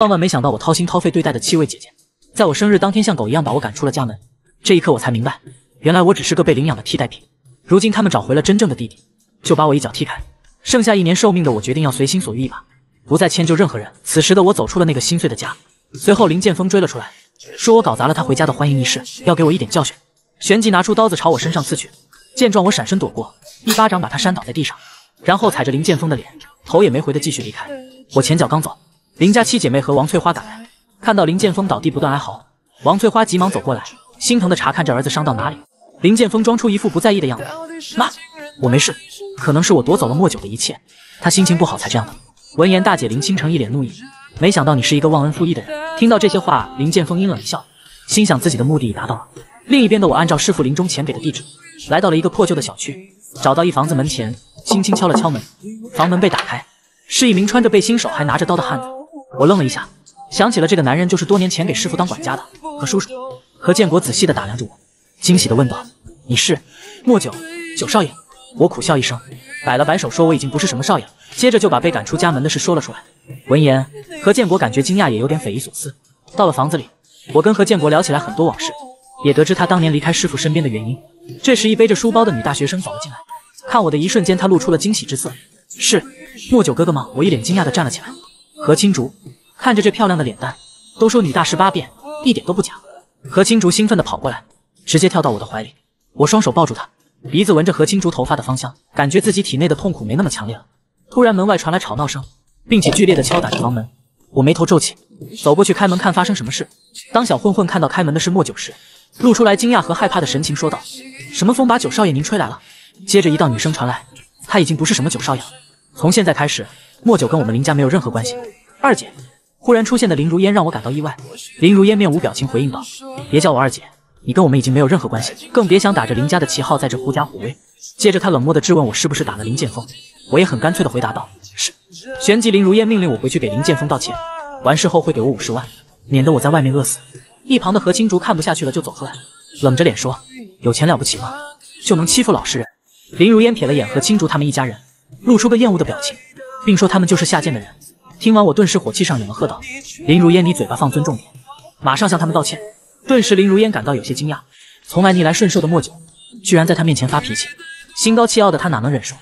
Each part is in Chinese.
万万没想到，我掏心掏肺对待的七位姐姐，在我生日当天像狗一样把我赶出了家门。这一刻，我才明白，原来我只是个被领养的替代品。如今他们找回了真正的弟弟，就把我一脚踢开。剩下一年寿命的我，决定要随心所欲一把，不再迁就任何人。此时的我走出了那个心碎的家。随后，林剑锋追了出来，说我搞砸了他回家的欢迎仪式，要给我一点教训。旋即拿出刀子朝我身上刺去。见状，我闪身躲过，一巴掌把他扇倒在地上，然后踩着林剑锋的脸，头也没回的继续离开。我前脚刚走。林家七姐妹和王翠花赶来，看到林剑锋倒地不断哀嚎，王翠花急忙走过来，心疼的查看着儿子伤到哪里。林剑锋装出一副不在意的样子：“妈，我没事，可能是我夺走了莫九的一切，他心情不好才这样的。”闻言，大姐林倾城一脸怒意：“没想到你是一个忘恩负义的人。”听到这些话，林剑锋阴冷一笑，心想自己的目的已达到了。另一边的我按照师傅临终前给的地址，来到了一个破旧的小区，找到一房子门前，轻轻敲了敲门，房门被打开，是一名穿着背心、手还拿着刀的汉子。我愣了一下，想起了这个男人就是多年前给师傅当管家的何叔叔。何建国仔细的打量着我，惊喜的问道：“你是莫九九少爷？”我苦笑一声，摆了摆手说：“我已经不是什么少爷了。”接着就把被赶出家门的事说了出来。闻言，何建国感觉惊讶，也有点匪夷所思。到了房子里，我跟何建国聊起来很多往事，也得知他当年离开师傅身边的原因。这时，一背着书包的女大学生走了进来，看我的一瞬间，她露出了惊喜之色：“是莫九哥哥吗？”我一脸惊讶的站了起来。何青竹看着这漂亮的脸蛋，都说女大十八变，一点都不假。何青竹兴奋地跑过来，直接跳到我的怀里，我双手抱住她，鼻子闻着何青竹头发的芳香，感觉自己体内的痛苦没那么强烈了。突然门外传来吵闹声，并且剧烈地敲打着房门，我眉头皱起，走过去开门看发生什么事。当小混混看到开门的是莫九时，露出来惊讶和害怕的神情，说道：“什么风把九少爷您吹来了？”接着一道女声传来，他已经不是什么九少爷，了，从现在开始。莫九跟我们林家没有任何关系。二姐，忽然出现的林如烟让我感到意外。林如烟面无表情回应道：“别叫我二姐，你跟我们已经没有任何关系，更别想打着林家的旗号在这狐假虎威。”接着，她冷漠地质问我：“是不是打了林剑锋？”我也很干脆地回答道：“是。”旋即，林如烟命令我回去给林剑锋道歉，完事后会给我五十万，免得我在外面饿死。一旁的何青竹看不下去了，就走出来，冷着脸说：“有钱了不起吗？就能欺负老实人？”林如烟瞥了眼何青竹他们一家人，露出个厌恶的表情。并说他们就是下贱的人。听完，我顿时火气上涌，喝道：“林如烟，你嘴巴放尊重点，马上向他们道歉。”顿时，林如烟感到有些惊讶，从来逆来顺受的莫九，居然在他面前发脾气。心高气傲的他哪能忍受？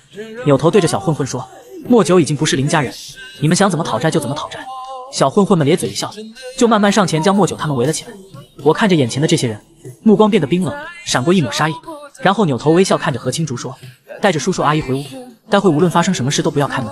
扭头对着小混混说：“莫九已经不是林家人，你们想怎么讨债就怎么讨债。”小混混们咧嘴一笑，就慢慢上前将莫九他们围了起来。我看着眼前的这些人，目光变得冰冷，闪过一抹杀意，然后扭头微笑看着何青竹说：“带着叔叔阿姨回屋，待会无论发生什么事都不要开门。”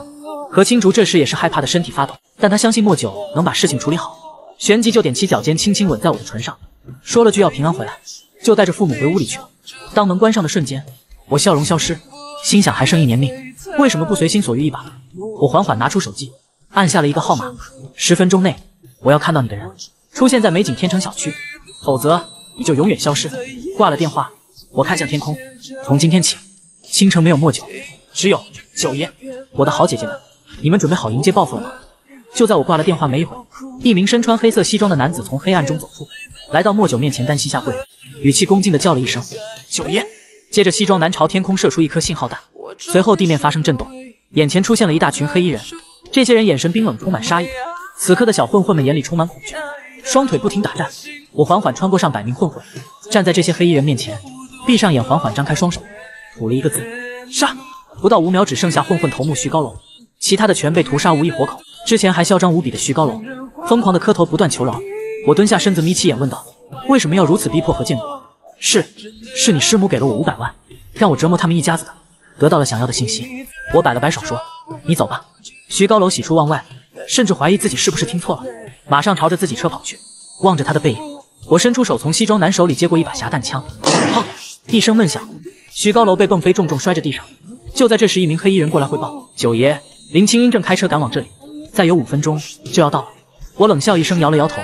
何青竹这时也是害怕的，身体发抖，但他相信莫九能把事情处理好。旋即就踮起脚尖，轻轻吻在我的唇上，说了句要平安回来，就带着父母回屋里去了。当门关上的瞬间，我笑容消失，心想还剩一年命，为什么不随心所欲一把？我缓缓拿出手机，按下了一个号码。十分钟内，我要看到你的人出现在美景天城小区，否则你就永远消失。挂了电话，我看向天空，从今天起，青城没有莫九，只有九爷，我的好姐姐们。你们准备好迎接报复了吗？就在我挂了电话没一会，一名身穿黑色西装的男子从黑暗中走出，来到莫九面前单膝下跪，语气恭敬地叫了一声“九爷”。接着，西装男朝天空射出一颗信号弹，随后地面发生震动，眼前出现了一大群黑衣人。这些人眼神冰冷，充满杀意。此刻的小混混们眼里充满恐惧，双腿不停打颤。我缓缓穿过上百名混混，站在这些黑衣人面前，闭上眼，缓缓张开双手，吐了一个字：杀。不到五秒，只剩下混混头目徐高楼。其他的全被屠杀，无一活口。之前还嚣张无比的徐高楼，疯狂的磕头，不断求饶。我蹲下身子，眯起眼问道：“为什么要如此逼迫何建国？”“是，是你师母给了我五百万，让我折磨他们一家子的，得到了想要的信息。”我摆了摆手说：“你走吧。”徐高楼喜出望外，甚至怀疑自己是不是听错了，马上朝着自己车跑去。望着他的背影，我伸出手从西装男手里接过一把霰弹枪，砰一声闷响，徐高楼被蹦飞，重重摔在地上。就在这时，一名黑衣人过来汇报：“九爷。”林青英正开车赶往这里，再有五分钟就要到了。我冷笑一声，摇了摇头：“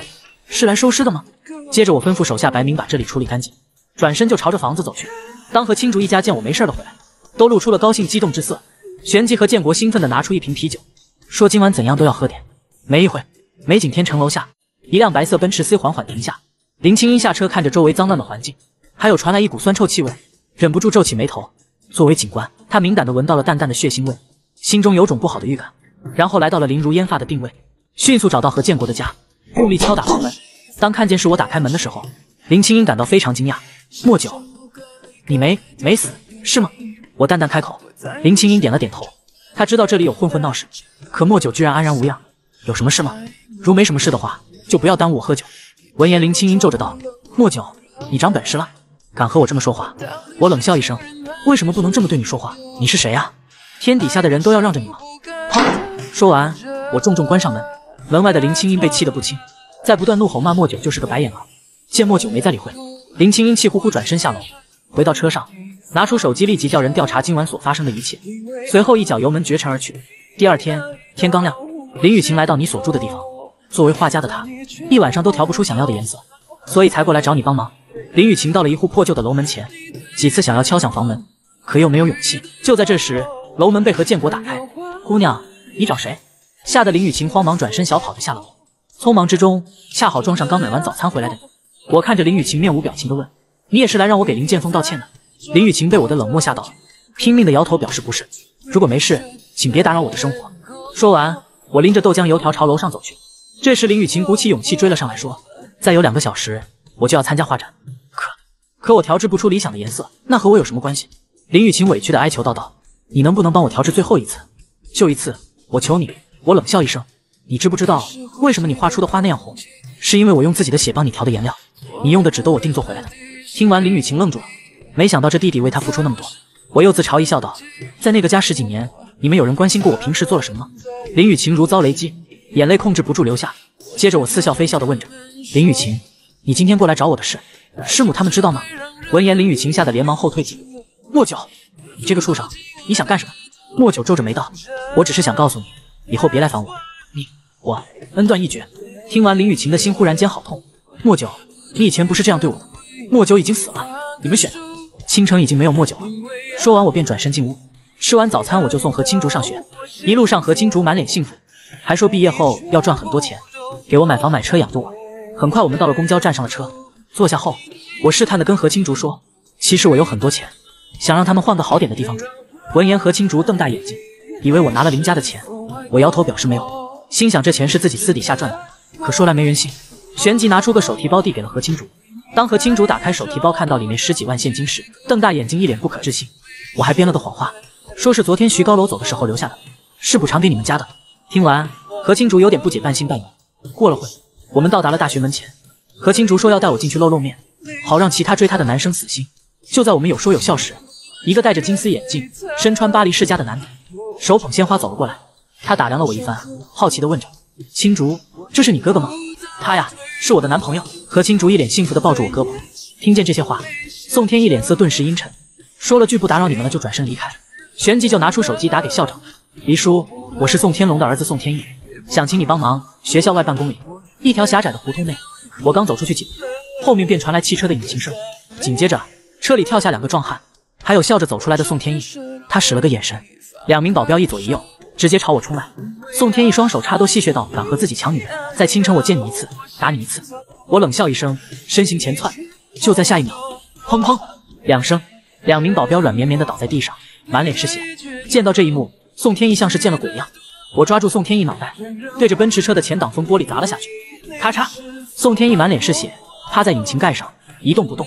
是来收尸的吗？”接着我吩咐手下白明把这里处理干净，转身就朝着房子走去。当和青竹一家见我没事的回来，都露出了高兴激动之色。旋即和建国兴奋地拿出一瓶啤酒，说：“今晚怎样都要喝点。”没一会，美景天城楼下，一辆白色奔驰 C 缓缓停下。林青音下车，看着周围脏乱的环境，还有传来一股酸臭气味，忍不住皱起眉头。作为警官，他敏感地闻到了淡淡的血腥味。心中有种不好的预感，然后来到了林如烟发的定位，迅速找到何建国的家，用力敲打房门。当看见是我打开门的时候，林青音感到非常惊讶：“莫九，你没没死是吗？”我淡淡开口。林青音点了点头，他知道这里有混混闹事，可莫九居然安然无恙。有什么事吗？如没什么事的话，就不要耽误我喝酒。闻言，林青音皱着道：“莫九，你长本事了，敢和我这么说话？”我冷笑一声：“为什么不能这么对你说话？你是谁呀？”天底下的人都要让着你吗，砰！说完，我重重关上门。门外的林青音被气得不轻，在不断怒吼骂莫九就是个白眼狼。见莫九没再理会，林青音气呼呼转身下楼，回到车上，拿出手机立即叫人调查今晚所发生的一切。随后一脚油门绝尘而去。第二天天刚亮，林雨晴来到你所住的地方。作为画家的他，一晚上都调不出想要的颜色，所以才过来找你帮忙。林雨晴到了一户破旧的楼门前，几次想要敲响房门，可又没有勇气。就在这时。楼门被何建国打开，姑娘，你找谁？吓得林雨晴慌忙转身，小跑着下楼。匆忙之中，恰好撞上刚买完早餐回来的你。我。看着林雨晴面无表情的问：“你也是来让我给林剑锋道歉的？”林雨晴被我的冷漠吓到了，拼命的摇头表示不是。如果没事，请别打扰我的生活。说完，我拎着豆浆油条朝楼上走去。这时，林雨晴鼓起勇气追了上来，说：“再有两个小时，我就要参加画展。可可我调制不出理想的颜色，那和我有什么关系？”林雨晴委屈的哀求道。道。你能不能帮我调制最后一次，就一次，我求你！我冷笑一声，你知不知道为什么你画出的花那样红？是因为我用自己的血帮你调的颜料，你用的纸都我定做回来的。听完，林雨晴愣住了，没想到这弟弟为她付出那么多。我又自嘲一笑，道：“在那个家十几年，你们有人关心过我平时做了什么吗？”林雨晴如遭雷击，眼泪控制不住流下。接着我似笑非笑地问着：“林雨晴，你今天过来找我的事，师母他们知道吗？”闻言，林雨晴吓得连忙后退几步：“莫九，你这个畜生！”你想干什么？莫九皱着眉道：“我只是想告诉你，以后别来烦我，你我恩断义绝。”听完林雨晴的心忽然间好痛。莫九，你以前不是这样对我的。莫九已经死了，你们选的倾城已经没有莫九了。说完，我便转身进屋。吃完早餐，我就送何青竹上学。一路上，何青竹满脸幸福，还说毕业后要赚很多钱，给我买房买车养着我。很快，我们到了公交站，上了车。坐下后，我试探的跟何青竹说：“其实我有很多钱，想让他们换个好点的地方住。”闻言，何青竹瞪大眼睛，以为我拿了林家的钱。我摇头表示没有，心想这钱是自己私底下赚的，可说来没人信。旋即拿出个手提包递给了何青竹。当何青竹打开手提包，看到里面十几万现金时，瞪大眼睛，一脸不可置信。我还编了个谎话，说是昨天徐高楼走的时候留下的，是补偿给你们家的。听完，何青竹有点不解，半信半疑。过了会，我们到达了大学门前。何青竹说要带我进去露露面，好让其他追她的男生死心。就在我们有说有笑时，一个戴着金丝眼镜、身穿巴黎世家的男子，手捧鲜花走了过来。他打量了我一番，好奇地问着：“青竹，这是你哥哥吗？”“他呀，是我的男朋友。”何青竹一脸幸福地抱住我胳膊。听见这些话，宋天一脸色顿时阴沉，说了句“不打扰你们了”，就转身离开。旋即就拿出手机打给校长：“黎叔，我是宋天龙的儿子宋天翼，想请你帮忙。”学校外半公里，一条狭窄的胡同内，我刚走出去几步，后面便传来汽车的引擎声。紧接着，车里跳下两个壮汉。还有笑着走出来的宋天意，他使了个眼神，两名保镖一左一右，直接朝我冲来。宋天意双手插兜，戏谑道：“敢和自己抢女人，在清晨我见你一次，打你一次。”我冷笑一声，身形前窜。就在下一秒，砰砰两声，两名保镖软绵绵的倒在地上，满脸是血。见到这一幕，宋天意像是见了鬼一样。我抓住宋天意脑袋，对着奔驰车的前挡风玻璃砸了下去，咔嚓！宋天意满脸是血，趴在引擎盖上一动不动。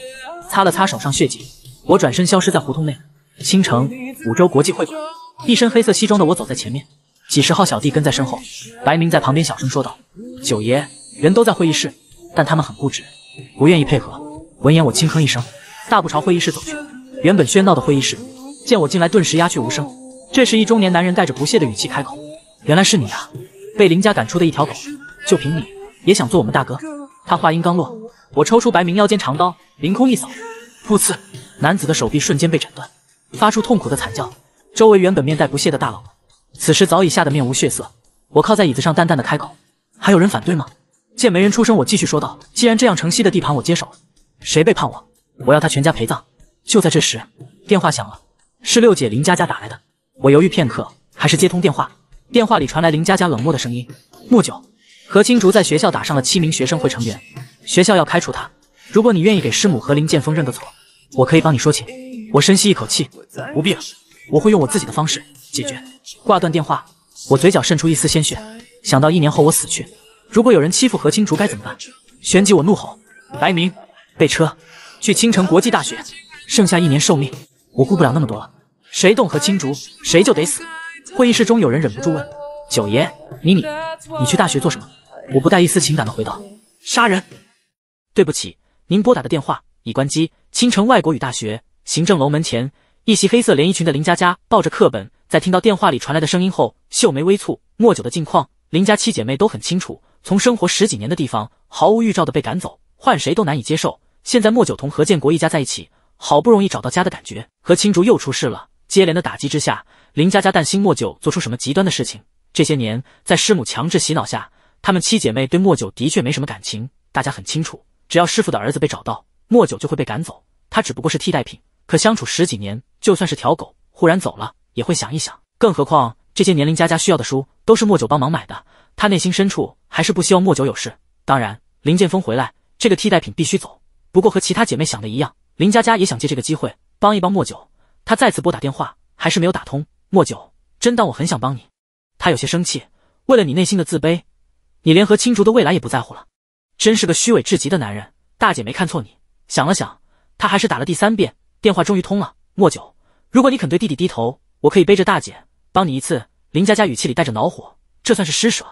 擦了擦手上血迹。我转身消失在胡同内，青城五洲国际会馆，一身黑色西装的我走在前面，几十号小弟跟在身后，白明在旁边小声说道：“九爷，人都在会议室，但他们很固执，不愿意配合。”闻言，我轻哼一声，大步朝会议室走去。原本喧闹的会议室，见我进来，顿时鸦雀无声。这时，一中年男人带着不屑的语气开口：“原来是你啊，被林家赶出的一条狗，就凭你也想做我们大哥？”他话音刚落，我抽出白明腰间长刀，凌空一扫，噗呲。男子的手臂瞬间被斩断，发出痛苦的惨叫。周围原本面带不屑的大佬们，此时早已吓得面无血色。我靠在椅子上，淡淡的开口：“还有人反对吗？”见没人出声，我继续说道：“既然这样，城西的地盘我接手了。谁背叛我，我要他全家陪葬。”就在这时，电话响了，是六姐林佳佳打来的。我犹豫片刻，还是接通电话。电话里传来林佳佳冷漠的声音：“木九，何青竹在学校打伤了七名学生会成员，学校要开除他。如果你愿意给师母和林剑锋认个错。”我可以帮你说情。我深吸一口气，不必了，我会用我自己的方式解决。挂断电话，我嘴角渗出一丝鲜血。想到一年后我死去，如果有人欺负何青竹该怎么办？旋即我怒吼：“白明，备车，去青城国际大学。剩下一年寿命，我顾不了那么多了。谁动何青竹，谁就得死。”会议室中有人忍不住问：“九爷，你你，你去大学做什么？”我不带一丝情感的回道：“杀人。”对不起，您拨打的电话已关机。青城外国语大学行政楼门前，一袭黑色连衣裙的林佳佳抱着课本，在听到电话里传来的声音后，秀眉微蹙。莫九的近况，林家七姐妹都很清楚。从生活十几年的地方，毫无预兆的被赶走，换谁都难以接受。现在莫九同何建国一家在一起，好不容易找到家的感觉。何青竹又出事了，接连的打击之下，林佳佳担心莫九做出什么极端的事情。这些年，在师母强制洗脑下，他们七姐妹对莫九的确没什么感情。大家很清楚，只要师父的儿子被找到。莫九就会被赶走，他只不过是替代品。可相处十几年，就算是条狗，忽然走了，也会想一想。更何况这些年龄，佳佳需要的书都是莫九帮忙买的，他内心深处还是不希望莫九有事。当然，林剑锋回来，这个替代品必须走。不过和其他姐妹想的一样，林佳佳也想借这个机会帮一帮莫九。她再次拨打电话，还是没有打通。莫九，真当我很想帮你？她有些生气。为了你内心的自卑，你连和青竹的未来也不在乎了，真是个虚伪至极的男人。大姐没看错你。想了想，他还是打了第三遍电话，终于通了。莫九，如果你肯对弟弟低头，我可以背着大姐帮你一次。林佳佳语气里带着恼火，这算是施舍？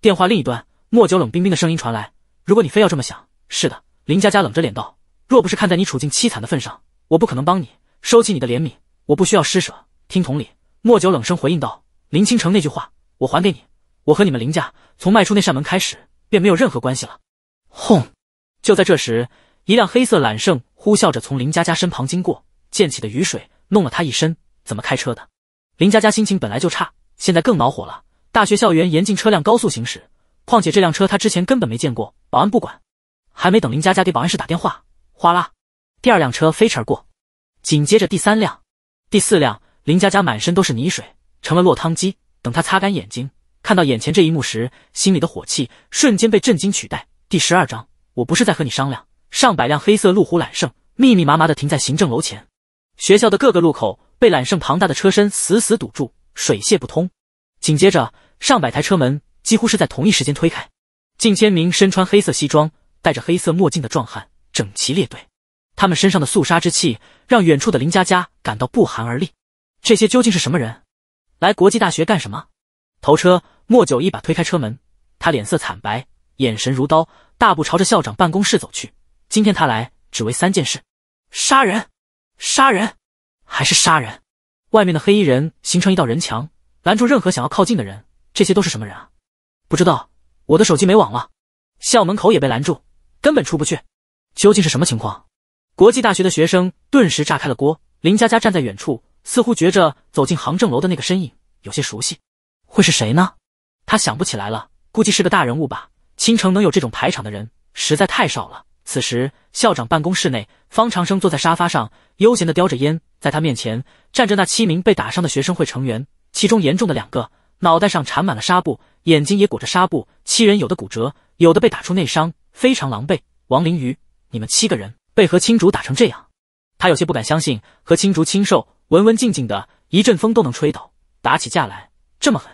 电话另一端，莫九冷冰冰的声音传来：“如果你非要这么想，是的。”林佳佳冷着脸道：“若不是看在你处境凄惨的份上，我不可能帮你。收起你的怜悯，我不需要施舍。”听筒里，莫九冷声回应道：“林倾城那句话，我还给你。我和你们林家，从迈出那扇门开始，便没有任何关系了。”轰！就在这时。一辆黑色揽胜呼啸着从林佳佳身旁经过，溅起的雨水弄了她一身。怎么开车的？林佳佳心情本来就差，现在更恼火了。大学校园严禁车辆高速行驶，况且这辆车她之前根本没见过。保安不管。还没等林佳佳给保安室打电话，哗啦，第二辆车飞驰而过，紧接着第三辆、第四辆。林佳佳满身都是泥水，成了落汤鸡。等她擦干眼睛，看到眼前这一幕时，心里的火气瞬间被震惊取代。第十二章，我不是在和你商量。上百辆黑色路虎揽胜密密麻麻的停在行政楼前，学校的各个路口被揽胜庞大的车身死死堵住，水泄不通。紧接着，上百台车门几乎是在同一时间推开，近千名身穿黑色西装、戴着黑色墨镜的壮汉整齐列队，他们身上的肃杀之气让远处的林佳佳感到不寒而栗。这些究竟是什么人？来国际大学干什么？头车，莫九一把推开车门，他脸色惨白，眼神如刀，大步朝着校长办公室走去。今天他来只为三件事：杀人、杀人，还是杀人？外面的黑衣人形成一道人墙，拦住任何想要靠近的人。这些都是什么人啊？不知道，我的手机没网了，校门口也被拦住，根本出不去。究竟是什么情况？国际大学的学生顿时炸开了锅。林佳佳站在远处，似乎觉着走进行政楼的那个身影有些熟悉。会是谁呢？他想不起来了，估计是个大人物吧。青城能有这种排场的人，实在太少了。此时，校长办公室内，方长生坐在沙发上，悠闲的叼着烟。在他面前站着那七名被打伤的学生会成员，其中严重的两个，脑袋上缠满了纱布，眼睛也裹着纱布。七人有的骨折，有的被打出内伤，非常狼狈。王林鱼，你们七个人被何青竹打成这样，他有些不敢相信。何青竹清瘦，文文静静的，一阵风都能吹倒，打起架来这么狠。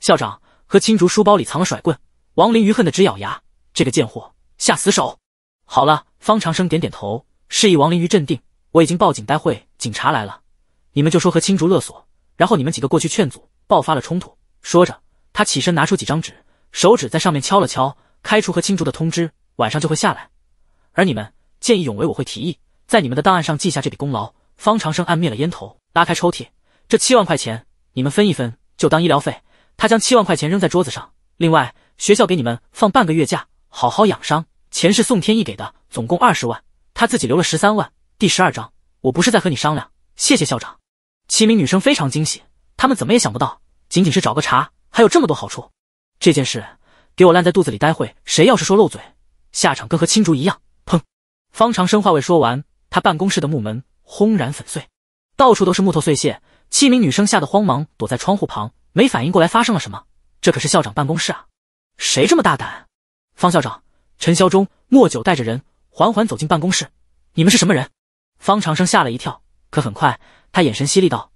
校长何青竹书包里藏了甩棍，王林鱼恨得直咬牙，这个贱货下死手。好了，方长生点点头，示意王林鱼镇定。我已经报警，待会警察来了，你们就说和青竹勒索，然后你们几个过去劝阻，爆发了冲突。说着，他起身拿出几张纸，手指在上面敲了敲，开除和青竹的通知，晚上就会下来。而你们见义勇为，我会提议在你们的档案上记下这笔功劳。方长生按灭了烟头，拉开抽屉，这七万块钱你们分一分，就当医疗费。他将七万块钱扔在桌子上，另外学校给你们放半个月假，好好养伤。钱是宋天意给的，总共二十万，他自己留了十三万。第十二章，我不是在和你商量，谢谢校长。七名女生非常惊喜，她们怎么也想不到，仅仅是找个茬，还有这么多好处。这件事给我烂在肚子里，待会谁要是说漏嘴，下场跟和青竹一样。砰！方长生话未说完，他办公室的木门轰然粉碎，到处都是木头碎屑。七名女生吓得慌忙躲在窗户旁，没反应过来发生了什么。这可是校长办公室啊，谁这么大胆？方校长。陈霄中、莫九带着人缓缓走进办公室。你们是什么人？方长生吓了一跳，可很快他眼神犀利道：“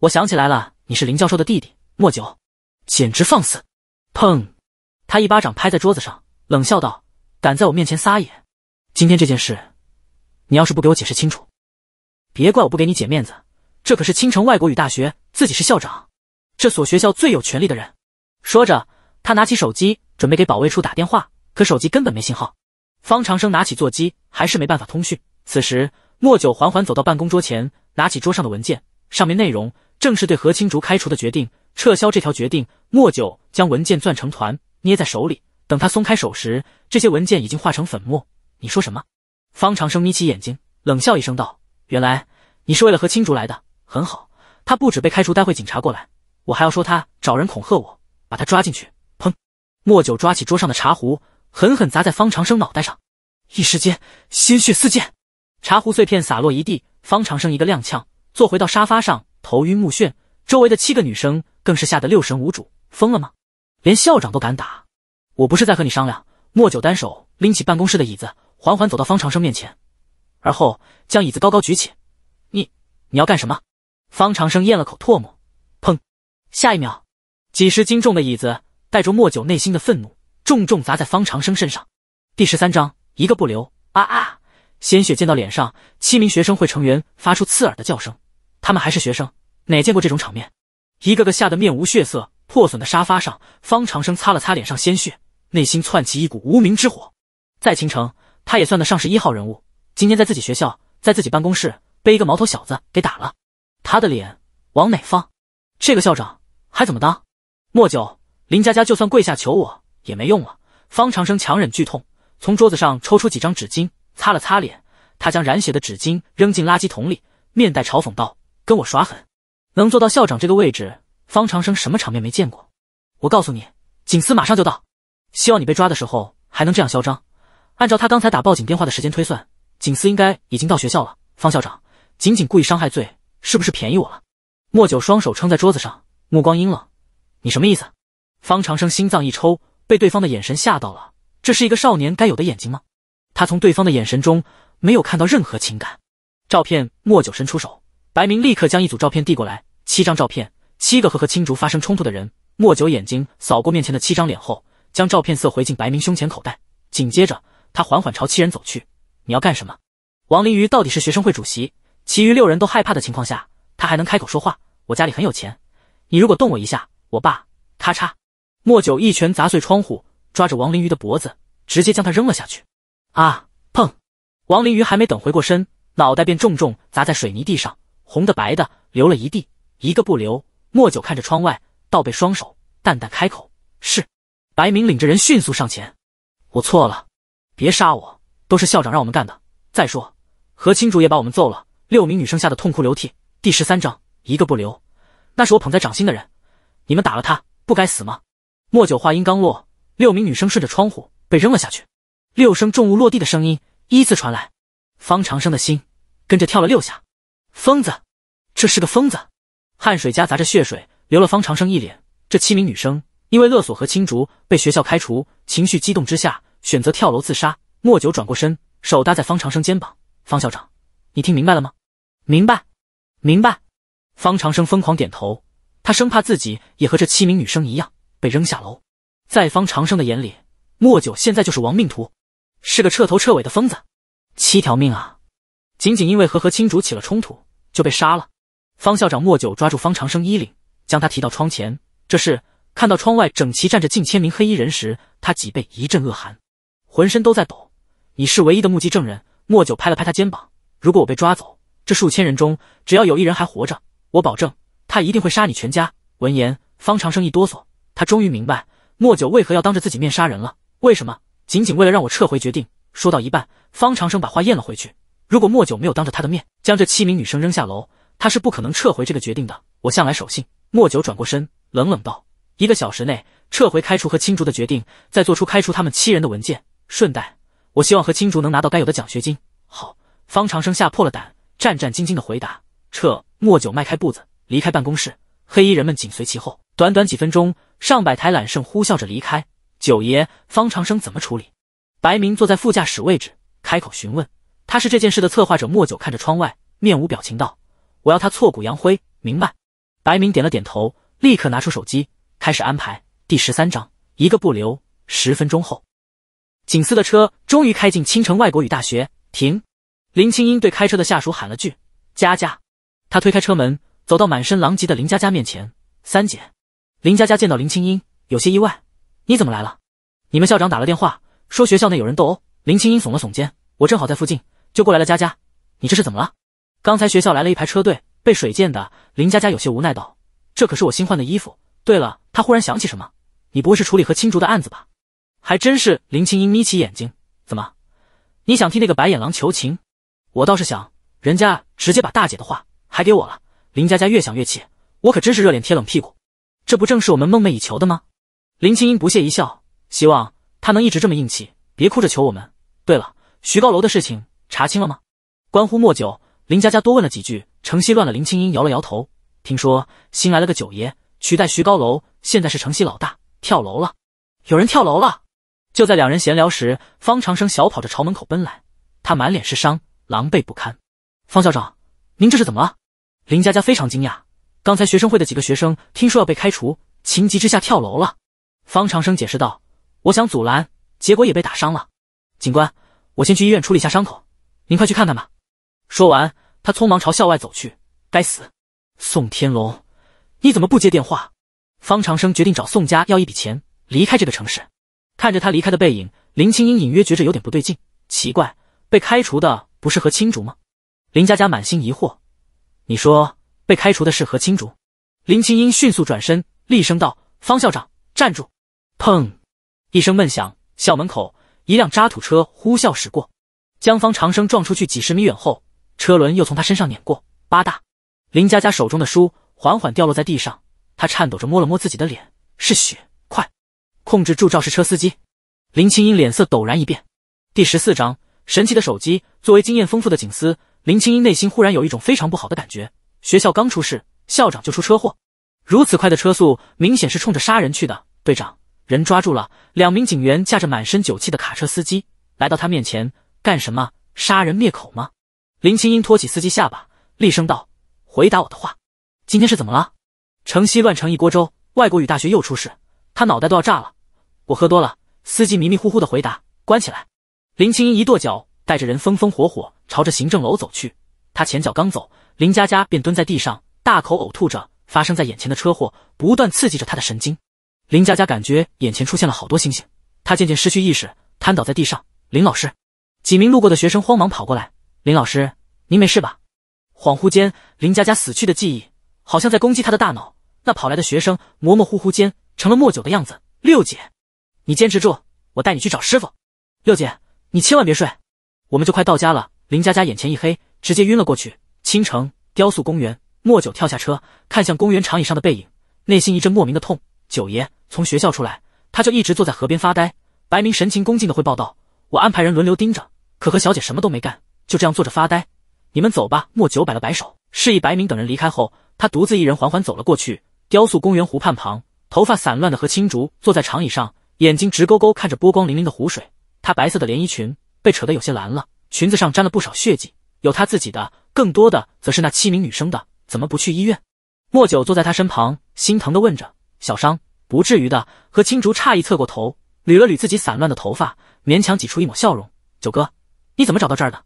我想起来了，你是林教授的弟弟，莫九，简直放肆！”砰，他一巴掌拍在桌子上，冷笑道：“敢在我面前撒野！今天这件事，你要是不给我解释清楚，别怪我不给你姐面子。这可是青城外国语大学，自己是校长，这所学校最有权力的人。”说着，他拿起手机准备给保卫处打电话。可手机根本没信号，方长生拿起座机，还是没办法通讯。此时，莫九缓缓走到办公桌前，拿起桌上的文件，上面内容正是对何青竹开除的决定。撤销这条决定，莫九将文件攥成团，捏在手里。等他松开手时，这些文件已经化成粉末。你说什么？方长生眯起眼睛，冷笑一声道：“原来你是为了何青竹来的。很好，他不止被开除，待会警察过来，我还要说他找人恐吓我，把他抓进去。”砰！莫九抓起桌上的茶壶。狠狠砸在方长生脑袋上，一时间鲜血四溅，茶壶碎片洒落一地。方长生一个踉跄，坐回到沙发上，头晕目眩。周围的七个女生更是吓得六神无主，疯了吗？连校长都敢打！我不是在和你商量。莫九单手拎起办公室的椅子，缓缓走到方长生面前，而后将椅子高高举起。你你要干什么？方长生咽了口唾沫，砰！下一秒，几十斤重的椅子带着莫九内心的愤怒。重重砸在方长生身上。第十三章，一个不留。啊啊！鲜血溅到脸上，七名学生会成员发出刺耳的叫声。他们还是学生，哪见过这种场面？一个个吓得面无血色。破损的沙发上，方长生擦了擦脸上鲜血，内心窜起一股无名之火。在青城，他也算得上是一号人物。今天在自己学校，在自己办公室，被一个毛头小子给打了，他的脸往哪放？这个校长还怎么当？莫九，林佳佳，就算跪下求我。也没用了。方长生强忍剧痛，从桌子上抽出几张纸巾，擦了擦脸。他将染血的纸巾扔进垃圾桶里，面带嘲讽道：“跟我耍狠，能做到校长这个位置，方长生什么场面没见过？我告诉你，警司马上就到，希望你被抓的时候还能这样嚣张。按照他刚才打报警电话的时间推算，警司应该已经到学校了。方校长，仅仅故意伤害罪，是不是便宜我了？”莫九双手撑在桌子上，目光阴冷：“你什么意思？”方长生心脏一抽。被对方的眼神吓到了，这是一个少年该有的眼睛吗？他从对方的眼神中没有看到任何情感。照片，莫九伸出手，白明立刻将一组照片递过来，七张照片，七个和和青竹发生冲突的人。莫九眼睛扫过面前的七张脸后，将照片色回进白明胸前口袋。紧接着，他缓缓朝七人走去。你要干什么？王林鱼到底是学生会主席，其余六人都害怕的情况下，他还能开口说话。我家里很有钱，你如果动我一下，我爸……咔嚓。莫九一拳砸碎窗户，抓着王林鱼的脖子，直接将他扔了下去。啊！砰！王林鱼还没等回过身，脑袋便重重砸在水泥地上，红的白的流了一地，一个不留。莫九看着窗外，倒背双手，淡淡开口：“是。”白明领着人迅速上前：“我错了，别杀我，都是校长让我们干的。再说，何青竹也把我们揍了。”六名女生吓得痛哭流涕。第十三章，一个不留，那是我捧在掌心的人，你们打了他，不该死吗？莫九话音刚落，六名女生顺着窗户被扔了下去，六声重物落地的声音依次传来。方长生的心跟着跳了六下。疯子，这是个疯子！汗水夹杂着血水流了方长生一脸。这七名女生因为勒索和青竹被学校开除，情绪激动之下选择跳楼自杀。莫九转过身，手搭在方长生肩膀：“方校长，你听明白了吗？”“明白，明白。”方长生疯狂点头，他生怕自己也和这七名女生一样。被扔下楼，在方长生的眼里，莫九现在就是亡命徒，是个彻头彻尾的疯子。七条命啊！仅仅因为和和青竹起了冲突，就被杀了。方校长，莫九抓住方长生衣领，将他提到窗前。这时，看到窗外整齐站着近千名黑衣人时，他脊背一阵恶寒，浑身都在抖。你是唯一的目击证人。莫九拍了拍他肩膀：“如果我被抓走，这数千人中只要有一人还活着，我保证他一定会杀你全家。”闻言，方长生一哆嗦。他终于明白莫九为何要当着自己面杀人了，为什么仅仅为了让我撤回决定？说到一半，方长生把话咽了回去。如果莫九没有当着他的面将这七名女生扔下楼，他是不可能撤回这个决定的。我向来守信。莫九转过身，冷冷道：“一个小时内撤回开除和青竹的决定，再做出开除他们七人的文件。顺带，我希望和青竹能拿到该有的奖学金。”好，方长生吓破了胆，战战兢兢的回答：“撤。”莫九迈开步子，离开办公室。黑衣人们紧随其后，短短几分钟，上百台揽胜呼啸着离开。九爷，方长生怎么处理？白明坐在副驾驶位置，开口询问。他是这件事的策划者。莫九看着窗外，面无表情道：“我要他挫骨扬灰，明白？”白明点了点头，立刻拿出手机开始安排。第十三章，一个不留。十分钟后，警司的车终于开进青城外国语大学。停。林青音对开车的下属喊了句：“佳佳。”他推开车门。走到满身狼藉的林佳佳面前，三姐，林佳佳见到林青音，有些意外，你怎么来了？你们校长打了电话，说学校内有人斗殴。林青音耸了耸肩，我正好在附近，就过来了。佳佳，你这是怎么了？刚才学校来了一排车队，被水溅的。林佳佳有些无奈道：“这可是我新换的衣服。”对了，她忽然想起什么，“你不会是处理和青竹的案子吧？”还真是。林青音眯起眼睛，“怎么？你想替那个白眼狼求情？我倒是想，人家直接把大姐的话还给我了。”林佳佳越想越气，我可真是热脸贴冷屁股，这不正是我们梦寐以求的吗？林青英不屑一笑，希望他能一直这么硬气，别哭着求我们。对了，徐高楼的事情查清了吗？关乎莫久，林佳佳多问了几句，城西乱了。林青音摇了摇头，听说新来了个九爷取代徐高楼，现在是城西老大。跳楼了，有人跳楼了。就在两人闲聊时，方长生小跑着朝门口奔来，他满脸是伤，狼狈不堪。方校长，您这是怎么了？林佳佳非常惊讶，刚才学生会的几个学生听说要被开除，情急之下跳楼了。方长生解释道：“我想阻拦，结果也被打伤了。警官，我先去医院处理一下伤口，您快去看看吧。”说完，他匆忙朝校外走去。该死，宋天龙，你怎么不接电话？方长生决定找宋家要一笔钱，离开这个城市。看着他离开的背影，林青音隐约觉着有点不对劲。奇怪，被开除的不是和青竹吗？林佳佳满心疑惑。你说被开除的是何青竹？林清英迅速转身，厉声道：“方校长，站住！”砰，一声闷响，校门口一辆渣土车呼啸驶过，将方长生撞出去几十米远后，车轮又从他身上碾过。八大林佳佳手中的书缓缓掉落在地上，她颤抖着摸了摸自己的脸，是血。快，控制住肇事车司机！林清英脸色陡然一变。第十四章神奇的手机。作为经验丰富的警司。林青英内心忽然有一种非常不好的感觉，学校刚出事，校长就出车祸，如此快的车速，明显是冲着杀人去的。队长，人抓住了，两名警员驾着满身酒气的卡车司机来到他面前，干什么？杀人灭口吗？林青英托起司机下巴，厉声道：“回答我的话，今天是怎么了？城西乱成一锅粥，外国语大学又出事，他脑袋都要炸了。”我喝多了，司机迷迷糊糊的回答。关起来。林青英一跺脚。带着人风风火火朝着行政楼走去，他前脚刚走，林佳佳便蹲在地上，大口呕吐着。发生在眼前的车祸不断刺激着他的神经，林佳佳感觉眼前出现了好多星星，她渐渐失去意识，瘫倒在地上。林老师，几名路过的学生慌忙跑过来：“林老师，您没事吧？”恍惚间，林佳佳死去的记忆好像在攻击她的大脑。那跑来的学生模模糊糊间成了莫九的样子：“六姐，你坚持住，我带你去找师傅。六姐，你千万别睡。”我们就快到家了，林佳佳眼前一黑，直接晕了过去。青城雕塑公园，莫九跳下车，看向公园长椅上的背影，内心一阵莫名的痛。九爷从学校出来，他就一直坐在河边发呆。白明神情恭敬的汇报道：“我安排人轮流盯着，可和小姐什么都没干，就这样坐着发呆。”你们走吧。莫九摆了摆手，示意白明等人离开后，他独自一人缓缓走了过去。雕塑公园湖畔旁，头发散乱的何青竹坐在长椅上，眼睛直勾勾看着波光粼粼的湖水。她白色的连衣裙。被扯得有些蓝了，裙子上沾了不少血迹，有他自己的，更多的则是那七名女生的。怎么不去医院？莫九坐在他身旁，心疼的问着：“小伤不至于的。”何青竹诧异侧过头，捋了捋自己散乱的头发，勉强挤出一抹笑容：“九哥，你怎么找到这儿的？”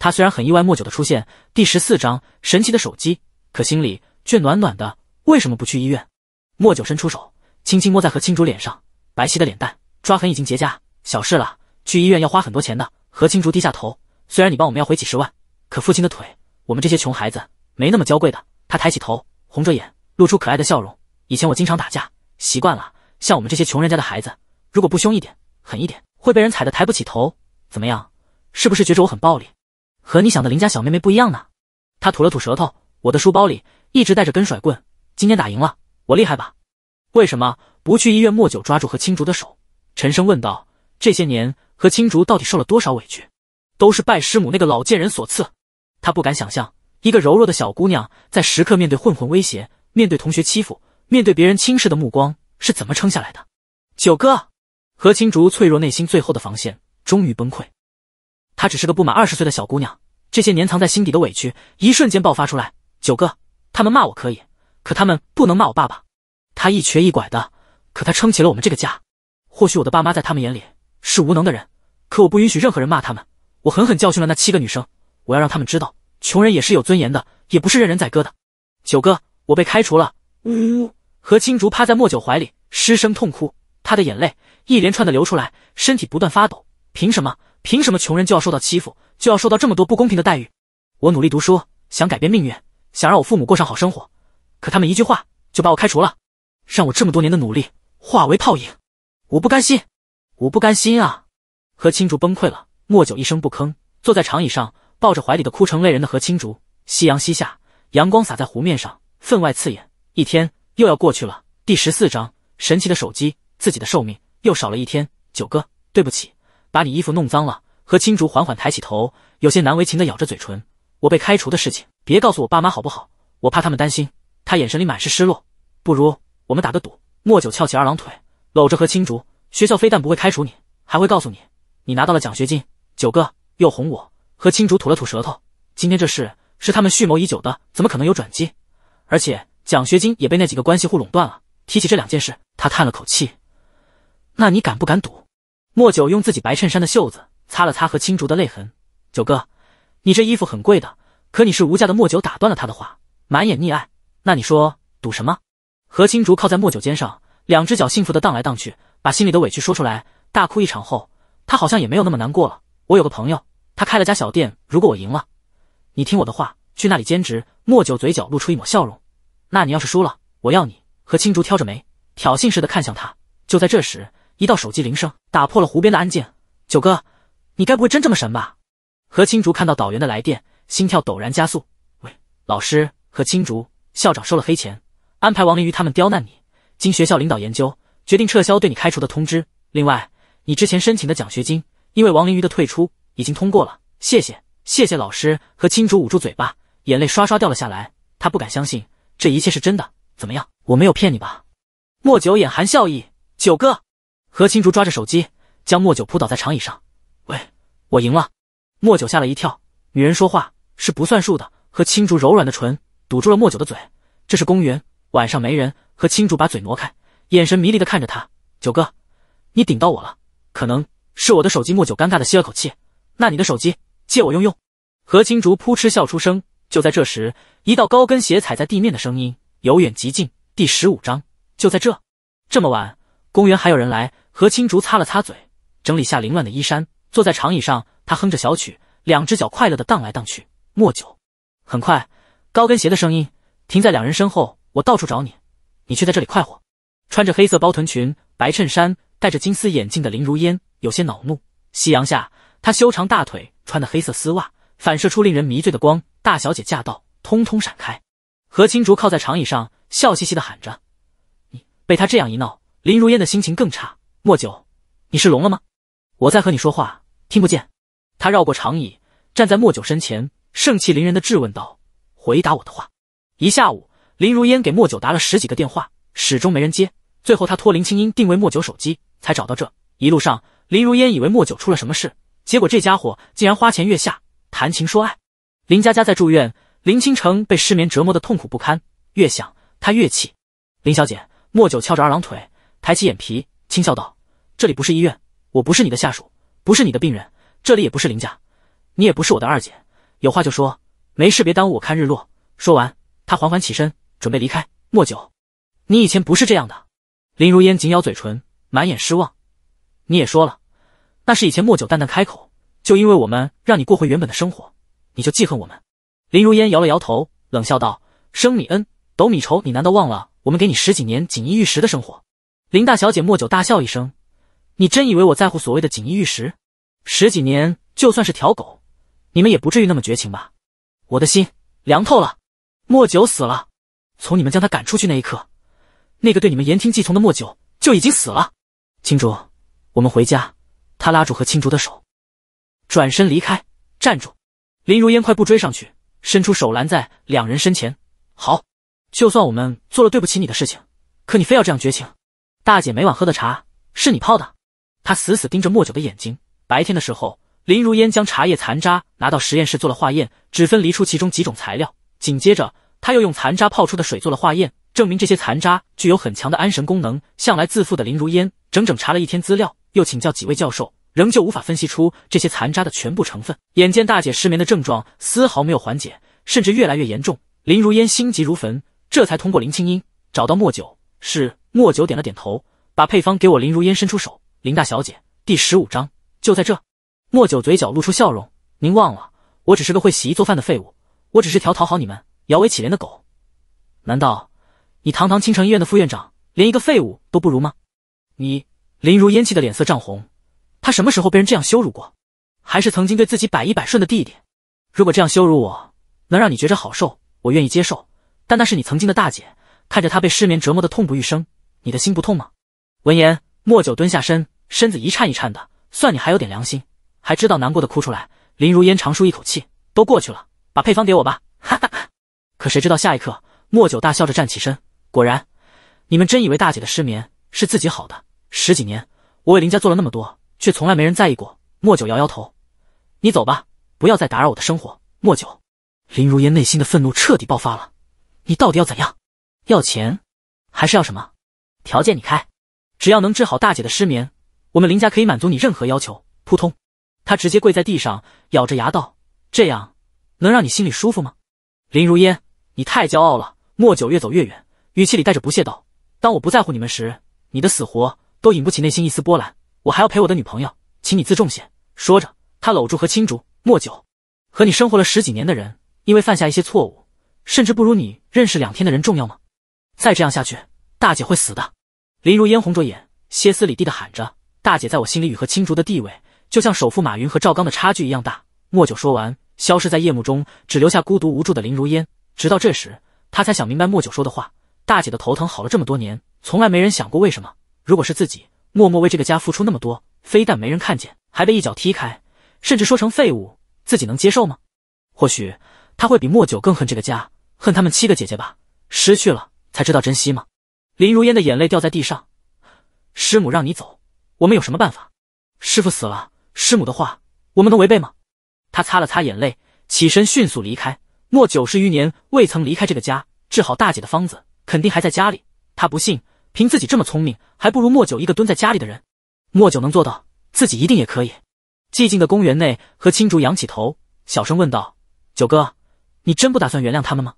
他虽然很意外莫九的出现，第十四章神奇的手机，可心里却暖暖的。为什么不去医院？莫九伸出手，轻轻摸在何青竹脸上，白皙的脸蛋，抓痕已经结痂，小事了，去医院要花很多钱的。何青竹低下头，虽然你帮我们要回几十万，可父亲的腿，我们这些穷孩子没那么娇贵的。他抬起头，红着眼，露出可爱的笑容。以前我经常打架，习惯了。像我们这些穷人家的孩子，如果不凶一点，狠一点，会被人踩得抬不起头。怎么样，是不是觉着我很暴力？和你想的邻家小妹妹不一样呢？他吐了吐舌头。我的书包里一直带着根甩棍，今天打赢了，我厉害吧？为什么不去医院？莫九抓住何青竹的手，沉声问道。这些年何青竹到底受了多少委屈，都是拜师母那个老贱人所赐。他不敢想象，一个柔弱的小姑娘在时刻面对混混威胁，面对同学欺负，面对别人轻视的目光，是怎么撑下来的。九哥，何青竹脆弱内心最后的防线终于崩溃。她只是个不满二十岁的小姑娘，这些年藏在心底的委屈，一瞬间爆发出来。九哥，他们骂我可以，可他们不能骂我爸爸。他一瘸一拐的，可他撑起了我们这个家。或许我的爸妈在他们眼里。是无能的人，可我不允许任何人骂他们。我狠狠教训了那七个女生，我要让他们知道，穷人也是有尊严的，也不是任人宰割的。九哥，我被开除了！呜呜！何青竹趴在莫九怀里失声痛哭，他的眼泪一连串的流出来，身体不断发抖。凭什么？凭什么穷人就要受到欺负，就要受到这么多不公平的待遇？我努力读书，想改变命运，想让我父母过上好生活，可他们一句话就把我开除了，让我这么多年的努力化为泡影。我不甘心！我不甘心啊！何青竹崩溃了。莫九一声不吭，坐在长椅上，抱着怀里的哭成泪人的何青竹。夕阳西下，阳光洒在湖面上，分外刺眼。一天又要过去了。第十四章：神奇的手机。自己的寿命又少了一天。九哥，对不起，把你衣服弄脏了。何青竹缓缓抬起头，有些难为情的咬着嘴唇。我被开除的事情，别告诉我爸妈好不好？我怕他们担心。他眼神里满是失落。不如我们打个赌。莫九翘起二郎腿，搂着何青竹。学校非但不会开除你，还会告诉你，你拿到了奖学金。九哥又哄我和青竹吐了吐舌头。今天这事是他们蓄谋已久的，怎么可能有转机？而且奖学金也被那几个关系户垄断了。提起这两件事，他叹了口气。那你敢不敢赌？莫九用自己白衬衫的袖子擦了擦和青竹的泪痕。九哥，你这衣服很贵的，可你是无价的。莫九打断了他的话，满眼溺爱。那你说赌什么？何青竹靠在莫九肩上，两只脚幸福的荡来荡去。把心里的委屈说出来，大哭一场后，他好像也没有那么难过了。我有个朋友，他开了家小店。如果我赢了，你听我的话，去那里兼职。莫九嘴角露出一抹笑容。那你要是输了，我要你。和青竹挑着眉，挑衅似的看向他。就在这时，一道手机铃声打破了湖边的安静。九哥，你该不会真这么神吧？何青竹看到导员的来电，心跳陡然加速。喂，老师。何青竹，校长收了黑钱，安排王林鱼他们刁难你。经学校领导研究。决定撤销对你开除的通知。另外，你之前申请的奖学金，因为王灵鱼的退出，已经通过了。谢谢，谢谢老师。和青竹捂住嘴巴，眼泪刷刷掉了下来。他不敢相信这一切是真的。怎么样？我没有骗你吧？莫九眼含笑意。九哥，何青竹抓着手机，将莫九扑倒在长椅上。喂，我赢了。莫九吓了一跳。女人说话是不算数的。和青竹柔软的唇堵住了莫九的嘴。这是公园，晚上没人。何青竹把嘴挪开。眼神迷离的看着他，九哥，你顶到我了，可能是我的手机。莫九尴尬的吸了口气，那你的手机借我用用。何青竹扑哧笑出声。就在这时，一道高跟鞋踩在地面的声音由远及近。第十五章，就在这，这么晚，公园还有人来。何青竹擦了擦嘴，整理下凌乱的衣衫，坐在长椅上，她哼着小曲，两只脚快乐的荡来荡去。莫九，很快，高跟鞋的声音停在两人身后。我到处找你，你却在这里快活。穿着黑色包臀裙、白衬衫、戴着金丝眼镜的林如烟有些恼怒。夕阳下，她修长大腿穿的黑色丝袜反射出令人迷醉的光。大小姐驾到，通通闪开！何青竹靠在长椅上，笑嘻嘻的喊着：“你被他这样一闹，林如烟的心情更差。”莫九，你是聋了吗？我在和你说话，听不见。他绕过长椅，站在莫九身前，盛气凌人的质问道：“回答我的话！”一下午，林如烟给莫九打了十几个电话。始终没人接，最后他托林清音定位莫九手机，才找到。这一路上，林如烟以为莫九出了什么事，结果这家伙竟然花前月下谈情说爱。林佳佳在住院，林倾城被失眠折磨的痛苦不堪，越想她越气。林小姐，莫九翘着二郎腿，抬起眼皮轻笑道：“这里不是医院，我不是你的下属，不是你的病人，这里也不是林家，你也不是我的二姐，有话就说，没事别耽误我看日落。”说完，他缓缓起身，准备离开。莫九。你以前不是这样的，林如烟紧咬嘴唇，满眼失望。你也说了，那是以前。莫九淡淡开口：“就因为我们让你过回原本的生活，你就记恨我们？”林如烟摇了摇头，冷笑道：“生米恩，斗米仇，你难道忘了我们给你十几年锦衣玉食的生活？”林大小姐莫九大笑一声：“你真以为我在乎所谓的锦衣玉食？十几年就算是条狗，你们也不至于那么绝情吧？我的心凉透了。莫九死了，从你们将他赶出去那一刻。”那个对你们言听计从的莫九就已经死了，青竹，我们回家。他拉住何青竹的手，转身离开。站住！林如烟快步追上去，伸出手拦在两人身前。好，就算我们做了对不起你的事情，可你非要这样绝情？大姐每晚喝的茶是你泡的？他死死盯着莫九的眼睛。白天的时候，林如烟将茶叶残渣拿到实验室做了化验，只分离出其中几种材料。紧接着，她又用残渣泡出的水做了化验。证明这些残渣具有很强的安神功能。向来自负的林如烟整整查了一天资料，又请教几位教授，仍旧无法分析出这些残渣的全部成分。眼见大姐失眠的症状丝毫没有缓解，甚至越来越严重，林如烟心急如焚，这才通过林青音找到莫九。是莫九点了点头，把配方给我。林如烟伸出手，林大小姐。第十五章就在这。莫九嘴角露出笑容：“您忘了，我只是个会洗衣做饭的废物，我只是条讨好你们、摇尾乞怜的狗。难道？”你堂堂青城医院的副院长，连一个废物都不如吗？你林如烟气的脸色涨红，她什么时候被人这样羞辱过？还是曾经对自己百依百顺的弟弟？如果这样羞辱我能让你觉着好受，我愿意接受。但那是你曾经的大姐，看着她被失眠折磨的痛不欲生，你的心不痛吗？闻言，莫九蹲下身，身子一颤一颤的。算你还有点良心，还知道难过的哭出来。林如烟长舒一口气，都过去了，把配方给我吧。哈哈哈！可谁知道下一刻，莫九大笑着站起身。果然，你们真以为大姐的失眠是自己好的？十几年，我为林家做了那么多，却从来没人在意过。莫九摇摇头：“你走吧，不要再打扰我的生活。”莫九，林如烟内心的愤怒彻底爆发了：“你到底要怎样？要钱，还是要什么？条件你开，只要能治好大姐的失眠，我们林家可以满足你任何要求。”扑通，他直接跪在地上，咬着牙道：“这样能让你心里舒服吗？”林如烟，你太骄傲了。莫九越走越远。语气里带着不屑道：“当我不在乎你们时，你的死活都引不起内心一丝波澜。我还要陪我的女朋友，请你自重些。”说着，他搂住何青竹。莫九，和你生活了十几年的人，因为犯下一些错误，甚至不如你认识两天的人重要吗？再这样下去，大姐会死的。林如烟红着眼，歇斯里地的喊着：“大姐，在我心里与何青竹的地位，就像首富马云和赵刚的差距一样大。”莫九说完，消失在夜幕中，只留下孤独无助的林如烟。直到这时，他才想明白莫九说的话。大姐的头疼好了这么多年，从来没人想过为什么。如果是自己默默为这个家付出那么多，非但没人看见，还被一脚踢开，甚至说成废物，自己能接受吗？或许他会比莫九更恨这个家，恨他们七个姐姐吧。失去了才知道珍惜吗？林如烟的眼泪掉在地上，师母让你走，我们有什么办法？师傅死了，师母的话，我们能违背吗？他擦了擦眼泪，起身迅速离开。莫九十余年未曾离开这个家，治好大姐的方子。肯定还在家里，他不信，凭自己这么聪明，还不如莫九一个蹲在家里的人。莫九能做到，自己一定也可以。寂静的公园内，何青竹仰起头，小声问道：“九哥，你真不打算原谅他们吗？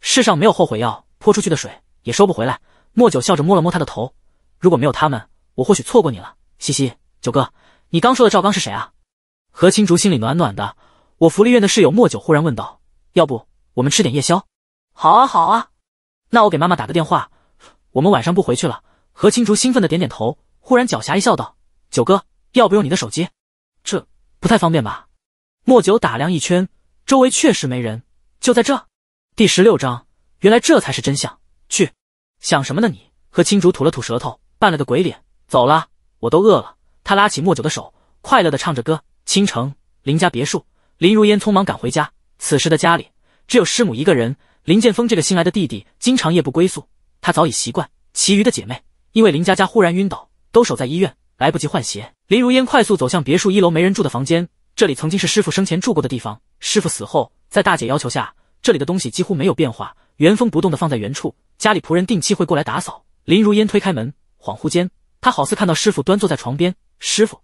世上没有后悔药，泼出去的水也收不回来。”莫九笑着摸了摸他的头：“如果没有他们，我或许错过你了。”嘻嘻，九哥，你刚说的赵刚是谁啊？”何青竹心里暖暖的。我福利院的室友莫九忽然问道：“要不我们吃点夜宵？”“好啊，好啊。”那我给妈妈打个电话，我们晚上不回去了。何青竹兴奋的点点头，忽然狡黠一笑道：“九哥，要不用你的手机？这不太方便吧？”莫九打量一圈，周围确实没人，就在这。第十六章，原来这才是真相。去想什么呢你？何青竹吐了吐舌头，扮了个鬼脸，走了。我都饿了。他拉起莫九的手，快乐的唱着歌。倾城林家别墅，林如烟匆忙赶回家。此时的家里只有师母一个人。林剑锋这个新来的弟弟经常夜不归宿，他早已习惯。其余的姐妹因为林佳佳忽然晕倒，都守在医院，来不及换鞋。林如烟快速走向别墅一楼没人住的房间，这里曾经是师傅生前住过的地方。师傅死后，在大姐要求下，这里的东西几乎没有变化，原封不动的放在原处。家里仆人定期会过来打扫。林如烟推开门，恍惚间，她好似看到师傅端坐在床边。师傅，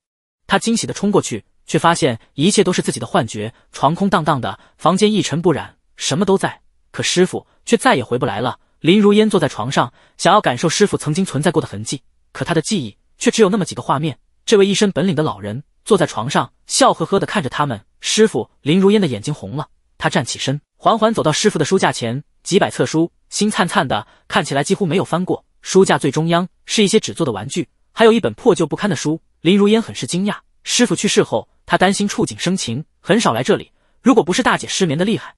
她惊喜的冲过去，却发现一切都是自己的幻觉。床空荡荡的，房间一尘不染，什么都在。可师傅却再也回不来了。林如烟坐在床上，想要感受师傅曾经存在过的痕迹，可她的记忆却只有那么几个画面。这位一身本领的老人坐在床上，笑呵呵的看着他们。师傅林如烟的眼睛红了，她站起身，缓缓走到师傅的书架前。几百册书，新灿灿的，看起来几乎没有翻过。书架最中央是一些纸做的玩具，还有一本破旧不堪的书。林如烟很是惊讶，师傅去世后，她担心触景生情，很少来这里。如果不是大姐失眠的厉害。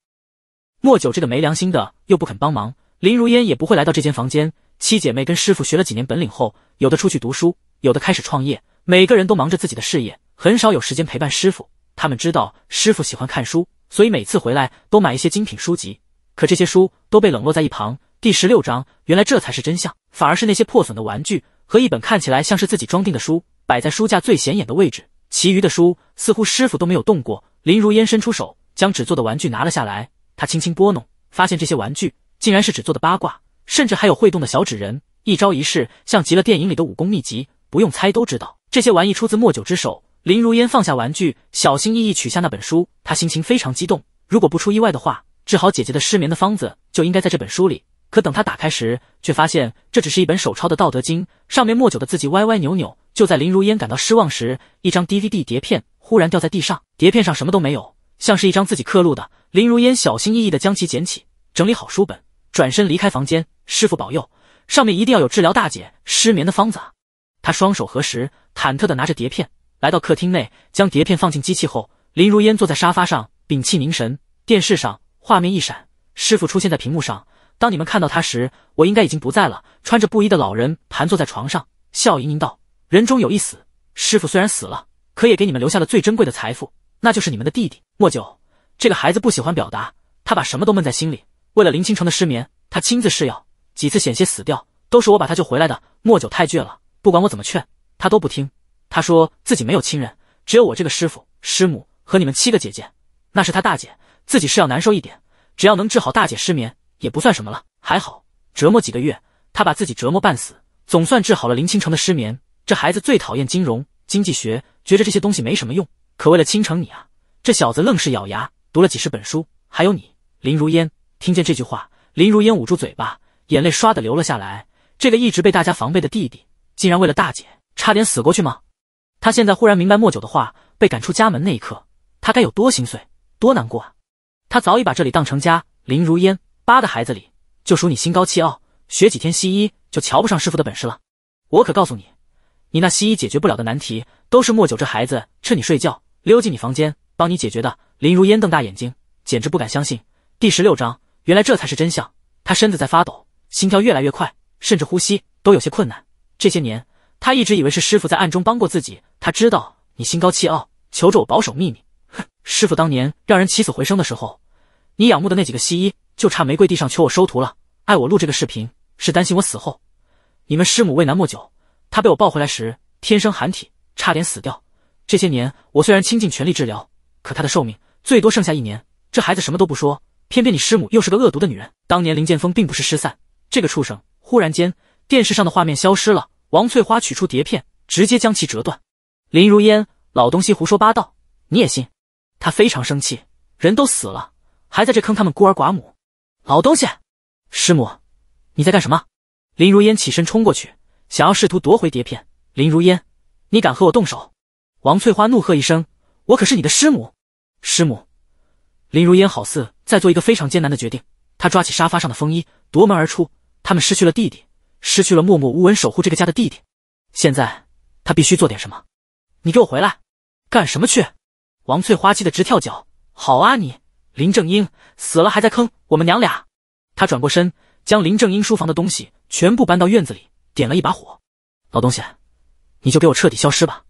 莫九这个没良心的，又不肯帮忙，林如烟也不会来到这间房间。七姐妹跟师傅学了几年本领后，有的出去读书，有的开始创业，每个人都忙着自己的事业，很少有时间陪伴师傅。他们知道师傅喜欢看书，所以每次回来都买一些精品书籍。可这些书都被冷落在一旁。第十六章，原来这才是真相，反而是那些破损的玩具和一本看起来像是自己装订的书，摆在书架最显眼的位置。其余的书似乎师傅都没有动过。林如烟伸出手，将纸做的玩具拿了下来。他轻轻拨弄，发现这些玩具竟然是纸做的八卦，甚至还有会动的小纸人，一招一式像极了电影里的武功秘籍。不用猜，都知道这些玩意出自莫九之手。林如烟放下玩具，小心翼翼取下那本书，她心情非常激动。如果不出意外的话，治好姐姐的失眠的方子就应该在这本书里。可等她打开时，却发现这只是一本手抄的《道德经》，上面莫九的字迹歪歪扭扭。就在林如烟感到失望时，一张 DVD 碟片忽然掉在地上，碟片上什么都没有，像是一张自己刻录的。林如烟小心翼翼地将其捡起，整理好书本，转身离开房间。师傅保佑，上面一定要有治疗大姐失眠的方子啊！她双手合十，忐忑地拿着碟片来到客厅内，将碟片放进机器后，林如烟坐在沙发上，屏气凝神。电视上画面一闪，师傅出现在屏幕上。当你们看到他时，我应该已经不在了。穿着布衣的老人盘坐在床上，笑盈盈道：“人终有一死，师傅虽然死了，可也给你们留下了最珍贵的财富，那就是你们的弟弟莫九。”这个孩子不喜欢表达，他把什么都闷在心里。为了林倾城的失眠，他亲自试药，几次险些死掉，都是我把他救回来的。莫九太倔了，不管我怎么劝，他都不听。他说自己没有亲人，只有我这个师傅、师母和你们七个姐姐，那是他大姐，自己试药难受一点，只要能治好大姐失眠，也不算什么了。还好，折磨几个月，他把自己折磨半死，总算治好了林倾城的失眠。这孩子最讨厌金融、经济学，觉着这些东西没什么用，可为了倾城，你啊，这小子愣是咬牙。读了几十本书，还有你，林如烟。听见这句话，林如烟捂住嘴巴，眼泪唰的流了下来。这个一直被大家防备的弟弟，竟然为了大姐差点死过去吗？他现在忽然明白莫九的话，被赶出家门那一刻，他该有多心碎，多难过啊！他早已把这里当成家。林如烟，八个孩子里，就属你心高气傲，学几天西医就瞧不上师傅的本事了。我可告诉你，你那西医解决不了的难题，都是莫九这孩子趁你睡觉溜进你房间帮你解决的。林如烟瞪大眼睛，简直不敢相信。第十六章，原来这才是真相。她身子在发抖，心跳越来越快，甚至呼吸都有些困难。这些年，她一直以为是师傅在暗中帮过自己。他知道你心高气傲，求着我保守秘密。哼，师傅当年让人起死回生的时候，你仰慕的那几个西医就差没跪地上求我收徒了。爱我录这个视频，是担心我死后，你们师母为难莫久。他被我抱回来时，天生寒体，差点死掉。这些年，我虽然倾尽全力治疗，可他的寿命。最多剩下一年，这孩子什么都不说，偏偏你师母又是个恶毒的女人。当年林剑锋并不是失散，这个畜生！忽然间，电视上的画面消失了。王翠花取出碟片，直接将其折断。林如烟，老东西胡说八道，你也信？他非常生气，人都死了，还在这坑他们孤儿寡母。老东西，师母，你在干什么？林如烟起身冲过去，想要试图夺回碟片。林如烟，你敢和我动手？王翠花怒喝一声：“我可是你的师母！”师母，林如烟好似在做一个非常艰难的决定。她抓起沙发上的风衣，夺门而出。他们失去了弟弟，失去了默默无闻守护这个家的弟弟。现在，他必须做点什么。你给我回来！干什么去？王翠花气得直跳脚。好啊，你林正英死了还在坑我们娘俩！她转过身，将林正英书房的东西全部搬到院子里，点了一把火。老东西，你就给我彻底消失吧！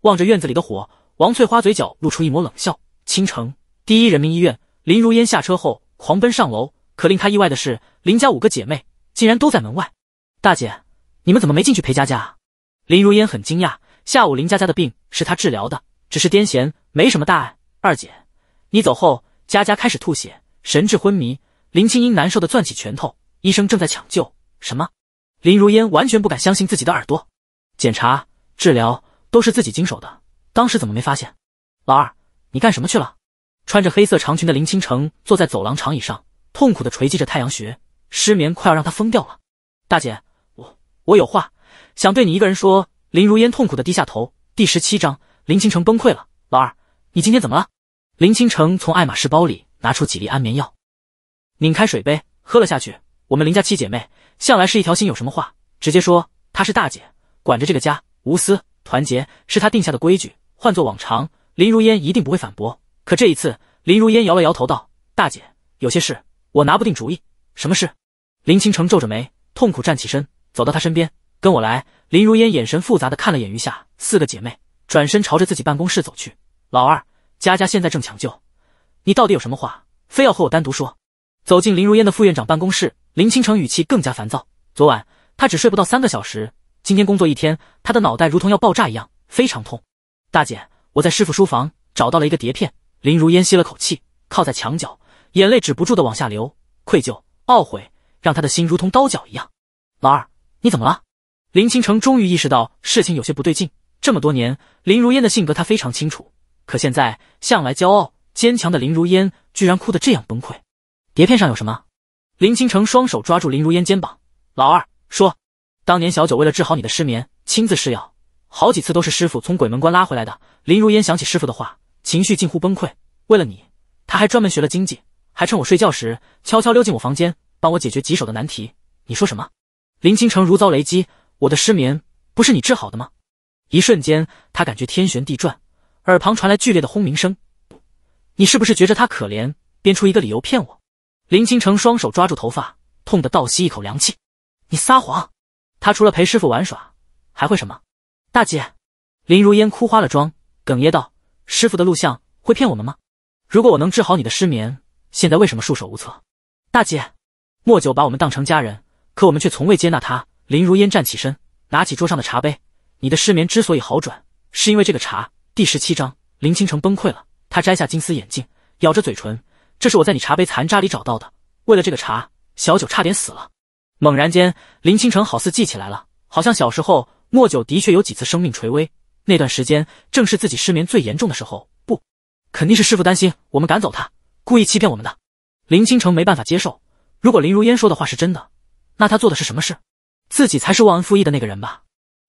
望着院子里的火，王翠花嘴角露出一抹冷笑。青城第一人民医院，林如烟下车后狂奔上楼。可令她意外的是，林家五个姐妹竟然都在门外。大姐，你们怎么没进去陪佳佳？林如烟很惊讶。下午林佳佳的病是她治疗的，只是癫痫，没什么大碍。二姐，你走后，佳佳开始吐血，神志昏迷。林青英难受的攥起拳头。医生正在抢救。什么？林如烟完全不敢相信自己的耳朵。检查、治疗都是自己经手的，当时怎么没发现？老二。你干什么去了？穿着黑色长裙的林倾城坐在走廊长椅上，痛苦的锤击着太阳穴，失眠快要让她疯掉了。大姐，我我有话想对你一个人说。林如烟痛苦的低下头。第十七章，林倾城崩溃了。老二，你今天怎么了？林倾城从爱马仕包里拿出几粒安眠药，拧开水杯喝了下去。我们林家七姐妹向来是一条心，有什么话直接说。她是大姐，管着这个家，无私团结是她定下的规矩。换做往常。林如烟一定不会反驳，可这一次，林如烟摇了摇头，道：“大姐，有些事我拿不定主意。什么事？”林倾城皱着眉，痛苦站起身，走到她身边，跟我来。林如烟眼神复杂的看了眼余下四个姐妹，转身朝着自己办公室走去。老二，佳佳现在正抢救，你到底有什么话，非要和我单独说？走进林如烟的副院长办公室，林倾城语气更加烦躁。昨晚他只睡不到三个小时，今天工作一天，他的脑袋如同要爆炸一样，非常痛。大姐。我在师傅书房找到了一个碟片，林如烟吸了口气，靠在墙角，眼泪止不住的往下流，愧疚、懊悔，让他的心如同刀绞一样。老二，你怎么了？林倾城终于意识到事情有些不对劲。这么多年，林如烟的性格他非常清楚，可现在，向来骄傲坚强的林如烟居然哭得这样崩溃。碟片上有什么？林倾城双手抓住林如烟肩膀，老二说，当年小九为了治好你的失眠，亲自试药。好几次都是师傅从鬼门关拉回来的。林如烟想起师傅的话，情绪近乎崩溃。为了你，他还专门学了经济，还趁我睡觉时悄悄溜进我房间，帮我解决棘手的难题。你说什么？林倾城如遭雷击。我的失眠不是你治好的吗？一瞬间，他感觉天旋地转，耳旁传来剧烈的轰鸣声。你是不是觉着他可怜，编出一个理由骗我？林倾城双手抓住头发，痛得倒吸一口凉气。你撒谎！他除了陪师傅玩耍，还会什么？大姐，林如烟哭花了妆，哽咽道：“师傅的录像会骗我们吗？如果我能治好你的失眠，现在为什么束手无策？”大姐，莫九把我们当成家人，可我们却从未接纳他。林如烟站起身，拿起桌上的茶杯：“你的失眠之所以好转，是因为这个茶。”第十七章，林倾城崩溃了，他摘下金丝眼镜，咬着嘴唇：“这是我在你茶杯残渣里找到的。为了这个茶，小九差点死了。”猛然间，林倾城好似记起来了，好像小时候。莫九的确有几次生命垂危，那段时间正是自己失眠最严重的时候。不，肯定是师傅担心我们赶走他，故意欺骗我们的。林倾城没办法接受，如果林如烟说的话是真的，那他做的是什么事？自己才是忘恩负义的那个人吧？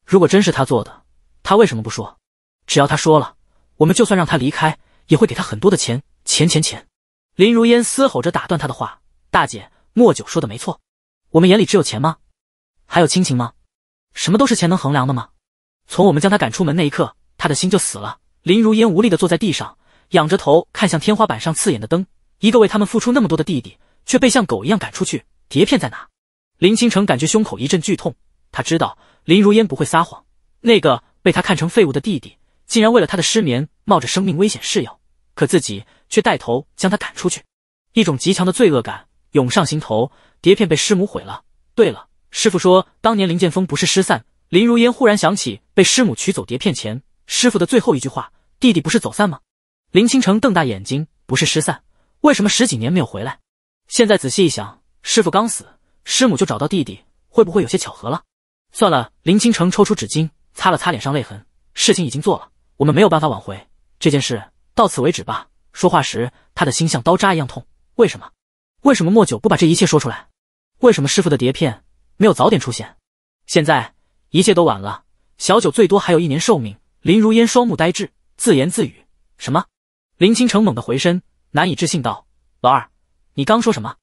如果真是他做的，他为什么不说？只要他说了，我们就算让他离开，也会给他很多的钱钱钱钱。林如烟嘶吼着打断他的话：“大姐，莫九说的没错，我们眼里只有钱吗？还有亲情吗？”什么都是钱能衡量的吗？从我们将他赶出门那一刻，他的心就死了。林如烟无力地坐在地上，仰着头看向天花板上刺眼的灯。一个为他们付出那么多的弟弟，却被像狗一样赶出去。碟片在哪？林清城感觉胸口一阵剧痛，他知道林如烟不会撒谎。那个被他看成废物的弟弟，竟然为了他的失眠，冒着生命危险试药，可自己却带头将他赶出去。一种极强的罪恶感涌上心头。碟片被师母毁了。对了。师傅说，当年林剑锋不是失散。林如烟忽然想起被师母取走碟片前，师傅的最后一句话：“弟弟不是走散吗？”林倾城瞪大眼睛：“不是失散，为什么十几年没有回来？现在仔细一想，师傅刚死，师母就找到弟弟，会不会有些巧合了？”算了，林倾城抽出纸巾，擦了擦脸上泪痕。事情已经做了，我们没有办法挽回这件事，到此为止吧。说话时，他的心像刀扎一样痛。为什么？为什么莫九不把这一切说出来？为什么师傅的碟片？没有早点出现，现在一切都晚了。小九最多还有一年寿命。林如烟双目呆滞，自言自语：“什么？”林清城猛地回身，难以置信道：“老二，你刚说什么？”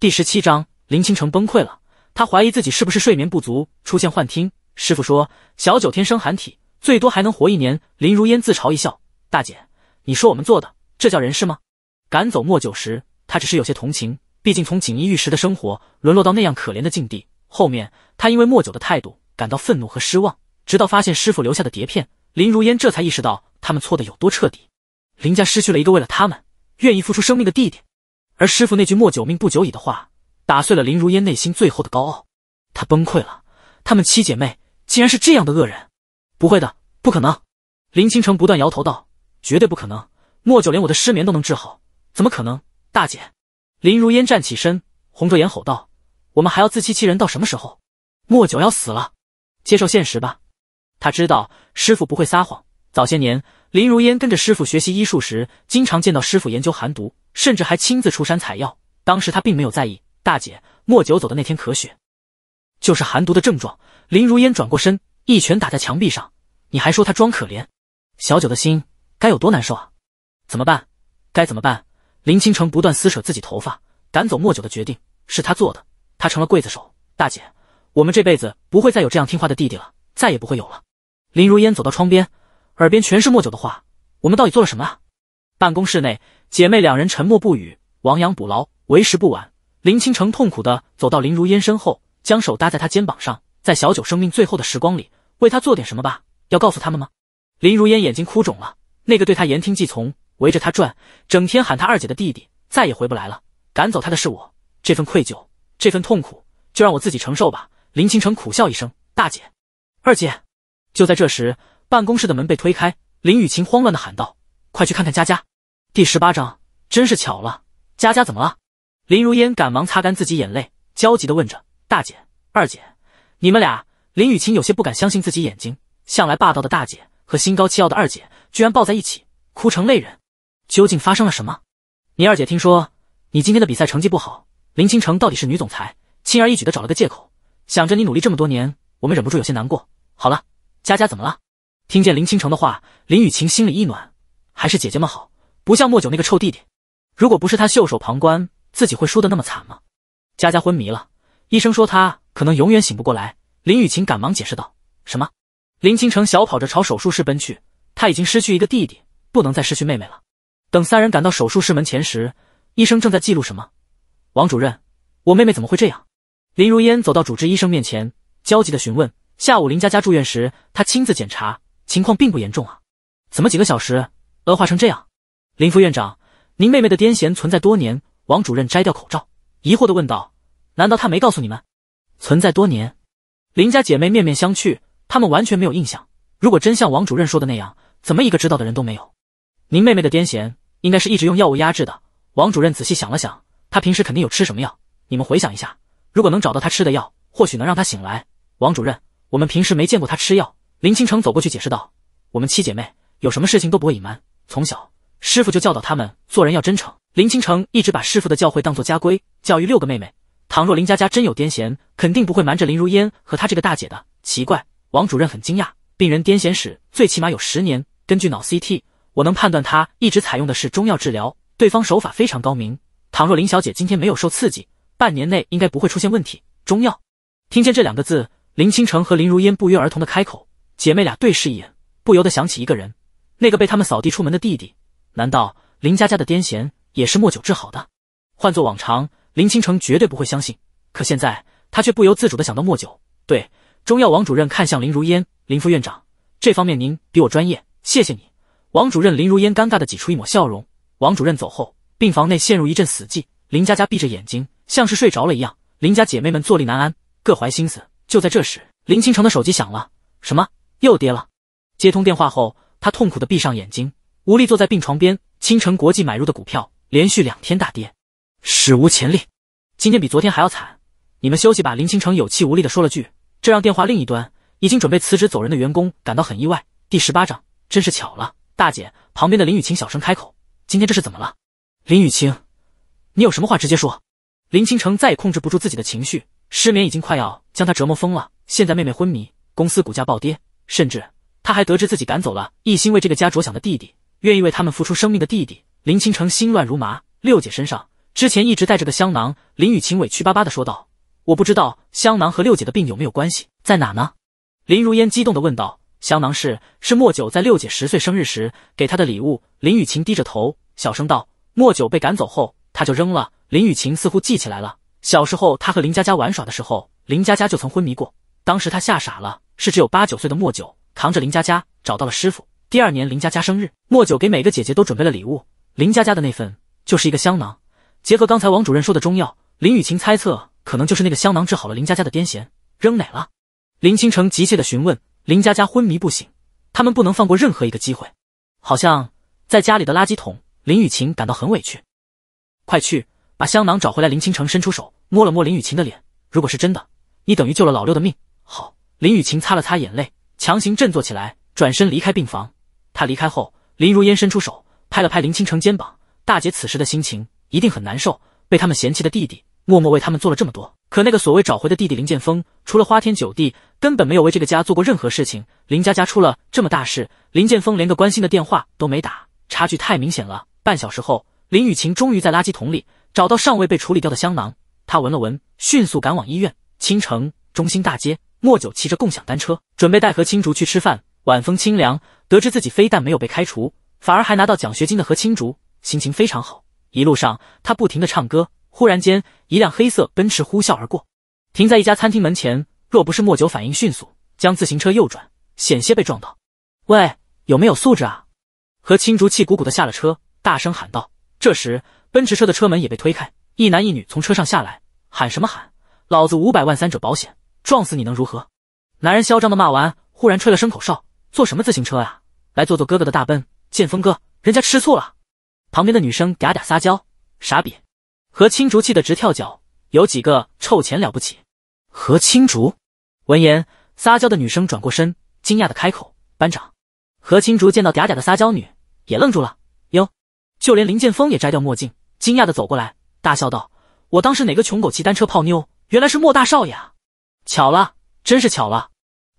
第十七章，林清城崩溃了。他怀疑自己是不是睡眠不足，出现幻听。师傅说，小九天生寒体，最多还能活一年。林如烟自嘲一笑：“大姐，你说我们做的这叫人事吗？”赶走莫九时，他只是有些同情，毕竟从锦衣玉食的生活沦落到那样可怜的境地。后面，他因为莫九的态度感到愤怒和失望，直到发现师傅留下的碟片，林如烟这才意识到他们错的有多彻底。林家失去了一个为了他们愿意付出生命的弟弟，而师傅那句“莫九命不久矣”的话，打碎了林如烟内心最后的高傲。她崩溃了，他们七姐妹竟然是这样的恶人！不会的，不可能！林倾城不断摇头道：“绝对不可能！莫九连我的失眠都能治好，怎么可能？”大姐，林如烟站起身，红着眼吼道。我们还要自欺欺人到什么时候？莫九要死了，接受现实吧。他知道师傅不会撒谎。早些年，林如烟跟着师傅学习医术时，经常见到师傅研究寒毒，甚至还亲自出山采药。当时他并没有在意。大姐，莫九走的那天咳血，就是寒毒的症状。林如烟转过身，一拳打在墙壁上。你还说他装可怜，小九的心该有多难受啊？怎么办？该怎么办？林倾城不断撕扯自己头发，赶走莫九的决定是他做的。他成了刽子手，大姐，我们这辈子不会再有这样听话的弟弟了，再也不会有了。林如烟走到窗边，耳边全是莫九的话，我们到底做了什么？办公室内，姐妹两人沉默不语。亡羊补牢，为时不晚。林倾城痛苦的走到林如烟身后，将手搭在她肩膀上，在小九生命最后的时光里，为他做点什么吧？要告诉他们吗？林如烟眼睛哭肿了，那个对她言听计从，围着他转，整天喊他二姐的弟弟，再也回不来了。赶走他的是我，这份愧疚。这份痛苦就让我自己承受吧。林倾城苦笑一声：“大姐，二姐。”就在这时，办公室的门被推开，林雨晴慌乱的喊道：“快去看看佳佳！”第十八章，真是巧了，佳佳怎么了？林如烟赶忙擦干自己眼泪，焦急的问着：“大姐，二姐，你们俩……”林雨晴有些不敢相信自己眼睛，向来霸道的大姐和心高气傲的二姐居然抱在一起，哭成泪人。究竟发生了什么？你二姐听说你今天的比赛成绩不好？林倾城到底是女总裁，轻而易举的找了个借口，想着你努力这么多年，我们忍不住有些难过。好了，佳佳怎么了？听见林倾城的话，林雨晴心里一暖，还是姐姐们好，不像莫九那个臭弟弟。如果不是他袖手旁观，自己会输的那么惨吗？佳佳昏迷了，医生说她可能永远醒不过来。林雨晴赶忙解释道：“什么？”林倾城小跑着朝手术室奔去，他已经失去一个弟弟，不能再失去妹妹了。等三人赶到手术室门前时，医生正在记录什么？王主任，我妹妹怎么会这样？林如烟走到主治医生面前，焦急的询问：“下午林佳佳住院时，她亲自检查，情况并不严重啊，怎么几个小时恶化成这样？”林副院长，您妹妹的癫痫存在多年。王主任摘掉口罩，疑惑的问道：“难道她没告诉你们？存在多年？”林家姐妹面面相觑，她们完全没有印象。如果真像王主任说的那样，怎么一个知道的人都没有？您妹妹的癫痫应该是一直用药物压制的。王主任仔细想了想。他平时肯定有吃什么药，你们回想一下。如果能找到他吃的药，或许能让他醒来。王主任，我们平时没见过他吃药。林倾城走过去解释道：“我们七姐妹有什么事情都不会隐瞒，从小师傅就教导他们做人要真诚。林倾城一直把师傅的教诲当作家规，教育六个妹妹。倘若林佳佳真有癫痫，肯定不会瞒着林如烟和她这个大姐的。奇怪，王主任很惊讶，病人癫痫史最起码有十年。根据脑 CT，我能判断他一直采用的是中药治疗。对方手法非常高明。”倘若林小姐今天没有受刺激，半年内应该不会出现问题。中药，听见这两个字，林倾城和林如烟不约而同的开口。姐妹俩对视一眼，不由得想起一个人，那个被他们扫地出门的弟弟。难道林佳佳的癫痫也是莫九治好的？换做往常，林倾城绝对不会相信，可现在他却不由自主的想到莫九。对，中药。王主任看向林如烟，林副院长，这方面您比我专业，谢谢你。王主任，林如烟尴尬的挤出一抹笑容。王主任走后。病房内陷入一阵死寂，林佳佳闭着眼睛，像是睡着了一样。林家姐妹们坐立难安，各怀心思。就在这时，林倾城的手机响了。什么？又跌了？接通电话后，他痛苦的闭上眼睛，无力坐在病床边。倾城国际买入的股票连续两天大跌，史无前例。今天比昨天还要惨。你们休息吧。林倾城有气无力的说了句，这让电话另一端已经准备辞职走人的员工感到很意外。第十八章，真是巧了。大姐旁边的林雨晴小声开口：“今天这是怎么了？”林雨晴，你有什么话直接说。林倾城再也控制不住自己的情绪，失眠已经快要将他折磨疯了。现在妹妹昏迷，公司股价暴跌，甚至他还得知自己赶走了一心为这个家着想的弟弟，愿意为他们付出生命的弟弟。林倾城心乱如麻。六姐身上之前一直带着个香囊，林雨晴委屈巴巴的说道：“我不知道香囊和六姐的病有没有关系，在哪呢？”林如烟激动的问道：“香囊是是莫九在六姐十岁生日时给她的礼物。”林雨晴低着头小声道。莫九被赶走后，他就扔了。林雨晴似乎记起来了，小时候他和林佳佳玩耍的时候，林佳佳就曾昏迷过。当时他吓傻了，是只有八九岁的莫九扛着林佳佳找到了师傅。第二年林佳佳生日，莫九给每个姐姐都准备了礼物，林佳佳的那份就是一个香囊。结合刚才王主任说的中药，林雨晴猜测可能就是那个香囊治好了林佳佳的癫痫。扔哪了？林清城急切的询问。林佳佳昏迷不醒，他们不能放过任何一个机会。好像在家里的垃圾桶。林雨晴感到很委屈，快去把香囊找回来。林倾城伸出手摸了摸林雨晴的脸，如果是真的，你等于救了老六的命。好，林雨晴擦了擦眼泪，强行振作起来，转身离开病房。她离开后，林如烟伸出手拍了拍林倾城肩膀：“大姐，此时的心情一定很难受。被他们嫌弃的弟弟，默默为他们做了这么多。可那个所谓找回的弟弟林剑锋，除了花天酒地，根本没有为这个家做过任何事情。林家家出了这么大事，林剑锋连个关心的电话都没打，差距太明显了。”半小时后，林雨晴终于在垃圾桶里找到尚未被处理掉的香囊，她闻了闻，迅速赶往医院。青城中心大街，莫九骑着共享单车，准备带何青竹去吃饭。晚风清凉，得知自己非但没有被开除，反而还拿到奖学金的何青竹心情非常好。一路上，他不停的唱歌。忽然间，一辆黑色奔驰呼啸而过，停在一家餐厅门前。若不是莫九反应迅速，将自行车右转，险些被撞到。喂，有没有素质啊？何青竹气鼓鼓的下了车。大声喊道。这时，奔驰车的车门也被推开，一男一女从车上下来。喊什么喊？老子五百万三者保险，撞死你能如何？男人嚣张的骂完，忽然吹了牲口哨。坐什么自行车啊？来坐坐哥哥的大奔。剑锋哥，人家吃醋了。旁边的女生嗲嗲撒娇，傻瘪，何青竹气得直跳脚，有几个臭钱了不起？何青竹闻言，撒娇的女生转过身，惊讶的开口：“班长。”何青竹见到嗲嗲的撒娇女，也愣住了。哟。就连林剑锋也摘掉墨镜，惊讶的走过来，大笑道：“我当时哪个穷狗骑单车泡妞，原来是莫大少爷啊！巧了，真是巧了。”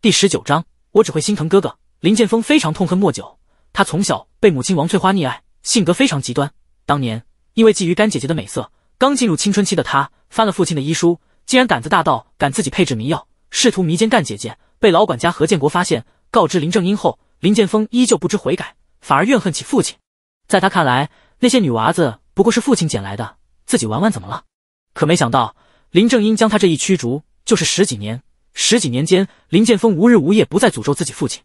第十九章，我只会心疼哥哥。林剑锋非常痛恨莫九，他从小被母亲王翠花溺爱，性格非常极端。当年因为觊觎干姐姐的美色，刚进入青春期的他翻了父亲的医书，竟然胆子大到敢自己配置迷药，试图迷奸干姐姐。被老管家何建国发现，告知林正英后，林剑锋依旧不知悔改，反而怨恨起父亲。在他看来，那些女娃子不过是父亲捡来的，自己玩玩怎么了？可没想到，林正英将他这一驱逐就是十几年。十几年间，林剑锋无日无夜不再诅咒自己父亲，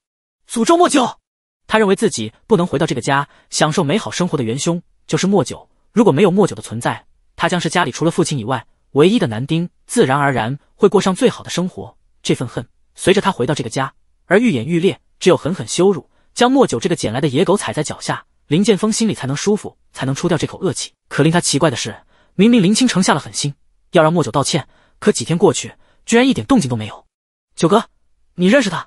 诅咒莫九。他认为自己不能回到这个家，享受美好生活的元凶就是莫九。如果没有莫九的存在，他将是家里除了父亲以外唯一的男丁，自然而然会过上最好的生活。这份恨随着他回到这个家而愈演愈烈，只有狠狠羞辱，将莫九这个捡来的野狗踩在脚下。林剑锋心里才能舒服，才能出掉这口恶气。可令他奇怪的是，明明林清城下了狠心要让莫九道歉，可几天过去，居然一点动静都没有。九哥，你认识他？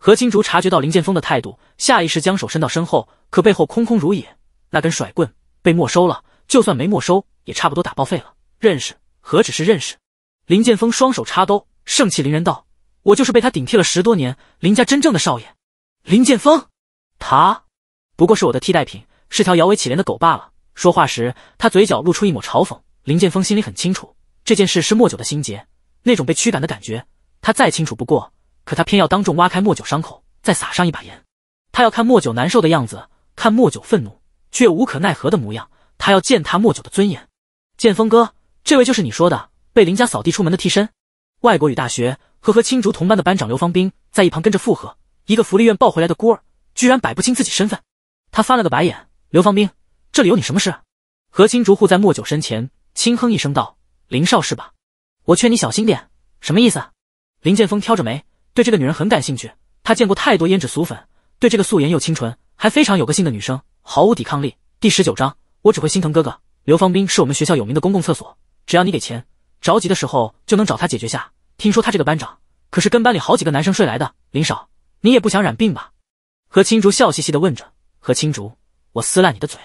何青竹察觉到林剑锋的态度，下意识将手伸到身后，可背后空空如也，那根甩棍被没收了。就算没没收，也差不多打报废了。认识，何止是认识？林剑锋双手插兜，盛气凌人道：“我就是被他顶替了十多年，林家真正的少爷，林剑锋。”他。不过是我的替代品，是条摇尾乞怜的狗罢了。说话时，他嘴角露出一抹嘲讽。林剑锋心里很清楚，这件事是莫九的心结，那种被驱赶的感觉，他再清楚不过。可他偏要当众挖开莫九伤口，再撒上一把盐。他要看莫九难受的样子，看莫九愤怒却又无可奈何的模样。他要践踏莫九的尊严。剑锋哥，这位就是你说的被林家扫地出门的替身？外国语大学和和青竹同班的班长刘方斌在一旁跟着附和。一个福利院抱回来的孤儿，居然摆不清自己身份？他翻了个白眼，刘方兵，这里有你什么事？何青竹护在莫九身前，轻哼一声道：“林少是吧？我劝你小心点。”什么意思？林剑锋挑着眉，对这个女人很感兴趣。他见过太多胭脂俗粉，对这个素颜又清纯，还非常有个性的女生毫无抵抗力。第十九章，我只会心疼哥哥。刘方兵是我们学校有名的公共厕所，只要你给钱，着急的时候就能找他解决下。听说他这个班长可是跟班里好几个男生睡来的。林少，你也不想染病吧？何青竹笑嘻嘻地问着。何青竹，我撕烂你的嘴！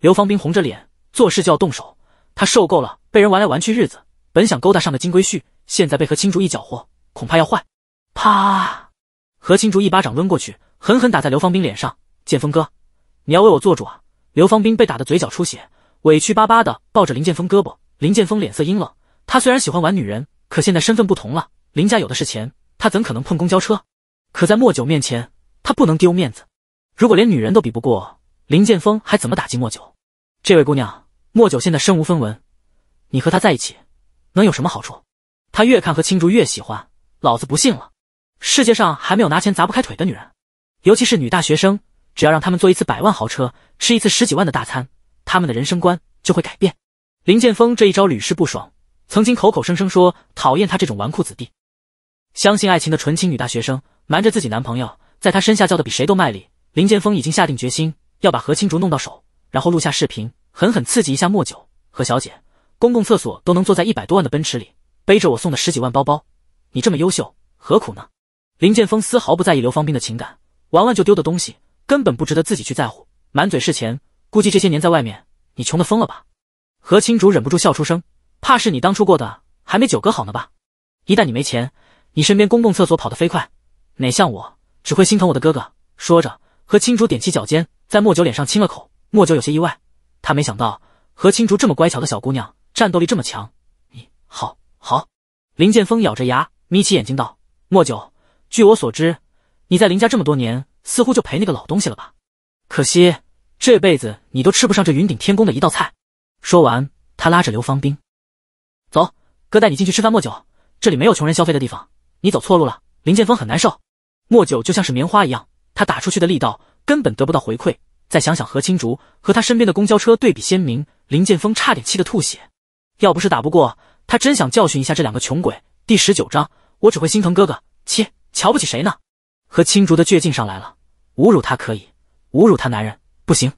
刘方兵红着脸，做事就要动手。他受够了被人玩来玩去，日子本想勾搭上的金龟婿，现在被何青竹一搅和，恐怕要坏。啪！何青竹一巴掌抡过去，狠狠打在刘方兵脸上。剑锋哥，你要为我做主啊！刘方兵被打得嘴角出血，委屈巴巴的抱着林剑锋胳膊。林剑锋脸色阴冷，他虽然喜欢玩女人，可现在身份不同了。林家有的是钱，他怎可能碰公交车？可在莫九面前，他不能丢面子。如果连女人都比不过林剑锋，还怎么打击莫九？这位姑娘，莫九现在身无分文，你和他在一起，能有什么好处？他越看和青竹越喜欢，老子不信了！世界上还没有拿钱砸不开腿的女人，尤其是女大学生，只要让他们坐一次百万豪车，吃一次十几万的大餐，他们的人生观就会改变。林剑锋这一招屡试不爽，曾经口口声声说讨厌他这种纨绔子弟，相信爱情的纯情女大学生，瞒着自己男朋友，在他身下叫的比谁都卖力。林剑锋已经下定决心要把何青竹弄到手，然后录下视频，狠狠刺激一下莫九。何小姐，公共厕所都能坐在一百多万的奔驰里，背着我送的十几万包包，你这么优秀，何苦呢？林剑锋丝毫不在意刘芳斌的情感，玩玩就丢的东西，根本不值得自己去在乎。满嘴是钱，估计这些年在外面，你穷的疯了吧？何青竹忍不住笑出声，怕是你当初过的还没九哥好呢吧？一旦你没钱，你身边公共厕所跑得飞快，哪像我，只会心疼我的哥哥。说着。何青竹踮起脚尖，在莫九脸上亲了口。莫九有些意外，他没想到何青竹这么乖巧的小姑娘，战斗力这么强。你好，好。林剑锋咬着牙，眯起眼睛道：“莫九，据我所知，你在林家这么多年，似乎就陪那个老东西了吧？可惜这辈子你都吃不上这云顶天宫的一道菜。”说完，他拉着刘方兵走，哥带你进去吃饭。莫九，这里没有穷人消费的地方，你走错路了。林剑锋很难受。莫九就像是棉花一样。他打出去的力道根本得不到回馈，再想想何青竹和他身边的公交车对比鲜明，林剑锋差点气得吐血。要不是打不过，他真想教训一下这两个穷鬼。第十九章，我只会心疼哥哥，切，瞧不起谁呢？何青竹的倔劲上来了，侮辱他可以，侮辱他男人不行。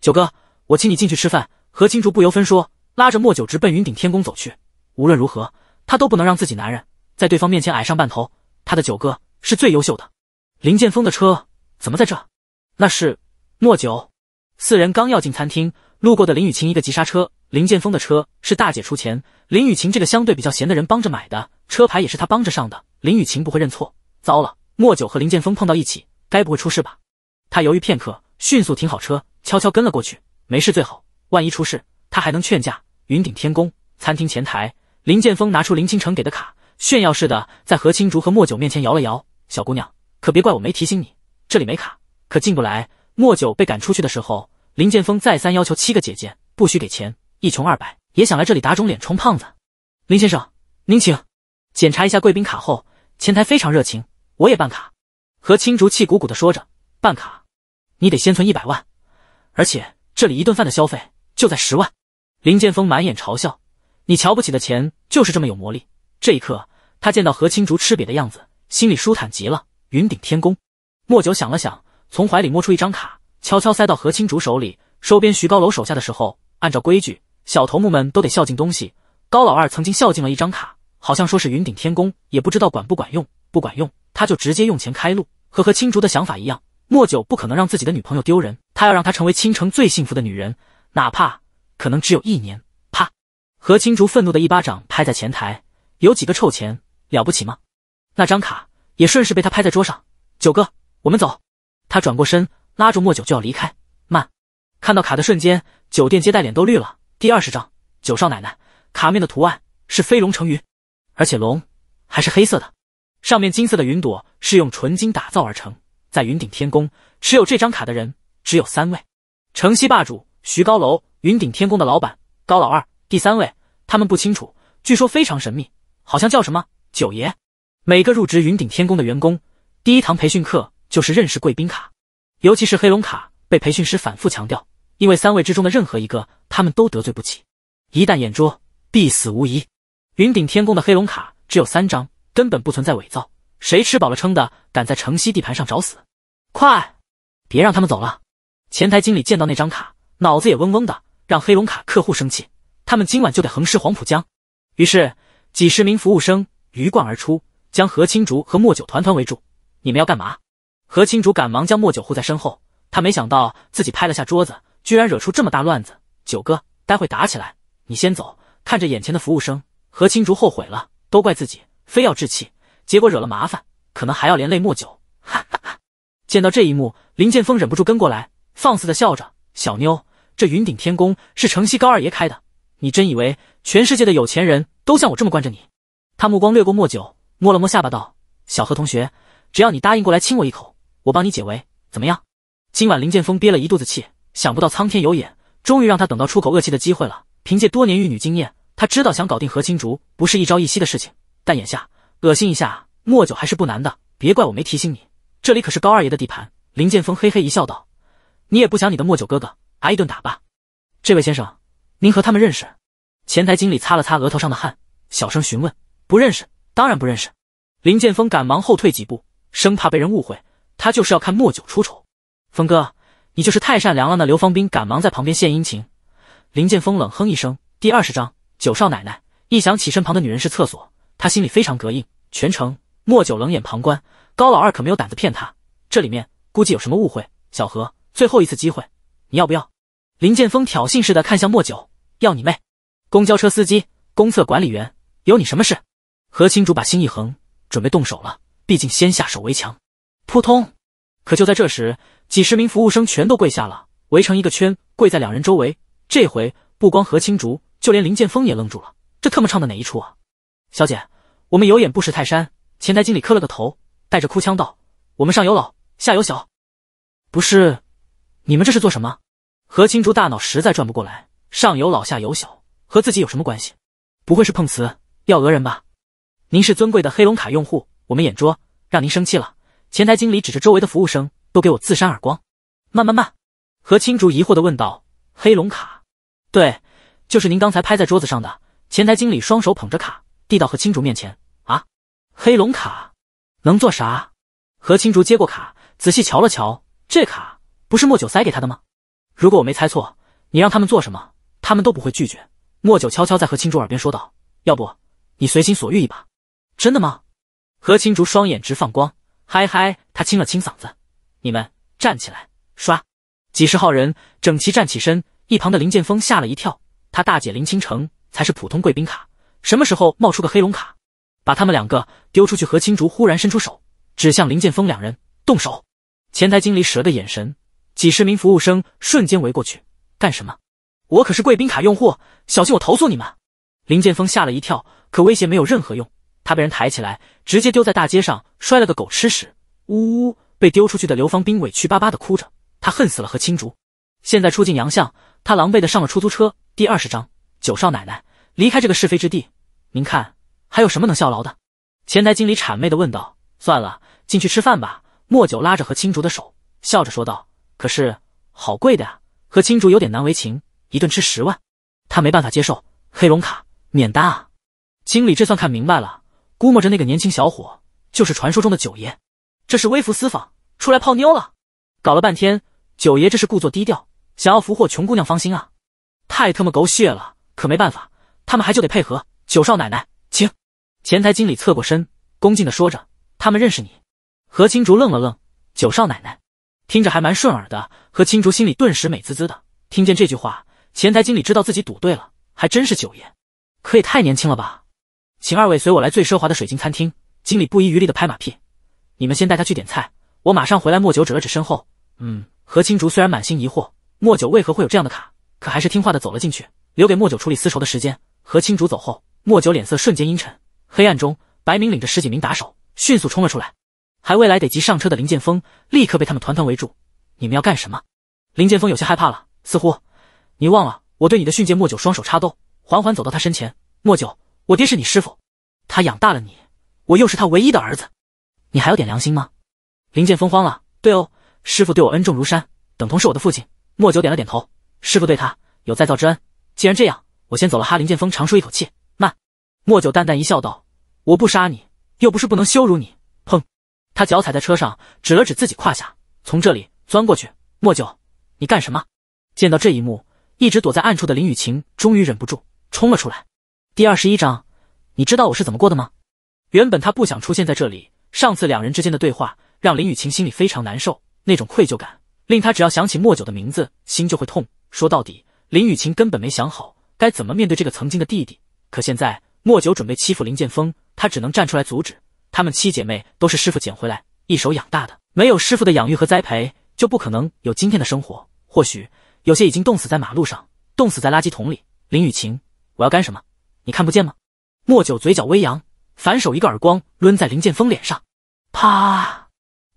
九哥，我请你进去吃饭。何青竹不由分说，拉着莫九直奔云顶天宫走去。无论如何，他都不能让自己男人在对方面前矮上半头。他的九哥是最优秀的，林剑锋的车。怎么在这？那是莫九。四人刚要进餐厅，路过的林雨晴一个急刹车。林剑锋的车是大姐出钱，林雨晴这个相对比较闲的人帮着买的，车牌也是他帮着上的。林雨晴不会认错。糟了，莫九和林剑锋碰到一起，该不会出事吧？他犹豫片刻，迅速停好车，悄悄跟了过去。没事最好，万一出事，他还能劝架。云顶天宫餐厅前台，林剑锋拿出林倾城给的卡，炫耀似的在何青竹和莫九面前摇了摇。小姑娘，可别怪我没提醒你。这里没卡，可进不来。莫九被赶出去的时候，林剑锋再三要求七个姐姐不许给钱，一穷二白也想来这里打肿脸充胖子。林先生，您请检查一下贵宾卡后，前台非常热情。我也办卡。何青竹气鼓鼓地说着：“办卡，你得先存一百万，而且这里一顿饭的消费就在十万。”林剑锋满眼嘲笑：“你瞧不起的钱就是这么有魔力。”这一刻，他见到何青竹吃瘪的样子，心里舒坦极了。云顶天宫。莫九想了想，从怀里摸出一张卡，悄悄塞到何青竹手里。收编徐高楼手下的时候，按照规矩，小头目们都得孝敬东西。高老二曾经孝敬了一张卡，好像说是云顶天宫，也不知道管不管用。不管用，他就直接用钱开路。和何青竹的想法一样，莫九不可能让自己的女朋友丢人，他要让她成为青城最幸福的女人，哪怕可能只有一年。啪！何青竹愤怒的一巴掌拍在前台，有几个臭钱了不起吗？那张卡也顺势被他拍在桌上。九哥。我们走，他转过身，拉住莫九就要离开。慢，看到卡的瞬间，酒店接待脸都绿了。第二十章九少奶奶卡面的图案是飞龙成云，而且龙还是黑色的，上面金色的云朵是用纯金打造而成。在云顶天宫持有这张卡的人只有三位：城西霸主徐高楼、云顶天宫的老板高老二。第三位他们不清楚，据说非常神秘，好像叫什么九爷。每个入职云顶天宫的员工，第一堂培训课。就是认识贵宾卡，尤其是黑龙卡，被培训师反复强调，因为三位之中的任何一个，他们都得罪不起，一旦眼拙，必死无疑。云顶天宫的黑龙卡只有三张，根本不存在伪造，谁吃饱了撑的敢在城西地盘上找死？快，别让他们走了！前台经理见到那张卡，脑子也嗡嗡的，让黑龙卡客户生气，他们今晚就得横尸黄浦江。于是，几十名服务生鱼贯而出，将何青竹和莫九团团围住。你们要干嘛？何青竹赶忙将莫九护在身后，他没想到自己拍了下桌子，居然惹出这么大乱子。九哥，待会打起来，你先走，看着眼前的服务生。何青竹后悔了，都怪自己非要置气，结果惹了麻烦，可能还要连累莫九。哈哈哈！见到这一幕，林剑锋忍不住跟过来，放肆的笑着：“小妞，这云顶天宫是城西高二爷开的，你真以为全世界的有钱人都像我这么惯着你？”他目光掠过莫九，摸了摸下巴道：“小何同学，只要你答应过来亲我一口。”我帮你解围，怎么样？今晚林剑锋憋了一肚子气，想不到苍天有眼，终于让他等到出口恶气的机会了。凭借多年玉女经验，他知道想搞定何青竹不是一朝一夕的事情，但眼下恶心一下莫九还是不难的。别怪我没提醒你，这里可是高二爷的地盘。林剑锋嘿嘿一笑，道：“你也不想你的莫九哥哥挨一顿打吧？”这位先生，您和他们认识？前台经理擦了擦额头上的汗，小声询问：“不认识，当然不认识。”林剑锋赶忙后退几步，生怕被人误会。他就是要看莫九出丑，峰哥，你就是太善良了。那刘方斌赶忙在旁边献殷勤。林剑锋冷哼一声。第二十章九少奶奶。一想起身旁的女人是厕所，他心里非常膈应。全程莫九冷眼旁观，高老二可没有胆子骗他，这里面估计有什么误会。小何，最后一次机会，你要不要？林剑锋挑衅似的看向莫九，要你妹！公交车司机，公厕管理员，有你什么事？何青竹把心一横，准备动手了，毕竟先下手为强。扑通！可就在这时，几十名服务生全都跪下了，围成一个圈，跪在两人周围。这回不光何青竹，就连林剑锋也愣住了。这特么唱的哪一出啊？小姐，我们有眼不识泰山。前台经理磕了个头，带着哭腔道：“我们上有老，下有小，不是，你们这是做什么？”何青竹大脑实在转不过来，上有老，下有小，和自己有什么关系？不会是碰瓷要讹人吧？您是尊贵的黑龙卡用户，我们眼拙，让您生气了。前台经理指着周围的服务生，都给我自扇耳光！慢慢慢，何青竹疑惑的问道：“黑龙卡？对，就是您刚才拍在桌子上的。”前台经理双手捧着卡，递到何青竹面前。啊，黑龙卡能做啥？何青竹接过卡，仔细瞧了瞧，这卡不是莫九塞给他的吗？如果我没猜错，你让他们做什么，他们都不会拒绝。莫九悄悄在何青竹耳边说道：“要不你随心所欲一把？”真的吗？何青竹双眼直放光。嗨嗨，他清了清嗓子，你们站起来，刷！几十号人整齐站起身，一旁的林剑峰吓了一跳，他大姐林倾城才是普通贵宾卡，什么时候冒出个黑龙卡，把他们两个丢出去？何青竹忽然伸出手，指向林剑峰两人，动手！前台经理蛇的眼神，几十名服务生瞬间围过去，干什么？我可是贵宾卡用户，小心我投诉你们！林剑峰吓了一跳，可威胁没有任何用。他被人抬起来，直接丢在大街上，摔了个狗吃屎。呜呜，被丢出去的刘方兵委屈巴巴的哭着，他恨死了何青竹。现在出尽洋相，他狼狈的上了出租车。第二十章九少奶奶离开这个是非之地。您看还有什么能效劳的？前台经理谄媚的问道。算了，进去吃饭吧。莫九拉着何青竹的手，笑着说道。可是好贵的啊！何青竹有点难为情，一顿吃十万，他没办法接受。黑龙卡免单啊！经理这算看明白了。估摸着那个年轻小伙就是传说中的九爷，这是微服私访出来泡妞了。搞了半天，九爷这是故作低调，想要俘获穷姑娘芳心啊！太他妈狗血了，可没办法，他们还就得配合。九少奶奶，请。前台经理侧过身，恭敬的说着：“他们认识你。”何青竹愣了愣，九少奶奶，听着还蛮顺耳的。何青竹心里顿时美滋滋的。听见这句话，前台经理知道自己赌对了，还真是九爷，可也太年轻了吧。请二位随我来最奢华的水晶餐厅。经理不遗余力的拍马屁。你们先带他去点菜，我马上回来。莫九指了指身后，嗯。何青竹虽然满心疑惑，莫九为何会有这样的卡，可还是听话的走了进去，留给莫九处理丝绸的时间。何青竹走后，莫九脸色瞬间阴沉。黑暗中，白明领着十几名打手迅速冲了出来，还未来得及上车的林剑锋立刻被他们团团围住。你们要干什么？林剑锋有些害怕了，似乎你忘了我对你的训诫。莫九双手插兜，缓缓走到他身前。莫九。我爹是你师傅，他养大了你，我又是他唯一的儿子，你还有点良心吗？林剑锋慌了。对哦，师傅对我恩重如山，等同是我的父亲。莫九点了点头，师傅对他有再造之恩。既然这样，我先走了哈。林剑锋长舒一口气。慢。莫九淡淡一笑，道：“我不杀你，又不是不能羞辱你。”砰！他脚踩在车上，指了指自己胯下，从这里钻过去。莫九，你干什么？见到这一幕，一直躲在暗处的林雨晴终于忍不住冲了出来。第二十一章，你知道我是怎么过的吗？原本他不想出现在这里，上次两人之间的对话让林雨晴心里非常难受，那种愧疚感令他只要想起莫九的名字，心就会痛。说到底，林雨晴根本没想好该怎么面对这个曾经的弟弟。可现在莫九准备欺负林剑锋，他只能站出来阻止。他们七姐妹都是师傅捡回来，一手养大的，没有师傅的养育和栽培，就不可能有今天的生活。或许有些已经冻死在马路上，冻死在垃圾桶里。林雨晴，我要干什么？你看不见吗？莫九嘴角微扬，反手一个耳光抡在林剑锋脸上，啪！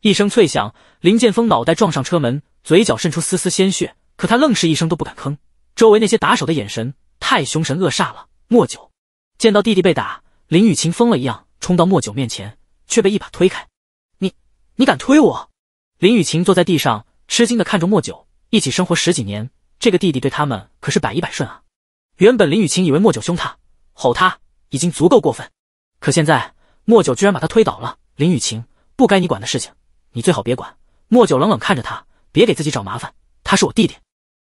一声脆响，林剑锋脑袋撞上车门，嘴角渗出丝丝鲜血，可他愣是一声都不敢吭。周围那些打手的眼神太凶神恶煞了。莫九见到弟弟被打，林雨晴疯了一样冲到莫九面前，却被一把推开。你你敢推我？林雨晴坐在地上，吃惊的看着莫九。一起生活十几年，这个弟弟对他们可是百依百顺啊。原本林雨晴以为莫九凶他。吼他已经足够过分，可现在莫九居然把他推倒了。林雨晴，不该你管的事情，你最好别管。莫九冷冷看着他，别给自己找麻烦。他是我弟弟。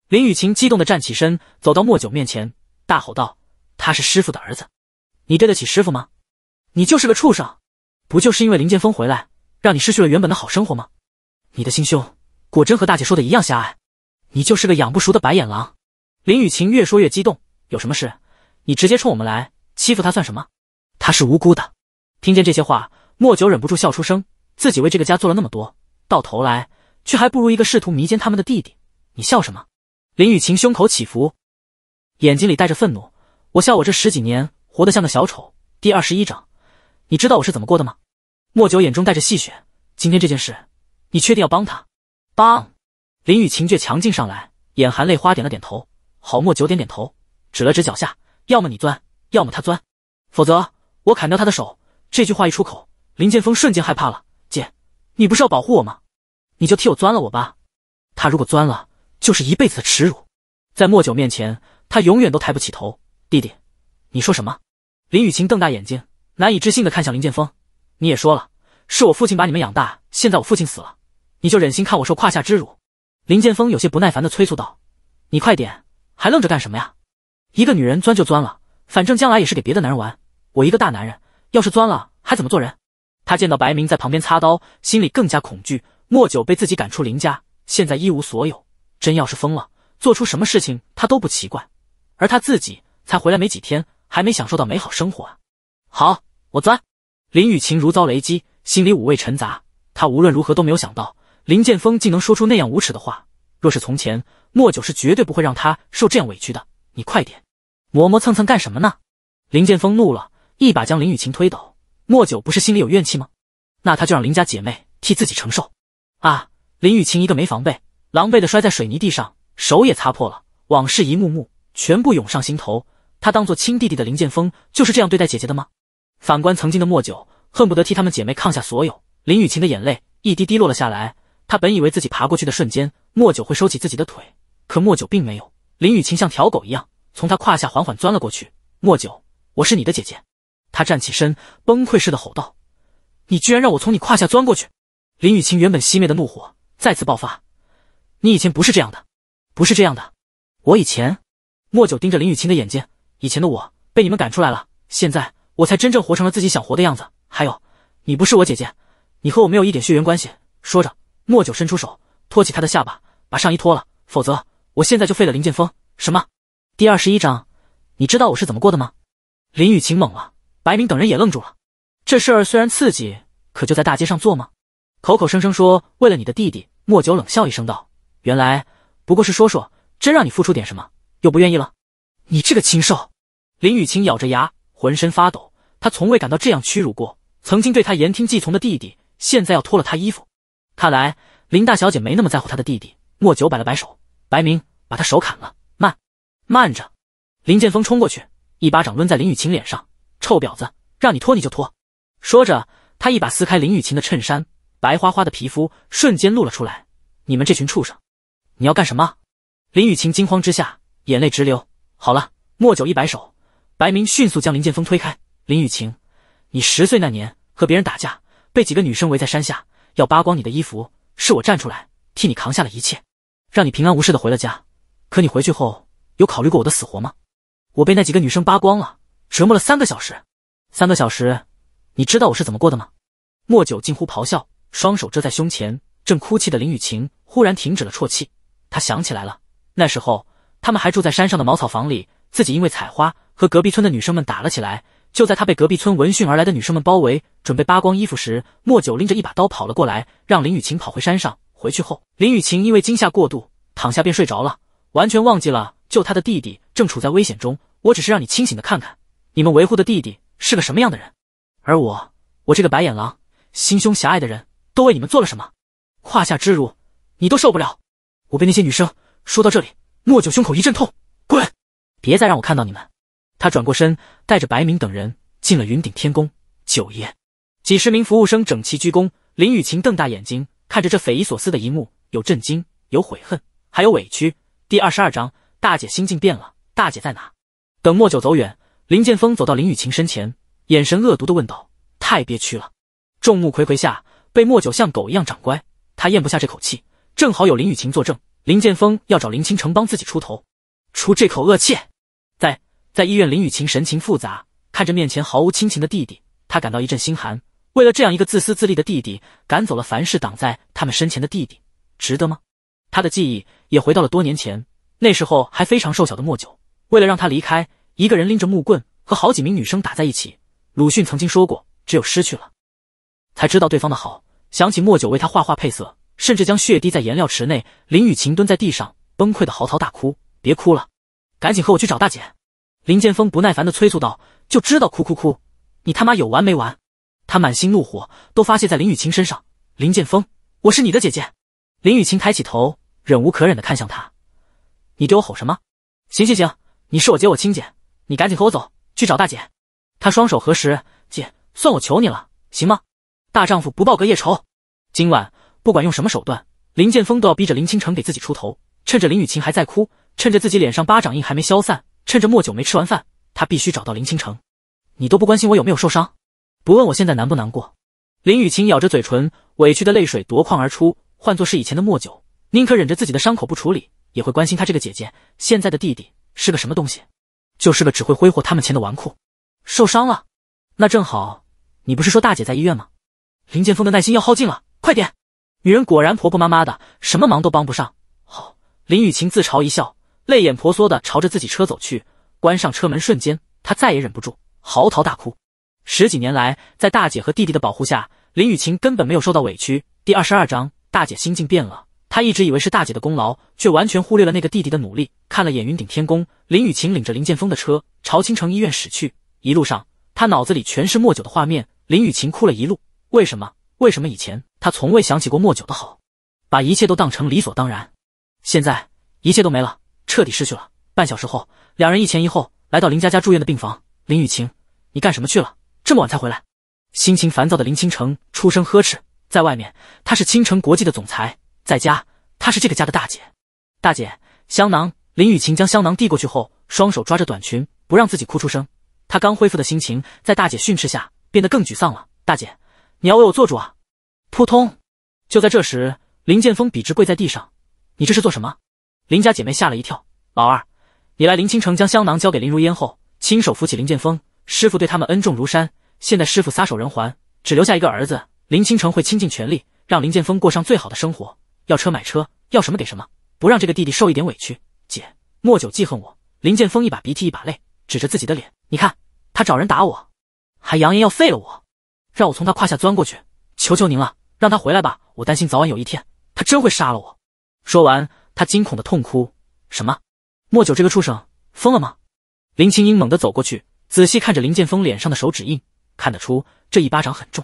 林雨晴激动的站起身，走到莫九面前，大吼道：“他是师傅的儿子，你对得起师傅吗？你就是个畜生！不就是因为林剑锋回来，让你失去了原本的好生活吗？你的心胸果真和大姐说的一样狭隘，你就是个养不熟的白眼狼。”林雨晴越说越激动，有什么事？你直接冲我们来欺负他算什么？他是无辜的。听见这些话，莫九忍不住笑出声。自己为这个家做了那么多，到头来却还不如一个试图迷奸他们的弟弟。你笑什么？林雨晴胸口起伏，眼睛里带着愤怒。我笑，我这十几年活得像个小丑。第二十一章，你知道我是怎么过的吗？莫九眼中带着戏谑。今天这件事，你确定要帮他？帮？林雨晴却强劲上来，眼含泪花点了点头。好，莫九点点头，指了指脚下。要么你钻，要么他钻，否则我砍掉他的手。这句话一出口，林剑锋瞬间害怕了。姐，你不是要保护我吗？你就替我钻了我吧。他如果钻了，就是一辈子的耻辱，在莫九面前，他永远都抬不起头。弟弟，你说什么？林雨晴瞪大眼睛，难以置信的看向林剑锋。你也说了，是我父亲把你们养大，现在我父亲死了，你就忍心看我受胯下之辱？林剑锋有些不耐烦的催促道：“你快点，还愣着干什么呀？”一个女人钻就钻了，反正将来也是给别的男人玩。我一个大男人，要是钻了还怎么做人？他见到白明在旁边擦刀，心里更加恐惧。莫九被自己赶出林家，现在一无所有，真要是疯了，做出什么事情他都不奇怪。而他自己才回来没几天，还没享受到美好生活啊！好，我钻。林雨晴如遭雷击，心里五味陈杂。她无论如何都没有想到林剑锋竟能说出那样无耻的话。若是从前，莫九是绝对不会让他受这样委屈的。你快点。磨磨蹭蹭干什么呢？林剑锋怒了，一把将林雨晴推倒。莫九不是心里有怨气吗？那他就让林家姐妹替自己承受。啊！林雨晴一个没防备，狼狈的摔在水泥地上，手也擦破了。往事一幕幕全部涌上心头。他当做亲弟弟的林剑锋就是这样对待姐姐的吗？反观曾经的莫九，恨不得替他们姐妹抗下所有。林雨晴的眼泪一滴滴落了下来。他本以为自己爬过去的瞬间，莫九会收起自己的腿，可莫九并没有。林雨晴像条狗一样。从他胯下缓缓钻了过去。莫九，我是你的姐姐。他站起身，崩溃似的吼道：“你居然让我从你胯下钻过去！”林雨晴原本熄灭的怒火再次爆发：“你以前不是这样的，不是这样的！我以前……”莫九盯着林雨晴的眼睛：“以前的我被你们赶出来了，现在我才真正活成了自己想活的样子。还有，你不是我姐姐，你和我没有一点血缘关系。”说着，莫九伸出手，托起他的下巴，把上衣脱了。否则，我现在就废了林剑锋。什么？第二十一章，你知道我是怎么过的吗？林雨晴懵了，白明等人也愣住了。这事儿虽然刺激，可就在大街上做吗？口口声声说为了你的弟弟，莫九冷笑一声道：“原来不过是说说，真让你付出点什么，又不愿意了？你这个禽兽！”林雨晴咬着牙，浑身发抖。她从未感到这样屈辱过。曾经对她言听计从的弟弟，现在要脱了她衣服。看来林大小姐没那么在乎她的弟弟。莫九摆了摆手，白明把他手砍了。慢着，林剑锋冲过去，一巴掌抡在林雨晴脸上，臭婊子，让你脱你就脱！说着，他一把撕开林雨晴的衬衫，白花花的皮肤瞬间露了出来。你们这群畜生，你要干什么？林雨晴惊慌之下，眼泪直流。好了，莫九一摆手，白明迅速将林剑锋推开。林雨晴，你十岁那年和别人打架，被几个女生围在山下要扒光你的衣服，是我站出来替你扛下了一切，让你平安无事的回了家。可你回去后。有考虑过我的死活吗？我被那几个女生扒光了，折磨了三个小时。三个小时，你知道我是怎么过的吗？莫九近乎咆哮，双手遮在胸前。正哭泣的林雨晴忽然停止了啜泣。她想起来了，那时候他们还住在山上的茅草房里，自己因为采花和隔壁村的女生们打了起来。就在他被隔壁村闻讯而来的女生们包围，准备扒光衣服时，莫九拎着一把刀跑了过来，让林雨晴跑回山上。回去后，林雨晴因为惊吓过度，躺下便睡着了。完全忘记了，救他的弟弟正处在危险中。我只是让你清醒的看看，你们维护的弟弟是个什么样的人，而我，我这个白眼狼、心胸狭隘的人，都为你们做了什么？胯下之辱你都受不了，我被那些女生……说到这里，莫九胸口一阵痛，滚，别再让我看到你们！他转过身，带着白明等人进了云顶天宫。九爷，几十名服务生整齐鞠躬。林雨晴瞪大眼睛看着这匪夷所思的一幕，有震惊，有悔恨，还有委屈。第二十二章，大姐心境变了。大姐在哪？等莫九走远，林剑锋走到林雨晴身前，眼神恶毒的问道：“太憋屈了，众目睽睽下被莫九像狗一样长乖，他咽不下这口气。正好有林雨晴作证，林剑锋要找林倾城帮自己出头，出这口恶气。”在在医院，林雨晴神情复杂，看着面前毫无亲情的弟弟，她感到一阵心寒。为了这样一个自私自利的弟弟，赶走了凡是挡在他们身前的弟弟，值得吗？他的记忆。也回到了多年前，那时候还非常瘦小的莫九，为了让他离开，一个人拎着木棍和好几名女生打在一起。鲁迅曾经说过：“只有失去了，才知道对方的好。”想起莫九为他画画配色，甚至将血滴在颜料池内，林雨晴蹲在地上崩溃的嚎啕大哭：“别哭了，赶紧和我去找大姐！”林剑锋不耐烦地催促道：“就知道哭哭哭，你他妈有完没完？”他满心怒火都发泄在林雨晴身上。林剑锋，我是你的姐姐！林雨晴抬起头。忍无可忍的看向他，你对我吼什么？行行行，你是我姐，我亲姐，你赶紧和我走，去找大姐。他双手合十，姐，算我求你了，行吗？大丈夫不报隔夜仇。今晚不管用什么手段，林剑锋都要逼着林倾城给自己出头。趁着林雨晴还在哭，趁着自己脸上巴掌印还没消散，趁着莫九没吃完饭，他必须找到林倾城。你都不关心我有没有受伤，不问我现在难不难过？林雨晴咬着嘴唇，委屈的泪水夺眶而出。换作是以前的莫九。宁可忍着自己的伤口不处理，也会关心她这个姐姐。现在的弟弟是个什么东西？就是个只会挥霍他们钱的纨绔。受伤了，那正好。你不是说大姐在医院吗？林剑锋的耐心要耗尽了，快点！女人果然婆婆妈妈的，什么忙都帮不上。好，林雨晴自嘲一笑，泪眼婆娑地朝着自己车走去，关上车门。瞬间，她再也忍不住，嚎啕大哭。十几年来，在大姐和弟弟的保护下，林雨晴根本没有受到委屈。第二十二章：大姐心境变了。他一直以为是大姐的功劳，却完全忽略了那个弟弟的努力。看了眼云顶天宫，林雨晴领着林剑峰的车朝青城医院驶去。一路上，他脑子里全是莫九的画面。林雨晴哭了一路，为什么？为什么以前他从未想起过莫九的好，把一切都当成理所当然？现在一切都没了，彻底失去了。半小时后，两人一前一后来到林佳佳住院的病房。林雨晴，你干什么去了？这么晚才回来？心情烦躁的林青城出声呵斥。在外面，他是青城国际的总裁。在家，她是这个家的大姐。大姐，香囊。林雨晴将香囊递过去后，双手抓着短裙，不让自己哭出声。她刚恢复的心情，在大姐训斥下变得更沮丧了。大姐，你要为我做主啊！扑通！就在这时，林剑锋笔直跪在地上。你这是做什么？林家姐妹吓了一跳。老二，你来。林清城将香囊交给林如烟后，亲手扶起林剑锋。师傅对他们恩重如山，现在师傅撒手人寰，只留下一个儿子。林清城会倾尽全力，让林剑锋过上最好的生活。要车买车，要什么给什么，不让这个弟弟受一点委屈。姐，莫九记恨我。林剑锋一把鼻涕一把泪，指着自己的脸，你看他找人打我，还扬言要废了我，让我从他胯下钻过去。求求您了，让他回来吧，我担心早晚有一天他真会杀了我。说完，他惊恐的痛哭。什么？莫九这个畜生疯了吗？林青英猛地走过去，仔细看着林剑锋脸上的手指印，看得出这一巴掌很重。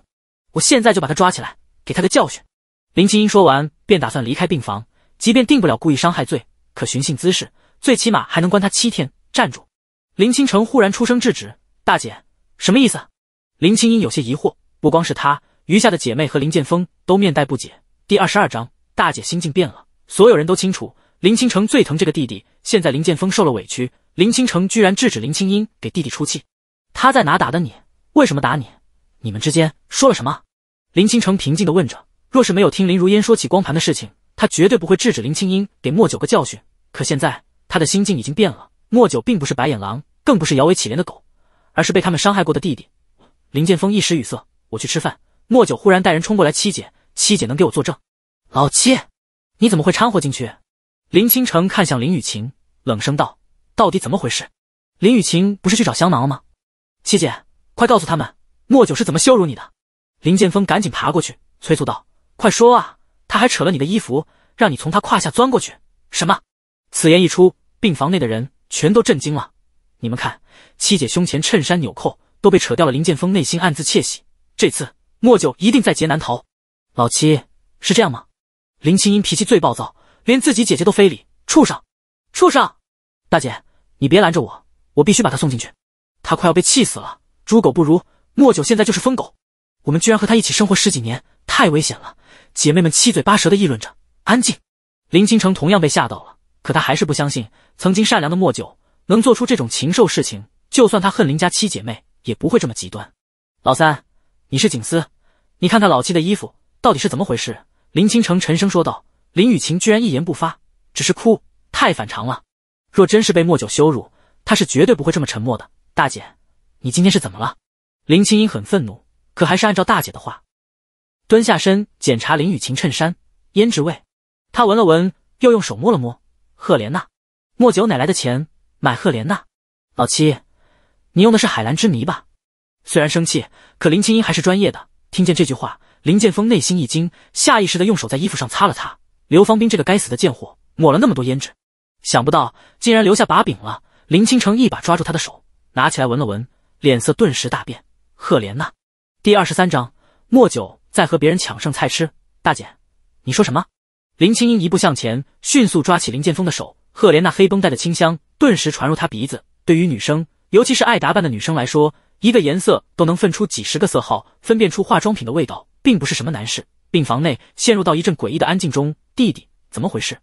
我现在就把他抓起来，给他个教训。林清音说完，便打算离开病房。即便定不了故意伤害罪，可寻衅滋事，最起码还能关他七天。站住！林清城忽然出声制止：“大姐，什么意思？”林清音有些疑惑。不光是她，余下的姐妹和林剑锋都面带不解。第二十二章，大姐心境变了。所有人都清楚，林清城最疼这个弟弟。现在林剑锋受了委屈，林清城居然制止林清音给弟弟出气。他在哪打的你？为什么打你？你们之间说了什么？林清城平静地问着。若是没有听林如烟说起光盘的事情，他绝对不会制止林青音给莫九个教训。可现在他的心境已经变了，莫九并不是白眼狼，更不是摇尾乞怜的狗，而是被他们伤害过的弟弟。林剑锋一时语塞。我去吃饭。莫九忽然带人冲过来。七姐，七姐能给我作证？老七，你怎么会掺和进去？林倾城看向林雨晴，冷声道：“到底怎么回事？”林雨晴不是去找香囊了吗？七姐，快告诉他们莫九是怎么羞辱你的。林剑锋赶紧爬过去，催促道。快说啊！他还扯了你的衣服，让你从他胯下钻过去。什么？此言一出，病房内的人全都震惊了。你们看，七姐胸前衬衫纽扣都被扯掉了。林剑锋内心暗自窃喜，这次莫九一定在劫难逃。老七，是这样吗？林青音脾气最暴躁，连自己姐姐都非礼，畜生！畜生！大姐，你别拦着我，我必须把他送进去。他快要被气死了，猪狗不如。莫九现在就是疯狗，我们居然和他一起生活十几年，太危险了。姐妹们七嘴八舌的议论着，安静。林倾城同样被吓到了，可她还是不相信，曾经善良的莫九能做出这种禽兽事情。就算他恨林家七姐妹，也不会这么极端。老三，你是警司，你看看老七的衣服到底是怎么回事？林倾城沉声说道。林雨晴居然一言不发，只是哭，太反常了。若真是被莫九羞辱，她是绝对不会这么沉默的。大姐，你今天是怎么了？林青音很愤怒，可还是按照大姐的话。蹲下身检查林雨晴衬衫，胭脂味。他闻了闻，又用手摸了摸。赫莲娜，莫九哪来的钱买赫莲娜？老七，你用的是海蓝之谜吧？虽然生气，可林清英还是专业的。听见这句话，林剑锋内心一惊，下意识的用手在衣服上擦了擦。刘方斌这个该死的贱货，抹了那么多胭脂，想不到竟然留下把柄了。林清城一把抓住他的手，拿起来闻了闻，脸色顿时大变。赫莲娜第二十三章，莫九。在和别人抢剩菜吃，大姐，你说什么？林青英一步向前，迅速抓起林剑锋的手，赫莲娜黑绷带的清香顿时传入他鼻子。对于女生，尤其是爱打扮的女生来说，一个颜色都能分出几十个色号，分辨出化妆品的味道，并不是什么难事。病房内陷入到一阵诡异的安静中。弟弟，怎么回事？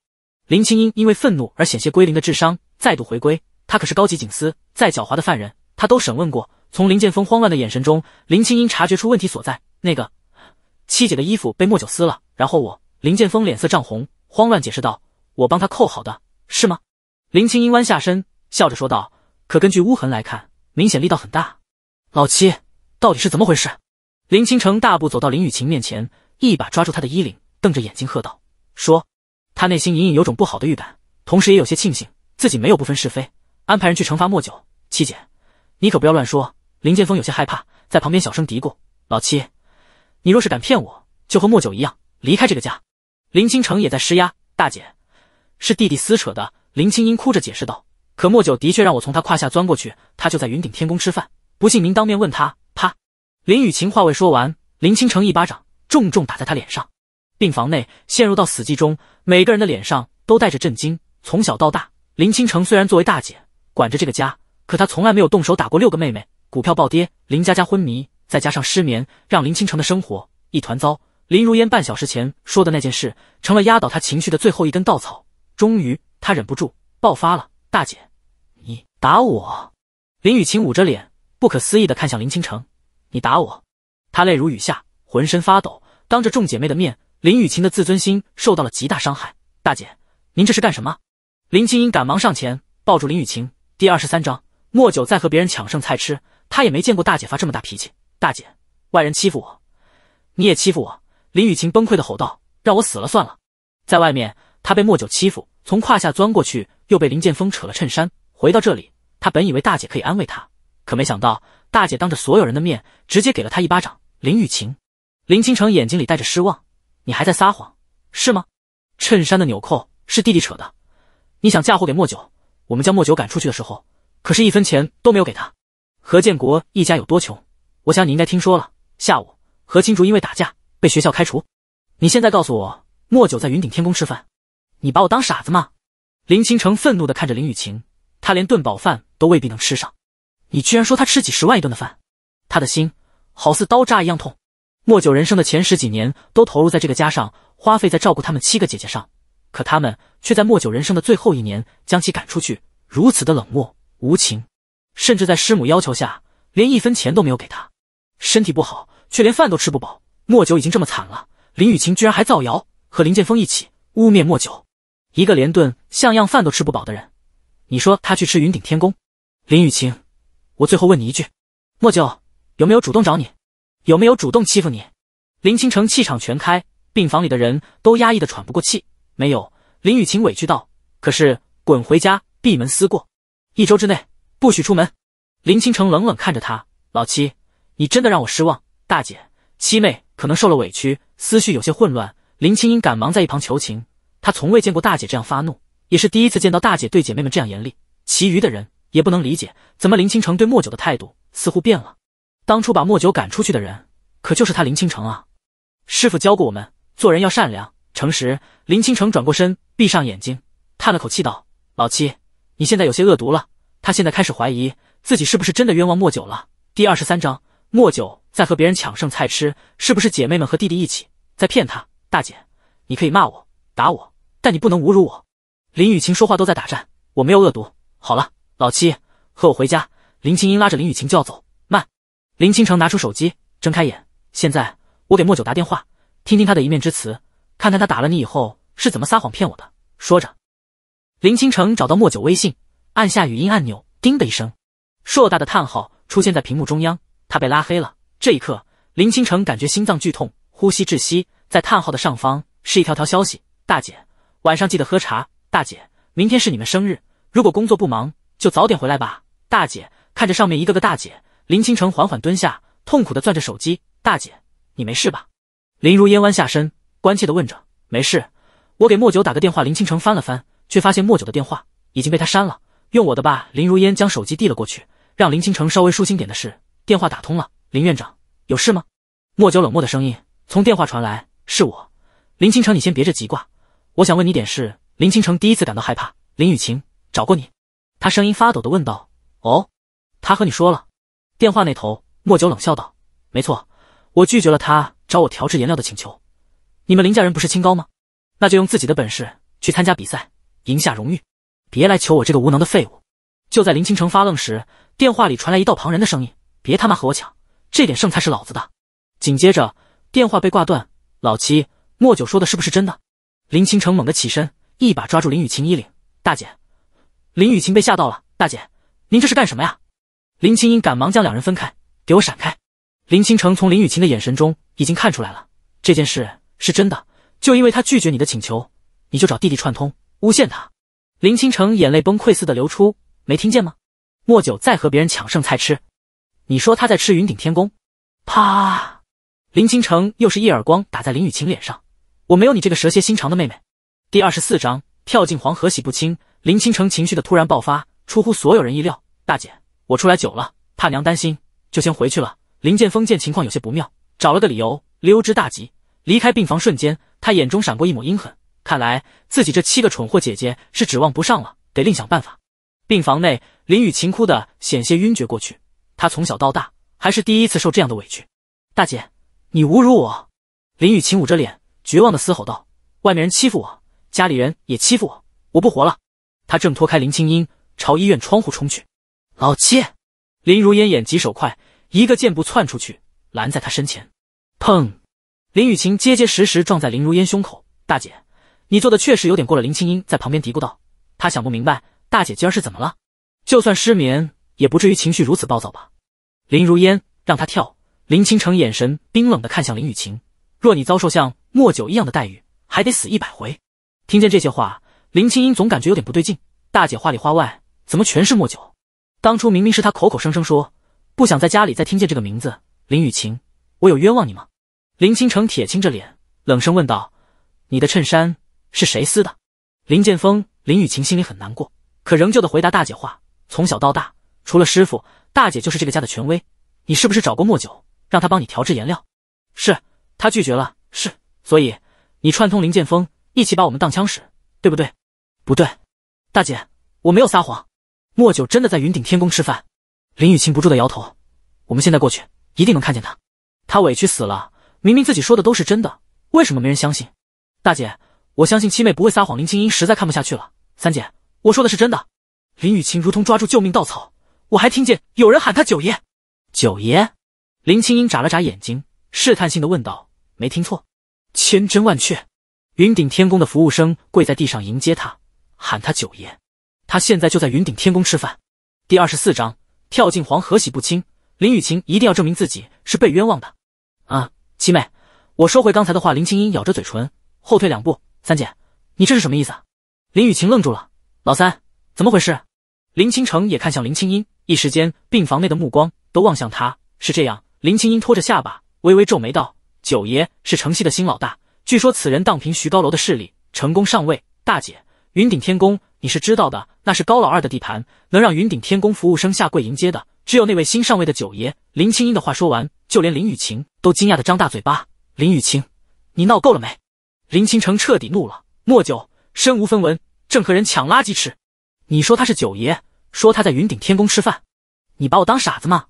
林青英因为愤怒而险些归零的智商再度回归。她可是高级警司，再狡猾的犯人，她都审问过。从林剑锋慌乱的眼神中，林青英察觉出问题所在。那个。七姐的衣服被莫九撕了，然后我林剑锋脸色涨红，慌乱解释道：“我帮他扣好的，是吗？”林青音弯下身，笑着说道：“可根据污痕来看，明显力道很大。”老七，到底是怎么回事？”林倾城大步走到林雨晴面前，一把抓住她的衣领，瞪着眼睛喝道：“说！”他内心隐隐有种不好的预感，同时也有些庆幸自己没有不分是非，安排人去惩罚莫九。七姐，你可不要乱说。”林剑锋有些害怕，在旁边小声嘀咕：“老七。”你若是敢骗我，就和莫九一样离开这个家。林倾城也在施压，大姐，是弟弟撕扯的。林清音哭着解释道，可莫九的确让我从他胯下钻过去，他就在云顶天宫吃饭，不信您当面问他。啪！林雨晴话未说完，林倾城一巴掌重重打在他脸上。病房内陷入到死寂中，每个人的脸上都带着震惊。从小到大，林倾城虽然作为大姐管着这个家，可他从来没有动手打过六个妹妹。股票暴跌，林佳佳昏迷。再加上失眠，让林倾城的生活一团糟。林如烟半小时前说的那件事，成了压倒她情绪的最后一根稻草。终于，她忍不住爆发了：“大姐，你打我！”林雨晴捂着脸，不可思议地看向林倾城：“你打我！”她泪如雨下，浑身发抖。当着众姐妹的面，林雨晴的自尊心受到了极大伤害。大姐，您这是干什么？林清英赶忙上前抱住林雨晴。第二十三章，莫九在和别人抢剩菜吃，他也没见过大姐发这么大脾气。大姐，外人欺负我，你也欺负我！林雨晴崩溃的吼道：“让我死了算了！”在外面，她被莫九欺负，从胯下钻过去，又被林剑锋扯了衬衫。回到这里，她本以为大姐可以安慰她，可没想到大姐当着所有人的面，直接给了她一巴掌。林雨晴，林倾城眼睛里带着失望：“你还在撒谎是吗？衬衫的纽扣是弟弟扯的，你想嫁祸给莫九？我们将莫九赶出去的时候，可是一分钱都没有给他。何建国一家有多穷？”我想你应该听说了，下午何青竹因为打架被学校开除。你现在告诉我莫九在云顶天宫吃饭，你把我当傻子吗？林倾城愤怒的看着林雨晴，他连顿饱饭都未必能吃上，你居然说他吃几十万一顿的饭，他的心好似刀扎一样痛。莫九人生的前十几年都投入在这个家上，花费在照顾他们七个姐姐上，可他们却在莫九人生的最后一年将其赶出去，如此的冷漠无情，甚至在师母要求下。连一分钱都没有给他，身体不好却连饭都吃不饱。莫九已经这么惨了，林雨晴居然还造谣，和林剑锋一起污蔑莫九。一个连顿像样饭都吃不饱的人，你说他去吃云顶天宫？林雨晴，我最后问你一句，莫九有没有主动找你？有没有主动欺负你？林倾城气场全开，病房里的人都压抑的喘不过气。没有，林雨晴委屈道。可是，滚回家，闭门思过，一周之内不许出门。林清城冷冷看着他，老七，你真的让我失望。大姐、七妹可能受了委屈，思绪有些混乱。林清英赶忙在一旁求情，她从未见过大姐这样发怒，也是第一次见到大姐对姐妹们这样严厉。其余的人也不能理解，怎么林清城对莫九的态度似乎变了？当初把莫九赶出去的人，可就是他林清城啊！师傅教过我们，做人要善良、诚实。林清城转过身，闭上眼睛，叹了口气，道：“老七，你现在有些恶毒了。他现在开始怀疑。”自己是不是真的冤枉莫九了？第二十三章，莫九在和别人抢剩菜吃，是不是姐妹们和弟弟一起在骗他？大姐，你可以骂我、打我，但你不能侮辱我。林雨晴说话都在打颤，我没有恶毒。好了，老七，和我回家。林青音拉着林雨晴就要走，慢。林倾城拿出手机，睁开眼，现在我给莫九打电话，听听他的一面之词，看看他打了你以后是怎么撒谎骗我的。说着，林倾城找到莫九微信，按下语音按钮，叮的一声。硕大的叹号出现在屏幕中央，他被拉黑了。这一刻，林倾城感觉心脏剧痛，呼吸窒息。在叹号的上方是一条条消息：大姐，晚上记得喝茶；大姐，明天是你们生日，如果工作不忙，就早点回来吧。大姐，看着上面一个个大姐，林倾城缓缓蹲下，痛苦地攥着手机。大姐，你没事吧？林如烟弯下身，关切地问着。没事，我给莫九打个电话。林倾城翻了翻，却发现莫九的电话已经被他删了。用我的吧，林如烟将手机递了过去，让林倾城稍微舒心点的是，电话打通了。林院长有事吗？莫九冷漠的声音从电话传来，是我。林倾城，你先别着急挂，我想问你点事。林倾城第一次感到害怕，林雨晴找过你，他声音发抖的问道：“哦，他和你说了？”电话那头，莫九冷笑道：“没错，我拒绝了他找我调制颜料的请求。你们林家人不是清高吗？那就用自己的本事去参加比赛，赢下荣誉。”别来求我这个无能的废物！就在林倾城发愣时，电话里传来一道旁人的声音：“别他妈和我抢，这点剩菜是老子的。”紧接着，电话被挂断。老七，莫九说的是不是真的？林倾城猛地起身，一把抓住林雨晴衣领：“大姐！”林雨晴被吓到了：“大姐，您这是干什么呀？”林清英赶忙将两人分开：“给我闪开！”林倾城从林雨晴的眼神中已经看出来了，这件事是真的。就因为他拒绝你的请求，你就找弟弟串通诬陷他？林倾城眼泪崩溃似的流出，没听见吗？莫九在和别人抢剩菜吃，你说他在吃云顶天宫？啪！林倾城又是一耳光打在林雨晴脸上，我没有你这个蛇蝎心肠的妹妹。第二十四章跳进黄河洗不清。林倾城情绪的突然爆发，出乎所有人意料。大姐，我出来久了，怕娘担心，就先回去了。林剑锋见情况有些不妙，找了个理由溜之大吉，离开病房瞬间，他眼中闪过一抹阴狠。看来自己这七个蠢货姐姐是指望不上了，得另想办法。病房内，林雨晴哭得险些晕厥过去。她从小到大还是第一次受这样的委屈。大姐，你侮辱我！林雨晴捂着脸，绝望的嘶吼道：“外面人欺负我，家里人也欺负我，我不活了！”她挣脱开林青樱，朝医院窗户冲去。老七，林如烟眼疾手快，一个箭步窜出去，拦在她身前。砰！林雨晴结结实实撞在林如烟胸口。大姐！你做的确实有点过了，林青音在旁边嘀咕道。她想不明白，大姐今儿是怎么了？就算失眠，也不至于情绪如此暴躁吧？林如烟，让她跳。林倾城眼神冰冷的看向林雨晴：“若你遭受像莫九一样的待遇，还得死一百回。”听见这些话，林青音总感觉有点不对劲。大姐话里话外怎么全是莫九？当初明明是她口口声声说不想在家里再听见这个名字。林雨晴，我有冤枉你吗？林倾城铁青着脸，冷声问道：“你的衬衫？”是谁撕的？林剑锋、林雨晴心里很难过，可仍旧的回答大姐话。从小到大，除了师傅，大姐就是这个家的权威。你是不是找过莫九，让他帮你调制颜料？是他拒绝了，是所以你串通林剑锋一起把我们当枪使，对不对？不对，大姐，我没有撒谎，莫九真的在云顶天宫吃饭。林雨晴不住的摇头。我们现在过去，一定能看见他。他委屈死了，明明自己说的都是真的，为什么没人相信？大姐。我相信七妹不会撒谎。林青音实在看不下去了：“三姐，我说的是真的。”林雨晴如同抓住救命稻草。我还听见有人喊他九爷。九爷？林青音眨了眨眼睛，试探性的问道：“没听错？千真万确？”云顶天宫的服务生跪在地上迎接他，喊他九爷。他现在就在云顶天宫吃饭。第二十四章：跳进黄河洗不清。林雨晴一定要证明自己是被冤枉的。啊，七妹，我收回刚才的话。林青音咬着嘴唇，后退两步。三姐，你这是什么意思？林雨晴愣住了。老三，怎么回事？林倾城也看向林清音，一时间病房内的目光都望向他。是这样，林清音托着下巴，微微皱眉道：“九爷是城西的新老大，据说此人荡平徐高楼的势力，成功上位。大姐，云顶天宫你是知道的，那是高老二的地盘，能让云顶天宫服务生下跪迎接的，只有那位新上位的九爷。”林清音的话说完，就连林雨晴都惊讶的张大嘴巴。林雨晴，你闹够了没？林倾城彻底怒了，莫九身无分文，正和人抢垃圾吃。你说他是九爷，说他在云顶天宫吃饭，你把我当傻子吗？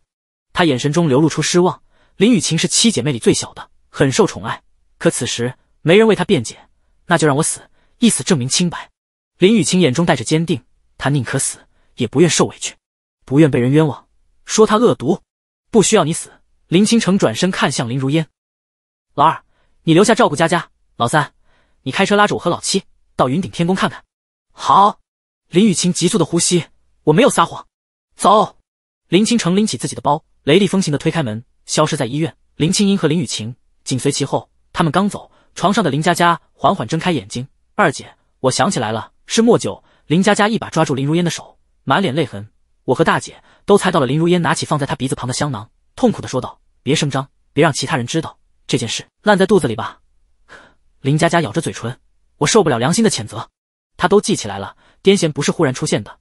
他眼神中流露出失望。林雨晴是七姐妹里最小的，很受宠爱，可此时没人为她辩解，那就让我死，一死证明清白。林雨晴眼中带着坚定，她宁可死也不愿受委屈，不愿被人冤枉，说她恶毒。不需要你死。林倾城转身看向林如烟，老二，你留下照顾佳佳。老三，你开车拉着我和老七到云顶天宫看看。好，林雨晴急促的呼吸，我没有撒谎。走，林清城拎起自己的包，雷厉风行的推开门，消失在医院。林清音和林雨晴紧随其后。他们刚走，床上的林佳佳缓缓睁开眼睛。二姐，我想起来了，是莫九。林佳佳一把抓住林如烟的手，满脸泪痕。我和大姐都猜到了。林如烟拿起放在她鼻子旁的香囊，痛苦的说道：“别声张，别让其他人知道这件事，烂在肚子里吧。”林佳佳咬着嘴唇，我受不了良心的谴责。她都记起来了，癫痫不是忽然出现的，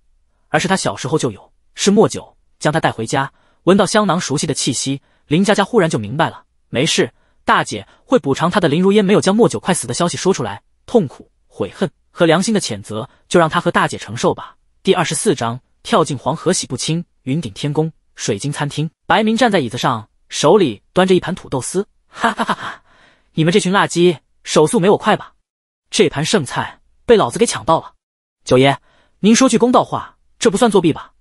而是她小时候就有。是莫九将她带回家，闻到香囊熟悉的气息，林佳佳忽然就明白了。没事，大姐会补偿她的。林如烟没有将莫九快死的消息说出来，痛苦、悔恨和良心的谴责，就让她和大姐承受吧。第二十四章：跳进黄河洗不清。云顶天宫水晶餐厅，白明站在椅子上，手里端着一盘土豆丝，哈哈哈哈！你们这群垃圾！手速没我快吧？这盘剩菜被老子给抢到了。九爷，您说句公道话，这不算作弊吧？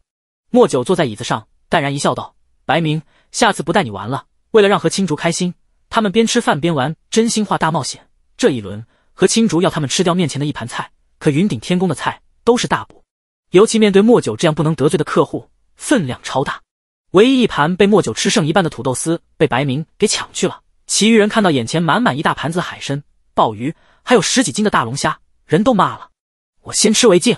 莫九坐在椅子上，淡然一笑，道：“白明，下次不带你玩了。为了让何青竹开心，他们边吃饭边玩真心话大冒险。这一轮，何青竹要他们吃掉面前的一盘菜，可云顶天宫的菜都是大补，尤其面对莫九这样不能得罪的客户，分量超大。唯一一盘被莫九吃剩一半的土豆丝，被白明给抢去了。”其余人看到眼前满满一大盘子海参、鲍鱼，还有十几斤的大龙虾，人都骂了。我先吃为敬。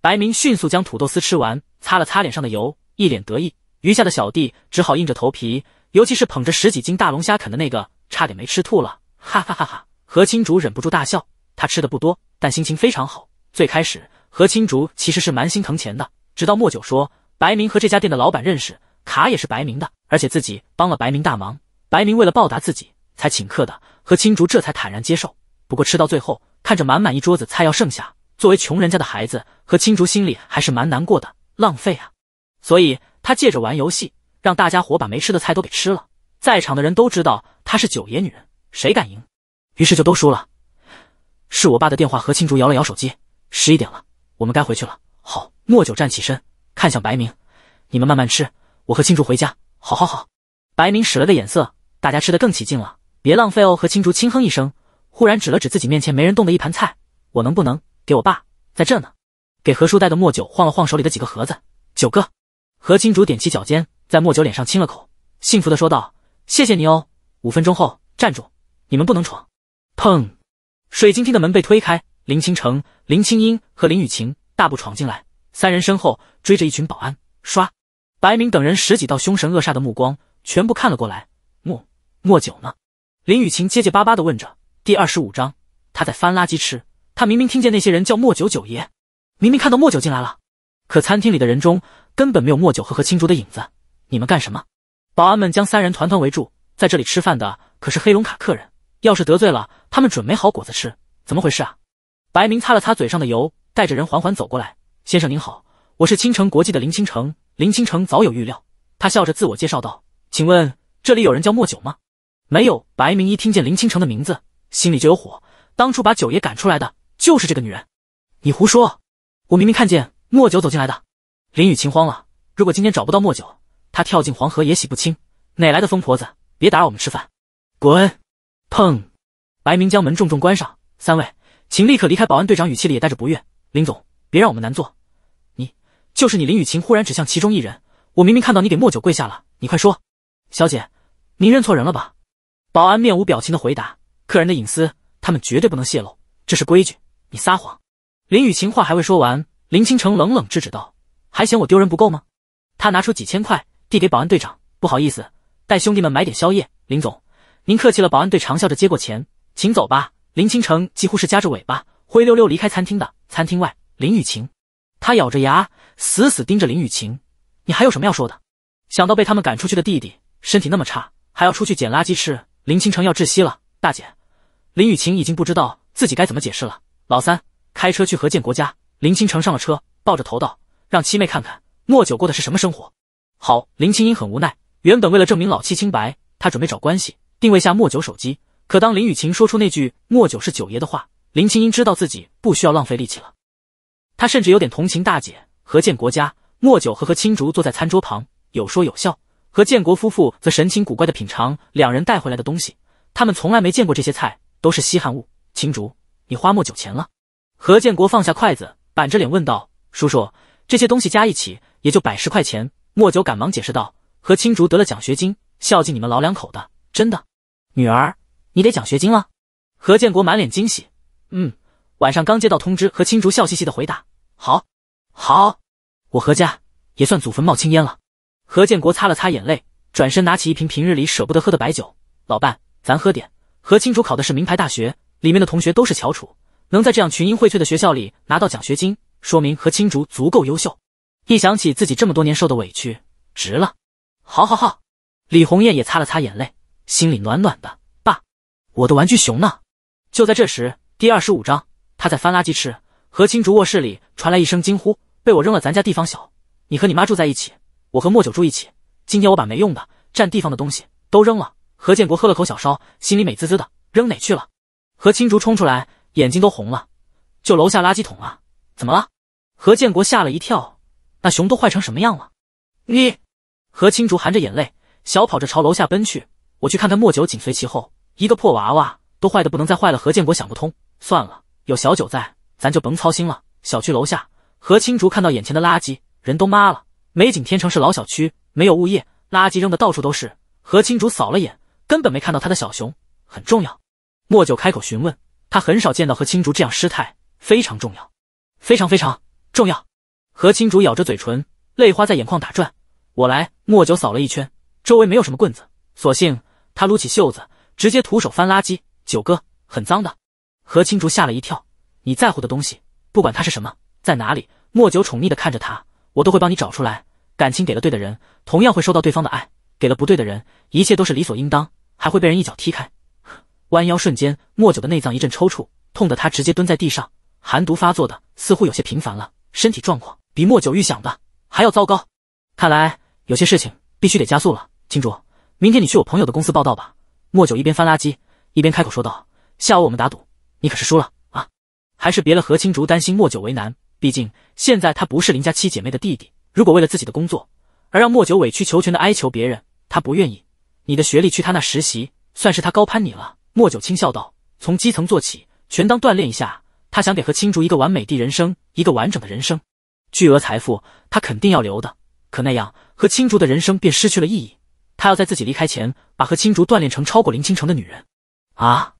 白明迅速将土豆丝吃完，擦了擦脸上的油，一脸得意。余下的小弟只好硬着头皮，尤其是捧着十几斤大龙虾啃的那个，差点没吃吐了。哈哈哈哈！何青竹忍不住大笑。他吃的不多，但心情非常好。最开始何青竹其实是蛮心疼钱的，直到莫九说白明和这家店的老板认识，卡也是白明的，而且自己帮了白明大忙。白明为了报答自己才请客的，和青竹这才坦然接受。不过吃到最后，看着满满一桌子菜要剩下，作为穷人家的孩子，和青竹心里还是蛮难过的，浪费啊！所以他借着玩游戏，让大家伙把没吃的菜都给吃了。在场的人都知道他是九爷女人，谁敢赢？于是就都输了。是我爸的电话，何青竹摇了摇手机。十一点了，我们该回去了。好，莫九站起身，看向白明：“你们慢慢吃，我和青竹回家。”好，好，好。白明使了个眼色。大家吃的更起劲了，别浪费哦。何青竹轻哼一声，忽然指了指自己面前没人动的一盘菜：“我能不能给我爸在这呢？”给何叔带的墨酒晃了晃手里的几个盒子。九哥，何青竹踮起脚尖，在墨九脸上亲了口，幸福的说道：“谢谢你哦。”五分钟后，站住！你们不能闯！砰！水晶厅的门被推开，林清城、林青樱和林雨晴大步闯进来，三人身后追着一群保安。唰！白明等人十几道凶神恶煞的目光全部看了过来。莫。莫九呢？林雨晴结结巴巴的问着。第二十五章，他在翻垃圾吃。他明明听见那些人叫莫九九爷，明明看到莫九进来了，可餐厅里的人中根本没有莫九和何青竹的影子。你们干什么？保安们将三人团团围住。在这里吃饭的可是黑龙卡客人，要是得罪了他们，准没好果子吃。怎么回事啊？白明擦了擦嘴上的油，带着人缓缓走过来。先生您好，我是青城国际的林青城。林青城早有预料，他笑着自我介绍道：“请问这里有人叫莫九吗？”没有白明一听见林倾城的名字，心里就有火。当初把九爷赶出来的就是这个女人。你胡说！我明明看见莫九走进来的。林雨晴慌了，如果今天找不到莫九，她跳进黄河也洗不清。哪来的疯婆子？别打扰我们吃饭！滚！砰！白明将门重重关上。三位，请立刻离开。保安队长语气里也带着不悦。林总，别让我们难做。你就是你！林雨晴忽然指向其中一人，我明明看到你给莫九跪下了，你快说！小姐，您认错人了吧？保安面无表情的回答：“客人的隐私，他们绝对不能泄露，这是规矩。”你撒谎。林雨晴话还未说完，林清城冷冷制止道：“还嫌我丢人不够吗？”他拿出几千块递给保安队长：“不好意思，带兄弟们买点宵夜。”林总，您客气了。保安队长笑着接过钱，请走吧。林清城几乎是夹着尾巴，灰溜溜离开餐厅的。餐厅外，林雨晴，他咬着牙，死死盯着林雨晴：“你还有什么要说的？”想到被他们赶出去的弟弟，身体那么差，还要出去捡垃圾吃。林清城要窒息了，大姐，林雨晴已经不知道自己该怎么解释了。老三开车去何建国家，林清城上了车，抱着头道：“让七妹看看莫九过的是什么生活。”好，林青音很无奈。原本为了证明老七清白，他准备找关系定位下莫九手机，可当林雨晴说出那句“莫九是九爷”的话，林青音知道自己不需要浪费力气了。他甚至有点同情大姐何建国家。莫九和何青竹坐在餐桌旁，有说有笑。和建国夫妇则神情古怪的品尝两人带回来的东西，他们从来没见过这些菜，都是稀罕物。青竹，你花莫九钱了？何建国放下筷子，板着脸问道：“叔叔，这些东西加一起也就百十块钱。”莫九赶忙解释道：“何青竹得了奖学金，孝敬你们老两口的，真的。”女儿，你得奖学金了？何建国满脸惊喜：“嗯，晚上刚接到通知。”何青竹笑嘻嘻的回答：“好，好，我何家也算祖坟冒青烟了。”何建国擦了擦眼泪，转身拿起一瓶平日里舍不得喝的白酒。老伴，咱喝点。何青竹考的是名牌大学，里面的同学都是翘楚，能在这样群英荟萃的学校里拿到奖学金，说明何青竹足够优秀。一想起自己这么多年受的委屈，值了。好好好，李红艳也擦了擦眼泪，心里暖暖的。爸，我的玩具熊呢？就在这时，第二十五章，他在翻垃圾吃。何青竹卧室里传来一声惊呼：“被我扔了！咱家地方小，你和你妈住在一起。”我和莫九住一起，今天我把没用的占地方的东西都扔了。何建国喝了口小烧，心里美滋滋的。扔哪去了？何青竹冲出来，眼睛都红了。就楼下垃圾桶啊？怎么了？何建国吓了一跳。那熊都坏成什么样了？你，何青竹含着眼泪，小跑着朝楼下奔去。我去看看莫九，紧随其后。一个破娃娃都坏的不能再坏了。何建国想不通，算了，有小九在，咱就甭操心了。小区楼下，何青竹看到眼前的垃圾，人都麻了。美景天成是老小区，没有物业，垃圾扔的到处都是。何青竹扫了眼，根本没看到他的小熊，很重要。莫九开口询问，他很少见到何青竹这样失态，非常重要，非常非常重要。何青竹咬着嘴唇，泪花在眼眶打转。我来。莫九扫了一圈，周围没有什么棍子，索性他撸起袖子，直接徒手翻垃圾。九哥，很脏的。何青竹吓了一跳，你在乎的东西，不管它是什么，在哪里，莫九宠溺的看着他，我都会帮你找出来。感情给了对的人，同样会收到对方的爱；给了不对的人，一切都是理所应当，还会被人一脚踢开。弯腰瞬间，莫九的内脏一阵抽搐，痛得他直接蹲在地上。寒毒发作的似乎有些频繁了，身体状况比莫九预想的还要糟糕。看来有些事情必须得加速了。青竹，明天你去我朋友的公司报道吧。莫九一边翻垃圾，一边开口说道：“下午我们打赌，你可是输了啊！”还是别了。何青竹担心莫九为难，毕竟现在他不是林家七姐妹的弟弟。如果为了自己的工作而让莫九委曲求全的哀求别人，他不愿意。你的学历去他那实习，算是他高攀你了。莫九轻笑道：“从基层做起，全当锻炼一下。”他想给何青竹一个完美的人生，一个完整的人生。巨额财富他肯定要留的，可那样何青竹的人生便失去了意义。他要在自己离开前，把何青竹锻炼成超过林青城的女人。啊，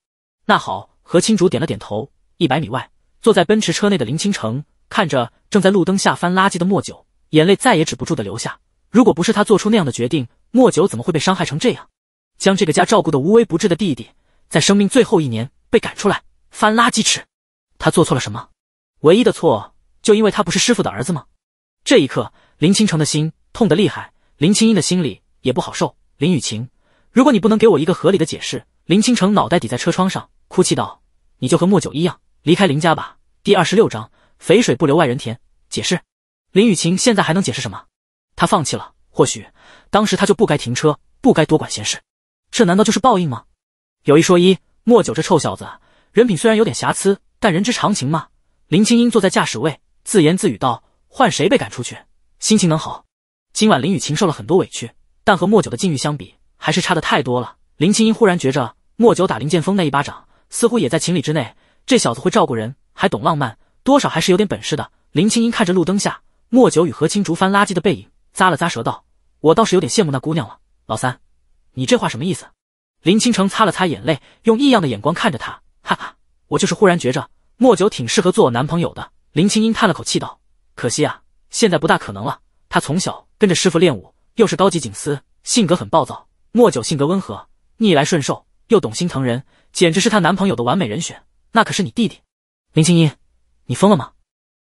那好。何青竹点了点头。一百米外，坐在奔驰车内的林青城看着正在路灯下翻垃圾的莫九。眼泪再也止不住的流下。如果不是他做出那样的决定，莫九怎么会被伤害成这样？将这个家照顾的无微不至的弟弟，在生命最后一年被赶出来翻垃圾吃，他做错了什么？唯一的错，就因为他不是师傅的儿子吗？这一刻，林倾城的心痛得厉害，林清音的心里也不好受。林雨晴，如果你不能给我一个合理的解释，林倾城脑袋抵在车窗上，哭泣道：“你就和莫九一样，离开林家吧。”第二十六章：肥水不流外人田。解释。林雨晴现在还能解释什么？她放弃了，或许当时她就不该停车，不该多管闲事。这难道就是报应吗？有一说一，莫九这臭小子，人品虽然有点瑕疵，但人之常情嘛。林青英坐在驾驶位，自言自语道：“换谁被赶出去，心情能好？今晚林雨晴受了很多委屈，但和莫九的境遇相比，还是差的太多了。”林青音忽然觉着，莫九打林剑锋那一巴掌，似乎也在情理之内。这小子会照顾人，还懂浪漫，多少还是有点本事的。林青音看着路灯下。莫九与何青竹翻垃圾的背影，咂了咂舌，道：“我倒是有点羡慕那姑娘了。”老三，你这话什么意思？”林倾城擦了擦眼泪，用异样的眼光看着他，哈哈，我就是忽然觉着莫九挺适合做我男朋友的。”林青音叹了口气，道：“可惜啊，现在不大可能了。他从小跟着师傅练武，又是高级警司，性格很暴躁。莫九性格温和，逆来顺受，又懂心疼人，简直是她男朋友的完美人选。那可是你弟弟，林青音，你疯了吗？”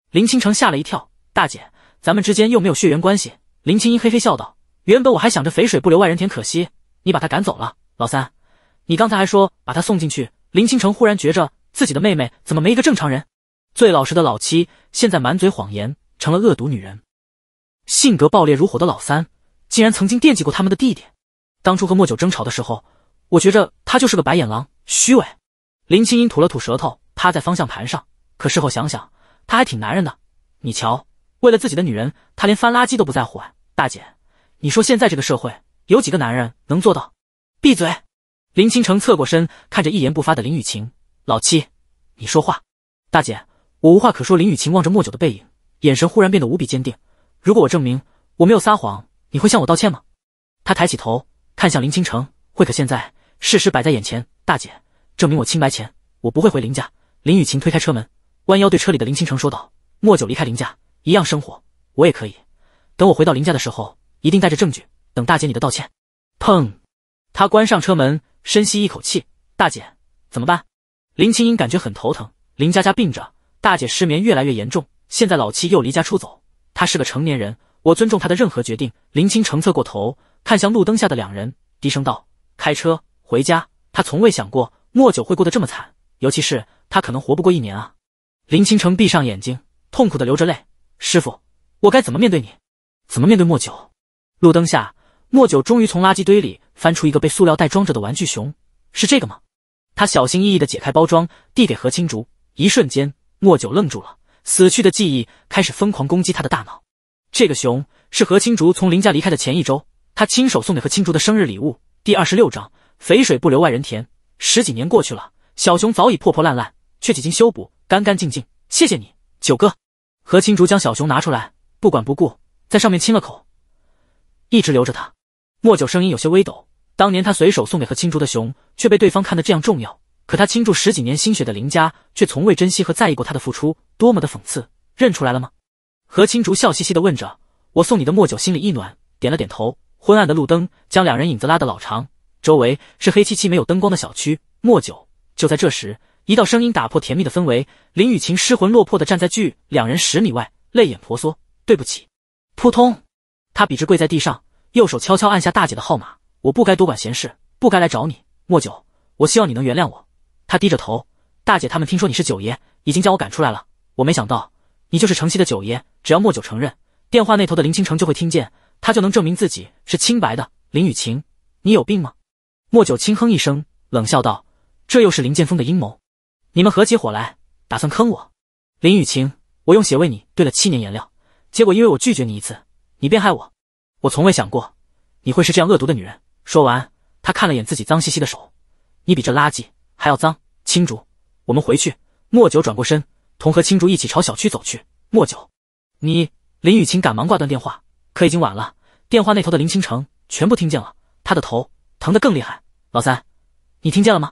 林倾城吓了一跳，大姐。咱们之间又没有血缘关系，林青音嘿嘿笑道：“原本我还想着肥水不流外人田，可惜你把他赶走了。”老三，你刚才还说把他送进去。林青城忽然觉着自己的妹妹怎么没一个正常人，最老实的老七现在满嘴谎言，成了恶毒女人；性格暴烈如火的老三，竟然曾经惦记过他们的弟弟。当初和莫九争吵的时候，我觉着他就是个白眼狼，虚伪。林青音吐了吐舌头，趴在方向盘上。可事后想想，他还挺男人的。你瞧。为了自己的女人，他连翻垃圾都不在乎。大姐，你说现在这个社会，有几个男人能做到？闭嘴！林倾城侧过身，看着一言不发的林雨晴。老七，你说话。大姐，我无话可说。林雨晴望着莫九的背影，眼神忽然变得无比坚定。如果我证明我没有撒谎，你会向我道歉吗？她抬起头，看向林倾城。惠可，现在事实摆在眼前，大姐，证明我清白前，我不会回林家。林雨晴推开车门，弯腰对车里的林倾城说道：“莫九离开林家。”一样生活，我也可以。等我回到林家的时候，一定带着证据，等大姐你的道歉。砰！他关上车门，深吸一口气。大姐怎么办？林青英感觉很头疼。林佳佳病着，大姐失眠越来越严重，现在老七又离家出走。他是个成年人，我尊重他的任何决定。林青城侧过头，看向路灯下的两人，低声道：“开车回家。”他从未想过莫九会过得这么惨，尤其是他可能活不过一年啊！林青城闭上眼睛，痛苦的流着泪。师傅，我该怎么面对你？怎么面对莫九？路灯下，莫九终于从垃圾堆里翻出一个被塑料袋装着的玩具熊，是这个吗？他小心翼翼地解开包装，递给何青竹。一瞬间，莫九愣住了，死去的记忆开始疯狂攻击他的大脑。这个熊是何青竹从林家离开的前一周，他亲手送给何青竹的生日礼物。第二十六章：肥水不流外人田。十几年过去了，小熊早已破破烂烂，却几经修补，干干净净。谢谢你，九哥。何青竹将小熊拿出来，不管不顾，在上面亲了口，一直留着它。莫九声音有些微抖，当年他随手送给何青竹的熊，却被对方看得这样重要，可他倾注十几年心血的林家，却从未珍惜和在意过他的付出，多么的讽刺！认出来了吗？何青竹笑嘻嘻的问着，我送你的。莫九心里一暖，点了点头。昏暗的路灯将两人影子拉得老长，周围是黑漆漆没有灯光的小区。莫九，就在这时。一道声音打破甜蜜的氛围，林雨晴失魂落魄的站在距两人十米外，泪眼婆娑。对不起，扑通，她笔直跪在地上，右手悄悄按下大姐的号码。我不该多管闲事，不该来找你，莫九。我希望你能原谅我。她低着头，大姐他们听说你是九爷，已经将我赶出来了。我没想到你就是城西的九爷。只要莫九承认，电话那头的林倾城就会听见，他就能证明自己是清白的。林雨晴，你有病吗？莫九轻哼一声，冷笑道：“这又是林剑锋的阴谋。”你们合起伙来，打算坑我？林雨晴，我用血为你兑了七年颜料，结果因为我拒绝你一次，你便害我。我从未想过，你会是这样恶毒的女人。说完，他看了眼自己脏兮兮的手，你比这垃圾还要脏。青竹，我们回去。莫九转过身，同和青竹一起朝小区走去。莫九，你……林雨晴赶忙挂断电话，可已经晚了。电话那头的林倾城全部听见了，他的头疼得更厉害。老三，你听见了吗？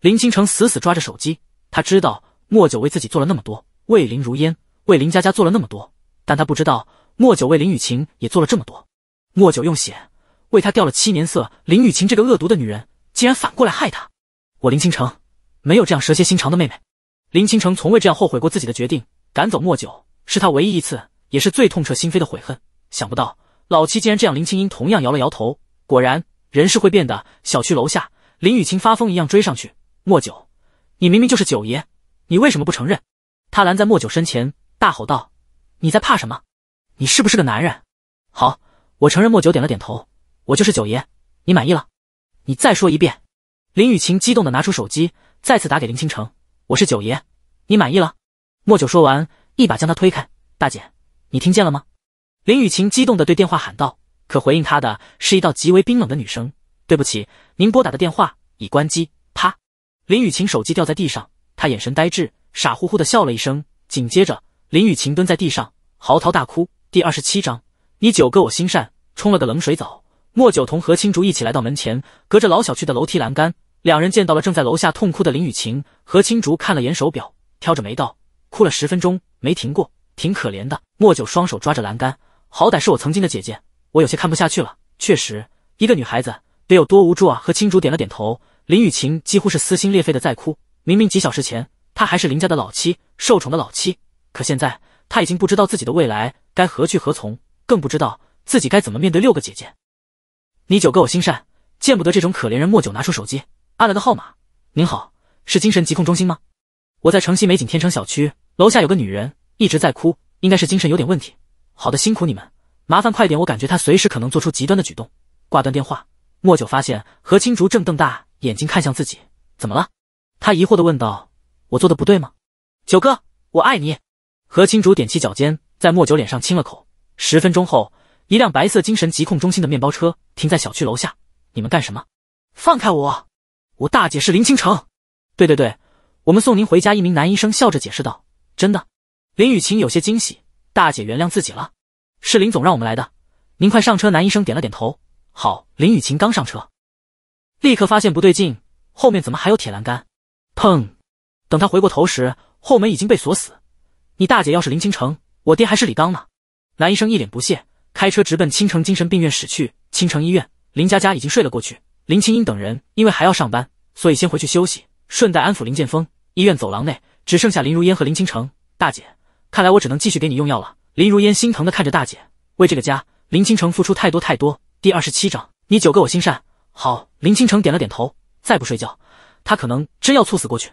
林倾城死死抓着手机。他知道莫九为自己做了那么多，为林如烟、为林佳佳做了那么多，但他不知道莫九为林雨晴也做了这么多。莫九用血为他掉了七年色，林雨晴这个恶毒的女人竟然反过来害他！我林倾城没有这样蛇蝎心肠的妹妹。林倾城从未这样后悔过自己的决定，赶走莫九是他唯一一次，也是最痛彻心扉的悔恨。想不到老七竟然这样。林青音同样摇了摇头。果然，人是会变的。小区楼下，林雨晴发疯一样追上去，莫九。你明明就是九爷，你为什么不承认？他拦在莫九身前，大吼道：“你在怕什么？你是不是个男人？”好，我承认。莫九点了点头：“我就是九爷，你满意了？”你再说一遍。林雨晴激动的拿出手机，再次打给林倾城：“我是九爷，你满意了？”莫九说完，一把将他推开：“大姐，你听见了吗？”林雨晴激动的对电话喊道：“可回应他的是一道极为冰冷的女声：对不起，您拨打的电话已关机。”啪。林雨晴手机掉在地上，她眼神呆滞，傻乎乎地笑了一声。紧接着，林雨晴蹲在地上嚎啕大哭。第二十七章，你九哥我心善，冲了个冷水澡。莫九同何青竹一起来到门前，隔着老小区的楼梯栏杆，两人见到了正在楼下痛哭的林雨晴。何青竹看了眼手表，挑着眉道：“哭了十分钟，没停过，挺可怜的。”莫九双手抓着栏杆，好歹是我曾经的姐姐，我有些看不下去了。确实，一个女孩子得有多无助啊！何青竹点了点头。林雨晴几乎是撕心裂肺的在哭，明明几小时前她还是林家的老七，受宠的老七，可现在她已经不知道自己的未来该何去何从，更不知道自己该怎么面对六个姐姐。你九哥我心善，见不得这种可怜人。莫九拿出手机，按了个号码：“您好，是精神疾控中心吗？我在城西美景天城小区楼下有个女人一直在哭，应该是精神有点问题。好的，辛苦你们，麻烦快点，我感觉她随时可能做出极端的举动。”挂断电话，莫九发现何青竹正瞪大。眼睛看向自己，怎么了？他疑惑地问道：“我做的不对吗？”九哥，我爱你。何青竹踮起脚尖，在莫九脸上亲了口。十分钟后，一辆白色精神疾控中心的面包车停在小区楼下。你们干什么？放开我！我大姐是林倾城。对对对，我们送您回家。一名男医生笑着解释道：“真的。”林雨晴有些惊喜，大姐原谅自己了。是林总让我们来的。您快上车。男医生点了点头。好，林雨晴刚上车。立刻发现不对劲，后面怎么还有铁栏杆？砰！等他回过头时，后门已经被锁死。你大姐要是林倾城，我爹还是李刚呢。男医生一脸不屑，开车直奔青城精神病院驶去。青城医院，林佳佳已经睡了过去。林清英等人因为还要上班，所以先回去休息，顺带安抚林剑锋。医院走廊内只剩下林如烟和林倾城大姐。看来我只能继续给你用药了。林如烟心疼的看着大姐，为这个家，林倾城付出太多太多。第二十七章，你九个我心善。好，林倾城点了点头。再不睡觉，他可能真要猝死过去。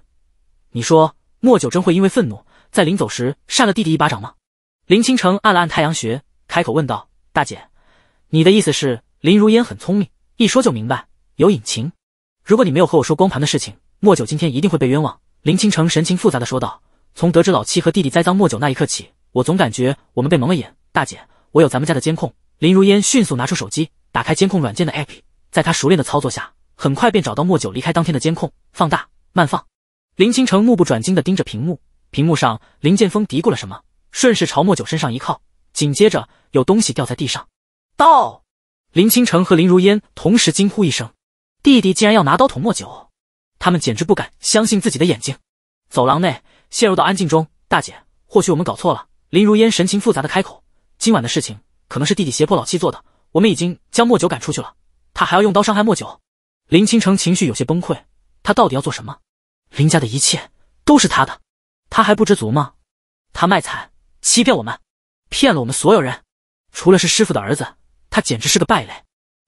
你说，莫九真会因为愤怒，在临走时扇了弟弟一巴掌吗？林倾城按了按太阳穴，开口问道：“大姐，你的意思是林如烟很聪明，一说就明白有隐情？如果你没有和我说光盘的事情，莫九今天一定会被冤枉。”林倾城神情复杂的说道：“从得知老七和弟弟栽赃莫九那一刻起，我总感觉我们被蒙了眼。”大姐，我有咱们家的监控。林如烟迅速拿出手机，打开监控软件的 app。在他熟练的操作下，很快便找到莫九离开当天的监控，放大、慢放。林清城目不转睛地盯着屏幕，屏幕上林剑锋嘀咕了什么，顺势朝莫九身上一靠，紧接着有东西掉在地上。刀！林清城和林如烟同时惊呼一声：“弟弟竟然要拿刀捅莫九！”他们简直不敢相信自己的眼睛。走廊内陷入到安静中。大姐，或许我们搞错了。林如烟神情复杂的开口：“今晚的事情可能是弟弟胁迫老七做的，我们已经将莫九赶出去了。”他还要用刀伤害莫九，林倾城情绪有些崩溃。他到底要做什么？林家的一切都是他的，他还不知足吗？他卖惨欺骗我们，骗了我们所有人。除了是师傅的儿子，他简直是个败类。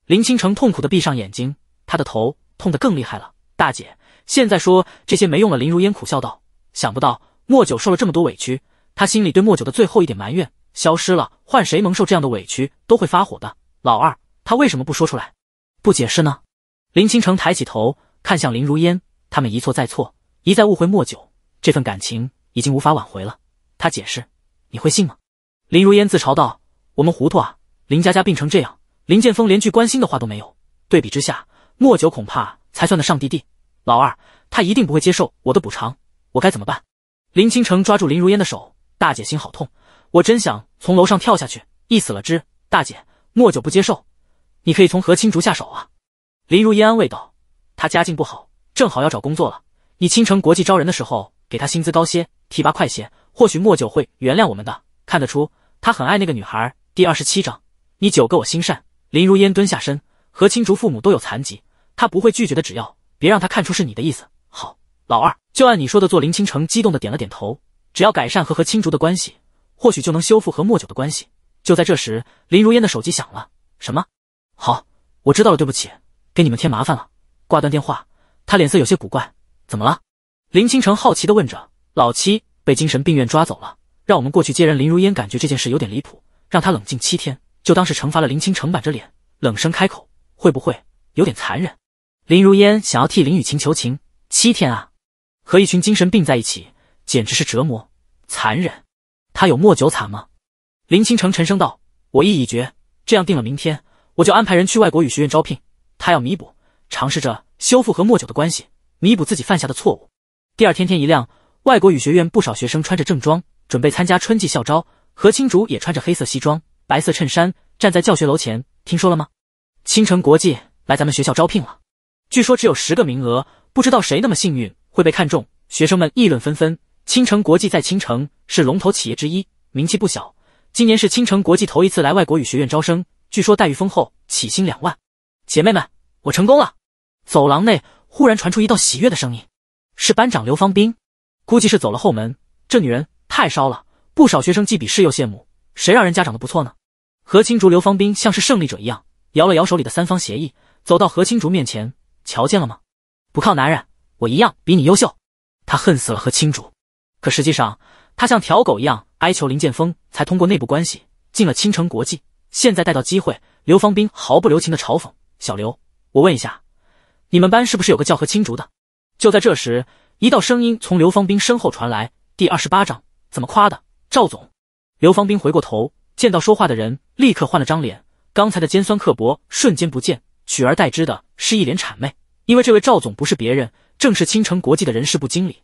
林倾城痛苦的闭上眼睛，他的头痛得更厉害了。大姐，现在说这些没用了。林如烟苦笑道：“想不到莫九受了这么多委屈，他心里对莫九的最后一点埋怨消失了。换谁蒙受这样的委屈，都会发火的。老二，他为什么不说出来？”不解释呢？林倾城抬起头看向林如烟，他们一错再错，一再误会莫九，这份感情已经无法挽回了。他解释，你会信吗？林如烟自嘲道：“我们糊涂啊！林佳佳病成这样，林剑峰连句关心的话都没有。对比之下，莫九恐怕才算得上弟弟老二，他一定不会接受我的补偿。我该怎么办？”林倾城抓住林如烟的手，大姐心好痛，我真想从楼上跳下去，一死了之。大姐，莫九不接受。你可以从何青竹下手啊，林如烟安慰道。他家境不好，正好要找工作了。你倾城国际招人的时候，给他薪资高些，提拔快些，或许莫九会原谅我们的。看得出他很爱那个女孩。第二十七章，你九个我心善。林如烟蹲下身，何青竹父母都有残疾，他不会拒绝的。只要别让他看出是你的意思。好，老二就按你说的做。林倾城激动的点了点头。只要改善和何青竹的关系，或许就能修复和莫九的关系。就在这时，林如烟的手机响了。什么？好，我知道了，对不起，给你们添麻烦了。挂断电话，他脸色有些古怪，怎么了？林清城好奇的问着。老七被精神病院抓走了，让我们过去接人。林如烟感觉这件事有点离谱，让他冷静七天，就当是惩罚了。林清城板着脸，冷声开口：“会不会有点残忍？”林如烟想要替林雨晴求情，七天啊，和一群精神病在一起，简直是折磨，残忍。他有莫久惨吗？林清城沉声道：“我意已决，这样定了，明天。”我就安排人去外国语学院招聘，他要弥补，尝试着修复和莫九的关系，弥补自己犯下的错误。第二天天一亮，外国语学院不少学生穿着正装，准备参加春季校招。何青竹也穿着黑色西装、白色衬衫，站在教学楼前。听说了吗？青城国际来咱们学校招聘了，据说只有十个名额，不知道谁那么幸运会被看中。学生们议论纷纷。青城国际在青城是龙头企业之一，名气不小。今年是青城国际头一次来外国语学院招生。据说待遇丰厚，起薪两万。姐妹们，我成功了！走廊内忽然传出一道喜悦的声音，是班长刘芳斌。估计是走了后门。这女人太骚了，不少学生既鄙视又羡慕。谁让人家长得不错呢？何青竹、刘芳斌像是胜利者一样，摇了摇手里的三方协议，走到何青竹面前，瞧见了吗？不靠男人，我一样比你优秀。他恨死了何青竹，可实际上他像条狗一样哀求林剑锋，才通过内部关系进了青城国际。现在逮到机会，刘方斌毫不留情的嘲讽小刘：“我问一下，你们班是不是有个叫何青竹的？”就在这时，一道声音从刘方斌身后传来。第二十八章怎么夸的赵总？刘方斌回过头，见到说话的人，立刻换了张脸，刚才的尖酸刻薄瞬间不见，取而代之的是一脸谄媚。因为这位赵总不是别人，正是青城国际的人事部经理。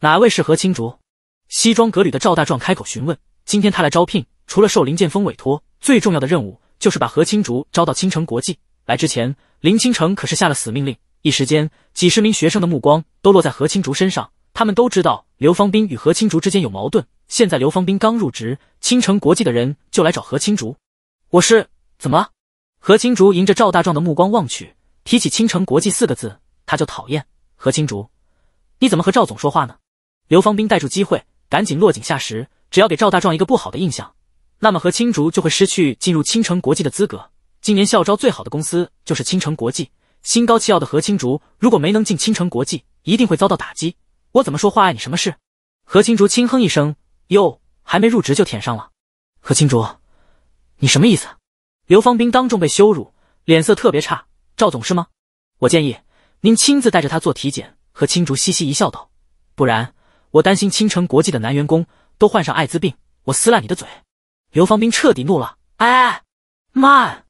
哪位是何青竹？西装革履的赵大壮开口询问。今天他来招聘，除了受林剑锋委托，最重要的任务就是把何青竹招到青城国际。来之前，林青城可是下了死命令。一时间，几十名学生的目光都落在何青竹身上。他们都知道刘方斌与何青竹之间有矛盾。现在刘方斌刚入职青城国际的人就来找何青竹。我是怎么了？何青竹迎着赵大壮的目光望去，提起“青城国际”四个字，他就讨厌。何青竹，你怎么和赵总说话呢？刘方斌逮住机会，赶紧落井下石。只要给赵大壮一个不好的印象，那么何青竹就会失去进入倾城国际的资格。今年校招最好的公司就是倾城国际。心高气傲的何青竹，如果没能进倾城国际，一定会遭到打击。我怎么说话碍你什么事？何青竹轻哼一声：“哟，还没入职就舔上了。”何青竹，你什么意思？刘方斌当众被羞辱，脸色特别差。赵总是吗？我建议您亲自带着他做体检。何青竹嘻嘻一笑，道：“不然我担心倾城国际的男员工。”都患上艾滋病，我撕烂你的嘴！刘芳兵彻底怒了。哎，慢！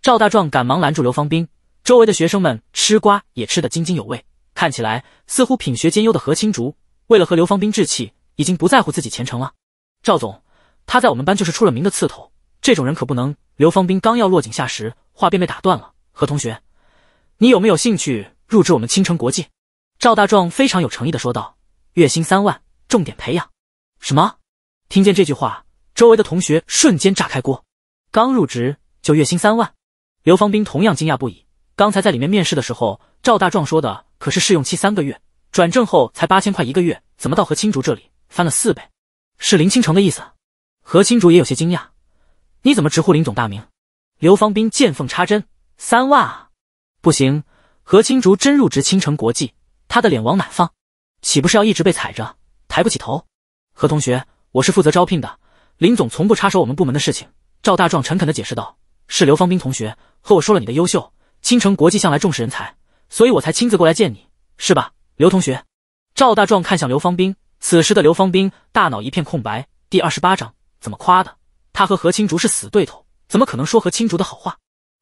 赵大壮赶忙拦住刘芳兵。周围的学生们吃瓜也吃得津津有味，看起来似乎品学兼优的何青竹为了和刘芳兵置气，已经不在乎自己前程了。赵总，他在我们班就是出了名的刺头，这种人可不能。刘芳兵刚要落井下石，话便被打断了。何同学，你有没有兴趣入职我们青城国际？赵大壮非常有诚意的说道，月薪三万，重点培养。什么？听见这句话，周围的同学瞬间炸开锅。刚入职就月薪三万，刘方斌同样惊讶不已。刚才在里面面试的时候，赵大壮说的可是试用期三个月，转正后才八千块一个月，怎么到何青竹这里翻了四倍？是林倾城的意思？何青竹也有些惊讶，你怎么直呼林总大名？刘方斌见缝插针，三万啊，不行！何青竹真入职倾城国际，他的脸往哪放？岂不是要一直被踩着，抬不起头？何同学，我是负责招聘的。林总从不插手我们部门的事情。赵大壮诚恳地解释道：“是刘方斌同学和我说了你的优秀。青城国际向来重视人才，所以我才亲自过来见你，是吧，刘同学？”赵大壮看向刘方斌，此时的刘方斌大脑一片空白。第二十八章，怎么夸的？他和何青竹是死对头，怎么可能说何青竹的好话？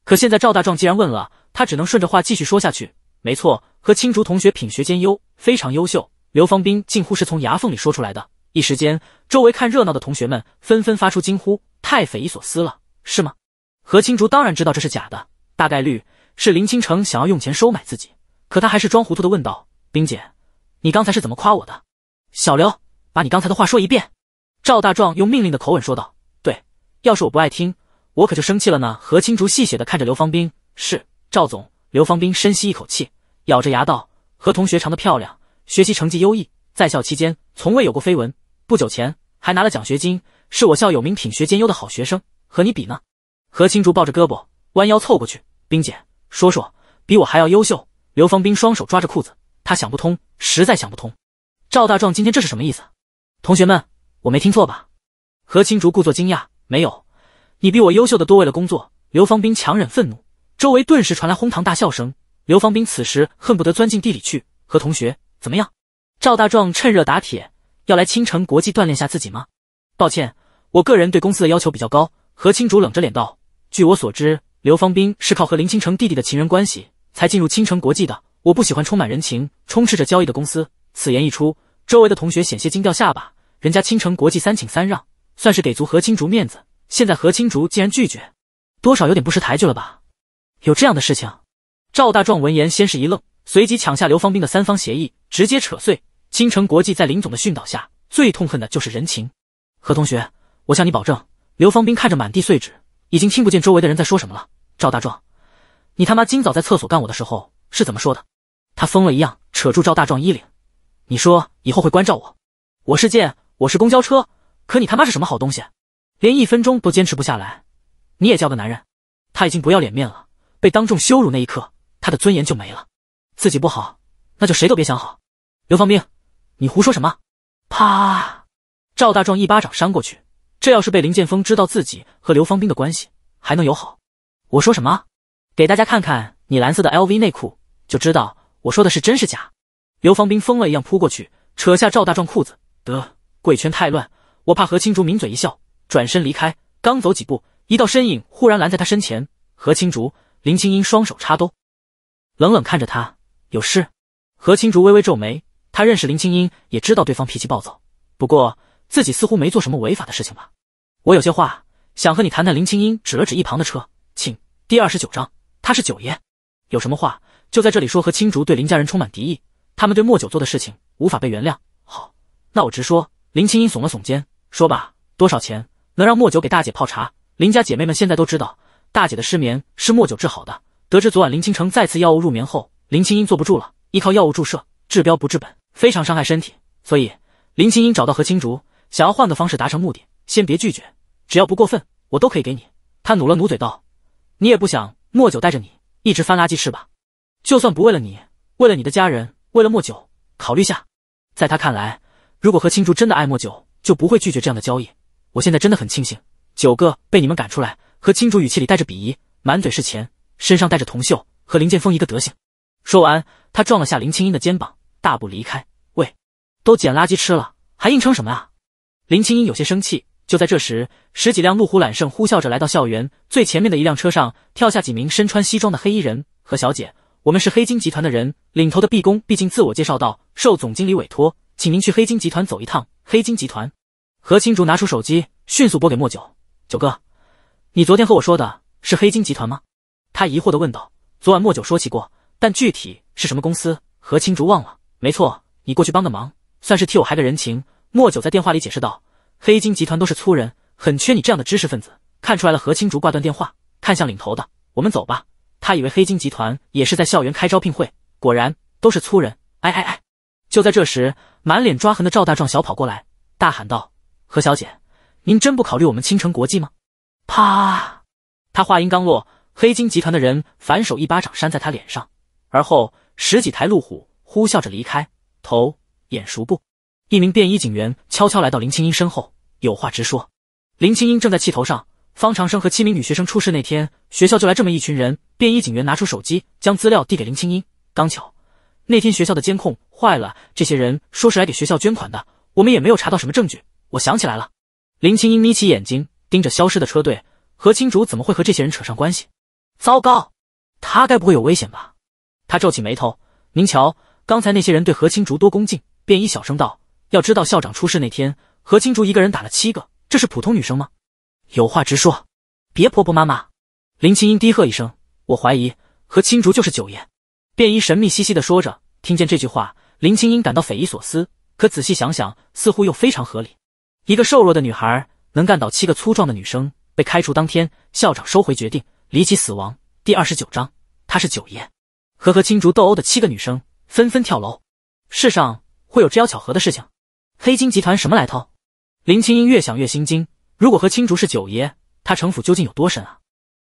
可现在赵大壮既然问了，他只能顺着话继续说下去。没错，何青竹同学品学兼优，非常优秀。刘方斌近乎是从牙缝里说出来的。一时间，周围看热闹的同学们纷纷发出惊呼：“太匪夷所思了，是吗？”何青竹当然知道这是假的，大概率是林清城想要用钱收买自己。可他还是装糊涂的问道：“冰姐，你刚才是怎么夸我的？”小刘，把你刚才的话说一遍。”赵大壮用命令的口吻说道：“对，要是我不爱听，我可就生气了呢。”何青竹戏谑的看着刘方斌：“是赵总。”刘方斌深吸一口气，咬着牙道：“何同学长得漂亮，学习成绩优异，在校期间从未有过绯闻。”不久前还拿了奖学金，是我校有名品学兼优的好学生。和你比呢？何青竹抱着胳膊，弯腰凑过去：“冰姐，说说，比我还要优秀。”刘方斌双手抓着裤子，他想不通，实在想不通。赵大壮今天这是什么意思？同学们，我没听错吧？何青竹故作惊讶：“没有，你比我优秀的多。”为了工作，刘方斌强忍愤怒，周围顿时传来哄堂大笑声。刘方斌此时恨不得钻进地里去。和同学怎么样？赵大壮趁热打铁。要来倾城国际锻炼下自己吗？抱歉，我个人对公司的要求比较高。何青竹冷着脸道：“据我所知，刘方斌是靠和林青城弟弟的情人关系才进入倾城国际的。我不喜欢充满人情、充斥着交易的公司。”此言一出，周围的同学险些惊掉下巴。人家倾城国际三请三让，算是给足何青竹面子，现在何青竹竟然拒绝，多少有点不识抬举了吧？有这样的事情？赵大壮闻言先是一愣，随即抢下刘方斌的三方协议，直接扯碎。金城国际在林总的训导下，最痛恨的就是人情。何同学，我向你保证。刘方兵看着满地碎纸，已经听不见周围的人在说什么了。赵大壮，你他妈今早在厕所干我的时候是怎么说的？他疯了一样扯住赵大壮衣领，你说以后会关照我？我是剑，我是公交车，可你他妈是什么好东西？连一分钟都坚持不下来，你也叫个男人？他已经不要脸面了，被当众羞辱那一刻，他的尊严就没了。自己不好，那就谁都别想好。刘方兵。你胡说什么？啪！赵大壮一巴掌扇过去。这要是被林剑锋知道自己和刘方斌的关系，还能友好？我说什么？给大家看看你蓝色的 LV 内裤，就知道我说的是真是假。刘方斌疯了一样扑过去，扯下赵大壮裤子。得，贵圈太乱，我怕。何青竹抿嘴一笑，转身离开。刚走几步，一道身影忽然拦在他身前。何青竹、林青音双手插兜，冷冷看着他，有事？何青竹微微皱眉。他认识林青音，也知道对方脾气暴躁，不过自己似乎没做什么违法的事情吧？我有些话想和你谈谈。林青音指了指一旁的车，请。第二十九章，他是九爷，有什么话就在这里说。和青竹对林家人充满敌意，他们对莫九做的事情无法被原谅。好，那我直说。林青音耸了耸肩，说吧，多少钱能让莫九给大姐泡茶？林家姐妹们现在都知道，大姐的失眠是莫九治好的。得知昨晚林清城再次药物入眠后，林青音坐不住了，依靠药物注射治标不治本。非常伤害身体，所以林青音找到何青竹，想要换个方式达成目的。先别拒绝，只要不过分，我都可以给你。他努了努嘴道：“你也不想莫九带着你一直翻垃圾是吧？就算不为了你，为了你的家人，为了莫九，考虑下。”在他看来，如果何青竹真的爱莫九，就不会拒绝这样的交易。我现在真的很庆幸九哥被你们赶出来。何青竹语气里带着鄙夷，满嘴是钱，身上带着铜锈，和林剑峰一个德行。说完，他撞了下林青音的肩膀，大步离开。都捡垃圾吃了，还硬撑什么啊？林青音有些生气。就在这时，十几辆路虎揽胜呼啸着来到校园。最前面的一辆车上跳下几名身穿西装的黑衣人。何小姐，我们是黑金集团的人。领头的毕恭毕敬自我介绍道：“受总经理委托，请您去黑金集团走一趟。”黑金集团。何青竹拿出手机，迅速拨给莫九：“九哥，你昨天和我说的是黑金集团吗？”他疑惑地问道。昨晚莫九说起过，但具体是什么公司，何青竹忘了。没错，你过去帮个忙。算是替我还个人情。莫九在电话里解释道：“黑金集团都是粗人，很缺你这样的知识分子。”看出来了，何青竹挂断电话，看向领头的：“我们走吧。”他以为黑金集团也是在校园开招聘会，果然都是粗人。哎哎哎！就在这时，满脸抓痕的赵大壮小跑过来，大喊道：“何小姐，您真不考虑我们青城国际吗？”啪！他话音刚落，黑金集团的人反手一巴掌扇在他脸上，而后十几台路虎呼啸着离开。头。眼熟不？一名便衣警员悄悄来到林青英身后，有话直说。林青英正在气头上，方长生和七名女学生出事那天，学校就来这么一群人。便衣警员拿出手机，将资料递给林青英。刚巧那天学校的监控坏了，这些人说是来给学校捐款的，我们也没有查到什么证据。我想起来了。林青英眯起眼睛，盯着消失的车队。何青竹怎么会和这些人扯上关系？糟糕，他该不会有危险吧？他皱起眉头。您瞧，刚才那些人对何青竹多恭敬。便衣小声道：“要知道校长出事那天，何青竹一个人打了七个，这是普通女生吗？”有话直说，别婆婆妈妈。”林青音低喝一声：“我怀疑何青竹就是九爷。”便衣神秘兮兮的说着。听见这句话，林青音感到匪夷所思，可仔细想想，似乎又非常合理。一个瘦弱的女孩能干倒七个粗壮的女生，被开除当天，校长收回决定，离奇死亡。第二十九章，她是九爷。和何青竹斗殴的七个女生纷纷跳楼。世上。会有这样巧合的事情？黑金集团什么来头？林清英越想越心惊。如果和青竹是九爷，他城府究竟有多深啊？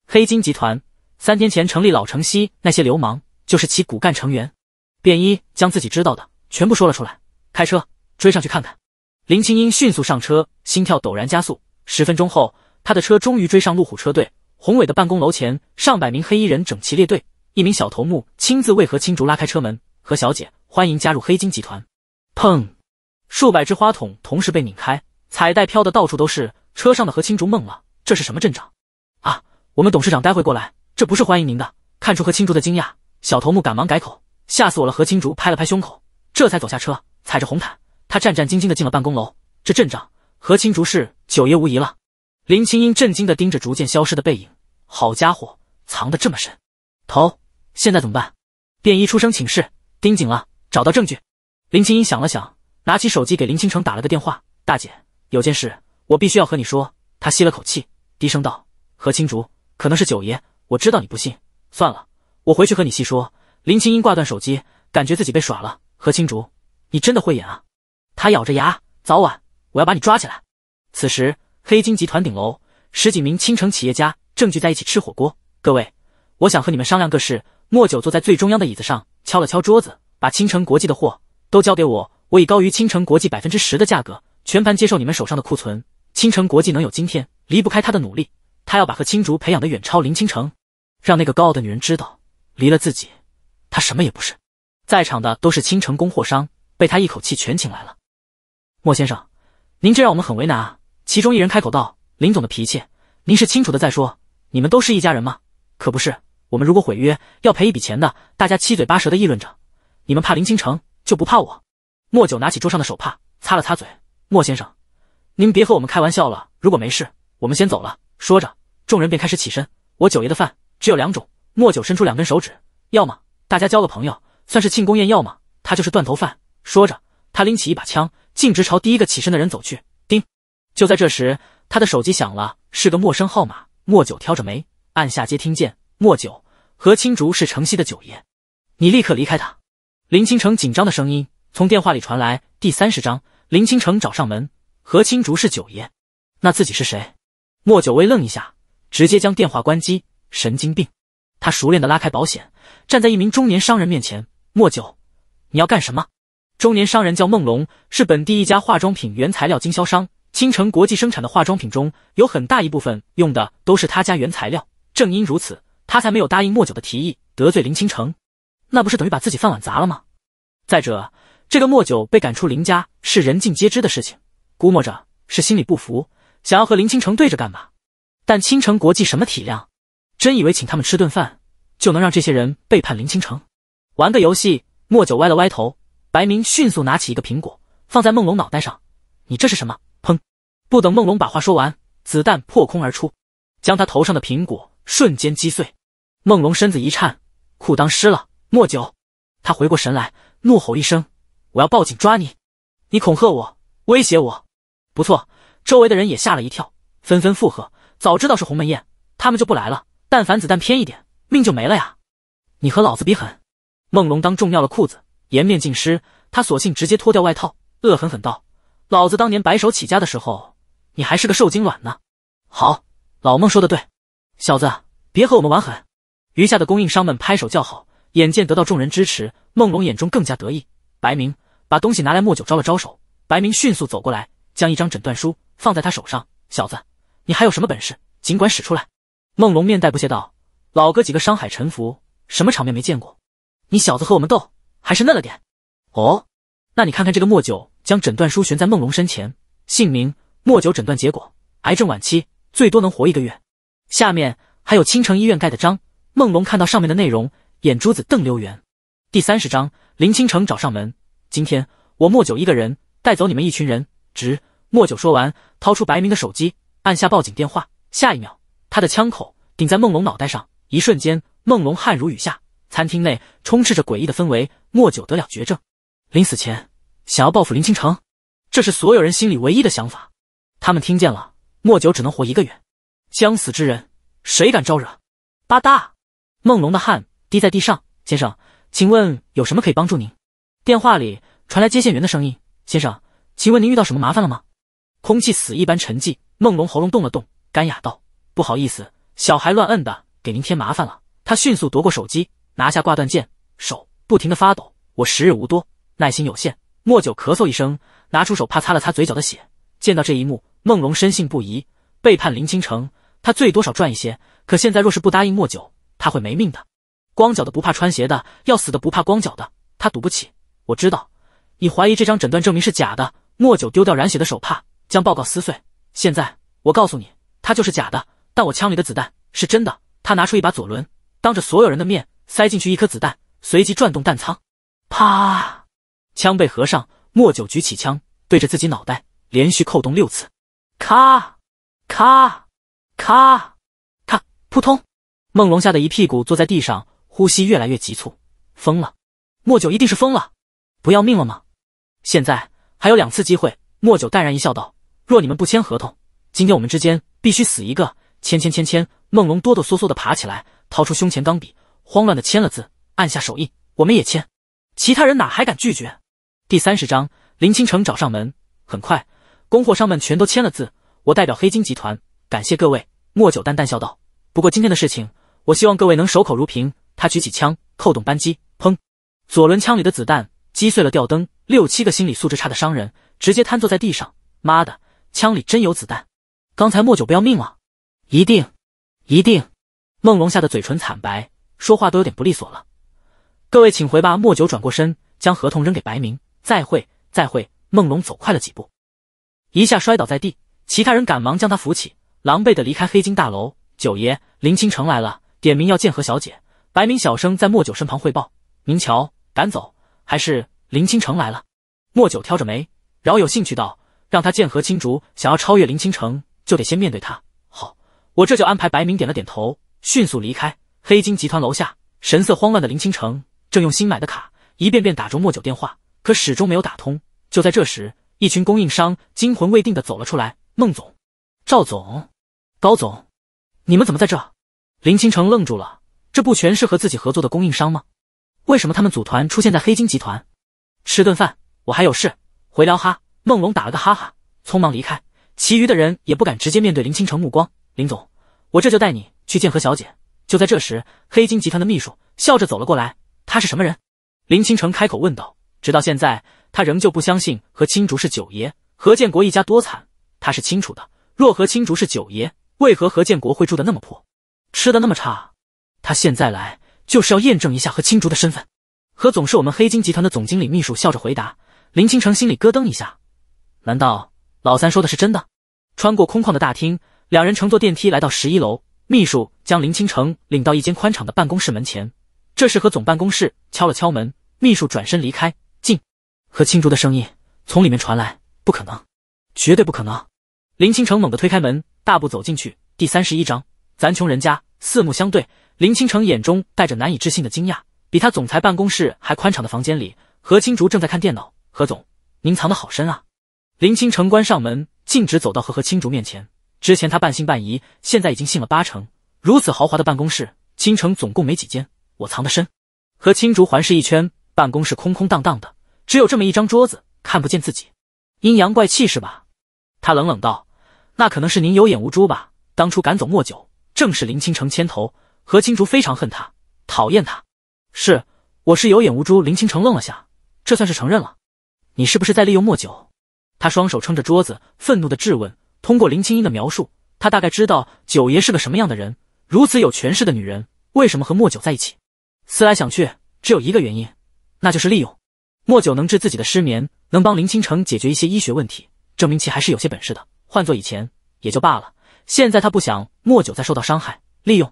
黑金集团三天前成立，老城西那些流氓就是其骨干成员。便衣将自己知道的全部说了出来，开车追上去看看。林清英迅速上车，心跳陡然加速。十分钟后，她的车终于追上路虎车队。宏伟的办公楼前，上百名黑衣人整齐列队，一名小头目亲自为何青竹拉开车门。何小姐，欢迎加入黑金集团。砰！数百只花筒同时被拧开，彩带飘的到处都是。车上的何青竹懵了，这是什么阵仗啊？我们董事长待会过来，这不是欢迎您的。看出何青竹的惊讶，小头目赶忙改口。吓死我了！何青竹拍了拍胸口，这才走下车，踩着红毯，他战战兢兢的进了办公楼。这阵仗，何青竹是九爷无疑了。林青音震惊的盯着逐渐消失的背影，好家伙，藏得这么深，头，现在怎么办？便衣出声请示，盯紧了，找到证据。林青音想了想，拿起手机给林青城打了个电话。“大姐，有件事我必须要和你说。”她吸了口气，低声道：“何青竹，可能是九爷。我知道你不信，算了，我回去和你细说。”林青音挂断手机，感觉自己被耍了。“何青竹，你真的会演啊！”她咬着牙：“早晚我要把你抓起来。”此时，黑金集团顶楼，十几名青城企业家正聚在一起吃火锅。各位，我想和你们商量个事。莫九坐在最中央的椅子上，敲了敲桌子，把青城国际的货。都交给我，我以高于青城国际百分之十的价格，全盘接受你们手上的库存。青城国际能有今天，离不开他的努力。他要把和青竹培养的远超林青城，让那个高傲的女人知道，离了自己，他什么也不是。在场的都是青城供货商，被他一口气全请来了。莫先生，您这让我们很为难啊！其中一人开口道：“林总的脾气，您是清楚的。再说，你们都是一家人吗？可不是，我们如果毁约，要赔一笔钱的。”大家七嘴八舌的议论着，你们怕林青城？就不怕我？莫九拿起桌上的手帕擦了擦嘴。莫先生，您别和我们开玩笑了。如果没事，我们先走了。说着，众人便开始起身。我九爷的饭只有两种。莫九伸出两根手指，要么大家交个朋友，算是庆功宴；要么他就是断头饭。说着，他拎起一把枪，径直朝第一个起身的人走去。叮！就在这时，他的手机响了，是个陌生号码。莫九挑着眉，按下接听键。莫九，何青竹是城西的九爷，你立刻离开他。林清城紧张的声音从电话里传来。第三十章，林清城找上门，何青竹是九爷，那自己是谁？莫九薇愣一下，直接将电话关机。神经病！他熟练地拉开保险，站在一名中年商人面前。莫九，你要干什么？中年商人叫孟龙，是本地一家化妆品原材料经销商。青城国际生产的化妆品中有很大一部分用的都是他家原材料。正因如此，他才没有答应莫九的提议，得罪林清城。那不是等于把自己饭碗砸了吗？再者，这个莫九被赶出林家是人尽皆知的事情，估摸着是心里不服，想要和林倾城对着干吧？但倾城国际什么体量？真以为请他们吃顿饭就能让这些人背叛林倾城？玩个游戏？莫九歪了歪头，白明迅速拿起一个苹果放在梦龙脑袋上，你这是什么？砰！不等梦龙把话说完，子弹破空而出，将他头上的苹果瞬间击碎。梦龙身子一颤，裤裆湿了。莫九，他回过神来，怒吼一声：“我要报警抓你！你恐吓我，威胁我！”不错，周围的人也吓了一跳，纷纷附和：“早知道是鸿门宴，他们就不来了。但凡子弹偏一点，命就没了呀！”你和老子比狠，孟龙当众尿了裤子，颜面尽失。他索性直接脱掉外套，恶狠狠道：“老子当年白手起家的时候，你还是个受精卵呢！”好，老孟说的对，小子别和我们玩狠。余下的供应商们拍手叫好。眼见得到众人支持，孟龙眼中更加得意。白明，把东西拿来。莫九招了招手，白明迅速走过来，将一张诊断书放在他手上。小子，你还有什么本事，尽管使出来。孟龙面带不屑道：“老哥几个商海沉浮，什么场面没见过？你小子和我们斗，还是嫩了点。”哦，那你看看这个。莫九将诊断书悬在孟龙身前，姓名：莫九，诊断结果：癌症晚期，最多能活一个月。下面还有青城医院盖的章。孟龙看到上面的内容。眼珠子瞪溜圆。第三十章，林倾城找上门。今天我莫九一个人带走你们一群人，值。莫九说完，掏出白明的手机，按下报警电话。下一秒，他的枪口顶在梦龙脑袋上。一瞬间，梦龙汗如雨下。餐厅内充斥着诡异的氛围。莫九得了绝症，临死前想要报复林倾城，这是所有人心里唯一的想法。他们听见了，莫九只能活一个月，将死之人，谁敢招惹？吧嗒，梦龙的汗。滴在地上，先生，请问有什么可以帮助您？电话里传来接线员的声音：“先生，请问您遇到什么麻烦了吗？”空气死一般沉寂，梦龙喉咙动了动，干哑道：“不好意思，小孩乱摁的，给您添麻烦了。”他迅速夺过手机，拿下挂断键，手不停的发抖。我时日无多，耐心有限。莫九咳嗽一声，拿出手帕擦了擦嘴角的血。见到这一幕，梦龙深信不疑。背叛林倾城，他最多少赚一些，可现在若是不答应莫九，他会没命的。光脚的不怕穿鞋的，要死的不怕光脚的。他赌不起，我知道。你怀疑这张诊断证明是假的。莫九丢掉染血的手帕，将报告撕碎。现在我告诉你，他就是假的。但我枪里的子弹是真的。他拿出一把左轮，当着所有人的面塞进去一颗子弹，随即转动弹仓，啪，枪被合上。莫九举起枪，对着自己脑袋，连续扣动六次，咔，咔，咔，咔，扑通。梦龙吓得一屁股坐在地上。呼吸越来越急促，疯了！莫九一定是疯了，不要命了吗？现在还有两次机会。莫九淡然一笑，道：“若你们不签合同，今天我们之间必须死一个。”签签签签，梦龙哆哆嗦嗦的爬起来，掏出胸前钢笔，慌乱的签了字，按下手印。我们也签。其他人哪还敢拒绝？第三十章，林清城找上门。很快，供货商们全都签了字。我代表黑金集团感谢各位。莫九淡淡笑道：“不过今天的事情，我希望各位能守口如瓶。”他举起枪，扣动扳机，砰！左轮枪里的子弹击碎了吊灯。六七个心理素质差的商人直接瘫坐在地上。妈的，枪里真有子弹！刚才莫九不要命了，一定，一定！梦龙吓得嘴唇惨白，说话都有点不利索了。各位请回吧。莫九转过身，将合同扔给白明。再会，再会。梦龙走快了几步，一下摔倒在地。其他人赶忙将他扶起，狼狈的离开黑金大楼。九爷，林倾城来了，点名要见何小姐。白明小声在莫九身旁汇报：“您瞧，赶走还是林倾城来了？”莫九挑着眉，饶有兴趣道：“让他剑何青竹，想要超越林倾城，就得先面对他。”好，我这就安排。白明点了点头，迅速离开。黑金集团楼下，神色慌乱的林倾城正用新买的卡一遍遍打着莫九电话，可始终没有打通。就在这时，一群供应商惊魂未定的走了出来：“孟总，赵总，高总，你们怎么在这？”林倾城愣住了。这不全是和自己合作的供应商吗？为什么他们组团出现在黑金集团？吃顿饭，我还有事，回聊哈。梦龙打了个哈哈，匆忙离开。其余的人也不敢直接面对林青城目光。林总，我这就带你去见何小姐。就在这时，黑金集团的秘书笑着走了过来。他是什么人？林青城开口问道。直到现在，他仍旧不相信何青竹是九爷。何建国一家多惨，他是清楚的。若何青竹是九爷，为何何建国会住的那么破，吃的那么差？他现在来就是要验证一下和青竹的身份。何总是我们黑金集团的总经理秘书，笑着回答。林青城心里咯噔一下，难道老三说的是真的？穿过空旷的大厅，两人乘坐电梯来到十一楼。秘书将林青城领到一间宽敞的办公室门前，这时何总办公室敲了敲门。秘书转身离开。进。何青竹的声音从里面传来：“不可能，绝对不可能！”林青城猛地推开门，大步走进去。第三十一章，咱穷人家。四目相对。林清城眼中带着难以置信的惊讶，比他总裁办公室还宽敞的房间里，何青竹正在看电脑。何总，您藏得好深啊！林清城关上门，径直走到何青竹面前。之前他半信半疑，现在已经信了八成。如此豪华的办公室，倾城总共没几间，我藏得深。何青竹环视一圈，办公室空空荡荡的，只有这么一张桌子，看不见自己。阴阳怪气是吧？他冷冷道：“那可能是您有眼无珠吧。当初赶走莫九，正是林清城牵头。”何青竹非常恨他，讨厌他。是，我是有眼无珠。林青城愣了下，这算是承认了。你是不是在利用莫九？他双手撑着桌子，愤怒的质问。通过林青樱的描述，他大概知道九爷是个什么样的人。如此有权势的女人，为什么和莫九在一起？思来想去，只有一个原因，那就是利用。莫九能治自己的失眠，能帮林青城解决一些医学问题，证明其还是有些本事的。换做以前也就罢了，现在他不想莫九再受到伤害，利用。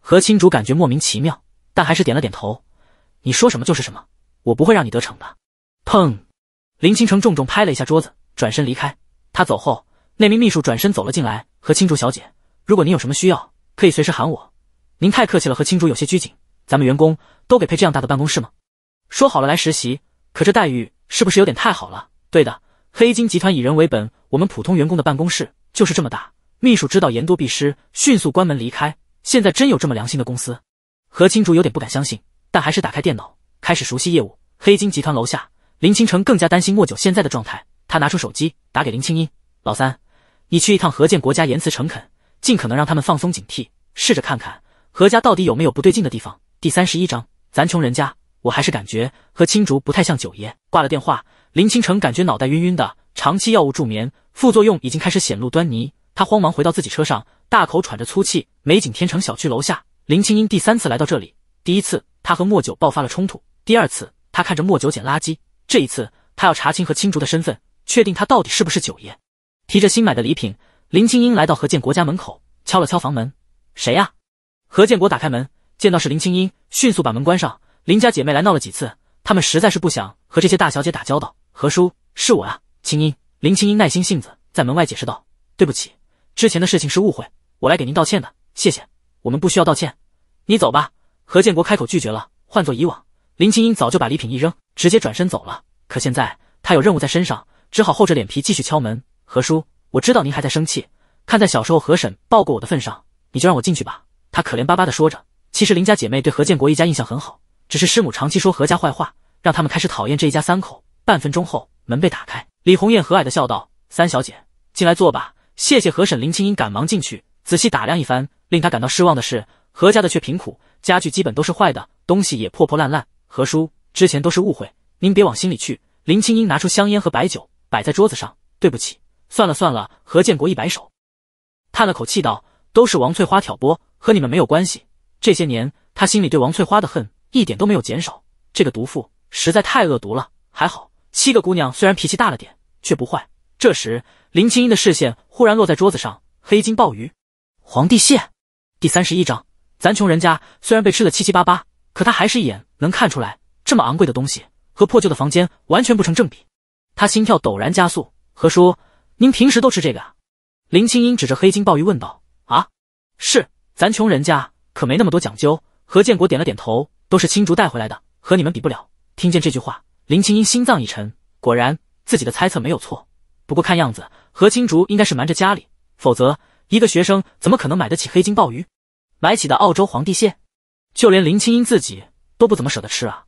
何青竹感觉莫名其妙，但还是点了点头。你说什么就是什么，我不会让你得逞的。砰！林倾城重重拍了一下桌子，转身离开。他走后，那名秘书转身走了进来。何青竹小姐，如果您有什么需要，可以随时喊我。您太客气了。何青竹有些拘谨。咱们员工都给配这样大的办公室吗？说好了来实习，可这待遇是不是有点太好了？对的，黑金集团以人为本，我们普通员工的办公室就是这么大。秘书知道言多必失，迅速关门离开。现在真有这么良心的公司？何青竹有点不敢相信，但还是打开电脑开始熟悉业务。黑金集团楼下，林青城更加担心莫九现在的状态。他拿出手机打给林青音：“老三，你去一趟何建国家，言辞诚恳，尽可能让他们放松警惕，试着看看何家到底有没有不对劲的地方。”第三十一章，咱穷人家，我还是感觉何青竹不太像九爷。挂了电话，林青城感觉脑袋晕晕的，长期药物助眠副作用已经开始显露端倪。他慌忙回到自己车上，大口喘着粗气。美景天城小区楼下，林青音第三次来到这里。第一次，他和莫九爆发了冲突；第二次，他看着莫九捡垃圾；这一次，他要查清和青竹的身份，确定他到底是不是九爷。提着新买的礼品，林青音来到何建国家门口，敲了敲房门：“谁呀？”何建国打开门，见到是林青音，迅速把门关上。林家姐妹来闹了几次，他们实在是不想和这些大小姐打交道。何叔，是我啊，青音。林青音耐心性子，在门外解释道：“对不起。”之前的事情是误会，我来给您道歉的，谢谢。我们不需要道歉，你走吧。何建国开口拒绝了。换做以往，林青音早就把礼品一扔，直接转身走了。可现在她有任务在身上，只好厚着脸皮继续敲门。何叔，我知道您还在生气，看在小时候何婶抱过我的份上，你就让我进去吧。她可怜巴巴的说着。其实林家姐妹对何建国一家印象很好，只是师母长期说何家坏话，让他们开始讨厌这一家三口。半分钟后，门被打开，李红艳和蔼的笑道：“三小姐，进来坐吧。”谢谢何婶，林青英赶忙进去，仔细打量一番。令他感到失望的是，何家的却贫苦，家具基本都是坏的，东西也破破烂烂。何叔，之前都是误会，您别往心里去。林青英拿出香烟和白酒，摆在桌子上。对不起，算了算了。何建国一摆手，叹了口气道：“都是王翠花挑拨，和你们没有关系。这些年，他心里对王翠花的恨一点都没有减少。这个毒妇实在太恶毒了。还好，七个姑娘虽然脾气大了点，却不坏。”这时。林青英的视线忽然落在桌子上，黑金鲍鱼、皇帝蟹。第三十一章，咱穷人家虽然被吃的七七八八，可他还是一眼能看出来，这么昂贵的东西和破旧的房间完全不成正比。他心跳陡然加速。何叔，您平时都吃这个？林青英指着黑金鲍鱼问道。啊，是，咱穷人家可没那么多讲究。何建国点了点头，都是青竹带回来的，和你们比不了。听见这句话，林青英心脏一沉，果然自己的猜测没有错。不过看样子，何青竹应该是瞒着家里，否则一个学生怎么可能买得起黑金鲍鱼，买起的澳洲皇帝蟹？就连林青英自己都不怎么舍得吃啊。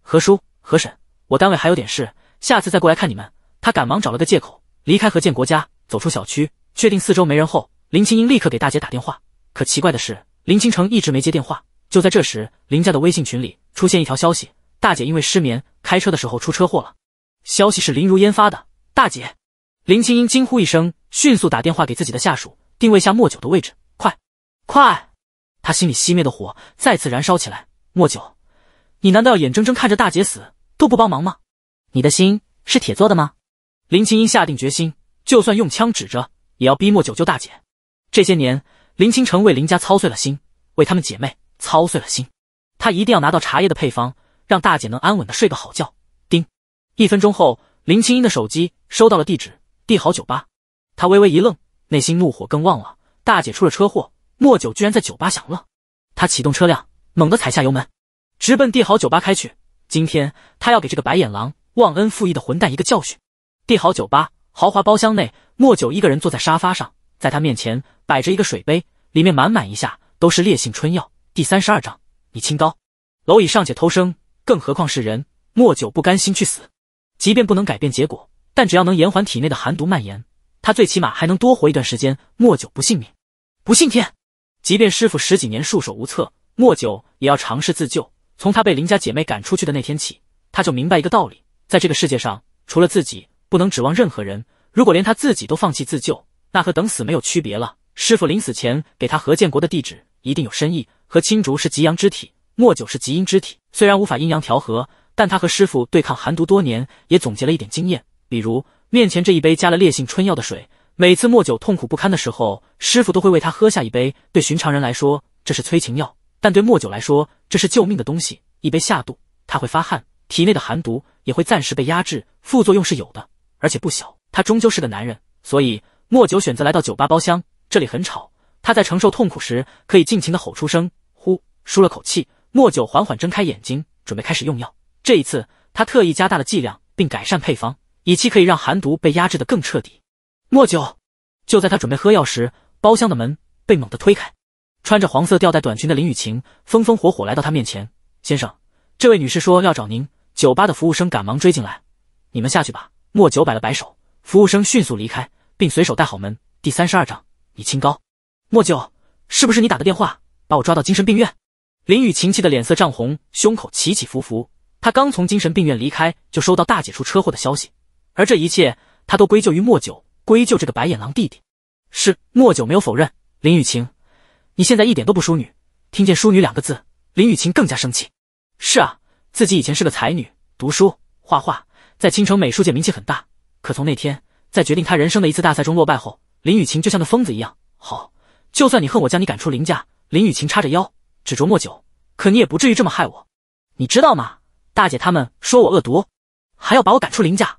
何叔、何婶，我单位还有点事，下次再过来看你们。他赶忙找了个借口离开何建国家，走出小区，确定四周没人后，林青英立刻给大姐打电话。可奇怪的是，林青城一直没接电话。就在这时，林家的微信群里出现一条消息：大姐因为失眠，开车的时候出车祸了。消息是林如烟发的，大姐。林青英惊呼一声，迅速打电话给自己的下属，定位下莫九的位置。快，快！她心里熄灭的火再次燃烧起来。莫九，你难道要眼睁睁看着大姐死都不帮忙吗？你的心是铁做的吗？林青英下定决心，就算用枪指着，也要逼莫九救大姐。这些年，林倾城为林家操碎了心，为她们姐妹操碎了心。她一定要拿到茶叶的配方，让大姐能安稳的睡个好觉。叮，一分钟后，林清英的手机收到了地址。帝豪酒吧，他微微一愣，内心怒火更旺了。大姐出了车祸，莫九居然在酒吧享乐。他启动车辆，猛地踩下油门，直奔帝豪酒吧开去。今天他要给这个白眼狼、忘恩负义的混蛋一个教训。帝豪酒吧豪华包厢内，莫九一个人坐在沙发上，在他面前摆着一个水杯，里面满满一下都是烈性春药。第三十二章，你清高，蝼蚁尚且偷生，更何况是人？莫九不甘心去死，即便不能改变结果。但只要能延缓体内的寒毒蔓延，他最起码还能多活一段时间。莫九不信命，不信天，即便师傅十几年束手无策，莫九也要尝试自救。从他被林家姐妹赶出去的那天起，他就明白一个道理：在这个世界上，除了自己，不能指望任何人。如果连他自己都放弃自救，那和等死没有区别了。师傅临死前给他何建国的地址，一定有深意。和青竹是极阳之体，莫九是极阴之体，虽然无法阴阳调和，但他和师傅对抗寒毒多年，也总结了一点经验。比如面前这一杯加了烈性春药的水，每次莫九痛苦不堪的时候，师傅都会为他喝下一杯。对寻常人来说，这是催情药；但对莫九来说，这是救命的东西。一杯下肚，他会发汗，体内的寒毒也会暂时被压制。副作用是有的，而且不小。他终究是个男人，所以莫九选择来到酒吧包厢。这里很吵，他在承受痛苦时可以尽情的吼出声，呼，舒了口气。莫九缓缓睁开眼睛，准备开始用药。这一次，他特意加大了剂量，并改善配方。以期可以让寒毒被压制得更彻底。莫九，就在他准备喝药时，包厢的门被猛地推开，穿着黄色吊带短裙的林雨晴风风火火来到他面前。先生，这位女士说要找您。酒吧的服务生赶忙追进来。你们下去吧。莫九摆了摆手，服务生迅速离开，并随手带好门。第三十二章，你清高。莫九，是不是你打的电话把我抓到精神病院？林雨晴气得脸色涨红，胸口起起伏伏。她刚从精神病院离开，就收到大姐出车祸的消息。而这一切，他都归咎于莫九，归咎这个白眼狼弟弟。是莫九没有否认。林雨晴，你现在一点都不淑女。听见“淑女”两个字，林雨晴更加生气。是啊，自己以前是个才女，读书、画画，在青城美术界名气很大。可从那天，在决定他人生的一次大赛中落败后，林雨晴就像个疯子一样。好，就算你恨我，将你赶出林家。林雨晴叉着腰，指着莫九，可你也不至于这么害我。你知道吗？大姐他们说我恶毒，还要把我赶出林家。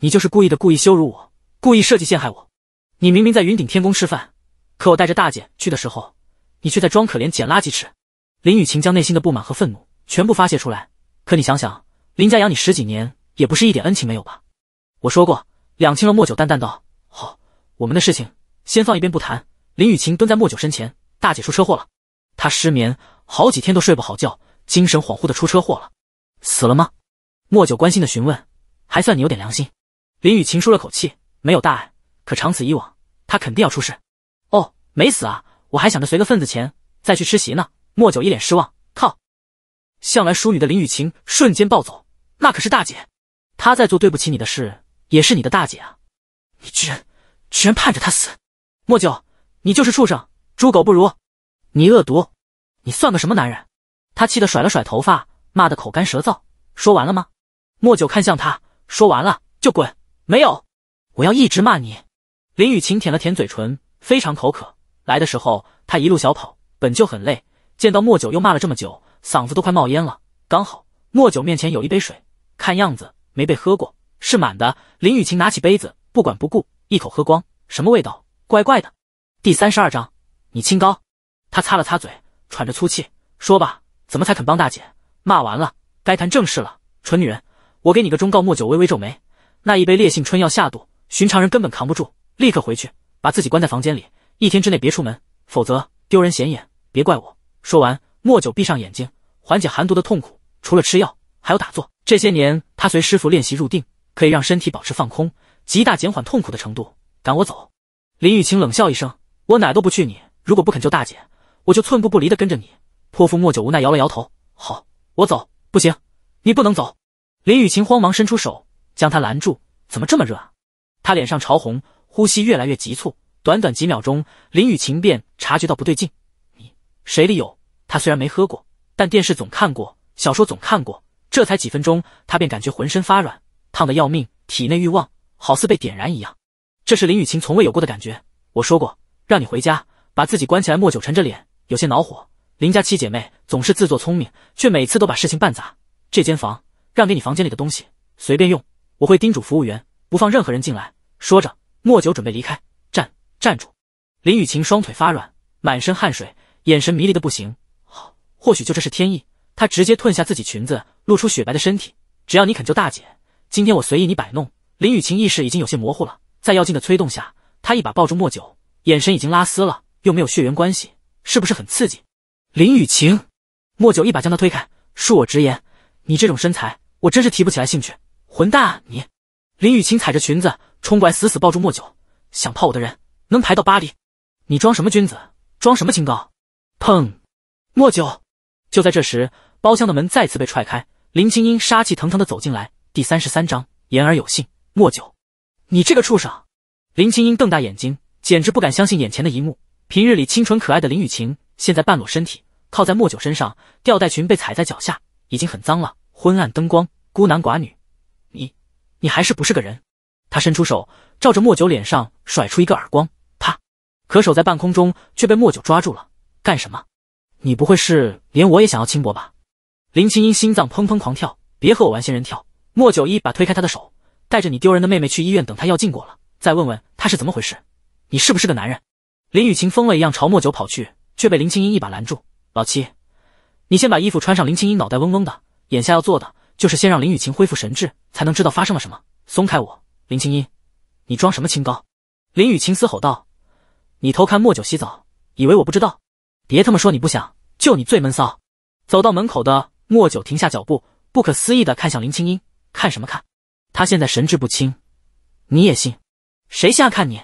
你就是故意的，故意羞辱我，故意设计陷害我。你明明在云顶天宫吃饭，可我带着大姐去的时候，你却在装可怜捡垃圾吃。林雨晴将内心的不满和愤怒全部发泄出来。可你想想，林家养你十几年，也不是一点恩情没有吧？我说过，两清了。莫九淡淡道：“好，我们的事情先放一边不谈。”林雨晴蹲在莫九身前：“大姐出车祸了，她失眠好几天都睡不好觉，精神恍惚的出车祸了，死了吗？”莫九关心的询问：“还算你有点良心。”林雨晴舒了口气，没有大碍。可长此以往，她肯定要出事。哦，没死啊！我还想着随个份子钱再去吃席呢。莫九一脸失望，靠！向来淑女的林雨晴瞬间暴走。那可是大姐，她在做对不起你的事，也是你的大姐啊！你居然居然盼着她死！莫九，你就是畜生，猪狗不如！你恶毒！你算个什么男人？她气得甩了甩头发，骂得口干舌燥。说完了吗？莫九看向他，说完了就滚。没有，我要一直骂你。林雨晴舔了舔嘴唇，非常口渴。来的时候她一路小跑，本就很累，见到莫九又骂了这么久，嗓子都快冒烟了。刚好莫九面前有一杯水，看样子没被喝过，是满的。林雨晴拿起杯子，不管不顾，一口喝光。什么味道？怪怪的。第三十二章，你清高。她擦了擦嘴，喘着粗气说吧，怎么才肯帮大姐？骂完了，该谈正事了。蠢女人，我给你个忠告。莫九微微皱眉。那一杯烈性春药下肚，寻常人根本扛不住，立刻回去，把自己关在房间里，一天之内别出门，否则丢人显眼，别怪我。说完，莫九闭上眼睛，缓解寒毒的痛苦，除了吃药，还有打坐。这些年他随师傅练习入定，可以让身体保持放空，极大减缓痛苦的程度。赶我走！林雨晴冷笑一声，我哪都不去，你如果不肯救大姐，我就寸步不离的跟着你。泼妇莫九无奈摇了摇头，好，我走。不行，你不能走。林雨晴慌忙伸出手。将他拦住，怎么这么热啊？他脸上潮红，呼吸越来越急促。短短几秒钟，林雨晴便察觉到不对劲。你水里有他，虽然没喝过，但电视总看过，小说总看过。这才几分钟，他便感觉浑身发软，烫得要命，体内欲望好似被点燃一样。这是林雨晴从未有过的感觉。我说过让你回家，把自己关起来。莫久沉着脸，有些恼火。林家七姐妹总是自作聪明，却每次都把事情办砸。这间房让给你，房间里的东西随便用。我会叮嘱服务员不放任何人进来。说着，莫九准备离开。站，站住！林雨晴双腿发软，满身汗水，眼神迷离的不行。好，或许就这是天意。她直接吞下自己裙子，露出雪白的身体。只要你肯救大姐，今天我随意你摆弄。林雨晴意识已经有些模糊了，在药劲的催动下，她一把抱住莫九，眼神已经拉丝了。又没有血缘关系，是不是很刺激？林雨晴，莫九一把将她推开。恕我直言，你这种身材，我真是提不起来兴趣。混蛋，你！林雨晴踩着裙子冲过来，死死抱住莫九，想泡我的人能排到巴黎？你装什么君子？装什么清高？砰！莫九，就在这时，包厢的门再次被踹开，林青英杀气腾腾的走进来。第三十三章，言而有信。莫九，你这个畜生！林青英瞪大眼睛，简直不敢相信眼前的一幕。平日里清纯可爱的林雨晴，现在半裸身体靠在莫九身上，吊带裙被踩在脚下，已经很脏了。昏暗灯光，孤男寡女。你还是不是个人？他伸出手，照着莫九脸上甩出一个耳光，啪！可手在半空中却被莫九抓住了。干什么？你不会是连我也想要轻薄吧？林青音心脏砰砰狂跳，别和我玩仙人跳！莫九一把推开他的手，带着你丢人的妹妹去医院，等她药进过了，再问问她是怎么回事。你是不是个男人？林雨晴疯了一样朝莫九跑去，却被林青音一把拦住。老七，你先把衣服穿上。林青音脑袋嗡嗡的，眼下要做的。就是先让林雨晴恢复神智，才能知道发生了什么。松开我，林青音，你装什么清高？林雨晴嘶吼道：“你偷看莫九洗澡，以为我不知道？别他妈说你不想，就你最闷骚。”走到门口的莫九停下脚步，不可思议的看向林青音：“看什么看？他现在神志不清，你也信？谁瞎看你？”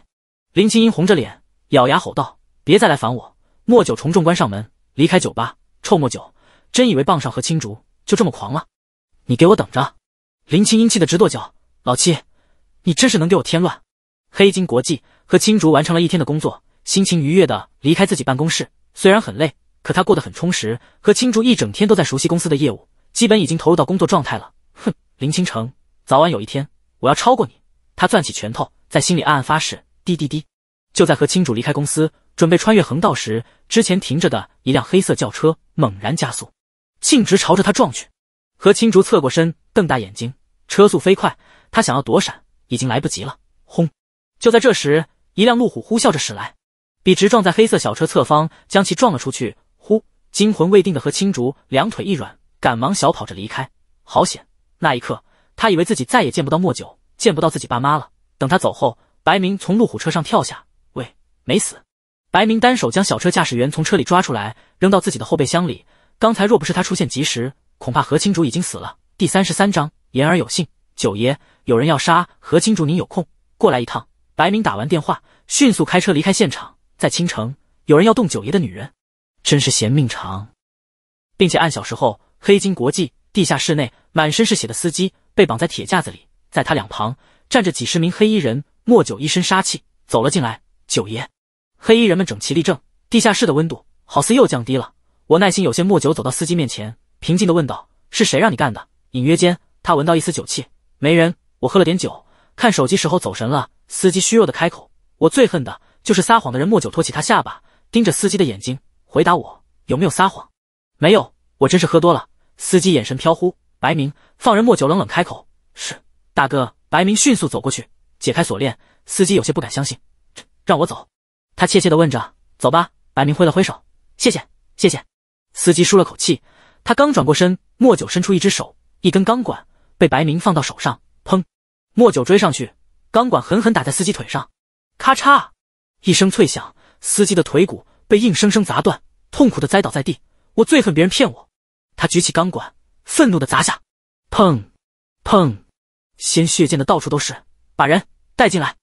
林青音红着脸，咬牙吼道：“别再来烦我！”莫九重重关上门，离开酒吧。臭莫九，真以为棒上和青竹就这么狂了？你给我等着！林青英气得直跺脚。老七，你真是能给我添乱。黑金国际和青竹完成了一天的工作，心情愉悦的离开自己办公室。虽然很累，可他过得很充实。和青竹一整天都在熟悉公司的业务，基本已经投入到工作状态了。哼，林青城，早晚有一天我要超过你！他攥起拳头，在心里暗暗发誓。滴滴滴！就在和青竹离开公司，准备穿越横道时，之前停着的一辆黑色轿车猛然加速，径直朝着他撞去。何青竹侧过身，瞪大眼睛。车速飞快，他想要躲闪，已经来不及了。轰！就在这时，一辆路虎呼啸着驶来，笔直撞在黑色小车侧方，将其撞了出去。呼！惊魂未定的何青竹两腿一软，赶忙小跑着离开。好险！那一刻，他以为自己再也见不到莫九，见不到自己爸妈了。等他走后，白明从路虎车上跳下，喂，没死。白明单手将小车驾驶员从车里抓出来，扔到自己的后备箱里。刚才若不是他出现及时，恐怕何青竹已经死了。第三十三章，言而有信。九爷，有人要杀何青竹，您有空过来一趟。白明打完电话，迅速开车离开现场。在青城，有人要动九爷的女人，真是嫌命长。并且按小时候，黑金国际地下室内，满身是血的司机被绑在铁架子里，在他两旁站着几十名黑衣人。莫九一身杀气走了进来。九爷，黑衣人们整齐立正。地下室的温度好似又降低了。我耐心有限，莫九走到司机面前。平静地问道：“是谁让你干的？”隐约间，他闻到一丝酒气。没人，我喝了点酒，看手机时候走神了。司机虚弱地开口：“我最恨的就是撒谎的人。”莫九托起他下巴，盯着司机的眼睛，回答我：“有没有撒谎？”“没有，我真是喝多了。”司机眼神飘忽。白明，放人！莫九冷冷开口：“是大哥。”白明迅速走过去，解开锁链。司机有些不敢相信：“这让我走？”他怯怯地问着。“走吧。”白明挥了挥手：“谢谢，谢谢。”司机舒了口气。他刚转过身，莫九伸出一只手，一根钢管被白明放到手上，砰！莫九追上去，钢管狠狠打在司机腿上，咔嚓一声脆响，司机的腿骨被硬生生砸断，痛苦的栽倒在地。我最恨别人骗我！他举起钢管，愤怒的砸下，砰砰，鲜血溅的到处都是，把人带进来！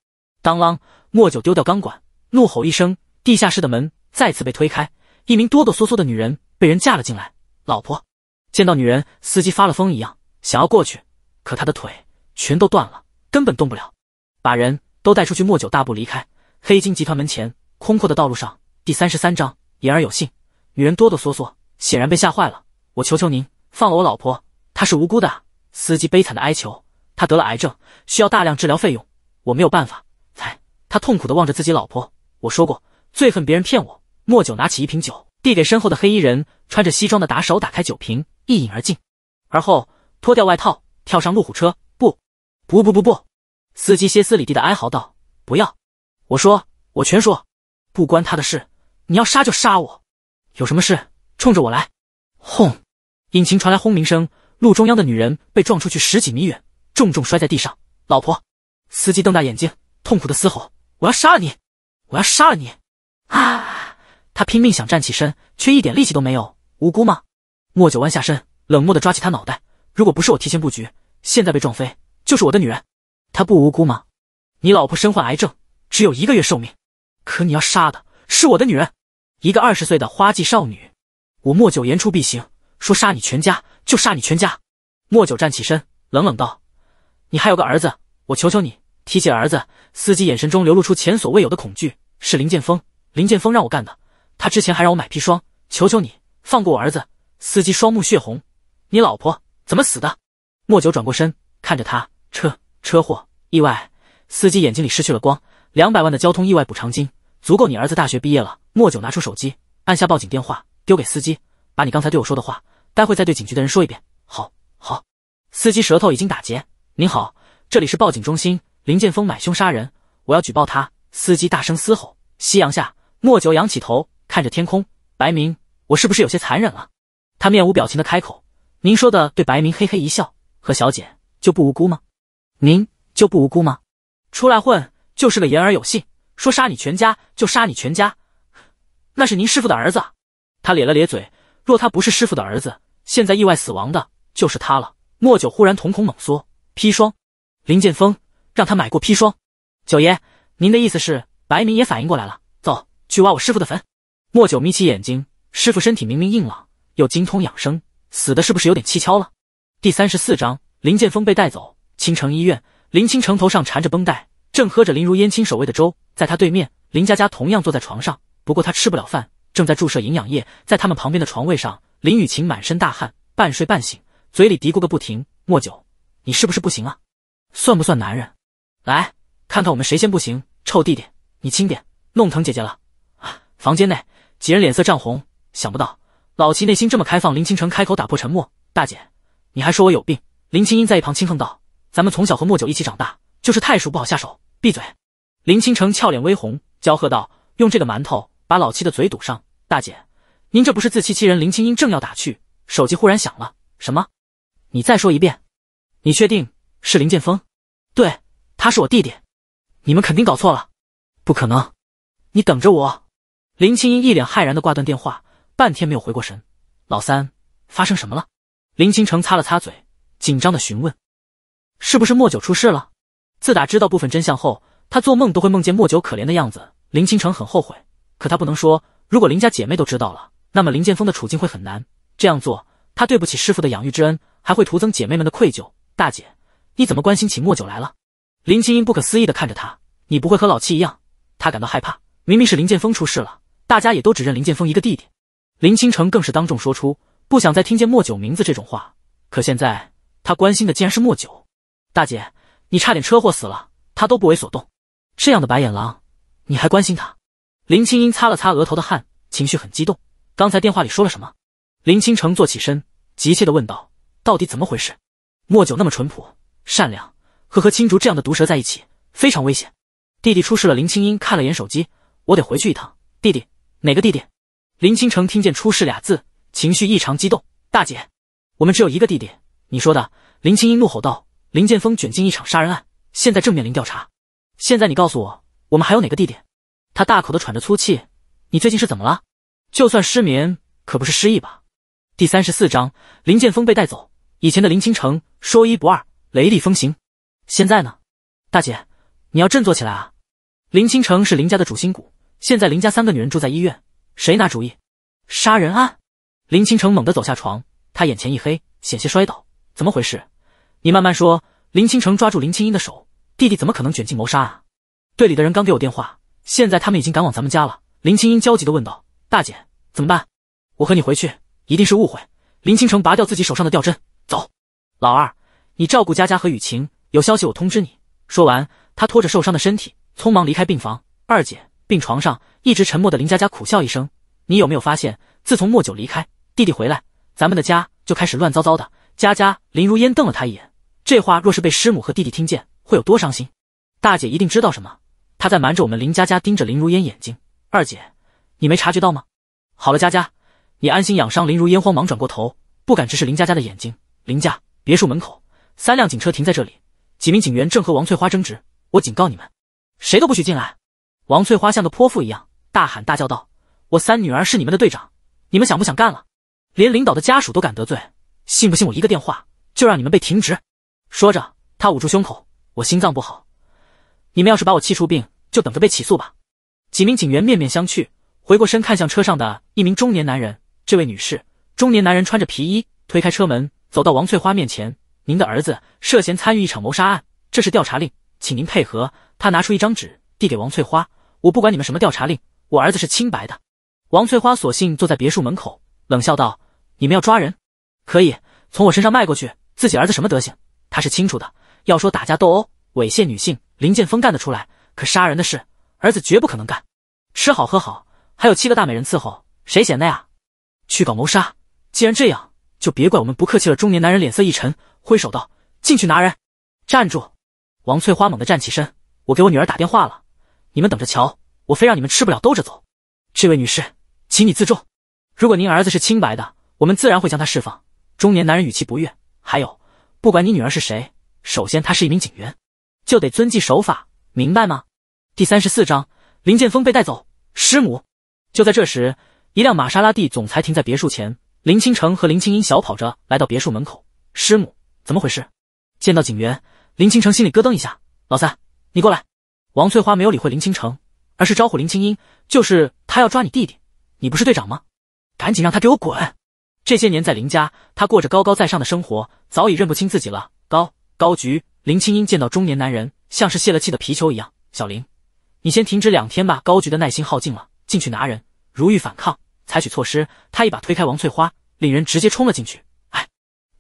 当啷，莫九丢掉钢管，怒吼一声，地下室的门再次被推开，一名哆哆嗦嗦的女人被人架了进来。老婆，见到女人，司机发了疯一样，想要过去，可他的腿全都断了，根本动不了，把人都带出去。莫九大步离开黑金集团门前，空阔的道路上。第三十三章言而有信。女人哆哆嗦嗦，显然被吓坏了。我求求您，放了我老婆，她是无辜的。司机悲惨的哀求，他得了癌症，需要大量治疗费用，我没有办法。才，他痛苦的望着自己老婆。我说过，最恨别人骗我。莫九拿起一瓶酒。递给身后的黑衣人，穿着西装的打手打开酒瓶，一饮而尽，而后脱掉外套，跳上路虎车。不，不，不，不，不！司机歇斯里地的哀嚎道：“不要！我说，我全说，不关他的事。你要杀就杀我，有什么事冲着我来！”轰，引擎传来轰鸣声，路中央的女人被撞出去十几米远，重重摔在地上。老婆，司机瞪大眼睛，痛苦的嘶吼：“我要杀了你！我要杀了你！”啊！他拼命想站起身，却一点力气都没有。无辜吗？莫九弯下身，冷漠地抓起他脑袋。如果不是我提前布局，现在被撞飞就是我的女人。她不无辜吗？你老婆身患癌症，只有一个月寿命，可你要杀的是我的女人，一个二十岁的花季少女。我莫九言出必行，说杀你全家就杀你全家。莫九站起身，冷冷道：“你还有个儿子，我求求你，提起儿子。”司机眼神中流露出前所未有的恐惧。是林剑锋，林剑锋让我干的。他之前还让我买砒霜，求求你放过我儿子。司机双目血红，你老婆怎么死的？莫九转过身看着他，车车祸意外，司机眼睛里失去了光。两百万的交通意外补偿金足够你儿子大学毕业了。莫九拿出手机，按下报警电话，丢给司机，把你刚才对我说的话，待会再对警局的人说一遍。好，好。司机舌头已经打结。您好，这里是报警中心。林建峰买凶杀人，我要举报他！司机大声嘶吼。夕阳下，莫九仰起头。看着天空，白明，我是不是有些残忍了？他面无表情的开口：“您说的对。”白明嘿嘿一笑：“何小姐就不无辜吗？您就不无辜吗？出来混就是个言而有信，说杀你全家就杀你全家，那是您师傅的儿子。”他咧了咧嘴：“若他不是师傅的儿子，现在意外死亡的就是他了。”莫九忽然瞳孔猛缩：“砒霜，林剑锋让他买过砒霜。”九爷，您的意思是？白明也反应过来了，走去挖我师傅的坟。莫九眯起眼睛，师傅身体明明硬朗，又精通养生，死的是不是有点蹊跷了？第三十四章，林剑锋被带走。青城医院，林青城头上缠着绷带，正喝着林如烟亲手喂的粥。在他对面，林佳佳同样坐在床上，不过她吃不了饭，正在注射营养液。在他们旁边的床位上，林雨晴满身大汗，半睡半醒，嘴里嘀咕个不停：“莫九，你是不是不行啊？算不算男人？来看看我们谁先不行，臭弟弟，你轻点，弄疼姐姐了啊！”房间内。几人脸色涨红，想不到老七内心这么开放。林倾城开口打破沉默：“大姐，你还说我有病。”林清音在一旁轻哼道：“咱们从小和莫九一起长大，就是太熟不好下手。”闭嘴！林倾城俏脸微红，娇喝道：“用这个馒头把老七的嘴堵上！”大姐，您这不是自欺欺人？林清音正要打趣，手机忽然响了：“什么？你再说一遍？你确定是林剑锋？对，他是我弟弟，你们肯定搞错了，不可能！你等着我。”林青音一脸骇然的挂断电话，半天没有回过神。老三，发生什么了？林青城擦了擦嘴，紧张的询问：“是不是莫九出事了？”自打知道部分真相后，他做梦都会梦见莫九可怜的样子。林青城很后悔，可他不能说。如果林家姐妹都知道了，那么林剑锋的处境会很难。这样做，他对不起师傅的养育之恩，还会徒增姐妹们的愧疚。大姐，你怎么关心起莫九来了？林青音不可思议的看着他：“你不会和老七一样？”他感到害怕，明明是林剑锋出事了。大家也都只认林剑锋一个弟弟，林倾城更是当众说出不想再听见莫九名字这种话。可现在他关心的竟然是莫九。大姐，你差点车祸死了，他都不为所动，这样的白眼狼，你还关心他？林青音擦了擦额头的汗，情绪很激动。刚才电话里说了什么？林倾城坐起身，急切地问道：“到底怎么回事？”莫九那么淳朴善良，和和青竹这样的毒蛇在一起，非常危险。弟弟出事了。林青音看了眼手机，我得回去一趟。弟弟。哪个弟弟？林倾城听见“出事”俩字，情绪异常激动。大姐，我们只有一个弟弟。你说的，林清音怒吼道。林剑锋卷进一场杀人案，现在正面临调查。现在你告诉我，我们还有哪个弟弟？他大口的喘着粗气。你最近是怎么了？就算失眠，可不是失忆吧？第三十四章，林剑锋被带走。以前的林倾城说一不二，雷厉风行。现在呢？大姐，你要振作起来啊！林倾城是林家的主心骨。现在林家三个女人住在医院，谁拿主意？杀人案！林清城猛地走下床，他眼前一黑，险些摔倒。怎么回事？你慢慢说。林清城抓住林青英的手：“弟弟怎么可能卷进谋杀案？”队里的人刚给我电话，现在他们已经赶往咱们家了。林青英焦急地问道：“大姐，怎么办？我和你回去。”一定是误会。林清城拔掉自己手上的吊针，走。老二，你照顾佳佳和雨晴，有消息我通知你。说完，他拖着受伤的身体，匆忙离开病房。二姐。病床上一直沉默的林佳佳苦笑一声：“你有没有发现，自从莫九离开，弟弟回来，咱们的家就开始乱糟糟的？”佳佳，林如烟瞪了她一眼。这话若是被师母和弟弟听见，会有多伤心？大姐一定知道什么，她在瞒着我们。林佳佳盯着林如烟眼睛：“二姐，你没察觉到吗？”好了，佳佳，你安心养伤。林如烟慌忙转过头，不敢直视林佳佳的眼睛。林家别墅门口，三辆警车停在这里，几名警员正和王翠花争执。我警告你们，谁都不许进来！王翠花像个泼妇一样大喊大叫道：“我三女儿是你们的队长，你们想不想干了？连领导的家属都敢得罪，信不信我一个电话就让你们被停职？”说着，她捂住胸口：“我心脏不好，你们要是把我气出病，就等着被起诉吧。”几名警员面面相觑，回过身看向车上的一名中年男人。这位女士，中年男人穿着皮衣，推开车门，走到王翠花面前：“您的儿子涉嫌参与一场谋杀案，这是调查令，请您配合。”他拿出一张纸递给王翠花。我不管你们什么调查令，我儿子是清白的。王翠花索性坐在别墅门口，冷笑道：“你们要抓人，可以从我身上迈过去。自己儿子什么德行，她是清楚的。要说打架斗殴、猥亵女性，林建峰干得出来，可杀人的事，儿子绝不可能干。吃好喝好，还有七个大美人伺候，谁闲的呀？去搞谋杀！既然这样，就别怪我们不客气了。”中年男人脸色一沉，挥手道：“进去拿人！站住！”王翠花猛地站起身：“我给我女儿打电话了。”你们等着瞧，我非让你们吃不了兜着走。这位女士，请你自重。如果您儿子是清白的，我们自然会将他释放。中年男人语气不悦。还有，不管你女儿是谁，首先她是一名警员，就得遵纪守法，明白吗？第三十四章，林剑锋被带走。师母。就在这时，一辆玛莎拉蒂总裁停在别墅前。林清城和林清音小跑着来到别墅门口。师母，怎么回事？见到警员，林清城心里咯噔一下。老三，你过来。王翠花没有理会林青城，而是招呼林青英：“就是他要抓你弟弟，你不是队长吗？赶紧让他给我滚！”这些年在林家，他过着高高在上的生活，早已认不清自己了。高高菊林青英见到中年男人，像是泄了气的皮球一样：“小林，你先停止两天吧。”高菊的耐心耗尽了，进去拿人。如遇反抗，采取措施。他一把推开王翠花，令人直接冲了进去。哎，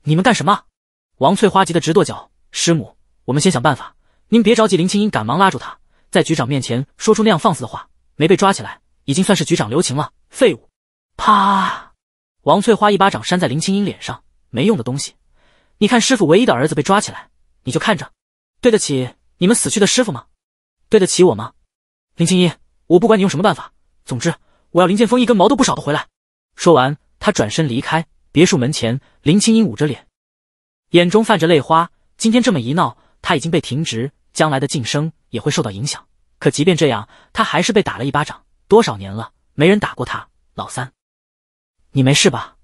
你们干什么？王翠花急得直跺脚：“师母，我们先想办法。”您别着急，林青音赶忙拉住他，在局长面前说出那样放肆的话，没被抓起来，已经算是局长留情了。废物！啪！王翠花一巴掌扇在林青音脸上，没用的东西！你看，师傅唯一的儿子被抓起来，你就看着，对得起你们死去的师傅吗？对得起我吗？林青音，我不管你用什么办法，总之我要林剑锋一根毛都不少的回来。说完，他转身离开别墅门前。林青音捂着脸，眼中泛着泪花。今天这么一闹，他已经被停职。将来的晋升也会受到影响，可即便这样，他还是被打了一巴掌。多少年了，没人打过他。老三，你没事吧？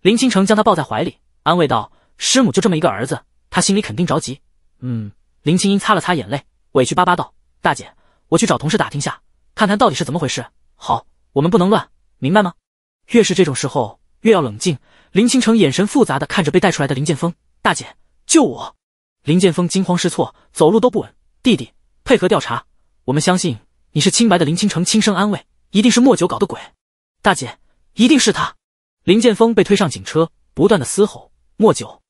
林清城将他抱在怀里，安慰道：“师母就这么一个儿子，他心里肯定着急。”嗯，林清英擦了擦眼泪，委屈巴巴道：“大姐，我去找同事打听下，看看到底是怎么回事。好，我们不能乱，明白吗？越是这种时候，越要冷静。”林清城眼神复杂的看着被带出来的林剑锋：“大姐，救我！”林剑锋惊慌失措，走路都不稳。弟弟，配合调查，我们相信你是清白的。林青城轻声安慰：“一定是莫九搞的鬼，大姐，一定是他。”林剑锋被推上警车，不断的嘶吼：“莫九！”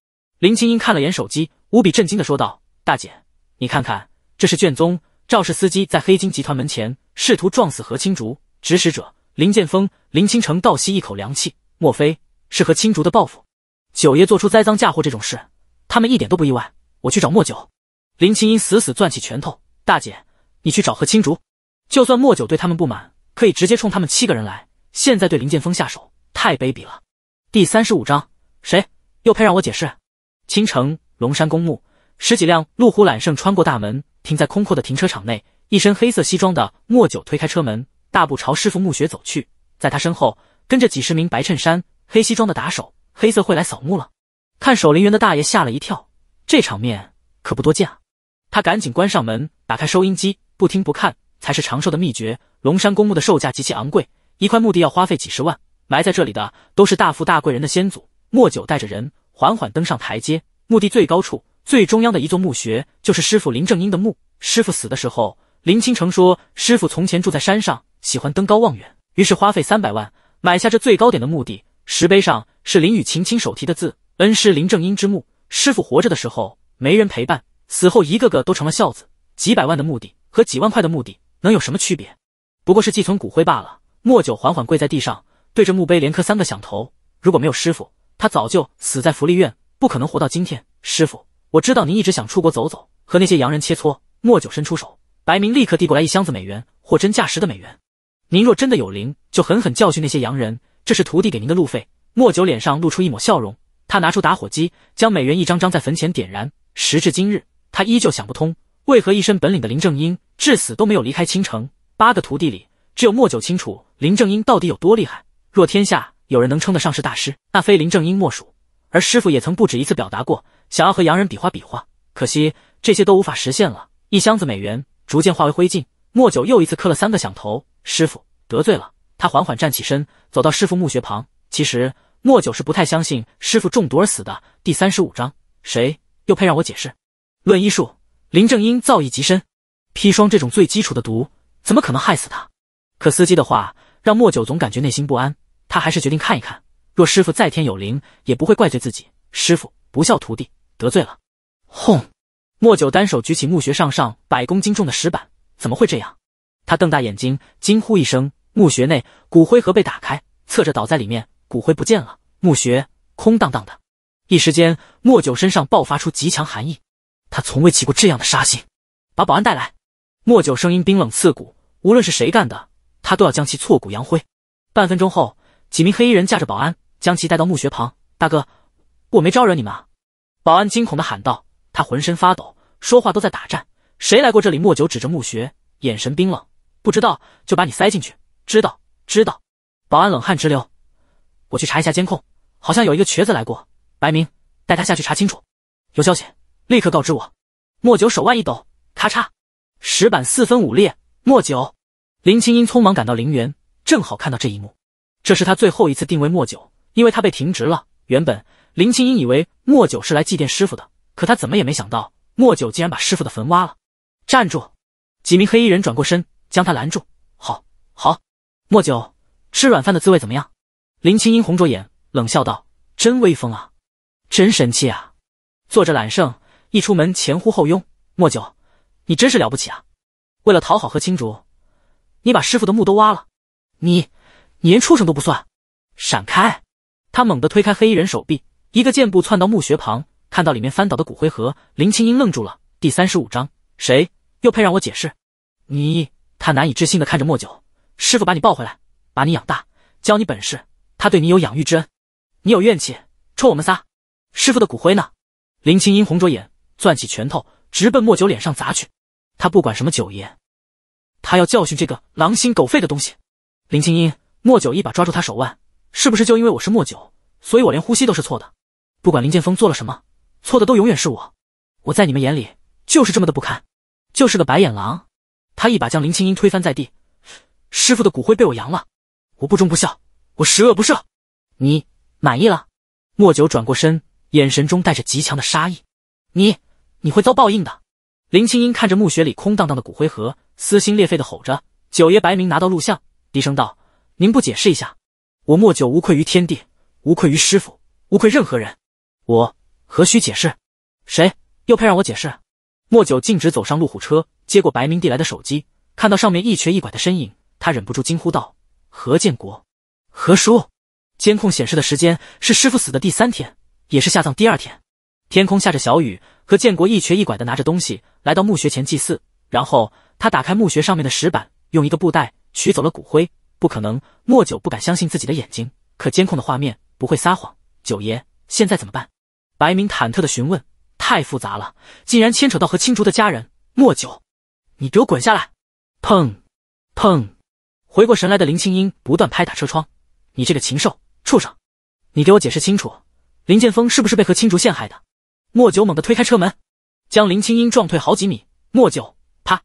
林清英看了眼手机，无比震惊的说道：“大姐，你看看，这是卷宗，肇事司机在黑金集团门前试图撞死何青竹，指使者林剑锋。”林青城倒吸一口凉气：“莫非是何青竹的报复？九爷做出栽赃嫁祸这种事，他们一点都不意外。”我去找莫九，林清音死死攥起拳头。大姐，你去找何青竹。就算莫九对他们不满，可以直接冲他们七个人来。现在对林剑峰下手，太卑鄙了。第三十五章，谁又配让我解释？青城龙山公墓，十几辆路虎揽胜穿过大门，停在空阔的停车场内。一身黑色西装的莫九推开车门，大步朝师傅墓穴走去。在他身后跟着几十名白衬衫、黑西装的打手。黑色会来扫墓了？看守陵园的大爷吓了一跳。这场面可不多见啊！他赶紧关上门，打开收音机，不听不看才是长寿的秘诀。龙山公墓的售价极其昂贵，一块墓地要花费几十万。埋在这里的都是大富大贵人的先祖。莫九带着人缓缓登上台阶，墓地最高处最中央的一座墓穴，就是师傅林正英的墓。师傅死的时候，林清城说，师傅从前住在山上，喜欢登高望远，于是花费三百万买下这最高点的墓地。石碑上是林雨晴亲手题的字：“恩师林正英之墓。”师傅活着的时候没人陪伴，死后一个个都成了孝子。几百万的墓地和几万块的墓地能有什么区别？不过是寄存骨灰罢了。莫九缓缓跪在地上，对着墓碑连磕三个响头。如果没有师傅，他早就死在福利院，不可能活到今天。师傅，我知道您一直想出国走走，和那些洋人切磋。莫九伸出手，白明立刻递过来一箱子美元，货真价实的美元。您若真的有灵，就狠狠教训那些洋人。这是徒弟给您的路费。莫九脸上露出一抹笑容。他拿出打火机，将美元一张张在坟前点燃。时至今日，他依旧想不通，为何一身本领的林正英至死都没有离开青城。八个徒弟里，只有莫九清楚林正英到底有多厉害。若天下有人能称得上是大师，那非林正英莫属。而师傅也曾不止一次表达过，想要和洋人比划比划，可惜这些都无法实现了。一箱子美元逐渐化为灰烬，莫九又一次磕了三个响头。师傅得罪了。他缓缓站起身，走到师傅墓穴旁。其实。莫九是不太相信师傅中毒而死的。第三十五章，谁又配让我解释？论医术，林正英造诣极深，砒霜这种最基础的毒，怎么可能害死他？可司机的话让莫九总感觉内心不安，他还是决定看一看。若师傅在天有灵，也不会怪罪自己。师傅不孝，徒弟得罪了。轰！莫九单手举起墓穴上上百公斤重的石板，怎么会这样？他瞪大眼睛，惊呼一声。墓穴内骨灰盒被打开，侧着倒在里面。骨灰不见了，墓穴空荡荡的。一时间，莫九身上爆发出极强寒意。他从未起过这样的杀心。把保安带来！莫九声音冰冷刺骨。无论是谁干的，他都要将其挫骨扬灰。半分钟后，几名黑衣人架着保安，将其带到墓穴旁。大哥，我没招惹你们！啊！保安惊恐的喊道，他浑身发抖，说话都在打颤。谁来过这里？莫九指着墓穴，眼神冰冷。不知道就把你塞进去。知道，知道。保安冷汗直流。我去查一下监控，好像有一个瘸子来过。白明，带他下去查清楚。有消息立刻告知我。莫九手腕一抖，咔嚓，石板四分五裂。莫九，林青音匆忙赶到陵园，正好看到这一幕。这是他最后一次定位莫九，因为他被停职了。原本林青音以为莫九是来祭奠师傅的，可他怎么也没想到，莫九竟然把师傅的坟挖了。站住！几名黑衣人转过身将他拦住。好，好，莫九，吃软饭的滋味怎么样？林青音红着眼冷笑道：“真威风啊，真神气啊！坐着揽胜，一出门前呼后拥。莫九，你真是了不起啊！为了讨好何青竹，你把师傅的墓都挖了，你你连畜生都不算！闪开！”他猛地推开黑衣人手臂，一个箭步窜到墓穴旁，看到里面翻倒的骨灰盒，林青音愣住了。第三十五章，谁又配让我解释？你？他难以置信的看着莫九，师傅把你抱回来，把你养大，教你本事。他对你有养育之恩，你有怨气，冲我们仨。师傅的骨灰呢？林青音红着眼，攥起拳头，直奔莫九脸上砸去。他不管什么九爷，他要教训这个狼心狗肺的东西。林青音，莫九一把抓住他手腕，是不是就因为我是莫九，所以我连呼吸都是错的？不管林剑锋做了什么，错的都永远是我。我在你们眼里就是这么的不堪，就是个白眼狼。他一把将林青音推翻在地，师傅的骨灰被我扬了。我不忠不孝。我十恶不赦，你满意了？莫九转过身，眼神中带着极强的杀意。你，你会遭报应的！林青音看着墓穴里空荡荡的骨灰盒，撕心裂肺的吼着。九爷白明拿到录像，低声道：“您不解释一下，我莫九无愧于天地，无愧于师傅，无愧任何人，我何须解释？谁又配让我解释？”莫九径直走上路虎车，接过白明递来的手机，看到上面一瘸一拐的身影，他忍不住惊呼道：“何建国！”何叔，监控显示的时间是师傅死的第三天，也是下葬第二天。天空下着小雨，和建国一瘸一拐的拿着东西来到墓穴前祭祀，然后他打开墓穴上面的石板，用一个布袋取走了骨灰。不可能，莫九不敢相信自己的眼睛，可监控的画面不会撒谎。九爷，现在怎么办？白明忐忑的询问。太复杂了，竟然牵扯到和青竹的家人。莫九，你给我滚下来！砰砰，回过神来的林青音不断拍打车窗。你这个禽兽、畜生，你给我解释清楚，林剑锋是不是被何青竹陷害的？莫九猛地推开车门，将林青音撞退好几米。莫九，啪！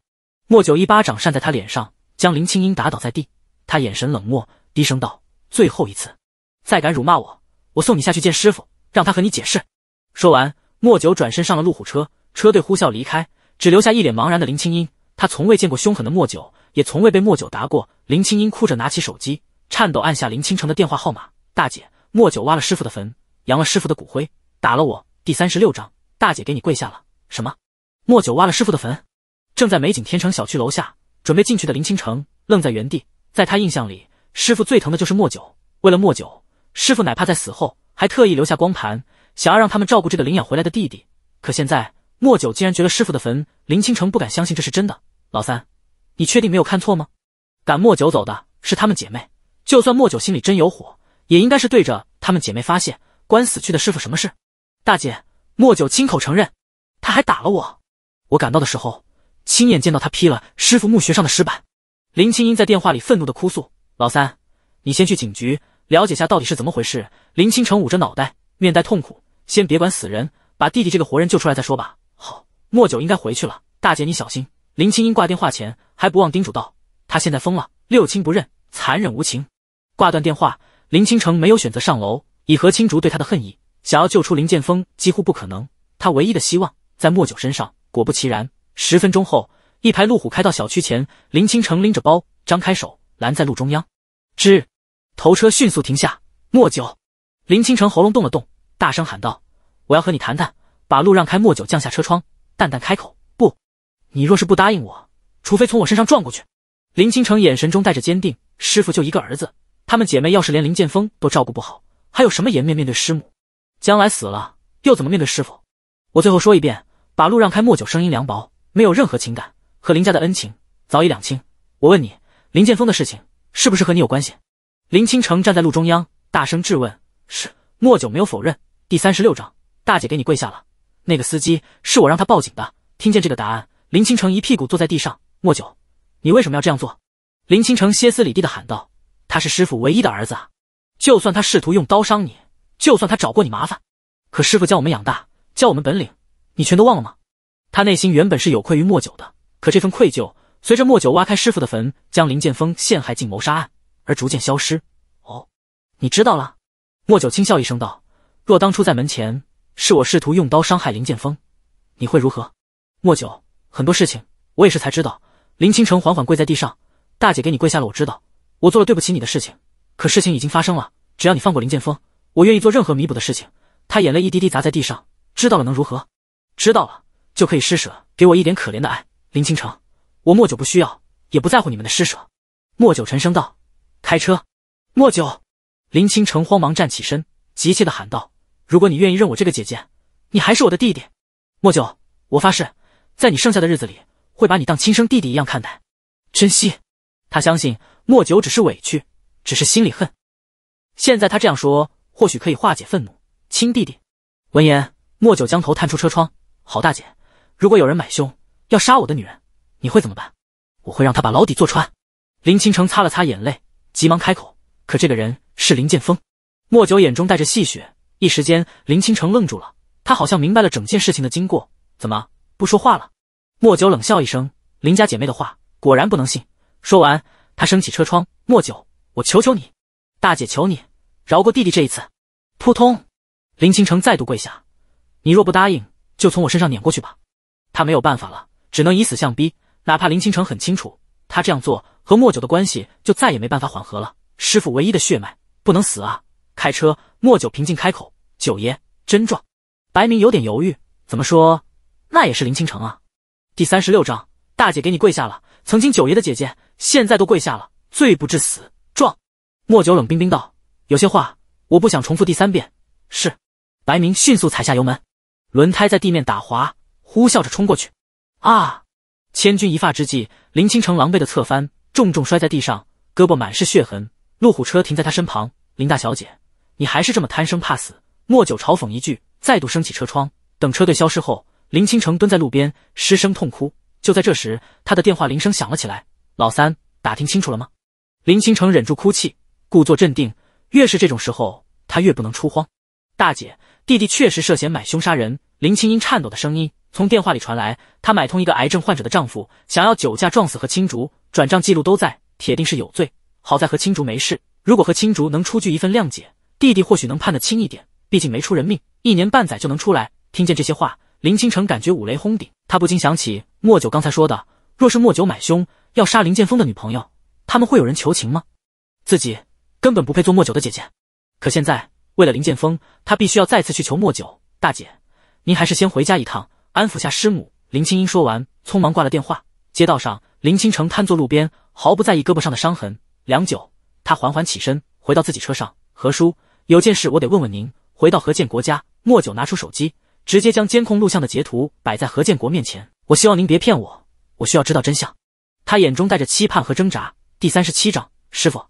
莫九一巴掌扇在他脸上，将林青音打倒在地。他眼神冷漠，低声道：“最后一次，再敢辱骂我，我送你下去见师傅，让他和你解释。”说完，莫九转身上了路虎车，车队呼啸离开，只留下一脸茫然的林青音。他从未见过凶狠的莫九，也从未被莫九打过。林青音哭着拿起手机。颤抖按下林倾城的电话号码，大姐莫九挖了师傅的坟，扬了师傅的骨灰，打了我。第三十六章，大姐给你跪下了。什么？莫九挖了师傅的坟？正在美景天城小区楼下准备进去的林倾城愣在原地。在他印象里，师傅最疼的就是莫九，为了莫九，师傅哪怕在死后还特意留下光盘，想要让他们照顾这个领养回来的弟弟。可现在，莫九竟然掘了师傅的坟，林倾城不敢相信这是真的。老三，你确定没有看错吗？赶莫九走的是他们姐妹。就算莫九心里真有火，也应该是对着他们姐妹发泄，关死去的师傅什么事？大姐，莫九亲口承认，他还打了我。我赶到的时候，亲眼见到他劈了师傅墓穴上的石板。林青英在电话里愤怒的哭诉：“老三，你先去警局了解下到底是怎么回事。”林青城捂着脑袋，面带痛苦：“先别管死人，把弟弟这个活人救出来再说吧。”好，莫九应该回去了，大姐你小心。林青英挂电话前还不忘叮嘱道：“他现在疯了，六亲不认，残忍无情。”挂断电话，林清城没有选择上楼。以何青竹对他的恨意，想要救出林剑锋几乎不可能。他唯一的希望在莫九身上。果不其然，十分钟后，一排路虎开到小区前。林清城拎着包，张开手拦在路中央。吱，头车迅速停下。莫九，林清城喉咙动了动，大声喊道：“我要和你谈谈，把路让开。”莫九降下车窗，淡淡开口：“不，你若是不答应我，除非从我身上撞过去。”林清城眼神中带着坚定：“师傅就一个儿子。”她们姐妹要是连林剑锋都照顾不好，还有什么颜面面对师母？将来死了又怎么面对师傅？我最后说一遍，把路让开。莫九声音凉薄，没有任何情感，和林家的恩情早已两清。我问你，林剑锋的事情是不是和你有关系？林倾城站在路中央，大声质问。是。莫九没有否认。第三十六章，大姐给你跪下了。那个司机是我让他报警的。听见这个答案，林倾城一屁股坐在地上。莫九，你为什么要这样做？林倾城歇斯里地的喊道。他是师傅唯一的儿子啊！就算他试图用刀伤你，就算他找过你麻烦，可师傅教我们养大，教我们本领，你全都忘了吗？他内心原本是有愧于莫九的，可这份愧疚随着莫九挖开师傅的坟，将林剑峰陷害进谋杀案而逐渐消失。哦，你知道了？莫九轻笑一声道：“若当初在门前是我试图用刀伤害林剑峰，你会如何？”莫九，很多事情我也是才知道。林倾城缓缓跪在地上：“大姐给你跪下了，我知道。”我做了对不起你的事情，可事情已经发生了。只要你放过林剑锋，我愿意做任何弥补的事情。他眼泪一滴滴砸在地上，知道了能如何？知道了就可以施舍给我一点可怜的爱。林倾城，我莫九不需要，也不在乎你们的施舍。莫九沉声道：“开车。”莫九，林倾城慌忙站起身，急切的喊道：“如果你愿意认我这个姐姐，你还是我的弟弟。莫九，我发誓，在你剩下的日子里，会把你当亲生弟弟一样看待，珍惜。”他相信莫九只是委屈，只是心里恨。现在他这样说，或许可以化解愤怒。亲弟弟，闻言，莫九将头探出车窗。好大姐，如果有人买凶要杀我的女人，你会怎么办？我会让他把牢底坐穿。林倾城擦了擦眼泪，急忙开口。可这个人是林剑锋。莫九眼中带着戏谑，一时间，林倾城愣住了。他好像明白了整件事情的经过，怎么不说话了？莫九冷笑一声，林家姐妹的话果然不能信。说完，他升起车窗。莫九，我求求你，大姐求你，饶过弟弟这一次。扑通，林倾城再度跪下。你若不答应，就从我身上碾过去吧。他没有办法了，只能以死相逼。哪怕林倾城很清楚，他这样做和莫九的关系就再也没办法缓和了。师父唯一的血脉，不能死啊！开车，莫九平静开口：“九爷，真撞。”白明有点犹豫：“怎么说？那也是林倾城啊。”第三十六章，大姐给你跪下了。曾经九爷的姐姐。现在都跪下了，罪不至死。撞！莫九冷冰冰道：“有些话我不想重复第三遍。”是。白明迅速踩下油门，轮胎在地面打滑，呼啸着冲过去。啊！千钧一发之际，林倾城狼狈的侧翻，重重摔在地上，胳膊满是血痕。路虎车停在她身旁。林大小姐，你还是这么贪生怕死。莫九嘲讽一句，再度升起车窗。等车队消失后，林倾城蹲在路边，失声痛哭。就在这时，她的电话铃声响了起来。老三打听清楚了吗？林青城忍住哭泣，故作镇定。越是这种时候，他越不能出慌。大姐，弟弟确实涉嫌买凶杀人。林青音颤抖的声音从电话里传来：“她买通一个癌症患者的丈夫，想要酒驾撞死何青竹，转账记录都在，铁定是有罪。好在何青竹没事，如果何青竹能出具一份谅解，弟弟或许能判得轻一点。毕竟没出人命，一年半载就能出来。”听见这些话，林青城感觉五雷轰顶，他不禁想起莫九刚才说的：“若是莫九买凶。”要杀林剑锋的女朋友，他们会有人求情吗？自己根本不配做莫九的姐姐，可现在为了林剑锋，他必须要再次去求莫九大姐。您还是先回家一趟，安抚下师母。林青音说完，匆忙挂了电话。街道上，林青城瘫坐路边，毫不在意胳膊上的伤痕。良久，他缓缓起身，回到自己车上。何叔，有件事我得问问您。回到何建国家，莫九拿出手机，直接将监控录像的截图摆在何建国面前。我希望您别骗我，我需要知道真相。他眼中带着期盼和挣扎。第三十七章，师傅，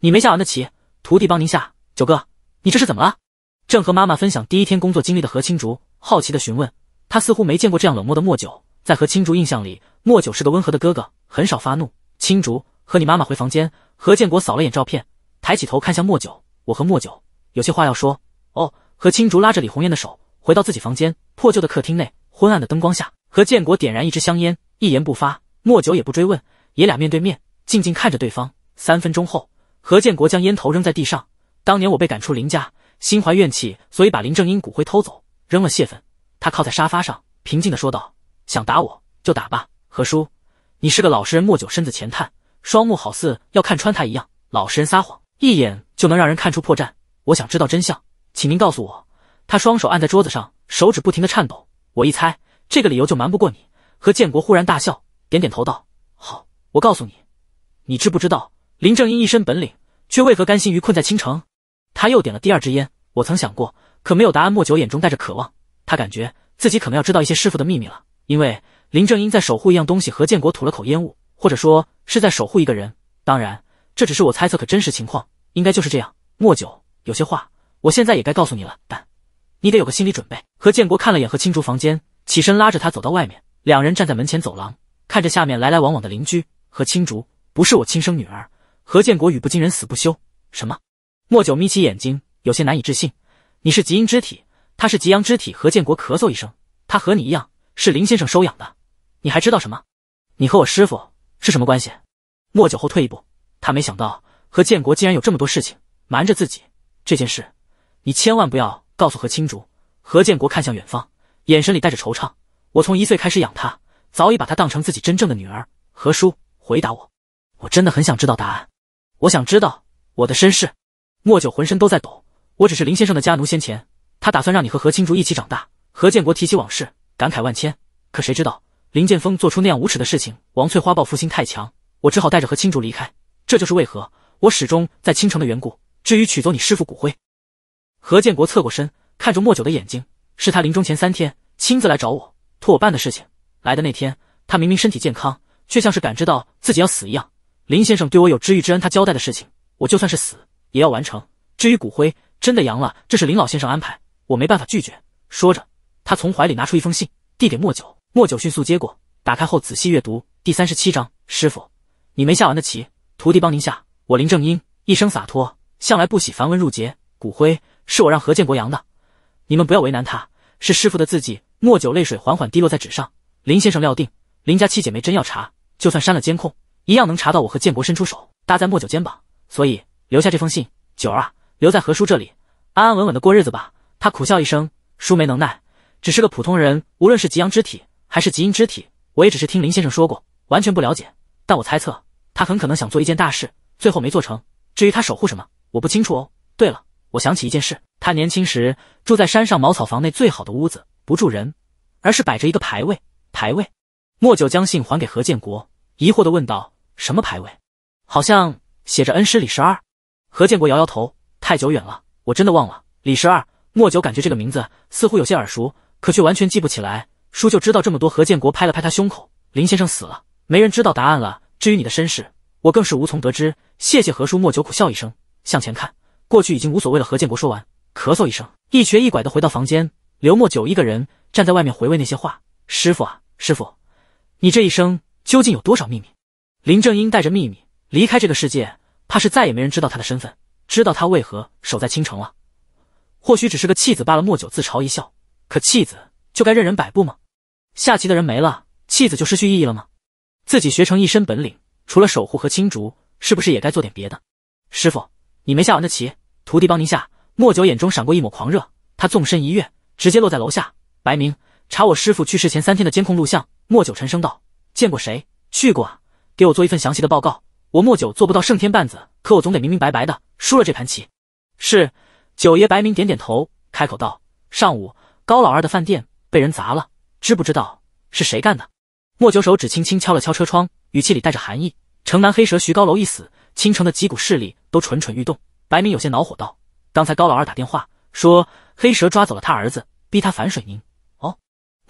你没下完的棋，徒弟帮您下。九哥，你这是怎么了？正和妈妈分享第一天工作经历的何青竹好奇的询问，他似乎没见过这样冷漠的莫九。在何青竹印象里，莫九是个温和的哥哥，很少发怒。青竹和你妈妈回房间。何建国扫了眼照片，抬起头看向莫九，我和莫九有些话要说。哦。何青竹拉着李红艳的手回到自己房间。破旧的客厅内，昏暗的灯光下，何建国点燃一支香烟，一言不发。莫九也不追问，爷俩面对面静静看着对方。三分钟后，何建国将烟头扔在地上。当年我被赶出林家，心怀怨气，所以把林正英骨灰偷走扔了泄愤。他靠在沙发上，平静地说道：“想打我就打吧，何叔，你是个老实人。”莫九身子前探，双目好似要看穿他一样。老实人撒谎，一眼就能让人看出破绽。我想知道真相，请您告诉我。他双手按在桌子上，手指不停地颤抖。我一猜，这个理由就瞒不过你。何建国忽然大笑。点点头道：“好，我告诉你，你知不知道林正英一身本领，却为何甘心于困在青城？”他又点了第二支烟。我曾想过，可没有答案。莫九眼中带着渴望，他感觉自己可能要知道一些师傅的秘密了，因为林正英在守护一样东西。何建国吐了口烟雾，或者说是在守护一个人。当然，这只是我猜测，可真实情况应该就是这样。莫九有些话，我现在也该告诉你了，但你得有个心理准备。何建国看了眼何青竹房间，起身拉着他走到外面，两人站在门前走廊。看着下面来来往往的邻居和青竹，不是我亲生女儿。何建国语不惊人死不休。什么？莫九眯起眼睛，有些难以置信。你是极阴之体，他是极阳之体。何建国咳嗽一声，他和你一样，是林先生收养的。你还知道什么？你和我师傅是什么关系？莫九后退一步，他没想到何建国竟然有这么多事情瞒着自己。这件事，你千万不要告诉何青竹。何建国看向远方，眼神里带着惆怅。我从一岁开始养他，早已把她当成自己真正的女儿。何叔，回答我，我真的很想知道答案。我想知道我的身世。莫九浑身都在抖。我只是林先生的家奴。先前他打算让你和何青竹一起长大。何建国提起往事，感慨万千。可谁知道林剑锋做出那样无耻的事情？王翠花报复心太强，我只好带着何青竹离开。这就是为何我始终在青城的缘故。至于取走你师父骨灰，何建国侧过身看着莫九的眼睛，是他临终前三天亲自来找我，托我办的事情。来的那天，他明明身体健康，却像是感知到自己要死一样。林先生对我有知遇之恩，他交代的事情，我就算是死也要完成。至于骨灰，真的扬了，这是林老先生安排，我没办法拒绝。说着，他从怀里拿出一封信，递给莫九。莫九迅速接过，打开后仔细阅读。第三十七章，师傅，你没下完的棋，徒弟帮您下。我林正英一生洒脱，向来不喜繁文缛节。骨灰是我让何建国扬的，你们不要为难他。是师傅的字迹。莫九泪水缓缓滴落在纸上。林先生料定，林家七姐妹真要查，就算删了监控，一样能查到我和建国伸出手搭在莫九肩膀。所以留下这封信，九儿啊，留在何叔这里，安安稳稳的过日子吧。他苦笑一声，叔没能耐，只是个普通人。无论是极阳之体还是极阴之体，我也只是听林先生说过，完全不了解。但我猜测，他很可能想做一件大事，最后没做成。至于他守护什么，我不清楚哦。对了，我想起一件事，他年轻时住在山上茅草房内最好的屋子，不住人，而是摆着一个牌位。排位，莫九将信还给何建国，疑惑的问道：“什么排位？好像写着恩师李十二。”何建国摇摇头：“太久远了，我真的忘了。”李十二，莫九感觉这个名字似乎有些耳熟，可却完全记不起来。叔就知道这么多。何建国拍了拍他胸口：“林先生死了，没人知道答案了。至于你的身世，我更是无从得知。”谢谢何叔。莫九苦笑一声，向前看，过去已经无所谓了。何建国说完，咳嗽一声，一瘸一拐的回到房间。刘莫九一个人站在外面回味那些话。师傅啊，师傅，你这一生究竟有多少秘密？林正英带着秘密离开这个世界，怕是再也没人知道他的身份，知道他为何守在青城了。或许只是个弃子罢了。莫九自嘲一笑，可弃子就该任人摆布吗？下棋的人没了，弃子就失去意义了吗？自己学成一身本领，除了守护和青竹，是不是也该做点别的？师傅，你没下完的棋，徒弟帮您下。莫九眼中闪过一抹狂热，他纵身一跃，直接落在楼下。白明。查我师傅去世前三天的监控录像，莫九沉声道：“见过谁？去过啊？给我做一份详细的报告。我莫九做不到胜天半子，可我总得明明白白的输了这盘棋。”是九爷白明点点头，开口道：“上午高老二的饭店被人砸了，知不知道是谁干的？”莫九手指轻轻敲了敲车窗，语气里带着寒意：“城南黑蛇徐高楼一死，青城的几股势力都蠢蠢欲动。”白明有些恼火道：“刚才高老二打电话说，黑蛇抓走了他儿子，逼他反水。”您。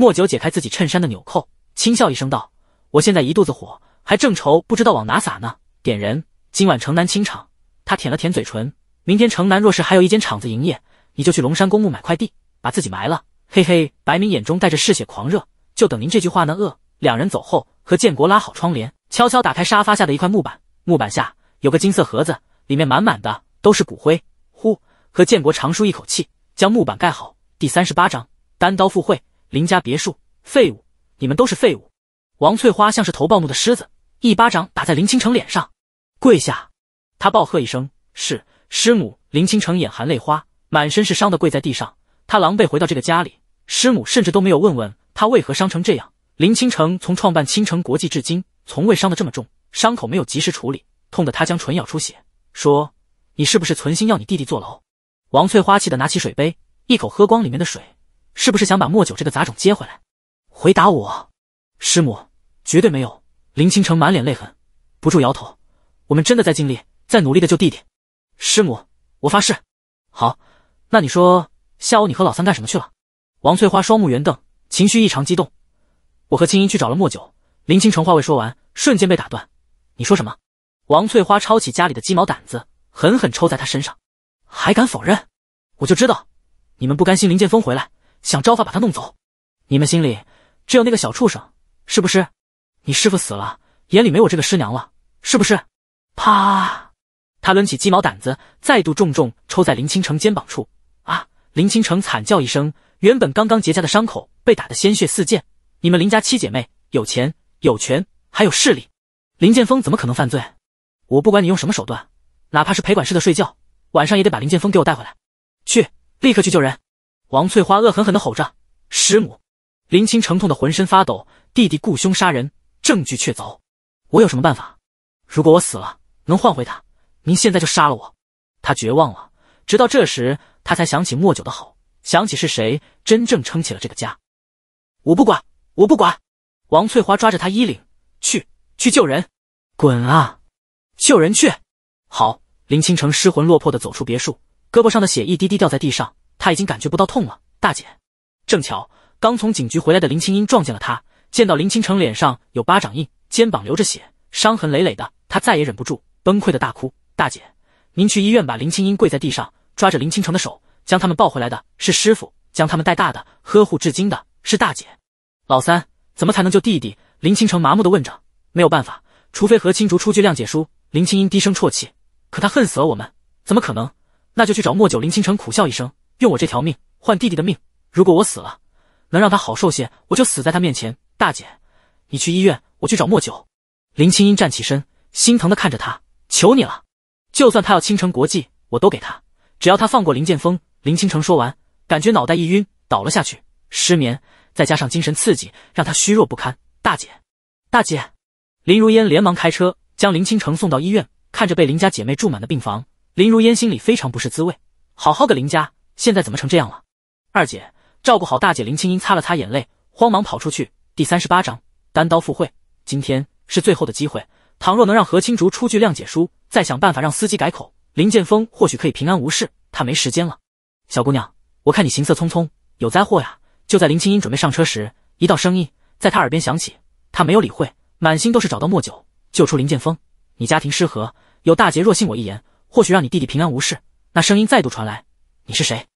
莫九解开自己衬衫的纽扣，轻笑一声道：“我现在一肚子火，还正愁不知道往哪撒呢。点人，今晚城南清场。”他舔了舔嘴唇，明天城南若是还有一间厂子营业，你就去龙山公墓买块地，把自己埋了。嘿嘿，白明眼中带着嗜血狂热，就等您这句话呢。饿。两人走后，何建国拉好窗帘，悄悄打开沙发下的一块木板，木板下有个金色盒子，里面满满的都是骨灰。呼，何建国长舒一口气，将木板盖好。第三十八章，单刀赴会。林家别墅，废物！你们都是废物！王翠花像是头暴怒的狮子，一巴掌打在林清城脸上，跪下。他暴喝一声：“是师母！”林清城眼含泪花，满身是伤的跪在地上。他狼狈回到这个家里，师母甚至都没有问问他为何伤成这样。林清城从创办倾城国际至今，从未伤得这么重，伤口没有及时处理，痛得他将唇咬出血。说：“你是不是存心要你弟弟坐牢？”王翠花气得拿起水杯，一口喝光里面的水。是不是想把莫九这个杂种接回来？回答我，师母，绝对没有。林清城满脸泪痕，不住摇头。我们真的在尽力，在努力的救弟弟。师母，我发誓。好，那你说，下午你和老三干什么去了？王翠花双目圆瞪，情绪异常激动。我和青音去找了莫九。林清城话未说完，瞬间被打断。你说什么？王翠花抄起家里的鸡毛掸子，狠狠抽在他身上。还敢否认？我就知道，你们不甘心林剑锋回来。想招法把他弄走，你们心里只有那个小畜生是不是？你师傅死了，眼里没我这个师娘了是不是？啪！他抡起鸡毛掸子，再度重重抽在林倾城肩膀处。啊！林倾城惨叫一声，原本刚刚结痂的伤口被打得鲜血四溅。你们林家七姐妹有钱有权还有势力，林剑锋怎么可能犯罪？我不管你用什么手段，哪怕是陪管事的睡觉，晚上也得把林剑锋给我带回来。去，立刻去救人！王翠花恶狠狠地吼着：“师母，林清城痛得浑身发抖。弟弟雇凶杀人，证据确凿，我有什么办法？如果我死了，能换回他？您现在就杀了我！”他绝望了。直到这时，他才想起莫九的好，想起是谁真正撑起了这个家。我不管，我不管！王翠花抓着他衣领：“去，去救人！滚啊！救人去！”好，林清城失魂落魄地走出别墅，胳膊上的血一滴滴掉在地上。他已经感觉不到痛了，大姐。正巧刚从警局回来的林青英撞见了他，见到林青城脸上有巴掌印，肩膀流着血，伤痕累累的，他再也忍不住，崩溃的大哭。大姐，您去医院把林青英跪在地上，抓着林青城的手，将他们抱回来的是师傅，将他们带大的，呵护至今的是大姐。老三，怎么才能救弟弟？林青城麻木的问着。没有办法，除非何青竹出具谅解书。林青音低声啜泣，可他恨死了我们，怎么可能？那就去找莫九。林青城苦笑一声。用我这条命换弟弟的命，如果我死了，能让他好受些，我就死在他面前。大姐，你去医院，我去找莫九。林清音站起身，心疼的看着他，求你了，就算他要倾城国际，我都给他，只要他放过林剑锋。林倾城说完，感觉脑袋一晕，倒了下去。失眠，再加上精神刺激，让他虚弱不堪。大姐，大姐，林如烟连忙开车将林倾城送到医院，看着被林家姐妹住满的病房，林如烟心里非常不是滋味。好好个林家。现在怎么成这样了？二姐，照顾好大姐林青英，擦了擦眼泪，慌忙跑出去。第三十八章，单刀赴会。今天是最后的机会，倘若能让何青竹出具谅解书，再想办法让司机改口，林剑锋或许可以平安无事。他没时间了，小姑娘，我看你行色匆匆，有灾祸呀！就在林青英准备上车时，一道声音在她耳边响起，她没有理会，满心都是找到莫九，救出林剑锋。你家庭失和，有大姐若信我一言，或许让你弟弟平安无事。那声音再度传来。你是谁？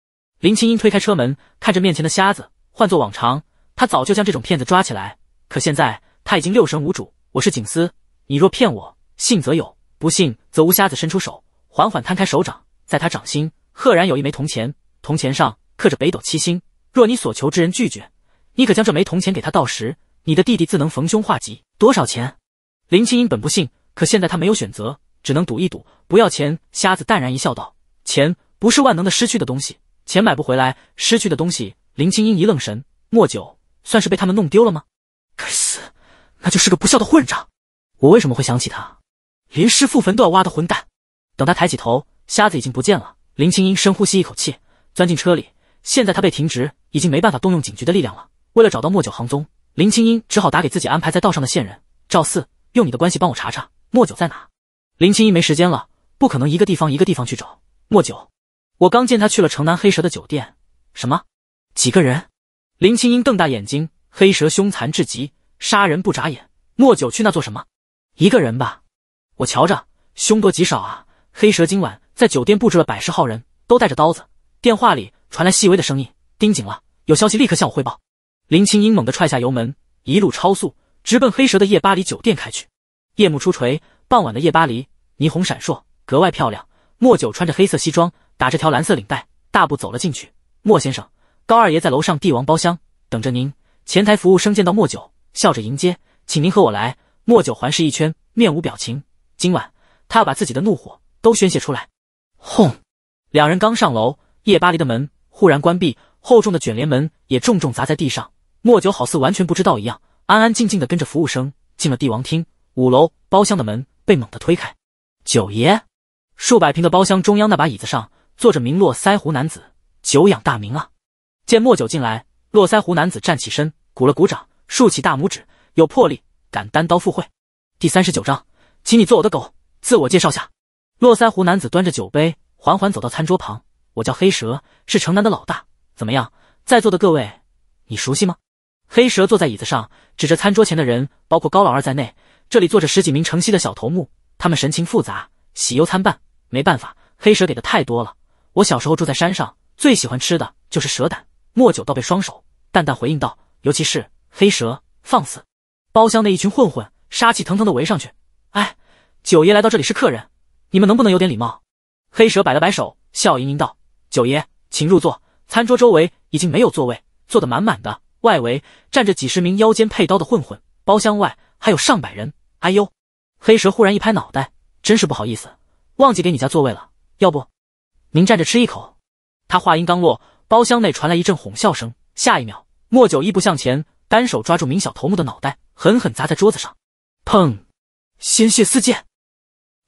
林清音推开车门，看着面前的瞎子。换做往常，他早就将这种骗子抓起来。可现在，他已经六神无主。我是警司，你若骗我，信则有，不信则无。瞎子伸出手，缓缓摊开手掌，在他掌心赫然有一枚铜钱。铜钱上刻着北斗七星。若你所求之人拒绝，你可将这枚铜钱给他。到时，你的弟弟自能逢凶化吉。多少钱？林清音本不信，可现在他没有选择，只能赌一赌。不要钱。瞎子淡然一笑，道：钱。不是万能的，失去的东西钱买不回来。失去的东西，林青音一愣神。莫九算是被他们弄丢了吗？该死，那就是个不孝的混账！我为什么会想起他？连尸傅坟都要挖的混蛋！等他抬起头，瞎子已经不见了。林青音深呼吸一口气，钻进车里。现在他被停职，已经没办法动用警局的力量了。为了找到莫九行踪，林青音只好打给自己安排在道上的线人赵四，用你的关系帮我查查莫九在哪。林青音没时间了，不可能一个地方一个地方去找莫九。我刚见他去了城南黑蛇的酒店。什么？几个人？林青英瞪大眼睛。黑蛇凶残至极，杀人不眨眼。莫九去那做什么？一个人吧。我瞧着，凶多吉少啊！黑蛇今晚在酒店布置了百十号人，都带着刀子。电话里传来细微的声音：“盯紧了，有消息立刻向我汇报。”林青英猛地踹下油门，一路超速，直奔黑蛇的夜巴黎酒店开去。夜幕初垂，傍晚的夜巴黎，霓虹闪烁，格外漂亮。莫九穿着黑色西装。打着条蓝色领带，大步走了进去。莫先生，高二爷在楼上帝王包厢等着您。前台服务生见到莫九，笑着迎接，请您和我来。莫九环视一圈，面无表情。今晚他要把自己的怒火都宣泄出来。轰！两人刚上楼，夜巴黎的门忽然关闭，厚重的卷帘门也重重砸在地上。莫九好似完全不知道一样，安安静静的跟着服务生进了帝王厅。五楼包厢的门被猛地推开。九爷，数百平的包厢中央那把椅子上。坐着名络腮胡男子，久仰大名啊！见莫九进来，络腮胡男子站起身，鼓了鼓掌，竖起大拇指，有魄力，敢单刀赴会。第三十九章，请你做我的狗。自我介绍下，络腮胡男子端着酒杯，缓缓走到餐桌旁。我叫黑蛇，是城南的老大。怎么样，在座的各位，你熟悉吗？黑蛇坐在椅子上，指着餐桌前的人，包括高老二在内，这里坐着十几名城西的小头目，他们神情复杂，喜忧参半。没办法，黑蛇给的太多了。我小时候住在山上，最喜欢吃的就是蛇胆。莫九倒背双手，淡淡回应道：“尤其是黑蛇。”放肆！包厢内一群混混杀气腾腾的围上去。哎，九爷来到这里是客人，你们能不能有点礼貌？黑蛇摆了摆手，笑盈盈道：“九爷，请入座。餐桌周围已经没有座位，坐得满满的。外围站着几十名腰间佩刀的混混，包厢外还有上百人。”哎呦！黑蛇忽然一拍脑袋，真是不好意思，忘记给你加座位了。要不？您站着吃一口。他话音刚落，包厢内传来一阵哄笑声。下一秒，莫九一步向前，单手抓住明小头目的脑袋，狠狠砸在桌子上，砰，鲜血四溅。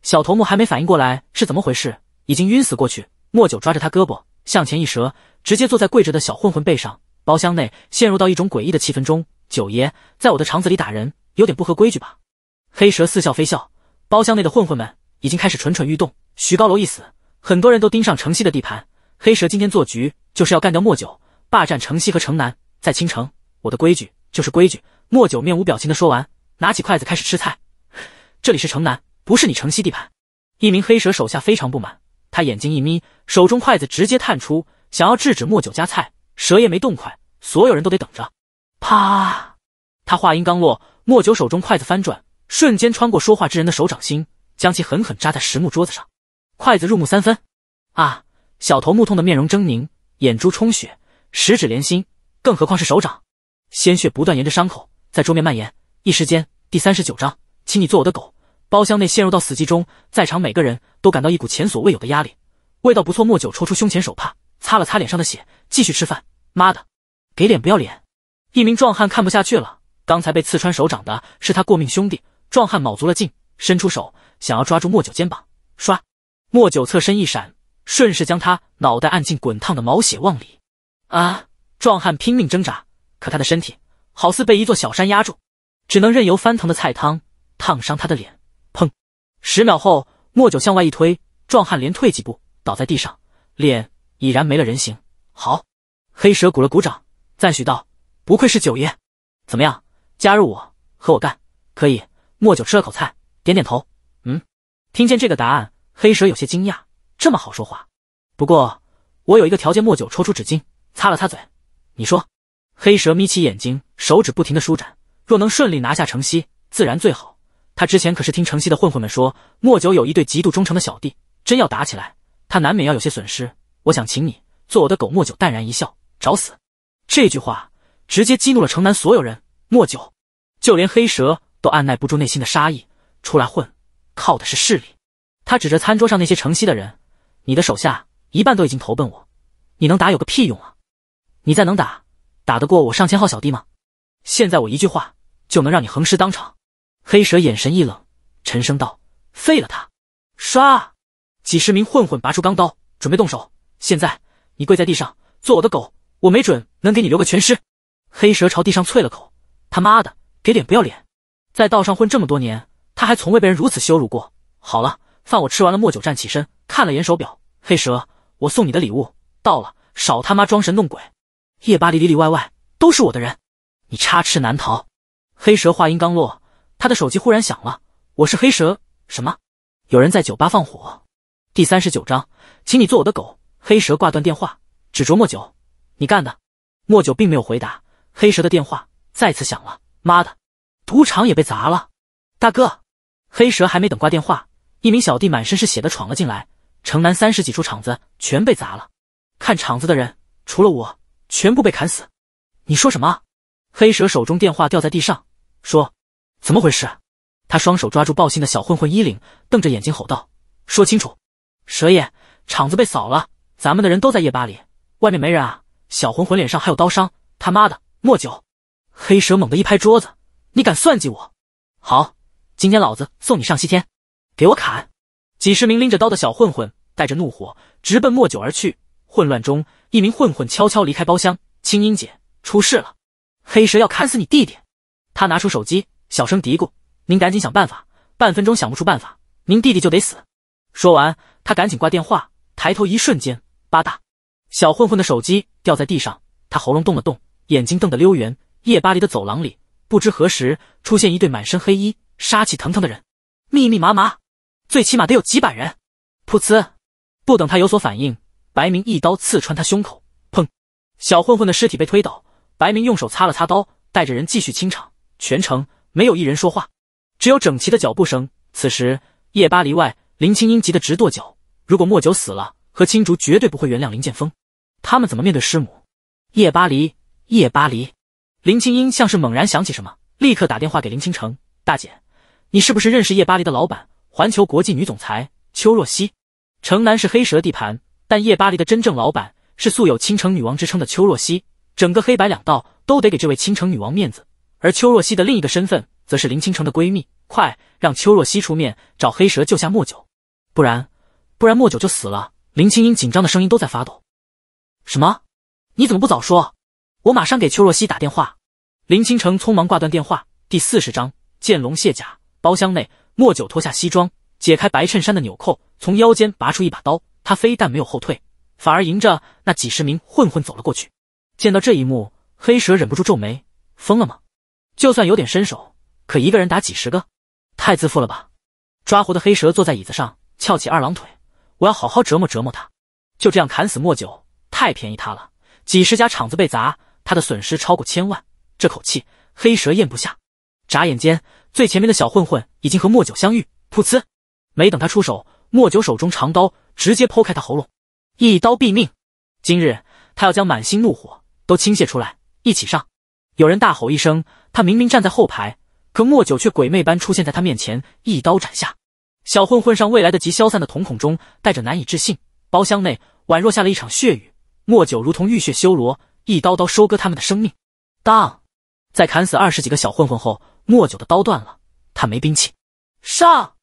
小头目还没反应过来是怎么回事，已经晕死过去。莫九抓着他胳膊向前一折，直接坐在跪着的小混混背上。包厢内陷入到一种诡异的气氛中。九爷，在我的肠子里打人，有点不合规矩吧？黑蛇似笑非笑。包厢内的混混们已经开始蠢蠢欲动。徐高楼一死。很多人都盯上城西的地盘，黑蛇今天做局就是要干掉莫九，霸占城西和城南。在青城，我的规矩就是规矩。莫九面无表情的说完，拿起筷子开始吃菜。这里是城南，不是你城西地盘。一名黑蛇手下非常不满，他眼睛一眯，手中筷子直接探出，想要制止莫九夹菜，蛇也没动筷，所有人都得等着。啪！他话音刚落，莫九手中筷子翻转，瞬间穿过说话之人的手掌心，将其狠狠扎在实木桌子上。筷子入木三分啊！小头目痛的面容狰狞，眼珠充血，十指连心，更何况是手掌，鲜血不断沿着伤口在桌面蔓延。一时间，第三十九章，请你做我的狗。包厢内陷入到死寂中，在场每个人都感到一股前所未有的压力。味道不错，莫九抽出胸前手帕，擦了擦脸上的血，继续吃饭。妈的，给脸不要脸！一名壮汉看不下去了，刚才被刺穿手掌的是他过命兄弟。壮汉卯足了劲，伸出手想要抓住莫九肩膀，唰。莫九侧身一闪，顺势将他脑袋按进滚烫的毛血旺里。啊！壮汉拼命挣扎，可他的身体好似被一座小山压住，只能任由翻腾的菜汤烫伤他的脸。砰！十秒后，莫九向外一推，壮汉连退几步，倒在地上，脸已然没了人形。好！黑蛇鼓了鼓掌，赞许道：“不愧是九爷，怎么样？加入我，和我干！”可以。莫九吃了口菜，点点头：“嗯。”听见这个答案。黑蛇有些惊讶，这么好说话？不过我有一个条件。莫九抽出纸巾擦了擦嘴，你说。黑蛇眯起眼睛，手指不停的舒展。若能顺利拿下城西，自然最好。他之前可是听城西的混混们说，莫九有一对极度忠诚的小弟，真要打起来，他难免要有些损失。我想请你做我的狗。莫九淡然一笑，找死！这句话直接激怒了城南所有人。莫九，就连黑蛇都按耐不住内心的杀意。出来混，靠的是势力。他指着餐桌上那些城西的人：“你的手下一半都已经投奔我，你能打有个屁用啊！你再能打，打得过我上千号小弟吗？现在我一句话就能让你横尸当场。”黑蛇眼神一冷，沉声道：“废了他！”唰，几十名混混拔出钢刀，准备动手。现在你跪在地上做我的狗，我没准能给你留个全尸。黑蛇朝地上啐了口：“他妈的，给脸不要脸！”在道上混这么多年，他还从未被人如此羞辱过。好了。饭我吃完了。莫九站起身，看了眼手表。黑蛇，我送你的礼物到了，少他妈装神弄鬼！夜巴黎里里外外都是我的人，你插翅难逃。黑蛇话音刚落，他的手机忽然响了。我是黑蛇。什么？有人在酒吧放火。第三十九章，请你做我的狗。黑蛇挂断电话，指着莫九：“你干的。”莫九并没有回答。黑蛇的电话再次响了。妈的，赌场也被砸了。大哥，黑蛇还没等挂电话。一名小弟满身是血的闯了进来，城南三十几处厂子全被砸了，看厂子的人除了我全部被砍死。你说什么？黑蛇手中电话掉在地上，说怎么回事？他双手抓住报信的小混混衣领，瞪着眼睛吼道：“说清楚！蛇爷，厂子被扫了，咱们的人都在夜吧里，外面没人啊！小混混脸上还有刀伤，他妈的，莫九！”黑蛇猛地一拍桌子：“你敢算计我？好，今天老子送你上西天！”给我砍！几十名拎着刀的小混混带着怒火直奔莫九而去。混乱中，一名混混悄悄离开包厢。青音姐出事了，黑蛇要砍死你弟弟！他拿出手机，小声嘀咕：“您赶紧想办法，半分钟想不出办法，您弟弟就得死。”说完，他赶紧挂电话。抬头一瞬间，吧嗒，小混混的手机掉在地上。他喉咙动了动，眼睛瞪得溜圆。夜巴黎的走廊里，不知何时出现一对满身黑衣、杀气腾腾的人，密密麻麻。最起码得有几百人。噗呲！不等他有所反应，白明一刀刺穿他胸口。砰！小混混的尸体被推倒。白明用手擦了擦刀，带着人继续清场。全程没有一人说话，只有整齐的脚步声。此时，夜巴黎外，林青音急得直跺脚。如果莫九死了，何青竹绝对不会原谅林剑锋。他们怎么面对师母？夜巴黎，夜巴黎。林青音像是猛然想起什么，立刻打电话给林青城大姐：“你是不是认识夜巴黎的老板？”环球国际女总裁邱若曦。城南是黑蛇地盘，但夜巴黎的真正老板是素有倾城女王之称的邱若曦，整个黑白两道都得给这位倾城女王面子。而邱若曦的另一个身份，则是林倾城的闺蜜。快让邱若曦出面找黑蛇救下莫九，不然，不然莫九就死了。林清音紧张的声音都在发抖。什么？你怎么不早说？我马上给邱若曦打电话。林倾城匆忙挂断电话。第四十章：见龙卸甲。包厢内。莫九脱下西装，解开白衬衫的纽扣，从腰间拔出一把刀。他非但没有后退，反而迎着那几十名混混走了过去。见到这一幕，黑蛇忍不住皱眉：疯了吗？就算有点身手，可一个人打几十个，太自负了吧！抓活的黑蛇坐在椅子上，翘起二郎腿。我要好好折磨折磨他。就这样砍死莫九，太便宜他了。几十家厂子被砸，他的损失超过千万，这口气黑蛇咽不下。眨眼间，最前面的小混混已经和莫九相遇。噗呲！没等他出手，莫九手中长刀直接剖开他喉咙，一刀毙命。今日他要将满心怒火都倾泻出来。一起上！有人大吼一声。他明明站在后排，可莫九却鬼魅般出现在他面前，一刀斩下。小混混上未来的及消散的瞳孔中带着难以置信。包厢内宛若下了一场血雨。莫九如同浴血修罗，一刀刀收割他们的生命。当在砍死二十几个小混混后。莫九的刀断了，他没兵器。上，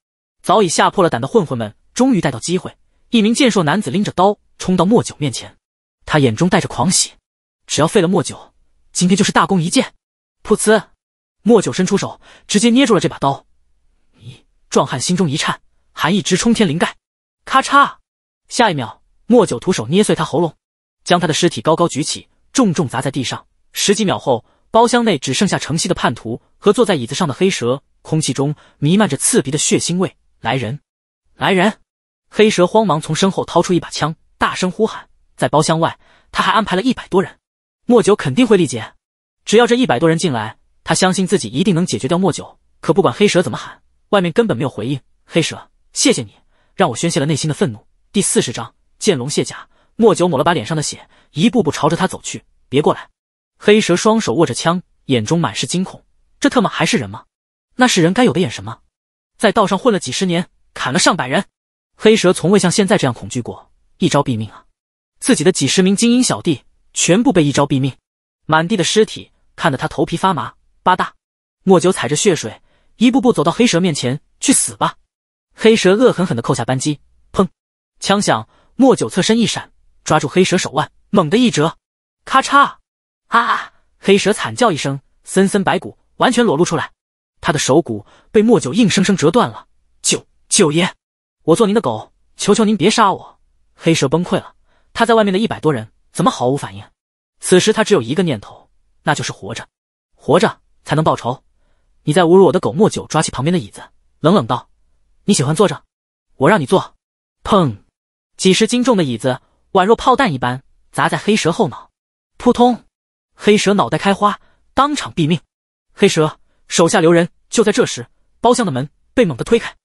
早已吓破了胆的混混们终于逮到机会。一名健硕男子拎着刀冲到莫九面前，他眼中带着狂喜，只要废了莫九，今天就是大功一件。噗呲，莫九伸出手，直接捏住了这把刀。你，壮汉心中一颤，寒意直冲天灵盖。咔嚓，下一秒，莫九徒手捏碎他喉咙，将他的尸体高高举起，重重砸在地上。十几秒后。包厢内只剩下城西的叛徒和坐在椅子上的黑蛇，空气中弥漫着刺鼻的血腥味。来人，来人！黑蛇慌忙从身后掏出一把枪，大声呼喊。在包厢外，他还安排了一百多人。莫九肯定会力竭，只要这一百多人进来，他相信自己一定能解决掉莫九。可不管黑蛇怎么喊，外面根本没有回应。黑蛇，谢谢你让我宣泄了内心的愤怒。第四十章，见龙卸甲。莫九抹了把脸上的血，一步步朝着他走去。别过来！黑蛇双手握着枪，眼中满是惊恐。这特么还是人吗？那是人该有的眼神吗？在道上混了几十年，砍了上百人，黑蛇从未像现在这样恐惧过。一招毙命啊！自己的几十名精英小弟全部被一招毙命，满地的尸体看得他头皮发麻。八大，莫九踩着血水一步步走到黑蛇面前：“去死吧！”黑蛇恶狠狠地扣下扳机，砰，枪响。莫九侧身一闪，抓住黑蛇手腕，猛地一折，咔嚓。啊！黑蛇惨叫一声，森森白骨完全裸露出来，他的手骨被莫九硬生生折断了。九九爷，我做您的狗，求求您别杀我！黑蛇崩溃了，他在外面的一百多人怎么毫无反应？此时他只有一个念头，那就是活着，活着才能报仇。你在侮辱我的狗！莫九抓起旁边的椅子，冷冷道：“你喜欢坐着，我让你坐。”砰！几十斤重的椅子宛若炮弹一般砸在黑蛇后脑，扑通。黑蛇脑袋开花，当场毙命。黑蛇手下留人。就在这时，包厢的门被猛地推开，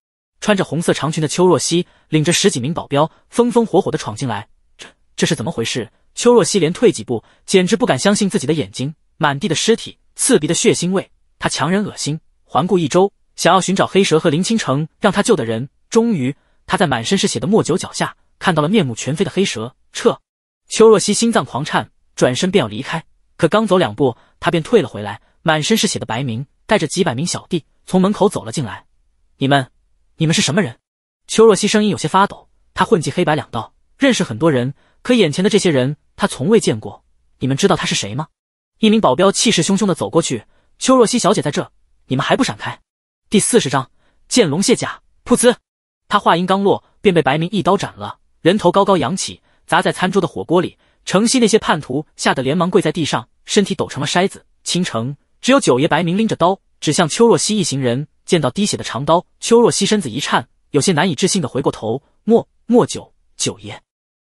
穿着红色长裙的邱若曦领着十几名保镖，风风火火的闯进来。这这是怎么回事？邱若曦连退几步，简直不敢相信自己的眼睛。满地的尸体，刺鼻的血腥味，他强忍恶心，环顾一周，想要寻找黑蛇和林倾城让他救的人。终于，他在满身是血的莫九脚下，看到了面目全非的黑蛇。撤！邱若曦心脏狂颤，转身便要离开。可刚走两步，他便退了回来。满身是血的白明带着几百名小弟从门口走了进来。你们，你们是什么人？邱若曦声音有些发抖。她混迹黑白两道，认识很多人，可眼前的这些人她从未见过。你们知道他是谁吗？一名保镖气势汹汹的走过去。邱若曦小姐在这，你们还不闪开？第四十章剑龙卸甲。噗呲！他话音刚落，便被白明一刀斩了，人头高高扬起，砸在餐桌的火锅里。城西那些叛徒吓得连忙跪在地上，身体抖成了筛子。倾城只有九爷白明拎着刀指向邱若曦一行人，见到滴血的长刀，邱若曦身子一颤，有些难以置信的回过头。莫莫九九爷，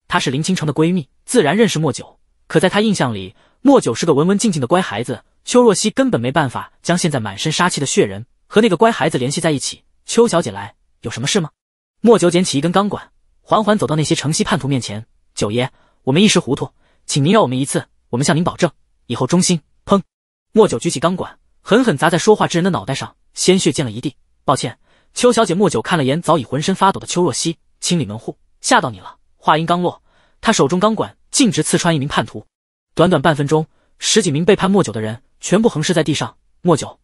她是林倾城的闺蜜，自然认识莫九。可在她印象里，莫九是个文文静静的乖孩子。邱若曦根本没办法将现在满身杀气的血人和那个乖孩子联系在一起。邱小姐来有什么事吗？莫九捡起一根钢管，缓缓走到那些城西叛徒面前。九爷。我们一时糊涂，请您饶我们一次，我们向您保证以后忠心。砰！莫九举起钢管，狠狠砸在说话之人的脑袋上，鲜血溅了一地。抱歉，邱小姐。莫九看了眼早已浑身发抖的邱若曦，清理门户，吓到你了。话音刚落，他手中钢管径直刺穿一名叛徒。短短半分钟，十几名背叛莫九的人全部横尸在地上。莫九，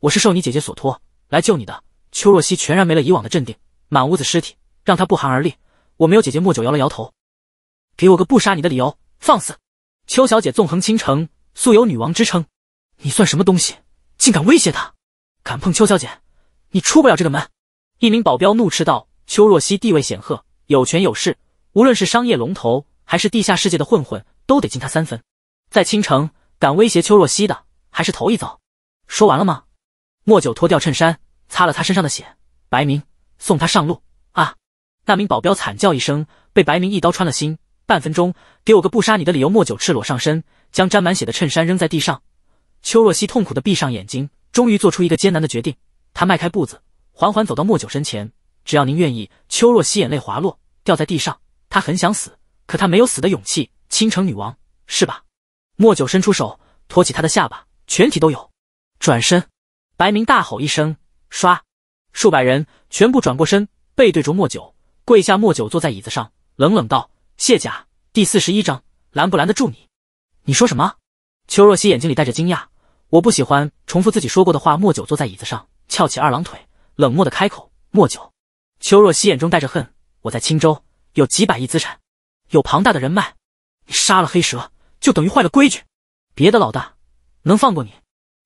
我是受你姐姐所托来救你的。邱若曦全然没了以往的镇定，满屋子尸体让他不寒而栗。我没有姐姐。莫九摇了摇头。给我个不杀你的理由！放肆！邱小姐纵横倾城，素有女王之称，你算什么东西，竟敢威胁她？敢碰邱小姐，你出不了这个门！一名保镖怒斥道。邱若曦地位显赫，有权有势，无论是商业龙头还是地下世界的混混，都得敬她三分。在倾城，敢威胁邱若曦的，还是头一遭。说完了吗？莫九脱掉衬衫，擦了擦身上的血。白明，送他上路啊！那名保镖惨叫一声，被白明一刀穿了心。半分钟，给我个不杀你的理由。莫九赤裸上身，将沾满血的衬衫扔在地上。邱若曦痛苦的闭上眼睛，终于做出一个艰难的决定。他迈开步子，缓缓走到莫九身前。只要您愿意。邱若曦眼泪滑落，掉在地上。她很想死，可她没有死的勇气。倾城女王是吧？莫九伸出手，托起她的下巴。全体都有！转身，白明大吼一声，刷，数百人全部转过身，背对着莫九跪下。莫九坐在椅子上，冷冷道。谢家第四十一章，拦不拦得住你？你说什么？邱若曦眼睛里带着惊讶。我不喜欢重复自己说过的话。莫九坐在椅子上，翘起二郎腿，冷漠的开口。莫九，邱若曦眼中带着恨。我在青州有几百亿资产，有庞大的人脉。你杀了黑蛇，就等于坏了规矩。别的老大能放过你？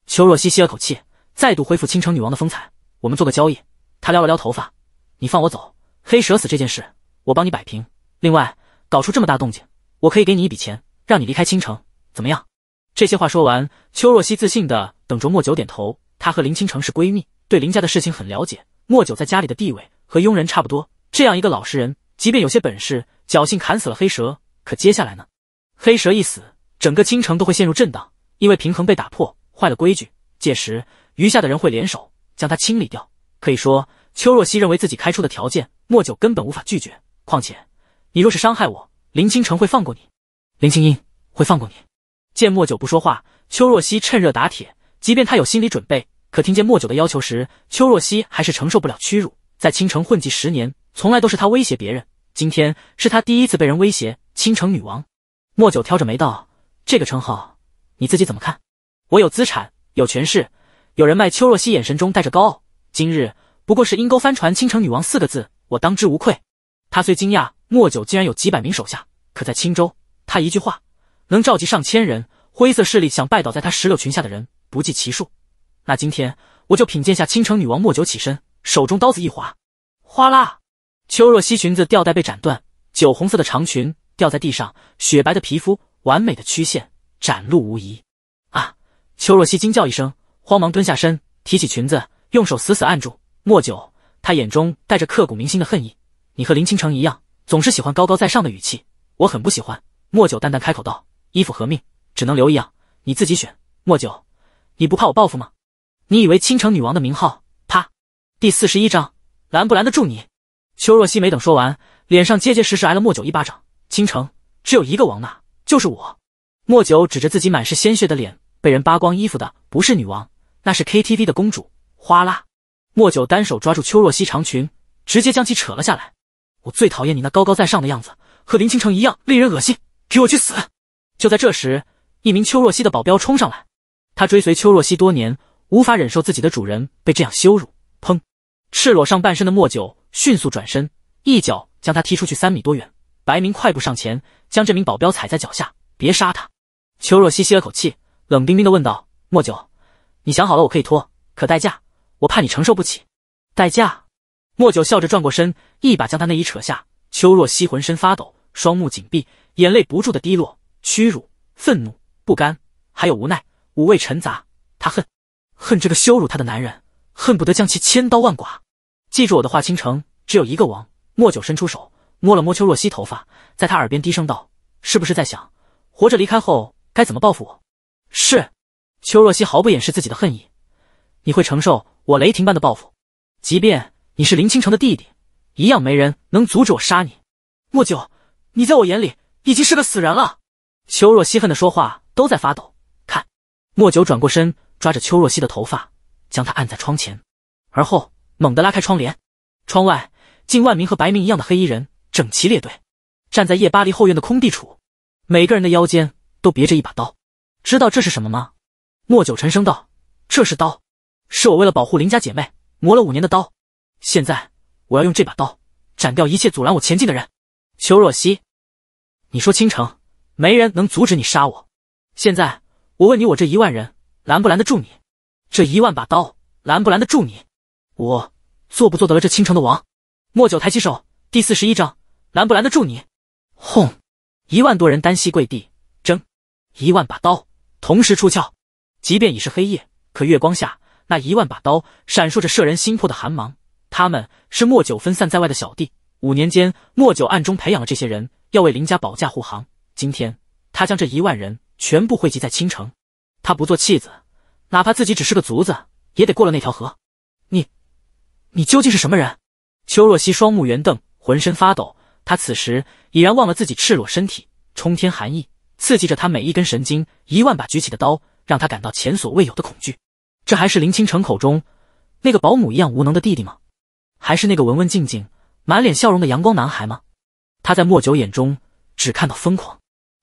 邱若曦吸了口气，再度恢复倾城女王的风采。我们做个交易。她撩了撩头发，你放我走。黑蛇死这件事，我帮你摆平。另外。搞出这么大动静，我可以给你一笔钱，让你离开青城，怎么样？这些话说完，邱若曦自信的等着莫九点头。她和林倾城是闺蜜，对林家的事情很了解。莫九在家里的地位和佣人差不多，这样一个老实人，即便有些本事，侥幸砍死了黑蛇，可接下来呢？黑蛇一死，整个青城都会陷入震荡，因为平衡被打破，坏了规矩。届时，余下的人会联手将他清理掉。可以说，邱若曦认为自己开出的条件，莫九根本无法拒绝。况且。你若是伤害我，林倾城会放过你，林青音会放过你。见莫九不说话，邱若曦趁热打铁。即便他有心理准备，可听见莫九的要求时，邱若曦还是承受不了屈辱。在倾城混迹十年，从来都是他威胁别人，今天是他第一次被人威胁。倾城女王，莫九挑着眉道：“这个称号你自己怎么看？”我有资产，有权势，有人脉。邱若曦眼神中带着高傲，今日不过是阴沟翻船，倾城女王四个字，我当之无愧。他虽惊讶。莫九竟然有几百名手下，可在青州，他一句话能召集上千人。灰色势力想拜倒在他石榴裙下的人不计其数。那今天我就品鉴下青城女王莫九起身，手中刀子一划，哗啦，邱若曦裙子吊带被斩断，酒红色的长裙掉在地上，雪白的皮肤、完美的曲线展露无遗。啊！邱若曦惊叫一声，慌忙蹲下身，提起裙子，用手死死按住莫九。她眼中带着刻骨铭心的恨意：“你和林倾城一样。”总是喜欢高高在上的语气，我很不喜欢。莫九淡淡开口道：“衣服和命，只能留一样，你自己选。”莫九，你不怕我报复吗？你以为倾城女王的名号？啪！第四十一章，拦不拦得住你？邱若曦没等说完，脸上结结实实挨了莫九一巴掌。倾城只有一个王娜，就是我。莫九指着自己满是鲜血的脸，被人扒光衣服的不是女王，那是 KTV 的公主。哗啦！莫九单手抓住邱若曦长裙，直接将其扯了下来。我最讨厌你那高高在上的样子，和林倾城一样令人恶心，给我去死！就在这时，一名邱若曦的保镖冲上来，他追随邱若曦多年，无法忍受自己的主人被这样羞辱。砰！赤裸上半身的莫九迅速转身，一脚将他踢出去三米多远。白明快步上前，将这名保镖踩在脚下，别杀他。邱若曦吸了口气，冷冰冰地问道：“莫九，你想好了？我可以拖，可代价，我怕你承受不起。”代价。莫九笑着转过身，一把将他内衣扯下。邱若曦浑身发抖，双目紧闭，眼泪不住的滴落。屈辱、愤怒、不甘，还有无奈，五味陈杂。他恨，恨这个羞辱他的男人，恨不得将其千刀万剐。记住我的话，倾城只有一个王。莫九伸出手，摸了摸邱若曦头发，在他耳边低声道：“是不是在想，活着离开后该怎么报复我？”是。邱若曦毫不掩饰自己的恨意：“你会承受我雷霆般的报复，即便……”你是林倾城的弟弟，一样没人能阻止我杀你。莫九，你在我眼里已经是个死人了。秋若曦恨的说话都在发抖。看，莫九转过身，抓着秋若曦的头发，将她按在窗前，而后猛地拉开窗帘。窗外近万名和白明一样的黑衣人整齐列队，站在夜巴黎后院的空地处，每个人的腰间都别着一把刀。知道这是什么吗？莫九沉声道：“这是刀，是我为了保护林家姐妹磨了五年的刀。”现在我要用这把刀斩掉一切阻拦我前进的人。邱若曦，你说倾城没人能阻止你杀我。现在我问你，我这一万人拦不拦得住你？这一万把刀拦不拦得住你？我做不做得了这倾城的王？莫九抬起手，第四十一章，拦不拦得住你？轰！一万多人单膝跪地，争。一万把刀同时出鞘，即便已是黑夜，可月光下那一万把刀闪烁着摄人心魄的寒芒。他们是莫九分散在外的小弟，五年间，莫九暗中培养了这些人，要为林家保驾护航。今天，他将这一万人全部汇集在青城，他不做弃子，哪怕自己只是个卒子，也得过了那条河。你，你究竟是什么人？邱若曦双目圆瞪，浑身发抖，他此时已然忘了自己赤裸身体，冲天寒意刺激着他每一根神经，一万把举起的刀让他感到前所未有的恐惧。这还是林青城口中那个保姆一样无能的弟弟吗？还是那个文文静静、满脸笑容的阳光男孩吗？他在莫九眼中只看到疯狂。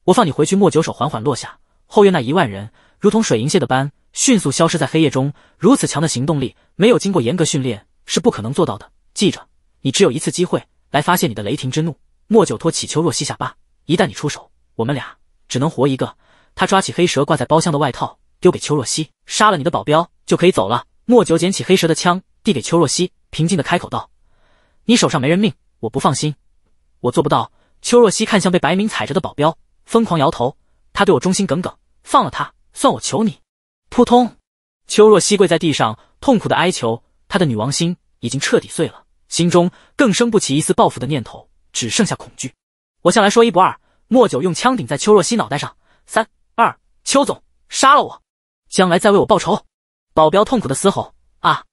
我放你回去。莫九手缓缓落下，后院那一万人如同水银泻的般迅速消失在黑夜中。如此强的行动力，没有经过严格训练是不可能做到的。记着，你只有一次机会来发泄你的雷霆之怒。莫九托起邱若曦下巴，一旦你出手，我们俩只能活一个。他抓起黑蛇挂在包厢的外套，丢给邱若曦，杀了你的保镖就可以走了。莫九捡起黑蛇的枪，递给邱若曦，平静的开口道：“你手上没人命，我不放心，我做不到。”邱若曦看向被白明踩着的保镖，疯狂摇头。他对我忠心耿耿，放了他，算我求你。扑通，邱若曦跪在地上，痛苦的哀求。她的女王心已经彻底碎了，心中更生不起一丝报复的念头，只剩下恐惧。我向来说一不二。莫九用枪顶在邱若曦脑袋上，三二，邱总杀了我，将来再为我报仇。保镖痛苦的嘶吼，啊！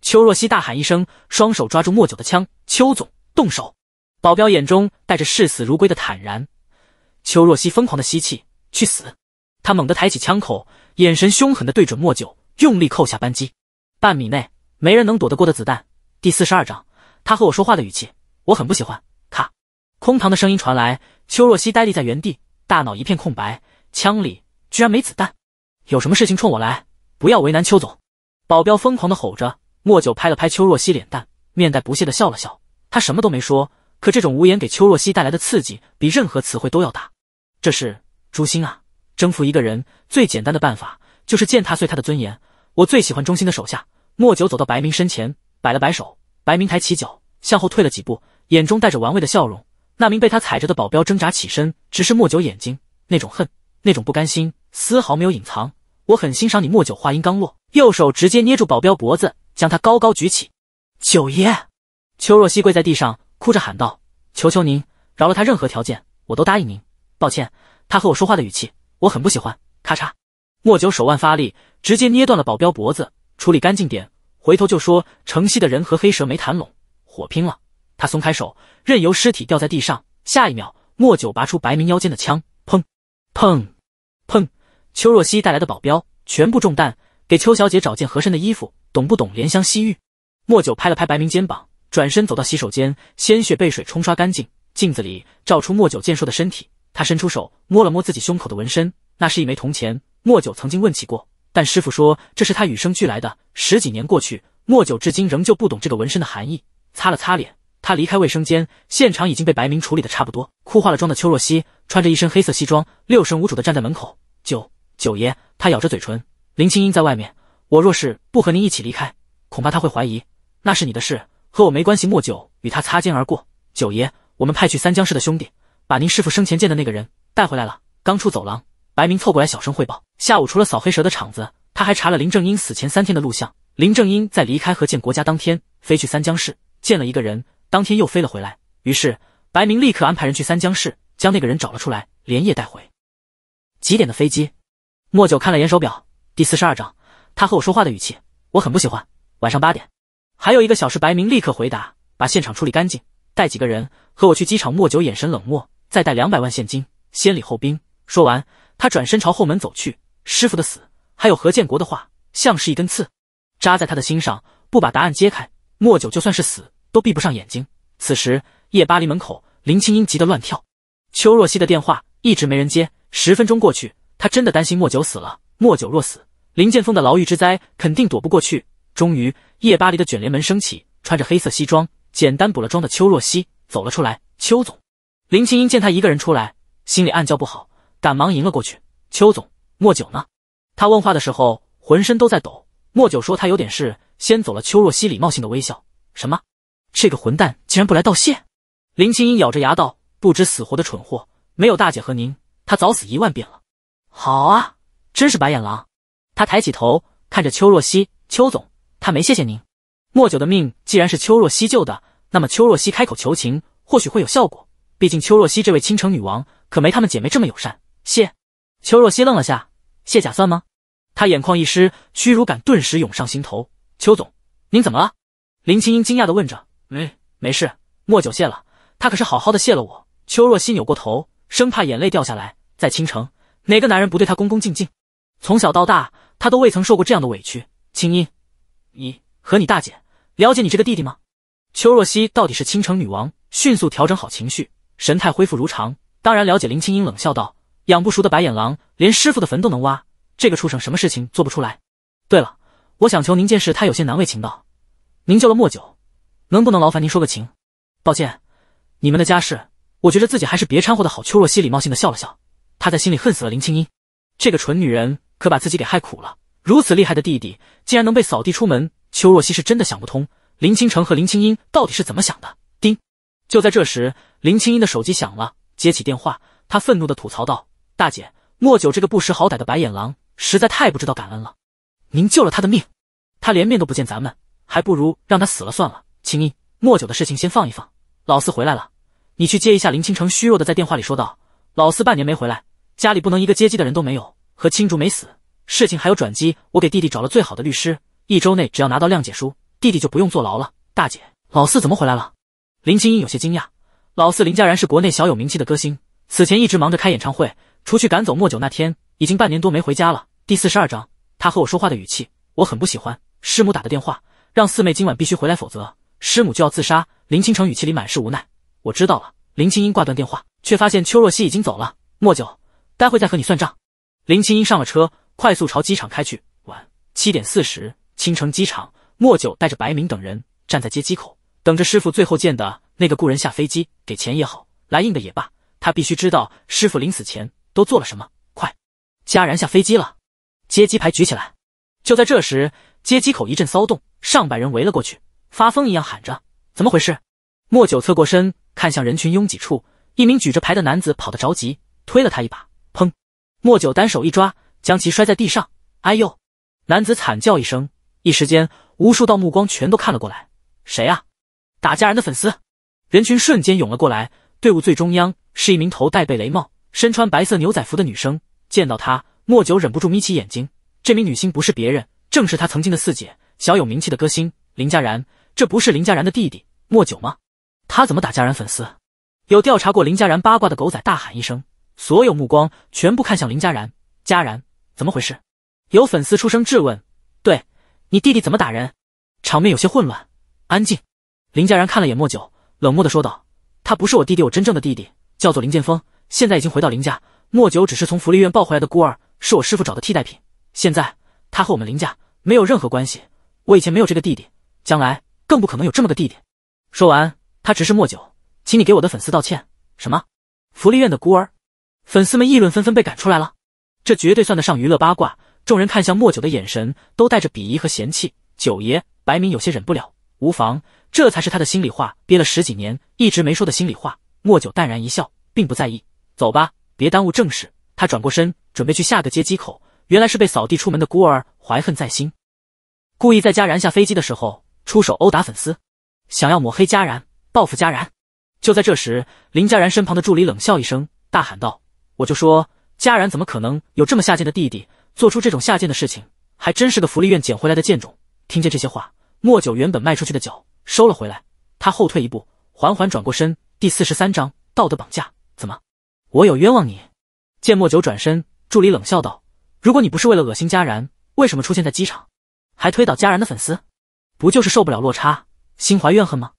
邱若曦大喊一声，双手抓住莫九的枪。邱总，动手！保镖眼中带着视死如归的坦然。邱若曦疯狂的吸气，去死！他猛地抬起枪口，眼神凶狠的对准莫九，用力扣下扳机。半米内没人能躲得过的子弹。第四十二章，他和我说话的语气，我很不喜欢。咔，空膛的声音传来，邱若曦呆立在原地，大脑一片空白，枪里居然没子弹。有什么事情冲我来！不要为难邱总！保镖疯狂的吼着。莫九拍了拍邱若曦脸蛋，面带不屑的笑了笑。他什么都没说，可这种无言给邱若曦带来的刺激，比任何词汇都要大。这是诛心啊！征服一个人最简单的办法，就是践踏碎他的尊严。我最喜欢忠心的手下。莫九走到白明身前，摆了摆手。白明抬起脚，向后退了几步，眼中带着玩味的笑容。那名被他踩着的保镖挣扎起身，直视莫九眼睛那种恨，那种不甘心，丝毫没有隐藏。我很欣赏你，莫九。话音刚落，右手直接捏住保镖脖子，将他高高举起。九爷，邱若曦跪在地上，哭着喊道：“求求您，饶了他！任何条件我都答应您。”抱歉，他和我说话的语气我很不喜欢。咔嚓，莫九手腕发力，直接捏断了保镖脖子，处理干净点，回头就说城西的人和黑蛇没谈拢，火拼了。他松开手，任由尸体掉在地上。下一秒，莫九拔出白明腰间的枪，砰，砰，砰。邱若曦带来的保镖全部中弹，给邱小姐找件合身的衣服，懂不懂怜香惜玉？莫九拍了拍白明肩膀，转身走到洗手间，鲜血被水冲刷干净，镜子里照出莫九健硕的身体。他伸出手摸了摸自己胸口的纹身，那是一枚铜钱。莫九曾经问起过，但师傅说这是他与生俱来的。十几年过去，莫九至今仍旧不懂这个纹身的含义。擦了擦脸，他离开卫生间，现场已经被白明处理的差不多。哭化了妆的邱若曦穿着一身黑色西装，六神无主的站在门口。九。九爷，他咬着嘴唇。林青音在外面，我若是不和您一起离开，恐怕他会怀疑。那是你的事，和我没关系。莫九与他擦肩而过。九爷，我们派去三江市的兄弟把您师父生前见的那个人带回来了。刚出走廊，白明凑过来小声汇报：下午除了扫黑蛇的场子，他还查了林正英死前三天的录像。林正英在离开和见国家当天飞去三江市见了一个人，当天又飞了回来。于是白明立刻安排人去三江市将那个人找了出来，连夜带回。几点的飞机？莫九看了眼手表，第四十二章，他和我说话的语气我很不喜欢。晚上八点，还有一个小时。白明立刻回答，把现场处理干净，带几个人和我去机场。莫九眼神冷漠，再带两百万现金，先礼后兵。说完，他转身朝后门走去。师傅的死，还有何建国的话，像是一根刺，扎在他的心上。不把答案揭开，莫九就算是死都闭不上眼睛。此时，夜巴黎门口，林青英急得乱跳，邱若曦的电话一直没人接，十分钟过去。他真的担心莫九死了。莫九若死，林剑锋的牢狱之灾肯定躲不过去。终于，夜巴黎的卷帘门升起，穿着黑色西装、简单补了妆的邱若曦走了出来。邱总，林青英见他一个人出来，心里暗叫不好，赶忙迎了过去。邱总，莫九呢？他问话的时候，浑身都在抖。莫九说他有点事，先走了。邱若曦礼貌性的微笑。什么？这个混蛋竟然不来道谢！林青英咬着牙道：“不知死活的蠢货，没有大姐和您，他早死一万遍了。”好啊，真是白眼狼！他抬起头看着邱若曦，邱总，他没谢谢您。莫九的命既然是邱若曦救的，那么邱若曦开口求情，或许会有效果。毕竟邱若曦这位倾城女王，可没他们姐妹这么友善。谢邱若曦愣了下，谢甲算吗？他眼眶一湿，屈辱感顿时涌上心头。邱总，您怎么了？林青英惊讶的问着。没，没事。莫九谢了，他可是好好的谢了我。邱若曦扭过头，生怕眼泪掉下来，在倾城。哪个男人不对她恭恭敬敬？从小到大，她都未曾受过这样的委屈。青音，你和你大姐了解你这个弟弟吗？邱若曦到底是倾城女王，迅速调整好情绪，神态恢复如常，当然了解林青音，冷笑道：“养不熟的白眼狼，连师傅的坟都能挖，这个畜生什么事情做不出来？”对了，我想求您件事，他有些难为情道：“您救了莫九，能不能劳烦您说个情？”抱歉，你们的家事，我觉得自己还是别掺和的好。”邱若曦礼貌性的笑了笑。他在心里恨死了林青音，这个蠢女人可把自己给害苦了。如此厉害的弟弟，竟然能被扫地出门，邱若曦是真的想不通林清城和林青音到底是怎么想的。叮，就在这时，林青音的手机响了，接起电话，她愤怒的吐槽道：“大姐，莫九这个不识好歹的白眼狼，实在太不知道感恩了。您救了他的命，他连面都不见咱们，还不如让他死了算了。”青音，莫九的事情先放一放，老四回来了，你去接一下林清城。虚弱的在电话里说道：“老四半年没回来。”家里不能一个接机的人都没有，和青竹没死，事情还有转机。我给弟弟找了最好的律师，一周内只要拿到谅解书，弟弟就不用坐牢了。大姐，老四怎么回来了？林青音有些惊讶。老四林佳然是国内小有名气的歌星，此前一直忙着开演唱会，除去赶走莫九那天，已经半年多没回家了。第四十二章，他和我说话的语气我很不喜欢。师母打的电话，让四妹今晚必须回来，否则师母就要自杀。林清城语气里满是无奈。我知道了。林青音挂断电话，却发现邱若曦已经走了。莫九。待会再和你算账。林清音上了车，快速朝机场开去。晚七点四十，青城机场，莫九带着白明等人站在接机口，等着师傅最后见的那个故人下飞机。给钱也好，来硬的也罢，他必须知道师傅临死前都做了什么。快，佳然下飞机了，接机牌举起来。就在这时，接机口一阵骚动，上百人围了过去，发疯一样喊着：“怎么回事？”莫九侧过身，看向人群拥挤处，一名举着牌的男子跑得着急，推了他一把。砰！莫九单手一抓，将其摔在地上。哎呦！男子惨叫一声，一时间，无数道目光全都看了过来。谁啊？打架人的粉丝？人群瞬间涌了过来。队伍最中央是一名头戴贝雷帽、身穿白色牛仔服的女生。见到她，莫九忍不住眯起眼睛。这名女星不是别人，正是他曾经的四姐，小有名气的歌星林佳然。这不是林佳然的弟弟莫九吗？他怎么打架人粉丝？有调查过林佳然八卦的狗仔大喊一声。所有目光全部看向林佳然，佳然，怎么回事？有粉丝出声质问：“对，你弟弟怎么打人？”场面有些混乱。安静。林佳然看了眼莫九，冷漠的说道：“他不是我弟弟，我真正的弟弟叫做林剑锋，现在已经回到林家。莫九只是从福利院抱回来的孤儿，是我师傅找的替代品。现在他和我们林家没有任何关系。我以前没有这个弟弟，将来更不可能有这么个弟弟。”说完，他直视莫九：“请你给我的粉丝道歉。什么？福利院的孤儿？”粉丝们议论纷纷，被赶出来了，这绝对算得上娱乐八卦。众人看向莫九的眼神都带着鄙夷和嫌弃。九爷白明有些忍不了，无妨，这才是他的心里话，憋了十几年，一直没说的心里话。莫九淡然一笑，并不在意。走吧，别耽误正事。他转过身，准备去下个接机口。原来是被扫地出门的孤儿怀恨在心，故意在佳然下飞机的时候出手殴打粉丝，想要抹黑佳然，报复佳然。就在这时，林佳然身旁的助理冷笑一声，大喊道。我就说，佳然怎么可能有这么下贱的弟弟，做出这种下贱的事情？还真是个福利院捡回来的贱种！听见这些话，莫九原本迈出去的脚收了回来，他后退一步，缓缓转过身。第四十三章道德绑架，怎么？我有冤枉你？见莫九转身，助理冷笑道：“如果你不是为了恶心佳然，为什么出现在机场，还推倒佳然的粉丝？不就是受不了落差，心怀怨恨吗？”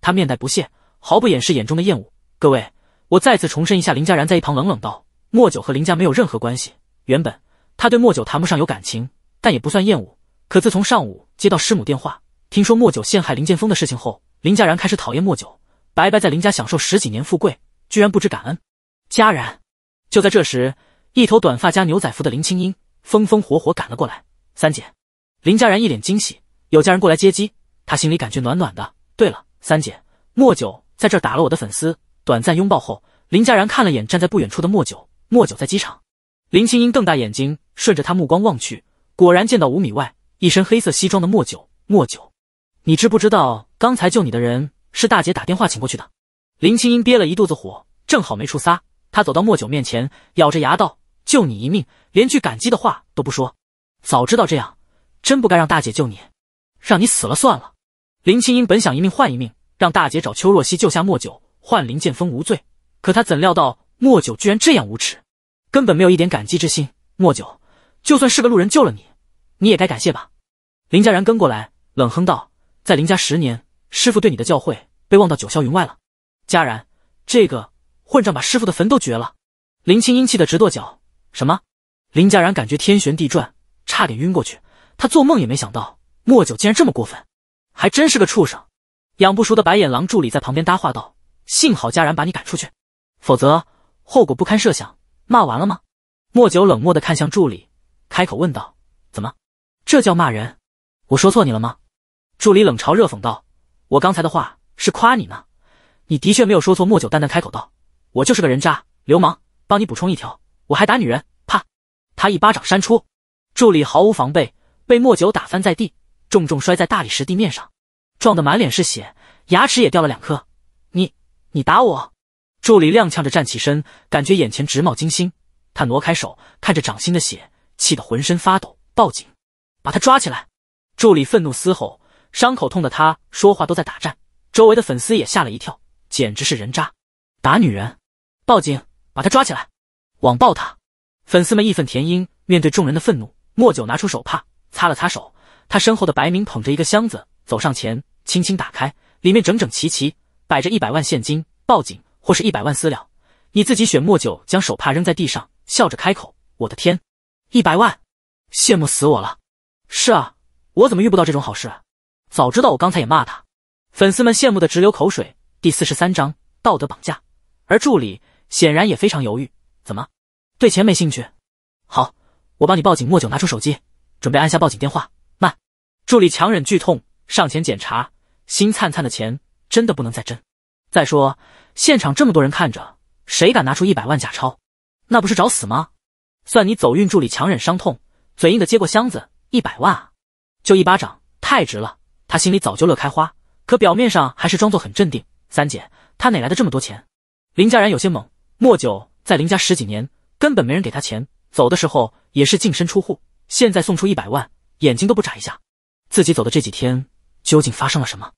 他面带不屑，毫不掩饰眼中的厌恶。各位，我再次重申一下。林佳然在一旁冷冷道。莫九和林家没有任何关系。原本他对莫九谈不上有感情，但也不算厌恶。可自从上午接到师母电话，听说莫九陷害林剑峰的事情后，林佳然开始讨厌莫九。白白在林家享受十几年富贵，居然不知感恩。佳然，就在这时，一头短发加牛仔服的林青音风风火火赶了过来。三姐，林佳然一脸惊喜，有家人过来接机，她心里感觉暖暖的。对了，三姐，莫九在这打了我的粉丝。短暂拥抱后，林佳然看了眼站在不远处的莫九。莫九在机场，林青英瞪大眼睛，顺着他目光望去，果然见到五米外一身黑色西装的莫九。莫九，你知不知道刚才救你的人是大姐打电话请过去的？林青英憋了一肚子火，正好没处撒，她走到莫九面前，咬着牙道：“救你一命，连句感激的话都不说，早知道这样，真不该让大姐救你，让你死了算了。”林青英本想一命换一命，让大姐找邱若曦救下莫九，换林剑锋无罪，可她怎料到。莫九居然这样无耻，根本没有一点感激之心。莫九，就算是个路人救了你，你也该感谢吧？林佳然跟过来，冷哼道：“在林家十年，师傅对你的教诲被忘到九霄云外了。”佳然，这个混账把师傅的坟都掘了！林清英气得直跺脚。什么？林佳然感觉天旋地转，差点晕过去。他做梦也没想到，莫九竟然这么过分，还真是个畜生！养不熟的白眼狼助理在旁边搭话道：“幸好佳然把你赶出去，否则……”后果不堪设想，骂完了吗？莫九冷漠的看向助理，开口问道：“怎么，这叫骂人？我说错你了吗？”助理冷嘲热讽道：“我刚才的话是夸你呢，你的确没有说错。”莫九淡淡开口道：“我就是个人渣，流氓。帮你补充一条，我还打女人。”啪，他一巴掌扇出，助理毫无防备，被莫九打翻在地，重重摔在大理石地面上，撞得满脸是血，牙齿也掉了两颗。“你，你打我！”助理踉跄着站起身，感觉眼前直冒金星。他挪开手，看着掌心的血，气得浑身发抖。报警，把他抓起来！助理愤怒嘶吼，伤口痛的他说话都在打颤。周围的粉丝也吓了一跳，简直是人渣！打女人，报警，把他抓起来！网暴他！粉丝们义愤填膺。面对众人的愤怒，莫九拿出手帕擦了擦手。他身后的白明捧着一个箱子走上前，轻轻打开，里面整整齐齐摆着一百万现金。报警！或是一百万私了，你自己选。莫九将手帕扔在地上，笑着开口：“我的天，一百万，羡慕死我了！是啊，我怎么遇不到这种好事？早知道我刚才也骂他。”粉丝们羡慕的直流口水。第四十三章道德绑架。而助理显然也非常犹豫，怎么对钱没兴趣？好，我帮你报警。莫九拿出手机，准备按下报警电话。慢，助理强忍剧痛上前检查，心灿灿的钱真的不能再真。再说。现场这么多人看着，谁敢拿出一百万假钞？那不是找死吗？算你走运，助理强忍伤痛，嘴硬的接过箱子，一百万啊！就一巴掌，太值了！他心里早就乐开花，可表面上还是装作很镇定。三姐，他哪来的这么多钱？林家然有些懵。莫九在林家十几年，根本没人给他钱，走的时候也是净身出户。现在送出一百万，眼睛都不眨一下。自己走的这几天究竟发生了什么？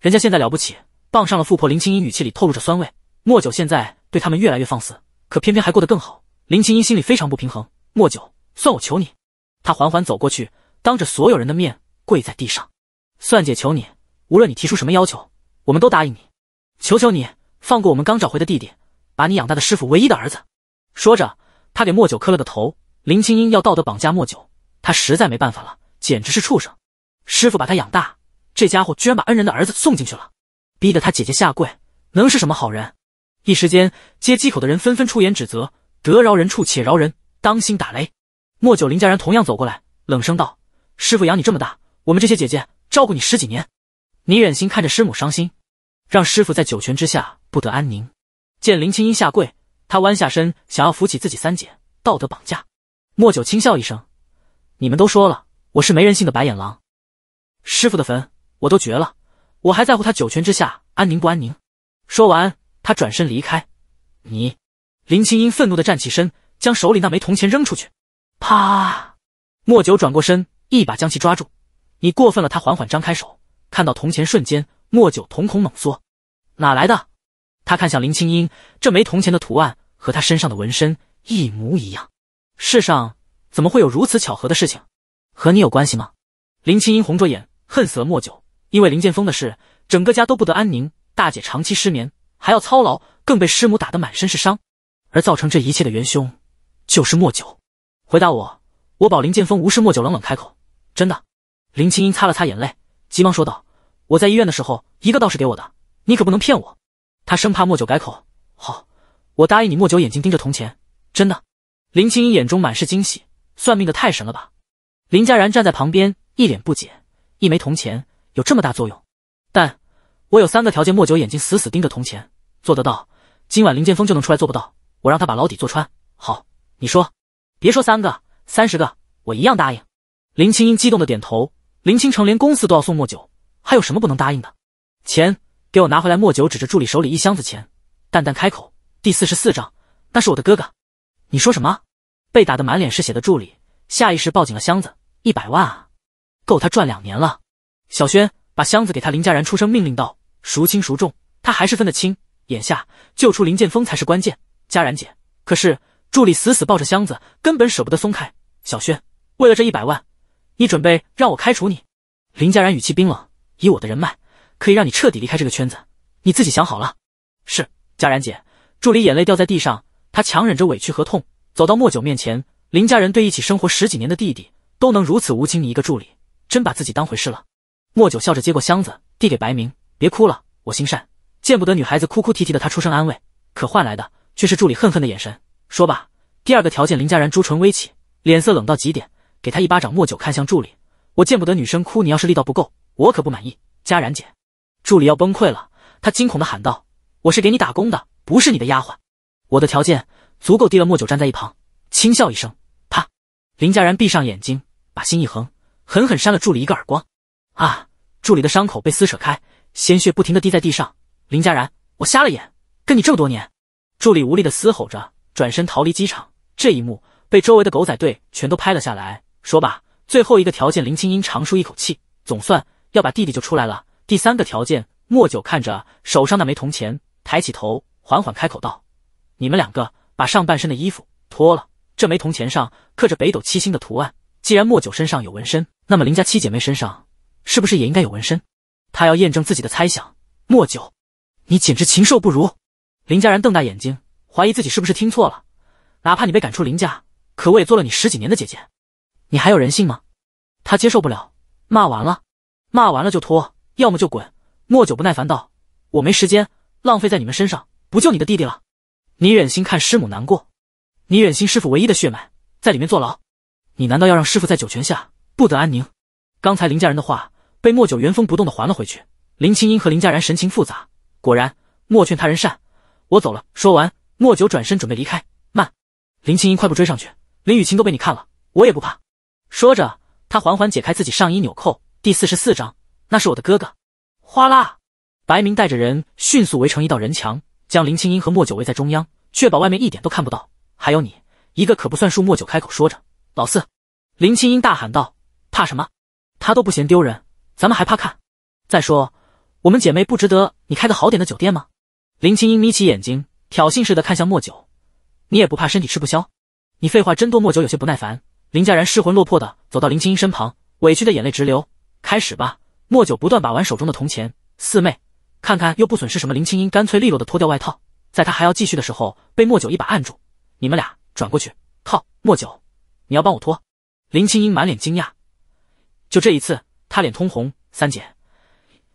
人家现在了不起。放上了富婆林青英，语气里透露着酸味。莫九现在对他们越来越放肆，可偏偏还过得更好。林青英心里非常不平衡。莫九，算我求你。她缓缓走过去，当着所有人的面跪在地上，算姐求你，无论你提出什么要求，我们都答应你。求求你放过我们刚找回的弟弟，把你养大的师傅唯一的儿子。说着，她给莫九磕了个头。林青英要道德绑架莫九，他实在没办法了，简直是畜生。师傅把他养大，这家伙居然把恩人的儿子送进去了。逼得他姐姐下跪，能是什么好人？一时间，街机口的人纷纷出言指责。得饶人处且饶人，当心打雷。莫九林家人同样走过来，冷声道：“师傅养你这么大，我们这些姐姐照顾你十几年，你忍心看着师母伤心，让师傅在九泉之下不得安宁？”见林青音下跪，他弯下身想要扶起自己三姐，道德绑架。莫九轻笑一声：“你们都说了，我是没人性的白眼狼，师傅的坟我都掘了。”我还在乎他九泉之下安宁不安宁。说完，他转身离开。你，林青音愤怒的站起身，将手里那枚铜钱扔出去。啪！莫九转过身，一把将其抓住。你过分了。他缓缓张开手，看到铜钱瞬间，莫九瞳孔猛缩。哪来的？他看向林青音，这枚铜钱的图案和他身上的纹身一模一样。世上怎么会有如此巧合的事情？和你有关系吗？林青音红着眼，恨死了莫九。因为林剑锋的事，整个家都不得安宁。大姐长期失眠，还要操劳，更被师母打得满身是伤。而造成这一切的元凶，就是莫九。回答我，我保林剑锋无视莫九，冷冷开口：“真的。”林青英擦了擦眼泪，急忙说道：“我在医院的时候，一个道士给我的，你可不能骗我。”他生怕莫九改口。好，我答应你。莫九眼睛盯着铜钱，真的。林青音眼中满是惊喜：“算命的太神了吧？”林佳然站在旁边，一脸不解。一枚铜钱。有这么大作用，但我有三个条件。莫九眼睛死死盯着铜钱，做得到，今晚林剑锋就能出来；做不到，我让他把牢底坐穿。好，你说，别说三个，三十个，我一样答应。林青英激动的点头。林青城连公司都要送莫九，还有什么不能答应的？钱，给我拿回来。莫九指着助理手里一箱子钱，淡淡开口。第四十四章，那是我的哥哥。你说什么？被打的满脸是血的助理下意识抱紧了箱子。一百万啊，够他赚两年了。小轩，把箱子给他。林佳然出声命令道：“孰轻孰重，他还是分得清。眼下救出林剑锋才是关键。”佳然姐，可是助理死死抱着箱子，根本舍不得松开。小轩，为了这一百万，你准备让我开除你？林佳然语气冰冷：“以我的人脉，可以让你彻底离开这个圈子。你自己想好了。”是佳然姐。助理眼泪掉在地上，他强忍着委屈和痛，走到莫久面前。林家人对一起生活十几年的弟弟，都能如此无情，你一个助理，真把自己当回事了？莫九笑着接过箱子，递给白明：“别哭了，我心善，见不得女孩子哭哭啼啼的。”他出声安慰，可换来的却是助理恨恨的眼神。说吧，第二个条件。林佳然朱唇微起，脸色冷到极点，给他一巴掌。莫九看向助理：“我见不得女生哭，你要是力道不够，我可不满意。”佳然姐，助理要崩溃了，他惊恐的喊道：“我是给你打工的，不是你的丫鬟。”我的条件足够低了。莫九站在一旁，轻笑一声，啪！林佳然闭上眼睛，把心一横，狠狠扇了助理一个耳光。啊！助理的伤口被撕扯开，鲜血不停的滴在地上。林佳然，我瞎了眼，跟你这么多年，助理无力的嘶吼着，转身逃离机场。这一幕被周围的狗仔队全都拍了下来。说吧，最后一个条件。林青音长舒一口气，总算要把弟弟救出来了。第三个条件，莫九看着手上那枚铜钱，抬起头，缓缓开口道：“你们两个把上半身的衣服脱了。这枚铜钱上刻着北斗七星的图案。既然莫九身上有纹身，那么林家七姐妹身上……”是不是也应该有纹身？他要验证自己的猜想。莫九，你简直禽兽不如！林家人瞪大眼睛，怀疑自己是不是听错了。哪怕你被赶出林家，可我也做了你十几年的姐姐，你还有人性吗？他接受不了，骂完了，骂完了就脱，要么就滚。莫九不耐烦道：“我没时间浪费在你们身上，不救你的弟弟了。你忍心看师母难过？你忍心师父唯一的血脉在里面坐牢？你难道要让师父在九泉下不得安宁？”刚才林家人的话。被莫九原封不动的还了回去。林青音和林佳然神情复杂。果然，莫劝他人善，我走了。说完，莫九转身准备离开。慢！林青音快步追上去。林雨晴都被你看了，我也不怕。说着，他缓缓解开自己上衣纽扣。第四十四章，那是我的哥哥。哗啦！白明带着人迅速围成一道人墙，将林青音和莫九围在中央，确保外面一点都看不到。还有你，一个可不算数。莫九开口说着。老四！林青音大喊道：“怕什么？他都不嫌丢人。”咱们还怕看？再说，我们姐妹不值得你开个好点的酒店吗？林青英眯起眼睛，挑衅似的看向莫九，你也不怕身体吃不消？你废话真多！莫九有些不耐烦。林佳然失魂落魄的走到林青英身旁，委屈的眼泪直流。开始吧！莫九不断把玩手中的铜钱。四妹，看看又不损失什么。林青英干脆利落的脱掉外套，在他还要继续的时候，被莫九一把按住。你们俩转过去！靠！莫九，你要帮我脱？林青英满脸惊讶。就这一次。她脸通红，三姐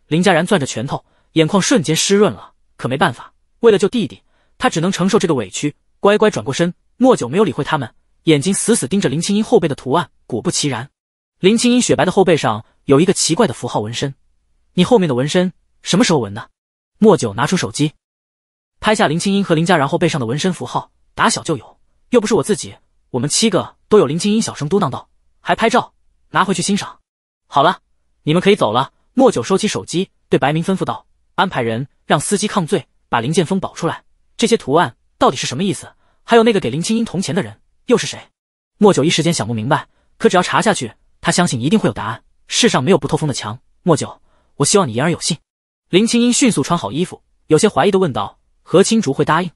林佳然攥着拳头，眼眶瞬间湿润了。可没办法，为了救弟弟，她只能承受这个委屈，乖乖转过身。莫九没有理会他们，眼睛死死盯着林青音后背的图案。果不其然，林青音雪白的后背上有一个奇怪的符号纹身。你后面的纹身什么时候纹的？莫九拿出手机，拍下林青音和林佳然后背上的纹身符号。打小就有，又不是我自己，我们七个都有。林青音小声嘟囔道：“还拍照，拿回去欣赏。”好了。你们可以走了。莫九收起手机，对白明吩咐道：“安排人让司机抗罪，把林剑锋保出来。这些图案到底是什么意思？还有那个给林青音铜钱的人又是谁？”莫九一时间想不明白，可只要查下去，他相信一定会有答案。世上没有不透风的墙。莫九，我希望你言而有信。林青音迅速穿好衣服，有些怀疑的问道：“何青竹会答应？”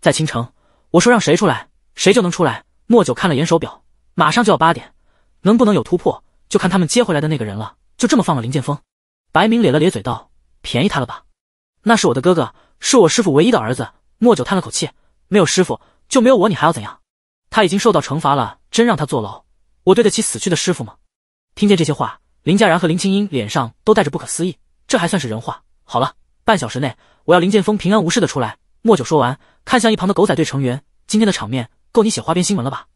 在青城，我说让谁出来，谁就能出来。莫九看了眼手表，马上就要八点，能不能有突破，就看他们接回来的那个人了。就这么放了林剑锋，白明咧了咧嘴道：“便宜他了吧？”那是我的哥哥，是我师傅唯一的儿子。莫九叹了口气：“没有师傅就没有我，你还要怎样？”他已经受到惩罚了，真让他坐牢，我对得起死去的师傅吗？听见这些话，林佳然和林青音脸上都带着不可思议。这还算是人话？好了，半小时内我要林剑锋平安无事的出来。莫九说完，看向一旁的狗仔队成员：“今天的场面够你写花边新闻了吧？”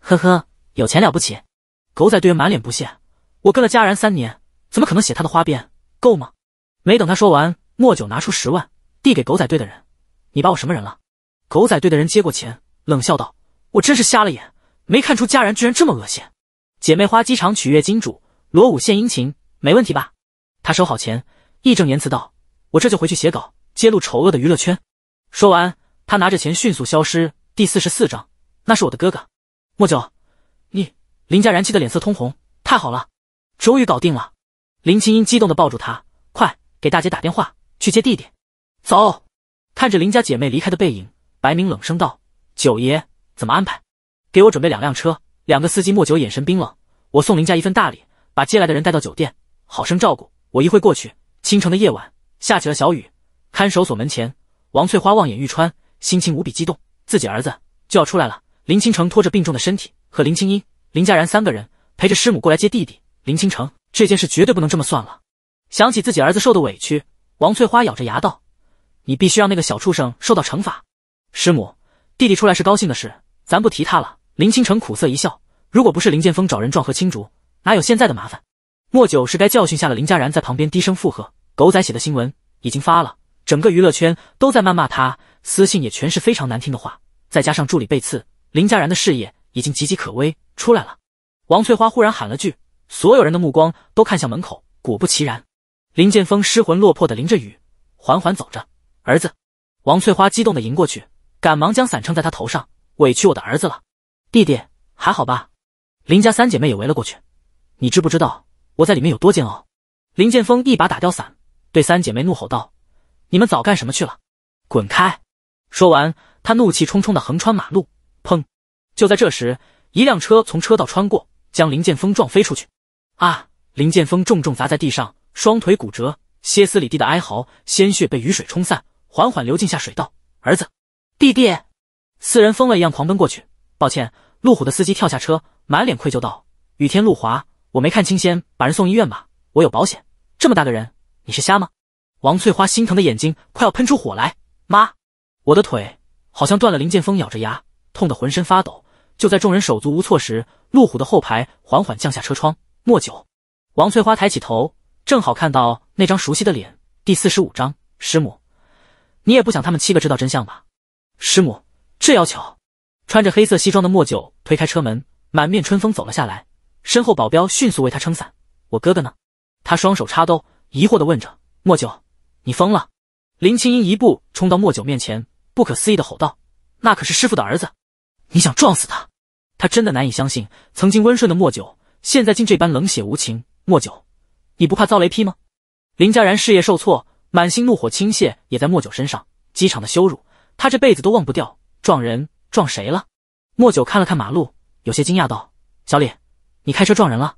呵呵，有钱了不起？狗仔队员满脸不屑：“我跟了佳然三年。”怎么可能写他的花边够吗？没等他说完，莫九拿出十万递给狗仔队的人：“你把我什么人了？”狗仔队的人接过钱，冷笑道：“我真是瞎了眼，没看出家然居然这么恶心。”姐妹花机场取悦金主，罗武献殷勤，没问题吧？他收好钱，义正言辞道：“我这就回去写稿，揭露丑恶的娱乐圈。”说完，他拿着钱迅速消失。第四十四章，那是我的哥哥，莫九，你林佳然气得脸色通红。太好了，终于搞定了。林青音激动地抱住他，快给大姐打电话，去接弟弟。走，看着林家姐妹离开的背影，白明冷声道：“九爷怎么安排？给我准备两辆车，两个司机。”莫九眼神冰冷，我送林家一份大礼，把接来的人带到酒店，好生照顾。我一会过去。清城的夜晚下起了小雨，看守所门前，王翠花望眼欲穿，心情无比激动，自己儿子就要出来了。林青城拖着病重的身体，和林青音、林佳然三个人陪着师母过来接弟弟。林青城。这件事绝对不能这么算了。想起自己儿子受的委屈，王翠花咬着牙道：“你必须让那个小畜生受到惩罚。”师母，弟弟出来是高兴的事，咱不提他了。林清城苦涩一笑：“如果不是林剑锋找人撞何青竹，哪有现在的麻烦？”莫九是该教训下了。林佳然在旁边低声附和：“狗仔写的新闻已经发了，整个娱乐圈都在谩骂他，私信也全是非常难听的话。再加上助理被刺，林佳然的事业已经岌岌可危。出来了。”王翠花忽然喊了句。所有人的目光都看向门口，果不其然，林剑锋失魂落魄的淋着雨，缓缓走着。儿子，王翠花激动的迎过去，赶忙将伞撑在他头上。委屈我的儿子了，弟弟还好吧？林家三姐妹也围了过去。你知不知道我在里面有多煎熬？林剑锋一把打掉伞，对三姐妹怒吼道：“你们早干什么去了？滚开！”说完，他怒气冲冲的横穿马路。砰！就在这时，一辆车从车道穿过，将林剑锋撞飞出去。啊！林剑锋重重砸在地上，双腿骨折，歇斯里地的哀嚎，鲜血被雨水冲散，缓缓流进下水道。儿子，弟弟，四人疯了一样狂奔过去。抱歉，路虎的司机跳下车，满脸愧疚道：“雨天路滑，我没看清，先把人送医院吧，我有保险。这么大个人，你是瞎吗？”王翠花心疼的眼睛快要喷出火来：“妈，我的腿好像断了。”林剑锋咬着牙，痛得浑身发抖。就在众人手足无措时，路虎的后排缓缓降下车窗。莫九，王翠花抬起头，正好看到那张熟悉的脸。第四十五章，师母，你也不想他们七个知道真相吧？师母，这要求。穿着黑色西装的莫九推开车门，满面春风走了下来，身后保镖迅速为他撑伞。我哥哥呢？他双手插兜，疑惑的问着。莫九，你疯了？林青音一步冲到莫九面前，不可思议的吼道：“那可是师傅的儿子，你想撞死他？”他真的难以相信，曾经温顺的莫九。现在竟这般冷血无情，莫九，你不怕遭雷劈吗？林佳然事业受挫，满心怒火倾泻也在莫九身上。机场的羞辱，他这辈子都忘不掉。撞人撞谁了？莫九看了看马路，有些惊讶道：“小李，你开车撞人了？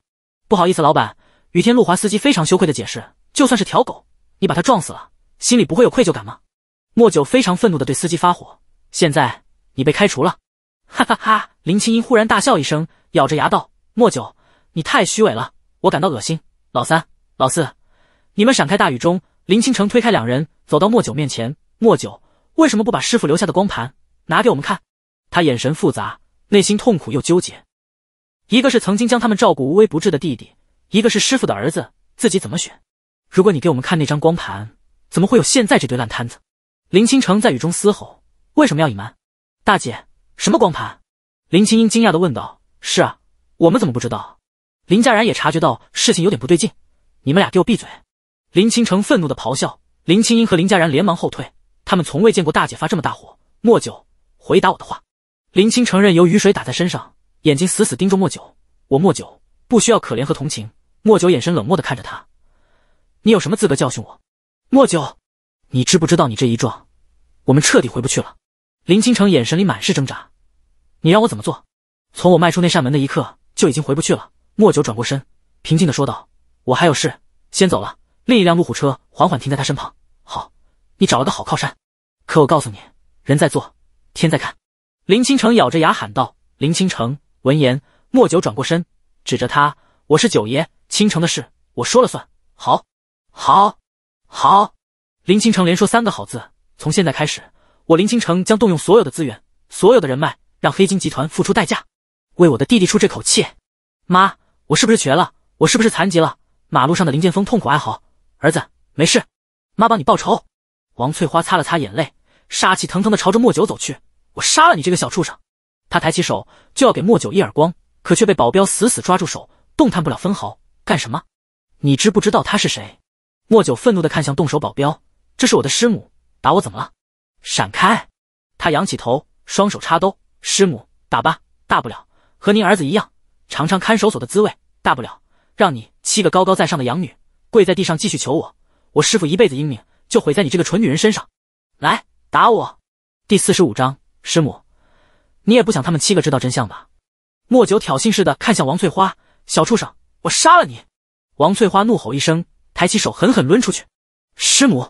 不好意思，老板，雨天路滑，司机非常羞愧的解释。就算是条狗，你把它撞死了，心里不会有愧疚感吗？”莫九非常愤怒的对司机发火：“现在你被开除了！”哈哈哈！林青英忽然大笑一声，咬着牙道：“莫九。”你太虚伪了，我感到恶心。老三、老四，你们闪开！大雨中，林清城推开两人，走到莫九面前。莫九，为什么不把师傅留下的光盘拿给我们看？他眼神复杂，内心痛苦又纠结。一个是曾经将他们照顾无微不至的弟弟，一个是师傅的儿子，自己怎么选？如果你给我们看那张光盘，怎么会有现在这堆烂摊子？林清城在雨中嘶吼：“为什么要隐瞒？”大姐，什么光盘？林青英惊讶地问道：“是啊，我们怎么不知道？”林佳然也察觉到事情有点不对劲，你们俩给我闭嘴！林青城愤怒的咆哮。林青音和林佳然连忙后退，他们从未见过大姐发这么大火。莫九，回答我的话！林清承认由雨水打在身上，眼睛死死盯着莫九。我莫九不需要可怜和同情。莫九眼神冷漠的看着他，你有什么资格教训我？莫九，你知不知道你这一撞，我们彻底回不去了？林青城眼神里满是挣扎，你让我怎么做？从我迈出那扇门的一刻，就已经回不去了。莫九转过身，平静的说道：“我还有事，先走了。”另一辆路虎车缓缓停在他身旁。好，你找了个好靠山。可我告诉你，人在做，天在看。”林清城咬着牙喊道。林清城闻言，莫九转过身，指着他：“我是九爷，青城的事我说了算。”好，好，好。林清城连说三个好字。从现在开始，我林清城将动用所有的资源，所有的人脉，让黑金集团付出代价，为我的弟弟出这口气。妈。我是不是瘸了？我是不是残疾了？马路上的林剑锋痛苦哀嚎。儿子，没事，妈帮你报仇。王翠花擦了擦眼泪，杀气腾腾的朝着莫九走去。我杀了你这个小畜生！她抬起手就要给莫九一耳光，可却被保镖死死抓住手，动弹不了分毫。干什么？你知不知道他是谁？莫九愤怒的看向动手保镖，这是我的师母，打我怎么了？闪开！他仰起头，双手插兜。师母打吧，大不了和您儿子一样。尝尝看守所的滋味，大不了让你七个高高在上的养女跪在地上继续求我。我师父一辈子英明，就毁在你这个蠢女人身上。来，打我！第四十五章，师母，你也不想他们七个知道真相吧？莫九挑衅似的看向王翠花，小畜生，我杀了你！王翠花怒吼一声，抬起手狠狠抡出去。师母，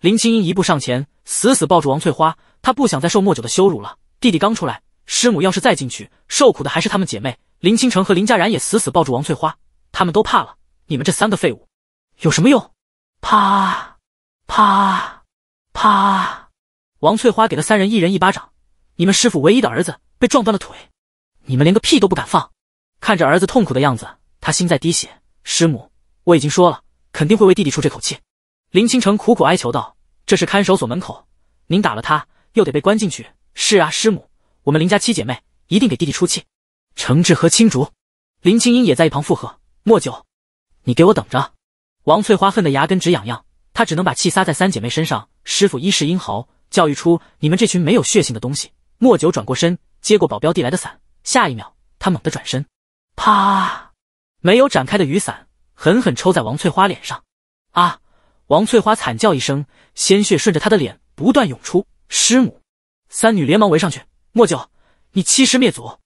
林青音一步上前，死死抱住王翠花。她不想再受莫九的羞辱了。弟弟刚出来，师母要是再进去受苦的，还是她们姐妹。林清城和林佳然也死死抱住王翠花，他们都怕了。你们这三个废物，有什么用？啪啪啪！王翠花给了三人一人一巴掌。你们师傅唯一的儿子被撞断了腿，你们连个屁都不敢放。看着儿子痛苦的样子，他心在滴血。师母，我已经说了，肯定会为弟弟出这口气。林清城苦苦哀求道：“这是看守所门口，您打了他，又得被关进去。”是啊，师母，我们林家七姐妹一定给弟弟出气。程志和青竹，林清音也在一旁附和。莫九，你给我等着！王翠花恨得牙根直痒痒，她只能把气撒在三姐妹身上。师傅一世英豪，教育出你们这群没有血性的东西！莫九转过身，接过保镖递来的伞，下一秒，他猛地转身，啪！没有展开的雨伞狠狠抽在王翠花脸上。啊！王翠花惨叫一声，鲜血顺着她的脸不断涌出。师母，三女连忙围上去。莫九，你欺师灭祖！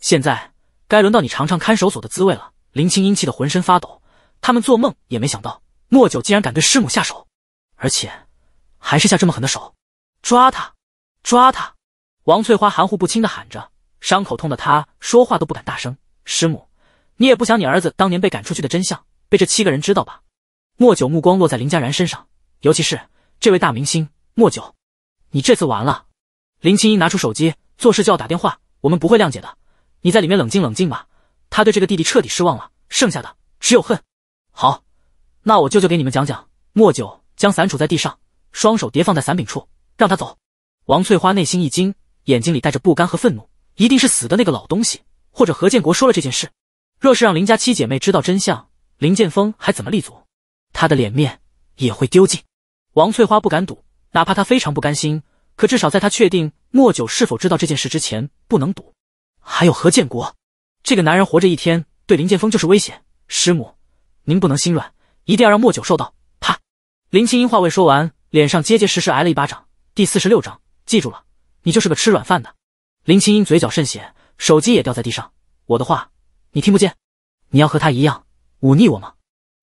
现在该轮到你尝尝看守所的滋味了。林清英气得浑身发抖，他们做梦也没想到莫九竟然敢对师母下手，而且还是下这么狠的手。抓他，抓他！王翠花含糊不清的喊着，伤口痛得她说话都不敢大声。师母，你也不想你儿子当年被赶出去的真相被这七个人知道吧？莫九目光落在林佳然身上，尤其是这位大明星。莫九，你这次完了。林清音拿出手机，作势就要打电话，我们不会谅解的。你在里面冷静冷静吧，他对这个弟弟彻底失望了，剩下的只有恨。好，那我舅舅给你们讲讲。莫九将伞杵在地上，双手叠放在伞柄处，让他走。王翠花内心一惊，眼睛里带着不甘和愤怒，一定是死的那个老东西，或者何建国说了这件事。若是让林家七姐妹知道真相，林剑锋还怎么立足？他的脸面也会丢尽。王翠花不敢赌，哪怕他非常不甘心，可至少在他确定莫九是否知道这件事之前，不能赌。还有何建国，这个男人活着一天，对林剑锋就是威胁。师母，您不能心软，一定要让莫九受到。啪！林青英话未说完，脸上结结实实挨了一巴掌。第四十六章，记住了，你就是个吃软饭的。林青英嘴角渗血，手机也掉在地上。我的话你听不见？你要和他一样忤逆我吗？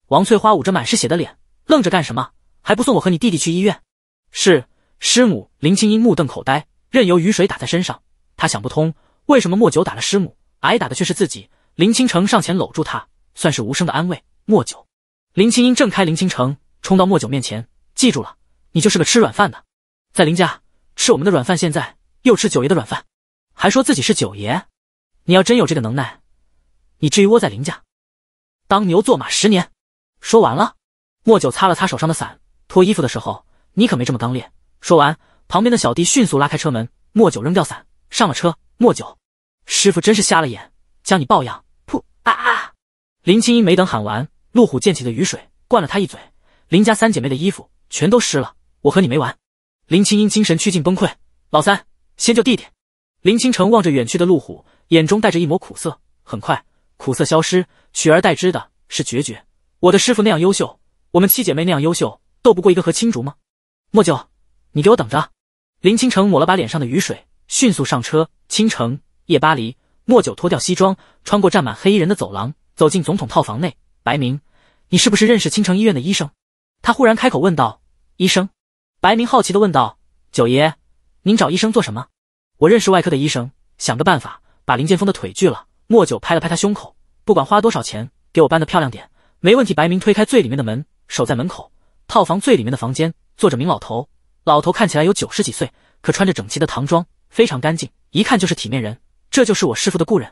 王翠花捂着满是血的脸，愣着干什么？还不送我和你弟弟去医院？是师母。林青英目瞪口呆，任由雨水打在身上。他想不通。为什么莫九打了师母，挨打的却是自己？林倾城上前搂住他，算是无声的安慰。莫九，林清英挣开林倾城，冲到莫九面前，记住了，你就是个吃软饭的，在林家吃我们的软饭，现在又吃九爷的软饭，还说自己是九爷？你要真有这个能耐，你至于窝在林家当牛做马十年？说完了，莫九擦了擦手上的伞，脱衣服的时候，你可没这么刚烈。说完，旁边的小弟迅速拉开车门，莫九扔掉伞。上了车，莫九，师傅真是瞎了眼，将你抱养。噗！啊啊！林青音没等喊完，路虎溅起的雨水灌了他一嘴，林家三姐妹的衣服全都湿了。我和你没完！林青音精神趋近崩溃，老三，先救弟弟。林倾城望着远去的路虎，眼中带着一抹苦涩，很快苦涩消失，取而代之的是决绝。我的师傅那样优秀，我们七姐妹那样优秀，斗不过一个和青竹吗？莫九，你给我等着！林倾城抹了把脸上的雨水。迅速上车，倾城夜巴黎。莫九脱掉西装，穿过站满黑衣人的走廊，走进总统套房内。白明，你是不是认识倾城医院的医生？他忽然开口问道。医生，白明好奇的问道：“九爷，您找医生做什么？”“我认识外科的医生，想个办法把林剑锋的腿锯了。”莫九拍了拍他胸口，“不管花多少钱，给我搬的漂亮点，没问题。”白明推开最里面的门，守在门口。套房最里面的房间坐着明老头，老头看起来有九十几岁，可穿着整齐的唐装。非常干净，一看就是体面人。这就是我师傅的故人。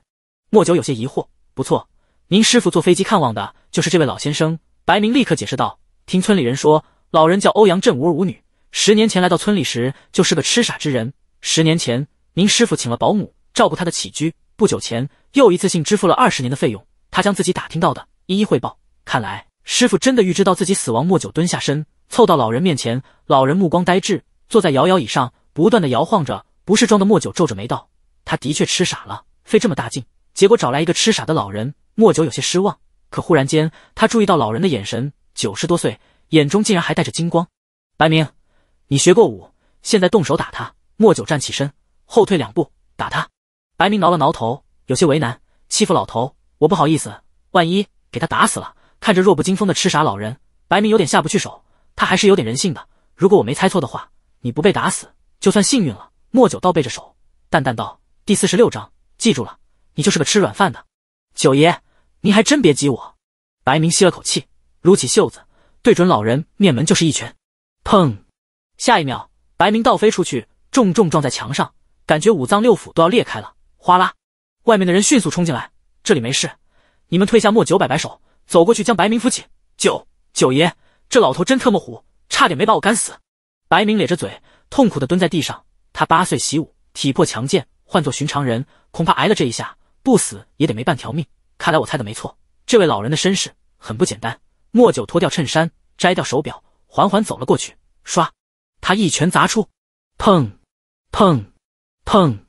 莫九有些疑惑。不错，您师傅坐飞机看望的就是这位老先生。白明立刻解释道：“听村里人说，老人叫欧阳震，无儿无女。十年前来到村里时，就是个痴傻之人。十年前，您师傅请了保姆照顾他的起居。不久前，又一次性支付了二十年的费用。”他将自己打听到的一一汇报。看来师傅真的预知到自己死亡。莫九蹲下身，凑到老人面前。老人目光呆滞，坐在摇摇椅上，不断的摇晃着。不是装的，莫九皱着眉道：“他的确吃傻了，费这么大劲，结果找来一个吃傻的老人。”莫九有些失望，可忽然间，他注意到老人的眼神，九十多岁，眼中竟然还带着金光。白明，你学过武，现在动手打他。莫九站起身，后退两步，打他。白明挠了挠头，有些为难：“欺负老头，我不好意思。万一给他打死了……”看着弱不禁风的吃傻老人，白明有点下不去手。他还是有点人性的。如果我没猜错的话，你不被打死，就算幸运了。莫九倒背着手，淡淡道：“第四十六章，记住了，你就是个吃软饭的。”九爷，您还真别激我。白明吸了口气，撸起袖子，对准老人面门就是一拳，砰！下一秒，白明倒飞出去，重重撞在墙上，感觉五脏六腑都要裂开了。哗啦！外面的人迅速冲进来，这里没事，你们退下。莫九摆摆手，走过去将白明扶起。九九爷，这老头真特么虎，差点没把我干死。白明咧着嘴，痛苦的蹲在地上。他八岁习武，体魄强健，换做寻常人，恐怕挨了这一下，不死也得没半条命。看来我猜的没错，这位老人的身世很不简单。莫九脱掉衬衫，摘掉手表，缓缓走了过去。唰，他一拳砸出，砰砰砰，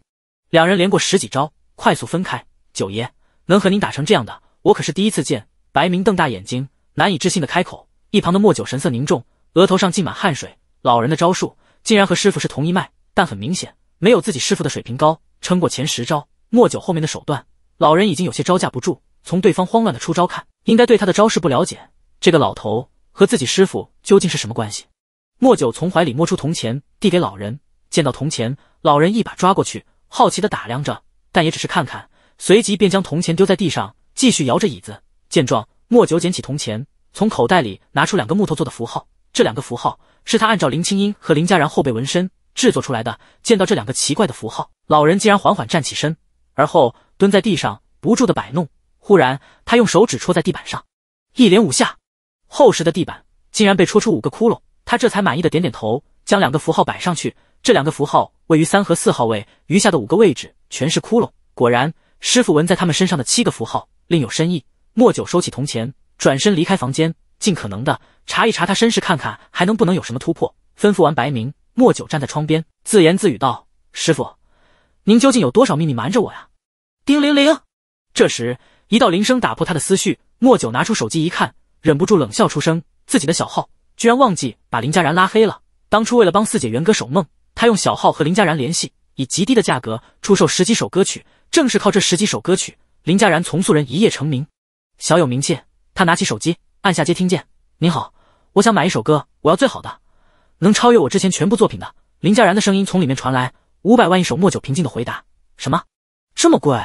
两人连过十几招，快速分开。九爷能和您打成这样的，我可是第一次见。白明瞪大眼睛，难以置信的开口。一旁的莫九神色凝重，额头上浸满汗水。老人的招数竟然和师傅是同一脉。但很明显，没有自己师傅的水平高，撑过前十招。莫九后面的手段，老人已经有些招架不住。从对方慌乱的出招看，应该对他的招式不了解。这个老头和自己师傅究竟是什么关系？莫九从怀里摸出铜钱，递给老人。见到铜钱，老人一把抓过去，好奇的打量着，但也只是看看，随即便将铜钱丢在地上，继续摇着椅子。见状，莫九捡起铜钱，从口袋里拿出两个木头做的符号。这两个符号是他按照林清音和林佳然后背纹身。制作出来的，见到这两个奇怪的符号，老人竟然缓缓站起身，而后蹲在地上不住的摆弄。忽然，他用手指戳在地板上，一连五下，厚实的地板竟然被戳出五个窟窿。他这才满意的点点头，将两个符号摆上去。这两个符号位于三和四号位，余下的五个位置全是窟窿。果然，师傅纹在他们身上的七个符号另有深意。莫九收起铜钱，转身离开房间，尽可能的查一查他身世，看看还能不能有什么突破。吩咐完白明。莫九站在窗边，自言自语道：“师傅，您究竟有多少秘密瞒着我呀？”叮铃铃，这时一道铃声打破他的思绪。莫九拿出手机一看，忍不住冷笑出声：“自己的小号居然忘记把林佳然拉黑了。当初为了帮四姐元歌守梦，他用小号和林佳然联系，以极低的价格出售十几首歌曲，正是靠这十几首歌曲，林佳然从素人一夜成名，小有名气。”他拿起手机，按下接听键：“您好，我想买一首歌，我要最好的。”能超越我之前全部作品的林佳然的声音从里面传来。五百万一首，莫九平静的回答。什么？这么贵？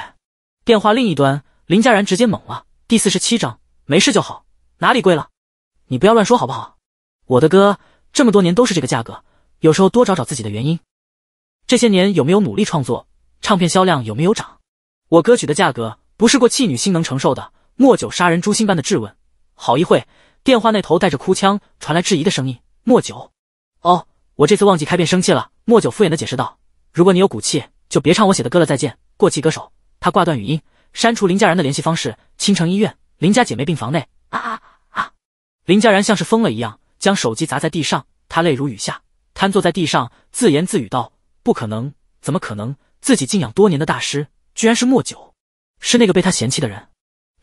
电话另一端，林佳然直接懵了。第四十七章，没事就好，哪里贵了？你不要乱说好不好？我的歌这么多年都是这个价格，有时候多找找自己的原因。这些年有没有努力创作？唱片销量有没有涨？我歌曲的价格不是过气女星能承受的。莫九杀人诛心般的质问。好一会，电话那头带着哭腔传来质疑的声音。莫九。我这次忘记开便生气了，莫九敷衍的解释道：“如果你有骨气，就别唱我写的歌了。”再见，过气歌手。他挂断语音，删除林佳然的联系方式。青城医院，林家姐妹病房内，啊啊啊！林佳然像是疯了一样，将手机砸在地上，她泪如雨下，瘫坐在地上，自言自语道：“不可能，怎么可能？自己敬仰多年的大师，居然是莫九，是那个被他嫌弃的人。”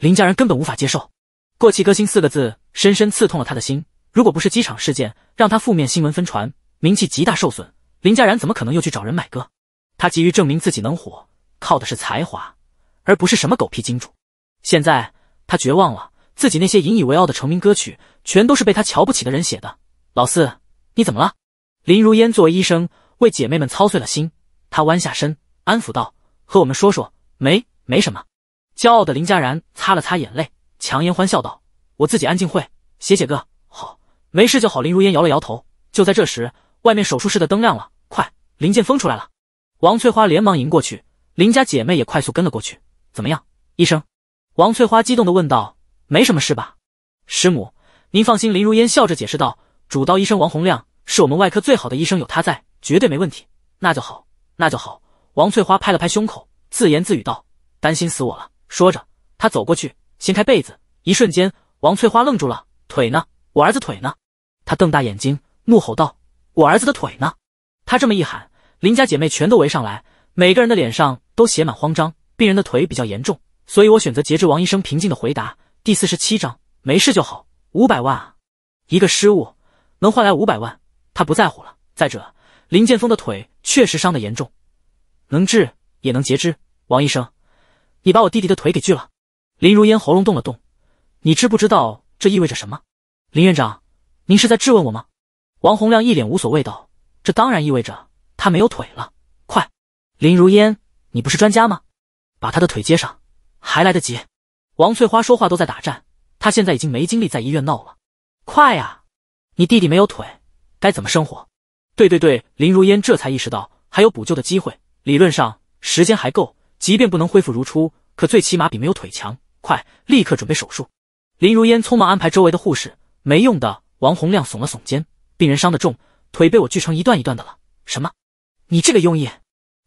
林佳然根本无法接受“过气歌星”四个字，深深刺痛了他的心。如果不是机场事件，让他负面新闻分传。名气极大受损，林佳然怎么可能又去找人买歌？他急于证明自己能火，靠的是才华，而不是什么狗屁金主。现在他绝望了，自己那些引以为傲的成名歌曲，全都是被他瞧不起的人写的。老四，你怎么了？林如烟作为医生，为姐妹们操碎了心。她弯下身，安抚道：“和我们说说，没，没什么。”骄傲的林佳然擦了擦眼泪，强颜欢笑道：“我自己安静会写写歌，好，没事就好。”林如烟摇了摇头。就在这时。外面手术室的灯亮了，快！林剑锋出来了。王翠花连忙迎过去，林家姐妹也快速跟了过去。怎么样，医生？王翠花激动地问道：“没什么事吧？”师母，您放心。”林如烟笑着解释道：“主刀医生王洪亮是我们外科最好的医生，有他在，绝对没问题。”那就好，那就好。王翠花拍了拍胸口，自言自语道：“担心死我了。”说着，她走过去掀开被子，一瞬间，王翠花愣住了：“腿呢？我儿子腿呢？”她瞪大眼睛，怒吼道。我儿子的腿呢？他这么一喊，林家姐妹全都围上来，每个人的脸上都写满慌张。病人的腿比较严重，所以我选择截肢。王医生平静的回答。第四十七章，没事就好。五百万啊，一个失误能换来五百万，他不在乎了。再者，林剑锋的腿确实伤得严重，能治也能截肢。王医生，你把我弟弟的腿给锯了？林如烟喉咙动了动，你知不知道这意味着什么？林院长，您是在质问我吗？王洪亮一脸无所谓道：“这当然意味着他没有腿了。快，林如烟，你不是专家吗？把他的腿接上，还来得及。”王翠花说话都在打颤，她现在已经没精力在医院闹了。快呀，你弟弟没有腿，该怎么生活？对对对，林如烟这才意识到还有补救的机会，理论上时间还够，即便不能恢复如初，可最起码比没有腿强。快，立刻准备手术。林如烟匆忙安排周围的护士。没用的，王洪亮耸了耸肩。病人伤得重，腿被我锯成一段一段的了。什么？你这个庸医！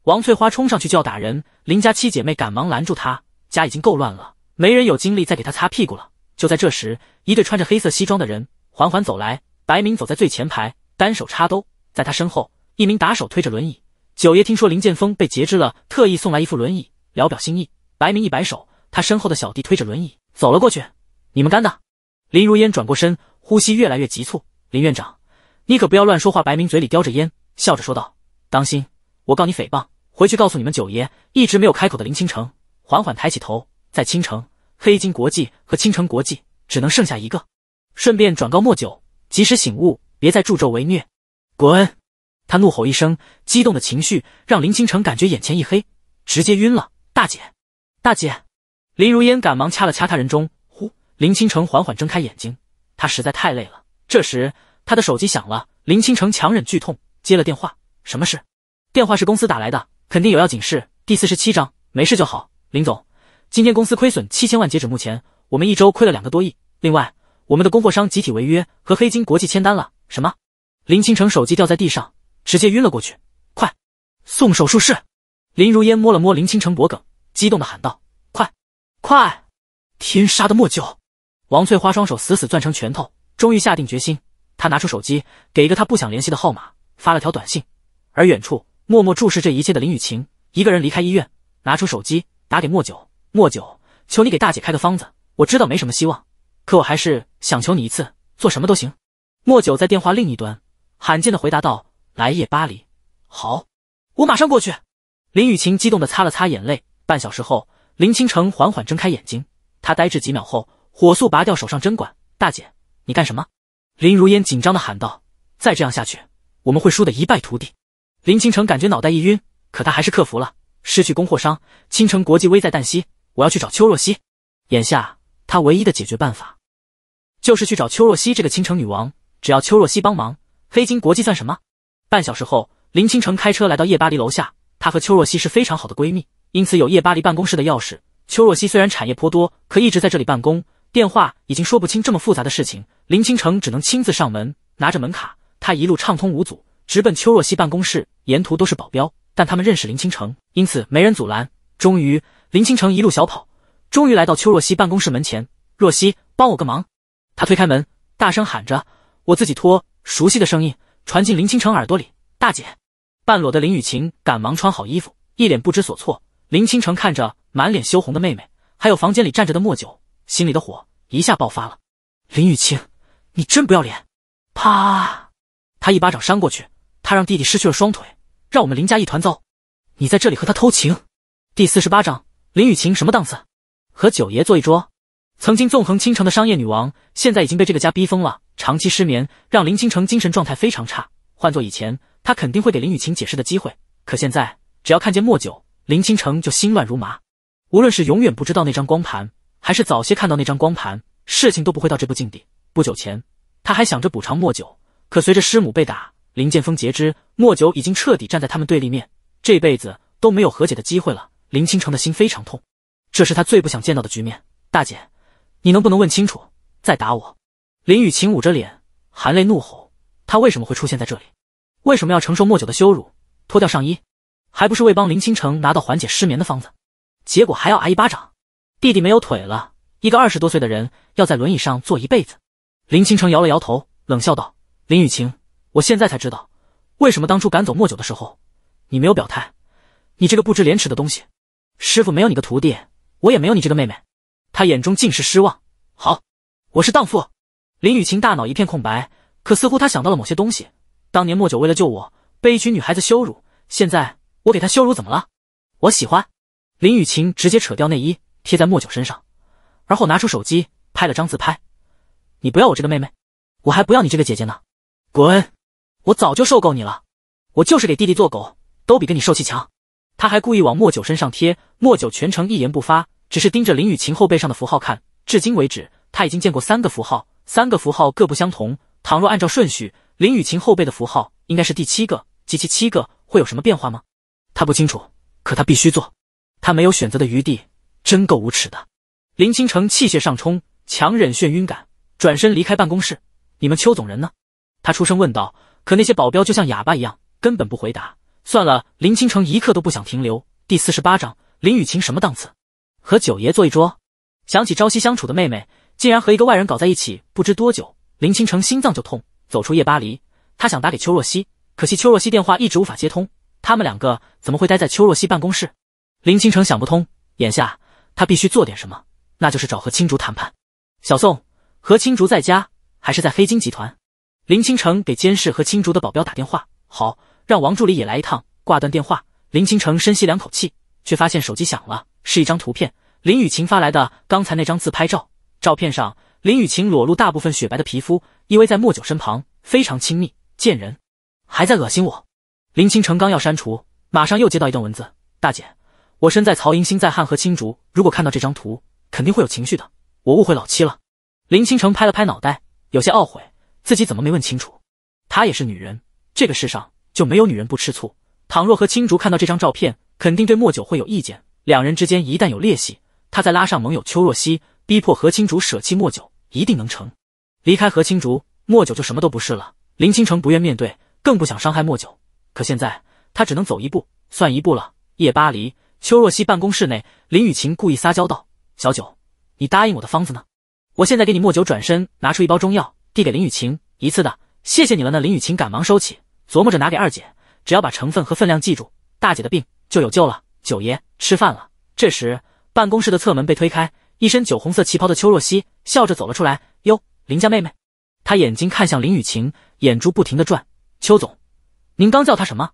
王翠花冲上去就要打人，林家七姐妹赶忙拦住她。家已经够乱了，没人有精力再给她擦屁股了。就在这时，一对穿着黑色西装的人缓缓走来，白明走在最前排，单手插兜。在他身后，一名打手推着轮椅。九爷听说林剑锋被截肢了，特意送来一副轮椅，聊表心意。白明一摆手，他身后的小弟推着轮椅走了过去。你们干的！林如烟转过身，呼吸越来越急促。林院长。你可不要乱说话！白明嘴里叼着烟，笑着说道：“当心，我告你诽谤。”回去告诉你们九爷，一直没有开口的林倾城缓缓抬起头，在倾城黑金国际和倾城国际只能剩下一个。顺便转告莫九，及时醒悟，别再助纣为虐。滚！他怒吼一声，激动的情绪让林倾城感觉眼前一黑，直接晕了。大姐，大姐！林如烟赶忙掐了掐他人中，呼！林倾城缓缓睁开眼睛，他实在太累了。这时。他的手机响了，林倾城强忍剧痛接了电话。什么事？电话是公司打来的，肯定有要紧事。第四十七章，没事就好，林总。今天公司亏损七千万，截止目前，我们一周亏了两个多亿。另外，我们的供货商集体违约，和黑金国际签单了。什么？林倾城手机掉在地上，直接晕了过去。快，送手术室！林如烟摸了摸林倾城脖颈，激动的喊道：“快，快！天杀的莫九！”王翠花双手死死攥成拳头，终于下定决心。他拿出手机，给一个他不想联系的号码发了条短信。而远处默默注视这一切的林雨晴，一个人离开医院，拿出手机打给莫九。莫九，求你给大姐开个方子。我知道没什么希望，可我还是想求你一次，做什么都行。莫九在电话另一端，罕见的回答道：“来夜巴黎。”好，我马上过去。”林雨晴激动的擦了擦眼泪。半小时后，林清城缓缓睁开眼睛。他呆滞几秒后，火速拔掉手上针管。“大姐，你干什么？”林如烟紧张的喊道：“再这样下去，我们会输的一败涂地。”林倾城感觉脑袋一晕，可他还是克服了。失去供货商，倾城国际危在旦夕。我要去找邱若曦。眼下，他唯一的解决办法，就是去找邱若曦这个倾城女王。只要邱若曦帮忙，黑金国际算什么？半小时后，林倾城开车来到夜巴黎楼下。她和邱若曦是非常好的闺蜜，因此有夜巴黎办公室的钥匙。邱若曦虽然产业颇多，可一直在这里办公。电话已经说不清这么复杂的事情，林倾城只能亲自上门。拿着门卡，他一路畅通无阻，直奔邱若曦办公室。沿途都是保镖，但他们认识林倾城，因此没人阻拦。终于，林倾城一路小跑，终于来到邱若曦办公室门前。若曦，帮我个忙！他推开门，大声喊着。我自己脱。熟悉的声音传进林倾城耳朵里。大姐，半裸的林雨晴赶忙穿好衣服，一脸不知所措。林倾城看着满脸羞红的妹妹，还有房间里站着的莫九。心里的火一下爆发了，林雨晴，你真不要脸！啪！他一巴掌扇过去，他让弟弟失去了双腿，让我们林家一团糟。你在这里和他偷情？第四十八章，林雨晴什么档次？和九爷坐一桌？曾经纵横倾城的商业女王，现在已经被这个家逼疯了。长期失眠，让林倾城精神状态非常差。换做以前，他肯定会给林雨晴解释的机会。可现在，只要看见莫九，林倾城就心乱如麻。无论是永远不知道那张光盘。还是早些看到那张光盘，事情都不会到这步境地。不久前，他还想着补偿莫九，可随着师母被打，林剑锋截肢，莫九已经彻底站在他们对立面，这辈子都没有和解的机会了。林倾城的心非常痛，这是他最不想见到的局面。大姐，你能不能问清楚再打我？林雨晴捂着脸，含泪怒吼：“他为什么会出现在这里？为什么要承受莫九的羞辱？脱掉上衣，还不是为帮林倾城拿到缓解失眠的方子？结果还要挨一巴掌？”弟弟没有腿了，一个二十多岁的人要在轮椅上坐一辈子。林清城摇了摇头，冷笑道：“林雨晴，我现在才知道，为什么当初赶走莫九的时候，你没有表态。你这个不知廉耻的东西！师傅没有你个徒弟，我也没有你这个妹妹。”他眼中尽是失望。好，我是荡妇。林雨晴大脑一片空白，可似乎她想到了某些东西。当年莫九为了救我，被一群女孩子羞辱，现在我给他羞辱，怎么了？我喜欢。林雨晴直接扯掉内衣。贴在莫九身上，而后拿出手机拍了张自拍。你不要我这个妹妹，我还不要你这个姐姐呢。滚！我早就受够你了。我就是给弟弟做狗，都比跟你受气强。他还故意往莫九身上贴，莫九全程一言不发，只是盯着林雨晴后背上的符号看。至今为止，他已经见过三个符号，三个符号各不相同。倘若按照顺序，林雨晴后背的符号应该是第七个。及其七个会有什么变化吗？他不清楚，可他必须做，他没有选择的余地。真够无耻的！林倾城气血上冲，强忍眩晕感，转身离开办公室。你们邱总人呢？他出声问道。可那些保镖就像哑巴一样，根本不回答。算了，林倾城一刻都不想停留。第四十八章，林雨晴什么档次？和九爷坐一桌？想起朝夕相处的妹妹，竟然和一个外人搞在一起，不知多久，林倾城心脏就痛。走出夜巴黎，他想打给邱若曦，可惜邱若曦电话一直无法接通。他们两个怎么会待在邱若曦办公室？林倾城想不通，眼下。他必须做点什么，那就是找何青竹谈判。小宋，何青竹在家还是在黑金集团？林清城给监视何青竹的保镖打电话，好让王助理也来一趟。挂断电话，林清城深吸两口气，却发现手机响了，是一张图片，林雨晴发来的，刚才那张自拍照。照片上，林雨晴裸露大部分雪白的皮肤，依偎在莫九身旁，非常亲密。贱人还在恶心我！林清城刚要删除，马上又接到一段文字：大姐。我身在曹营，心在汉和青竹。如果看到这张图，肯定会有情绪的。我误会老七了。林倾城拍了拍脑袋，有些懊悔，自己怎么没问清楚。她也是女人，这个世上就没有女人不吃醋。倘若和青竹看到这张照片，肯定对莫九会有意见。两人之间一旦有裂隙，他再拉上盟友邱若曦，逼迫何青竹舍弃莫九，一定能成。离开何青竹，莫九就什么都不是了。林倾城不愿面对，更不想伤害莫九。可现在，他只能走一步算一步了。夜巴黎。邱若曦办公室内，林雨晴故意撒娇道：“小九，你答应我的方子呢？我现在给你。”莫九转身拿出一包中药，递给林雨晴：“一次的，谢谢你了呢。”林雨晴赶忙收起，琢磨着拿给二姐，只要把成分和分量记住，大姐的病就有救了。九爷，吃饭了。这时，办公室的侧门被推开，一身酒红色旗袍的邱若曦笑着走了出来：“哟，林家妹妹。”她眼睛看向林雨晴，眼珠不停的转。邱总，您刚叫她什么？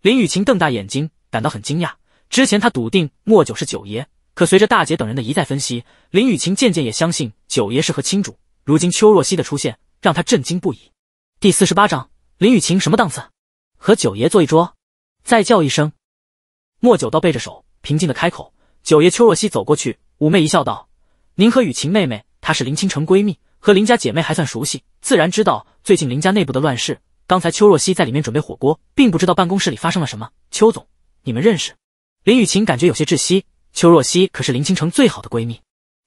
林雨晴瞪大眼睛，感到很惊讶。之前他笃定莫九是九爷，可随着大姐等人的一再分析，林雨晴渐渐也相信九爷是和亲主。如今邱若曦的出现，让他震惊不已。第四十八章，林雨晴什么档次？和九爷坐一桌，再叫一声。莫九倒背着手，平静的开口。九爷邱若曦走过去，妩媚一笑，道：“您和雨晴妹妹，她是林倾城闺蜜，和林家姐妹还算熟悉，自然知道最近林家内部的乱世。刚才邱若曦在里面准备火锅，并不知道办公室里发生了什么。邱总，你们认识？”林雨晴感觉有些窒息。邱若曦可是林倾城最好的闺蜜，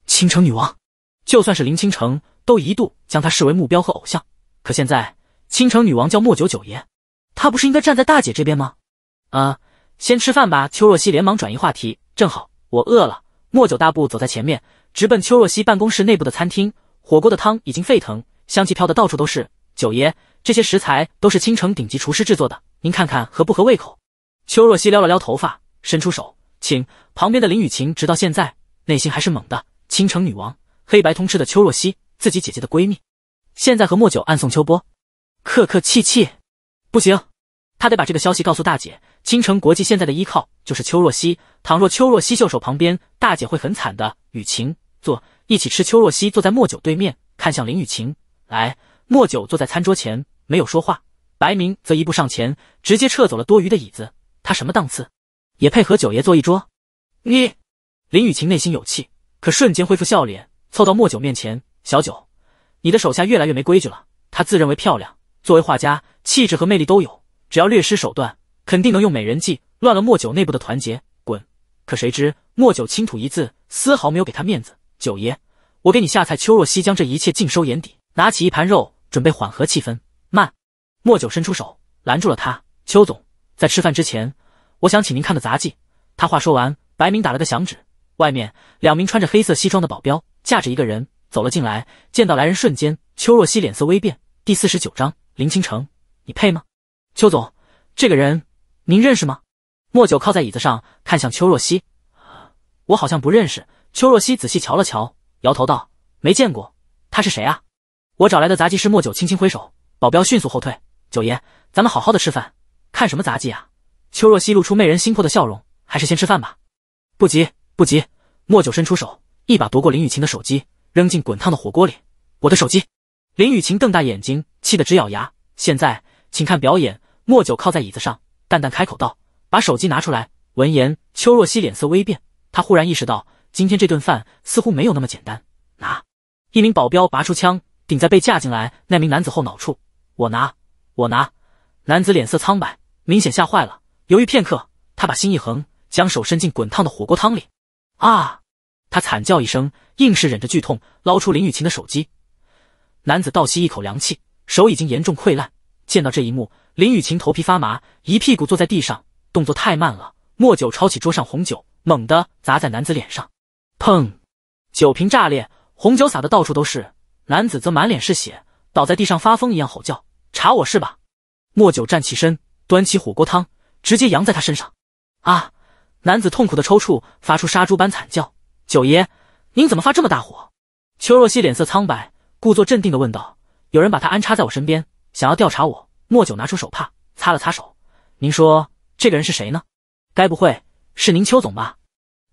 倾城女王，就算是林倾城都一度将她视为目标和偶像。可现在，倾城女王叫莫九九爷，她不是应该站在大姐这边吗？啊，先吃饭吧。邱若曦连忙转移话题。正好我饿了。莫九大步走在前面，直奔邱若曦办公室内部的餐厅。火锅的汤已经沸腾，香气飘得到处都是。九爷，这些食材都是倾城顶级厨师制作的，您看看合不合胃口？邱若曦撩了撩头发。伸出手，请旁边的林雨晴。直到现在，内心还是猛的。倾城女王，黑白通吃的邱若曦，自己姐姐的闺蜜，现在和莫九暗送秋波，客客气气。不行，他得把这个消息告诉大姐。倾城国际现在的依靠就是邱若曦，倘若邱若曦袖手旁边，大姐会很惨的。雨晴，坐，一起吃。邱若曦坐在莫九对面，看向林雨晴。来，莫九坐在餐桌前，没有说话。白明则一步上前，直接撤走了多余的椅子。他什么档次？也配合九爷坐一桌。你，林雨晴内心有气，可瞬间恢复笑脸，凑到莫九面前：“小九，你的手下越来越没规矩了。她自认为漂亮，作为画家，气质和魅力都有，只要略施手段，肯定能用美人计乱了莫九内部的团结。滚！”可谁知，莫九轻吐一字，丝毫没有给他面子：“九爷，我给你下菜。”邱若曦将这一切尽收眼底，拿起一盘肉，准备缓和气氛。慢，莫九伸出手拦住了他：“邱总，在吃饭之前。”我想请您看个杂技。他话说完，白明打了个响指，外面两名穿着黑色西装的保镖架着一个人走了进来。见到来人瞬间，邱若曦脸色微变。第四十九章，林倾城，你配吗？邱总，这个人您认识吗？莫九靠在椅子上，看向邱若曦，我好像不认识。邱若曦仔细瞧了瞧，摇头道：“没见过，他是谁啊？”我找来的杂技师。莫九轻轻挥手，保镖迅速后退。九爷，咱们好好的吃饭，看什么杂技啊？邱若曦露出媚人心魄的笑容，还是先吃饭吧。不急，不急。莫九伸出手，一把夺过林雨晴的手机，扔进滚烫的火锅里。我的手机！林雨晴瞪大眼睛，气得直咬牙。现在，请看表演。莫九靠在椅子上，淡淡开口道：“把手机拿出来。”闻言，邱若曦脸色微变，她忽然意识到，今天这顿饭似乎没有那么简单。拿！一名保镖拔出枪，顶在被架进来那名男子后脑处。我拿，我拿。男子脸色苍白，明显吓坏了。犹豫片刻，他把心一横，将手伸进滚烫的火锅汤里。啊！他惨叫一声，硬是忍着剧痛捞出林雨晴的手机。男子倒吸一口凉气，手已经严重溃烂。见到这一幕，林雨晴头皮发麻，一屁股坐在地上。动作太慢了。莫九抄起桌上红酒，猛地砸在男子脸上。砰！酒瓶炸裂，红酒洒的到处都是。男子则满脸是血，倒在地上发疯一样吼叫：“查我是吧？”莫九站起身，端起火锅汤。直接扬在他身上，啊！男子痛苦的抽搐，发出杀猪般惨叫。九爷，您怎么发这么大火？邱若曦脸色苍白，故作镇定的问道：“有人把他安插在我身边，想要调查我。”莫九拿出手帕擦了擦手。“您说这个人是谁呢？该不会是您邱总吧？”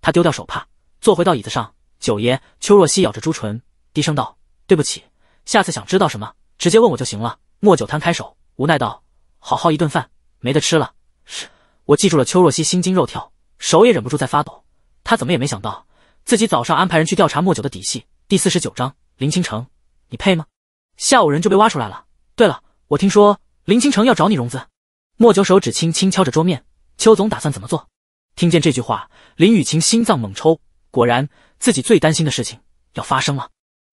他丢掉手帕，坐回到椅子上。九爷，邱若曦咬着朱唇，低声道：“对不起，下次想知道什么，直接问我就行了。”莫九摊开手，无奈道：“好好一顿饭，没得吃了。”是，我记住了。邱若曦心惊肉跳，手也忍不住在发抖。她怎么也没想到，自己早上安排人去调查莫九的底细。第四十九章，林倾城，你配吗？下午人就被挖出来了。对了，我听说林倾城要找你融资。莫九手指轻轻敲着桌面，邱总打算怎么做？听见这句话，林雨晴心脏猛抽。果然，自己最担心的事情要发生了。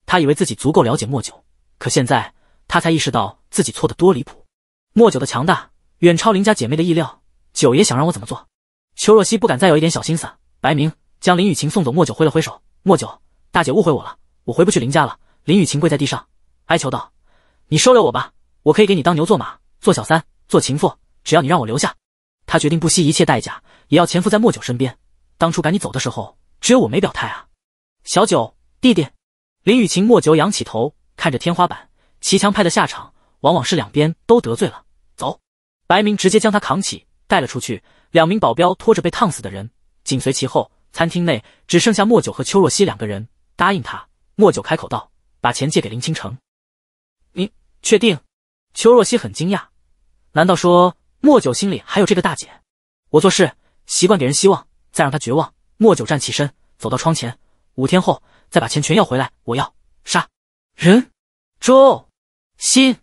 他以为自己足够了解莫九，可现在他才意识到自己错的多离谱。莫九的强大。远超林家姐妹的意料，九爷想让我怎么做？邱若曦不敢再有一点小心思。白明将林雨晴送走，莫九挥了挥手。莫九，大姐误会我了，我回不去林家了。林雨晴跪在地上哀求道：“你收留我吧，我可以给你当牛做马，做小三，做情妇，只要你让我留下。”他决定不惜一切代价也要潜伏在莫九身边。当初赶你走的时候，只有我没表态啊，小九弟弟。林雨晴，莫九仰起头看着天花板。骑墙派的下场，往往是两边都得罪了。白明直接将他扛起，带了出去。两名保镖拖着被烫死的人紧随其后。餐厅内只剩下莫九和邱若曦两个人。答应他，莫九开口道：“把钱借给林倾城。”你确定？邱若曦很惊讶。难道说莫九心里还有这个大姐？我做事习惯给人希望，再让他绝望。莫九站起身，走到窗前。五天后再把钱全要回来。我要杀人周心。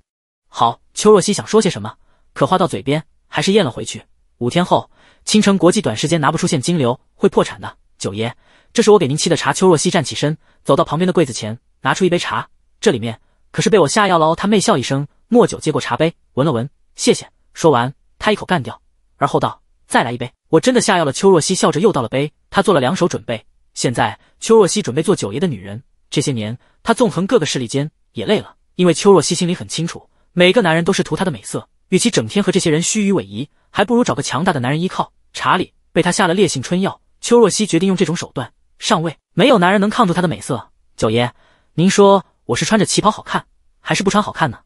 好，邱若曦想说些什么。可话到嘴边，还是咽了回去。五天后，青城国际短时间拿不出现金流，会破产的。九爷，这是我给您沏的茶。邱若曦站起身，走到旁边的柜子前，拿出一杯茶，这里面可是被我下药了哦。他媚笑一声，莫九接过茶杯，闻了闻，谢谢。说完，他一口干掉，而后道：“再来一杯。”我真的下药了。邱若曦笑着又倒了杯，她做了两手准备。现在，邱若曦准备做九爷的女人。这些年，她纵横各个势力间，也累了。因为邱若曦心里很清楚，每个男人都是图她的美色。与其整天和这些人虚与委蛇，还不如找个强大的男人依靠。查理被他下了烈性春药，邱若曦决定用这种手段上位。没有男人能抗住她的美色。九爷，您说我是穿着旗袍好看，还是不穿好看呢？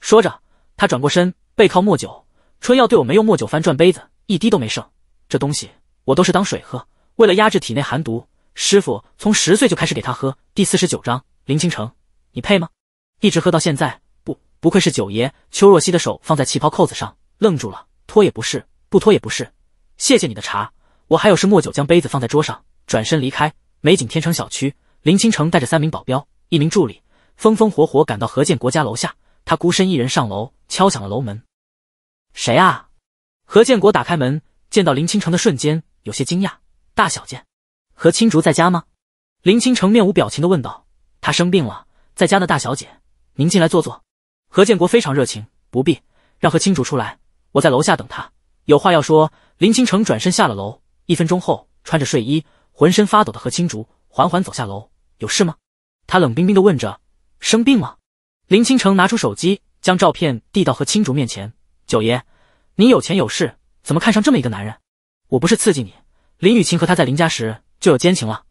说着，他转过身，背靠莫九。春药对我没用。莫九翻转杯子，一滴都没剩。这东西我都是当水喝。为了压制体内寒毒，师傅从十岁就开始给他喝。第四十九章，林倾城，你配吗？一直喝到现在。不愧是九爷。邱若曦的手放在旗袍扣子上，愣住了，脱也不是，不脱也不是。谢谢你的茶，我还有事。墨九将杯子放在桌上，转身离开。美景天城小区，林倾城带着三名保镖、一名助理，风风火火赶到何建国家楼下。他孤身一人上楼，敲响了楼门。谁啊？何建国打开门，见到林倾城的瞬间有些惊讶。大小姐，何青竹在家吗？林倾城面无表情的问道。她生病了，在家的大小姐，您进来坐坐。何建国非常热情，不必让何青竹出来，我在楼下等他，有话要说。林清城转身下了楼，一分钟后，穿着睡衣、浑身发抖的何青竹缓缓走下楼。有事吗？他冷冰冰的问着。生病吗？林清城拿出手机，将照片递到何青竹面前。九爷，你有钱有势，怎么看上这么一个男人？我不是刺激你，林雨晴和他在林家时就有奸情了。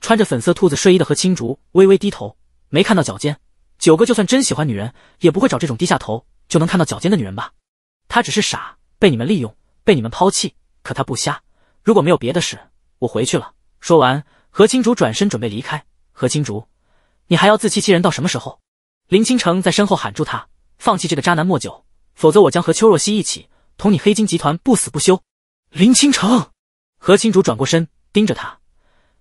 穿着粉色兔子睡衣的何青竹微微低头，没看到脚尖。九哥就算真喜欢女人，也不会找这种低下头就能看到脚尖的女人吧？他只是傻，被你们利用，被你们抛弃。可他不瞎。如果没有别的事，我回去了。说完，何青竹转身准备离开。何青竹，你还要自欺欺人到什么时候？林倾城在身后喊住他：“放弃这个渣男莫九，否则我将和邱若曦一起同你黑金集团不死不休。”林倾城，何青竹转过身盯着他：“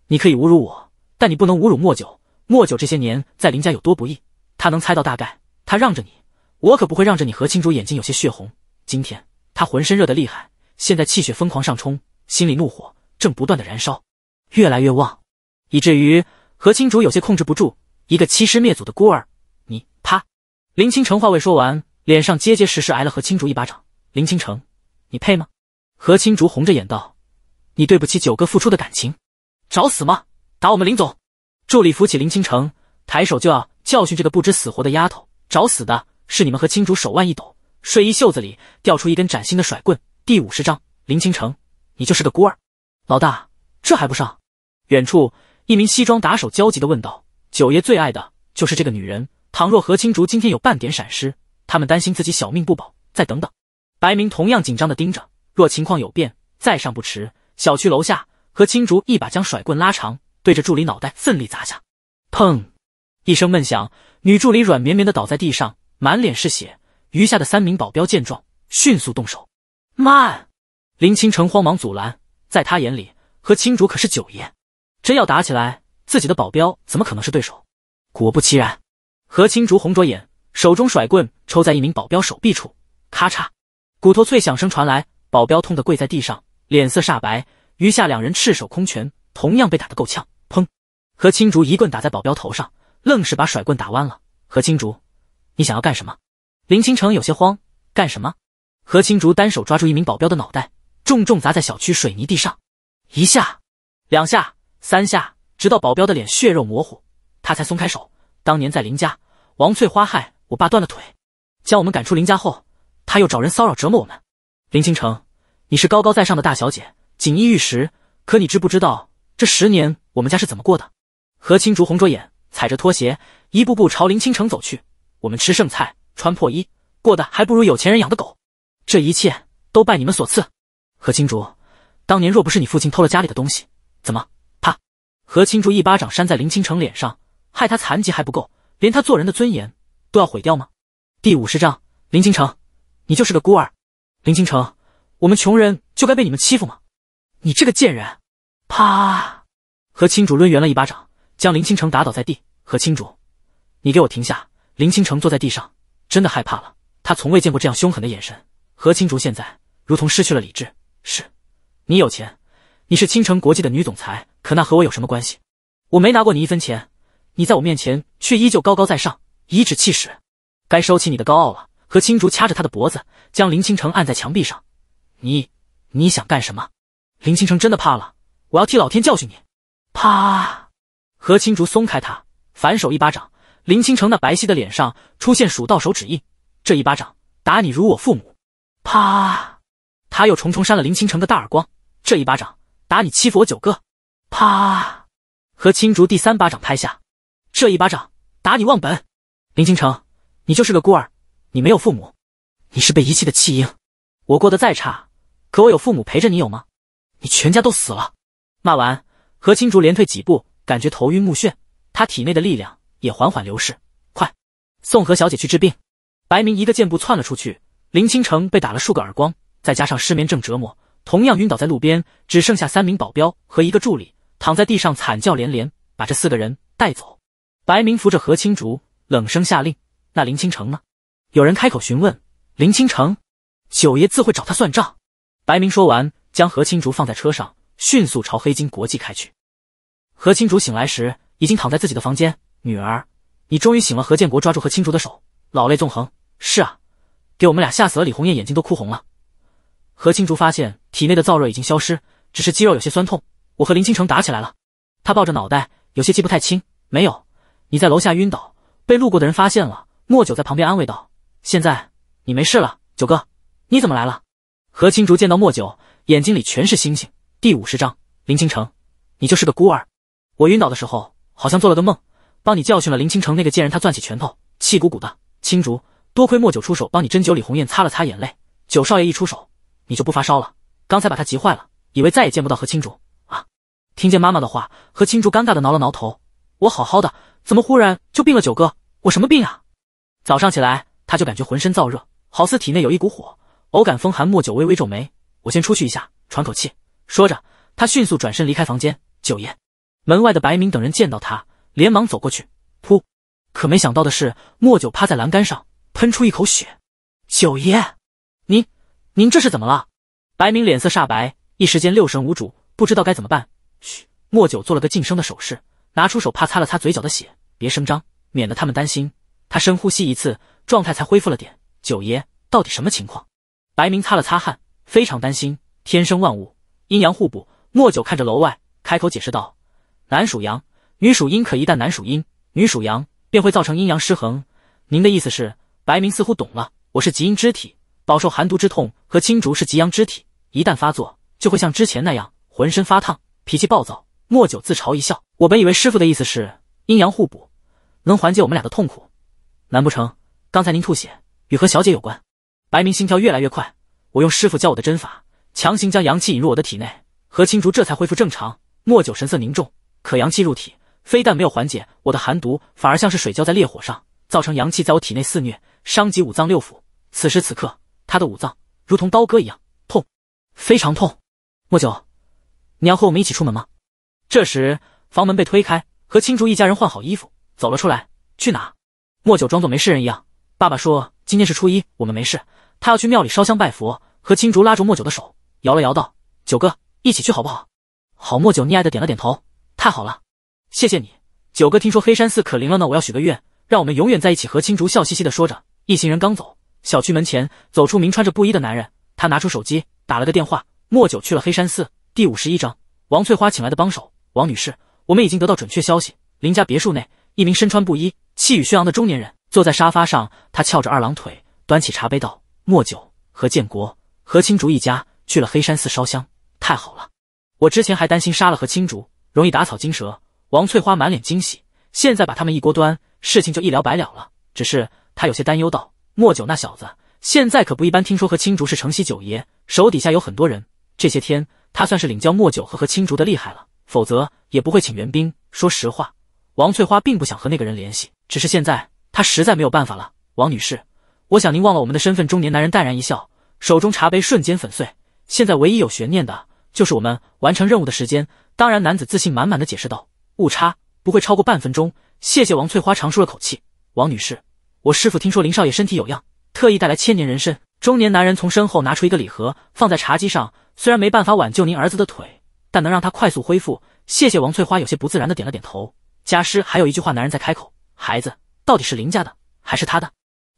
你可以侮辱我，但你不能侮辱莫九。莫九这些年在林家有多不易。”他能猜到大概，他让着你，我可不会让着你。何青竹眼睛有些血红，今天他浑身热得厉害，现在气血疯狂上冲，心里怒火正不断的燃烧，越来越旺，以至于何青竹有些控制不住。一个欺师灭祖的孤儿，你啪！林清城话未说完，脸上结结实实挨了何青竹一巴掌。林清城，你配吗？何青竹红着眼道：“你对不起九哥付出的感情，找死吗？打我们林总！”助理扶起林清城，抬手就要。教训这个不知死活的丫头，找死的！是你们和青竹手腕一抖，睡衣袖子里掉出一根崭新的甩棍。第五十章，林倾城，你就是个孤儿。老大，这还不上？远处一名西装打手焦急地问道：“九爷最爱的就是这个女人，倘若何青竹今天有半点闪失，他们担心自己小命不保，再等等。”白明同样紧张地盯着，若情况有变，再上不迟。小区楼下，何青竹一把将甩棍拉长，对着助理脑袋奋力砸下，砰！一声闷响，女助理软绵绵的倒在地上，满脸是血。余下的三名保镖见状，迅速动手。慢！林清城慌忙阻拦，在他眼里，何青竹可是九爷，真要打起来，自己的保镖怎么可能是对手？果不其然，何青竹红着眼，手中甩棍抽在一名保镖手臂处，咔嚓，骨头脆响声传来，保镖痛得跪在地上，脸色煞白。余下两人赤手空拳，同样被打得够呛。砰！何青竹一棍打在保镖头上。愣是把甩棍打弯了。何青竹，你想要干什么？林倾城有些慌。干什么？何青竹单手抓住一名保镖的脑袋，重重砸在小区水泥地上，一下、两下、三下，直到保镖的脸血肉模糊，他才松开手。当年在林家，王翠花害我爸断了腿，将我们赶出林家后，他又找人骚扰折磨我们。林倾城，你是高高在上的大小姐，锦衣玉食，可你知不知道这十年我们家是怎么过的？何青竹红着眼。踩着拖鞋，一步步朝林清城走去。我们吃剩菜，穿破衣，过得还不如有钱人养的狗。这一切都拜你们所赐。何青竹，当年若不是你父亲偷了家里的东西，怎么？啪！何青竹一巴掌扇在林清城脸上，害他残疾还不够，连他做人的尊严都要毁掉吗？第五十章，林清城，你就是个孤儿。林清城，我们穷人就该被你们欺负吗？你这个贱人！啪！何青竹抡圆了一巴掌。将林倾城打倒在地，何青竹，你给我停下！林倾城坐在地上，真的害怕了。他从未见过这样凶狠的眼神。何青竹现在如同失去了理智。是，你有钱，你是倾城国际的女总裁，可那和我有什么关系？我没拿过你一分钱，你在我面前却依旧高高在上，颐指气使。该收起你的高傲了。何青竹掐着他的脖子，将林倾城按在墙壁上。你，你想干什么？林倾城真的怕了。我要替老天教训你。啪！何青竹松开他，反手一巴掌，林清城那白皙的脸上出现数道手指印。这一巴掌，打你如我父母。啪！他又重重扇了林清城个大耳光。这一巴掌，打你欺负我九哥。啪！何青竹第三巴掌拍下，这一巴掌，打你忘本。林清城，你就是个孤儿，你没有父母，你是被遗弃的弃婴。我过得再差，可我有父母陪着你，有吗？你全家都死了。骂完，何青竹连退几步。感觉头晕目眩，他体内的力量也缓缓流逝。快，送何小姐去治病！白明一个箭步窜了出去。林倾城被打了数个耳光，再加上失眠症折磨，同样晕倒在路边，只剩下三名保镖和一个助理躺在地上惨叫连连。把这四个人带走！白明扶着何青竹，冷声下令：“那林倾城呢？”有人开口询问：“林倾城，九爷自会找他算账。”白明说完，将何青竹放在车上，迅速朝黑金国际开去。何青竹醒来时，已经躺在自己的房间。女儿，你终于醒了。何建国抓住何青竹的手，老泪纵横。是啊，给我们俩吓死了。李红艳眼睛都哭红了。何青竹发现体内的燥热已经消失，只是肌肉有些酸痛。我和林倾城打起来了。他抱着脑袋，有些记不太清。没有，你在楼下晕倒，被路过的人发现了。莫九在旁边安慰道：“现在你没事了。”九哥，你怎么来了？何青竹见到莫九，眼睛里全是星星。第五十章：林倾城，你就是个孤儿。我晕倒的时候，好像做了个梦，帮你教训了林倾城那个贱人。他攥起拳头，气鼓鼓的。青竹，多亏莫九出手帮你针灸。李红艳擦了擦眼泪，九少爷一出手，你就不发烧了。刚才把他急坏了，以为再也见不到何青竹啊！听见妈妈的话，何青竹尴尬的挠了挠头，我好好的，怎么忽然就病了？九哥，我什么病啊？早上起来，他就感觉浑身燥热，好似体内有一股火，偶感风寒。莫九微微皱眉，我先出去一下，喘口气。说着，他迅速转身离开房间。九爷。门外的白明等人见到他，连忙走过去。噗！可没想到的是，莫九趴在栏杆上，喷出一口血。九爷，您，您这是怎么了？白明脸色煞白，一时间六神无主，不知道该怎么办。嘘，莫九做了个噤声的手势，拿出手帕擦了擦嘴角的血，别声张，免得他们担心。他深呼吸一次，状态才恢复了点。九爷，到底什么情况？白明擦了擦汗，非常担心。天生万物，阴阳互补。莫九看着楼外，开口解释道。男属阳，女属阴。可一旦男属阴，女属阳，便会造成阴阳失衡。您的意思是？白明似乎懂了。我是极阴之体，饱受寒毒之痛；和青竹是极阳之体，一旦发作，就会像之前那样浑身发烫，脾气暴躁。莫九自嘲一笑。我本以为师傅的意思是阴阳互补，能缓解我们俩的痛苦。难不成刚才您吐血与何小姐有关？白明心跳越来越快。我用师傅教我的针法，强行将阳气引入我的体内，何青竹这才恢复正常。莫九神色凝重。可阳气入体，非但没有缓解我的寒毒，反而像是水浇在烈火上，造成阳气在我体内肆虐，伤及五脏六腑。此时此刻，他的五脏如同刀割一样痛，非常痛。莫九，你要和我们一起出门吗？这时，房门被推开，和青竹一家人换好衣服走了出来。去哪？莫九装作没事人一样。爸爸说今天是初一，我们没事，他要去庙里烧香拜佛。和青竹拉住莫九的手，摇了摇，道：“九哥，一起去好不好？”好。莫九溺爱的点了点头。太好了，谢谢你，九哥。听说黑山寺可灵了呢，我要许个愿，让我们永远在一起。何青竹笑嘻嘻的说着。一行人刚走，小区门前走出名穿着布衣的男人，他拿出手机打了个电话。莫九去了黑山寺。第五十一章，王翠花请来的帮手，王女士，我们已经得到准确消息。林家别墅内，一名身穿布衣、气宇轩昂的中年人坐在沙发上，他翘着二郎腿，端起茶杯道：“莫九和建国、何青竹一家去了黑山寺烧香，太好了，我之前还担心杀了何青竹。”容易打草惊蛇。王翠花满脸惊喜，现在把他们一锅端，事情就一了百了了。只是她有些担忧道：“莫九那小子现在可不一般，听说和青竹是城西九爷手底下有很多人。这些天他算是领教莫九和和青竹的厉害了，否则也不会请援兵。说实话，王翠花并不想和那个人联系，只是现在她实在没有办法了。”王女士，我想您忘了我们的身份。”中年男人淡然一笑，手中茶杯瞬间粉碎。现在唯一有悬念的就是我们完成任务的时间。当然，男子自信满满的解释道：“误差不会超过半分钟。”谢谢王翠花，长舒了口气。王女士，我师傅听说林少爷身体有恙，特意带来千年人参。中年男人从身后拿出一个礼盒，放在茶几上。虽然没办法挽救您儿子的腿，但能让他快速恢复。谢谢王翠花，有些不自然的点了点头。家师还有一句话，男人在开口：“孩子到底是林家的还是他的？”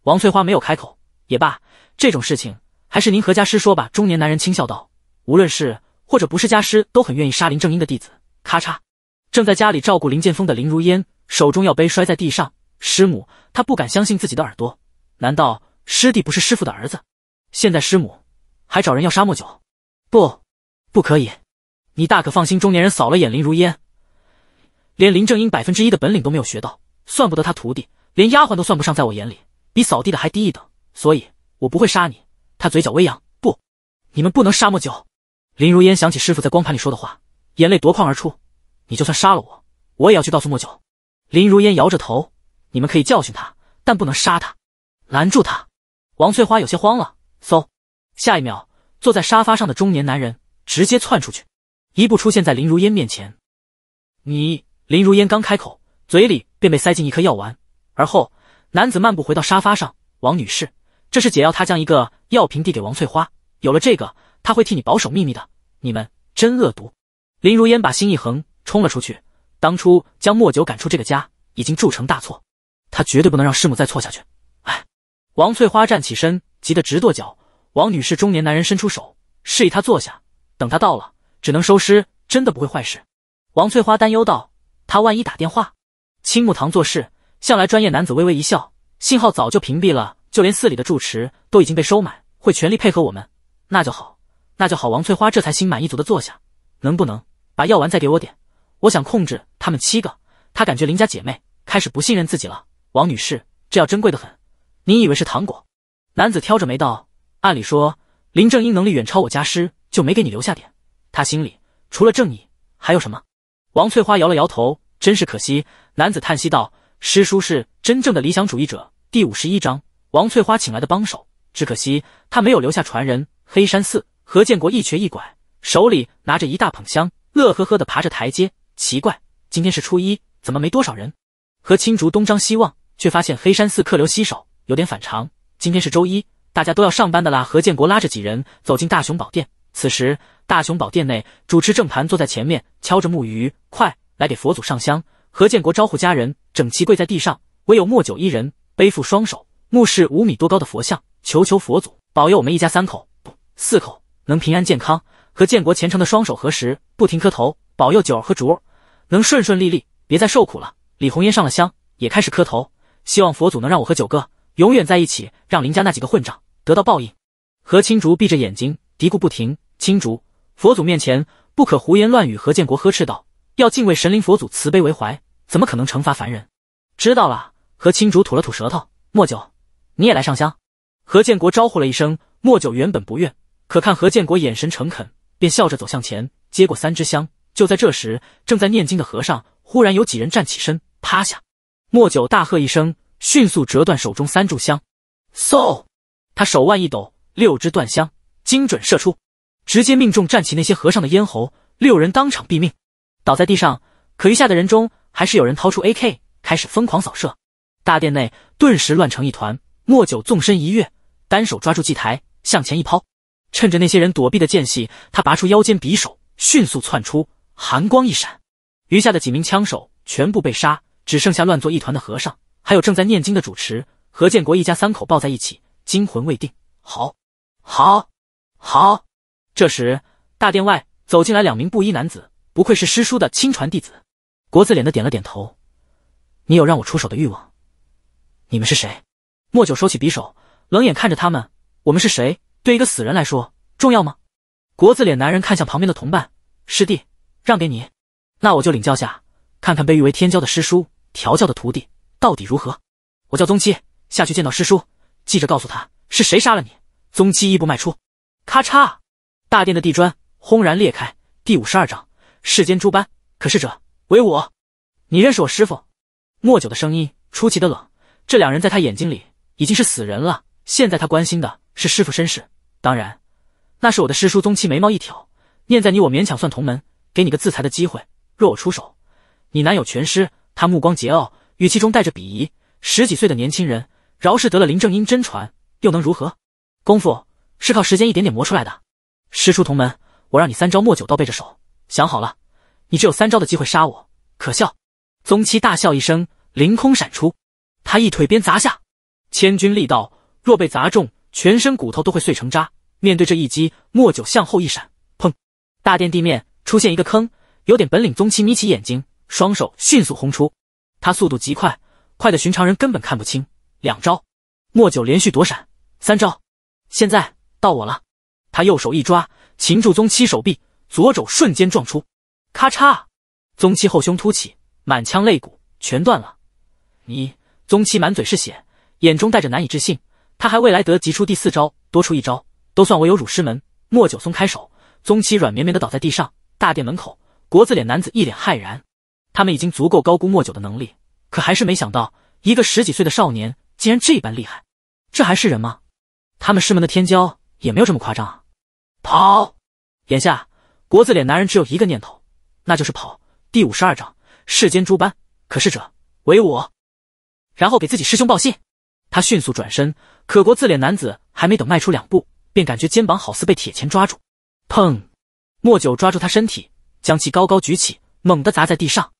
王翠花没有开口。也罢，这种事情还是您和家师说吧。中年男人轻笑道：“无论是……”或者不是家师都很愿意杀林正英的弟子。咔嚓！正在家里照顾林剑锋的林如烟手中药杯摔在地上。师母，他不敢相信自己的耳朵，难道师弟不是师父的儿子？现在师母还找人要杀莫九？不，不可以！你大可放心。中年人扫了眼林如烟，连林正英百分之一的本领都没有学到，算不得他徒弟，连丫鬟都算不上，在我眼里比扫地的还低一等，所以我不会杀你。他嘴角微扬，不，你们不能杀莫九。林如烟想起师傅在光盘里说的话，眼泪夺眶而出。你就算杀了我，我也要去告诉莫九。林如烟摇着头，你们可以教训他，但不能杀他，拦住他。王翠花有些慌了，嗖！下一秒，坐在沙发上的中年男人直接窜出去，一步出现在林如烟面前。你林如烟刚开口，嘴里便被塞进一颗药丸。而后，男子漫步回到沙发上，王女士，这是解药。他将一个药瓶递给王翠花，有了这个。他会替你保守秘密的。你们真恶毒！林如烟把心一横，冲了出去。当初将莫九赶出这个家，已经铸成大错，他绝对不能让师母再错下去。哎！王翠花站起身，急得直跺脚。王女士中年男人伸出手，示意她坐下。等他到了，只能收尸，真的不会坏事。王翠花担忧道：“他万一打电话？”青木堂做事向来专业，男子微微一笑：“信号早就屏蔽了，就连寺里的住持都已经被收买，会全力配合我们。那就好。”那就好，王翠花这才心满意足的坐下。能不能把药丸再给我点？我想控制他们七个。她感觉林家姐妹开始不信任自己了。王女士，这药珍贵的很，你以为是糖果？男子挑着眉道：“按理说，林正英能力远超我家师，就没给你留下点。他心里除了正义还有什么？”王翠花摇了摇头，真是可惜。男子叹息道：“师叔是真正的理想主义者。”第五十一章，王翠花请来的帮手，只可惜他没有留下传人。黑山寺。何建国一瘸一拐，手里拿着一大捧香，乐呵呵地爬着台阶。奇怪，今天是初一，怎么没多少人？何青竹东张西望，却发现黑山寺客流稀少，有点反常。今天是周一，大家都要上班的啦。何建国拉着几人走进大雄宝殿。此时，大雄宝殿内，主持正盘坐在前面，敲着木鱼。快来给佛祖上香！何建国招呼家人，整齐跪在地上。唯有莫九一人背负双手，目视五米多高的佛像，求求佛祖保佑我们一家三口不四口。能平安健康，和建国虔诚的双手合十，不停磕头，保佑九儿和竹儿能顺顺利利，别再受苦了。李红烟上了香，也开始磕头，希望佛祖能让我和九哥永远在一起，让林家那几个混账得到报应。何青竹闭着眼睛嘀咕不停。青竹，佛祖面前不可胡言乱语。何建国呵斥道：“要敬畏神灵，佛祖慈悲为怀，怎么可能惩罚凡人？”知道了。何青竹吐了吐舌头。莫九，你也来上香。何建国招呼了一声。莫九原本不愿。可看何建国眼神诚恳，便笑着走向前，接过三支香。就在这时，正在念经的和尚忽然有几人站起身，趴下。莫九大喝一声，迅速折断手中三炷香，嗖！他手腕一抖，六支断香精准射出，直接命中站起那些和尚的咽喉，六人当场毙命，倒在地上。可余下的人中，还是有人掏出 AK，开始疯狂扫射。大殿内顿时乱成一团。莫九纵身一跃，单手抓住祭台，向前一抛。趁着那些人躲避的间隙，他拔出腰间匕首，迅速窜出，寒光一闪，余下的几名枪手全部被杀，只剩下乱作一团的和尚，还有正在念经的主持何建国一家三口抱在一起，惊魂未定。好，好，好！这时，大殿外走进来两名布衣男子，不愧是师叔的亲传弟子，国字脸的点了点头：“你有让我出手的欲望？你们是谁？”莫九收起匕首，冷眼看着他们：“我们是谁？”对一个死人来说重要吗？国字脸男人看向旁边的同伴，师弟，让给你，那我就领教下，看看被誉为天骄的师叔调教的徒弟到底如何。我叫宗七，下去见到师叔，记着告诉他是谁杀了你。宗七一步迈出，咔嚓，大殿的地砖轰然裂开。第五十二章：世间诸般可视者，唯我。你认识我师父？莫久的声音出奇的冷，这两人在他眼睛里已经是死人了，现在他关心的。是师傅身世，当然，那是我的师叔宗七眉毛一挑，念在你我勉强算同门，给你个自裁的机会。若我出手，你男友全尸。他目光桀骜，语气中带着鄙夷。十几岁的年轻人，饶是得了林正英真传，又能如何？功夫是靠时间一点点磨出来的。师叔同门，我让你三招。莫九倒背着手，想好了，你只有三招的机会杀我。可笑！宗七大笑一声，凌空闪出，他一腿鞭砸下，千钧力道，若被砸中。全身骨头都会碎成渣。面对这一击，莫九向后一闪，砰！大殿地面出现一个坑。有点本领，宗七眯起眼睛，双手迅速轰出。他速度极快，快的寻常人根本看不清。两招，莫九连续躲闪。三招，现在到我了。他右手一抓，擒住宗七手臂，左肘瞬间撞出，咔嚓！宗七后胸凸起，满腔肋骨全断了。你，宗七满嘴是血，眼中带着难以置信。他还未来得及出第四招，多出一招都算我有辱师门。莫九松开手，宗七软绵绵的倒在地上。大殿门口，国字脸男子一脸骇然。他们已经足够高估莫九的能力，可还是没想到一个十几岁的少年竟然这般厉害，这还是人吗？他们师门的天骄也没有这么夸张啊！跑！眼下，国字脸男人只有一个念头，那就是跑。第五十二章：世间诸般可逝者，唯我。然后给自己师兄报信。他迅速转身，可国字脸男子还没等迈出两步，便感觉肩膀好似被铁钳抓住。砰！莫九抓住他身体，将其高高举起，猛地砸在地上，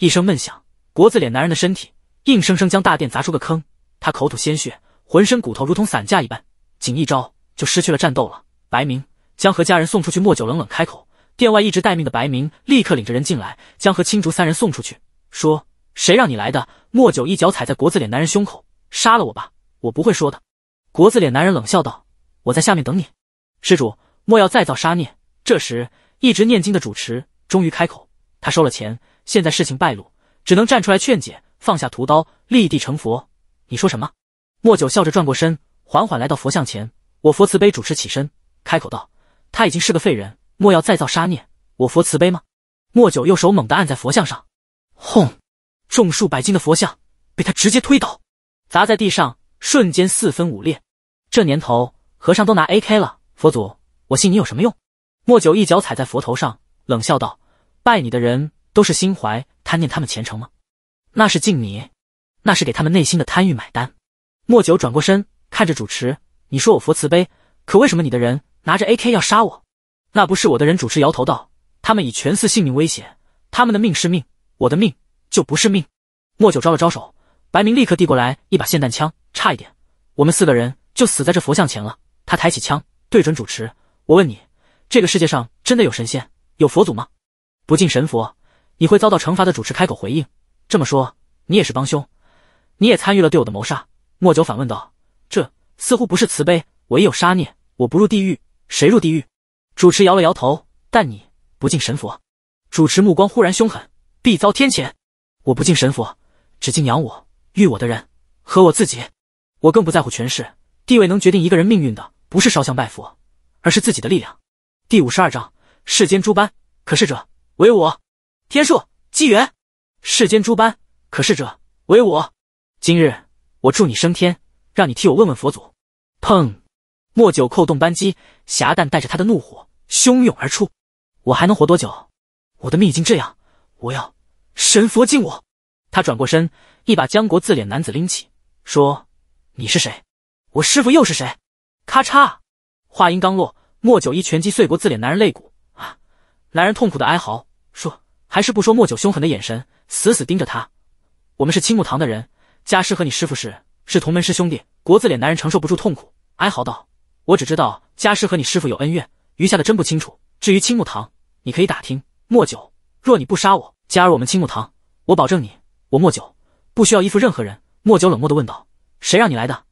一声闷响，国字脸男人的身体硬生生将大殿砸出个坑。他口吐鲜血，浑身骨头如同散架一般，仅一招就失去了战斗了。白明将和家人送出去。莫九冷冷开口：“殿外一直待命的白明立刻领着人进来，将和青竹三人送出去。”说：“谁让你来的？”莫九一脚踩在国字脸男人胸口。杀了我吧，我不会说的。”国字脸男人冷笑道，“我在下面等你，施主莫要再造杀孽。”这时，一直念经的主持终于开口：“他收了钱，现在事情败露，只能站出来劝解，放下屠刀，立地成佛。”你说什么？”莫九笑着转过身，缓缓来到佛像前。“我佛慈悲。”主持起身，开口道：“他已经是个废人，莫要再造杀孽，我佛慈悲吗？”莫九右手猛地按在佛像上，轰！重数百斤的佛像被他直接推倒。砸在地上，瞬间四分五裂。这年头，和尚都拿 AK 了。佛祖，我信你有什么用？莫九一脚踩在佛头上，冷笑道：“拜你的人都是心怀贪念，他们虔诚吗？那是敬你，那是给他们内心的贪欲买单。”莫九转过身，看着主持：“你说我佛慈悲，可为什么你的人拿着 AK 要杀我？那不是我的人。”主持摇头道：“他们以全寺性命威胁，他们的命是命，我的命就不是命。”莫九招了招手。白明立刻递过来一把霰弹枪，差一点我们四个人就死在这佛像前了。他抬起枪，对准主持：“我问你，这个世界上真的有神仙、有佛祖吗？不敬神佛，你会遭到惩罚的。”主持开口回应：“这么说，你也是帮凶，你也参与了对我的谋杀。”莫九反问道：“这似乎不是慈悲。我有杀孽，我不入地狱，谁入地狱？”主持摇了摇头。但你不敬神佛，主持目光忽然凶狠，必遭天谴。我不敬神佛，只敬养我。遇我的人和我自己，我更不在乎权势地位。能决定一个人命运的，不是烧香拜佛，而是自己的力量。第五十二章：世间诸般可视者，唯我天数机缘。世间诸般可视者，唯我。今日我助你升天，让你替我问问佛祖。砰！莫九扣动扳机，侠旦带着他的怒火汹涌而出。我还能活多久？我的命已经这样，我要神佛敬我。他转过身。一把江国字脸男子拎起，说：“你是谁？我师傅又是谁？”咔嚓，话音刚落，莫九一拳击碎国字脸男人肋骨，啊！男人痛苦的哀嚎，说：“还是不说。”莫九凶狠的眼神死死盯着他：“我们是青木堂的人，家师和你师傅是是同门师兄弟。”国字脸男人承受不住痛苦，哀嚎道：“我只知道家师和你师傅有恩怨，余下的真不清楚。至于青木堂，你可以打听。”莫九，若你不杀我，加入我们青木堂，我保证你，我莫九。不需要依附任何人，莫九冷漠的问道：“谁让你来的？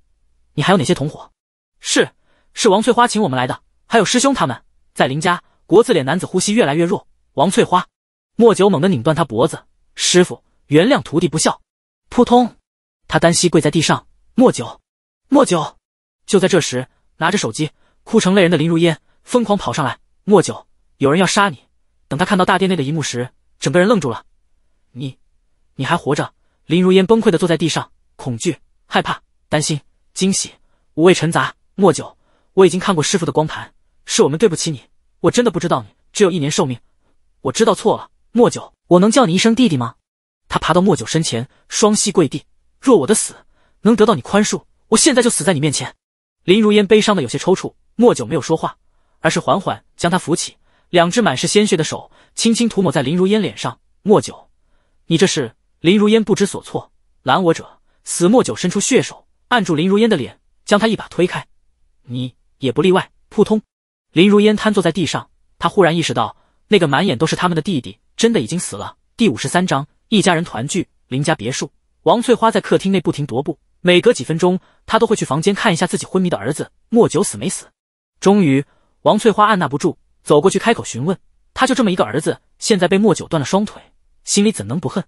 你还有哪些同伙？”“是，是王翠花请我们来的，还有师兄他们。”在林家，国字脸男子呼吸越来越弱。王翠花，莫九猛地拧断他脖子。“师傅，原谅徒弟不孝。”扑通，他单膝跪在地上。莫九，莫九！就在这时，拿着手机哭成泪人的林如烟疯狂跑上来：“莫九，有人要杀你！”等他看到大殿内的一幕时，整个人愣住了：“你，你还活着？”林如烟崩溃的坐在地上，恐惧、害怕、担心、惊喜，五味陈杂。莫九，我已经看过师父的光盘，是我们对不起你，我真的不知道你只有一年寿命，我知道错了。莫九，我能叫你一声弟弟吗？他爬到莫九身前，双膝跪地。若我的死能得到你宽恕，我现在就死在你面前。林如烟悲伤的有些抽搐。莫九没有说话，而是缓缓将他扶起，两只满是鲜血的手轻轻涂抹在林如烟脸上。莫九，你这是。林如烟不知所措，拦我者死。莫九伸出血手，按住林如烟的脸，将她一把推开。你也不例外。扑通，林如烟瘫坐在地上。她忽然意识到，那个满眼都是他们的弟弟，真的已经死了。第五十三章，一家人团聚。林家别墅，王翠花在客厅内不停踱步，每隔几分钟，她都会去房间看一下自己昏迷的儿子莫九死没死。终于，王翠花按捺不住，走过去开口询问。她就这么一个儿子，现在被莫九断了双腿，心里怎能不恨？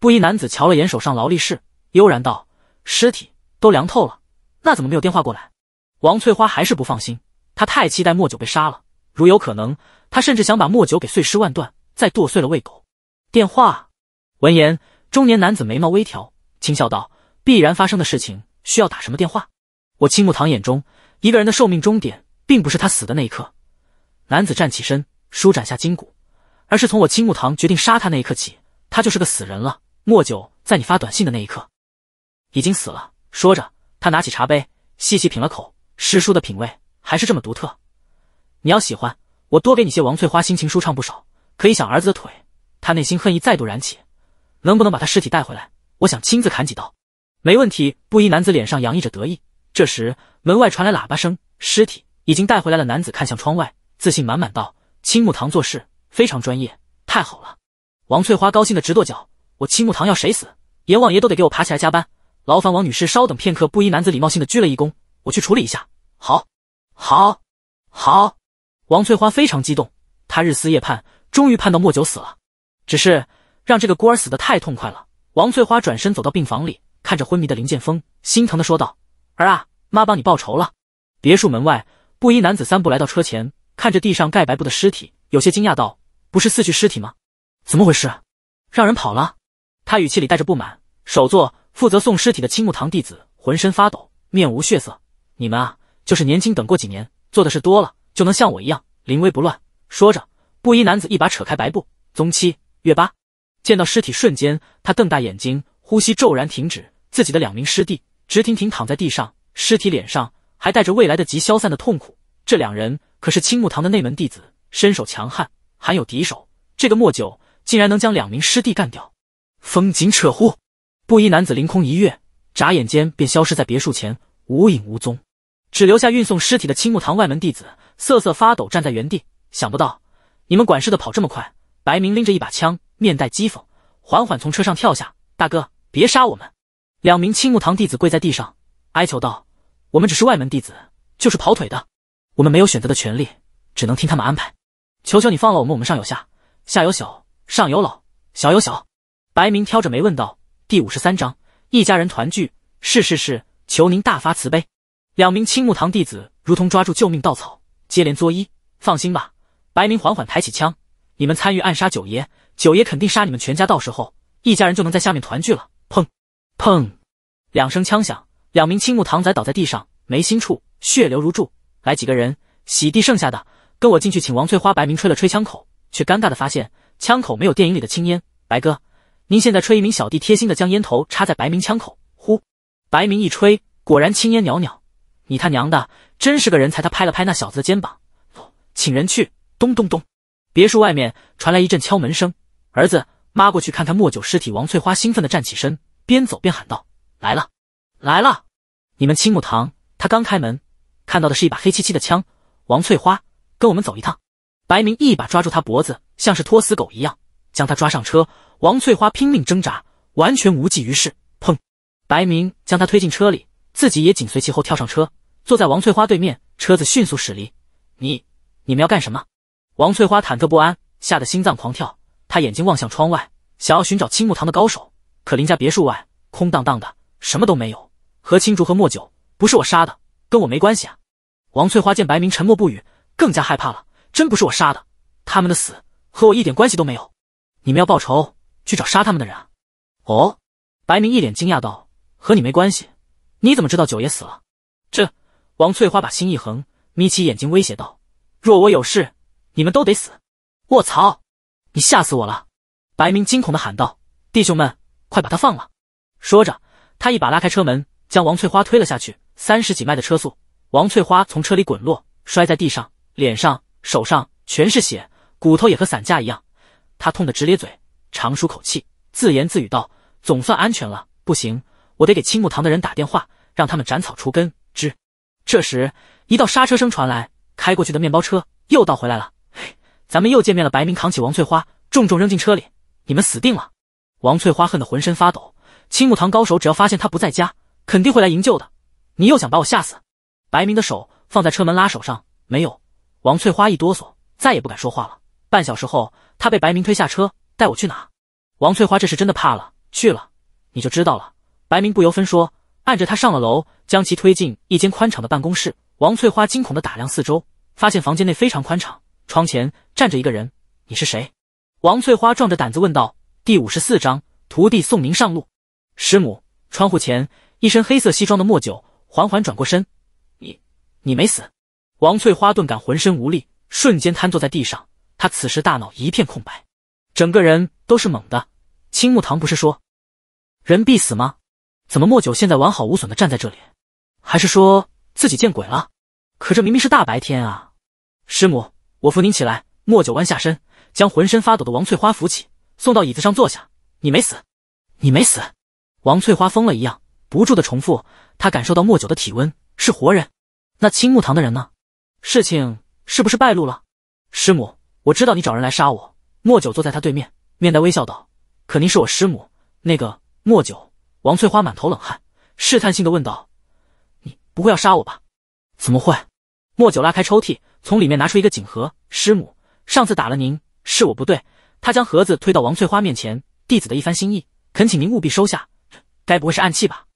布衣男子瞧了眼手上劳力士，悠然道：“尸体都凉透了，那怎么没有电话过来？”王翠花还是不放心，她太期待莫九被杀了，如有可能，她甚至想把莫九给碎尸万段，再剁碎了喂狗。电话。闻言，中年男子眉毛微挑，轻笑道：“必然发生的事情，需要打什么电话？”我青木堂眼中，一个人的寿命终点，并不是他死的那一刻。男子站起身，舒展下筋骨，而是从我青木堂决定杀他那一刻起，他就是个死人了。莫九在你发短信的那一刻，已经死了。说着，他拿起茶杯，细细品了口。师叔的品味还是这么独特。你要喜欢，我多给你些。王翠花心情舒畅不少，可以想儿子的腿，他内心恨意再度燃起。能不能把他尸体带回来？我想亲自砍几刀。没问题。布衣男子脸上洋溢着得意。这时，门外传来喇叭声，尸体已经带回来了。男子看向窗外，自信满满道：“青木堂做事非常专业，太好了。”王翠花高兴的直跺脚。我青木堂要谁死，阎王爷都得给我爬起来加班。劳烦王女士稍等片刻。布衣男子礼貌性的鞠了一躬，我去处理一下。好，好，好。王翠花非常激动，她日思夜盼，终于盼到莫九死了，只是让这个孤儿死的太痛快了。王翠花转身走到病房里，看着昏迷的林剑锋，心疼的说道：“儿啊，妈帮你报仇了。”别墅门外，布衣男子三步来到车前，看着地上盖白布的尸体，有些惊讶道：“不是四具尸体吗？怎么回事？让人跑了？”他语气里带着不满，首座负责送尸体的青木堂弟子浑身发抖，面无血色。你们啊，就是年轻，等过几年，做的事多了，就能像我一样临危不乱。说着，布衣男子一把扯开白布。宗七、月八见到尸体瞬间，他瞪大眼睛，呼吸骤然停止。自己的两名师弟直挺挺躺在地上，尸体脸上还带着未来得及消散的痛苦。这两人可是青木堂的内门弟子，身手强悍，还有敌手。这个莫九竟然能将两名师弟干掉！风景扯呼！布衣男子凌空一跃，眨眼间便消失在别墅前，无影无踪，只留下运送尸体的青木堂外门弟子瑟瑟发抖站在原地。想不到你们管事的跑这么快！白明拎着一把枪，面带讥讽，缓缓从车上跳下：“大哥，别杀我们！”两名青木堂弟子跪在地上哀求道：“我们只是外门弟子，就是跑腿的，我们没有选择的权利，只能听他们安排。求求你放了我们，我们上有下，下有小，上有老，小有小。”白明挑着眉问道：“第五十三章，一家人团聚。是是是，求您大发慈悲。”两名青木堂弟子如同抓住救命稻草，接连作揖。放心吧，白明缓缓抬起枪：“你们参与暗杀九爷，九爷肯定杀你们全家。到时候，一家人就能在下面团聚了。”砰，砰，两声枪响，两名青木堂仔倒在地上，眉心处血流如注。来几个人洗地，剩下的跟我进去请王翠花。白明吹了吹枪口，却尴尬的发现枪口没有电影里的青烟。白哥。您现在吹一名小弟贴心的将烟头插在白明枪口，呼，白明一吹，果然青烟袅袅。你他娘的真是个人才！他拍了拍那小子的肩膀，走，请人去。咚咚咚，别墅外面传来一阵敲门声。儿子，妈过去看看莫九尸体。王翠花兴奋的站起身，边走边喊道：“来了，来了！你们青木堂。”他刚开门，看到的是一把黑漆漆的枪。王翠花，跟我们走一趟。白明一把抓住他脖子，像是拖死狗一样。将他抓上车，王翠花拼命挣扎，完全无济于事。砰！白明将他推进车里，自己也紧随其后跳上车，坐在王翠花对面。车子迅速驶离。你你们要干什么？王翠花忐忑不安，吓得心脏狂跳。她眼睛望向窗外，想要寻找青木堂的高手，可林家别墅外空荡荡的，什么都没有。何青竹和莫九不是我杀的，跟我没关系啊！王翠花见白明沉默不语，更加害怕了。真不是我杀的，他们的死和我一点关系都没有。你们要报仇，去找杀他们的人啊！哦，白明一脸惊讶道：“和你没关系，你怎么知道九爷死了？”这王翠花把心一横，眯起眼睛威胁道：“若我有事，你们都得死！”我操，你吓死我了！白明惊恐的喊道：“弟兄们，快把他放了！”说着，他一把拉开车门，将王翠花推了下去。三十几迈的车速，王翠花从车里滚落，摔在地上，脸上、手上全是血，骨头也和散架一样。他痛得直咧嘴，长舒口气，自言自语道：“总算安全了。不行，我得给青木堂的人打电话，让他们斩草除根。”之，这时一道刹车声传来，开过去的面包车又倒回来了。咱们又见面了。白明扛起王翠花，重重扔进车里：“你们死定了！”王翠花恨得浑身发抖。青木堂高手只要发现他不在家，肯定会来营救的。你又想把我吓死？白明的手放在车门拉手上，没有。王翠花一哆嗦，再也不敢说话了。半小时后。他被白明推下车，带我去哪？王翠花这是真的怕了，去了你就知道了。白明不由分说，按着他上了楼，将其推进一间宽敞的办公室。王翠花惊恐的打量四周，发现房间内非常宽敞，窗前站着一个人。你是谁？王翠花壮着胆子问道。第五十四章，徒弟送您上路，师母。窗户前，一身黑色西装的莫九缓缓转过身。你，你没死？王翠花顿感浑身无力，瞬间瘫坐在地上。他此时大脑一片空白，整个人都是懵的。青木堂不是说人必死吗？怎么莫九现在完好无损的站在这里？还是说自己见鬼了？可这明明是大白天啊！师母，我扶您起来。莫九弯下身，将浑身发抖的王翠花扶起，送到椅子上坐下。你没死，你没死！王翠花疯了一样，不住的重复。她感受到莫九的体温，是活人。那青木堂的人呢？事情是不是败露了？师母。我知道你找人来杀我。莫九坐在他对面，面带微笑道：“可您是我师母。”那个莫九，王翠花满头冷汗，试探性的问道：“你不会要杀我吧？”“怎么会？”莫九拉开抽屉，从里面拿出一个锦盒。师母，上次打了您，是我不对。他将盒子推到王翠花面前：“弟子的一番心意，恳请您务必收下。”该不会是暗器吧？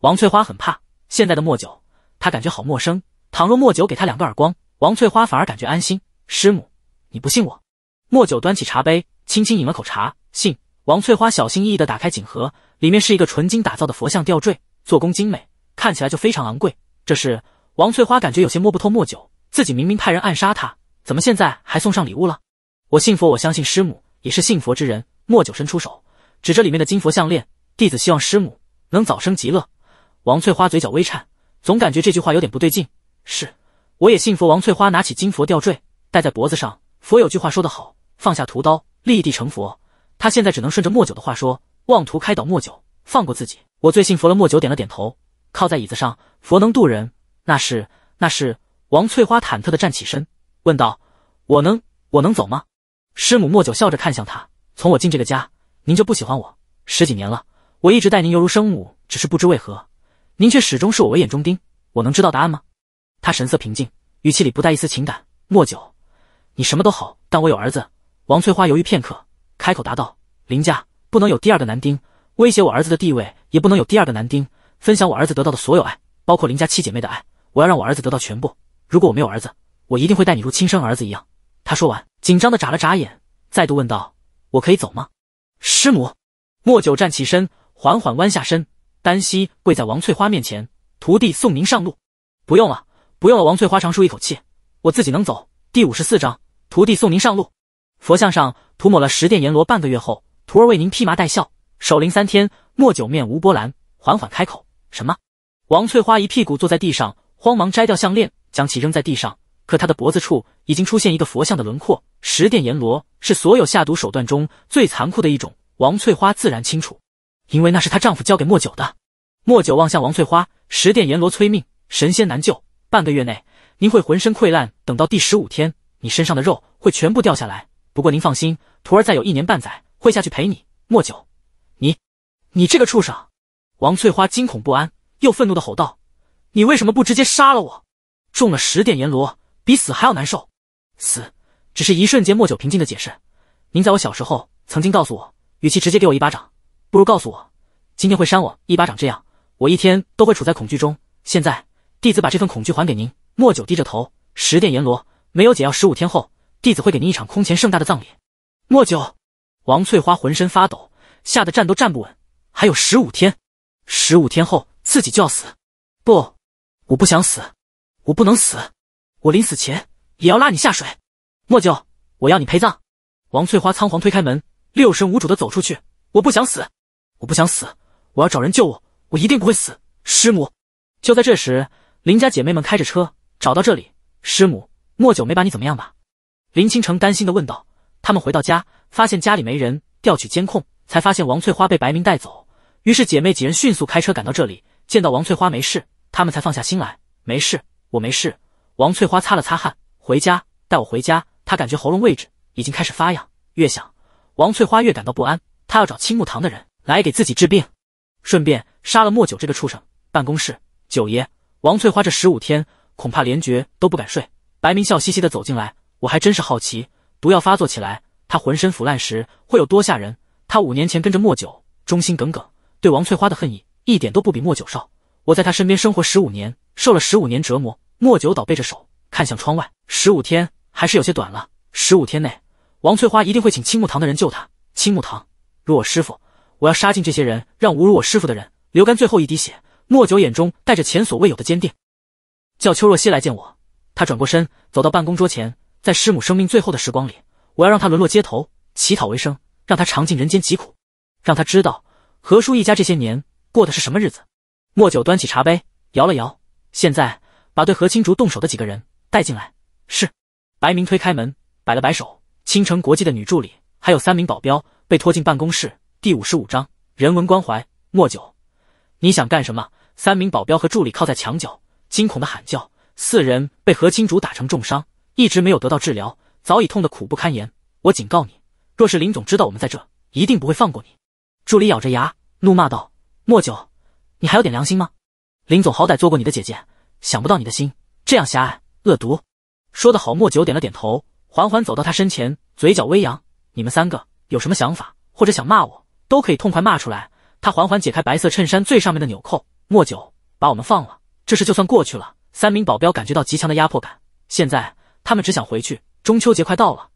王翠花很怕现在的莫九，他感觉好陌生。倘若莫九给他两个耳光，王翠花反而感觉安心。师母。你不信我？莫九端起茶杯，轻轻饮了口茶。信。王翠花小心翼翼地打开锦盒，里面是一个纯金打造的佛像吊坠，做工精美，看起来就非常昂贵。这是王翠花感觉有些摸不透，莫九自己明明派人暗杀他，怎么现在还送上礼物了？我信佛，我相信师母也是信佛之人。莫九伸出手，指着里面的金佛项链，弟子希望师母能早生极乐。王翠花嘴角微颤，总感觉这句话有点不对劲。是，我也信佛。王翠花拿起金佛吊坠，戴在脖子上。佛有句话说得好，放下屠刀，立地成佛。他现在只能顺着莫九的话说，妄图开导莫九，放过自己。我最信佛了。莫九点了点头，靠在椅子上。佛能渡人，那是那是。王翠花忐忑地站起身，问道：“我能我能走吗？”师母莫九笑着看向他。从我进这个家，您就不喜欢我，十几年了，我一直待您犹如生母，只是不知为何，您却始终视我为眼中钉。我能知道答案吗？他神色平静，语气里不带一丝情感。莫九。你什么都好，但我有儿子。王翠花犹豫片刻，开口答道：“林家不能有第二个男丁威胁我儿子的地位，也不能有第二个男丁分享我儿子得到的所有爱，包括林家七姐妹的爱。我要让我儿子得到全部。如果我没有儿子，我一定会待你如亲生儿子一样。”他说完，紧张的眨了眨眼，再度问道：“我可以走吗？”师母莫九站起身，缓缓弯下身，单膝跪在王翠花面前：“徒弟送您上路。”“不用了，不用了。”王翠花长舒一口气：“我自己能走。”第五十四章，徒弟送您上路。佛像上涂抹了十殿阎罗，半个月后，徒儿为您披麻戴孝，守灵三天。莫九面无波澜，缓缓开口：“什么？”王翠花一屁股坐在地上，慌忙摘掉项链，将其扔在地上。可她的脖子处已经出现一个佛像的轮廓。十殿阎罗是所有下毒手段中最残酷的一种，王翠花自然清楚，因为那是她丈夫交给莫九的。莫九望向王翠花，十殿阎罗催命，神仙难救，半个月内。您会浑身溃烂，等到第十五天，你身上的肉会全部掉下来。不过您放心，徒儿再有一年半载会下去陪你。莫九，你，你这个畜生！王翠花惊恐不安，又愤怒的吼道：“你为什么不直接杀了我？中了十点阎罗，比死还要难受。死，只是一瞬间。”莫九平静的解释：“您在我小时候曾经告诉我，与其直接给我一巴掌，不如告诉我今天会扇我一巴掌，这样我一天都会处在恐惧中。现在，弟子把这份恐惧还给您。”莫九低着头，十殿阎罗没有解药，十五天后，弟子会给您一场空前盛大的葬礼。莫九，王翠花浑身发抖，吓得站都站不稳。还有十五天，十五天后自己就要死。不，我不想死，我不能死，我临死前也要拉你下水。莫九，我要你陪葬。王翠花仓皇推开门，六神无主的走出去。我不想死，我不想死，我要找人救我，我一定不会死。师母。就在这时，林家姐妹们开着车。找到这里，师母莫九没把你怎么样吧？林倾城担心的问道。他们回到家，发现家里没人，调取监控才发现王翠花被白明带走。于是姐妹几人迅速开车赶到这里，见到王翠花没事，他们才放下心来。没事，我没事。王翠花擦了擦汗，回家带我回家。她感觉喉咙位置已经开始发痒，越想王翠花越感到不安。她要找青木堂的人来给自己治病，顺便杀了莫九这个畜生。办公室，九爷，王翠花这十五天。恐怕连觉都不敢睡。白明笑嘻嘻地走进来，我还真是好奇，毒药发作起来，他浑身腐烂时会有多吓人？他五年前跟着莫九，忠心耿耿，对王翠花的恨意一点都不比莫九少。我在他身边生活十五年，受了十五年折磨。莫九倒背着手，看向窗外，十五天还是有些短了。十五天内，王翠花一定会请青木堂的人救他。青木堂，如我师父，我要杀尽这些人，让侮辱我师父的人流干最后一滴血。莫九眼中带着前所未有的坚定。叫邱若曦来见我。他转过身，走到办公桌前。在师母生命最后的时光里，我要让他沦落街头，乞讨为生，让他尝尽人间疾苦，让他知道何叔一家这些年过的是什么日子。莫九端起茶杯，摇了摇。现在，把对何青竹动手的几个人带进来。是。白明推开门，摆了摆手。青城国际的女助理还有三名保镖被拖进办公室。第五十五章人文关怀。莫九，你想干什么？三名保镖和助理靠在墙角。惊恐的喊叫，四人被何青竹打成重伤，一直没有得到治疗，早已痛得苦不堪言。我警告你，若是林总知道我们在这，一定不会放过你。助理咬着牙怒骂道：“莫九，你还有点良心吗？林总好歹做过你的姐姐，想不到你的心这样狭隘、恶毒。”说得好，莫九点了点头，缓缓走到他身前，嘴角微扬：“你们三个有什么想法，或者想骂我，都可以痛快骂出来。”他缓缓解开白色衬衫最上面的纽扣：“莫九，把我们放了。”这事就算过去了。三名保镖感觉到极强的压迫感，现在他们只想回去。中秋节快到了，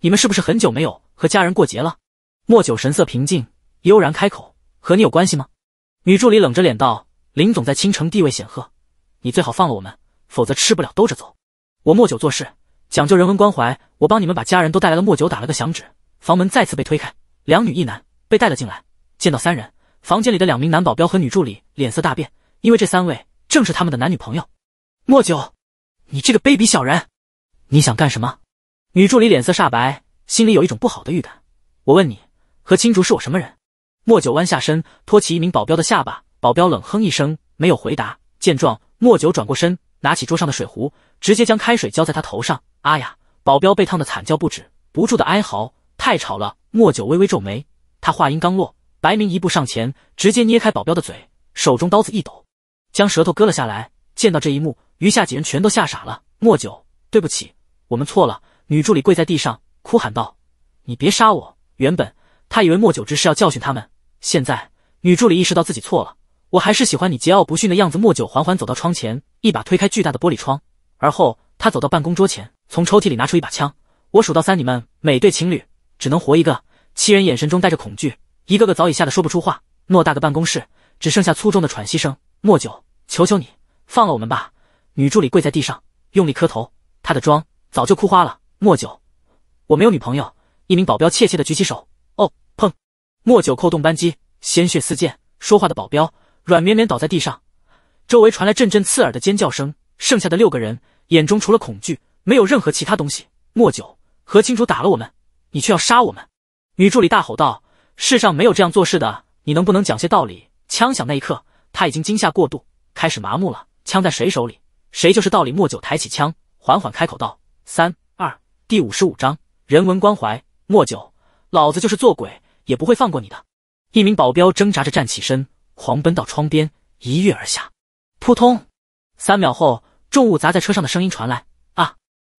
你们是不是很久没有和家人过节了？莫九神色平静，悠然开口：“和你有关系吗？”女助理冷着脸道：“林总在青城地位显赫，你最好放了我们，否则吃不了兜着走。”我莫九做事讲究人文关怀，我帮你们把家人都带来了。莫九打了个响指，房门再次被推开，两女一男被带了进来。见到三人，房间里的两名男保镖和女助理脸色大变，因为这三位。正是他们的男女朋友，莫九，你这个卑鄙小人，你想干什么？女助理脸色煞白，心里有一种不好的预感。我问你，何青竹是我什么人？莫九弯下身，托起一名保镖的下巴，保镖冷哼一声，没有回答。见状，莫九转过身，拿起桌上的水壶，直接将开水浇在他头上。啊呀！保镖被烫的惨叫不止，不住的哀嚎。太吵了！莫九微微皱眉。他话音刚落，白明一步上前，直接捏开保镖的嘴，手中刀子一抖。将舌头割了下来。见到这一幕，余下几人全都吓傻了。莫九，对不起，我们错了。女助理跪在地上哭喊道：“你别杀我！”原本她以为莫九只是要教训他们，现在女助理意识到自己错了。我还是喜欢你桀骜不驯的样子。莫九缓缓走到窗前，一把推开巨大的玻璃窗，而后他走到办公桌前，从抽屉里拿出一把枪。我数到三，你们每对情侣只能活一个。七人眼神中带着恐惧，一个个早已吓得说不出话。偌大的办公室只剩下粗重的喘息声。莫九。求求你放了我们吧！女助理跪在地上，用力磕头。她的妆早就哭花了。莫九，我没有女朋友。一名保镖怯怯地举起手。哦，砰！莫九扣动扳机，鲜血四溅。说话的保镖软绵绵倒在地上，周围传来阵阵刺耳的尖叫声。剩下的六个人眼中除了恐惧，没有任何其他东西。莫九，何青竹打了我们，你却要杀我们！女助理大吼道：“世上没有这样做事的，你能不能讲些道理？”枪响那一刻，他已经惊吓过度。开始麻木了，枪在谁手里，谁就是道理。莫九抬起枪，缓缓开口道：“三二。”第五十五章人文关怀。莫九，老子就是做鬼也不会放过你的！一名保镖挣扎着站起身，狂奔到窗边，一跃而下，扑通！三秒后，重物砸在车上的声音传来。啊！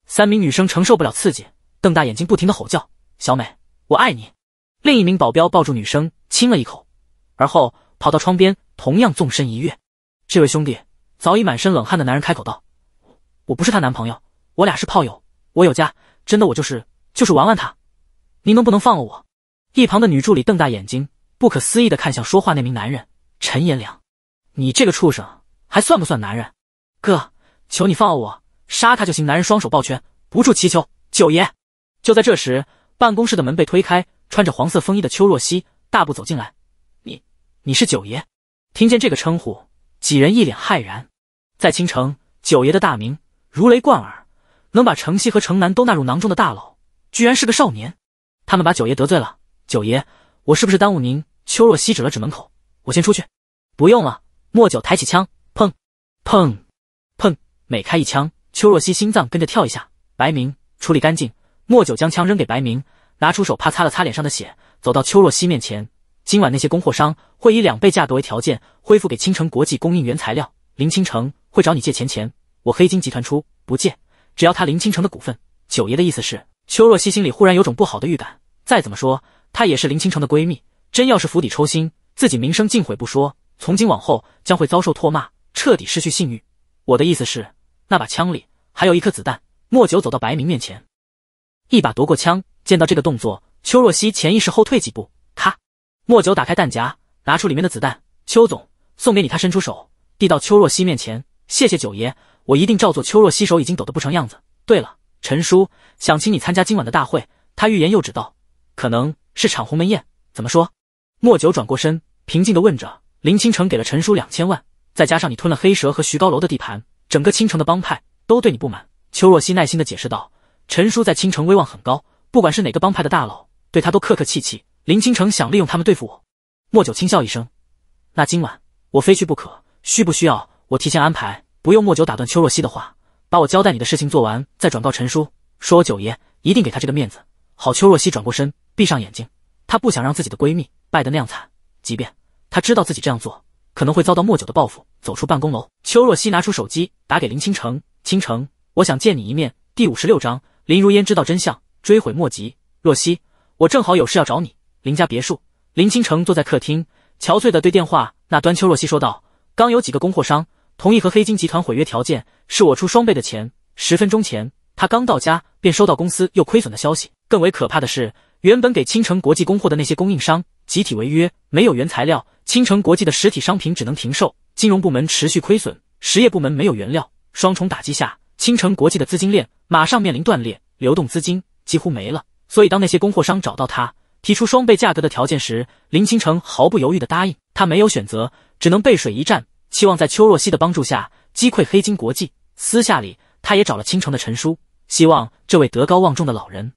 三名女生承受不了刺激，瞪大眼睛，不停的吼叫：“小美，我爱你！”另一名保镖抱住女生，亲了一口，而后跑到窗边，同样纵身一跃。这位兄弟早已满身冷汗的男人开口道：“我不是她男朋友，我俩是炮友，我有家，真的我就是就是玩玩她，您能不能放了我？”一旁的女助理瞪大眼睛，不可思议的看向说话那名男人陈延良：“你这个畜生，还算不算男人？哥，求你放了我，杀他就行。”男人双手抱拳，不住祈求：“九爷。”就在这时，办公室的门被推开，穿着黄色风衣的邱若曦大步走进来：“你你是九爷？”听见这个称呼。几人一脸骇然，在青城，九爷的大名如雷贯耳，能把城西和城南都纳入囊中的大佬，居然是个少年。他们把九爷得罪了。九爷，我是不是耽误您？秋若曦指了指门口，我先出去。不用了。莫九抬起枪，砰砰砰，每开一枪，秋若曦心脏跟着跳一下。白明，处理干净。莫九将枪扔给白明，拿出手帕擦了擦脸上的血，走到秋若曦面前。今晚那些供货商会以两倍价格为条件，恢复给青城国际供应原材料。林青城会找你借钱，钱我黑金集团出，不借，只要他林青城的股份。九爷的意思是，邱若曦心里忽然有种不好的预感。再怎么说，她也是林青城的闺蜜，真要是釜底抽薪，自己名声尽毁不说，从今往后将会遭受唾骂，彻底失去信誉。我的意思是，那把枪里还有一颗子弹。莫九走到白明面前，一把夺过枪。见到这个动作，邱若曦潜意识后退几步。莫九打开弹夹，拿出里面的子弹。邱总送给你，他伸出手递到邱若曦面前。谢谢九爷，我一定照做。邱若曦手已经抖得不成样子。对了，陈叔想请你参加今晚的大会。他欲言又止道：“可能是场鸿门宴。”怎么说？莫九转过身，平静地问着。林倾城给了陈叔两千万，再加上你吞了黑蛇和徐高楼的地盘，整个倾城的帮派都对你不满。邱若曦耐心地解释道：“陈叔在倾城威望很高，不管是哪个帮派的大佬，对他都客客气气。”林倾城想利用他们对付我，莫九轻笑一声，那今晚我非去不可。需不需要我提前安排？不用。莫九打断邱若曦的话，把我交代你的事情做完，再转告陈叔，说我九爷一定给他这个面子。好。邱若曦转过身，闭上眼睛，她不想让自己的闺蜜败得那样惨，即便她知道自己这样做可能会遭到莫九的报复。走出办公楼，邱若曦拿出手机打给林倾城：“倾城，我想见你一面。”第五十六章，林如烟知道真相，追悔莫及。若曦，我正好有事要找你。林家别墅，林倾城坐在客厅，憔悴的对电话那端邱若曦说道：“刚有几个供货商同意和黑金集团毁约，条件是我出双倍的钱。十分钟前，他刚到家，便收到公司又亏损的消息。更为可怕的是，原本给倾城国际供货的那些供应商集体违约，没有原材料，倾城国际的实体商品只能停售。金融部门持续亏损，实业部门没有原料，双重打击下，倾城国际的资金链马上面临断裂，流动资金几乎没了。所以，当那些供货商找到他。”提出双倍价格的条件时，林倾城毫不犹豫地答应。他没有选择，只能背水一战，期望在邱若曦的帮助下击溃黑金国际。私下里，他也找了倾城的陈叔，希望这位德高望重的老人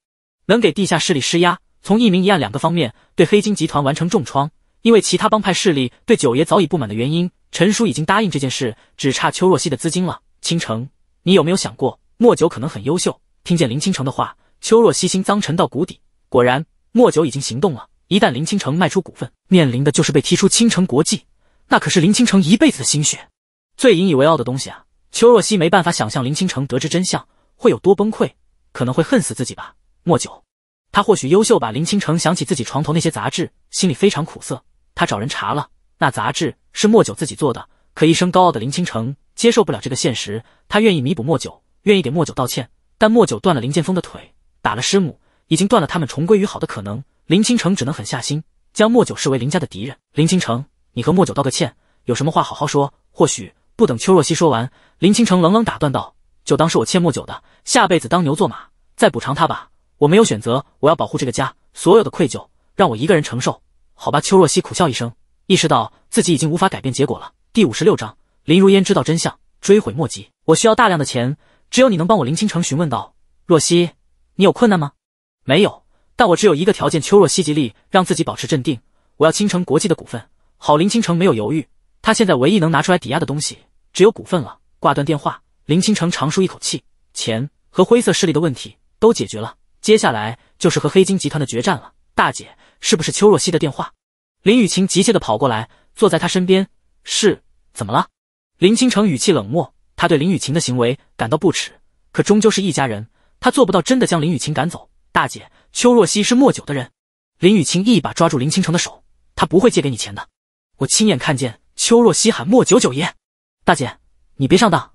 能给地下势力施压，从一明一暗两个方面对黑金集团完成重创。因为其他帮派势力对九爷早已不满的原因，陈叔已经答应这件事，只差邱若曦的资金了。倾城，你有没有想过，莫九可能很优秀？听见林倾城的话，邱若曦心脏沉到谷底。果然。莫九已经行动了，一旦林倾城卖出股份，面临的就是被踢出倾城国际，那可是林倾城一辈子的心血，最引以为傲的东西啊！邱若曦没办法想象林倾城得知真相会有多崩溃，可能会恨死自己吧。莫九，他或许优秀吧。林倾城想起自己床头那些杂志，心里非常苦涩。他找人查了，那杂志是莫九自己做的。可一生高傲的林倾城接受不了这个现实，他愿意弥补莫九，愿意给莫九道歉，但莫九断了林剑锋的腿，打了师母。已经断了他们重归于好的可能，林倾城只能狠下心，将莫九视为林家的敌人。林倾城，你和莫九道个歉，有什么话好好说。或许不等邱若曦说完，林倾城冷冷打断道：“就当是我欠莫九的，下辈子当牛做马再补偿他吧。我没有选择，我要保护这个家，所有的愧疚让我一个人承受，好吧？”邱若曦苦笑一声，意识到自己已经无法改变结果了。第五十六章，林如烟知道真相，追悔莫及。我需要大量的钱，只有你能帮我。林倾城询问道：“若曦，你有困难吗？”没有，但我只有一个条件：秋若曦极力让自己保持镇定。我要倾城国际的股份。好，林倾城没有犹豫，他现在唯一能拿出来抵押的东西只有股份了。挂断电话，林倾城长舒一口气，钱和灰色势力的问题都解决了，接下来就是和黑金集团的决战了。大姐，是不是秋若曦的电话？林雨晴急切的跑过来，坐在他身边。是，怎么了？林倾城语气冷漠，他对林雨晴的行为感到不耻，可终究是一家人，他做不到真的将林雨晴赶走。大姐，邱若曦是莫九的人。林雨晴一把抓住林倾城的手，她不会借给你钱的。我亲眼看见邱若曦喊莫九九爷。大姐，你别上当！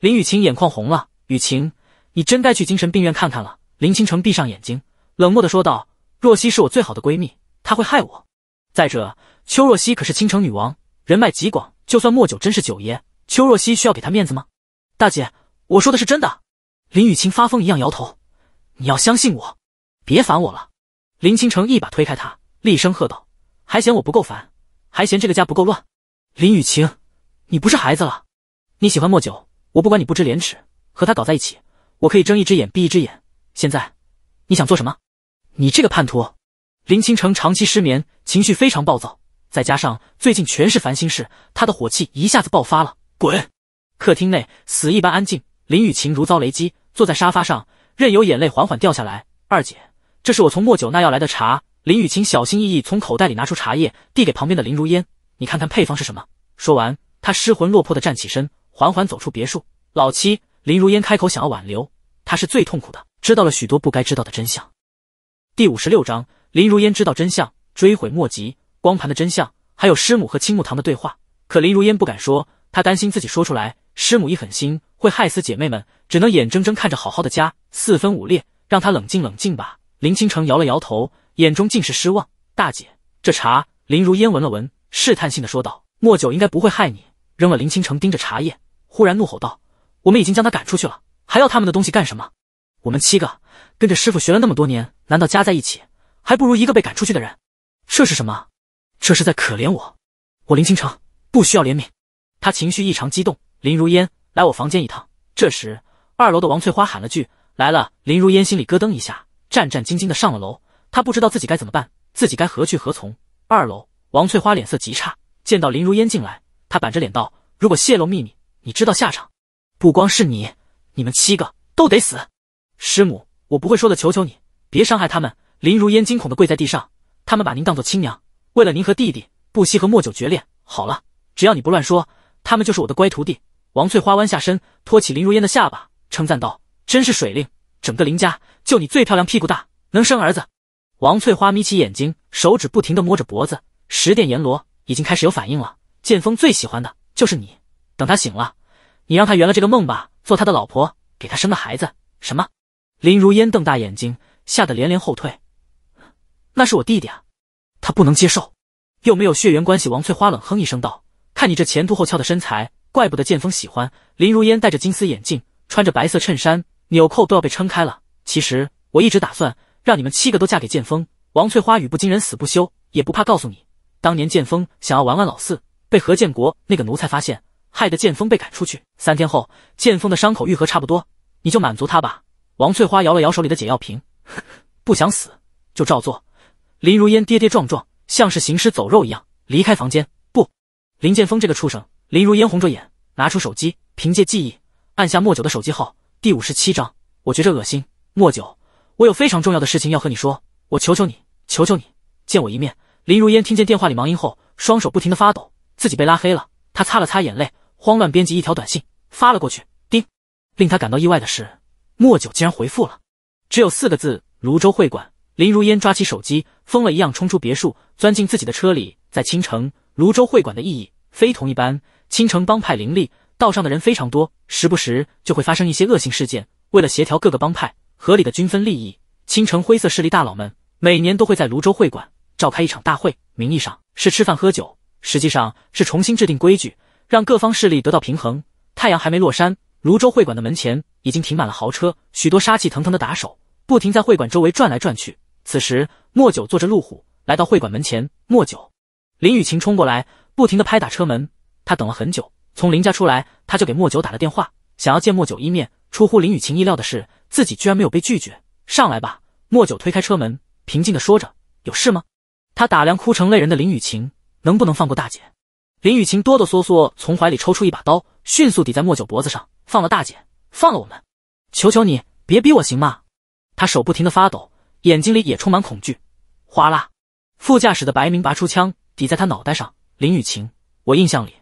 林雨晴眼眶红了。雨晴，你真该去精神病院看看了。林倾城闭上眼睛，冷漠的说道：“若曦是我最好的闺蜜，她会害我。再者，邱若曦可是倾城女王，人脉极广。就算莫九真是九爷，邱若曦需要给他面子吗？”大姐，我说的是真的。林雨晴发疯一样摇头。你要相信我，别烦我了！林倾城一把推开他，厉声喝道：“还嫌我不够烦？还嫌这个家不够乱？”林雨晴，你不是孩子了，你喜欢莫九，我不管你不知廉耻和他搞在一起，我可以睁一只眼闭一只眼。现在你想做什么？你这个叛徒！林倾城长期失眠，情绪非常暴躁，再加上最近全是烦心事，他的火气一下子爆发了。滚！客厅内死一般安静，林雨晴如遭雷击，坐在沙发上。任由眼泪缓缓掉下来，二姐，这是我从莫九那要来的茶。林雨晴小心翼翼从口袋里拿出茶叶，递给旁边的林如烟，你看看配方是什么。说完，她失魂落魄地站起身，缓缓走出别墅。老七，林如烟开口想要挽留，她是最痛苦的，知道了许多不该知道的真相。第五十六章，林如烟知道真相，追悔莫及。光盘的真相，还有师母和青木堂的对话，可林如烟不敢说，她担心自己说出来。师母一狠心，会害死姐妹们，只能眼睁睁看着好好的家四分五裂。让她冷静冷静吧。林倾城摇了摇头，眼中尽是失望。大姐，这茶林如烟闻了闻，试探性的说道：“莫九应该不会害你。”扔了林倾城盯着茶叶，忽然怒吼道：“我们已经将他赶出去了，还要他们的东西干什么？我们七个跟着师傅学了那么多年，难道加在一起还不如一个被赶出去的人？这是什么？这是在可怜我？我林倾城不需要怜悯。”他情绪异常激动。林如烟，来我房间一趟。这时，二楼的王翠花喊了句：“来了。”林如烟心里咯噔一下，战战兢兢的上了楼。她不知道自己该怎么办，自己该何去何从。二楼，王翠花脸色极差，见到林如烟进来，她板着脸道：“如果泄露秘密，你知道下场。不光是你，你们七个都得死。”师母，我不会说的，求求你，别伤害他们。林如烟惊恐的跪在地上，他们把您当做亲娘，为了您和弟弟，不惜和莫九决裂。好了，只要你不乱说，他们就是我的乖徒弟。王翠花弯下身，托起林如烟的下巴，称赞道：“真是水灵，整个林家就你最漂亮，屁股大，能生儿子。”王翠花眯起眼睛，手指不停地摸着脖子。十殿阎罗已经开始有反应了。剑锋最喜欢的就是你，等他醒了，你让他圆了这个梦吧，做他的老婆，给他生个孩子。什么？林如烟瞪大眼睛，吓得连连后退。那是我弟弟啊，他不能接受，又没有血缘关系。王翠花冷哼一声道：“看你这前凸后翘的身材。”怪不得剑锋喜欢林如烟，戴着金丝眼镜，穿着白色衬衫，纽扣都要被撑开了。其实我一直打算让你们七个都嫁给剑锋。王翠花语不惊人死不休，也不怕告诉你，当年剑锋想要玩玩老四，被何建国那个奴才发现，害得剑锋被赶出去。三天后，剑锋的伤口愈合差不多，你就满足他吧。王翠花摇了摇手里的解药瓶，不想死就照做。林如烟跌跌撞撞，像是行尸走肉一样离开房间。不，林剑锋这个畜生！林如烟红着眼，拿出手机，凭借记忆按下莫九的手机号。第五十七章，我觉着恶心。莫九，我有非常重要的事情要和你说，我求求你，求求你见我一面。林如烟听见电话里忙音后，双手不停地发抖，自己被拉黑了。她擦了擦眼泪，慌乱编辑一条短信发了过去。叮，令她感到意外的是，莫九竟然回复了，只有四个字：泸州会馆。林如烟抓起手机，疯了一样冲出别墅，钻进自己的车里。在青城，泸州会馆的意义非同一般。青城帮派林立，道上的人非常多，时不时就会发生一些恶性事件。为了协调各个帮派合理的均分利益，青城灰色势力大佬们每年都会在泸州会馆召开一场大会，名义上是吃饭喝酒，实际上是重新制定规矩，让各方势力得到平衡。太阳还没落山，泸州会馆的门前已经停满了豪车，许多杀气腾腾的打手不停在会馆周围转来转去。此时，莫九坐着路虎来到会馆门前，莫九，林雨晴冲过来，不停的拍打车门。他等了很久，从林家出来，他就给莫九打了电话，想要见莫九一面。出乎林雨晴意料的是，自己居然没有被拒绝。上来吧，莫九推开车门，平静地说着：“有事吗？”他打量哭成泪人的林雨晴，能不能放过大姐？林雨晴哆哆嗦嗦从怀里抽出一把刀，迅速抵在莫九脖子上：“放了大姐，放了我们，求求你别逼我，行吗？”他手不停地发抖，眼睛里也充满恐惧。哗啦，副驾驶的白明拔出枪抵在他脑袋上：“林雨晴，我印象里……”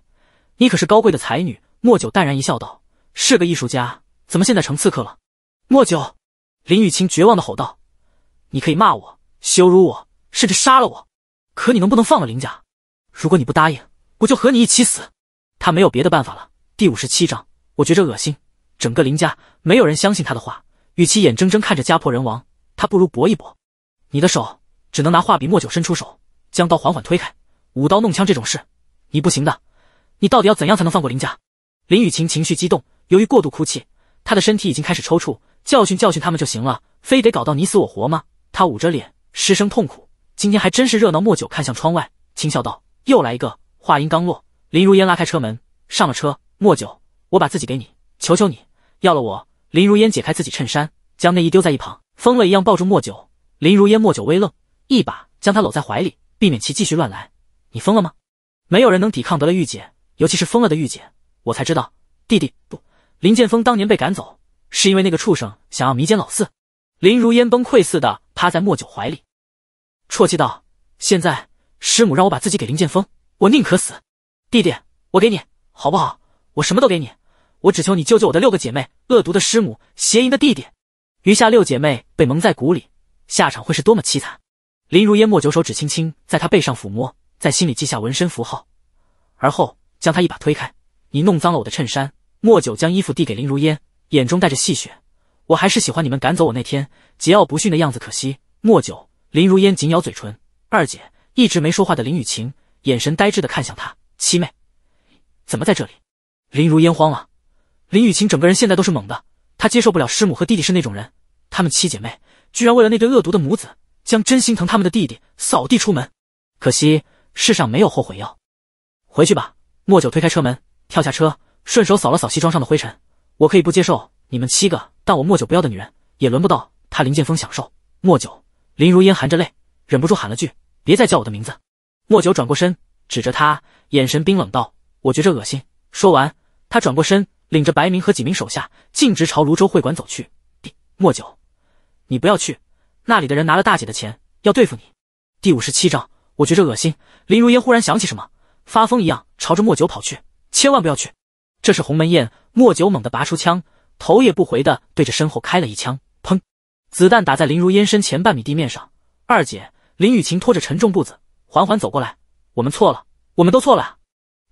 你可是高贵的才女，莫九淡然一笑，道：“是个艺术家，怎么现在成刺客了？”莫九，林雨晴绝望的吼道：“你可以骂我、羞辱我，甚至杀了我，可你能不能放了林家？如果你不答应，我就和你一起死。”他没有别的办法了。第五十七章，我觉着恶心，整个林家没有人相信他的话，与其眼睁睁看着家破人亡，他不如搏一搏。你的手只能拿画笔。莫九伸出手，将刀缓缓推开。舞刀弄枪这种事，你不行的。你到底要怎样才能放过林家？林雨晴情绪激动，由于过度哭泣，她的身体已经开始抽搐。教训教训他们就行了，非得搞到你死我活吗？她捂着脸，失声痛苦。今天还真是热闹。莫九看向窗外，轻笑道：“又来一个。”话音刚落，林如烟拉开车门上了车。莫九，我把自己给你，求求你，要了我。林如烟解开自己衬衫，将内衣丢在一旁，疯了一样抱住莫九。林如烟，莫九微愣，一把将她搂在怀里，避免其继续乱来。你疯了吗？没有人能抵抗得了御姐。尤其是疯了的御姐，我才知道弟弟不林剑锋当年被赶走，是因为那个畜生想要迷奸老四。林如烟崩溃似的趴在莫九怀里，啜泣道：“现在师母让我把自己给林剑锋，我宁可死。弟弟，我给你好不好？我什么都给你，我只求你救救我的六个姐妹。恶毒的师母，邪淫的弟弟，余下六姐妹被蒙在鼓里，下场会是多么凄惨。”林如烟莫九手指轻轻在他背上抚摸，在心里记下纹身符号，而后。将他一把推开，你弄脏了我的衬衫。莫九将衣服递给林如烟，眼中带着戏谑。我还是喜欢你们赶走我那天桀骜不驯的样子。可惜，莫九。林如烟紧咬嘴唇。二姐一直没说话的林雨晴，眼神呆滞的看向他。七妹，怎么在这里？林如烟慌了。林雨晴整个人现在都是懵的，她接受不了师母和弟弟是那种人。她们七姐妹居然为了那对恶毒的母子，将真心疼他们的弟弟扫地出门。可惜，世上没有后悔药。回去吧。莫九推开车门，跳下车，顺手扫了扫西装上的灰尘。我可以不接受你们七个，但我莫九不要的女人，也轮不到他林剑锋享受。莫九，林如烟含着泪，忍不住喊了句：“别再叫我的名字。”莫九转过身，指着他，眼神冰冷道：“我觉着恶心。”说完，他转过身，领着白明和几名手下，径直朝泸州会馆走去。第莫九，你不要去，那里的人拿了大姐的钱，要对付你。第五十七章，我觉着恶心。林如烟忽然想起什么。发疯一样朝着莫九跑去，千万不要去！这是鸿门宴。莫九猛地拔出枪，头也不回地对着身后开了一枪，砰！子弹打在林如烟身前半米地面上。二姐林雨晴拖着沉重步子缓缓走过来，我们错了，我们都错了。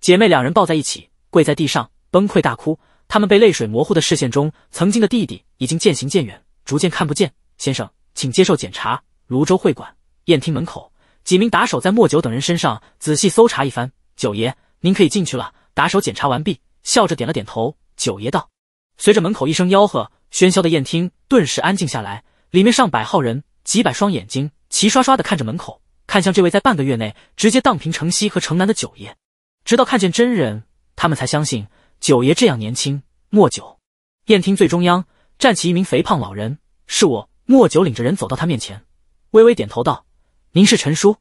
姐妹两人抱在一起，跪在地上崩溃大哭。她们被泪水模糊的视线中，曾经的弟弟已经渐行渐远，逐渐看不见。先生，请接受检查。泸州会馆宴厅门口，几名打手在莫九等人身上仔细搜查一番。九爷，您可以进去了。打手检查完毕，笑着点了点头。九爷道：“随着门口一声吆喝，喧嚣的宴厅顿时安静下来。里面上百号人，几百双眼睛齐刷刷的看着门口，看向这位在半个月内直接荡平城西和城南的九爷。直到看见真人，他们才相信九爷这样年轻。”莫九。宴厅最中央站起一名肥胖老人，是我莫九。领着人走到他面前，微微点头道：“您是陈叔？”“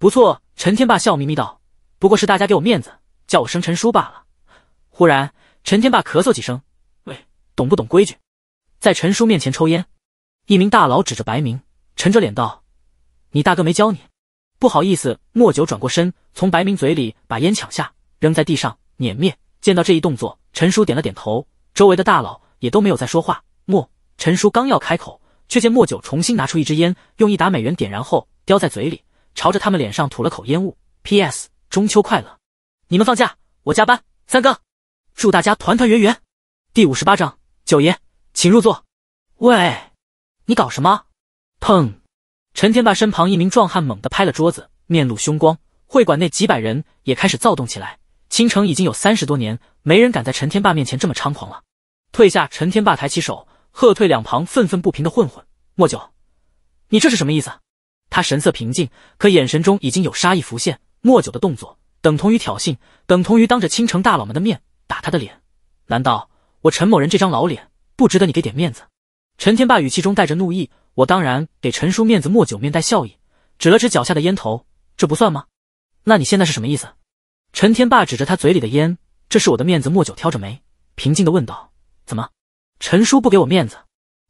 不错。”陈天霸笑眯眯道。不过是大家给我面子，叫我声陈叔罢了。忽然，陈天霸咳嗽几声，喂，懂不懂规矩？在陈叔面前抽烟。一名大佬指着白明，沉着脸道：“你大哥没教你？”不好意思，莫九转过身，从白明嘴里把烟抢下，扔在地上碾灭。见到这一动作，陈叔点了点头，周围的大佬也都没有再说话。莫陈叔刚要开口，却见莫九重新拿出一支烟，用一打美元点燃后叼在嘴里，朝着他们脸上吐了口烟雾。P.S. 中秋快乐！你们放假，我加班。三哥，祝大家团团圆圆。第五十八章，九爷，请入座。喂，你搞什么？砰！陈天霸身旁一名壮汉猛地拍了桌子，面露凶光。会馆内几百人也开始躁动起来。倾城已经有三十多年，没人敢在陈天霸面前这么猖狂了。退下！陈天霸抬起手，喝退两旁愤愤不平的混混。莫九，你这是什么意思？他神色平静，可眼神中已经有杀意浮现。莫九的动作等同于挑衅，等同于当着青城大佬们的面打他的脸。难道我陈某人这张老脸不值得你给点面子？陈天霸语气中带着怒意：“我当然给陈叔面子。”莫九面带笑意，指了指脚下的烟头：“这不算吗？”那你现在是什么意思？陈天霸指着他嘴里的烟：“这是我的面子。”莫九挑着眉，平静的问道：“怎么，陈叔不给我面子？”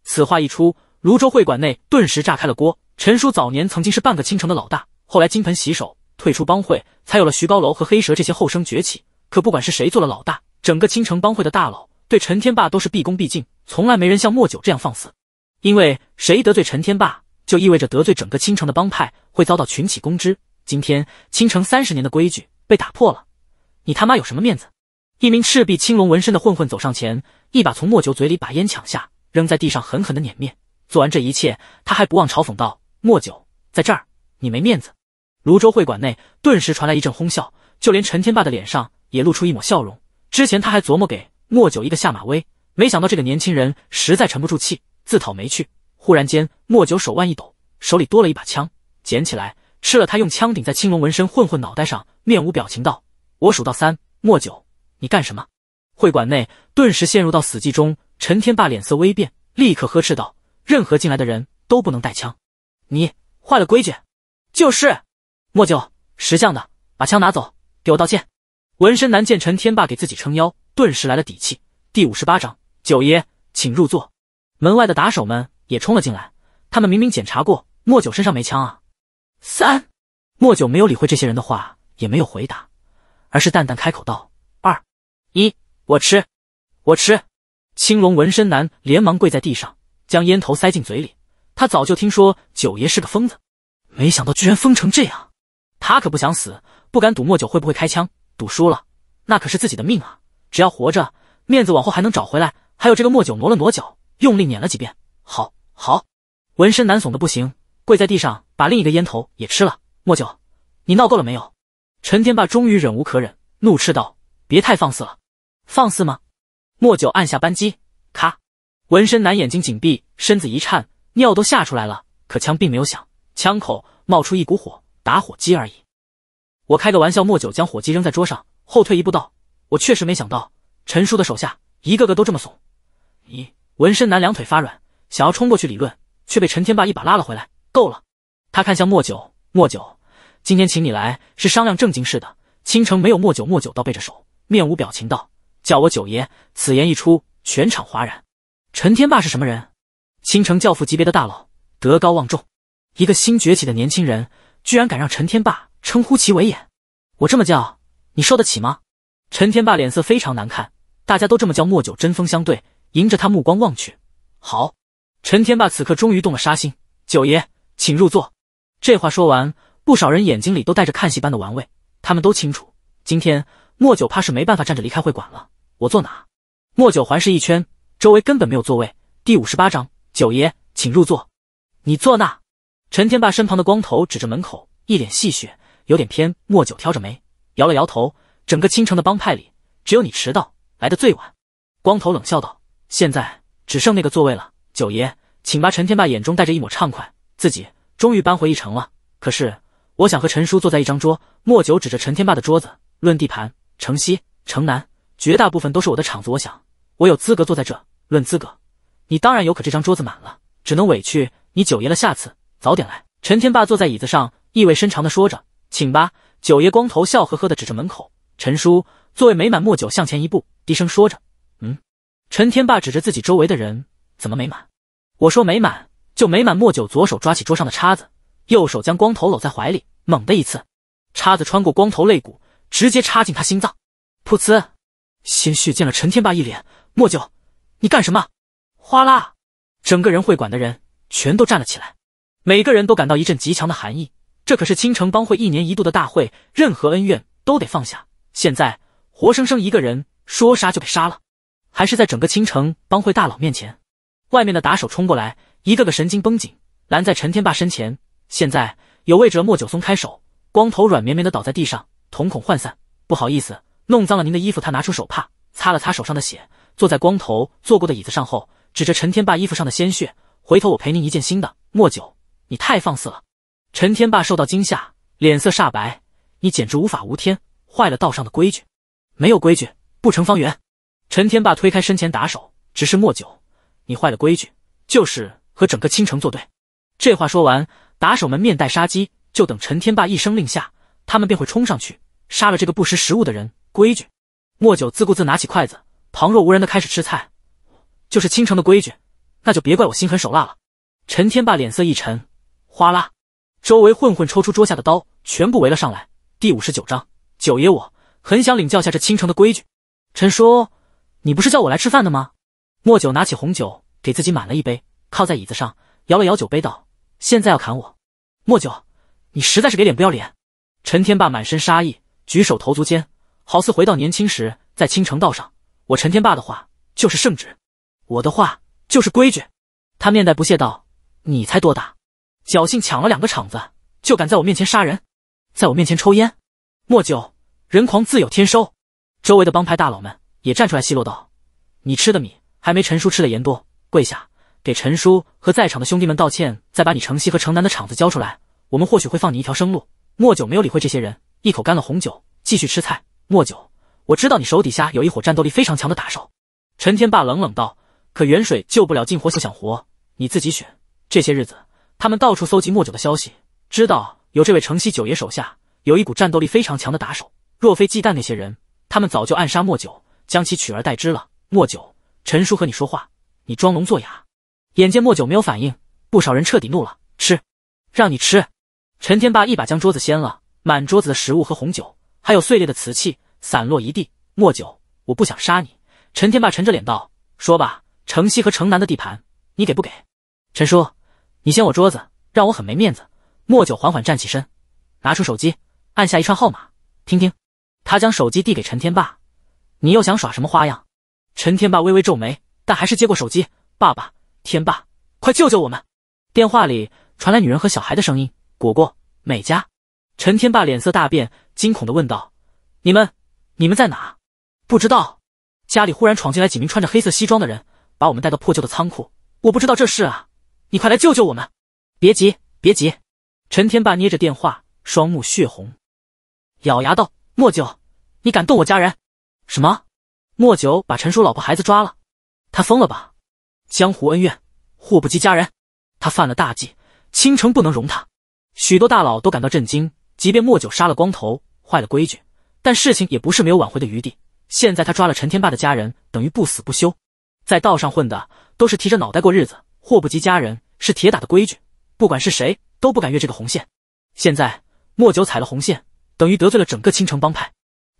此话一出，泸州会馆内顿时炸开了锅。陈叔早年曾经是半个青城的老大，后来金盆洗手。退出帮会，才有了徐高楼和黑蛇这些后生崛起。可不管是谁做了老大，整个青城帮会的大佬对陈天霸都是毕恭毕敬，从来没人像莫九这样放肆。因为谁得罪陈天霸，就意味着得罪整个青城的帮派，会遭到群起攻之。今天青城三十年的规矩被打破了，你他妈有什么面子？一名赤壁青龙纹身的混混走上前，一把从莫九嘴里把烟抢下，扔在地上，狠狠的碾灭。做完这一切，他还不忘嘲讽道：“莫九，在这儿你没面子。”泸州会馆内顿时传来一阵哄笑，就连陈天霸的脸上也露出一抹笑容。之前他还琢磨给莫九一个下马威，没想到这个年轻人实在沉不住气，自讨没趣。忽然间，莫九手腕一抖，手里多了一把枪，捡起来，吃了他用枪顶在青龙纹身混混脑袋上，面无表情道：“我数到三，莫九，你干什么？”会馆内顿时陷入到死寂中，陈天霸脸色微变，立刻呵斥道：“任何进来的人都不能带枪，你坏了规矩！”就是。莫九，识相的，把枪拿走，给我道歉。纹身男见陈天霸给自己撑腰，顿时来了底气。第五十八章，九爷，请入座。门外的打手们也冲了进来，他们明明检查过，莫九身上没枪啊！三，莫九没有理会这些人的话，也没有回答，而是淡淡开口道：“二，一，我吃，我吃。”青龙纹身男连忙跪在地上，将烟头塞进嘴里。他早就听说九爷是个疯子，没想到居然疯成这样。他可不想死，不敢赌莫九会不会开枪，赌输了，那可是自己的命啊！只要活着，面子往后还能找回来。还有这个莫九，挪了挪脚，用力碾了几遍。好，好，纹身男怂的不行，跪在地上把另一个烟头也吃了。莫九，你闹够了没有？陈天霸终于忍无可忍，怒斥道：“别太放肆了！”放肆吗？莫九按下扳机，咔！纹身男眼睛紧闭，身子一颤，尿都吓出来了。可枪并没有响，枪口冒出一股火。打火机而已，我开个玩笑。莫九将火机扔在桌上，后退一步道：“我确实没想到，陈叔的手下一个个都这么怂。”咦，纹身男两腿发软，想要冲过去理论，却被陈天霸一把拉了回来。够了！他看向莫九，莫九，今天请你来是商量正经事的。倾城没有莫九，莫九倒背着手，面无表情道：“叫我九爷。”此言一出，全场哗然。陈天霸是什么人？倾城教父级别的大佬，德高望重。一个新崛起的年轻人。居然敢让陈天霸称呼其为也，我这么叫你受得起吗？陈天霸脸色非常难看，大家都这么叫莫九，针锋相对，迎着他目光望去。好，陈天霸此刻终于动了杀心。九爷，请入座。这话说完，不少人眼睛里都带着看戏般的玩味，他们都清楚，今天莫九怕是没办法站着离开会馆了。我坐哪？莫九环视一圈，周围根本没有座位。第五十八章，九爷，请入座。你坐那。陈天霸身旁的光头指着门口，一脸戏谑，有点偏。莫九挑着眉，摇了摇头。整个青城的帮派里，只有你迟到，来的最晚。光头冷笑道：“现在只剩那个座位了，九爷，请吧。”陈天霸眼中带着一抹畅快，自己终于搬回一城了。可是，我想和陈叔坐在一张桌。莫九指着陈天霸的桌子，论地盘，城西、城南绝大部分都是我的场子，我想，我有资格坐在这。论资格，你当然有，可这张桌子满了，只能委屈你九爷了。下次。早点来，陈天霸坐在椅子上，意味深长的说着：“请吧。”九爷光头笑呵呵的指着门口。陈叔座位美满莫九向前一步，低声说着：“嗯。”陈天霸指着自己周围的人：“怎么没满？”我说：“没满。”就没满莫九左手抓起桌上的叉子，右手将光头搂在怀里，猛地一刺，叉子穿过光头肋骨，直接插进他心脏。噗呲，鲜血溅了陈天霸一脸。莫九，你干什么？哗啦，整个人会馆的人全都站了起来。每个人都感到一阵极强的寒意，这可是青城帮会一年一度的大会，任何恩怨都得放下。现在活生生一个人说杀就给杀了，还是在整个青城帮会大佬面前。外面的打手冲过来，一个个神经绷紧，拦在陈天霸身前。现在有位者莫九松开手，光头软绵绵的倒在地上，瞳孔涣散。不好意思，弄脏了您的衣服。他拿出手帕擦了擦手上的血，坐在光头坐过的椅子上后，指着陈天霸衣服上的鲜血，回头：“我赔您一件新的。”莫九。你太放肆了！陈天霸受到惊吓，脸色煞白。你简直无法无天，坏了道上的规矩。没有规矩不成方圆。陈天霸推开身前打手，直视莫九：“你坏了规矩，就是和整个青城作对。”这话说完，打手们面带杀机，就等陈天霸一声令下，他们便会冲上去杀了这个不识时务的人。规矩。莫九自顾自拿起筷子，旁若无人的开始吃菜。就是青城的规矩，那就别怪我心狠手辣了。陈天霸脸色一沉。哗啦！周围混混抽出桌下的刀，全部围了上来。第五十九章，九爷，我很想领教下这青城的规矩。陈叔，你不是叫我来吃饭的吗？莫九拿起红酒，给自己满了一杯，靠在椅子上，摇了摇酒杯道：“现在要砍我？”莫九，你实在是给脸不要脸！”陈天霸满身杀意，举手投足间好似回到年轻时，在青城道上，我陈天霸的话就是圣旨，我的话就是规矩。他面带不屑道：“你才多大？”侥幸抢了两个场子，就敢在我面前杀人，在我面前抽烟。莫九，人狂自有天收。周围的帮派大佬们也站出来奚落道：“你吃的米还没陈叔吃的盐多，跪下给陈叔和在场的兄弟们道歉，再把你城西和城南的场子交出来，我们或许会放你一条生路。”莫九没有理会这些人，一口干了红酒，继续吃菜。莫九，我知道你手底下有一伙战斗力非常强的打手。陈天霸冷冷道：“可远水救不了近火，想活你自己选。这些日子。”他们到处搜集莫九的消息，知道有这位城西九爷手下有一股战斗力非常强的打手，若非忌惮那些人，他们早就暗杀莫九，将其取而代之了。莫九，陈叔和你说话，你装聋作哑。眼见莫九没有反应，不少人彻底怒了，吃，让你吃！陈天霸一把将桌子掀了，满桌子的食物和红酒，还有碎裂的瓷器散落一地。莫九，我不想杀你。陈天霸沉着脸道：“说吧，城西和城南的地盘，你给不给？”陈叔。你掀我桌子，让我很没面子。莫九缓缓站起身，拿出手机，按下一串号码，听听。他将手机递给陈天霸：“你又想耍什么花样？”陈天霸微微皱眉，但还是接过手机。爸爸，天霸，快救救我们！电话里传来女人和小孩的声音：“果果，美嘉。”陈天霸脸色大变，惊恐地问道：“你们，你们在哪？”“不知道。”家里忽然闯进来几名穿着黑色西装的人，把我们带到破旧的仓库。我不知道这事啊。你快来救救我们！别急，别急。陈天霸捏着电话，双目血红，咬牙道：“莫九，你敢动我家人？什么？莫九把陈叔老婆孩子抓了？他疯了吧？江湖恩怨，祸不及家人。他犯了大忌，倾城不能容他。许多大佬都感到震惊。即便莫九杀了光头，坏了规矩，但事情也不是没有挽回的余地。现在他抓了陈天霸的家人，等于不死不休。在道上混的，都是提着脑袋过日子。”祸不及家人是铁打的规矩，不管是谁都不敢越这个红线。现在莫九踩了红线，等于得罪了整个青城帮派。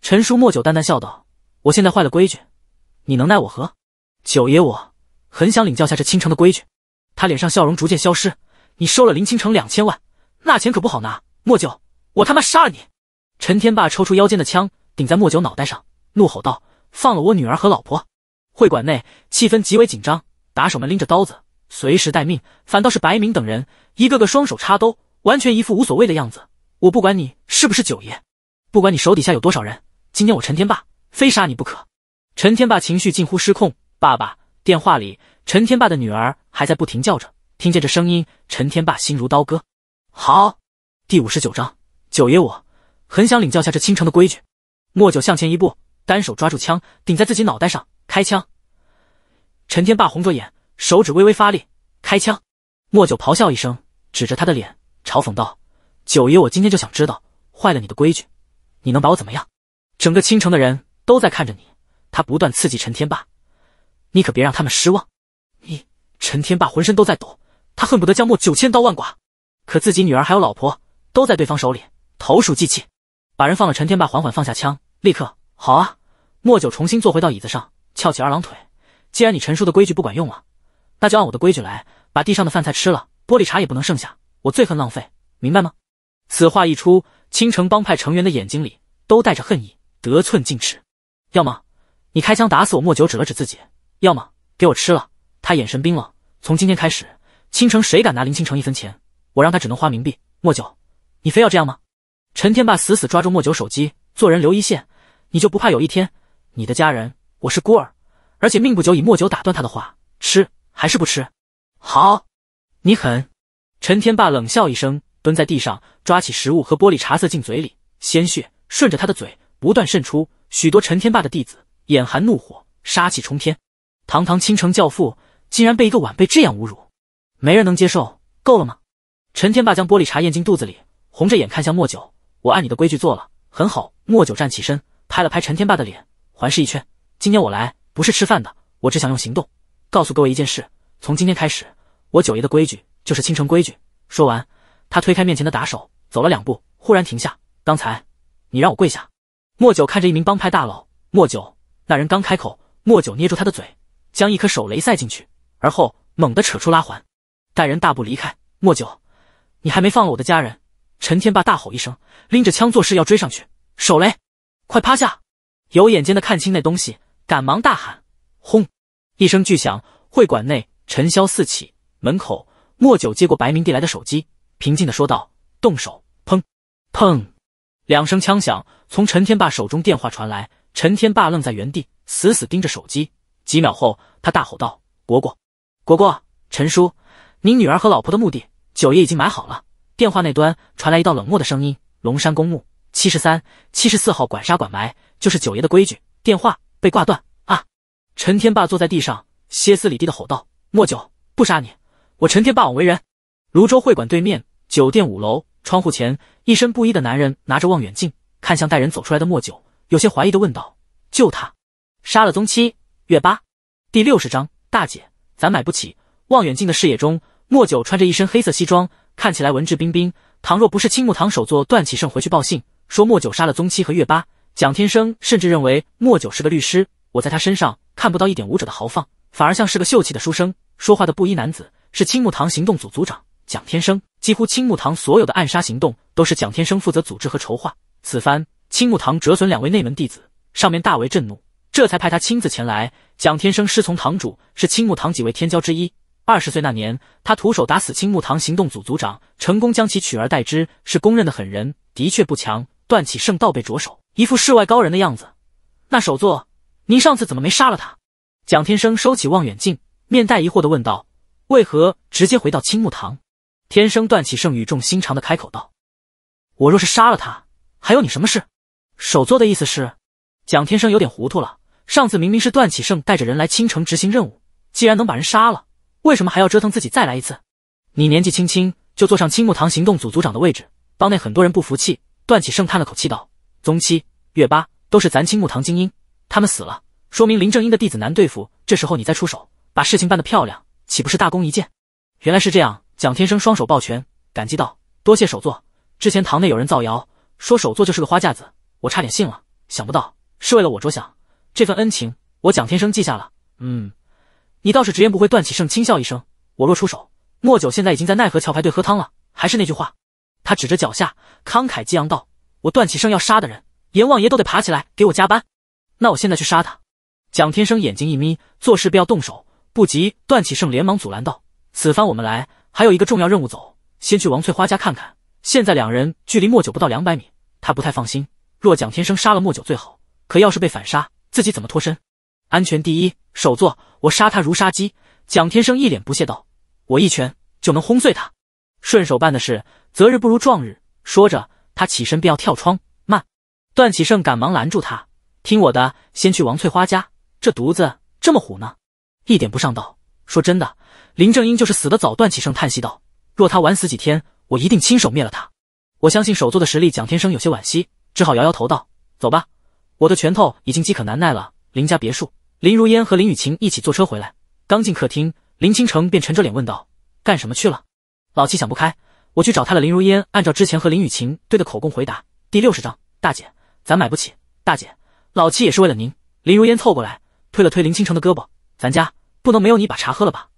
陈叔，莫九淡淡笑道：“我现在坏了规矩，你能奈我何？”九爷，我很想领教下这青城的规矩。”他脸上笑容逐渐消失。你收了林青城两千万，那钱可不好拿。莫九，我他妈杀了你！”陈天霸抽出腰间的枪，顶在莫九脑袋上，怒吼道：“放了我女儿和老婆！”会馆内气氛极为紧张，打手们拎着刀子。随时待命，反倒是白明等人一个个双手插兜，完全一副无所谓的样子。我不管你是不是九爷，不管你手底下有多少人，今天我陈天霸非杀你不可！陈天霸情绪近乎失控。爸爸，电话里陈天霸的女儿还在不停叫着。听见这声音，陈天霸心如刀割。好，第五十九章，九爷，我很想领教下这倾城的规矩。莫九向前一步，单手抓住枪顶在自己脑袋上，开枪。陈天霸红着眼。手指微微发力，开枪！莫九咆哮一声，指着他的脸，嘲讽道：“九爷，我今天就想知道，坏了你的规矩，你能把我怎么样？”整个青城的人都在看着你。他不断刺激陈天霸，你可别让他们失望。你，陈天霸浑身都在抖，他恨不得将莫九千刀万剐，可自己女儿还有老婆都在对方手里，投鼠忌器，把人放了。陈天霸缓缓放下枪，立刻好啊。莫九重新坐回到椅子上，翘起二郎腿。既然你陈叔的规矩不管用了。那就按我的规矩来，把地上的饭菜吃了，玻璃碴也不能剩下。我最恨浪费，明白吗？此话一出，青城帮派成员的眼睛里都带着恨意，得寸进尺。要么你开枪打死我，莫九指了指自己；要么给我吃了。他眼神冰冷。从今天开始，青城谁敢拿林青城一分钱，我让他只能花冥币。莫九，你非要这样吗？陈天霸死死抓住莫九手机。做人留一线，你就不怕有一天你的家人？我是孤儿，而且命不久矣。莫九打断他的话，吃。还是不吃？好，你狠！陈天霸冷笑一声，蹲在地上抓起食物和玻璃茶塞进嘴里，鲜血顺着他的嘴不断渗出。许多陈天霸的弟子眼含怒火，杀气冲天。堂堂倾城教父，竟然被一个晚辈这样侮辱，没人能接受。够了吗？陈天霸将玻璃茶咽进肚子里，红着眼看向莫九：“我按你的规矩做了，很好。”莫九站起身，拍了拍陈天霸的脸，环视一圈：“今天我来不是吃饭的，我只想用行动。”告诉各位一件事，从今天开始，我九爷的规矩就是青城规矩。说完，他推开面前的打手，走了两步，忽然停下。刚才你让我跪下。莫九看着一名帮派大佬，莫九，那人刚开口，莫九捏住他的嘴，将一颗手雷塞进去，而后猛地扯出拉环，带人大步离开。莫九，你还没放了我的家人！陈天霸大吼一声，拎着枪作势要追上去。手雷，快趴下！有眼尖的看清那东西，赶忙大喊：轰！一声巨响，会馆内尘嚣四起。门口，莫九接过白明递来的手机，平静的说道：“动手！”砰，砰，两声枪响从陈天霸手中电话传来。陈天霸愣在原地，死死盯着手机。几秒后，他大吼道：“果果，果果，陈叔，您女儿和老婆的墓地，九爷已经买好了。”电话那端传来一道冷漠的声音：“龙山公墓七十三、七十四号，管杀管埋，就是九爷的规矩。”电话被挂断。陈天霸坐在地上，歇斯底里的吼道：“莫九，不杀你，我陈天霸枉为人。”泸州会馆对面酒店五楼窗户前，一身布衣的男人拿着望远镜看向带人走出来的莫九，有些怀疑的问道：“救他？杀了宗七、月八？”第六十章，大姐，咱买不起。望远镜的视野中，莫九穿着一身黑色西装，看起来文质彬彬。倘若不是青木堂首座段启胜回去报信说莫九杀了宗七和月八，蒋天生甚至认为莫九是个律师。我在他身上。看不到一点武者的豪放，反而像是个秀气的书生。说话的布衣男子是青木堂行动组组长蒋天生，几乎青木堂所有的暗杀行动都是蒋天生负责组织和筹划。此番青木堂折损两位内门弟子，上面大为震怒，这才派他亲自前来。蒋天生师从堂主，是青木堂几位天骄之一。二十岁那年，他徒手打死青木堂行动组组长，成功将其取而代之，是公认的狠人。的确不强，段起圣道被着手一副世外高人的样子。那首座。您上次怎么没杀了他？蒋天生收起望远镜，面带疑惑的问道：“为何直接回到青木堂？”天生段启盛语重心长的开口道：“我若是杀了他，还有你什么事？”首座的意思是？蒋天生有点糊涂了。上次明明是段启胜带着人来青城执行任务，既然能把人杀了，为什么还要折腾自己再来一次？你年纪轻轻就坐上青木堂行动组组长的位置，帮内很多人不服气。段启胜叹了口气道：“宗七、月八都是咱青木堂精英。”他们死了，说明林正英的弟子难对付。这时候你再出手，把事情办得漂亮，岂不是大功一件？原来是这样，蒋天生双手抱拳，感激道：“多谢首座。之前堂内有人造谣，说首座就是个花架子，我差点信了。想不到是为了我着想，这份恩情我蒋天生记下了。”嗯，你倒是直言不讳。段启胜轻笑一声：“我若出手，莫九现在已经在奈何桥排队喝汤了。还是那句话，他指着脚下，慷慨激昂道：‘我段启胜要杀的人，阎王爷都得爬起来给我加班。’”那我现在去杀他！蒋天生眼睛一眯，做事便要动手。不急，段启胜连忙阻拦道：“此番我们来，还有一个重要任务，走，先去王翠花家看看。现在两人距离莫九不到两百米，他不太放心。若蒋天生杀了莫九最好，可要是被反杀，自己怎么脱身？安全第一，首座，我杀他如杀鸡。”蒋天生一脸不屑道：“我一拳就能轰碎他，顺手办的事，择日不如撞日。”说着，他起身便要跳窗。慢！段启胜赶忙拦住他。听我的，先去王翠花家。这犊子这么虎呢，一点不上道。说真的，林正英就是死的早。段启盛叹息道：“若他晚死几天，我一定亲手灭了他。”我相信首座的实力。蒋天生有些惋惜，只好摇摇头道：“走吧，我的拳头已经饥渴难耐了。”林家别墅，林如烟和林雨晴一起坐车回来，刚进客厅，林倾城便沉着脸问道：“干什么去了？”老七想不开，我去找他了。林如烟按照之前和林雨晴对的口供回答。第六十章，大姐，咱买不起。大姐。老七也是为了您，林如烟凑过来推了推林倾城的胳膊，咱家不能没有你，把茶喝了吧？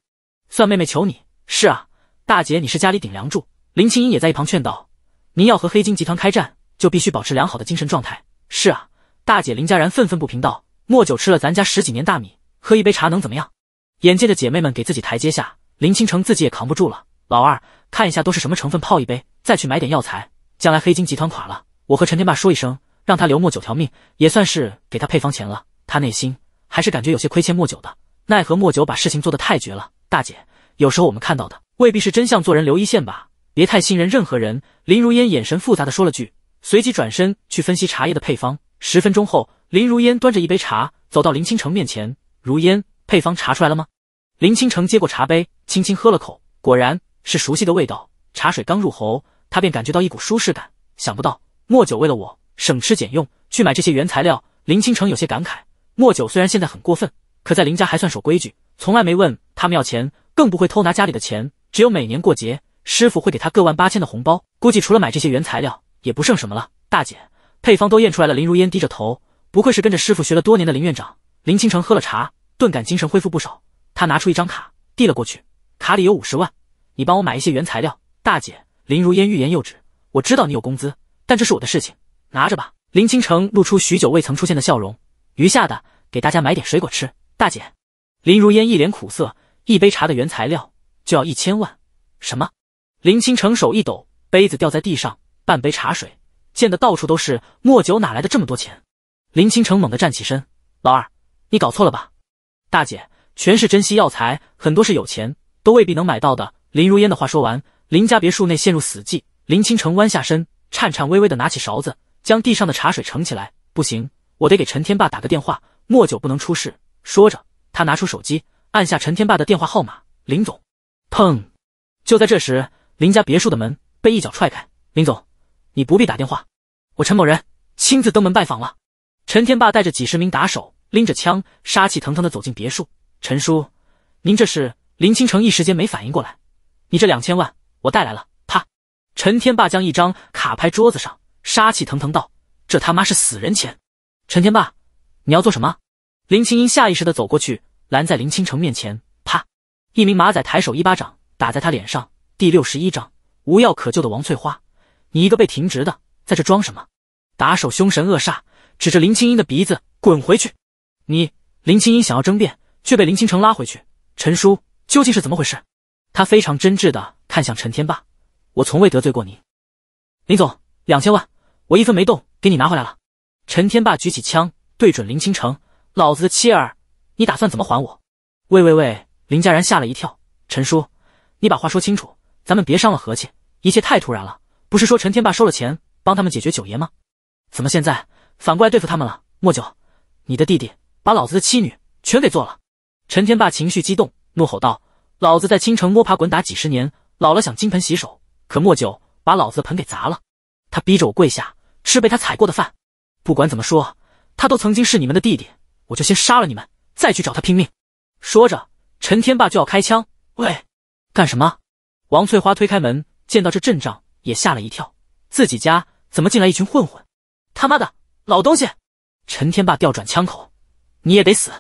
算妹妹求你。是啊，大姐你是家里顶梁柱。林清音也在一旁劝道，您要和黑金集团开战，就必须保持良好的精神状态。是啊，大姐林佳然愤愤不平道，莫久吃了咱家十几年大米，喝一杯茶能怎么样？眼见着姐妹们给自己台阶下，林倾城自己也扛不住了。老二，看一下都是什么成分，泡一杯，再去买点药材。将来黑金集团垮了，我和陈天霸说一声。让他留墨九条命，也算是给他配方钱了。他内心还是感觉有些亏欠墨九的，奈何墨九把事情做得太绝了。大姐，有时候我们看到的未必是真相，做人留一线吧，别太信任任何人。林如烟眼神复杂的说了句，随即转身去分析茶叶的配方。十分钟后，林如烟端着一杯茶走到林倾城面前。如烟，配方查出来了吗？林倾城接过茶杯，轻轻喝了口，果然，是熟悉的味道。茶水刚入喉，他便感觉到一股舒适感。想不到，墨九为了我。省吃俭用去买这些原材料，林倾城有些感慨。莫九虽然现在很过分，可在林家还算守规矩，从来没问他们要钱，更不会偷拿家里的钱。只有每年过节，师傅会给他个万八千的红包。估计除了买这些原材料，也不剩什么了。大姐，配方都验出来了。林如烟低着头，不愧是跟着师傅学了多年的林院长。林倾城喝了茶，顿感精神恢复不少。他拿出一张卡，递了过去，卡里有五十万，你帮我买一些原材料。大姐，林如烟欲言又止。我知道你有工资，但这是我的事情。拿着吧，林倾城露出许久未曾出现的笑容。余下的给大家买点水果吃。大姐，林如烟一脸苦涩，一杯茶的原材料就要一千万。什么？林倾城手一抖，杯子掉在地上，半杯茶水溅得到处都是。莫九哪来的这么多钱？林倾城猛地站起身：“老二，你搞错了吧？”大姐，全是珍稀药材，很多是有钱都未必能买到的。林如烟的话说完，林家别墅内陷入死寂。林倾城弯下身，颤颤巍巍的拿起勺子。将地上的茶水盛起来，不行，我得给陈天霸打个电话，莫九不能出事。说着，他拿出手机，按下陈天霸的电话号码。林总，砰！就在这时，林家别墅的门被一脚踹开。林总，你不必打电话，我陈某人亲自登门拜访了。陈天霸带着几十名打手，拎着枪，杀气腾腾的走进别墅。陈叔，您这是……林清城一时间没反应过来。你这两千万，我带来了。啪！陈天霸将一张卡拍桌子上。杀气腾腾道：“这他妈是死人钱！”陈天霸，你要做什么？”林青音下意识的走过去，拦在林清城面前。啪！一名马仔抬手一巴掌打在他脸上。第六十一章无药可救的王翠花，你一个被停职的，在这装什么？打手凶神恶煞，指着林青音的鼻子：“滚回去！”你林青音想要争辩，却被林清城拉回去。陈叔，究竟是怎么回事？他非常真挚的看向陈天霸：“我从未得罪过您，林总，两千万。”我一分没动，给你拿回来了。陈天霸举起枪对准林倾城，老子的妻儿，你打算怎么还我？喂喂喂！林佳然吓了一跳，陈叔，你把话说清楚，咱们别伤了和气，一切太突然了。不是说陈天霸收了钱帮他们解决九爷吗？怎么现在反过来对付他们了？莫九，你的弟弟把老子的妻女全给做了！陈天霸情绪激动，怒吼道：“老子在青城摸爬滚打几十年，老了想金盆洗手，可莫九把老子的盆给砸了。”他逼着我跪下吃被他踩过的饭，不管怎么说，他都曾经是你们的弟弟，我就先杀了你们，再去找他拼命。说着，陈天霸就要开枪。喂，干什么？王翠花推开门，见到这阵仗也吓了一跳，自己家怎么进来一群混混？他妈的老东西！陈天霸调转枪口，你也得死！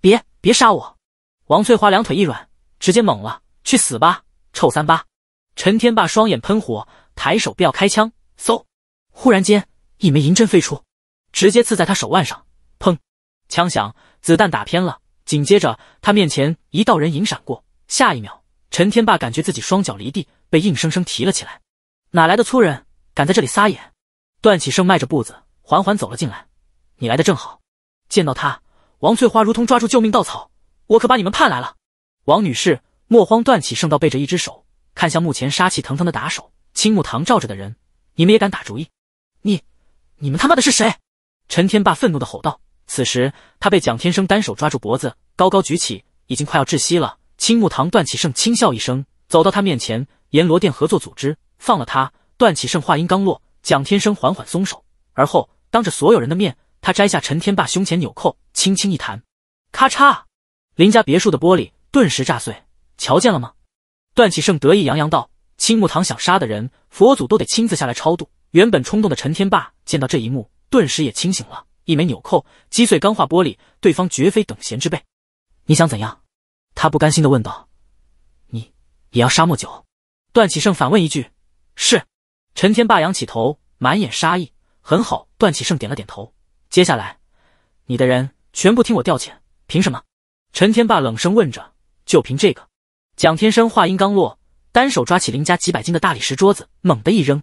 别别杀我！王翠花两腿一软，直接懵了。去死吧，臭三八！陈天霸双眼喷火，抬手便要开枪。嗖！忽然间，一枚银针飞出，直接刺在他手腕上。砰！枪响，子弹打偏了。紧接着，他面前一道人影闪过。下一秒，陈天霸感觉自己双脚离地，被硬生生提了起来。哪来的粗人，敢在这里撒野？段启盛迈着步子，缓缓走了进来。你来的正好。见到他，王翠花如同抓住救命稻草，我可把你们盼来了。王女士，莫慌。段启胜倒背着一只手，看向目前杀气腾腾的打手，青木堂罩着的人。你们也敢打主意？你，你们他妈的是谁？陈天霸愤怒的吼道。此时，他被蒋天生单手抓住脖子，高高举起，已经快要窒息了。青木堂段启胜轻笑一声，走到他面前。阎罗殿合作组织，放了他。段启胜话音刚落，蒋天生缓缓松手，而后当着所有人的面，他摘下陈天霸胸前纽扣，轻轻一弹，咔嚓，林家别墅的玻璃顿时炸碎。瞧见了吗？段启胜得意洋洋道。青木堂想杀的人，佛祖都得亲自下来超度。原本冲动的陈天霸见到这一幕，顿时也清醒了。一枚纽扣击碎钢化玻璃，对方绝非等闲之辈。你想怎样？他不甘心的问道。你也要杀莫九？段启胜反问一句。是。陈天霸仰起头，满眼杀意。很好，段启胜点了点头。接下来，你的人全部听我调遣。凭什么？陈天霸冷声问着。就凭这个。蒋天生话音刚落。单手抓起林家几百斤的大理石桌子，猛地一扔。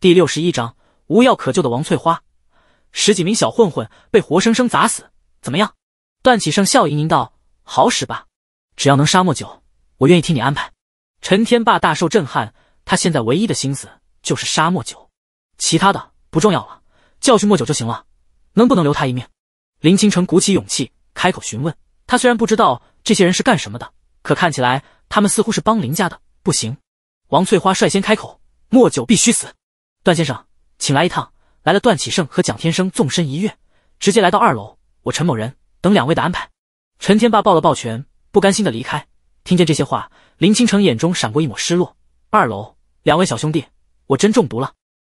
第六十一章无药可救的王翠花，十几名小混混被活生生砸死。怎么样？段启胜笑盈盈道：“好使吧，只要能杀莫九，我愿意听你安排。”陈天霸大受震撼，他现在唯一的心思就是杀莫九，其他的不重要了，教训莫九就行了。能不能留他一命？林清城鼓起勇气开口询问。他虽然不知道这些人是干什么的，可看起来他们似乎是帮林家的。不行，王翠花率先开口：“莫九必须死，段先生，请来一趟。”来了，段启胜和蒋天生纵身一跃，直接来到二楼。我陈某人等两位的安排。陈天霸抱了抱拳，不甘心的离开。听见这些话，林倾城眼中闪过一抹失落。二楼，两位小兄弟，我真中毒了。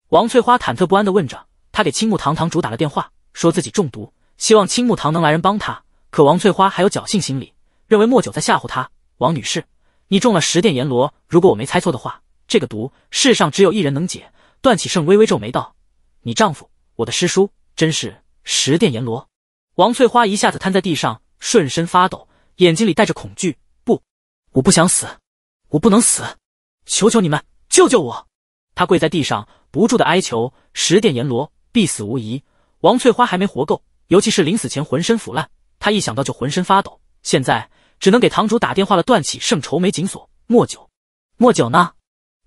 王翠花忐忑不安的问着，她给青木堂堂主打了电话，说自己中毒，希望青木堂能来人帮她。可王翠花还有侥幸心理，认为莫九在吓唬她。王女士。你中了十殿阎罗，如果我没猜错的话，这个毒世上只有一人能解。段启胜微微皱眉道：“你丈夫，我的师叔，真是十殿阎罗。”王翠花一下子瘫在地上，瞬身发抖，眼睛里带着恐惧：“不，我不想死，我不能死，求求你们救救我！”她跪在地上，不住的哀求：“十殿阎罗必死无疑，王翠花还没活够，尤其是临死前浑身腐烂，她一想到就浑身发抖。现在……”只能给堂主打电话了。段启盛愁眉紧锁。莫九，莫九呢？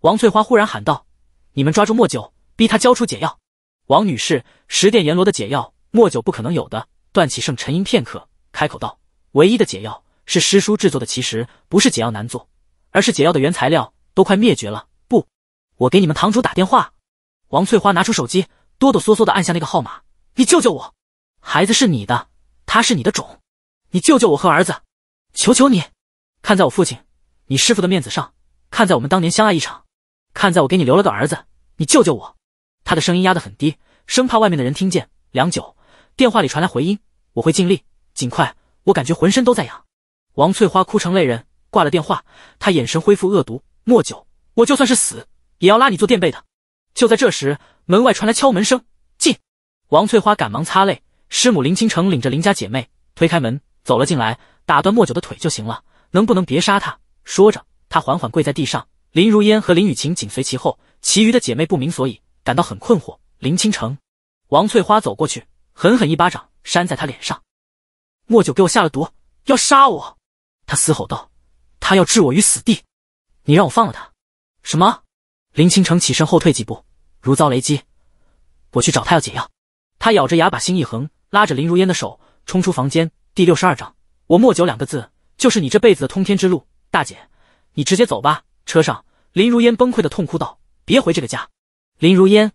王翠花忽然喊道：“你们抓住莫九，逼他交出解药。”王女士，十殿阎罗的解药，莫九不可能有的。段启盛沉吟片刻，开口道：“唯一的解药是师叔制作的奇石，不是解药难做，而是解药的原材料都快灭绝了。”不，我给你们堂主打电话。王翠花拿出手机，哆哆嗦嗦地按下那个号码：“你救救我，孩子是你的，他是你的种，你救救我和儿子。”求求你，看在我父亲、你师父的面子上，看在我们当年相爱一场，看在我给你留了个儿子，你救救我！他的声音压得很低，生怕外面的人听见。良久，电话里传来回音：“我会尽力，尽快。”我感觉浑身都在痒。王翠花哭成泪人，挂了电话，她眼神恢复恶毒。莫九，我就算是死，也要拉你做垫背的。就在这时，门外传来敲门声。进！王翠花赶忙擦泪。师母林倾城领着林家姐妹推开门走了进来。打断莫九的腿就行了，能不能别杀他？说着，他缓缓跪在地上，林如烟和林雨晴紧随其后，其余的姐妹不明所以，感到很困惑。林倾城、王翠花走过去，狠狠一巴掌扇在他脸上。莫九给我下了毒，要杀我！他嘶吼道：“他要置我于死地，你让我放了他？”什么？林倾城起身后退几步，如遭雷击。我去找他要解药。他咬着牙把心一横，拉着林如烟的手冲出房间。第六十二章。我莫九两个字，就是你这辈子的通天之路。大姐，你直接走吧。车上，林如烟崩溃的痛哭道：“别回这个家。”林如烟，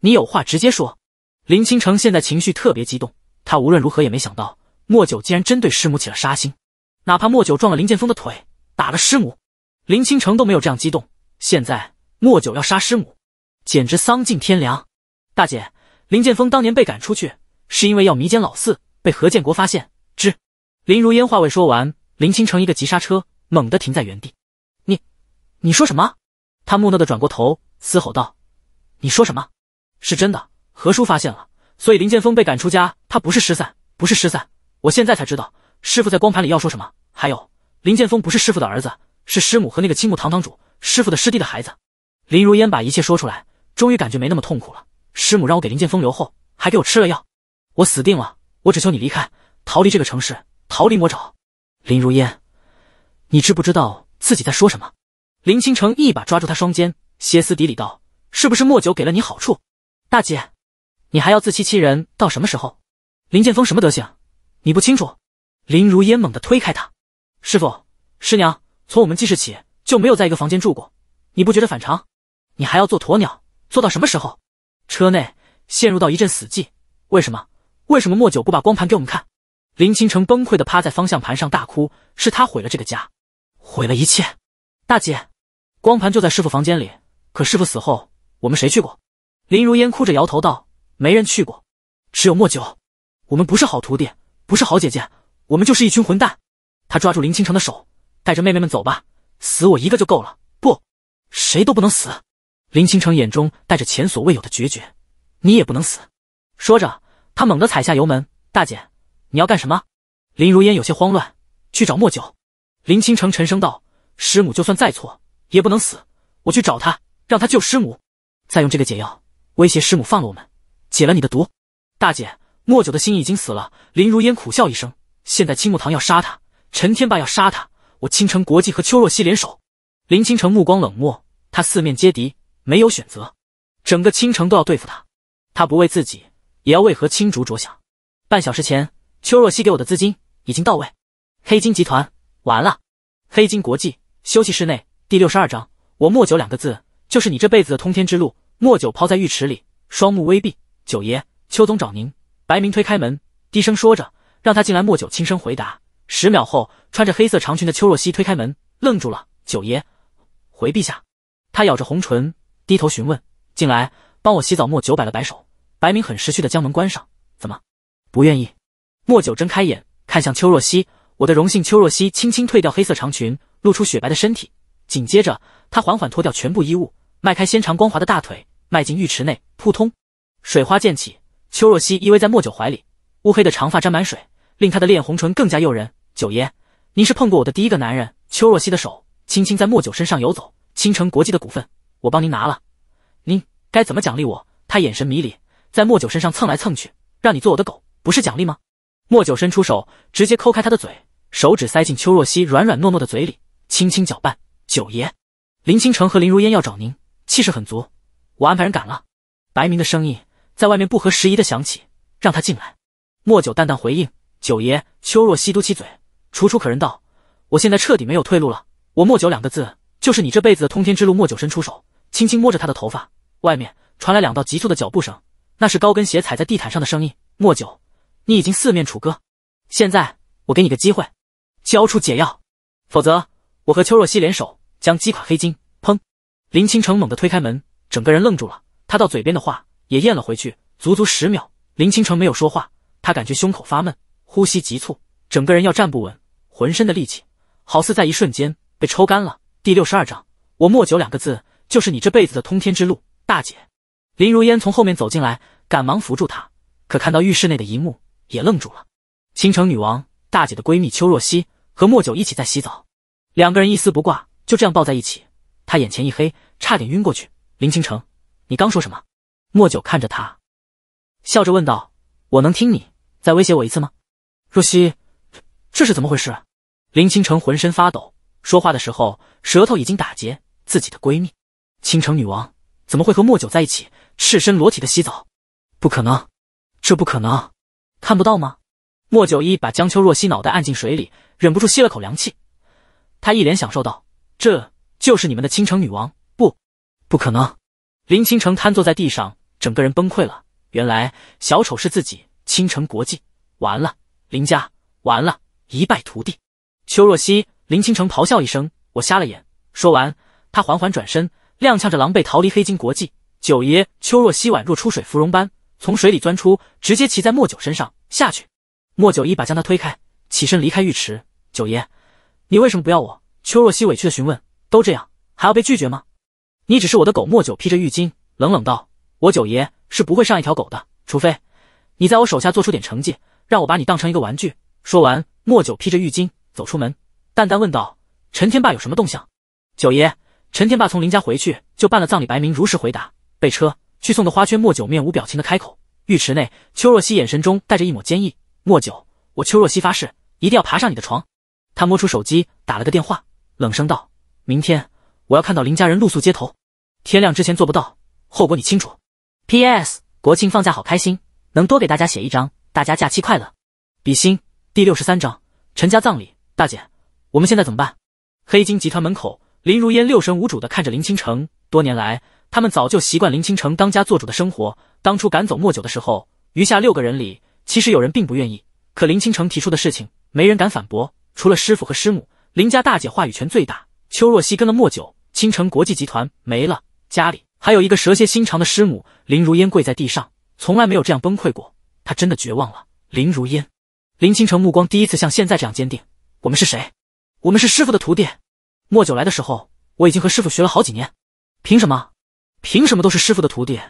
你有话直接说。林倾城现在情绪特别激动，他无论如何也没想到莫九竟然真对师母起了杀心。哪怕莫九撞了林剑锋的腿，打了师母，林倾城都没有这样激动。现在莫九要杀师母，简直丧尽天良。大姐，林剑锋当年被赶出去，是因为要迷奸老四，被何建国发现。知。林如烟话未说完，林清城一个急刹车，猛地停在原地。你，你说什么？他木讷的转过头，嘶吼道：“你说什么？是真的？何叔发现了，所以林剑锋被赶出家。他不是失散，不是失散。我现在才知道，师傅在光盘里要说什么。还有，林剑锋不是师傅的儿子，是师母和那个青木堂堂主师傅的师弟的孩子。”林如烟把一切说出来，终于感觉没那么痛苦了。师母让我给林剑锋留后，还给我吃了药。我死定了。我只求你离开，逃离这个城市。逃离魔爪，林如烟，你知不知道自己在说什么？林倾城一把抓住他双肩，歇斯底里道：“是不是莫九给了你好处？大姐，你还要自欺欺人到什么时候？”林剑峰什么德行？你不清楚？林如烟猛地推开他，师傅师娘，从我们记事起就没有在一个房间住过，你不觉得反常？你还要做鸵鸟，做到什么时候？车内陷入到一阵死寂。为什么？为什么莫九不把光盘给我们看？林清城崩溃的趴在方向盘上大哭：“是他毁了这个家，毁了一切。”大姐，光盘就在师傅房间里，可师傅死后，我们谁去过？林如烟哭着摇头道：“没人去过，只有莫九。我们不是好徒弟，不是好姐姐，我们就是一群混蛋。”他抓住林清城的手，带着妹妹们走吧，死我一个就够了。不，谁都不能死。林清城眼中带着前所未有的决绝：“你也不能死。”说着，他猛地踩下油门，大姐。你要干什么？林如烟有些慌乱，去找莫九。林倾城沉声道：“师母就算再错，也不能死。我去找他，让他救师母，再用这个解药威胁师母放了我们，解了你的毒。”大姐，莫九的心已经死了。林如烟苦笑一声，现在青木堂要杀他，陈天霸要杀他，我倾城国际和邱若曦联手。林倾城目光冷漠，他四面皆敌，没有选择。整个倾城都要对付他，他不为自己，也要为何青竹着想。半小时前。邱若曦给我的资金已经到位，黑金集团完了。黑金国际休息室内第六十二章，我莫九两个字就是你这辈子的通天之路。莫九抛在浴池里，双目微闭。九爷，邱总找您。白明推开门，低声说着，让他进来。莫九轻声回答。十秒后，穿着黑色长裙的邱若曦推开门，愣住了。九爷，回陛下。他咬着红唇，低头询问，进来，帮我洗澡。莫九摆了摆手，白明很识趣的将门关上。怎么，不愿意？莫九睁开眼，看向邱若曦，我的荣幸。邱若曦轻轻褪掉黑色长裙，露出雪白的身体，紧接着她缓缓脱掉全部衣物，迈开纤长光滑的大腿，迈进浴池内，扑通，水花溅起。邱若曦依偎在莫九怀里，乌黑的长发沾满水，令她的恋红唇更加诱人。九爷，您是碰过我的第一个男人。邱若曦的手轻轻在莫九身上游走，倾城国际的股份我帮您拿了，您该怎么奖励我？他眼神迷离，在莫九身上蹭来蹭去，让你做我的狗，不是奖励吗？莫九伸出手，直接抠开他的嘴，手指塞进邱若曦软软糯糯的嘴里，轻轻搅拌。九爷，林倾城和林如烟要找您，气势很足，我安排人赶了。白明的声音在外面不合时宜的响起，让他进来。莫九淡淡回应。九爷，邱若曦嘟起嘴，楚楚可人道：“我现在彻底没有退路了，我莫九两个字就是你这辈子的通天之路。”莫九伸出手，轻轻摸着他的头发。外面传来两道急促的脚步声，那是高跟鞋踩在地毯上的声音。莫九。你已经四面楚歌，现在我给你个机会，交出解药，否则我和邱若曦联手将击垮黑金。砰！林倾城猛地推开门，整个人愣住了，他到嘴边的话也咽了回去，足足十秒。林倾城没有说话，他感觉胸口发闷，呼吸急促，整个人要站不稳，浑身的力气好似在一瞬间被抽干了。第六十二章，我莫九两个字就是你这辈子的通天之路，大姐。林如烟从后面走进来，赶忙扶住他，可看到浴室内的一幕。也愣住了。倾城女王大姐的闺蜜邱若曦和莫九一起在洗澡，两个人一丝不挂，就这样抱在一起。她眼前一黑，差点晕过去。林倾城，你刚说什么？莫九看着她，笑着问道：“我能听你再威胁我一次吗？”若曦，这是怎么回事？林倾城浑身发抖，说话的时候舌头已经打结。自己的闺蜜倾城女王怎么会和莫九在一起赤身裸体的洗澡？不可能，这不可能！看不到吗？莫九一把江秋若曦脑袋按进水里，忍不住吸了口凉气。他一脸享受道：“这就是你们的倾城女王，不，不可能！”林倾城瘫坐在地上，整个人崩溃了。原来小丑是自己，倾城国际完了，林家完了，一败涂地。秋若曦，林倾城咆哮一声：“我瞎了眼！”说完，他缓缓转身，踉跄着狼狈逃离黑金国际。九爷，秋若曦宛若出水芙蓉般。从水里钻出，直接骑在莫九身上下去。莫九一把将他推开，起身离开浴池。九爷，你为什么不要我？邱若曦委屈的询问。都这样，还要被拒绝吗？你只是我的狗。莫九披着浴巾，冷冷道：“我九爷是不会上一条狗的，除非你在我手下做出点成绩，让我把你当成一个玩具。”说完，莫九披着浴巾走出门，淡淡问道：“陈天霸有什么动向？”九爷，陈天霸从林家回去就办了葬礼，白明如实回答。备车。去送的花圈。莫九面无表情的开口。浴池内，邱若曦眼神中带着一抹坚毅。莫九，我邱若曦发誓，一定要爬上你的床。她摸出手机，打了个电话，冷声道：“明天我要看到林家人露宿街头，天亮之前做不到，后果你清楚。” P.S. 国庆放假好开心，能多给大家写一张，大家假期快乐。比心。第六十三章，陈家葬礼。大姐，我们现在怎么办？黑金集团门口，林如烟六神无主的看着林倾城，多年来。他们早就习惯林倾城当家做主的生活。当初赶走莫九的时候，余下六个人里，其实有人并不愿意，可林倾城提出的事情，没人敢反驳，除了师傅和师母。林家大姐话语权最大。邱若曦跟了莫九，倾城国际集团没了，家里还有一个蛇蝎心肠的师母林如烟，跪在地上，从来没有这样崩溃过，她真的绝望了。林如烟，林倾城目光第一次像现在这样坚定。我们是谁？我们是师傅的徒弟。莫九来的时候，我已经和师傅学了好几年，凭什么？凭什么都是师傅的徒弟，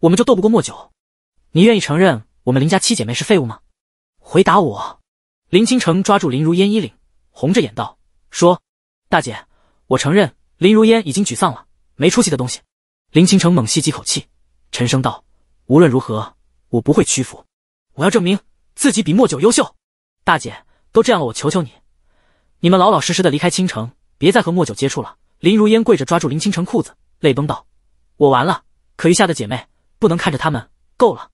我们就斗不过莫九？你愿意承认我们林家七姐妹是废物吗？回答我！林倾城抓住林如烟衣领，红着眼道：“说，大姐，我承认。”林如烟已经沮丧了，没出息的东西。林倾城猛吸几口气，沉声道：“无论如何，我不会屈服。我要证明自己比莫九优秀。”大姐都这样了，我求求你，你们老老实实的离开倾城，别再和莫九接触了。林如烟跪着抓住林倾城裤子，泪崩道。我完了，可余下的姐妹不能看着他们够了。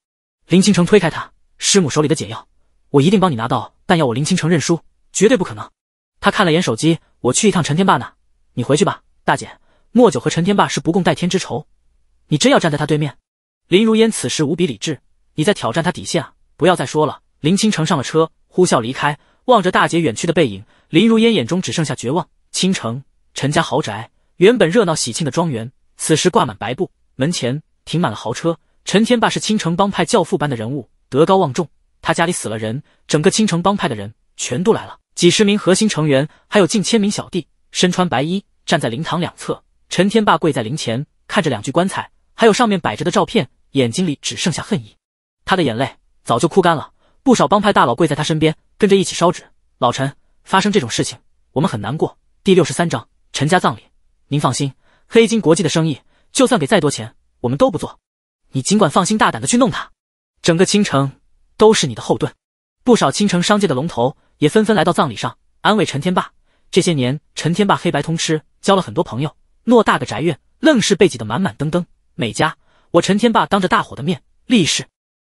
林倾城推开他，师母手里的解药，我一定帮你拿到。但要我林倾城认输，绝对不可能。他看了眼手机，我去一趟陈天霸那，你回去吧，大姐。莫九和陈天霸是不共戴天之仇，你真要站在他对面？林如烟此时无比理智，你在挑战他底线啊！不要再说了。林倾城上了车，呼啸离开，望着大姐远去的背影，林如烟眼中只剩下绝望。倾城，陈家豪宅，原本热闹喜庆的庄园。此时挂满白布，门前停满了豪车。陈天霸是青城帮派教父般的人物，德高望重。他家里死了人，整个青城帮派的人全都来了，几十名核心成员，还有近千名小弟，身穿白衣，站在灵堂两侧。陈天霸跪在灵前，看着两具棺材，还有上面摆着的照片，眼睛里只剩下恨意。他的眼泪早就哭干了。不少帮派大佬跪在他身边，跟着一起烧纸。老陈，发生这种事情，我们很难过。第六十三章：陈家葬礼。您放心。黑金国际的生意，就算给再多钱，我们都不做。你尽管放心大胆的去弄它，整个青城都是你的后盾。不少青城商界的龙头也纷纷来到葬礼上，安慰陈天霸。这些年，陈天霸黑白通吃，交了很多朋友。偌大个宅院，愣是被挤得满满登登。美家，我陈天霸当着大伙的面立誓，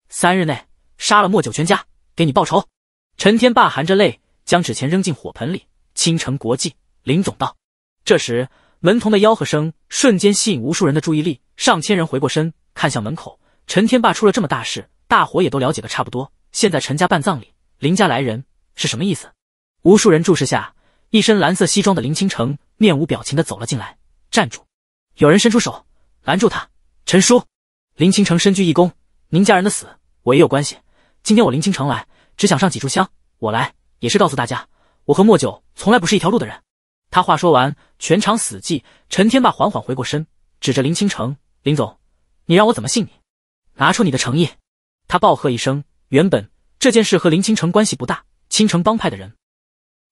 三日内杀了莫九全家，给你报仇。陈天霸含着泪，将纸钱扔进火盆里。青城国际林总道，这时。门童的吆喝声瞬间吸引无数人的注意力，上千人回过身看向门口。陈天霸出了这么大事，大伙也都了解的差不多。现在陈家办葬礼，林家来人是什么意思？无数人注视下，一身蓝色西装的林倾城面无表情的走了进来。站住！有人伸出手拦住他。陈叔，林倾城深鞠一躬：“您家人的死我也有关系。今天我林倾城来，只想上几炷香。我来也是告诉大家，我和莫九从来不是一条路的人。”他话说完，全场死寂。陈天霸缓缓回过身，指着林倾城：“林总，你让我怎么信你？拿出你的诚意！”他暴喝一声。原本这件事和林倾城关系不大，倾城帮派的人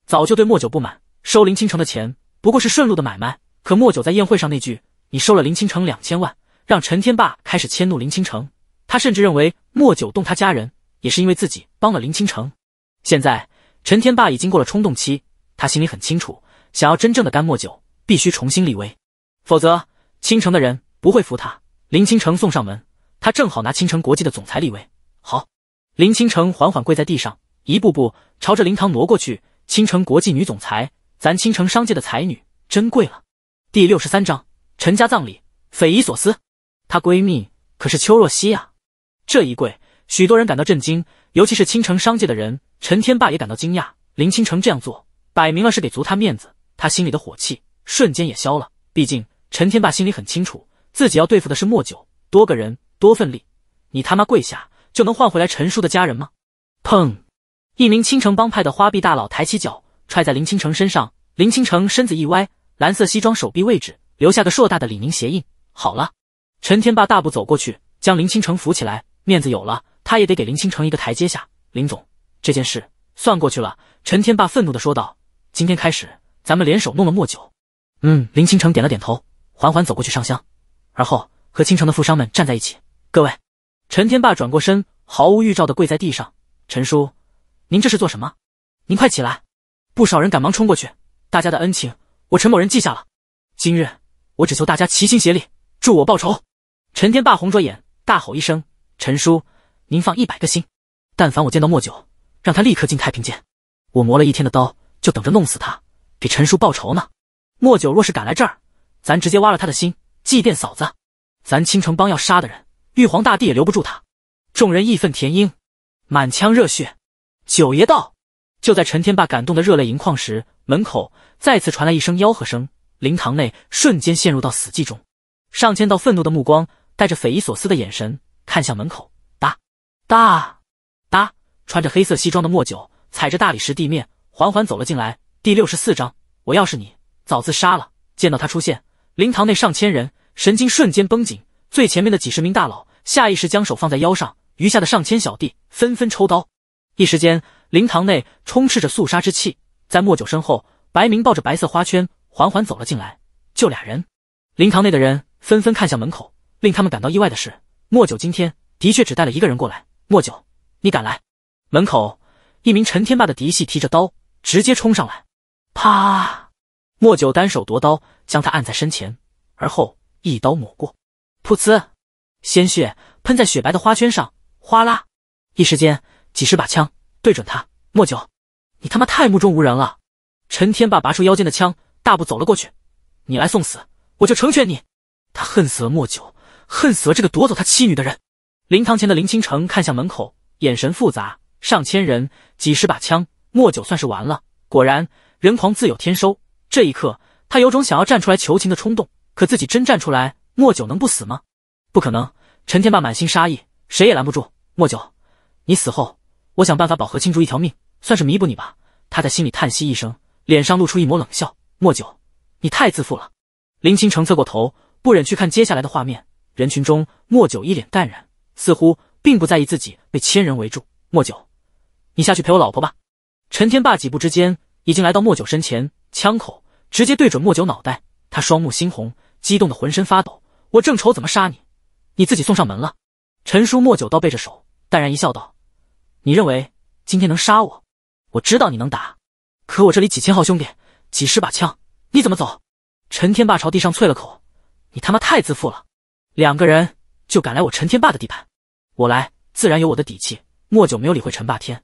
早就对莫九不满，收林倾城的钱不过是顺路的买卖。可莫九在宴会上那句“你收了林倾城两千万”，让陈天霸开始迁怒林倾城。他甚至认为莫九动他家人，也是因为自己帮了林倾城。现在陈天霸已经过了冲动期，他心里很清楚。想要真正的干莫九，必须重新立威，否则青城的人不会服他。林倾城送上门，他正好拿青城国际的总裁立威。好，林倾城缓缓跪在地上，一步步朝着灵堂挪过去。青城国际女总裁，咱青城商界的才女，真贵了。第六十三章，陈家葬礼，匪夷所思。她闺蜜可是邱若曦呀。这一跪，许多人感到震惊，尤其是青城商界的人。陈天霸也感到惊讶，林倾城这样做，摆明了是给足他面子。他心里的火气瞬间也消了，毕竟陈天霸心里很清楚，自己要对付的是莫九，多个人多份力，你他妈跪下就能换回来陈叔的家人吗？砰！一名青城帮派的花臂大佬抬起脚踹在林青城身上，林青城身子一歪，蓝色西装手臂位置留下个硕大的李宁鞋印。好了，陈天霸大步走过去，将林青城扶起来，面子有了，他也得给林青城一个台阶下。林总，这件事算过去了。陈天霸愤怒的说道，今天开始。咱们联手弄了莫九，嗯，林倾城点了点头，缓缓走过去上香，而后和倾城的富商们站在一起。各位，陈天霸转过身，毫无预兆的跪在地上。陈叔，您这是做什么？您快起来！不少人赶忙冲过去。大家的恩情，我陈某人记下了。今日我只求大家齐心协力，助我报仇。陈天霸红着眼，大吼一声：“陈叔，您放一百个心，但凡我见到莫九，让他立刻进太平间。我磨了一天的刀，就等着弄死他。”给陈叔报仇呢！莫九若是敢来这儿，咱直接挖了他的心祭奠嫂子。咱青城帮要杀的人，玉皇大帝也留不住他。众人义愤填膺，满腔热血。九爷道：“就在陈天霸感动的热泪盈眶时，门口再次传来一声吆喝声，灵堂内瞬间陷入到死寂中。上千道愤怒的目光，带着匪夷所思的眼神看向门口。哒哒哒，穿着黑色西装的莫九踩着大理石地面，缓缓走了进来。”第六十四章，我要是你，早自杀了。见到他出现，灵堂内上千人神经瞬间绷紧，最前面的几十名大佬下意识将手放在腰上，余下的上千小弟纷纷抽刀。一时间，灵堂内充斥着肃杀之气。在莫九身后，白明抱着白色花圈，缓缓走了进来。就俩人，灵堂内的人纷纷看向门口。令他们感到意外的是，莫九今天的确只带了一个人过来。莫九，你敢来？门口，一名陈天霸的嫡系提着刀，直接冲上来。啪！莫九单手夺刀，将他按在身前，而后一刀抹过，噗呲，鲜血喷在雪白的花圈上，哗啦！一时间，几十把枪对准他。莫九，你他妈太目中无人了！陈天霸拔出腰间的枪，大步走了过去。你来送死，我就成全你。他恨死了莫九，恨死了这个夺走他妻女的人。灵堂前的林倾城看向门口，眼神复杂。上千人，几十把枪，莫九算是完了。果然。人狂自有天收。这一刻，他有种想要站出来求情的冲动，可自己真站出来，莫九能不死吗？不可能！陈天霸满心杀意，谁也拦不住。莫九，你死后，我想办法保何青竹一条命，算是弥补你吧。他在心里叹息一声，脸上露出一抹冷笑。莫九，你太自负了。林青城侧过头，不忍去看接下来的画面。人群中，莫九一脸淡然，似乎并不在意自己被千人围住。莫九，你下去陪我老婆吧。陈天霸几步之间。已经来到莫九身前，枪口直接对准莫九脑袋。他双目猩红，激动的浑身发抖。我正愁怎么杀你，你自己送上门了。陈叔，莫九倒背着手，淡然一笑，道：“你认为今天能杀我？我知道你能打，可我这里几千号兄弟，几十把枪，你怎么走？”陈天霸朝地上啐了口：“你他妈太自负了！两个人就敢来我陈天霸的地盘，我来自然有我的底气。”莫九没有理会陈霸天，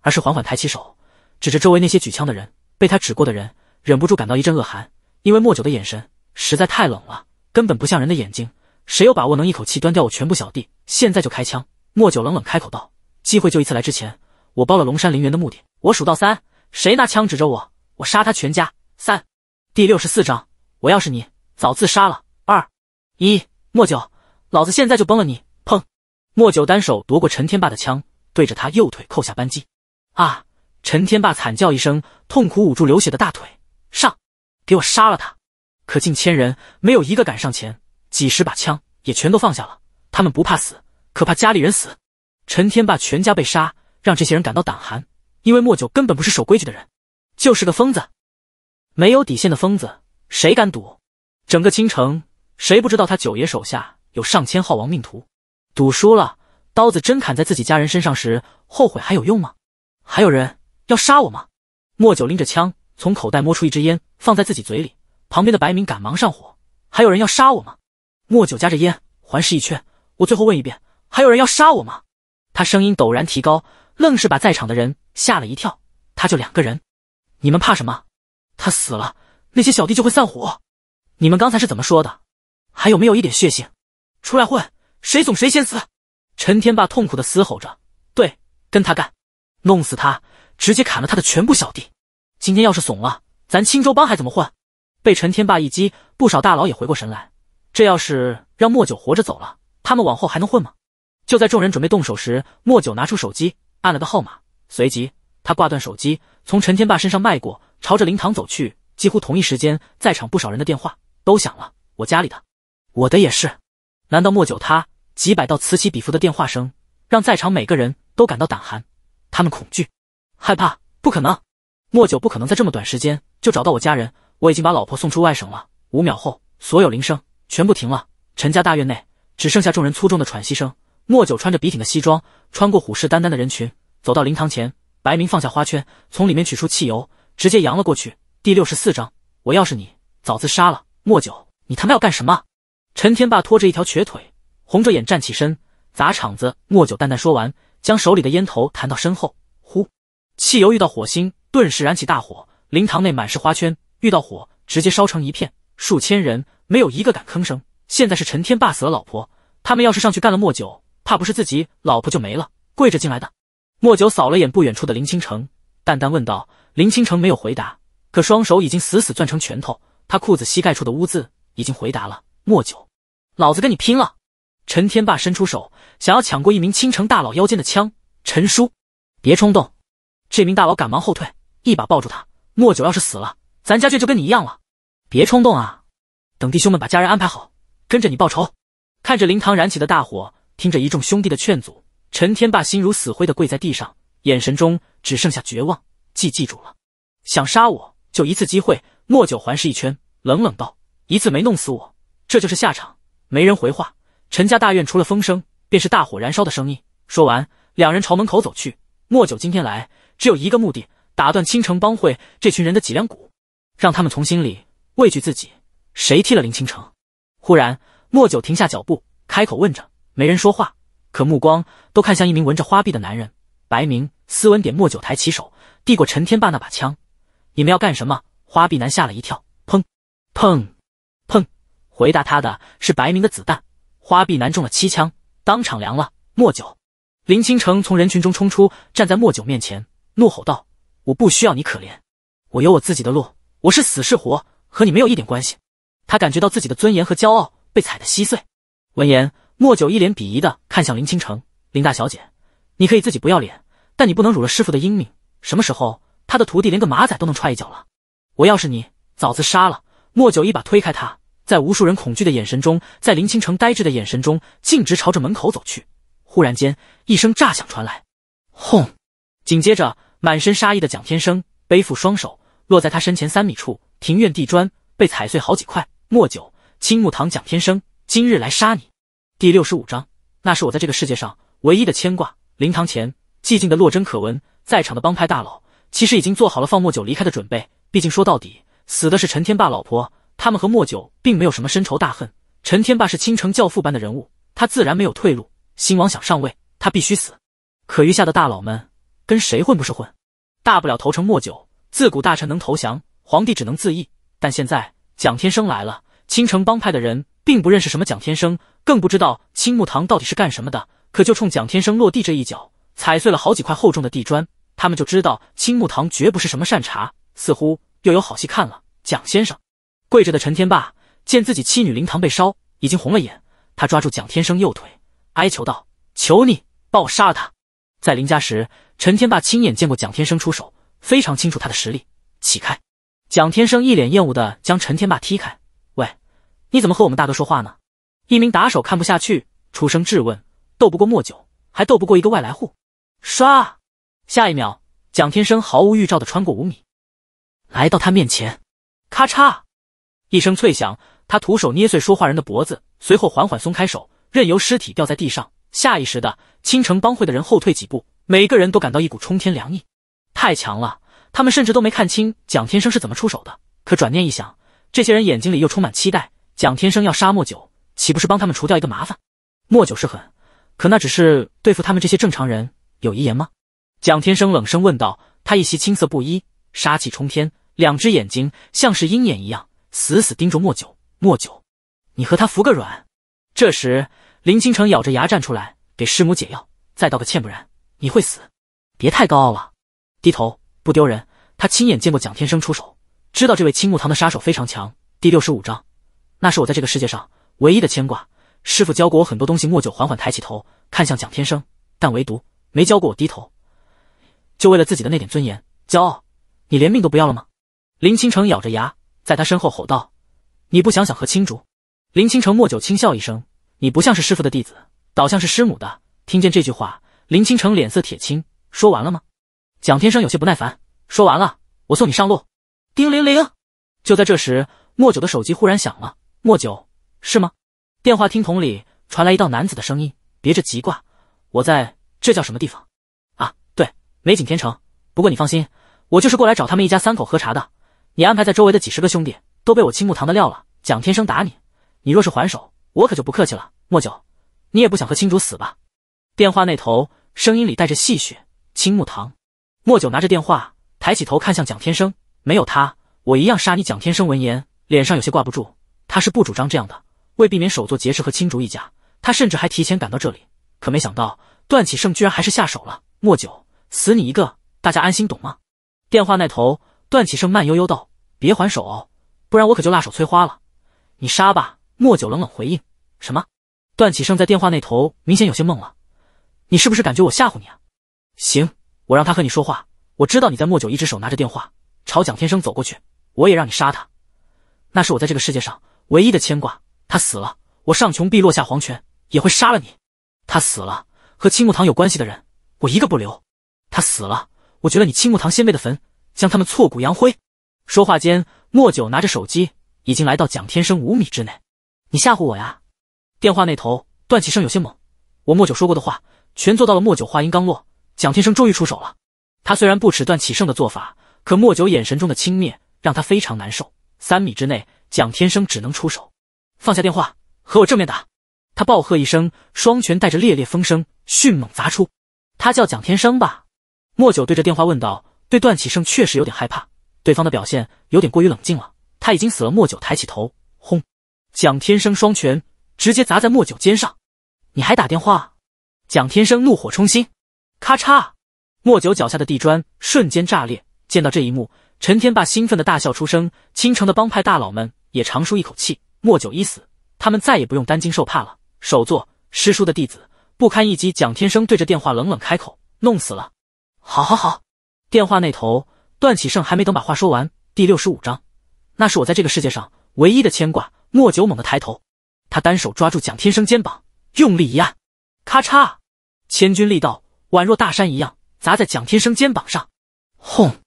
而是缓缓抬起手。指着周围那些举枪的人，被他指过的人忍不住感到一阵恶寒，因为莫九的眼神实在太冷了，根本不像人的眼睛。谁有把握能一口气端掉我全部小弟？现在就开枪！莫九冷冷开口道：“机会就一次，来之前我包了龙山陵园的目的。我数到三，谁拿枪指着我，我杀他全家。”三。第六十四章，我要是你早自杀了。二一，莫九，老子现在就崩了你！砰！莫九单手夺过陈天霸的枪，对着他右腿扣下扳机。啊！陈天霸惨叫一声，痛苦捂住流血的大腿，上，给我杀了他！可近千人没有一个敢上前，几十把枪也全都放下了。他们不怕死，可怕家里人死。陈天霸全家被杀，让这些人感到胆寒。因为莫九根本不是守规矩的人，就是个疯子，没有底线的疯子，谁敢赌？整个京城，谁不知道他九爷手下有上千号亡命徒？赌输了，刀子真砍在自己家人身上时，后悔还有用吗？还有人。要杀我吗？莫九拎着枪，从口袋摸出一支烟，放在自己嘴里。旁边的白明赶忙上火。还有人要杀我吗？莫九夹着烟，环视一圈。我最后问一遍，还有人要杀我吗？他声音陡然提高，愣是把在场的人吓了一跳。他就两个人，你们怕什么？他死了，那些小弟就会散伙。你们刚才是怎么说的？还有没有一点血性？出来混，谁怂谁先死！陈天霸痛苦的嘶吼着，对，跟他干，弄死他！直接砍了他的全部小弟，今天要是怂了，咱青州帮还怎么混？被陈天霸一击，不少大佬也回过神来。这要是让莫九活着走了，他们往后还能混吗？就在众人准备动手时，莫九拿出手机，按了个号码，随即他挂断手机，从陈天霸身上迈过，朝着灵堂走去。几乎同一时间，在场不少人的电话都响了。我家里的，我的也是。难道莫九他几百道此起彼伏的电话声，让在场每个人都感到胆寒？他们恐惧。害怕，不可能，莫九不可能在这么短时间就找到我家人。我已经把老婆送出外省了。五秒后，所有铃声全部停了。陈家大院内只剩下众人粗重的喘息声。莫九穿着笔挺的西装，穿过虎视眈眈的人群，走到灵堂前。白明放下花圈，从里面取出汽油，直接扬了过去。第六十四章，我要是你，早自杀了。莫九，你他妈要干什么？陈天霸拖着一条瘸腿，红着眼站起身，砸场子。莫九淡淡说完，将手里的烟头弹到身后，呼。汽油遇到火星，顿时燃起大火。灵堂内满是花圈，遇到火直接烧成一片。数千人没有一个敢吭声。现在是陈天霸死了老婆，他们要是上去干了莫九，怕不是自己老婆就没了。跪着进来的莫九扫了眼不远处的林倾城，淡淡问道：“林倾城没有回答，可双手已经死死攥成拳头。他裤子膝盖处的污渍已经回答了莫九：老子跟你拼了！”陈天霸伸出手，想要抢过一名倾城大佬腰间的枪。陈叔，别冲动。这名大佬赶忙后退，一把抱住他。莫九要是死了，咱家这就跟你一样了。别冲动啊！等弟兄们把家人安排好，跟着你报仇。看着灵堂燃起的大火，听着一众兄弟的劝阻，陈天霸心如死灰的跪在地上，眼神中只剩下绝望。记记住了，想杀我就一次机会。莫九环视一圈，冷冷道：“一次没弄死我，这就是下场。”没人回话。陈家大院除了风声，便是大火燃烧的声音。说完，两人朝门口走去。莫九今天来。只有一个目的，打断青城帮会这群人的脊梁骨，让他们从心里畏惧自己。谁踢了林青城？忽然，莫九停下脚步，开口问着，没人说话，可目光都看向一名纹着花臂的男人。白明斯文点，莫九抬起手，递过陈天霸那把枪：“你们要干什么？”花臂男吓了一跳，砰砰砰，回答他的是白明的子弹。花臂男中了七枪，当场凉了。莫九、林青城从人群中冲出，站在莫九面前。怒吼道：“我不需要你可怜，我有我自己的路，我是死是活和你没有一点关系。”他感觉到自己的尊严和骄傲被踩得稀碎。闻言，莫九一脸鄙夷的看向林倾城：“林大小姐，你可以自己不要脸，但你不能辱了师傅的英名。什么时候他的徒弟连个马仔都能踹一脚了？我要是你，早自杀了。”莫九一把推开他，在无数人恐惧的眼神中，在林倾城呆滞的眼神中，径直朝着门口走去。忽然间，一声炸响传来，轰，紧接着。满身杀意的蒋天生背负双手落在他身前三米处，庭院地砖被踩碎好几块。莫九，青木堂蒋天生今日来杀你。第六十五章，那是我在这个世界上唯一的牵挂。灵堂前寂静的洛真可闻，在场的帮派大佬其实已经做好了放莫九离开的准备。毕竟说到底，死的是陈天霸老婆，他们和莫九并没有什么深仇大恨。陈天霸是倾城教父般的人物，他自然没有退路。新王想上位，他必须死。可余下的大佬们跟谁混不是混？大不了投诚莫久，自古大臣能投降，皇帝只能自缢。但现在蒋天生来了，青城帮派的人并不认识什么蒋天生，更不知道青木堂到底是干什么的。可就冲蒋天生落地这一脚，踩碎了好几块厚重的地砖，他们就知道青木堂绝不是什么善茬，似乎又有好戏看了。蒋先生，跪着的陈天霸见自己妻女灵堂被烧，已经红了眼，他抓住蒋天生右腿，哀求道：“求你帮我杀了他。”在林家时，陈天霸亲眼见过蒋天生出手，非常清楚他的实力。起开！蒋天生一脸厌恶的将陈天霸踢开。喂，你怎么和我们大哥说话呢？一名打手看不下去，出声质问。斗不过莫九，还斗不过一个外来户？唰！下一秒，蒋天生毫无预兆的穿过五米，来到他面前。咔嚓！一声脆响，他徒手捏碎说话人的脖子，随后缓缓松开手，任由尸体掉在地上。下意识的，青城帮会的人后退几步，每个人都感到一股冲天凉意，太强了！他们甚至都没看清蒋天生是怎么出手的。可转念一想，这些人眼睛里又充满期待，蒋天生要杀莫九，岂不是帮他们除掉一个麻烦？莫九是狠，可那只是对付他们这些正常人，有遗言吗？蒋天生冷声问道。他一袭青色布衣，杀气冲天，两只眼睛像是鹰眼一样，死死盯着莫九。莫九，你和他服个软。这时。林倾城咬着牙站出来，给师母解药，再道个歉，不然你会死。别太高傲了，低头不丢人。他亲眼见过蒋天生出手，知道这位青木堂的杀手非常强。第六十五章，那是我在这个世界上唯一的牵挂。师父教过我很多东西。莫九缓缓抬起头，看向蒋天生，但唯独没教过我低头。就为了自己的那点尊严，骄傲，你连命都不要了吗？林倾城咬着牙，在他身后吼道：“你不想想和青竹？”林倾城，莫九轻笑一声。你不像是师傅的弟子，倒像是师母的。听见这句话，林清城脸色铁青。说完了吗？蒋天生有些不耐烦。说完了，我送你上路。叮铃铃！就在这时，莫九的手机忽然响了。莫九，是吗？电话听筒里传来一道男子的声音：“别着急挂，我在这叫什么地方？”啊，对，美景天成。不过你放心，我就是过来找他们一家三口喝茶的。你安排在周围的几十个兄弟都被我青木堂的撂了。蒋天生打你，你若是还手。我可就不客气了，莫九，你也不想和青竹死吧？电话那头声音里带着戏谑。青木堂，莫九拿着电话，抬起头看向蒋天生。没有他，我一样杀你。蒋天生闻言，脸上有些挂不住。他是不主张这样的。为避免首座结士和青竹一家，他甚至还提前赶到这里。可没想到，段启盛居然还是下手了。莫九，死你一个！大家安心，懂吗？电话那头，段启盛慢悠悠道：“别还手哦，不然我可就辣手摧花了。你杀吧。”莫九冷冷回应：“什么？”段启盛在电话那头明显有些懵了，“你是不是感觉我吓唬你啊？”“行，我让他和你说话。我知道你在。”莫九一只手拿着电话，朝蒋天生走过去，“我也让你杀他，那是我在这个世界上唯一的牵挂。他死了，我上穷碧落下黄泉也会杀了你。他死了，和青木堂有关系的人我一个不留。他死了，我掘了你青木堂先辈的坟，将他们挫骨扬灰。”说话间，莫九拿着手机已经来到蒋天生五米之内。你吓唬我呀！电话那头，段启盛有些懵。我莫九说过的话全做到了。莫九话音刚落，蒋天生终于出手了。他虽然不耻段启胜的做法，可莫九眼神中的轻蔑让他非常难受。三米之内，蒋天生只能出手。放下电话，和我正面打！他暴喝一声，双拳带着烈烈风声迅猛砸出。他叫蒋天生吧？莫九对着电话问道。对段启胜确实有点害怕，对方的表现有点过于冷静了。他已经死了。莫九抬起头，轰。蒋天生双拳直接砸在莫九肩上，你还打电话？蒋天生怒火冲心，咔嚓，莫九脚下的地砖瞬间炸裂。见到这一幕，陈天霸兴奋的大笑出声。青城的帮派大佬们也长舒一口气，莫九一死，他们再也不用担惊受怕了。首座师叔的弟子不堪一击。蒋天生对着电话冷冷开口：“弄死了。”“好，好，好。”电话那头，段启胜还没等把话说完。第六十五章，那是我在这个世界上唯一的牵挂。莫九猛地抬头，他单手抓住蒋天生肩膀，用力一按，咔嚓，千钧力道宛若大山一样砸在蒋天生肩膀上，轰，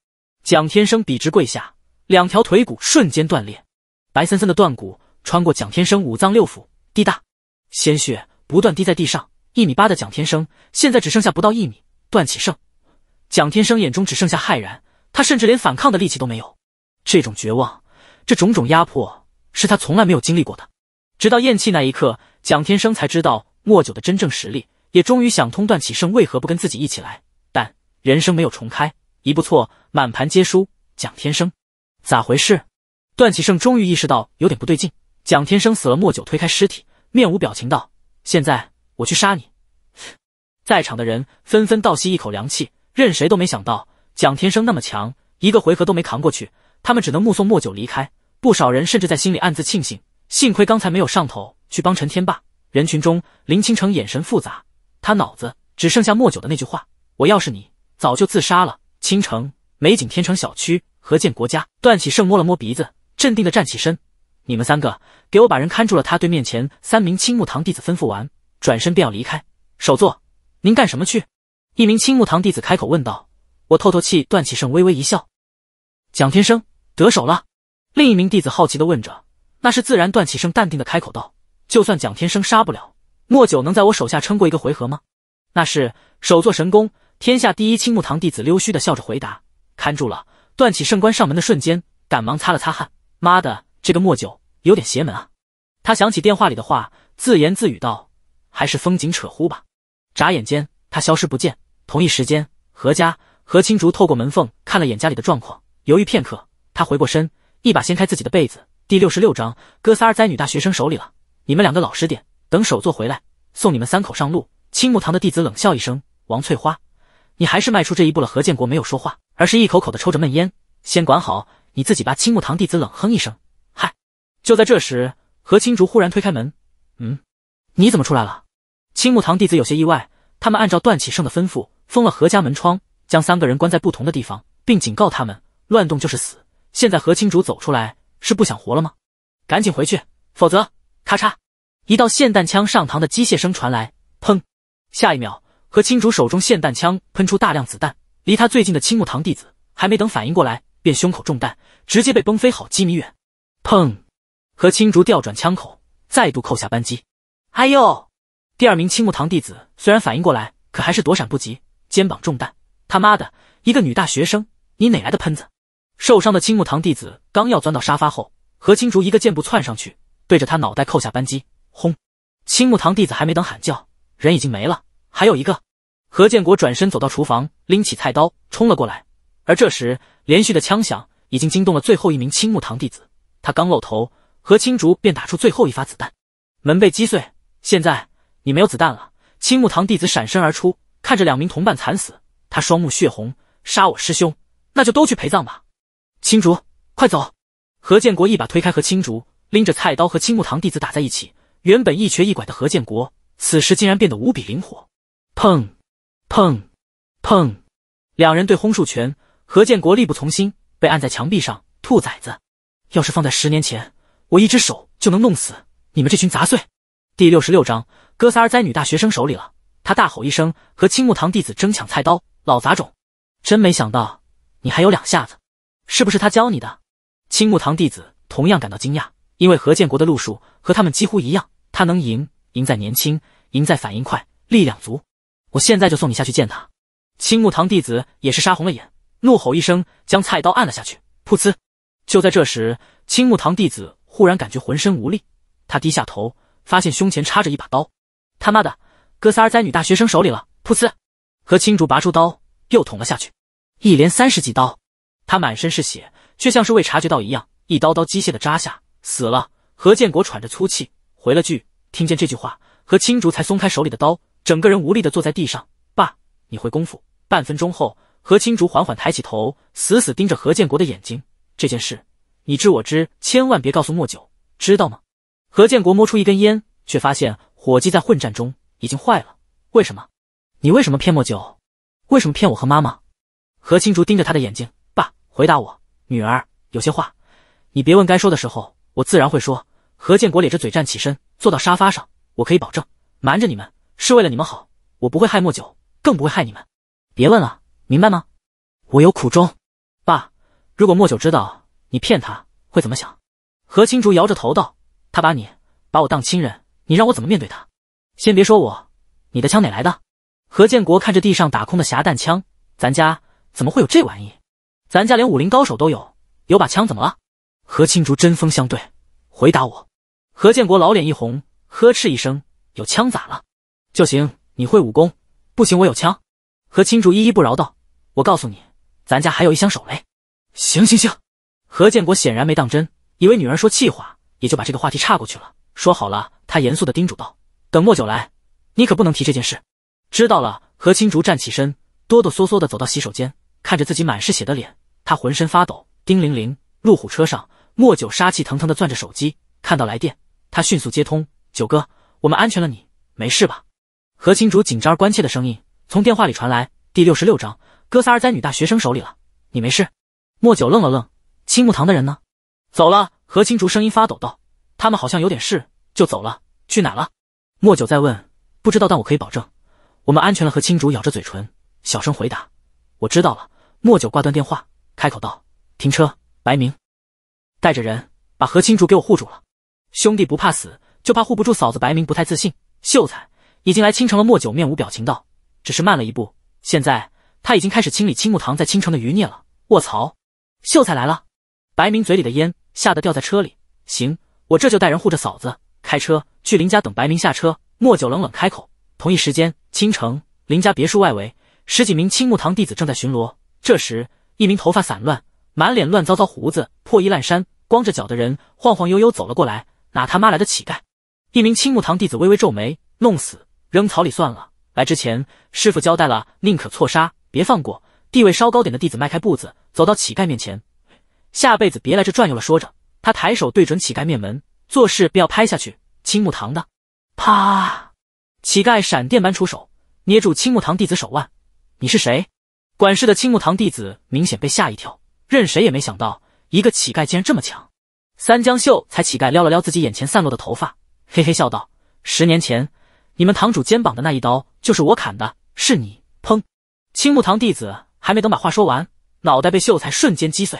蒋天生笔直跪下，两条腿骨瞬间断裂，白森森的断骨穿过蒋天生五脏六腑，滴答，鲜血不断滴在地上。一米八的蒋天生现在只剩下不到一米。段启胜，蒋天生眼中只剩下骇然，他甚至连反抗的力气都没有。这种绝望，这种种压迫。是他从来没有经历过的，直到咽气那一刻，蒋天生才知道莫九的真正实力，也终于想通段启胜为何不跟自己一起来。但人生没有重开，一步错，满盘皆输。蒋天生，咋回事？段启胜终于意识到有点不对劲。蒋天生死了，莫九推开尸体，面无表情道：“现在我去杀你。”在场的人纷纷倒吸一口凉气，任谁都没想到蒋天生那么强，一个回合都没扛过去。他们只能目送莫九离开。不少人甚至在心里暗自庆幸，幸亏刚才没有上头去帮陈天霸。人群中，林倾城眼神复杂，他脑子只剩下莫九的那句话：“我要是你，早就自杀了。”倾城，美景天成小区，何建国家。段启胜摸了摸鼻子，镇定的站起身：“你们三个，给我把人看住了。”他对面前三名青木堂弟子吩咐完，转身便要离开。“首座，您干什么去？”一名青木堂弟子开口问道。“我透透气。”段启胜微微一笑。蒋天生得手了。另一名弟子好奇的问着：“那是自然。”段启盛淡定的开口道：“就算蒋天生杀不了莫九，能在我手下撑过一个回合吗？”那是首座神功，天下第一青木堂弟子溜须的笑着回答：“看住了。”段启盛关上门的瞬间，赶忙擦了擦汗：“妈的，这个莫九有点邪门啊！”他想起电话里的话，自言自语道：“还是风景扯呼吧。”眨眼间，他消失不见。同一时间，何家何青竹透过门缝看了眼家里的状况，犹豫片刻，他回过身。一把掀开自己的被子。第六十六章，哥仨栽女大学生手里了。你们两个老实点，等首座回来，送你们三口上路。青木堂的弟子冷笑一声：“王翠花，你还是迈出这一步了。”何建国没有说话，而是一口口的抽着闷烟。先管好你自己吧。青木堂弟子冷哼一声：“嗨！”就在这时，何青竹忽然推开门：“嗯，你怎么出来了？”青木堂弟子有些意外。他们按照段启胜的吩咐，封了何家门窗，将三个人关在不同的地方，并警告他们乱动就是死。现在何青竹走出来是不想活了吗？赶紧回去，否则咔嚓，一道霰弹枪上膛的机械声传来，砰！下一秒，何青竹手中霰弹枪喷出大量子弹，离他最近的青木堂弟子还没等反应过来，便胸口中弹，直接被崩飞好几米远。砰！何青竹调转枪口，再度扣下扳机。哎呦！第二名青木堂弟子虽然反应过来，可还是躲闪不及，肩膀中弹。他妈的，一个女大学生，你哪来的喷子？受伤的青木堂弟子刚要钻到沙发后，何青竹一个箭步窜上去，对着他脑袋扣下扳机，轰！青木堂弟子还没等喊叫，人已经没了。还有一个，何建国转身走到厨房，拎起菜刀冲了过来。而这时，连续的枪响已经惊动了最后一名青木堂弟子，他刚露头，何青竹便打出最后一发子弹，门被击碎。现在你没有子弹了。青木堂弟子闪身而出，看着两名同伴惨死，他双目血红，杀我师兄，那就都去陪葬吧。青竹，快走！何建国一把推开，何青竹拎着菜刀和青木堂弟子打在一起。原本一瘸一拐的何建国，此时竟然变得无比灵活。砰，砰，砰！两人对轰数拳，何建国力不从心，被按在墙壁上。兔崽子！要是放在十年前，我一只手就能弄死你们这群杂碎。第六十六章，哥仨儿栽女大学生手里了。他大吼一声，和青木堂弟子争抢菜刀。老杂种，真没想到你还有两下子。是不是他教你的？青木堂弟子同样感到惊讶，因为何建国的路数和他们几乎一样。他能赢，赢在年轻，赢在反应快，力量足。我现在就送你下去见他。青木堂弟子也是杀红了眼，怒吼一声，将菜刀按了下去。噗呲！就在这时，青木堂弟子忽然感觉浑身无力，他低下头，发现胸前插着一把刀。他妈的，哥仨儿栽女大学生手里了！噗呲！何青竹拔出刀，又捅了下去，一连三十几刀。他满身是血，却像是未察觉到一样，一刀刀机械的扎下，死了。何建国喘着粗气回了句：“听见这句话，何青竹才松开手里的刀，整个人无力的坐在地上。爸，你回功夫。”半分钟后，何青竹缓缓抬起头，死死盯着何建国的眼睛：“这件事，你知我知，千万别告诉莫九，知道吗？”何建国摸出一根烟，却发现火机在混战中已经坏了。为什么？你为什么骗莫九？为什么骗我和妈妈？何青竹盯着他的眼睛。回答我，女儿，有些话你别问，该说的时候我自然会说。何建国咧着嘴站起身，坐到沙发上。我可以保证，瞒着你们是为了你们好，我不会害莫九，更不会害你们。别问了，明白吗？我有苦衷，爸。如果莫九知道你骗他，会怎么想？何青竹摇着头道：“他把你把我当亲人，你让我怎么面对他？”先别说我，你的枪哪来的？何建国看着地上打空的匣弹枪，咱家怎么会有这玩意？咱家连武林高手都有，有把枪怎么了？何青竹针锋相对，回答我。何建国老脸一红，呵斥一声：“有枪咋了？就行，你会武功，不行我有枪。”何青竹依依不饶道：“我告诉你，咱家还有一箱手雷。”行行行，何建国显然没当真，以为女儿说气话，也就把这个话题岔过去了。说好了，他严肃的叮嘱道：“等莫九来，你可不能提这件事。”知道了。何青竹站起身，哆哆嗦嗦的走到洗手间。看着自己满是血的脸，他浑身发抖。叮铃铃，路虎车上，莫九杀气腾腾地攥着手机，看到来电，他迅速接通。九哥，我们安全了，你没事吧？何青竹紧张而关切的声音从电话里传来。第六十六章，哥仨儿在女大学生手里了，你没事？莫九愣了愣，青木堂的人呢？走了。何青竹声音发抖道：“他们好像有点事，就走了，去哪了？”莫九再问：“不知道，但我可以保证，我们安全了。”何青竹咬着嘴唇，小声回答。我知道了，莫九挂断电话，开口道：“停车，白明，带着人把何青竹给我护住了。兄弟不怕死，就怕护不住嫂子。”白明不太自信。秀才已经来青城了。莫九面无表情道：“只是慢了一步，现在他已经开始清理青木堂在青城的余孽了。”卧槽，秀才来了！白明嘴里的烟吓得掉在车里。行，我这就带人护着嫂子，开车去林家等白明下车。莫九冷冷开口。同一时间，青城林家别墅外围。十几名青木堂弟子正在巡逻，这时，一名头发散乱、满脸乱糟糟胡子、破衣烂衫、光着脚的人晃晃悠悠走了过来。哪他妈来的乞丐？一名青木堂弟子微微皱眉：“弄死，扔草里算了。”来之前，师傅交代了，宁可错杀，别放过。地位稍高点的弟子迈开步子，走到乞丐面前：“下辈子别来这转悠了。”说着，他抬手对准乞丐面门，做事便要拍下去。青木堂的，啪！乞丐闪电般出手，捏住青木堂弟子手腕。你是谁？管事的青木堂弟子明显被吓一跳，任谁也没想到一个乞丐竟然这么强。三江秀才乞丐撩了撩自己眼前散落的头发，嘿嘿笑道：“十年前，你们堂主肩膀的那一刀就是我砍的。”是你！砰！青木堂弟子还没等把话说完，脑袋被秀才瞬间击碎。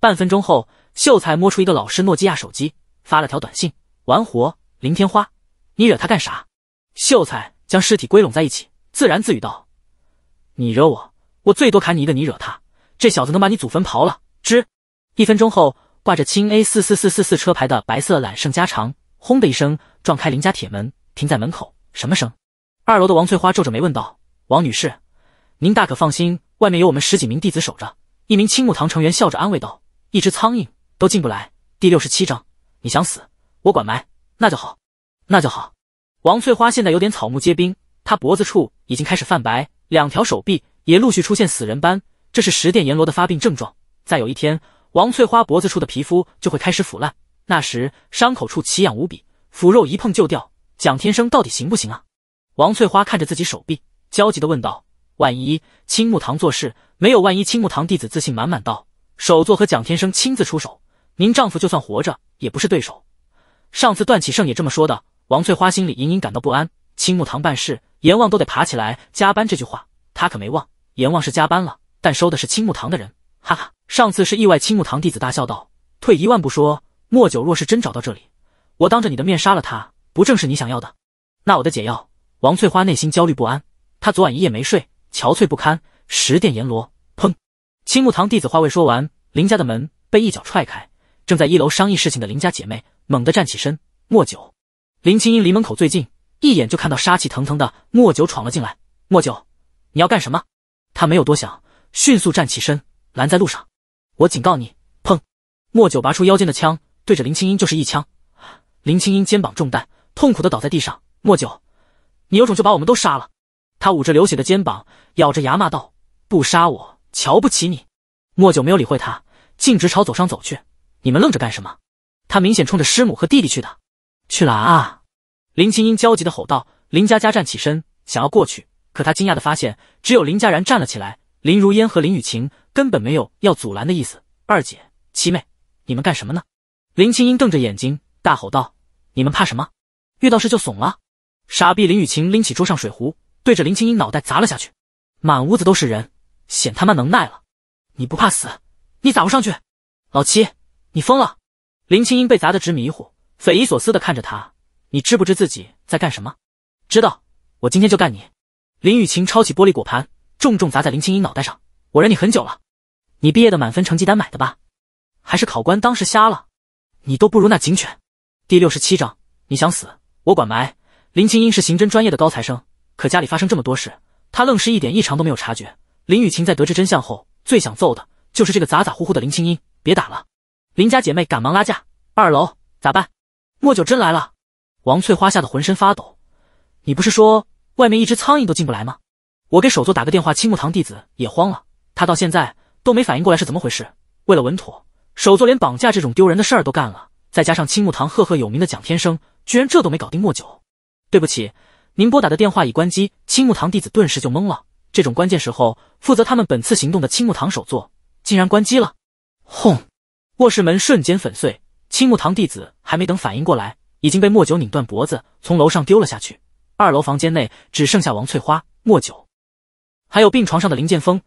半分钟后，秀才摸出一个老式诺基亚手机，发了条短信：“完活，林天花，你惹他干啥？”秀才将尸体归拢在一起，自言自语道。你惹我，我最多砍你一个；你惹他，这小子能把你祖坟刨了。吱！一分钟后，挂着青 A 四四四四四车牌的白色揽胜加长，轰的一声撞开林家铁门，停在门口。什么声？二楼的王翠花皱着眉问道：“王女士，您大可放心，外面有我们十几名弟子守着。”一名青木堂成员笑着安慰道：“一只苍蝇都进不来。”第六十七章，你想死，我管埋。那就好，那就好。王翠花现在有点草木皆兵，她脖子处已经开始泛白。两条手臂也陆续出现死人斑，这是十殿阎罗的发病症状。再有一天，王翠花脖子处的皮肤就会开始腐烂，那时伤口处奇痒无比，腐肉一碰就掉。蒋天生到底行不行啊？王翠花看着自己手臂，焦急地问道：“万一青木堂做事没有万一？”青木堂弟子自信满满道：“首座和蒋天生亲自出手，您丈夫就算活着也不是对手。上次段启胜也这么说的。”王翠花心里隐隐感到不安。青木堂办事。阎王都得爬起来加班这句话，他可没忘。阎王是加班了，但收的是青木堂的人。哈哈，上次是意外。青木堂弟子大笑道：“退一万步说，莫九若是真找到这里，我当着你的面杀了他，不正是你想要的？”那我的解药……王翠花内心焦虑不安，她昨晚一夜没睡，憔悴不堪。十殿阎罗，砰！青木堂弟子话未说完，林家的门被一脚踹开，正在一楼商议事情的林家姐妹猛地站起身。莫九，林青音离门口最近。一眼就看到杀气腾腾的莫九闯了进来。莫九，你要干什么？他没有多想，迅速站起身，拦在路上。我警告你！砰！莫九拔出腰间的枪，对着林青音就是一枪。林青音肩膀中弹，痛苦的倒在地上。莫九，你有种就把我们都杀了！他捂着流血的肩膀，咬着牙骂道：“不杀我，瞧不起你！”莫九没有理会他，径直朝走上走去。你们愣着干什么？他明显冲着师母和弟弟去的。去哪啊！林青英焦急的吼道：“林佳佳站起身，想要过去，可她惊讶的发现，只有林佳然站了起来，林如烟和林雨晴根本没有要阻拦的意思。二姐，七妹，你们干什么呢？”林青英瞪着眼睛大吼道：“你们怕什么？遇到事就怂了？傻逼！”林雨晴拎起桌上水壶，对着林青英脑袋砸了下去。满屋子都是人，显他妈能耐了！你不怕死？你咋不上去？老七，你疯了！林青英被砸得直迷糊，匪夷所思的看着他。你知不知自己在干什么？知道，我今天就干你！林雨晴抄起玻璃果盘，重重砸在林青音脑袋上。我忍你很久了，你毕业的满分成绩单买的吧？还是考官当时瞎了？你都不如那警犬！第六十七章，你想死我管埋。林青音是刑侦专业的高材生，可家里发生这么多事，她愣是一点异常都没有察觉。林雨晴在得知真相后，最想揍的就是这个咋咋呼呼的林青音。别打了，林家姐妹赶忙拉架。二楼咋办？莫九真来了。王翠花吓得浑身发抖，你不是说外面一只苍蝇都进不来吗？我给首座打个电话，青木堂弟子也慌了，他到现在都没反应过来是怎么回事。为了稳妥，首座连绑架这种丢人的事儿都干了，再加上青木堂赫赫有名的蒋天生，居然这都没搞定莫九。对不起，您拨打的电话已关机。青木堂弟子顿时就懵了，这种关键时候，负责他们本次行动的青木堂首座竟然关机了。轰！卧室门瞬间粉碎，青木堂弟子还没等反应过来。已经被莫九拧断脖子，从楼上丢了下去。二楼房间内只剩下王翠花、莫九，还有病床上的林剑锋。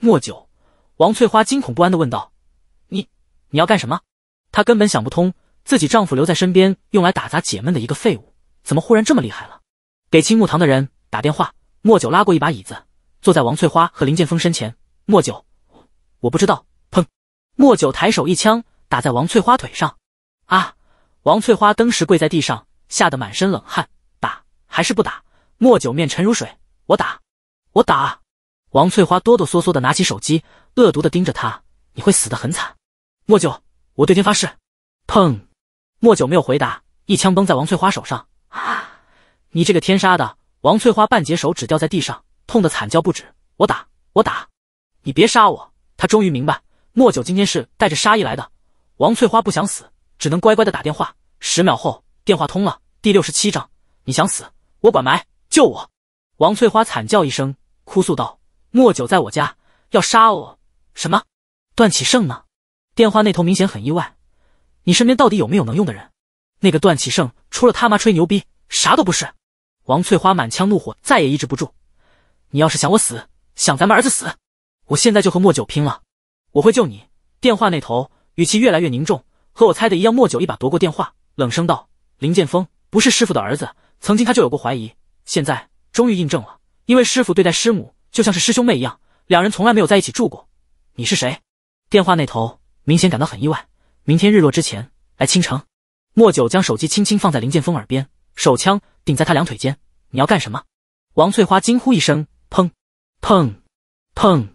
莫九，王翠花惊恐不安地问道：“你，你要干什么？”她根本想不通，自己丈夫留在身边用来打杂解闷的一个废物，怎么忽然这么厉害了？给青木堂的人打电话。莫九拉过一把椅子，坐在王翠花和林剑锋身前。莫九，我不知道。砰！莫九抬手一枪打在王翠花腿上。啊！王翠花登时跪在地上，吓得满身冷汗。打还是不打？莫九面沉如水。我打，我打。王翠花哆哆嗦嗦的拿起手机，恶毒的盯着他。你会死得很惨。莫九，我对天发誓。砰！莫九没有回答，一枪崩在王翠花手上。啊！你这个天杀的！王翠花半截手指掉在地上，痛得惨叫不止。我打，我打！你别杀我！她终于明白，莫九今天是带着杀意来的。王翠花不想死。只能乖乖的打电话。十秒后，电话通了。第六十七章，你想死，我管埋。救我！王翠花惨叫一声，哭诉道：“莫九在我家，要杀我！什么？段启胜呢？”电话那头明显很意外：“你身边到底有没有能用的人？那个段启胜除了他妈吹牛逼，啥都不是。”王翠花满腔怒火再也抑制不住：“你要是想我死，想咱们儿子死，我现在就和莫九拼了！我会救你。”电话那头语气越来越凝重。和我猜的一样，莫九一把夺过电话，冷声道：“林剑锋不是师傅的儿子，曾经他就有过怀疑，现在终于印证了。因为师傅对待师母就像是师兄妹一样，两人从来没有在一起住过。你是谁？”电话那头明显感到很意外。明天日落之前来青城。莫九将手机轻轻放在林剑锋耳边，手枪顶在他两腿间。你要干什么？王翠花惊呼一声，砰，砰，砰，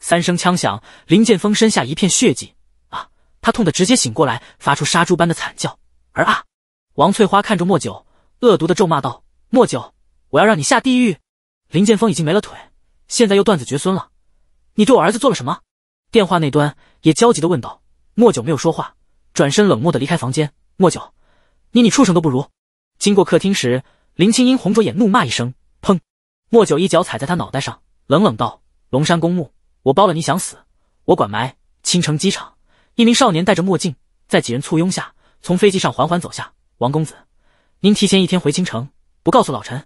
三声枪响，林剑锋身下一片血迹。他痛得直接醒过来，发出杀猪般的惨叫。而啊，王翠花看着莫九，恶毒的咒骂道：“莫九，我要让你下地狱！”林剑锋已经没了腿，现在又断子绝孙了，你对我儿子做了什么？”电话那端也焦急的问道。莫九没有说话，转身冷漠的离开房间。莫九，你你畜生都不如！经过客厅时，林青音红着眼怒骂一声：“砰！”莫九一脚踩在他脑袋上，冷冷道：“龙山公墓，我包了。你想死，我管埋。”青城机场。一名少年戴着墨镜，在几人簇拥下从飞机上缓缓走下。王公子，您提前一天回京城，不告诉老陈？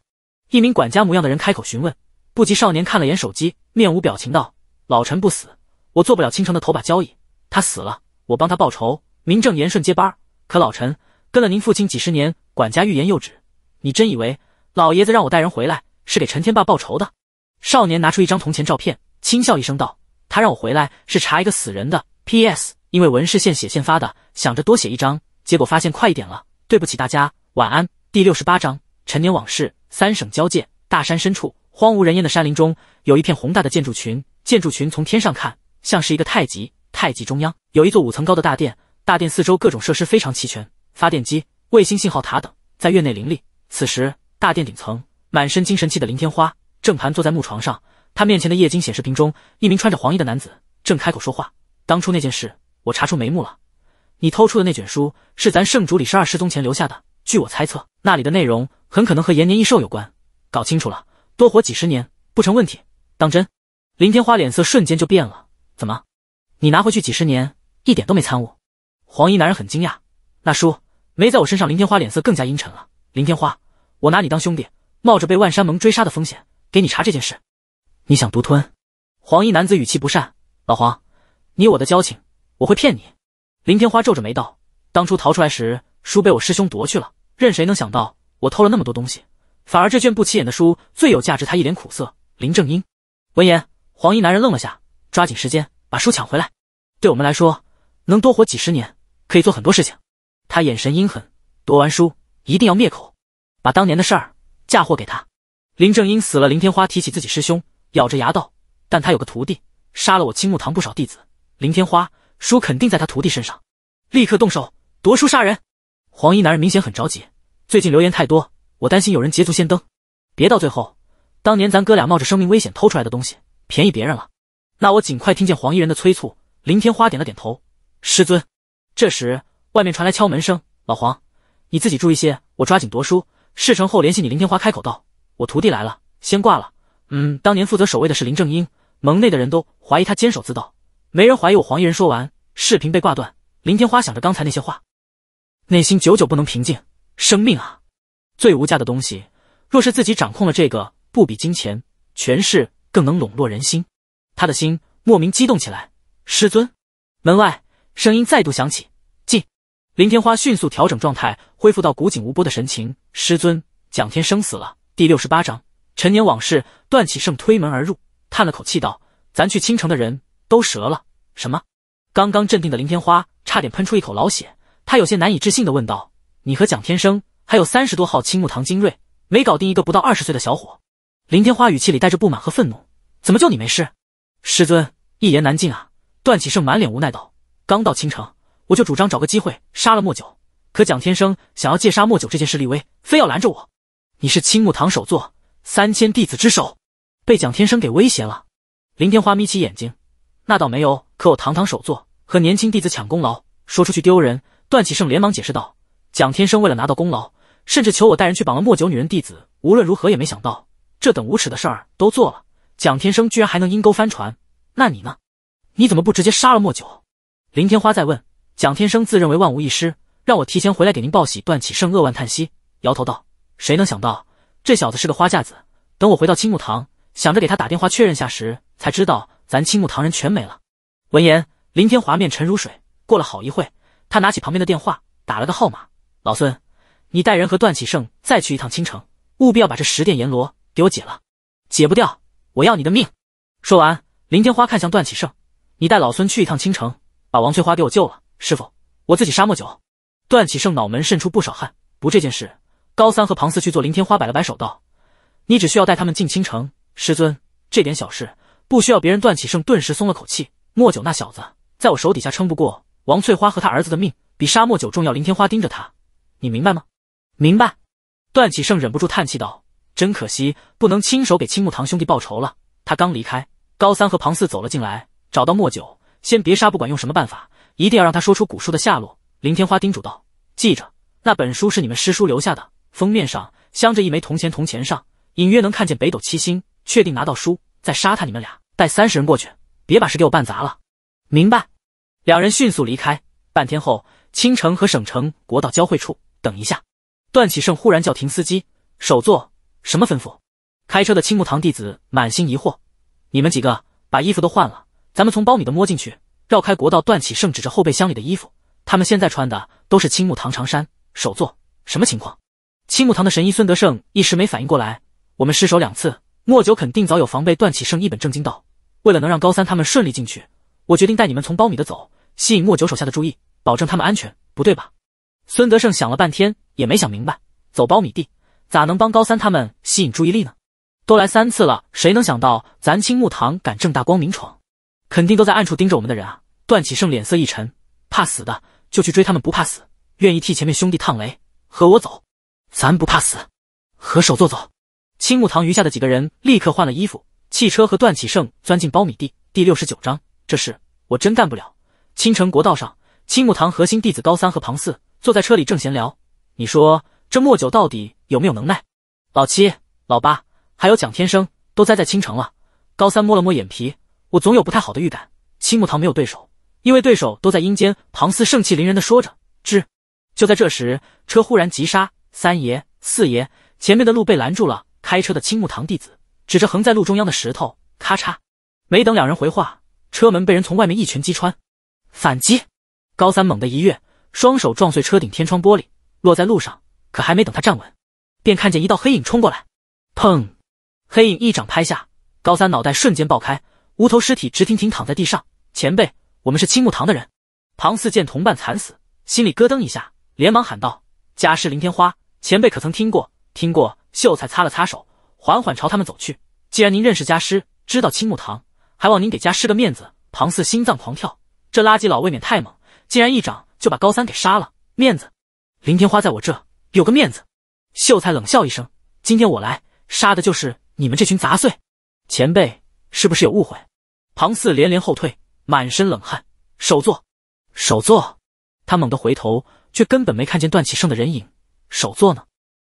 一名管家模样的人开口询问。不及少年看了眼手机，面无表情道：“老陈不死，我做不了京城的头把交椅。他死了，我帮他报仇，名正言顺接班。可老陈跟了您父亲几十年，管家欲言又止。你真以为老爷子让我带人回来是给陈天霸报仇的？”少年拿出一张铜钱照片，轻笑一声道：“他让我回来是查一个死人的。P.S。”因为文是现写现发的，想着多写一章，结果发现快一点了。对不起大家，晚安。第六十八章：陈年往事。三省交界，大山深处，荒无人烟的山林中，有一片宏大的建筑群。建筑群从天上看，像是一个太极。太极中央有一座五层高的大殿，大殿四周各种设施非常齐全，发电机、卫星信号塔等在院内林立。此时，大殿顶层满身精神气的林天花正盘坐在木床上，他面前的液晶显示屏中，一名穿着黄衣的男子正开口说话。当初那件事。我查出眉目了，你偷出的那卷书是咱圣主李十二失踪前留下的。据我猜测，那里的内容很可能和延年益寿有关。搞清楚了，多活几十年不成问题。当真？林天花脸色瞬间就变了。怎么？你拿回去几十年，一点都没参悟？黄衣男人很惊讶。那书没在我身上。林天花脸色更加阴沉了。林天花，我拿你当兄弟，冒着被万山盟追杀的风险给你查这件事，你想独吞？黄衣男子语气不善。老黄，你我的交情。我会骗你，林天花皱着眉道：“当初逃出来时，书被我师兄夺去了。任谁能想到，我偷了那么多东西，反而这卷不起眼的书最有价值。”他一脸苦涩。林正英闻言，黄衣男人愣了下，抓紧时间把书抢回来。对我们来说，能多活几十年，可以做很多事情。他眼神阴狠，夺完书一定要灭口，把当年的事儿嫁祸给他。林正英死了，林天花提起自己师兄，咬着牙道：“但他有个徒弟，杀了我青木堂不少弟子。”林天花。书肯定在他徒弟身上，立刻动手夺书杀人。黄衣男人明显很着急，最近流言太多，我担心有人捷足先登，别到最后，当年咱哥俩冒着生命危险偷出来的东西便宜别人了。那我尽快听见黄衣人的催促。林天花点了点头，师尊。这时外面传来敲门声，老黄，你自己注意些，我抓紧夺书。事成后联系你。林天花开口道：“我徒弟来了，先挂了。”嗯，当年负责守卫的是林正英，盟内的人都怀疑他监守自盗。没人怀疑我。黄衣人说完，视频被挂断。林天花想着刚才那些话，内心久久不能平静。生命啊，最无价的东西，若是自己掌控了这个，不比金钱、权势更能笼络人心。他的心莫名激动起来。师尊，门外声音再度响起。进。林天花迅速调整状态，恢复到古井无波的神情。师尊，蒋天生死了。第六十八章：陈年往事。段启胜推门而入，叹了口气道：“咱去青城的人。”都折了？什么？刚刚镇定的林天花差点喷出一口老血，他有些难以置信的问道：“你和蒋天生还有三十多号青木堂精锐，没搞定一个不到二十岁的小伙？”林天花语气里带着不满和愤怒：“怎么就你没事？”师尊，一言难尽啊！段启胜满脸无奈道：“刚到青城，我就主张找个机会杀了莫九，可蒋天生想要借杀莫九这件事立威，非要拦着我。你是青木堂首座，三千弟子之首，被蒋天生给威胁了。”林天花眯起眼睛。那倒没有，可我堂堂首座和年轻弟子抢功劳，说出去丢人。段启胜连忙解释道：“蒋天生为了拿到功劳，甚至求我带人去绑了莫九女人弟子。无论如何也没想到，这等无耻的事儿都做了。蒋天生居然还能阴沟翻船。那你呢？你怎么不直接杀了莫九？”林天花再问：“蒋天生自认为万无一失，让我提前回来给您报喜。”段启胜扼腕叹息，摇头道：“谁能想到这小子是个花架子？等我回到青木堂，想着给他打电话确认下时，才知道。”咱青木堂人全没了。闻言，林天花面沉如水。过了好一会，他拿起旁边的电话，打了个号码：“老孙，你带人和段启胜再去一趟青城，务必要把这十殿阎罗给我解了。解不掉，我要你的命！”说完，林天花看向段启胜：“你带老孙去一趟青城，把王翠花给我救了。师傅，我自己沙漠久。”段启胜脑门渗出不少汗：“不，这件事，高三和庞四去做。”林天花摆了摆手道：“你只需要带他们进青城。师尊，这点小事。”不需要别人，段启盛顿时松了口气。莫九那小子在我手底下撑不过，王翠花和他儿子的命比杀莫九重要。林天花盯着他，你明白吗？明白。段启盛忍不住叹气道：“真可惜，不能亲手给青木堂兄弟报仇了。”他刚离开，高三和庞四走了进来，找到莫九，先别杀，不管用什么办法，一定要让他说出古书的下落。林天花叮嘱道：“记着，那本书是你们师叔留下的，封面上镶着一枚铜钱，铜钱上隐约能看见北斗七星。确定拿到书。”再杀他！你们俩带三十人过去，别把事给我办砸了。明白。两人迅速离开。半天后，青城和省城国道交汇处。等一下，段启盛忽然叫停司机。首座，什么吩咐？开车的青木堂弟子满心疑惑。你们几个把衣服都换了，咱们从苞米的摸进去，绕开国道。段启盛指着后备箱里的衣服。他们现在穿的都是青木堂长衫。首座，什么情况？青木堂的神医孙德胜一时没反应过来。我们失手两次。莫九肯定早有防备，段启胜一本正经道：“为了能让高三他们顺利进去，我决定带你们从苞米的走，吸引莫九手下的注意，保证他们安全。不对吧？”孙德胜想了半天也没想明白，走苞米地咋能帮高三他们吸引注意力呢？都来三次了，谁能想到咱青木堂敢正大光明闯？肯定都在暗处盯着我们的人啊！段启胜脸色一沉：“怕死的就去追他们，不怕死，愿意替前面兄弟趟雷，和我走，咱不怕死，和手做走。”青木堂余下的几个人立刻换了衣服，汽车和段启胜钻进苞米地。第六十九章，这事我真干不了。青城国道上，青木堂核心弟子高三和庞四坐在车里正闲聊。你说这墨九到底有没有能耐？老七、老八还有蒋天生都栽在青城了。高三摸了摸眼皮，我总有不太好的预感。青木堂没有对手，因为对手都在阴间。庞四盛气凌人的说着。吱！就在这时，车忽然急刹。三爷、四爷，前面的路被拦住了。开车的青木堂弟子指着横在路中央的石头，咔嚓！没等两人回话，车门被人从外面一拳击穿。反击！高三猛地一跃，双手撞碎车顶天窗玻璃，落在路上。可还没等他站稳，便看见一道黑影冲过来，砰！黑影一掌拍下，高三脑袋瞬间爆开，无头尸体直挺挺躺在地上。前辈，我们是青木堂的人。庞四见同伴惨死，心里咯噔一下，连忙喊道：“家师林天花，前辈可曾听过？”听过秀才擦了擦手，缓缓朝他们走去。既然您认识家师，知道青木堂，还望您给家师个面子。庞四心脏狂跳，这垃圾佬未免太猛，竟然一掌就把高三给杀了。面子，林天花在我这有个面子。秀才冷笑一声，今天我来杀的就是你们这群杂碎。前辈是不是有误会？庞四连连后退，满身冷汗。首座，首座！他猛地回头，却根本没看见段启胜的人影。首座呢？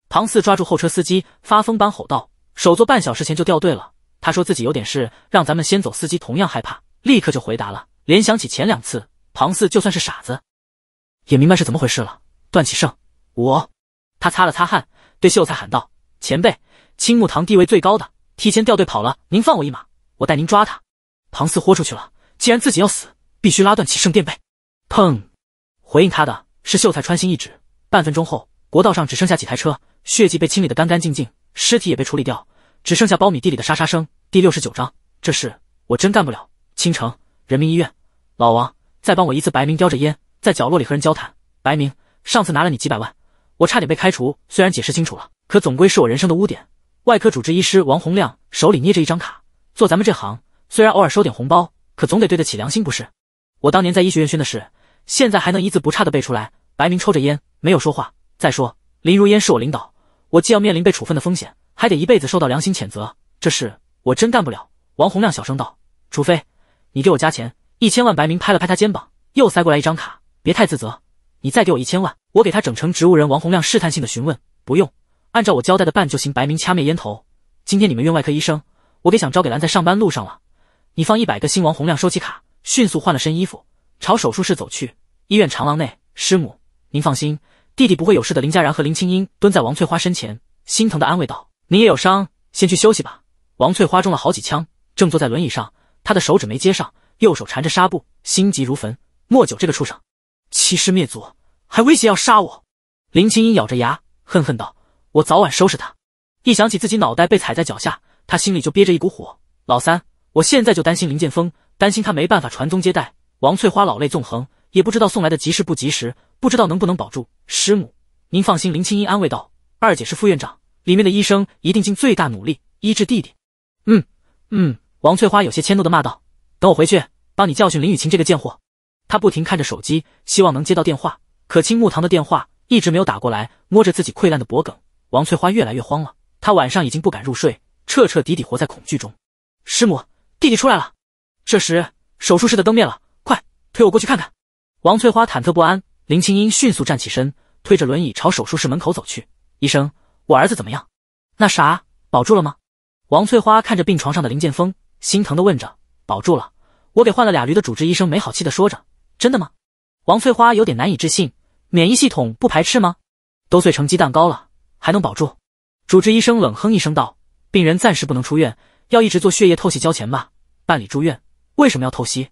庞四抓住后车司机，发疯般吼道：“首座半小时前就掉队了，他说自己有点事，让咱们先走。”司机同样害怕，立刻就回答了。联想起前两次，庞四就算是傻子，也明白是怎么回事了。段启盛，我……他擦了擦汗，对秀才喊道：“前辈，青木堂地位最高的，提前掉队跑了，您放我一马，我带您抓他。”庞四豁出去了，既然自己要死，必须拉段启盛垫背。砰！回应他的是秀才穿心一指，半分钟后，国道上只剩下几台车。血迹被清理得干干净净，尸体也被处理掉，只剩下苞米地里的沙沙声。第六十九章，这事我真干不了。青城人民医院，老王，再帮我一次。白明叼着烟，在角落里和人交谈。白明，上次拿了你几百万，我差点被开除。虽然解释清楚了，可总归是我人生的污点。外科主治医师王洪亮手里捏着一张卡。做咱们这行，虽然偶尔收点红包，可总得对得起良心，不是？我当年在医学院宣的事，现在还能一字不差的背出来。白明抽着烟，没有说话。再说，林如烟是我领导。我既要面临被处分的风险，还得一辈子受到良心谴责，这事我真干不了。”王洪亮小声道，“除非你给我加钱。”一千万，白明拍了拍他肩膀，又塞过来一张卡，“别太自责，你再给我一千万，我给他整成植物人。”王洪亮试探性的询问，“不用，按照我交代的办就行。”白明掐灭烟头，“今天你们院外科医生，我给想招给拦在上班路上了，你放一百个心。”王洪亮收起卡，迅速换了身衣服，朝手术室走去。医院长廊内，师母，您放心。弟弟不会有事的。林佳然和林青英蹲在王翠花身前，心疼的安慰道：“你也有伤，先去休息吧。”王翠花中了好几枪，正坐在轮椅上，她的手指没接上，右手缠着纱布，心急如焚。莫九这个畜生，欺师灭祖，还威胁要杀我！林青英咬着牙，恨恨道：“我早晚收拾他！”一想起自己脑袋被踩在脚下，他心里就憋着一股火。老三，我现在就担心林剑锋，担心他没办法传宗接代。王翠花老泪纵横，也不知道送来的及时不及时。不知道能不能保住师母，您放心。”林青音安慰道，“二姐是副院长，里面的医生一定尽最大努力医治弟弟。”“嗯嗯。”王翠花有些迁怒的骂道，“等我回去帮你教训林雨晴这个贱货。”她不停看着手机，希望能接到电话，可青木堂的电话一直没有打过来。摸着自己溃烂的脖梗，王翠花越来越慌了。她晚上已经不敢入睡，彻彻底底活在恐惧中。师母，弟弟出来了。这时手术室的灯灭了，快推我过去看看！王翠花忐忑不安。林青音迅速站起身，推着轮椅朝手术室门口走去。医生，我儿子怎么样？那啥，保住了吗？王翠花看着病床上的林剑锋，心疼的问着：“保住了。”我给换了俩驴的主治医生没好气的说着：“真的吗？”王翠花有点难以置信：“免疫系统不排斥吗？都碎成鸡蛋糕了，还能保住？”主治医生冷哼一声道：“病人暂时不能出院，要一直做血液透析交钱吧。办理住院为什么要透析？”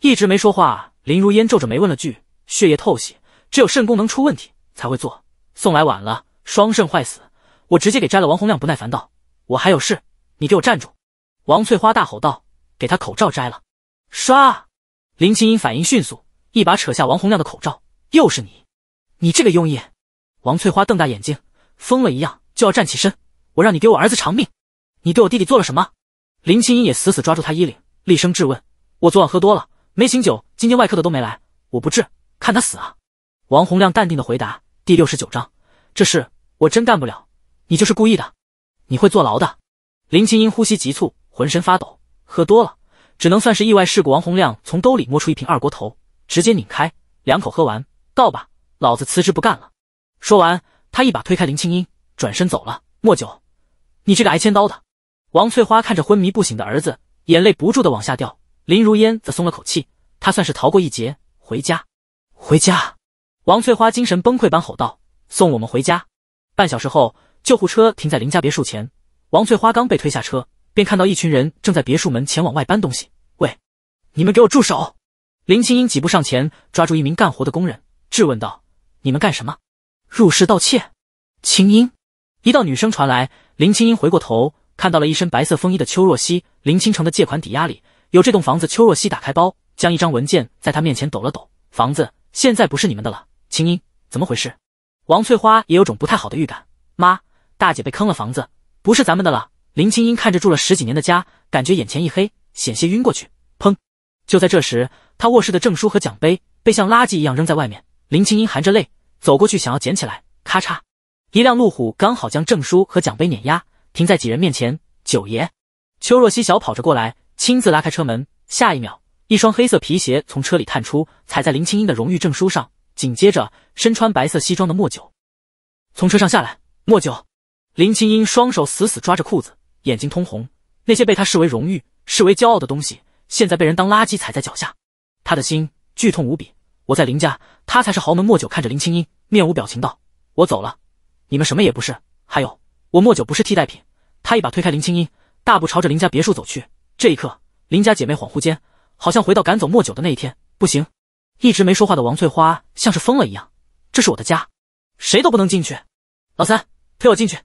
一直没说话，林如烟皱着眉问了句：“血液透析。”只有肾功能出问题才会做，送来晚了，双肾坏死，我直接给摘了。王洪亮不耐烦道：“我还有事，你给我站住！”王翠花大吼道：“给他口罩摘了！”刷，林青英反应迅速，一把扯下王洪亮的口罩。又是你，你这个庸医！王翠花瞪大眼睛，疯了一样就要站起身。我让你给我儿子偿命，你对我弟弟做了什么？林青英也死死抓住他衣领，厉声质问：“我昨晚喝多了，没醒酒，今天外科的都没来，我不治，看他死啊！”王洪亮淡定的回答：“第六十九章，这事我真干不了，你就是故意的，你会坐牢的。”林青英呼吸急促，浑身发抖，喝多了，只能算是意外事故。王洪亮从兜里摸出一瓶二锅头，直接拧开，两口喝完，告吧，老子辞职不干了。说完，他一把推开林青英，转身走了。莫九，你这个挨千刀的！王翠花看着昏迷不醒的儿子，眼泪不住的往下掉。林如烟则松了口气，她算是逃过一劫，回家，回家。王翠花精神崩溃般吼道：“送我们回家！”半小时后，救护车停在林家别墅前。王翠花刚被推下车，便看到一群人正在别墅门前往外搬东西。“喂，你们给我住手！”林青英几步上前，抓住一名干活的工人，质问道：“你们干什么？入室盗窃？”青英一道女声传来。林青英回过头，看到了一身白色风衣的邱若曦。林青城的借款抵押里有这栋房子。邱若曦打开包，将一张文件在他面前抖了抖：“房子现在不是你们的了。”青音，怎么回事？王翠花也有种不太好的预感。妈，大姐被坑了，房子不是咱们的了。林青音看着住了十几年的家，感觉眼前一黑，险些晕过去。砰！就在这时，她卧室的证书和奖杯被像垃圾一样扔在外面。林青音含着泪走过去，想要捡起来，咔嚓，一辆路虎刚好将证书和奖杯碾压，停在几人面前。九爷，邱若曦小跑着过来，亲自拉开车门。下一秒，一双黑色皮鞋从车里探出，踩在林青音的荣誉证书上。紧接着，身穿白色西装的莫九从车上下来。莫九，林清音双手死死抓着裤子，眼睛通红。那些被他视为荣誉、视为骄傲的东西，现在被人当垃圾踩在脚下，他的心剧痛无比。我在林家，他才是豪门。莫九看着林清音，面无表情道：“我走了，你们什么也不是。还有，我莫九不是替代品。”他一把推开林清音，大步朝着林家别墅走去。这一刻，林家姐妹恍惚间，好像回到赶走莫九的那一天。不行。一直没说话的王翠花像是疯了一样，这是我的家，谁都不能进去。老三，推我进去，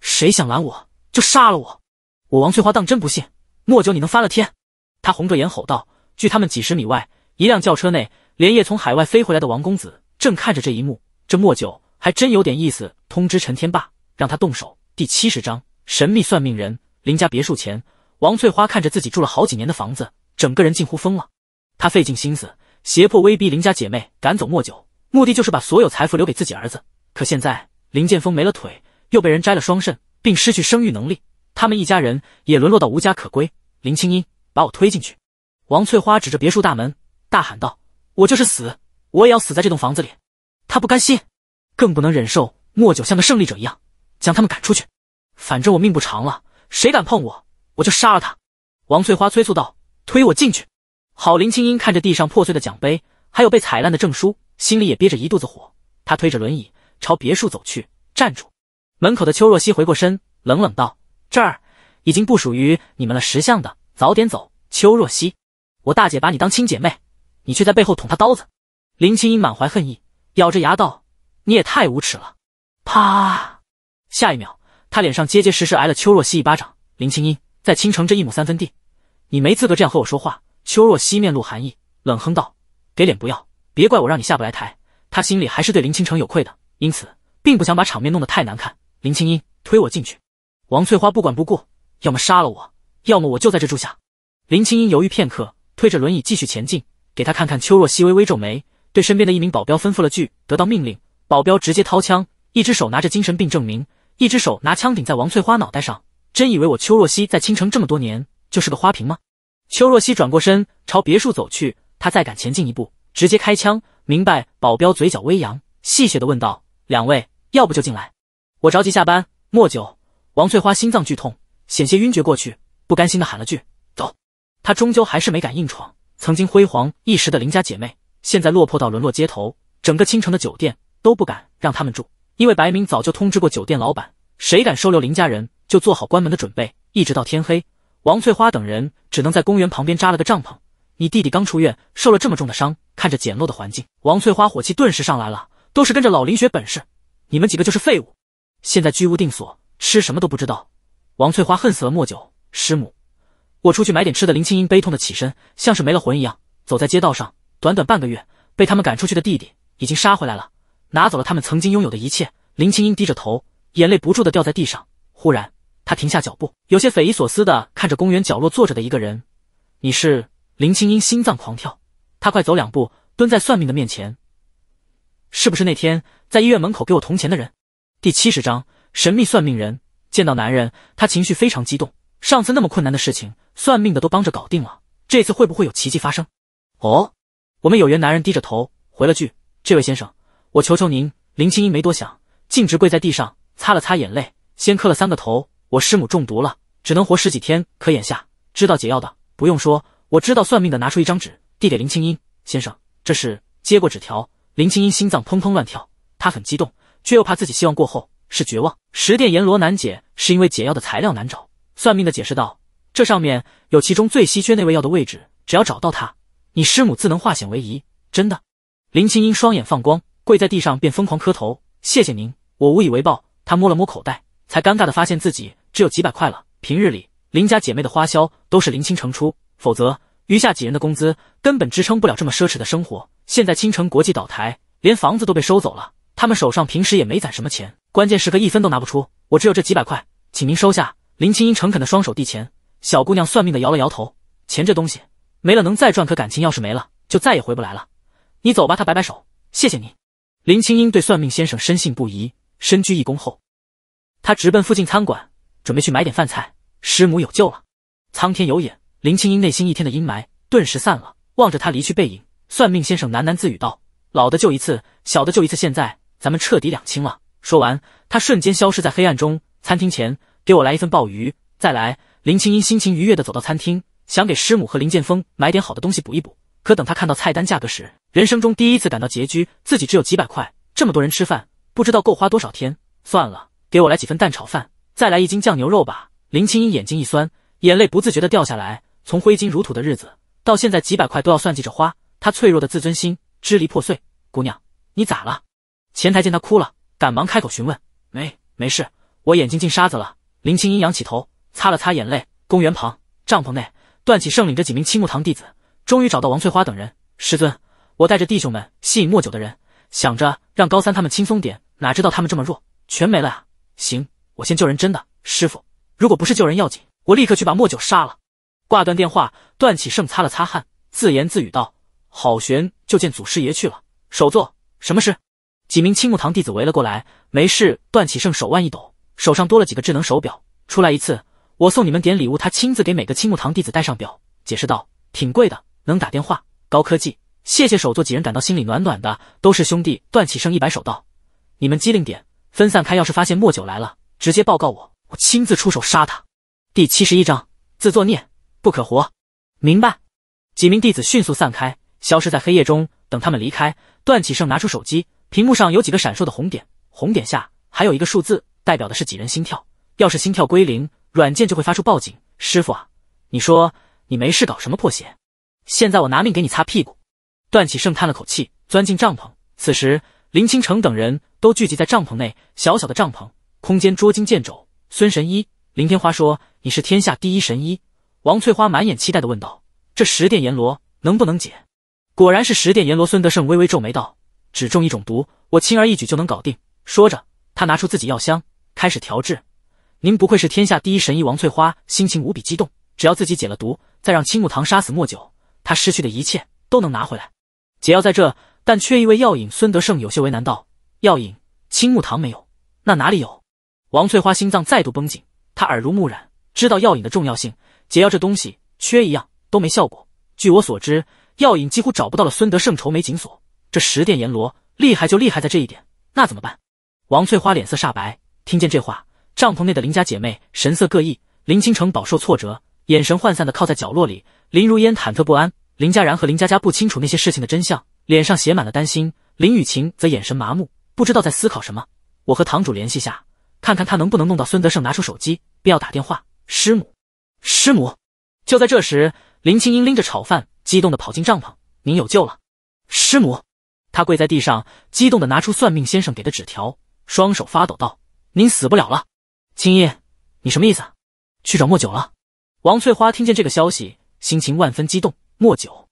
谁想拦我，就杀了我！我王翠花当真不信莫九你能翻了天！他红着眼吼道。距他们几十米外，一辆轿车内，连夜从海外飞回来的王公子正看着这一幕。这莫九还真有点意思。通知陈天霸，让他动手。第七十章：神秘算命人。林家别墅前，王翠花看着自己住了好几年的房子，整个人近乎疯了。她费尽心思。胁迫、威逼林家姐妹赶走莫九，目的就是把所有财富留给自己儿子。可现在林剑锋没了腿，又被人摘了双肾，并失去生育能力，他们一家人也沦落到无家可归。林青音，把我推进去！王翠花指着别墅大门，大喊道：“我就是死，我也要死在这栋房子里！”她不甘心，更不能忍受莫九像个胜利者一样将他们赶出去。反正我命不长了，谁敢碰我，我就杀了他！王翠花催促道：“推我进去！”郝林清英看着地上破碎的奖杯，还有被踩烂的证书，心里也憋着一肚子火。他推着轮椅朝别墅走去。站住！门口的邱若曦回过身，冷冷道：“这儿已经不属于你们了，识相的早点走。”邱若曦，我大姐把你当亲姐妹，你却在背后捅她刀子。林清音满怀恨意，咬着牙道：“你也太无耻了！”啪！下一秒，她脸上结结实实挨了邱若曦一巴掌。林清音，在青城这一亩三分地，你没资格这样和我说话。秋若曦面露寒意，冷哼道：“给脸不要，别怪我让你下不来台。”她心里还是对林清城有愧的，因此并不想把场面弄得太难看。林清音推我进去。王翠花不管不顾，要么杀了我，要么我就在这住下。林清音犹豫片刻，推着轮椅继续前进，给他看看。秋若曦微微皱眉，对身边的一名保镖吩咐了句：“得到命令，保镖直接掏枪，一只手拿着精神病证明，一只手拿枪顶在王翠花脑袋上。真以为我秋若曦在青城这么多年就是个花瓶吗？”邱若曦转过身，朝别墅走去。他再敢前进一步，直接开枪。明白，保镖嘴角微扬，戏谑的问道：“两位，要不就进来？我着急下班。”莫九、王翠花心脏剧痛，险些晕厥过去，不甘心的喊了句：“走。”他终究还是没敢硬闯。曾经辉煌一时的林家姐妹，现在落魄到沦落街头，整个青城的酒店都不敢让他们住，因为白明早就通知过酒店老板，谁敢收留林家人，就做好关门的准备，一直到天黑。王翠花等人只能在公园旁边扎了个帐篷。你弟弟刚出院，受了这么重的伤，看着简陋的环境，王翠花火气顿时上来了。都是跟着老林学本事，你们几个就是废物！现在居无定所，吃什么都不知道。王翠花恨死了莫九师母。我出去买点吃的。林青音悲痛的起身，像是没了魂一样，走在街道上。短短半个月，被他们赶出去的弟弟已经杀回来了，拿走了他们曾经拥有的一切。林青音低着头，眼泪不住的掉在地上。忽然。他停下脚步，有些匪夷所思的看着公园角落坐着的一个人。你是林清音？心脏狂跳。他快走两步，蹲在算命的面前。是不是那天在医院门口给我铜钱的人？第七十章神秘算命人见到男人，他情绪非常激动。上次那么困难的事情，算命的都帮着搞定了，这次会不会有奇迹发生？哦，我们有缘男人低着头回了句：“这位先生，我求求您。”林清音没多想，径直跪在地上，擦了擦眼泪，先磕了三个头。我师母中毒了，只能活十几天。可眼下知道解药的不用说，我知道。算命的拿出一张纸，递给林清音先生。这是接过纸条，林清音心脏砰砰乱跳，她很激动，却又怕自己希望过后是绝望。十殿阎罗难解，是因为解药的材料难找。算命的解释道：“这上面有其中最稀缺那味药的位置，只要找到它，你师母自能化险为夷。”真的？林清音双眼放光，跪在地上便疯狂磕头：“谢谢您，我无以为报。”他摸了摸口袋。才尴尬的发现自己只有几百块了。平日里林家姐妹的花销都是林青城出，否则余下几人的工资根本支撑不了这么奢侈的生活。现在青城国际倒台，连房子都被收走了，他们手上平时也没攒什么钱，关键时刻一分都拿不出。我只有这几百块，请您收下。林清音诚恳的双手递钱，小姑娘算命的摇了摇头：“钱这东西没了能再赚，可感情要是没了就再也回不来了。”你走吧，她摆摆手，谢谢你。林清音对算命先生深信不疑，深鞠一躬后。他直奔附近餐馆，准备去买点饭菜。师母有救了！苍天有眼！林青音内心一天的阴霾顿时散了。望着他离去背影，算命先生喃喃自语道：“老的就一次，小的就一次，现在咱们彻底两清了。”说完，他瞬间消失在黑暗中。餐厅前，给我来一份鲍鱼，再来。林青音心情愉悦地走到餐厅，想给师母和林剑锋买点好的东西补一补。可等他看到菜单价格时，人生中第一次感到拮据，自己只有几百块，这么多人吃饭，不知道够花多少天。算了。给我来几份蛋炒饭，再来一斤酱牛肉吧。林青音眼睛一酸，眼泪不自觉的掉下来。从挥金如土的日子，到现在几百块都要算计着花，她脆弱的自尊心支离破碎。姑娘，你咋了？前台见她哭了，赶忙开口询问：“没没事，我眼睛进沙子了。”林青音仰起头，擦了擦眼泪。公园旁帐篷内，段启盛领着几名青木堂弟子，终于找到王翠花等人。师尊，我带着弟兄们吸引莫九的人，想着让高三他们轻松点，哪知道他们这么弱，全没了呀！行，我先救人，真的，师傅。如果不是救人要紧，我立刻去把莫九杀了。挂断电话，段启胜擦了擦汗，自言自语道：“好悬，就见祖师爷去了。”首座，什么事？几名青木堂弟子围了过来。没事。段启胜手腕一抖，手上多了几个智能手表。出来一次，我送你们点礼物。他亲自给每个青木堂弟子戴上表，解释道：“挺贵的，能打电话，高科技。”谢谢首座。几人感到心里暖暖的，都是兄弟。段启胜一摆手道：“你们机灵点。”分散开，要是发现莫九来了，直接报告我，我亲自出手杀他。第七十一章自作孽不可活。明白？几名弟子迅速散开，消失在黑夜中。等他们离开，段启胜拿出手机，屏幕上有几个闪烁的红点，红点下还有一个数字，代表的是几人心跳。要是心跳归零，软件就会发出报警。师傅啊，你说你没事搞什么破鞋？现在我拿命给你擦屁股。段启胜叹了口气，钻进帐篷。此时。林清城等人都聚集在帐篷内，小小的帐篷空间捉襟见肘。孙神医林天花说：“你是天下第一神医。”王翠花满眼期待的问道：“这十殿阎罗能不能解？”果然是十殿阎罗。孙德胜微微皱眉道：“只中一种毒，我轻而易举就能搞定。”说着，他拿出自己药箱，开始调制。您不愧是天下第一神医。王翠花心情无比激动，只要自己解了毒，再让青木堂杀死莫九，他失去的一切都能拿回来。解药在这。但缺一味药引，孙德胜有些为难道：“药引，青木堂没有，那哪里有？”王翠花心脏再度绷紧，她耳濡目染，知道药引的重要性。解药这东西，缺一样都没效果。据我所知，药引几乎找不到了。孙德胜愁眉紧锁，这十殿阎罗厉害就厉害在这一点，那怎么办？王翠花脸色煞白。听见这话，帐篷内的林家姐妹神色各异。林倾城饱受挫折，眼神涣散的靠在角落里。林如烟忐忑不安。林佳然和林佳佳不清楚那些事情的真相。脸上写满了担心，林雨晴则眼神麻木，不知道在思考什么。我和堂主联系下，看看他能不能弄到孙德胜。拿出手机，便要打电话。师母，师母！就在这时，林青英拎着炒饭，激动地跑进帐篷：“您有救了，师母！”她跪在地上，激动地拿出算命先生给的纸条，双手发抖道：“您死不了了。”青音，你什么意思？去找莫九了？王翠花听见这个消息，心情万分激动。莫九。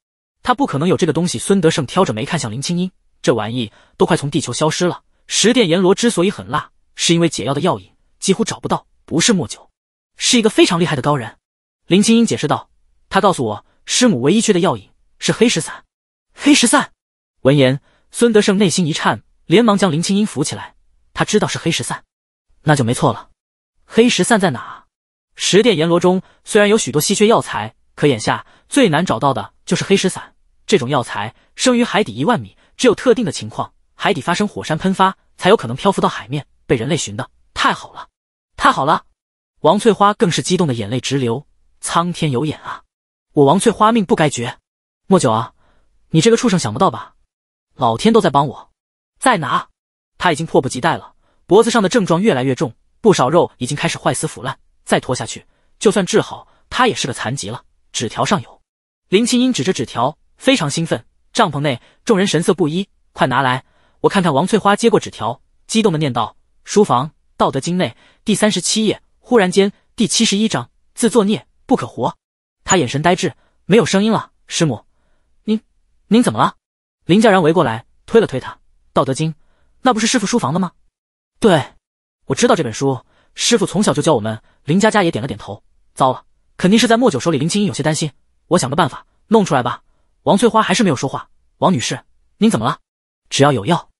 他不可能有这个东西。孙德胜挑着眉看向林青音，这玩意都快从地球消失了。十殿阎罗之所以很辣，是因为解药的药引几乎找不到，不是莫九，是一个非常厉害的高人。林青音解释道：“他告诉我，师母唯一缺的药引是黑石散。”黑石散。闻言，孙德胜内心一颤，连忙将林青音扶起来。他知道是黑石散，那就没错了。黑石散在哪？十殿阎罗中虽然有许多稀缺药材，可眼下最难找到的就是黑石散。这种药材生于海底一万米，只有特定的情况，海底发生火山喷发，才有可能漂浮到海面被人类寻的。太好了，太好了！王翠花更是激动的眼泪直流。苍天有眼啊！我王翠花命不该绝。莫九啊，你这个畜生想不到吧？老天都在帮我。在哪？他已经迫不及待了，脖子上的症状越来越重，不少肉已经开始坏死腐烂，再拖下去，就算治好，他也是个残疾了。纸条上有林清音指着纸条。非常兴奋，帐篷内众人神色不一。快拿来，我看看。王翠花接过纸条，激动的念道：“书房《道德经》内第三十七页，忽然间第七十一章‘自作孽不可活’。”他眼神呆滞，没有声音了。师母，您您怎么了？林佳然围过来，推了推他。《道德经》，那不是师傅书房的吗？对，我知道这本书，师傅从小就教我们。林佳佳也点了点头。糟了，肯定是在莫九手里。林青音有些担心，我想个办法弄出来吧。王翠花还是没有说话。王女士，您怎么了？只要有药，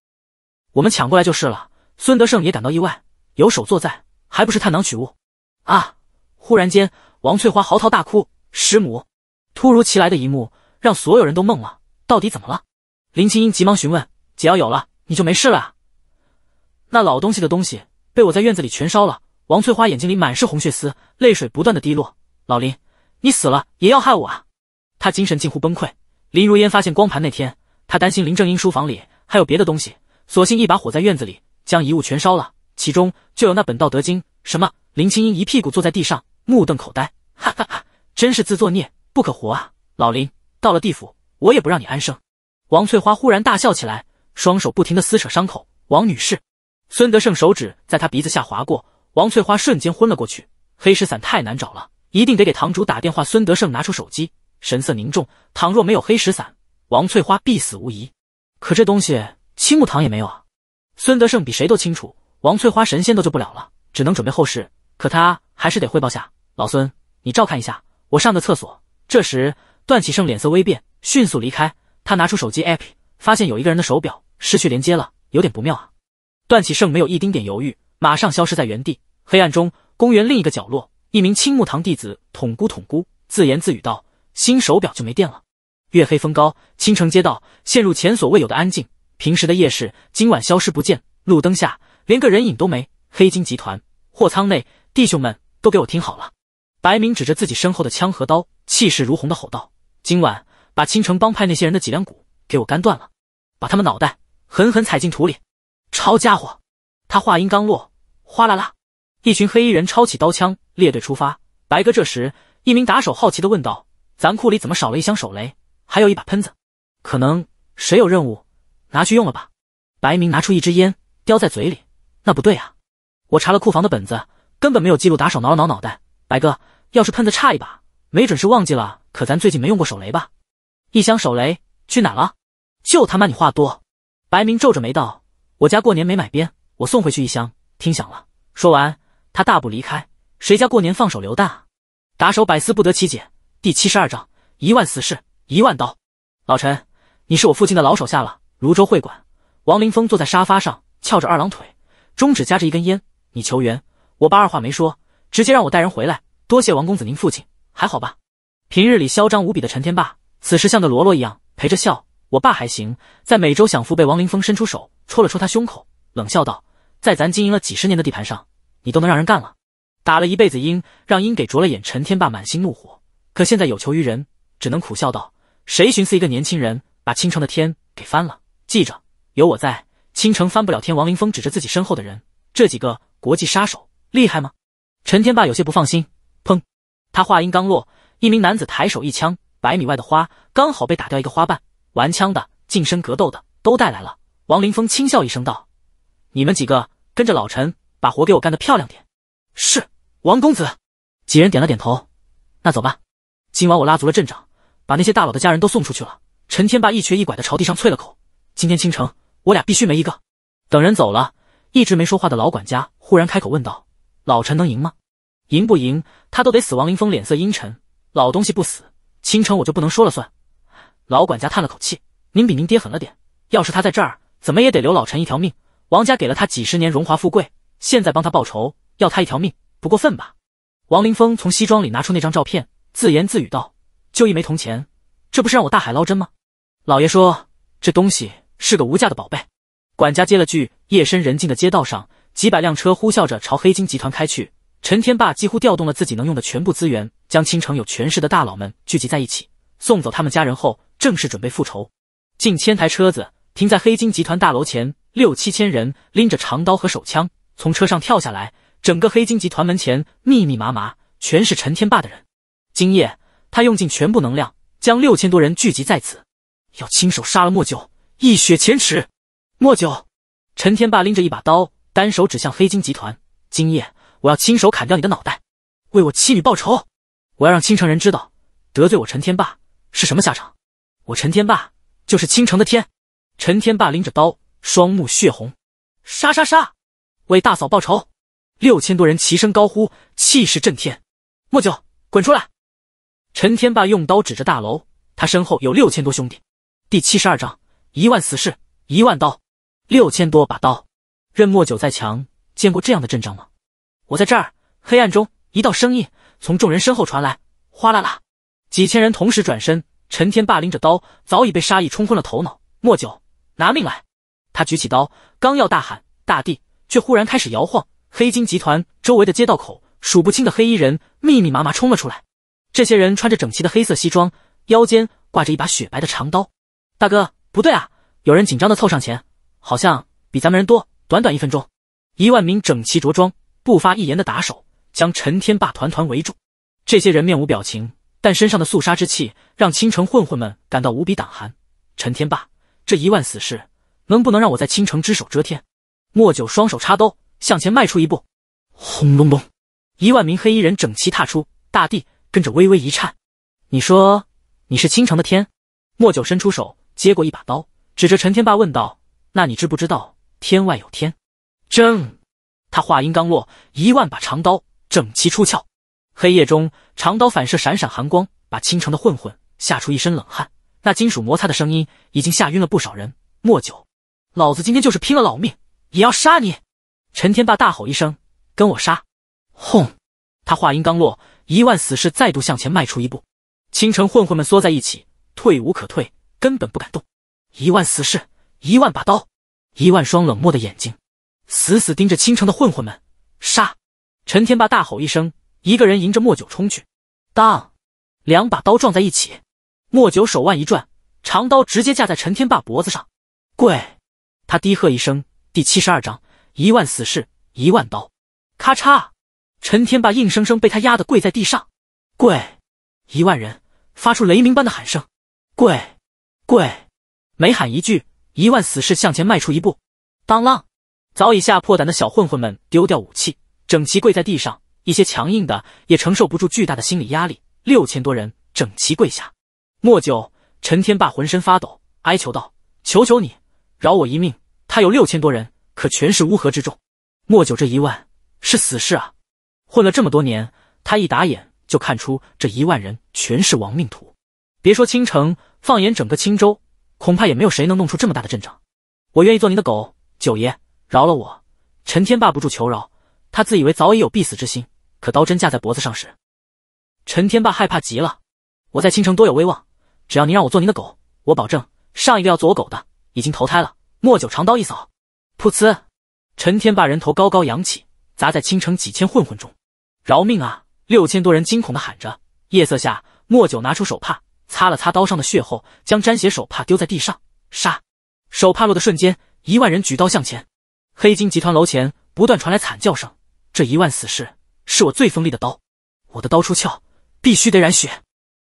我们抢过来就是了。孙德胜也感到意外，有手坐在，还不是探囊取物啊！忽然间，王翠花嚎啕大哭：“师母！”突如其来的一幕让所有人都懵了，到底怎么了？林清音急忙询问：“解药有了，你就没事了？”那老东西的东西被我在院子里全烧了。王翠花眼睛里满是红血丝，泪水不断的滴落。老林，你死了也要害我啊！她精神近乎崩溃。林如烟发现光盘那天，她担心林正英书房里还有别的东西，索性一把火在院子里将遗物全烧了，其中就有那本道德经。什么？林清音一屁股坐在地上，目瞪口呆。哈哈哈，真是自作孽不可活啊！老林到了地府，我也不让你安生。王翠花忽然大笑起来，双手不停地撕扯伤口。王女士，孙德胜手指在她鼻子下划过，王翠花瞬间昏了过去。黑石伞太难找了，一定得给堂主打电话。孙德胜拿出手机。神色凝重，倘若没有黑石散，王翠花必死无疑。可这东西青木堂也没有啊！孙德胜比谁都清楚，王翠花神仙都救不了了，只能准备后事。可他还是得汇报下，老孙，你照看一下，我上个厕所。这时，段启胜脸色微变，迅速离开。他拿出手机 APP，发现有一个人的手表失去连接了，有点不妙啊！段启胜没有一丁点犹豫，马上消失在原地。黑暗中，公园另一个角落，一名青木堂弟子“捅咕捅咕”自言自语道。新手表就没电了。月黑风高，青城街道陷入前所未有的安静。平时的夜市今晚消失不见，路灯下连个人影都没。黑金集团货仓内，弟兄们都给我听好了！白明指着自己身后的枪和刀，气势如虹的吼道：“今晚把青城帮派那些人的脊梁骨给我干断了，把他们脑袋狠狠踩进土里！”抄家伙！他话音刚落，哗啦啦，一群黑衣人抄起刀枪，列队出发。白哥这时，一名打手好奇的问道。咱库里怎么少了一箱手雷，还有一把喷子？可能谁有任务，拿去用了吧？白明拿出一支烟，叼在嘴里。那不对啊！我查了库房的本子，根本没有记录。打手挠了挠脑袋，白哥，要是喷子差一把，没准是忘记了。可咱最近没用过手雷吧？一箱手雷去哪了？就他妈你话多！白明皱着眉道：“我家过年没买鞭，我送回去一箱，听响了。”说完，他大步离开。谁家过年放手榴弹啊？打手百思不得其解。第七十二章一万死士，一万刀。老陈，你是我父亲的老手下了。泸州会馆，王林峰坐在沙发上，翘着二郎腿，中指夹着一根烟。你求援，我爸二话没说，直接让我带人回来。多谢王公子，您父亲还好吧？平日里嚣张无比的陈天霸，此时像个罗啰一样陪着笑。我爸还行，在美洲享福。被王林峰伸出手戳了戳他胸口，冷笑道：“在咱经营了几十年的地盘上，你都能让人干了？打了一辈子鹰，让鹰给啄了眼。”陈天霸满心怒火。可现在有求于人，只能苦笑道：“谁寻思一个年轻人把青城的天给翻了？记着，有我在，青城翻不了天。”王林峰指着自己身后的人：“这几个国际杀手厉害吗？”陈天霸有些不放心。砰！他话音刚落，一名男子抬手一枪，百米外的花刚好被打掉一个花瓣。玩枪的、近身格斗的都带来了。王林峰轻笑一声道：“你们几个跟着老陈，把活给我干得漂亮点。”“是，王公子。”几人点了点头。“那走吧。”今晚我拉足了阵仗，把那些大佬的家人都送出去了。陈天霸一瘸一拐的朝地上啐了口。今天清城，我俩必须没一个。等人走了，一直没说话的老管家忽然开口问道：“老陈能赢吗？赢不赢，他都得死。”王林峰脸色阴沉：“老东西不死，清城我就不能说了算。”老管家叹了口气：“您比您爹狠了点。要是他在这儿，怎么也得留老陈一条命。王家给了他几十年荣华富贵，现在帮他报仇，要他一条命，不过分吧？”王林峰从西装里拿出那张照片。自言自语道：“就一枚铜钱，这不是让我大海捞针吗？”老爷说：“这东西是个无价的宝贝。”管家接了句：“夜深人静的街道上，几百辆车呼啸着朝黑金集团开去。”陈天霸几乎调动了自己能用的全部资源，将青城有权势的大佬们聚集在一起。送走他们家人后，正式准备复仇。近千台车子停在黑金集团大楼前，六七千人拎着长刀和手枪从车上跳下来，整个黑金集团门前密密麻麻，全是陈天霸的人。今夜，他用尽全部能量，将六千多人聚集在此，要亲手杀了莫九，一雪前耻。莫九，陈天霸拎着一把刀，单手指向黑金集团。今夜，我要亲手砍掉你的脑袋，为我妻女报仇。我要让青城人知道，得罪我陈天霸是什么下场。我陈天霸就是青城的天。陈天霸拎着刀，双目血红，杀杀杀！为大嫂报仇！六千多人齐声高呼，气势震天。莫九，滚出来！陈天霸用刀指着大楼，他身后有六千多兄弟。第七十二章：一万死士，一万刀，六千多把刀。任墨九在强，见过这样的阵仗吗？我在这儿。黑暗中，一道声音从众人身后传来。哗啦啦，几千人同时转身。陈天霸拎着刀，早已被杀意冲昏了头脑。墨九，拿命来！他举起刀，刚要大喊，大地却忽然开始摇晃。黑金集团周围的街道口，数不清的黑衣人密密麻麻冲了出来。这些人穿着整齐的黑色西装，腰间挂着一把雪白的长刀。大哥，不对啊！有人紧张的凑上前，好像比咱们人多。短短一分钟，一万名整齐着装、不发一言的打手将陈天霸团团围住。这些人面无表情，但身上的肃杀之气让青城混混们感到无比胆寒。陈天霸，这一万死士能不能让我在青城只手遮天？莫九双手插兜，向前迈出一步。轰隆隆，一万名黑衣人整齐踏出大地。跟着微微一颤，你说你是青城的天？莫九伸出手接过一把刀，指着陈天霸问道：“那你知不知道天外有天？”正他话音刚落，一万把长刀整齐出鞘，黑夜中长刀反射闪闪寒光，把青城的混混吓出一身冷汗。那金属摩擦的声音已经吓晕了不少人。莫九，老子今天就是拼了老命也要杀你！陈天霸大吼一声：“跟我杀！”轰，他话音刚落。一万死士再度向前迈出一步，倾城混混们缩在一起，退无可退，根本不敢动。一万死士，一万把刀，一万双冷漠的眼睛，死死盯着倾城的混混们。杀！陈天霸大吼一声，一个人迎着莫九冲去。当，两把刀撞在一起，莫九手腕一转，长刀直接架在陈天霸脖子上。跪！他低喝一声。第七十二章：一万死士，一万刀。咔嚓。陈天霸硬生生被他压得跪在地上，跪！一万人发出雷鸣般的喊声，跪！跪！每喊一句，一万死士向前迈出一步，当啷！早已吓破胆的小混混们丢掉武器，整齐跪在地上。一些强硬的也承受不住巨大的心理压力，六千多人整齐跪下。莫九，陈天霸浑身发抖，哀求道：“求求你，饶我一命！”他有六千多人，可全是乌合之众。莫九，这一万是死士啊！混了这么多年，他一打眼就看出这一万人全是亡命徒。别说青城，放眼整个青州，恐怕也没有谁能弄出这么大的阵仗。我愿意做您的狗，九爷，饶了我！陈天霸不住求饶，他自以为早已有必死之心，可刀针架在脖子上时，陈天霸害怕极了。我在青城多有威望，只要您让我做您的狗，我保证上一个要做我狗的已经投胎了。莫九长刀一扫，噗呲，陈天霸人头高高扬起，砸在青城几千混混中。饶命啊！六千多人惊恐的喊着。夜色下，莫九拿出手帕，擦了擦刀上的血后，将沾血手帕丢在地上。杀！手帕落的瞬间，一万人举刀向前。黑金集团楼前不断传来惨叫声。这一万死士是我最锋利的刀，我的刀出鞘，必须得染血。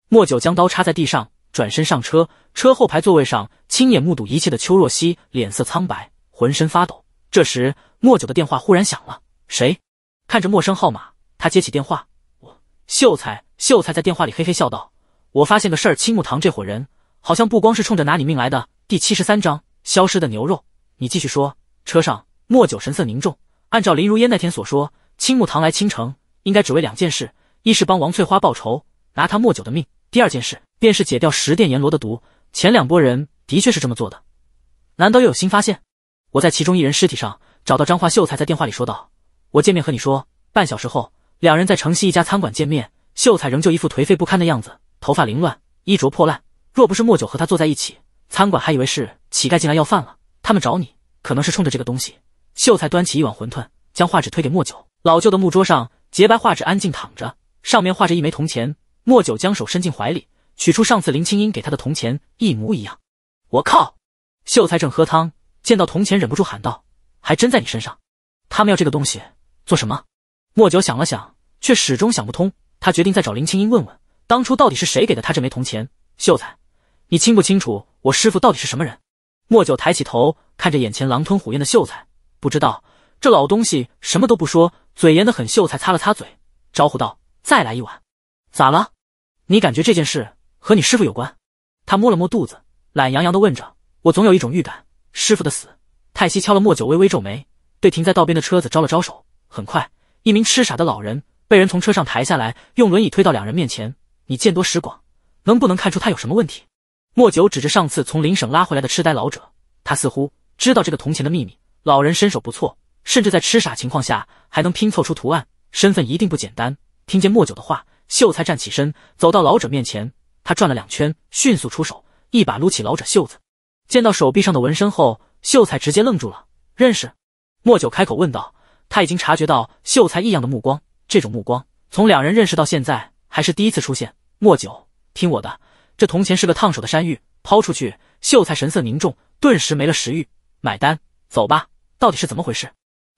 莫九将刀插在地上，转身上车。车后排座位上，亲眼目睹一切的邱若曦脸色苍白，浑身发抖。这时，莫九的电话忽然响了。谁？看着陌生号码。他接起电话，我秀才，秀才在电话里嘿嘿笑道：“我发现个事儿，青木堂这伙人好像不光是冲着拿你命来的。”第七十三章消失的牛肉，你继续说。车上，莫九神色凝重。按照林如烟那天所说，青木堂来青城，应该只为两件事：一是帮王翠花报仇，拿他莫九的命；第二件事便是解掉十殿阎罗的毒。前两波人的确是这么做的。难道又有新发现？我在其中一人尸体上找到张化秀才在电话里说道：“我见面和你说。”半小时后。两人在城西一家餐馆见面，秀才仍旧一副颓废不堪的样子，头发凌乱，衣着破烂。若不是莫九和他坐在一起，餐馆还以为是乞丐进来要饭了。他们找你，可能是冲着这个东西。秀才端起一碗馄饨，将画纸推给莫九。老旧的木桌上，洁白画纸安静躺着，上面画着一枚铜钱。莫九将手伸进怀里，取出上次林青音给他的铜钱，一模一样。我靠！秀才正喝汤，见到铜钱，忍不住喊道：“还真在你身上！他们要这个东西做什么？”莫九想了想，却始终想不通。他决定再找林青音问问，当初到底是谁给的他这枚铜钱。秀才，你清不清楚我师父到底是什么人？莫九抬起头，看着眼前狼吞虎咽的秀才，不知道这老东西什么都不说，嘴严的很。秀才擦了擦嘴，招呼道：“再来一碗。”咋了？你感觉这件事和你师父有关？他摸了摸肚子，懒洋洋的问着：“我总有一种预感，师父的死。”泰熙敲了莫九，微微皱眉，对停在道边的车子招了招手，很快。一名痴傻的老人被人从车上抬下来，用轮椅推到两人面前。你见多识广，能不能看出他有什么问题？莫九指着上次从邻省拉回来的痴呆老者，他似乎知道这个铜钱的秘密。老人身手不错，甚至在痴傻情况下还能拼凑出图案，身份一定不简单。听见莫九的话，秀才站起身，走到老者面前。他转了两圈，迅速出手，一把撸起老者袖子。见到手臂上的纹身后，秀才直接愣住了。认识？莫九开口问道。他已经察觉到秀才异样的目光，这种目光从两人认识到现在还是第一次出现。莫九，听我的，这铜钱是个烫手的山芋，抛出去。秀才神色凝重，顿时没了食欲。买单，走吧，到底是怎么回事？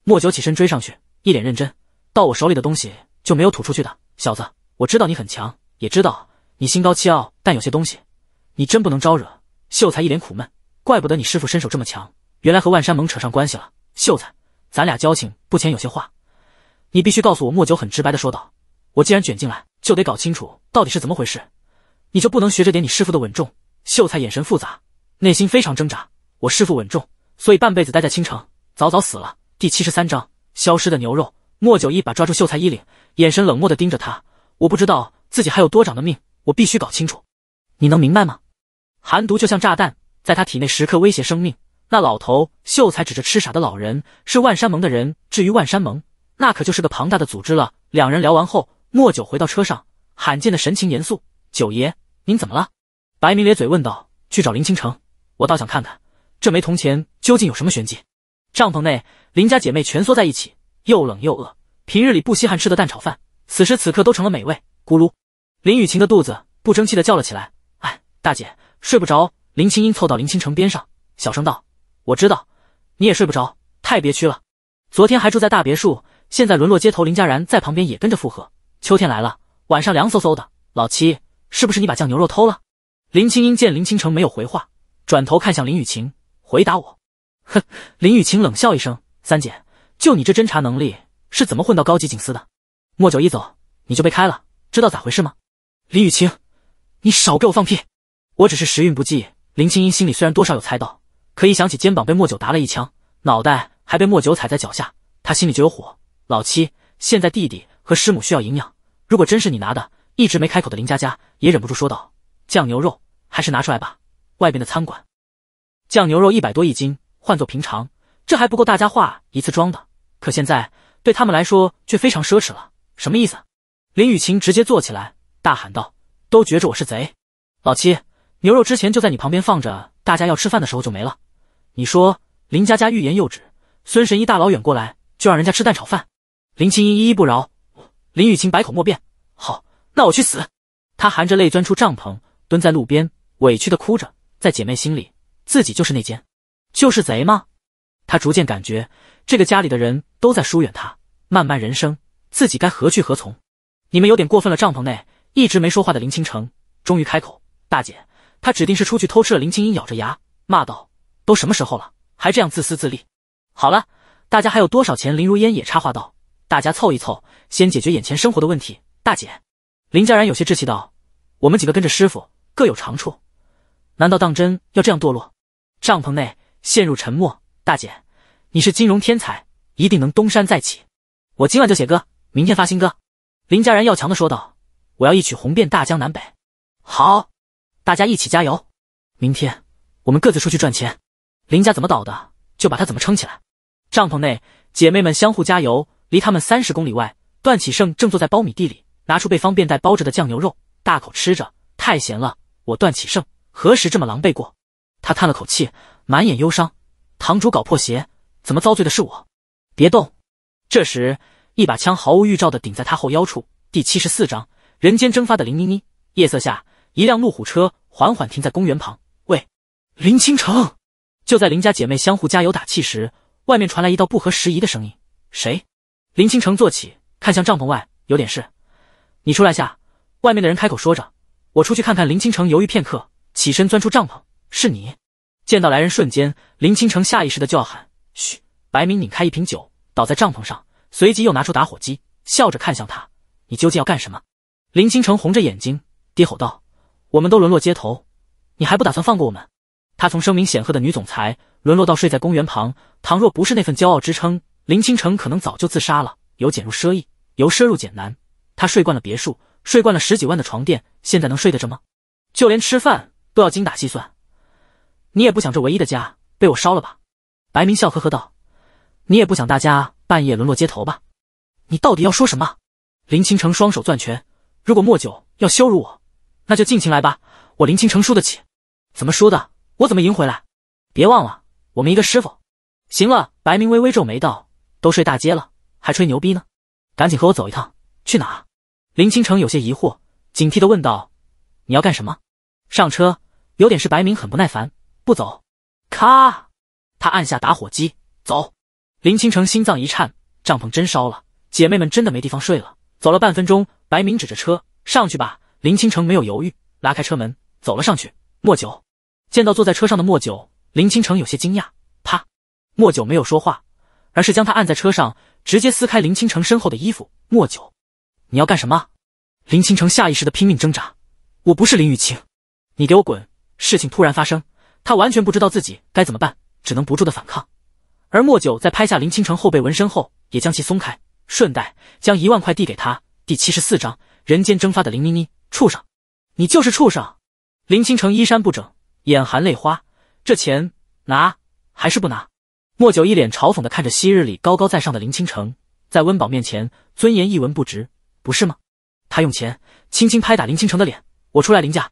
莫九起身追上去，一脸认真。到我手里的东西就没有吐出去的，小子，我知道你很强，也知道你心高气傲，但有些东西，你真不能招惹。秀才一脸苦闷，怪不得你师父身手这么强，原来和万山盟扯上关系了。秀才。咱俩交情不浅，有些话你必须告诉我。”莫九很直白的说道，“我既然卷进来，就得搞清楚到底是怎么回事。你就不能学着点你师傅的稳重？”秀才眼神复杂，内心非常挣扎。我师傅稳重，所以半辈子待在青城，早早死了。第七十三章，消失的牛肉。莫九一把抓住秀才衣领，眼神冷漠的盯着他。我不知道自己还有多长的命，我必须搞清楚。你能明白吗？寒毒就像炸弹，在他体内时刻威胁生命。那老头秀才指着痴傻的老人，是万山盟的人。至于万山盟，那可就是个庞大的组织了。两人聊完后，莫九回到车上，罕见的神情严肃。九爷，您怎么了？白明咧嘴问道。去找林倾城，我倒想看看这枚铜钱究竟有什么玄机。帐篷内，林家姐妹蜷缩在一起，又冷又饿。平日里不稀罕吃的蛋炒饭，此时此刻都成了美味。咕噜，林雨晴的肚子不争气的叫了起来。哎，大姐睡不着。林青音凑到林倾城边上，小声道。我知道，你也睡不着，太憋屈了。昨天还住在大别墅，现在沦落街头。林佳然在旁边也跟着附和。秋天来了，晚上凉飕飕的。老七，是不是你把酱牛肉偷了？林青英见林清城没有回话，转头看向林雨晴，回答我。哼！林雨晴冷笑一声：“三姐，就你这侦查能力，是怎么混到高级警司的？莫九一走，你就被开了，知道咋回事吗？”林雨晴，你少给我放屁！我只是时运不济。林青英心里虽然多少有猜到。可一想起肩膀被莫九打了一枪，脑袋还被莫九踩在脚下，他心里就有火。老七，现在弟弟和师母需要营养，如果真是你拿的，一直没开口的林佳佳也忍不住说道：“酱牛肉还是拿出来吧。”外边的餐馆，酱牛肉一百多一斤，换做平常，这还不够大家化一次妆的。可现在对他们来说却非常奢侈了，什么意思？林雨晴直接坐起来，大喊道：“都觉着我是贼！老七，牛肉之前就在你旁边放着，大家要吃饭的时候就没了。”你说林佳佳欲言又止，孙神医大老远过来就让人家吃蛋炒饭。林青音依依不饶，林雨晴百口莫辩。好，那我去死！她含着泪钻出帐篷，蹲在路边，委屈的哭着。在姐妹心里，自己就是内奸，就是贼吗？她逐渐感觉这个家里的人都在疏远她，漫漫人生自己该何去何从？你们有点过分了！帐篷内一直没说话的林清城终于开口：“大姐，她指定是出去偷吃了。”林青音咬着牙骂道。都什么时候了，还这样自私自利？好了，大家还有多少钱？林如烟也插话道：“大家凑一凑，先解决眼前生活的问题。”大姐，林佳然有些志气道：“我们几个跟着师傅各有长处，难道当真要这样堕落？”帐篷内陷入沉默。大姐，你是金融天才，一定能东山再起。我今晚就写歌，明天发新歌。林佳然要强的说道：“我要一曲红遍大江南北。”好，大家一起加油！明天我们各自出去赚钱。林家怎么倒的，就把他怎么撑起来。帐篷内，姐妹们相互加油。离他们三十公里外，段启盛正坐在苞米地里，拿出被方便袋包着的酱牛肉，大口吃着。太咸了，我段启盛何时这么狼狈过？他叹了口气，满眼忧伤。堂主搞破鞋，怎么遭罪的是我？别动！这时，一把枪毫无预兆的顶在他后腰处。第七十四章：人间蒸发的林妮妮。夜色下，一辆路虎车缓缓停在公园旁。喂，林倾城。就在林家姐妹相互加油打气时，外面传来一道不合时宜的声音：“谁？”林倾城坐起，看向帐篷外，有点事，你出来下。”外面的人开口说着，“我出去看看。”林倾城犹豫片刻，起身钻出帐篷。“是你？”见到来人瞬间，林倾城下意识的就要喊，“嘘！”白明拧开一瓶酒，倒在帐篷上，随即又拿出打火机，笑着看向他，“你究竟要干什么？”林倾城红着眼睛低吼道：“我们都沦落街头，你还不打算放过我们？”他从声名显赫的女总裁沦落到睡在公园旁，倘若不是那份骄傲支撑，林倾城可能早就自杀了。由俭入奢易，由奢入俭难。他睡惯了别墅，睡惯了十几万的床垫，现在能睡得着吗？就连吃饭都要精打细算。你也不想这唯一的家被我烧了吧？白明笑呵呵道：“你也不想大家半夜沦落街头吧？”你到底要说什么？林倾城双手攥拳：“如果莫九要羞辱我，那就尽情来吧，我林倾城输得起。”怎么输的？我怎么赢回来？别忘了我们一个师傅。行了，白明微微皱眉道，都睡大街了，还吹牛逼呢？赶紧和我走一趟，去哪？林倾城有些疑惑，警惕的问道，你要干什么？上车，有点事。白明很不耐烦，不走。咔，他按下打火机，走。林倾城心脏一颤，帐篷真烧了，姐妹们真的没地方睡了。走了半分钟，白明指着车，上去吧。林倾城没有犹豫，拉开车门，走了上去。莫九。见到坐在车上的莫九，林清城有些惊讶。啪！莫九没有说话，而是将他按在车上，直接撕开林清城身后的衣服。莫九，你要干什么？林清城下意识的拼命挣扎。我不是林雨晴，你给我滚！事情突然发生，他完全不知道自己该怎么办，只能不住的反抗。而莫九在拍下林倾城后背纹身后，也将其松开，顺带将一万块递给他。第七十四章：人间蒸发的林妮妮，畜生！你就是畜生！林倾城衣衫不整。眼含泪花，这钱拿还是不拿？莫九一脸嘲讽的看着昔日里高高在上的林倾城，在温饱面前，尊严一文不值，不是吗？他用钱轻轻拍打林倾城的脸，我出来林家，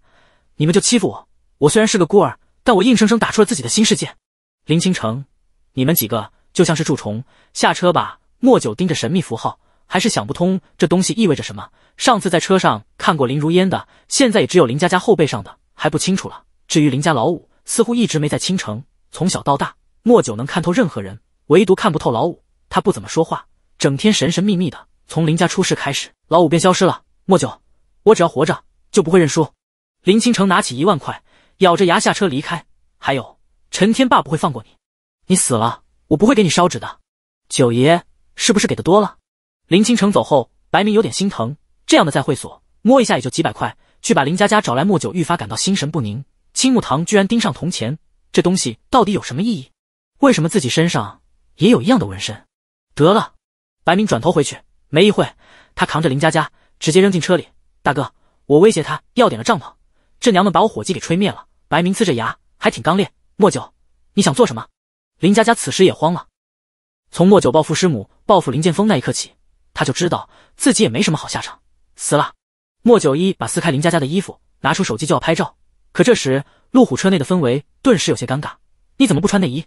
你们就欺负我。我虽然是个孤儿，但我硬生生打出了自己的新世界。林倾城，你们几个就像是蛀虫。下车吧。莫九盯着神秘符号，还是想不通这东西意味着什么。上次在车上看过林如烟的，现在也只有林佳佳后背上的，还不清楚了。至于林家老五，似乎一直没在青城。从小到大，莫九能看透任何人，唯独看不透老五。他不怎么说话，整天神神秘秘的。从林家出事开始，老五便消失了。莫九，我只要活着，就不会认输。林青城拿起一万块，咬着牙下车离开。还有，陈天霸不会放过你，你死了，我不会给你烧纸的。九爷是不是给的多了？林青城走后，白明有点心疼。这样的在会所摸一下也就几百块，去把林佳佳找来。莫九愈发感到心神不宁。青木堂居然盯上铜钱，这东西到底有什么意义？为什么自己身上也有一样的纹身？得了，白明转头回去，没一会，他扛着林佳佳直接扔进车里。大哥，我威胁他要点了帐篷，这娘们把我火机给吹灭了。白明呲着牙，还挺刚烈。莫九，你想做什么？林佳佳此时也慌了。从莫九报复师母、报复林剑峰那一刻起，他就知道自己也没什么好下场，死了。莫九一把撕开林佳佳的衣服，拿出手机就要拍照。可这时，路虎车内的氛围顿时有些尴尬。你怎么不穿内衣？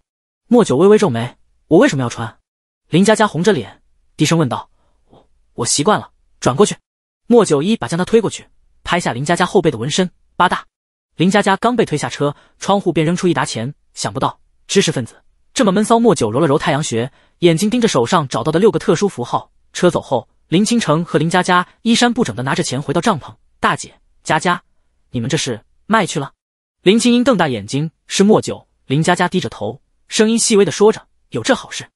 莫九微微皱眉，我为什么要穿？林佳佳红着脸，低声问道。我我习惯了。转过去。莫九一把将她推过去，拍下林佳佳后背的纹身。八大。林佳佳刚被推下车，窗户便扔出一沓钱。想不到知识分子这么闷骚。莫九揉了揉太阳穴，眼睛盯着手上找到的六个特殊符号。车走后，林倾城和林佳佳衣衫不整的拿着钱回到帐篷。大姐，佳佳，你们这是？卖去了，林清英瞪大眼睛，是莫九。林佳佳低着头，声音细微的说着：“有这好事？”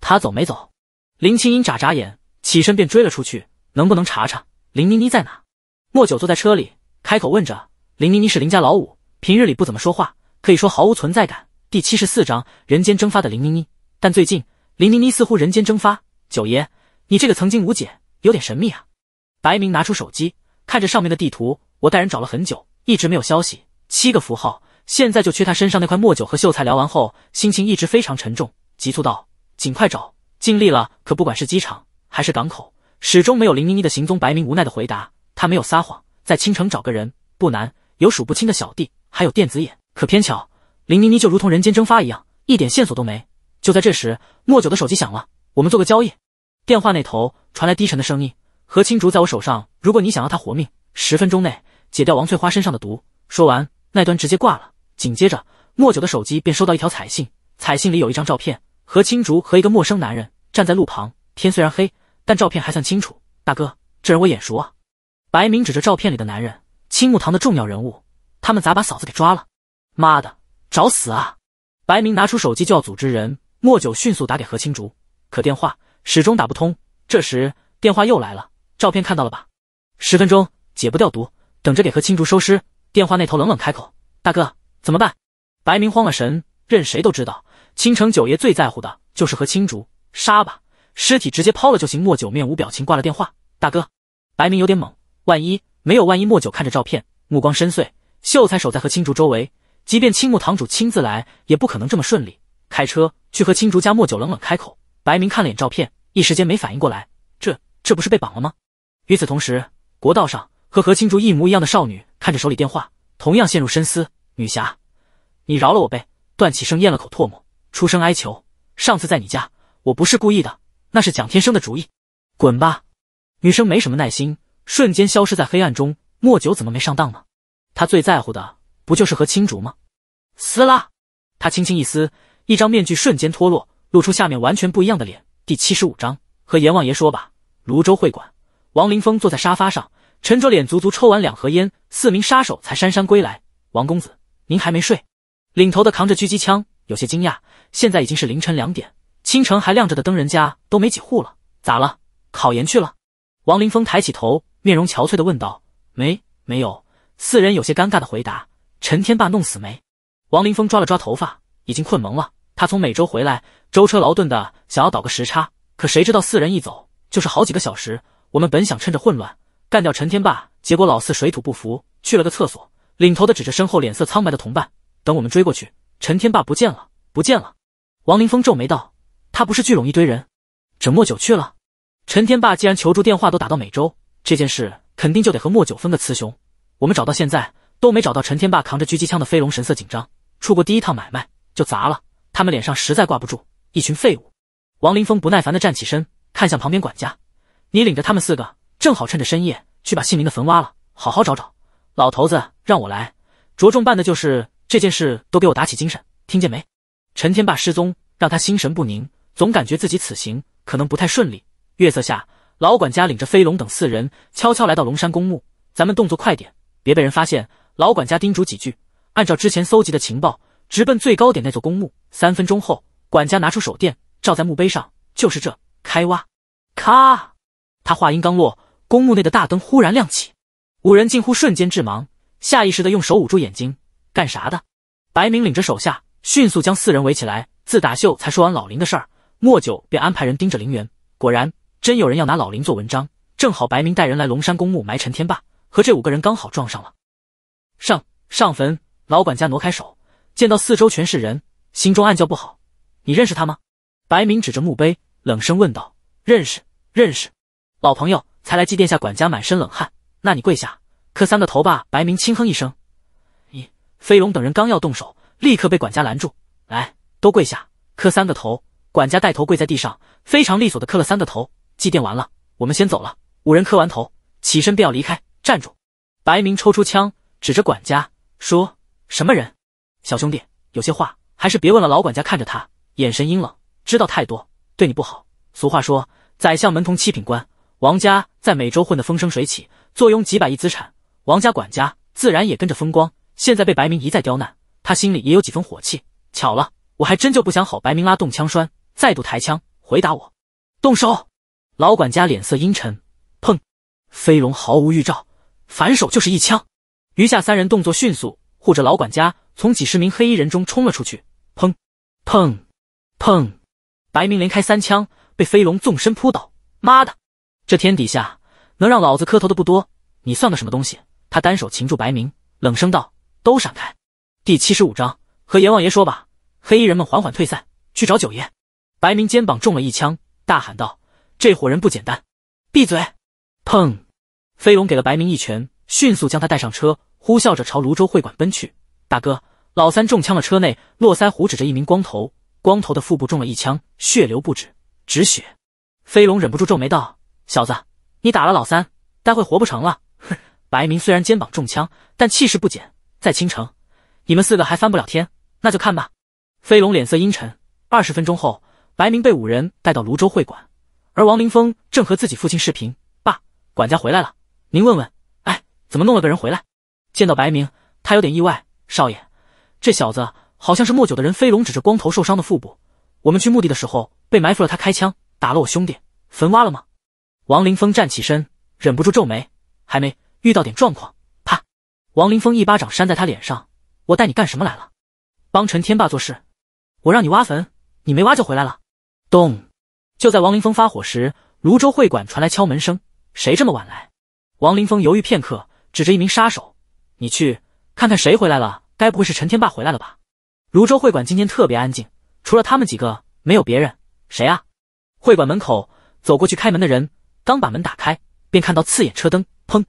他走没走？林清英眨眨眼，起身便追了出去。能不能查查林妮妮在哪？莫九坐在车里，开口问着：“林妮妮是林家老五，平日里不怎么说话，可以说毫无存在感。”第七十四章人间蒸发的林妮妮，但最近林妮妮似乎人间蒸发。九爷，你这个曾经无解，有点神秘啊。白明拿出手机，看着上面的地图，我带人找了很久。一直没有消息，七个符号，现在就缺他身上那块。墨酒和秀才聊完后，心情一直非常沉重，急促道：“尽快找，尽力了。可不管是机场还是港口，始终没有林妮妮的行踪。”白明无奈的回答：“他没有撒谎，在青城找个人不难，有数不清的小弟，还有电子眼。可偏巧，林妮妮就如同人间蒸发一样，一点线索都没。”就在这时，墨九的手机响了：“我们做个交易。”电话那头传来低沉的声音：“何青竹在我手上，如果你想要他活命，十分钟内。”解掉王翠花身上的毒。说完，那端直接挂了。紧接着，莫九的手机便收到一条彩信，彩信里有一张照片，何青竹和一个陌生男人站在路旁。天虽然黑，但照片还算清楚。大哥，这人我眼熟啊！白明指着照片里的男人，青木堂的重要人物。他们咋把嫂子给抓了？妈的，找死啊！白明拿出手机就要组织人。莫九迅速打给何青竹，可电话始终打不通。这时电话又来了，照片看到了吧？十分钟解不掉毒。等着给何青竹收尸。电话那头冷冷开口：“大哥，怎么办？”白明慌了神。任谁都知道，青城九爷最在乎的就是何青竹。杀吧，尸体直接抛了就行。莫九面无表情挂了电话。大哥，白明有点懵。万一没有万一？莫九看着照片，目光深邃。秀才守在何青竹周围，即便青木堂主亲自来，也不可能这么顺利。开车去何青竹家。莫九冷冷开口。白明看了眼照片，一时间没反应过来。这这不是被绑了吗？与此同时，国道上。和何青竹一模一样的少女看着手里电话，同样陷入深思。女侠，你饶了我呗！段启生咽了口唾沫，出声哀求。上次在你家，我不是故意的，那是蒋天生的主意。滚吧！女生没什么耐心，瞬间消失在黑暗中。莫九怎么没上当呢？他最在乎的不就是何青竹吗？撕拉！他轻轻一撕，一张面具瞬间脱落，露出下面完全不一样的脸。第七十五章，和阎王爷说吧。泸州会馆，王林峰坐在沙发上。沉着脸，足足抽完两盒烟，四名杀手才姗姗归来。王公子，您还没睡？领头的扛着狙击枪，有些惊讶。现在已经是凌晨两点，清晨还亮着的灯，人家都没几户了。咋了？考研去了？王林峰抬起头，面容憔悴的问道：“没，没有。”四人有些尴尬的回答。陈天霸弄死没？王林峰抓了抓头发，已经困蒙了。他从美洲回来，舟车劳顿的，想要倒个时差，可谁知道四人一走就是好几个小时。我们本想趁着混乱。干掉陈天霸，结果老四水土不服，去了个厕所。领头的指着身后脸色苍白的同伴，等我们追过去，陈天霸不见了，不见了。王林峰皱眉道：“他不是聚拢一堆人，整莫九去了？陈天霸既然求助电话都打到美洲，这件事肯定就得和莫九分个雌雄。我们找到现在都没找到陈天霸，扛着狙击枪的飞龙神色紧张，出过第一趟买卖就砸了，他们脸上实在挂不住，一群废物。”王林峰不耐烦地站起身，看向旁边管家：“你领着他们四个。”正好趁着深夜去把姓林的坟挖了，好好找找。老头子让我来，着重办的就是这件事。都给我打起精神，听见没？陈天霸失踪让他心神不宁，总感觉自己此行可能不太顺利。月色下，老管家领着飞龙等四人悄悄来到龙山公墓。咱们动作快点，别被人发现。老管家叮嘱几句，按照之前搜集的情报，直奔最高点那座公墓。三分钟后，管家拿出手电，照在墓碑上，就是这，开挖。咔！他话音刚落。公墓内的大灯忽然亮起，五人近乎瞬间致盲，下意识的用手捂住眼睛。干啥的？白明领着手下迅速将四人围起来。自打秀才说完老林的事儿，莫九便安排人盯着陵园。果然，真有人要拿老林做文章。正好白明带人来龙山公墓埋陈天霸，和这五个人刚好撞上了。上上坟。老管家挪开手，见到四周全是人，心中暗叫不好。你认识他吗？白明指着墓碑，冷声问道：“认识，认识，老朋友。”才来祭殿下，管家满身冷汗。那你跪下，磕三个头吧。白明轻哼一声，你飞龙等人刚要动手，立刻被管家拦住。来，都跪下，磕三个头。管家带头跪在地上，非常利索的磕了三个头。祭奠完了，我们先走了。五人磕完头，起身便要离开。站住！白明抽出枪，指着管家说：“什么人？小兄弟，有些话还是别问了。”老管家看着他，眼神阴冷，知道太多，对你不好。俗话说：“宰相门童七品官。”王家在美洲混得风生水起，坐拥几百亿资产，王家管家自然也跟着风光。现在被白明一再刁难，他心里也有几分火气。巧了，我还真就不想好。白明拉动枪栓，再度抬枪回答我：“动手！”老管家脸色阴沉，砰！飞龙毫无预兆，反手就是一枪。余下三人动作迅速，护着老管家从几十名黑衣人中冲了出去。砰！砰！砰！白明连开三枪，被飞龙纵身扑倒。妈的！这天底下能让老子磕头的不多，你算个什么东西？他单手擒住白明，冷声道：“都闪开！”第七十五章，和阎王爷说吧。黑衣人们缓缓退散，去找九爷。白明肩膀中了一枪，大喊道：“这伙人不简单！”闭嘴！砰！飞龙给了白明一拳，迅速将他带上车，呼啸着朝泸州会馆奔去。大哥，老三中枪了。车内络腮胡指着一名光头，光头的腹部中了一枪，血流不止。止血。飞龙忍不住皱眉道。小子，你打了老三，待会活不成了。哼！白明虽然肩膀中枪，但气势不减。在青城，你们四个还翻不了天，那就看吧。飞龙脸色阴沉。二十分钟后，白明被五人带到泸州会馆，而王林峰正和自己父亲视频。爸，管家回来了，您问问。哎，怎么弄了个人回来？见到白明，他有点意外。少爷，这小子好像是莫九的人。飞龙指着光头受伤的腹部。我们去墓地的时候被埋伏了，他开枪打了我兄弟。坟挖了吗？王林峰站起身，忍不住皱眉，还没遇到点状况。啪！王林峰一巴掌扇在他脸上。我带你干什么来了？帮陈天霸做事？我让你挖坟，你没挖就回来了。咚！就在王林峰发火时，泸州会馆传来敲门声。谁这么晚来？王林峰犹豫片刻，指着一名杀手：“你去看看谁回来了？该不会是陈天霸回来了吧？”泸州会馆今天特别安静，除了他们几个，没有别人。谁啊？会馆门口走过去开门的人。刚把门打开，便看到刺眼车灯，砰！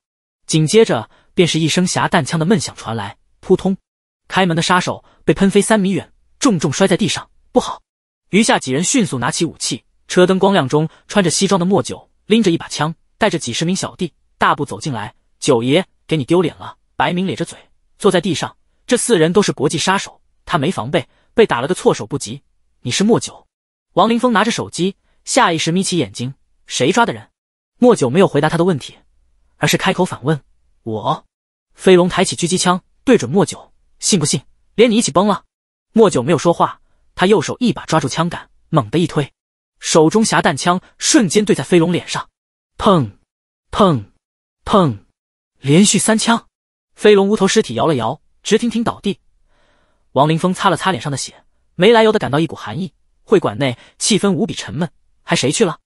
紧接着便是一声匣弹枪的闷响传来，扑通！开门的杀手被喷飞三米远，重重摔在地上。不好！余下几人迅速拿起武器。车灯光亮中，穿着西装的莫九拎着一把枪，带着几十名小弟大步走进来。九爷，给你丢脸了！白明咧着嘴坐在地上。这四人都是国际杀手，他没防备，被打了个措手不及。你是莫九？王林峰拿着手机，下意识眯起眼睛。谁抓的人？莫九没有回答他的问题，而是开口反问：“我。”飞龙抬起狙击枪，对准莫九，信不信，连你一起崩了？莫九没有说话，他右手一把抓住枪杆，猛地一推，手中匣弹枪瞬间对在飞龙脸上，砰，砰，砰，连续三枪，飞龙无头尸体摇了摇，直挺挺倒地。王林峰擦了擦脸上的血，没来由的感到一股寒意。会馆内气氛无比沉闷，还谁去了？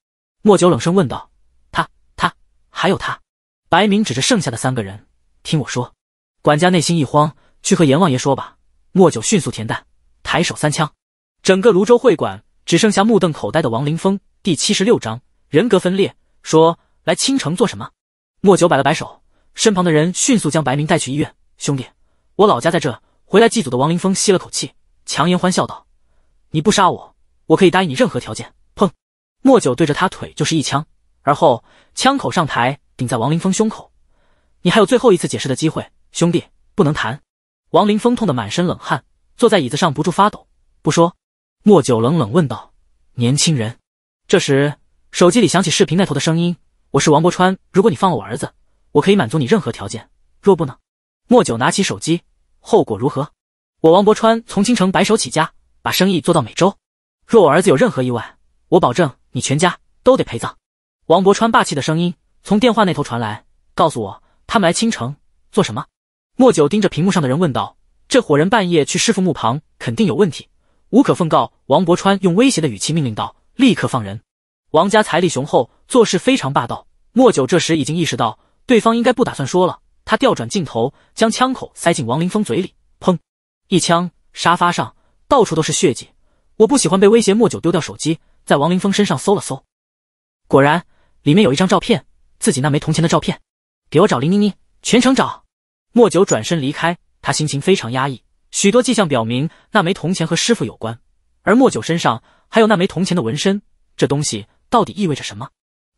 莫九冷声问道。还有他，白明指着剩下的三个人，听我说。管家内心一慌，去和阎王爷说吧。莫九迅速填弹，抬手三枪。整个泸州会馆只剩下目瞪口呆的王林峰。第七十六章人格分裂。说来青城做什么？莫九摆了摆手，身旁的人迅速将白明带去医院。兄弟，我老家在这。回来祭祖的王林峰吸了口气，强颜欢笑道：“你不杀我，我可以答应你任何条件。”砰！莫九对着他腿就是一枪。而后，枪口上抬，顶在王林峰胸口。你还有最后一次解释的机会，兄弟，不能谈。王林峰痛得满身冷汗，坐在椅子上不住发抖。不说，莫九冷冷问道：“年轻人。”这时，手机里响起视频那头的声音：“我是王博川，如果你放了我儿子，我可以满足你任何条件。若不呢？”莫九拿起手机：“后果如何？我王博川从京城白手起家，把生意做到美洲。若我儿子有任何意外，我保证你全家都得陪葬。”王伯川霸气的声音从电话那头传来，告诉我他们来青城做什么？莫九盯着屏幕上的人问道：“这伙人半夜去师傅墓旁，肯定有问题。”无可奉告。王伯川用威胁的语气命令道：“立刻放人！”王家财力雄厚，做事非常霸道。莫九这时已经意识到，对方应该不打算说了。他调转镜头，将枪口塞进王林峰嘴里，砰！一枪，沙发上到处都是血迹。我不喜欢被威胁。莫九丢掉手机，在王林峰身上搜了搜，果然。里面有一张照片，自己那枚铜钱的照片，给我找林妮妮，全程找。莫九转身离开，他心情非常压抑。许多迹象表明，那枚铜钱和师傅有关，而莫九身上还有那枚铜钱的纹身，这东西到底意味着什么？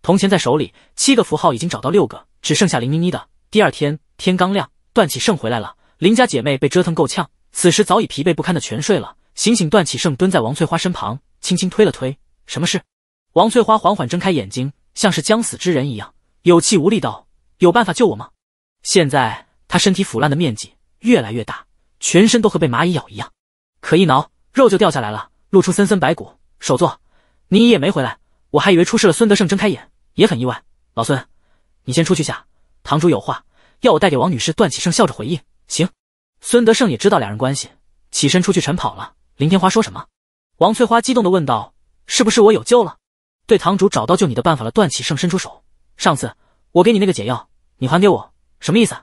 铜钱在手里，七个符号已经找到六个，只剩下林妮妮的。第二天天刚亮，段启胜回来了。林家姐妹被折腾够呛，此时早已疲惫不堪的全睡了。醒醒！段启胜蹲在王翠花身旁，轻轻推了推。什么事？王翠花缓缓睁开眼睛。像是将死之人一样，有气无力道：“有办法救我吗？”现在他身体腐烂的面积越来越大，全身都和被蚂蚁咬一样，可一挠肉就掉下来了，露出森森白骨。首座，你一夜没回来，我还以为出事了。孙德胜睁开眼，也很意外。老孙，你先出去下，堂主有话要我带给王女士。段启胜笑着回应：“行。”孙德胜也知道两人关系，起身出去晨跑了。林天花说什么？王翠花激动的问道：“是不是我有救了？”对堂主找到救你的办法了。段启盛伸出手，上次我给你那个解药，你还给我，什么意思？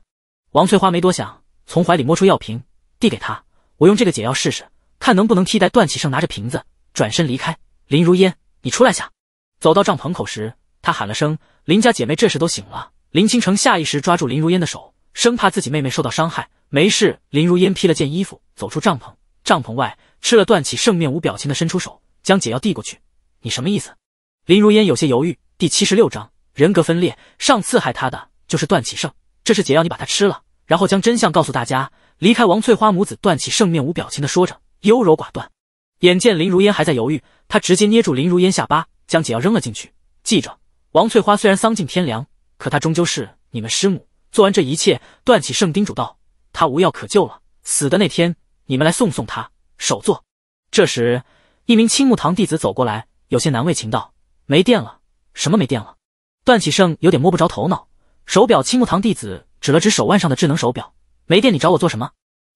王翠花没多想，从怀里摸出药瓶，递给他。我用这个解药试试，看能不能替代。段启盛拿着瓶子转身离开。林如烟，你出来下。走到帐篷口时，他喊了声。林家姐妹这时都醒了。林倾城下意识抓住林如烟的手，生怕自己妹妹受到伤害。没事。林如烟披了件衣服走出帐篷。帐篷外，吃了段启胜面无表情的伸出手，将解药递过去。你什么意思？林如烟有些犹豫。第七十六章人格分裂。上次害他的就是段启盛，这是解药，你把它吃了，然后将真相告诉大家，离开王翠花母子。段启盛面无表情的说着，优柔寡断。眼见林如烟还在犹豫，他直接捏住林如烟下巴，将解药扔了进去。记着，王翠花虽然丧尽天良，可她终究是你们师母。做完这一切，段启盛叮嘱道：“她无药可救了，死的那天，你们来送送她。”首座。这时，一名青木堂弟子走过来，有些难为情道。没电了？什么没电了？段启盛有点摸不着头脑。手表，青木堂弟子指了指手腕上的智能手表，没电，你找我做什么？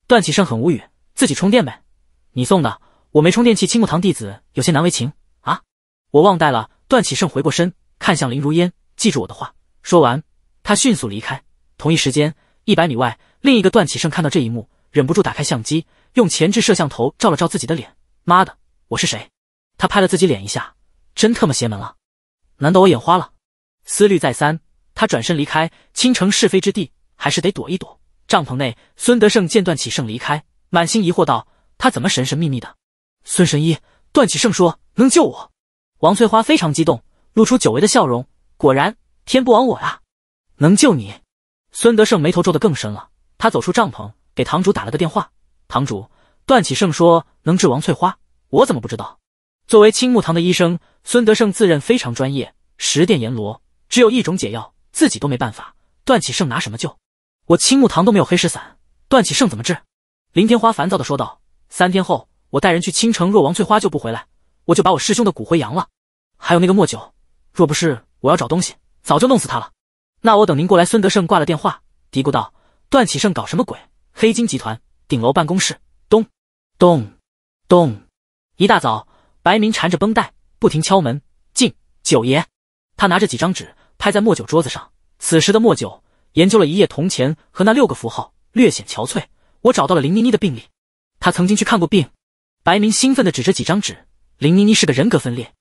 段启盛很无语，自己充电呗。你送的，我没充电器。青木堂弟子有些难为情啊，我忘带了。段启盛回过身，看向林如烟，记住我的话。说完，他迅速离开。同一时间，一百米外，另一个段启盛看到这一幕，忍不住打开相机，用前置摄像头照了照自己的脸。妈的，我是谁？他拍了自己脸一下。真特么邪门了，难道我眼花了？思虑再三，他转身离开。倾城是非之地，还是得躲一躲。帐篷内，孙德胜见段启胜离开，满心疑惑道：“他怎么神神秘秘的？”孙神医，段启胜说能救我。王翠花非常激动，露出久违的笑容。果然，天不亡我啊！能救你？孙德胜眉头皱得更深了。他走出帐篷，给堂主打了个电话。堂主，段启胜说能治王翠花，我怎么不知道？作为青木堂的医生，孙德胜自认非常专业。十殿阎罗只有一种解药，自己都没办法，段启胜拿什么救？我青木堂都没有黑石散，段启胜怎么治？林天花烦躁的说道：“三天后，我带人去青城，若王翠花救不回来，我就把我师兄的骨灰扬了。还有那个莫九，若不是我要找东西，早就弄死他了。”那我等您过来。孙德胜挂了电话，嘀咕道：“段启胜搞什么鬼？”黑金集团顶楼办公室，咚咚咚，一大早。白明缠着绷带，不停敲门，进九爷。他拿着几张纸拍在莫九桌子上。此时的莫九研究了一夜铜钱和那六个符号，略显憔悴。我找到了林妮妮的病历，她曾经去看过病。白明兴奋地指着几张纸：“林妮妮是个人格分裂。”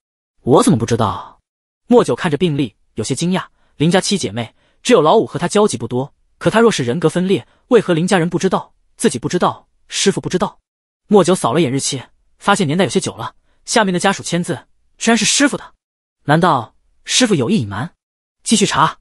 我怎么不知道？莫九看着病历，有些惊讶。林家七姐妹只有老五和他交集不多，可他若是人格分裂，为何林家人不知道？自己不知道？师傅不知道？莫九扫了眼日期，发现年代有些久了。下面的家属签字，居然是师傅的，难道师傅有意隐瞒？继续查，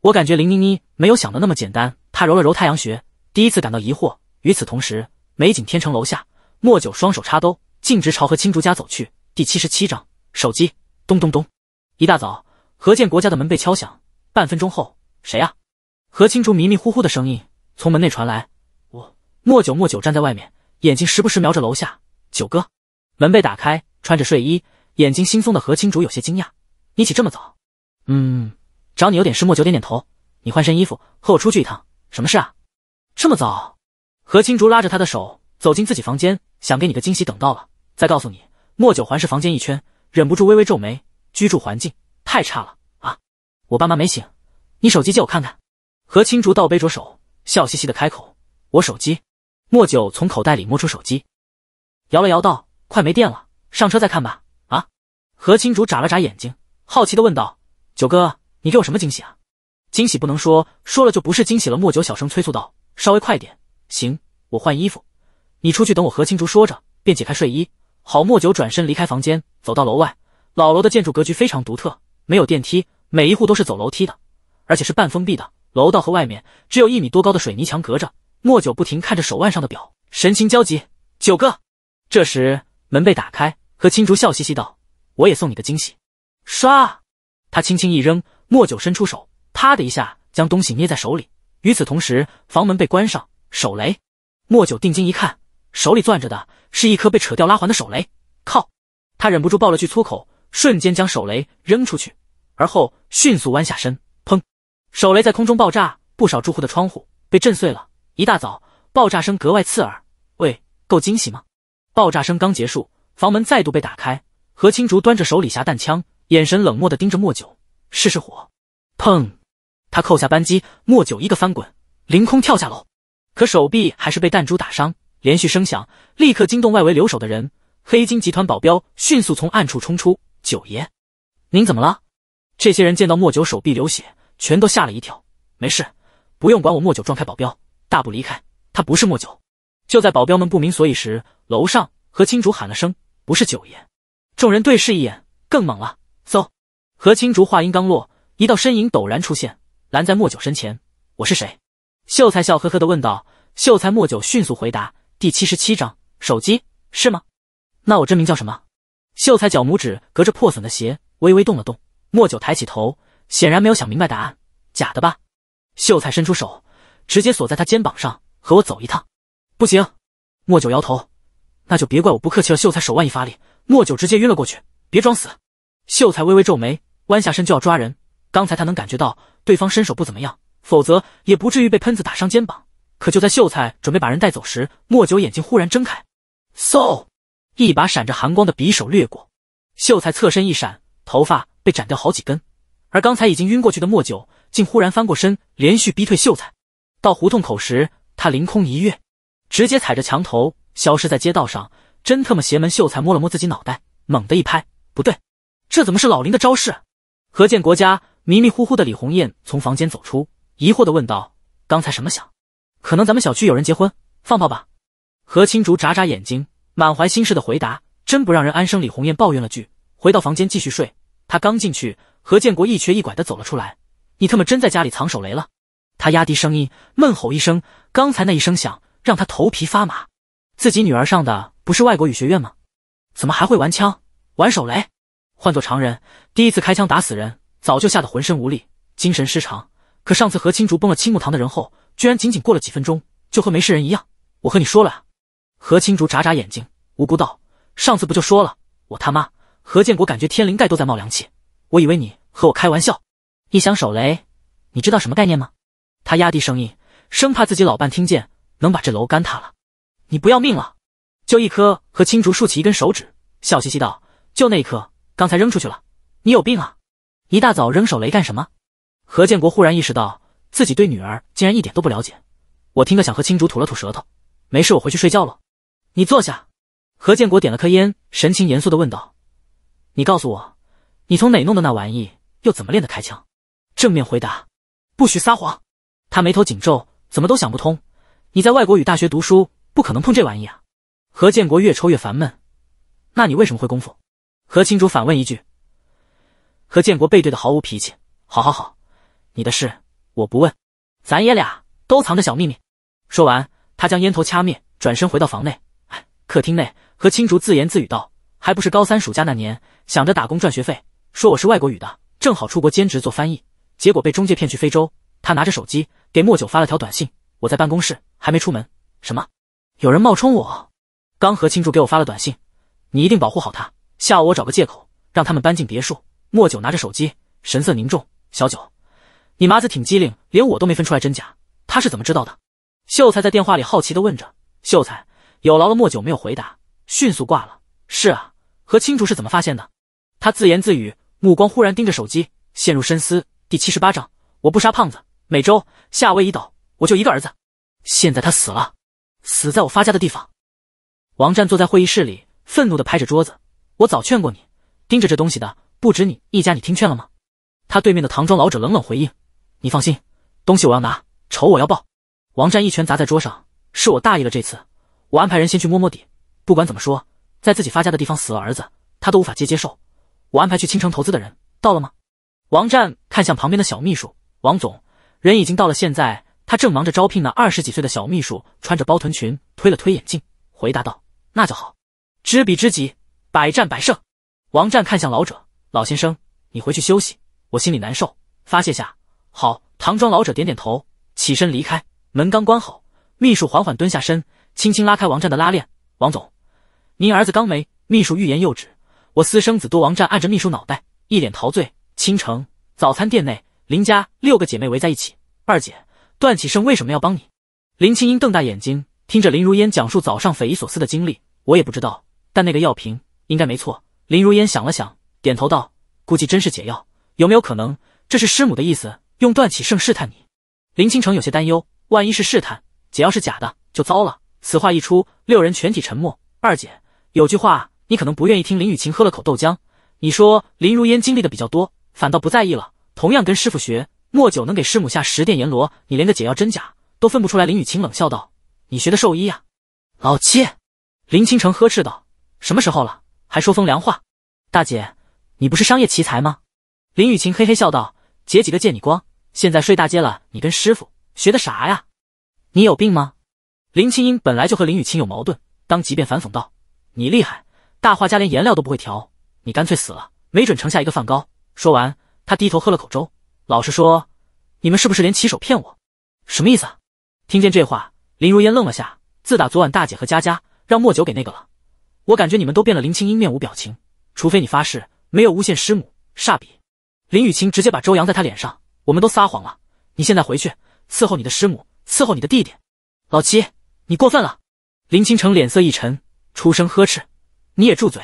我感觉林妮妮没有想的那么简单。她揉了揉太阳穴，第一次感到疑惑。与此同时，美景天城楼下，莫九双手插兜，径直朝何青竹家走去。第七十七章，手机咚咚咚，一大早何建国家的门被敲响，半分钟后，谁呀？何青竹迷迷糊糊的声音从门内传来。我莫九莫九站在外面，眼睛时不时瞄着楼下。九哥，门被打开。穿着睡衣、眼睛惺忪的何青竹有些惊讶：“你起这么早？”“嗯，找你有点事。”莫九点点头：“你换身衣服，和我出去一趟，什么事啊？”“这么早？”何青竹拉着他的手走进自己房间，想给你个惊喜，等到了再告诉你。莫九环视房间一圈，忍不住微微皱眉：“居住环境太差了啊！”“我爸妈没醒，你手机借我看看。”何青竹倒背着手，笑嘻嘻的开口：“我手机。”莫九从口袋里摸出手机，摇了摇，道：“快没电了。”上车再看吧。啊，何青竹眨了眨眼睛，好奇的问道：“九哥，你给我什么惊喜啊？”惊喜不能说，说了就不是惊喜了。莫九小声催促道：“稍微快点。”行，我换衣服，你出去等我。”何青竹说着，便解开睡衣。好，莫九转身离开房间，走到楼外。老楼的建筑格局非常独特，没有电梯，每一户都是走楼梯的，而且是半封闭的，楼道和外面只有一米多高的水泥墙隔着。莫九不停看着手腕上的表，神情焦急。九哥，这时门被打开。和青竹笑嘻嘻道：“我也送你个惊喜。”唰，他轻轻一扔，莫九伸出手，啪的一下将东西捏在手里。与此同时，房门被关上。手雷！莫九定睛一看，手里攥着的是一颗被扯掉拉环的手雷。靠！他忍不住爆了句粗口，瞬间将手雷扔出去，而后迅速弯下身，砰！手雷在空中爆炸，不少住户的窗户被震碎了。一大早，爆炸声格外刺耳。喂，够惊喜吗？爆炸声刚结束。房门再度被打开，何青竹端着手里匣弹枪，眼神冷漠的盯着莫九，试试火。砰！他扣下扳机，莫九一个翻滚，凌空跳下楼，可手臂还是被弹珠打伤，连续声响立刻惊动外围留守的人。黑金集团保镖迅速从暗处冲出：“九爷，您怎么了？”这些人见到莫九手臂流血，全都吓了一跳。没事，不用管我。莫九撞开保镖，大步离开。他不是莫九。就在保镖们不明所以时，楼上何青竹喊了声。不是九爷，众人对视一眼，更猛了。搜，何青竹话音刚落，一道身影陡然出现，拦在莫九身前。我是谁？秀才笑呵呵的问道。秀才莫九迅速回答。第七十七章，手机是吗？那我真名叫什么？秀才脚拇指隔着破损的鞋微微动了动。莫九抬起头，显然没有想明白答案。假的吧？秀才伸出手，直接锁在他肩膀上。和我走一趟。不行。莫九摇头。那就别怪我不客气了。秀才手腕一发力，莫九直接晕了过去。别装死！秀才微微皱眉，弯下身就要抓人。刚才他能感觉到对方身手不怎么样，否则也不至于被喷子打伤肩膀。可就在秀才准备把人带走时，莫九眼睛忽然睁开，嗖，一把闪着寒光的匕首掠过。秀才侧身一闪，头发被斩掉好几根。而刚才已经晕过去的莫九，竟忽然翻过身，连续逼退秀才。到胡同口时，他凌空一跃，直接踩着墙头。消失在街道上，真特么邪门！秀才摸了摸自己脑袋，猛地一拍，不对，这怎么是老林的招式？何建国家迷迷糊糊的李红艳从房间走出，疑惑的问道：“刚才什么响？可能咱们小区有人结婚放炮吧？”何青竹眨眨眼睛，满怀心事的回答：“真不让人安生。”李红艳抱怨了句，回到房间继续睡。他刚进去，何建国一瘸一拐的走了出来：“你他妈真在家里藏手雷了！”他压低声音，闷吼一声：“刚才那一声响，让他头皮发麻。”自己女儿上的不是外国语学院吗？怎么还会玩枪、玩手雷？换做常人，第一次开枪打死人，早就吓得浑身无力，精神失常。可上次何青竹崩了青木堂的人后，居然仅仅过了几分钟，就和没事人一样。我和你说了何青竹眨眨眼睛，无辜道：“上次不就说了？我他妈……”何建国感觉天灵盖都在冒凉气，我以为你和我开玩笑。一箱手雷，你知道什么概念吗？他压低声音，生怕自己老伴听见，能把这楼干塌了。你不要命了？就一颗，和青竹竖起一根手指，笑嘻嘻道：“就那一颗，刚才扔出去了。”你有病啊！一大早扔手雷干什么？何建国忽然意识到自己对女儿竟然一点都不了解。我听得想和青竹吐了吐舌头。没事，我回去睡觉了。你坐下。何建国点了颗烟，神情严肃地问道：“你告诉我，你从哪弄的那玩意？又怎么练的开枪？正面回答，不许撒谎。”他眉头紧皱，怎么都想不通。你在外国语大学读书。不可能碰这玩意啊！何建国越抽越烦闷。那你为什么会功夫？何青竹反问一句。何建国背对的毫无脾气。好好好，你的事我不问，咱爷俩都藏着小秘密。说完，他将烟头掐灭，转身回到房内。客厅内，何青竹自言自语道：“还不是高三暑假那年，想着打工赚学费，说我是外国语的，正好出国兼职做翻译，结果被中介骗去非洲。”他拿着手机给莫九发了条短信：“我在办公室，还没出门。”什么？有人冒充我，刚和青竹给我发了短信，你一定保护好他。下午我找个借口让他们搬进别墅。莫九拿着手机，神色凝重。小九，你麻子挺机灵，连我都没分出来真假，他是怎么知道的？秀才在电话里好奇地问着。秀才，有劳了。莫九没有回答，迅速挂了。是啊，和青竹是怎么发现的？他自言自语，目光忽然盯着手机，陷入深思。第七十八章，我不杀胖子。美洲，夏威夷岛，我就一个儿子。现在他死了。死在我发家的地方！王战坐在会议室里，愤怒的拍着桌子。我早劝过你，盯着这东西的不止你一家，你听劝了吗？他对面的唐装老者冷冷回应：“你放心，东西我要拿，仇我要报。”王战一拳砸在桌上：“是我大意了，这次我安排人先去摸摸底。不管怎么说，在自己发家的地方死了儿子，他都无法接接受。我安排去青城投资的人到了吗？”王战看向旁边的小秘书：“王总，人已经到了，现在。”他正忙着招聘那二十几岁的小秘书，穿着包臀裙，推了推眼镜，回答道：“那就好，知彼知己，百战百胜。”王战看向老者，老先生，你回去休息，我心里难受，发泄下。好，唐庄老者点点头，起身离开。门刚关好，秘书缓缓蹲下身，轻轻拉开王战的拉链。王总，您儿子刚没。秘书欲言又止。我私生子多。王战按着秘书脑袋，一脸陶醉。倾城早餐店内，林家六个姐妹围在一起。二姐。段启盛为什么要帮你？林清英瞪大眼睛，听着林如烟讲述早上匪夷所思的经历。我也不知道，但那个药瓶应该没错。林如烟想了想，点头道：“估计真是解药。有没有可能，这是师母的意思，用段启盛试探你？”林倾城有些担忧：“万一是试探，解药是假的，就糟了。”此话一出，六人全体沉默。二姐，有句话你可能不愿意听。林雨晴喝了口豆浆，你说林如烟经历的比较多，反倒不在意了。同样跟师傅学。莫九能给师母下十殿阎罗，你连个解药真假都分不出来。林雨晴冷笑道：“你学的兽医呀？”老七，林倾城呵斥道：“什么时候了，还说风凉话？”大姐，你不是商业奇才吗？”林雨晴嘿嘿笑道：“姐几个借你光，现在睡大街了。你跟师傅学的啥呀？你有病吗？”林清音本来就和林雨晴有矛盾，当即便反讽道：“你厉害，大画家连颜料都不会调，你干脆死了，没准成下一个梵高。”说完，她低头喝了口粥。老实说，你们是不是连起手骗我？什么意思？啊？听见这话，林如烟愣了下。自打昨晚大姐和佳佳让莫九给那个了，我感觉你们都变了。林青英面无表情，除非你发誓没有诬陷师母。煞笔！林雨晴直接把周扬在他脸上。我们都撒谎了，你现在回去伺候你的师母，伺候你的弟弟。老七，你过分了！林清城脸色一沉，出声呵斥：“你也住嘴！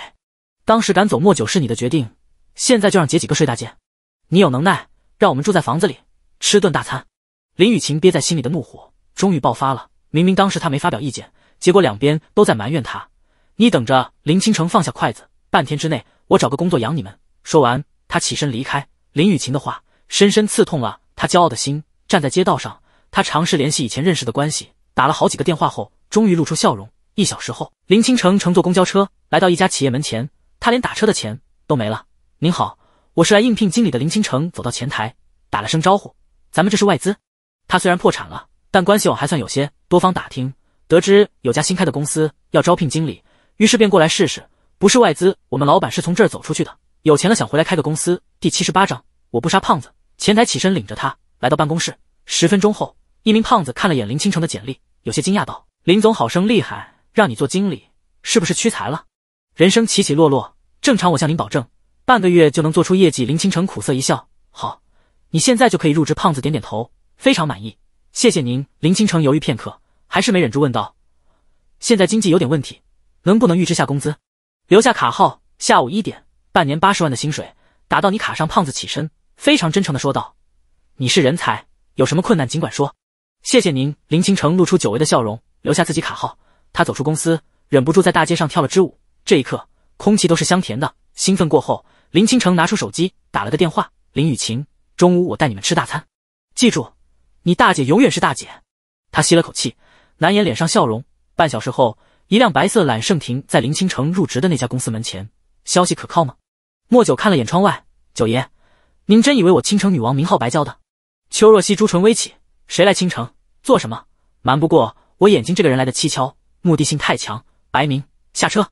当时赶走莫九是你的决定，现在就让姐几个睡大街。你有能耐！”让我们住在房子里，吃顿大餐。林雨晴憋在心里的怒火终于爆发了。明明当时他没发表意见，结果两边都在埋怨他。你等着，林倾城放下筷子，半天之内我找个工作养你们。说完，他起身离开。林雨晴的话深深刺痛了他骄傲的心。站在街道上，他尝试联系以前认识的关系，打了好几个电话后，终于露出笑容。一小时后，林倾城乘坐公交车来到一家企业门前，他连打车的钱都没了。您好。我是来应聘经理的，林倾城走到前台，打了声招呼。咱们这是外资。他虽然破产了，但关系网还算有些，多方打听得知有家新开的公司要招聘经理，于是便过来试试。不是外资，我们老板是从这儿走出去的，有钱了想回来开个公司。第七十八章，我不杀胖子。前台起身领着他来到办公室。十分钟后，一名胖子看了眼林倾城的简历，有些惊讶道：“林总好生厉害，让你做经理，是不是屈才了？人生起起落落，正常。我向您保证。”半个月就能做出业绩，林倾城苦涩一笑。好，你现在就可以入职。胖子点点头，非常满意。谢谢您。林倾城犹豫片刻，还是没忍住问道：“现在经济有点问题，能不能预支下工资？”留下卡号，下午一点，半年八十万的薪水打到你卡上。胖子起身，非常真诚的说道：“你是人才，有什么困难尽管说。”谢谢您。林倾城露出久违的笑容，留下自己卡号。他走出公司，忍不住在大街上跳了支舞。这一刻，空气都是香甜的。兴奋过后。林倾城拿出手机打了个电话，林雨晴，中午我带你们吃大餐，记住，你大姐永远是大姐。他吸了口气，难掩脸上笑容。半小时后，一辆白色揽胜停在林倾城入职的那家公司门前。消息可靠吗？莫九看了眼窗外，九爷，您真以为我倾城女王名号白叫的？邱若曦朱唇微起，谁来倾城做什么？瞒不过我眼睛，这个人来的蹊跷，目的性太强。白明下车，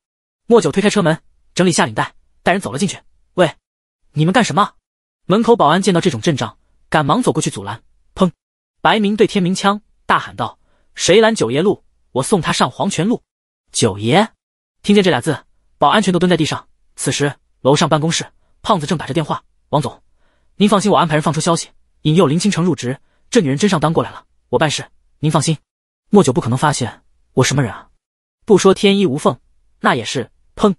莫九推开车门，整理下领带，带人走了进去。你们干什么？门口保安见到这种阵仗，赶忙走过去阻拦。砰！白明对天明枪大喊道：“谁拦九爷路，我送他上黄泉路。”九爷，听见这俩字，保安全都蹲在地上。此时楼上办公室，胖子正打着电话：“王总，您放心，我安排人放出消息，引诱林倾城入职。这女人真上当过来了，我办事，您放心。莫九不可能发现我什么人啊！不说天衣无缝，那也是。”砰！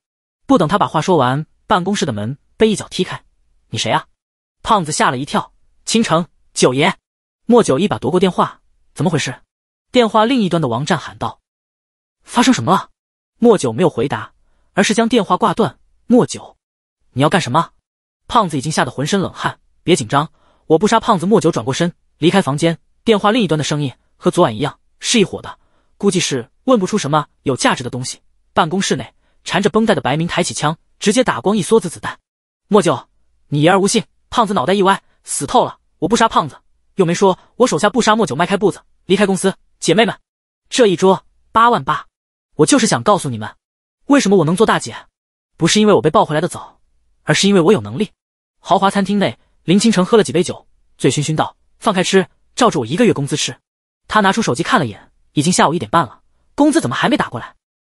不等他把话说完，办公室的门。被一脚踢开，你谁啊？胖子吓了一跳。倾城九爷，莫九一把夺过电话，怎么回事？电话另一端的王战喊道：“发生什么了？”莫九没有回答，而是将电话挂断。莫九，你要干什么？胖子已经吓得浑身冷汗。别紧张，我不杀胖子。莫九转过身离开房间。电话另一端的声音和昨晚一样，是一伙的，估计是问不出什么有价值的东西。办公室内缠着绷带的白明抬起枪，直接打光一梭子子弹。莫九，你言而无信！胖子脑袋一歪，死透了！我不杀胖子，又没说我手下不杀莫九。迈开步子，离开公司。姐妹们，这一桌八万八，我就是想告诉你们，为什么我能做大姐，不是因为我被抱回来的早，而是因为我有能力。豪华餐厅内，林清城喝了几杯酒，醉醺醺道：“放开吃，照着我一个月工资吃。”他拿出手机看了眼，已经下午一点半了，工资怎么还没打过来？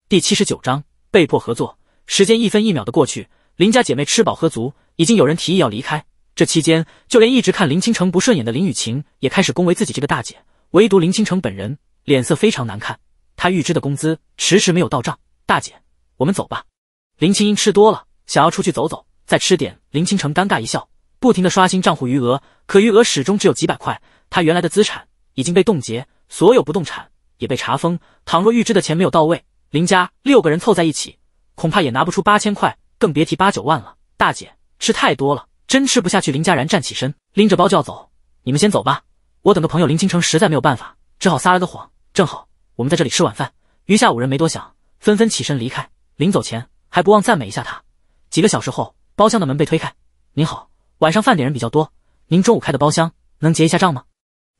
第七十九章被迫合作。时间一分一秒的过去。林家姐妹吃饱喝足，已经有人提议要离开。这期间，就连一直看林清城不顺眼的林雨晴也开始恭维自己这个大姐。唯独林清城本人脸色非常难看，他预支的工资迟迟没有到账。大姐，我们走吧。林清音吃多了，想要出去走走，再吃点。林清城尴尬一笑，不停的刷新账户余额，可余额始终只有几百块。他原来的资产已经被冻结，所有不动产也被查封。倘若预支的钱没有到位，林家六个人凑在一起，恐怕也拿不出八千块。更别提八九万了，大姐吃太多了，真吃不下去。林佳然站起身，拎着包就要走。你们先走吧，我等个朋友。林倾城实在没有办法，只好撒了个谎。正好我们在这里吃晚饭，余下五人没多想，纷纷起身离开。临走前还不忘赞美一下他。几个小时后，包厢的门被推开。您好，晚上饭点人比较多，您中午开的包厢能结一下账吗？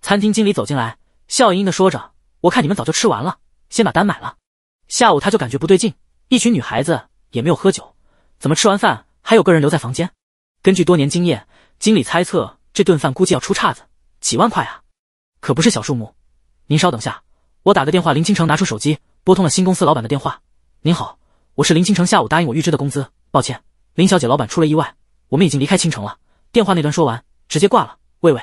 餐厅经理走进来，笑盈盈的说着：“我看你们早就吃完了，先把单买了。”下午他就感觉不对劲，一群女孩子也没有喝酒。怎么吃完饭还有个人留在房间？根据多年经验，经理猜测这顿饭估计要出岔子，几万块啊，可不是小数目。您稍等下，我打个电话。林倾城拿出手机拨通了新公司老板的电话。您好，我是林倾城。下午答应我预支的工资，抱歉，林小姐，老板出了意外，我们已经离开倾城了。电话那端说完，直接挂了。喂喂，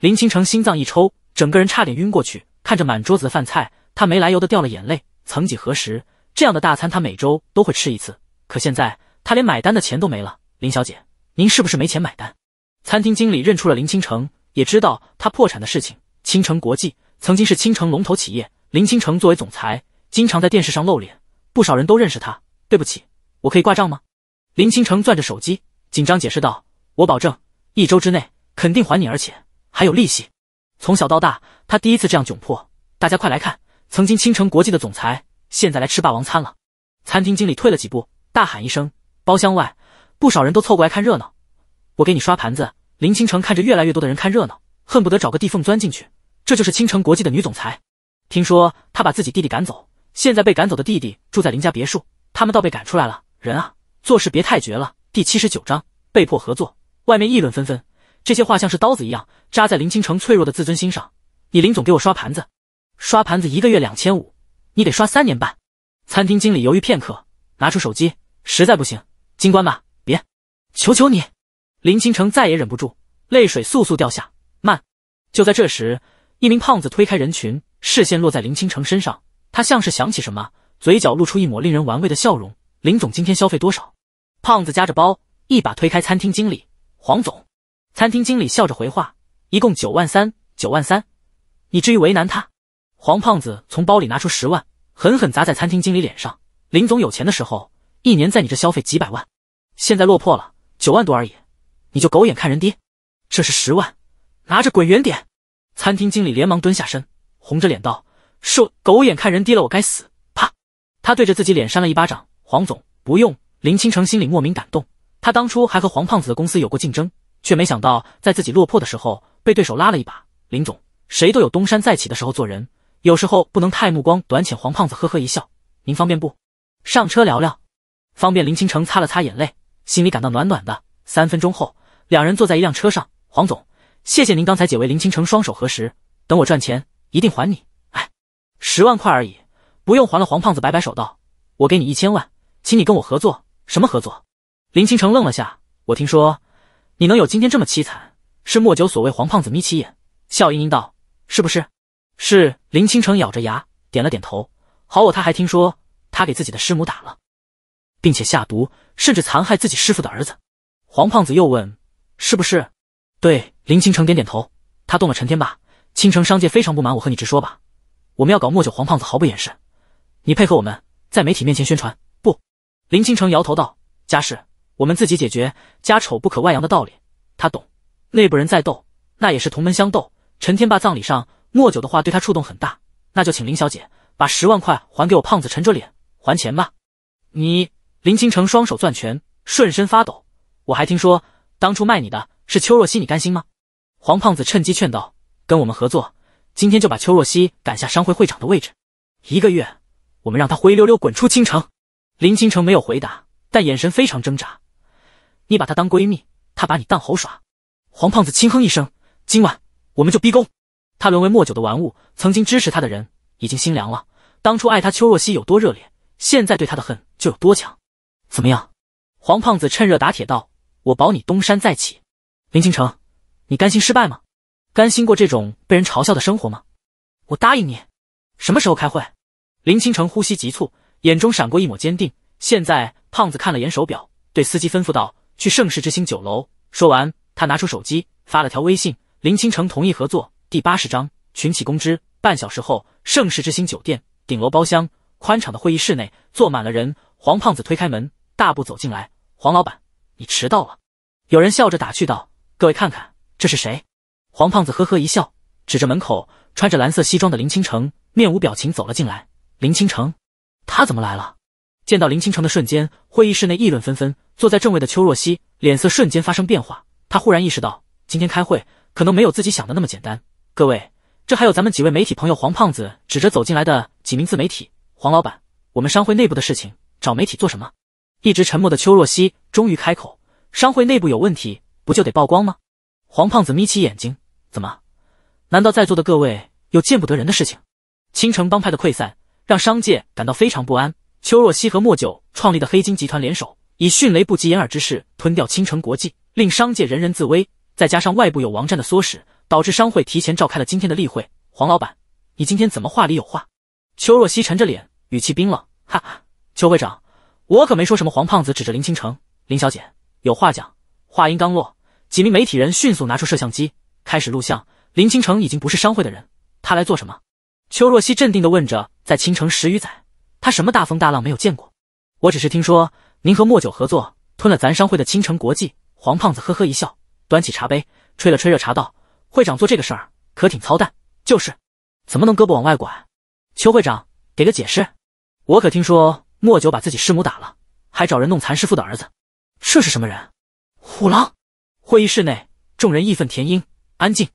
林倾城心脏一抽，整个人差点晕过去。看着满桌子的饭菜，他没来由的掉了眼泪。曾几何时，这样的大餐他每周都会吃一次，可现在……他连买单的钱都没了，林小姐，您是不是没钱买单？餐厅经理认出了林倾城，也知道他破产的事情。倾城国际曾经是倾城龙头企业，林倾城作为总裁，经常在电视上露脸，不少人都认识他。对不起，我可以挂账吗？林倾城攥着手机，紧张解释道：“我保证一周之内肯定还你，而且还有利息。”从小到大，他第一次这样窘迫。大家快来看，曾经倾城国际的总裁，现在来吃霸王餐了。餐厅经理退了几步，大喊一声。包厢外，不少人都凑过来看热闹。我给你刷盘子。林倾城看着越来越多的人看热闹，恨不得找个地缝钻进去。这就是倾城国际的女总裁。听说她把自己弟弟赶走，现在被赶走的弟弟住在林家别墅，他们倒被赶出来了。人啊，做事别太绝了。第七十九章被迫合作。外面议论纷纷，这些话像是刀子一样扎在林倾城脆弱的自尊心上。你林总给我刷盘子，刷盘子一个月两千五，你得刷三年半。餐厅经理犹豫片刻，拿出手机，实在不行。金冠吧，别，求求你！林倾城再也忍不住，泪水簌簌掉下。慢！就在这时，一名胖子推开人群，视线落在林倾城身上，他像是想起什么，嘴角露出一抹令人玩味的笑容。林总今天消费多少？胖子夹着包，一把推开餐厅经理。黄总，餐厅经理笑着回话：一共九万三，九万三。你至于为难他？黄胖子从包里拿出十万，狠狠砸在餐厅经理脸上。林总有钱的时候。一年在你这消费几百万，现在落魄了九万多而已，你就狗眼看人低？这是十万，拿着滚远点！餐厅经理连忙蹲下身，红着脸道：“是狗眼看人低了，我该死！”啪，他对着自己脸扇了一巴掌。黄总不用。林清城心里莫名感动，他当初还和黄胖子的公司有过竞争，却没想到在自己落魄的时候被对手拉了一把。林总，谁都有东山再起的时候，做人有时候不能太目光短浅。黄胖子呵呵一笑：“您方便不上车聊聊？”方便林倾城擦了擦眼泪，心里感到暖暖的。三分钟后，两人坐在一辆车上。黄总，谢谢您刚才解围。林倾城双手合十，等我赚钱一定还你。哎，十万块而已，不用还了。黄胖子摆摆手道：“我给你一千万，请你跟我合作。什么合作？”林倾城愣了下，我听说你能有今天这么凄惨，是莫九所谓黄胖子眯起眼，笑盈盈道：“是不是？”“是。”林倾城咬着牙点了点头。好，我他还听说他给自己的师母打了。并且下毒，甚至残害自己师傅的儿子。黄胖子又问：“是不是？”对，林倾城点点头。他动了陈天霸，倾城商界非常不满。我和你直说吧，我们要搞莫九。黄胖子毫不掩饰：“你配合我们，在媒体面前宣传不？”林倾城摇头道：“家事我们自己解决，家丑不可外扬的道理，他懂。内部人在斗，那也是同门相斗。陈天霸葬礼上，莫九的话对他触动很大。那就请林小姐把十万块还给我，胖子沉着脸还钱吧。你。”林倾城双手攥拳，顺身发抖。我还听说，当初卖你的是邱若曦，你甘心吗？黄胖子趁机劝道：“跟我们合作，今天就把邱若曦赶下商会会长的位置，一个月，我们让他灰溜溜滚出倾城。”林倾城没有回答，但眼神非常挣扎。你把她当闺蜜，她把你当猴耍。黄胖子轻哼一声：“今晚我们就逼宫。”她沦为莫九的玩物，曾经支持她的人已经心凉了。当初爱她，邱若曦有多热烈，现在对她的恨就有多强。怎么样？黄胖子趁热打铁道：“我保你东山再起。”林倾城，你甘心失败吗？甘心过这种被人嘲笑的生活吗？我答应你。什么时候开会？林倾城呼吸急促，眼中闪过一抹坚定。现在，胖子看了眼手表，对司机吩咐道：“去盛世之星酒楼。”说完，他拿出手机发了条微信：“林倾城同意合作。”第八十章群起攻之。半小时后，盛世之星酒店顶楼包厢宽敞的会议室内坐满了人。黄胖子推开门。大步走进来，黄老板，你迟到了。有人笑着打趣道：“各位看看，这是谁？”黄胖子呵呵一笑，指着门口穿着蓝色西装的林清城，面无表情走了进来。林清城，他怎么来了？见到林清城的瞬间，会议室内议论纷纷。坐在正位的邱若曦脸色瞬间发生变化，他忽然意识到今天开会可能没有自己想的那么简单。各位，这还有咱们几位媒体朋友。黄胖子指着走进来的几名自媒体，黄老板，我们商会内部的事情找媒体做什么？一直沉默的邱若曦终于开口：“商会内部有问题，不就得曝光吗？”黄胖子眯起眼睛：“怎么？难道在座的各位有见不得人的事情？”青城帮派的溃散让商界感到非常不安。邱若曦和莫九创立的黑金集团联手，以迅雷不及掩耳之势吞掉青城国际，令商界人人自危。再加上外部有王战的唆使，导致商会提前召开了今天的例会。黄老板，你今天怎么话里有话？”邱若曦沉着脸，语气冰冷：“哈哈，邱会长。”我可没说什么。黄胖子指着林倾城，林小姐有话讲。话音刚落，几名媒体人迅速拿出摄像机开始录像。林倾城已经不是商会的人，他来做什么？邱若曦镇定地问着。在倾城十余载，他什么大风大浪没有见过？我只是听说您和莫九合作吞了咱商会的倾城国际。黄胖子呵呵一笑，端起茶杯吹了吹热茶，道：“会长做这个事儿可挺操蛋，就是怎么能胳膊往外拐？”邱会长给个解释。我可听说。莫九把自己师母打了，还找人弄残师傅的儿子，这是什么人？虎狼！会议室内众人义愤填膺。安静。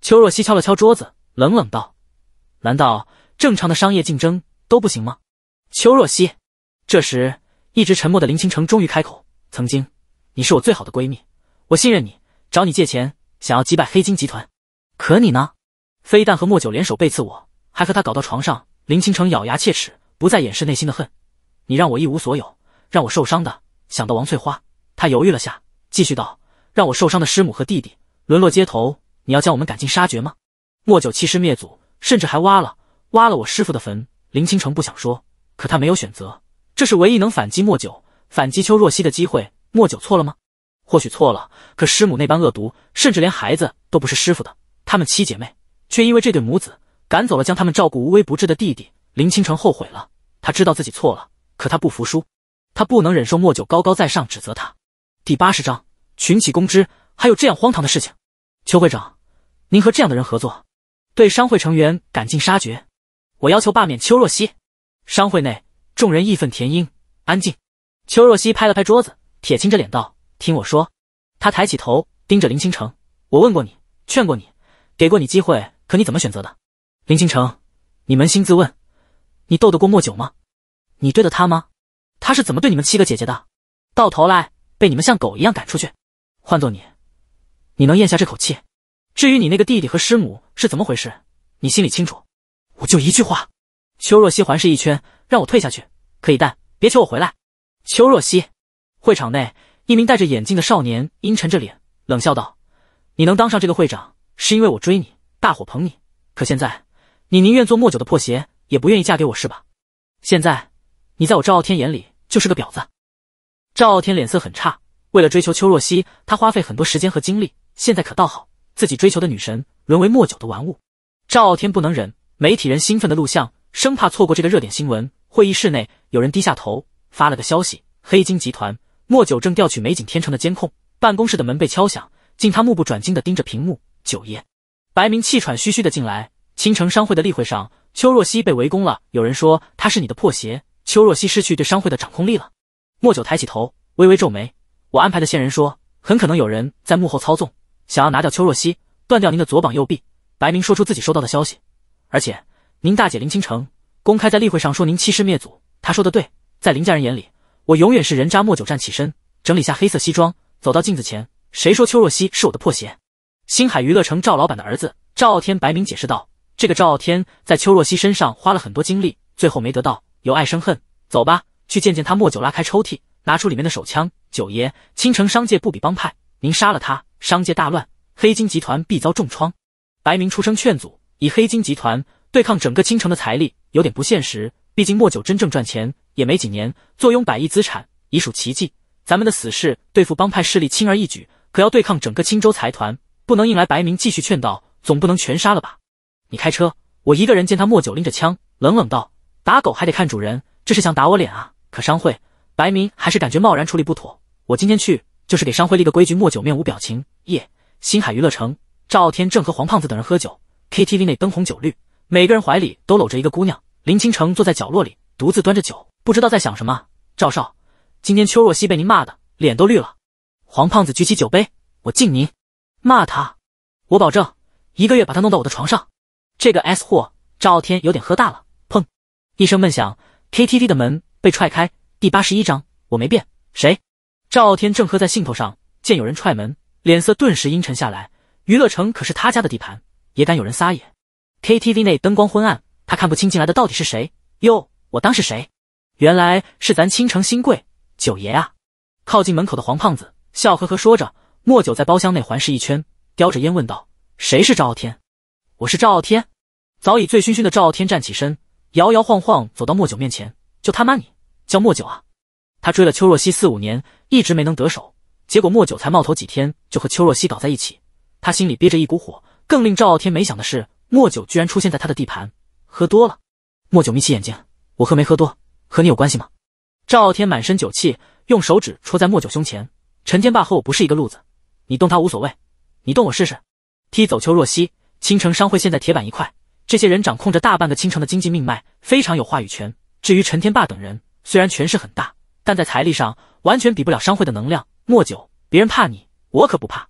邱若曦敲了敲桌子，冷冷道：“难道正常的商业竞争都不行吗？”邱若曦。这时，一直沉默的林倾城终于开口：“曾经，你是我最好的闺蜜，我信任你，找你借钱，想要击败黑金集团。可你呢？非但和莫九联手背刺我，还和他搞到床上。”林倾城咬牙切齿，不再掩饰内心的恨。你让我一无所有，让我受伤的。想到王翠花，她犹豫了下，继续道：“让我受伤的师母和弟弟，沦落街头。你要将我们赶尽杀绝吗？”莫九欺师灭祖，甚至还挖了挖了我师傅的坟。林倾城不想说，可他没有选择，这是唯一能反击莫九、反击秋若曦的机会。莫九错了吗？或许错了，可师母那般恶毒，甚至连孩子都不是师傅的。他们七姐妹却因为这对母子，赶走了将他们照顾无微不至的弟弟。林倾城后悔了，他知道自己错了。可他不服输，他不能忍受莫九高高在上指责他。第八十章群起攻之，还有这样荒唐的事情！邱会长，您和这样的人合作，对商会成员赶尽杀绝，我要求罢免邱若曦。商会内众人义愤填膺，安静。邱若曦拍了拍桌子，铁青着脸道：“听我说。”他抬起头，盯着林倾城：“我问过你，劝过你，给过你机会，可你怎么选择的？林倾城，你扪心自问，你斗得过莫九吗？”你对的他吗？他是怎么对你们七个姐姐的？到头来被你们像狗一样赶出去，换做你，你能咽下这口气？至于你那个弟弟和师母是怎么回事，你心里清楚。我就一句话。邱若曦环视一圈，让我退下去，可以，但别求我回来。邱若曦，会场内，一名戴着眼镜的少年阴沉着脸冷笑道：“你能当上这个会长，是因为我追你，大伙捧你。可现在，你宁愿做莫九的破鞋，也不愿意嫁给我，是吧？现在。”你在我赵傲天眼里就是个婊子。赵傲天脸色很差。为了追求邱若曦，他花费很多时间和精力。现在可倒好，自己追求的女神沦为莫九的玩物。赵傲天不能忍。媒体人兴奋的录像，生怕错过这个热点新闻。会议室内，有人低下头发了个消息：黑金集团莫九正调取美景天城的监控。办公室的门被敲响，敬他目不转睛的盯着屏幕。九爷，白明气喘吁吁的进来。青城商会的例会上，邱若曦被围攻了。有人说她是你的破鞋。邱若曦失去对商会的掌控力了。莫九抬起头，微微皱眉。我安排的线人说，很可能有人在幕后操纵，想要拿掉邱若曦，断掉您的左膀右臂。白明说出自己收到的消息，而且您大姐林倾城公开在例会上说您欺师灭祖。他说的对，在林家人眼里，我永远是人渣。莫九站起身，整理下黑色西装，走到镜子前。谁说邱若曦是我的破鞋？星海娱乐城赵老板的儿子赵傲天，白明解释道。这个赵傲天在邱若曦身上花了很多精力，最后没得到。由爱生恨，走吧，去见见他。莫九拉开抽屉，拿出里面的手枪。九爷，青城商界不比帮派，您杀了他，商界大乱，黑金集团必遭重创。白明出声劝阻，以黑金集团对抗整个青城的财力，有点不现实。毕竟莫九真正赚钱也没几年，坐拥百亿资产已属奇迹。咱们的死士对付帮派势力轻而易举，可要对抗整个青州财团，不能硬来。白明继续劝道，总不能全杀了吧？你开车，我一个人见他。莫九拎着枪，冷冷道。打狗还得看主人，这是想打我脸啊！可商会白明还是感觉贸然处理不妥，我今天去就是给商会立个规矩。莫酒面无表情。夜，星海娱乐城，赵傲天正和黄胖子等人喝酒，KTV 内灯红酒绿，每个人怀里都搂着一个姑娘。林清城坐在角落里，独自端着酒，不知道在想什么。赵少，今天邱若曦被您骂的脸都绿了。黄胖子举起酒杯，我敬您。骂他，我保证一个月把他弄到我的床上。这个 S 货，赵傲天有点喝大了。一声闷响，K T V 的门被踹开。第八十一章，我没变。谁？赵傲天正喝在兴头上，见有人踹门，脸色顿时阴沉下来。娱乐城可是他家的地盘，也敢有人撒野？K T V 内灯光昏暗，他看不清进来的到底是谁。哟，我当是谁，原来是咱倾城新贵九爷啊！靠近门口的黄胖子笑呵呵说着。莫九在包厢内环视一圈，叼着烟问道：“谁是赵傲天？”“我是赵傲天。”早已醉醺醺的赵傲天站起身。摇摇晃晃走到莫九面前，就他妈你叫莫九啊！他追了邱若曦四五年，一直没能得手，结果莫九才冒头几天就和邱若曦搞在一起，他心里憋着一股火。更令赵傲天没想的是，莫九居然出现在他的地盘。喝多了，莫九眯起眼睛，我喝没喝多，和你有关系吗？赵傲天满身酒气，用手指戳在莫九胸前。陈天霸和我不是一个路子，你动他无所谓，你动我试试。踢走邱若曦，青城商会现在铁板一块。这些人掌控着大半个青城的经济命脉，非常有话语权。至于陈天霸等人，虽然权势很大，但在财力上完全比不了商会的能量。莫九，别人怕你，我可不怕。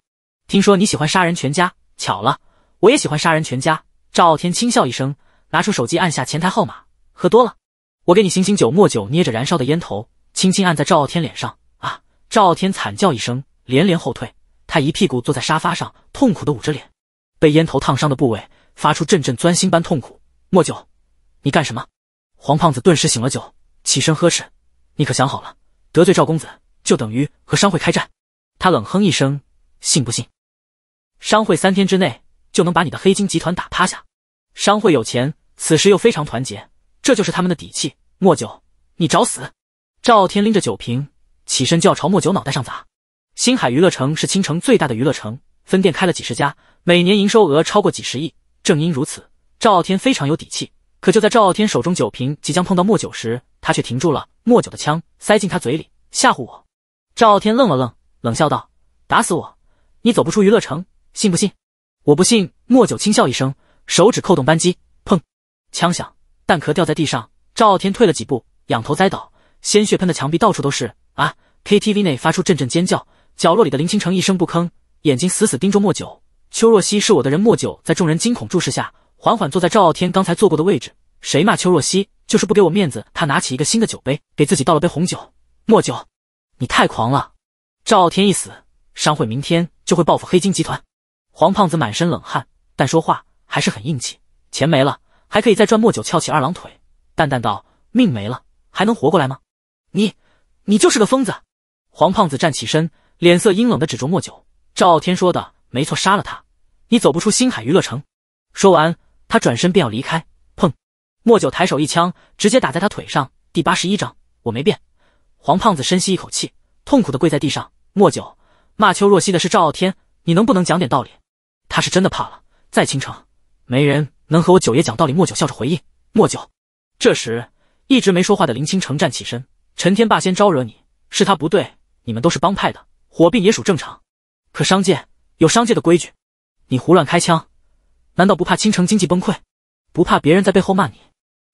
听说你喜欢杀人全家，巧了，我也喜欢杀人全家。赵傲天轻笑一声，拿出手机按下前台号码。喝多了，我给你醒醒酒。莫九捏着燃烧的烟头，轻轻按在赵傲天脸上。啊！赵傲天惨叫一声，连连后退。他一屁股坐在沙发上，痛苦的捂着脸，被烟头烫伤的部位。发出阵阵钻心般痛苦。莫九，你干什么？黄胖子顿时醒了酒，起身呵斥：“你可想好了？得罪赵公子，就等于和商会开战。”他冷哼一声：“信不信？商会三天之内就能把你的黑金集团打趴下？商会有钱，此时又非常团结，这就是他们的底气。”莫九，你找死！赵天拎着酒瓶，起身就要朝莫九脑袋上砸。星海娱乐城是青城最大的娱乐城，分店开了几十家，每年营收额超过几十亿。正因如此，赵傲天非常有底气。可就在赵傲天手中酒瓶即将碰到莫九时，他却停住了。莫九的枪塞进他嘴里，吓唬我。赵傲天愣了愣，冷笑道：“打死我，你走不出娱乐城，信不信？”我不信。莫九轻笑一声，手指扣动扳机，砰，枪响，弹壳掉在地上。赵傲天退了几步，仰头栽倒，鲜血喷的墙壁到处都是。啊！KTV 内发出阵阵尖叫，角落里的林清城一声不吭，眼睛死死盯着莫九。邱若曦是我的人。莫九在众人惊恐注视下，缓缓坐在赵傲天刚才坐过的位置。谁骂邱若曦，就是不给我面子。他拿起一个新的酒杯，给自己倒了杯红酒。莫九，你太狂了！赵傲天一死，商会明天就会报复黑金集团。黄胖子满身冷汗，但说话还是很硬气。钱没了，还可以再赚。莫九翘起二郎腿，淡淡道：“命没了，还能活过来吗？”你，你就是个疯子！黄胖子站起身，脸色阴冷的指着莫九。赵傲天说的没错，杀了他。你走不出星海娱乐城。说完，他转身便要离开。砰！莫九抬手一枪，直接打在他腿上。第八十一章，我没变。黄胖子深吸一口气，痛苦的跪在地上。莫九骂邱若曦的是赵傲天，你能不能讲点道理？他是真的怕了。在青城，没人能和我九爷讲道理。莫九笑着回应。莫九。这时，一直没说话的林青城站起身。陈天霸先招惹你，是他不对。你们都是帮派的，火并也属正常。可商界有商界的规矩。你胡乱开枪，难道不怕青城经济崩溃？不怕别人在背后骂你？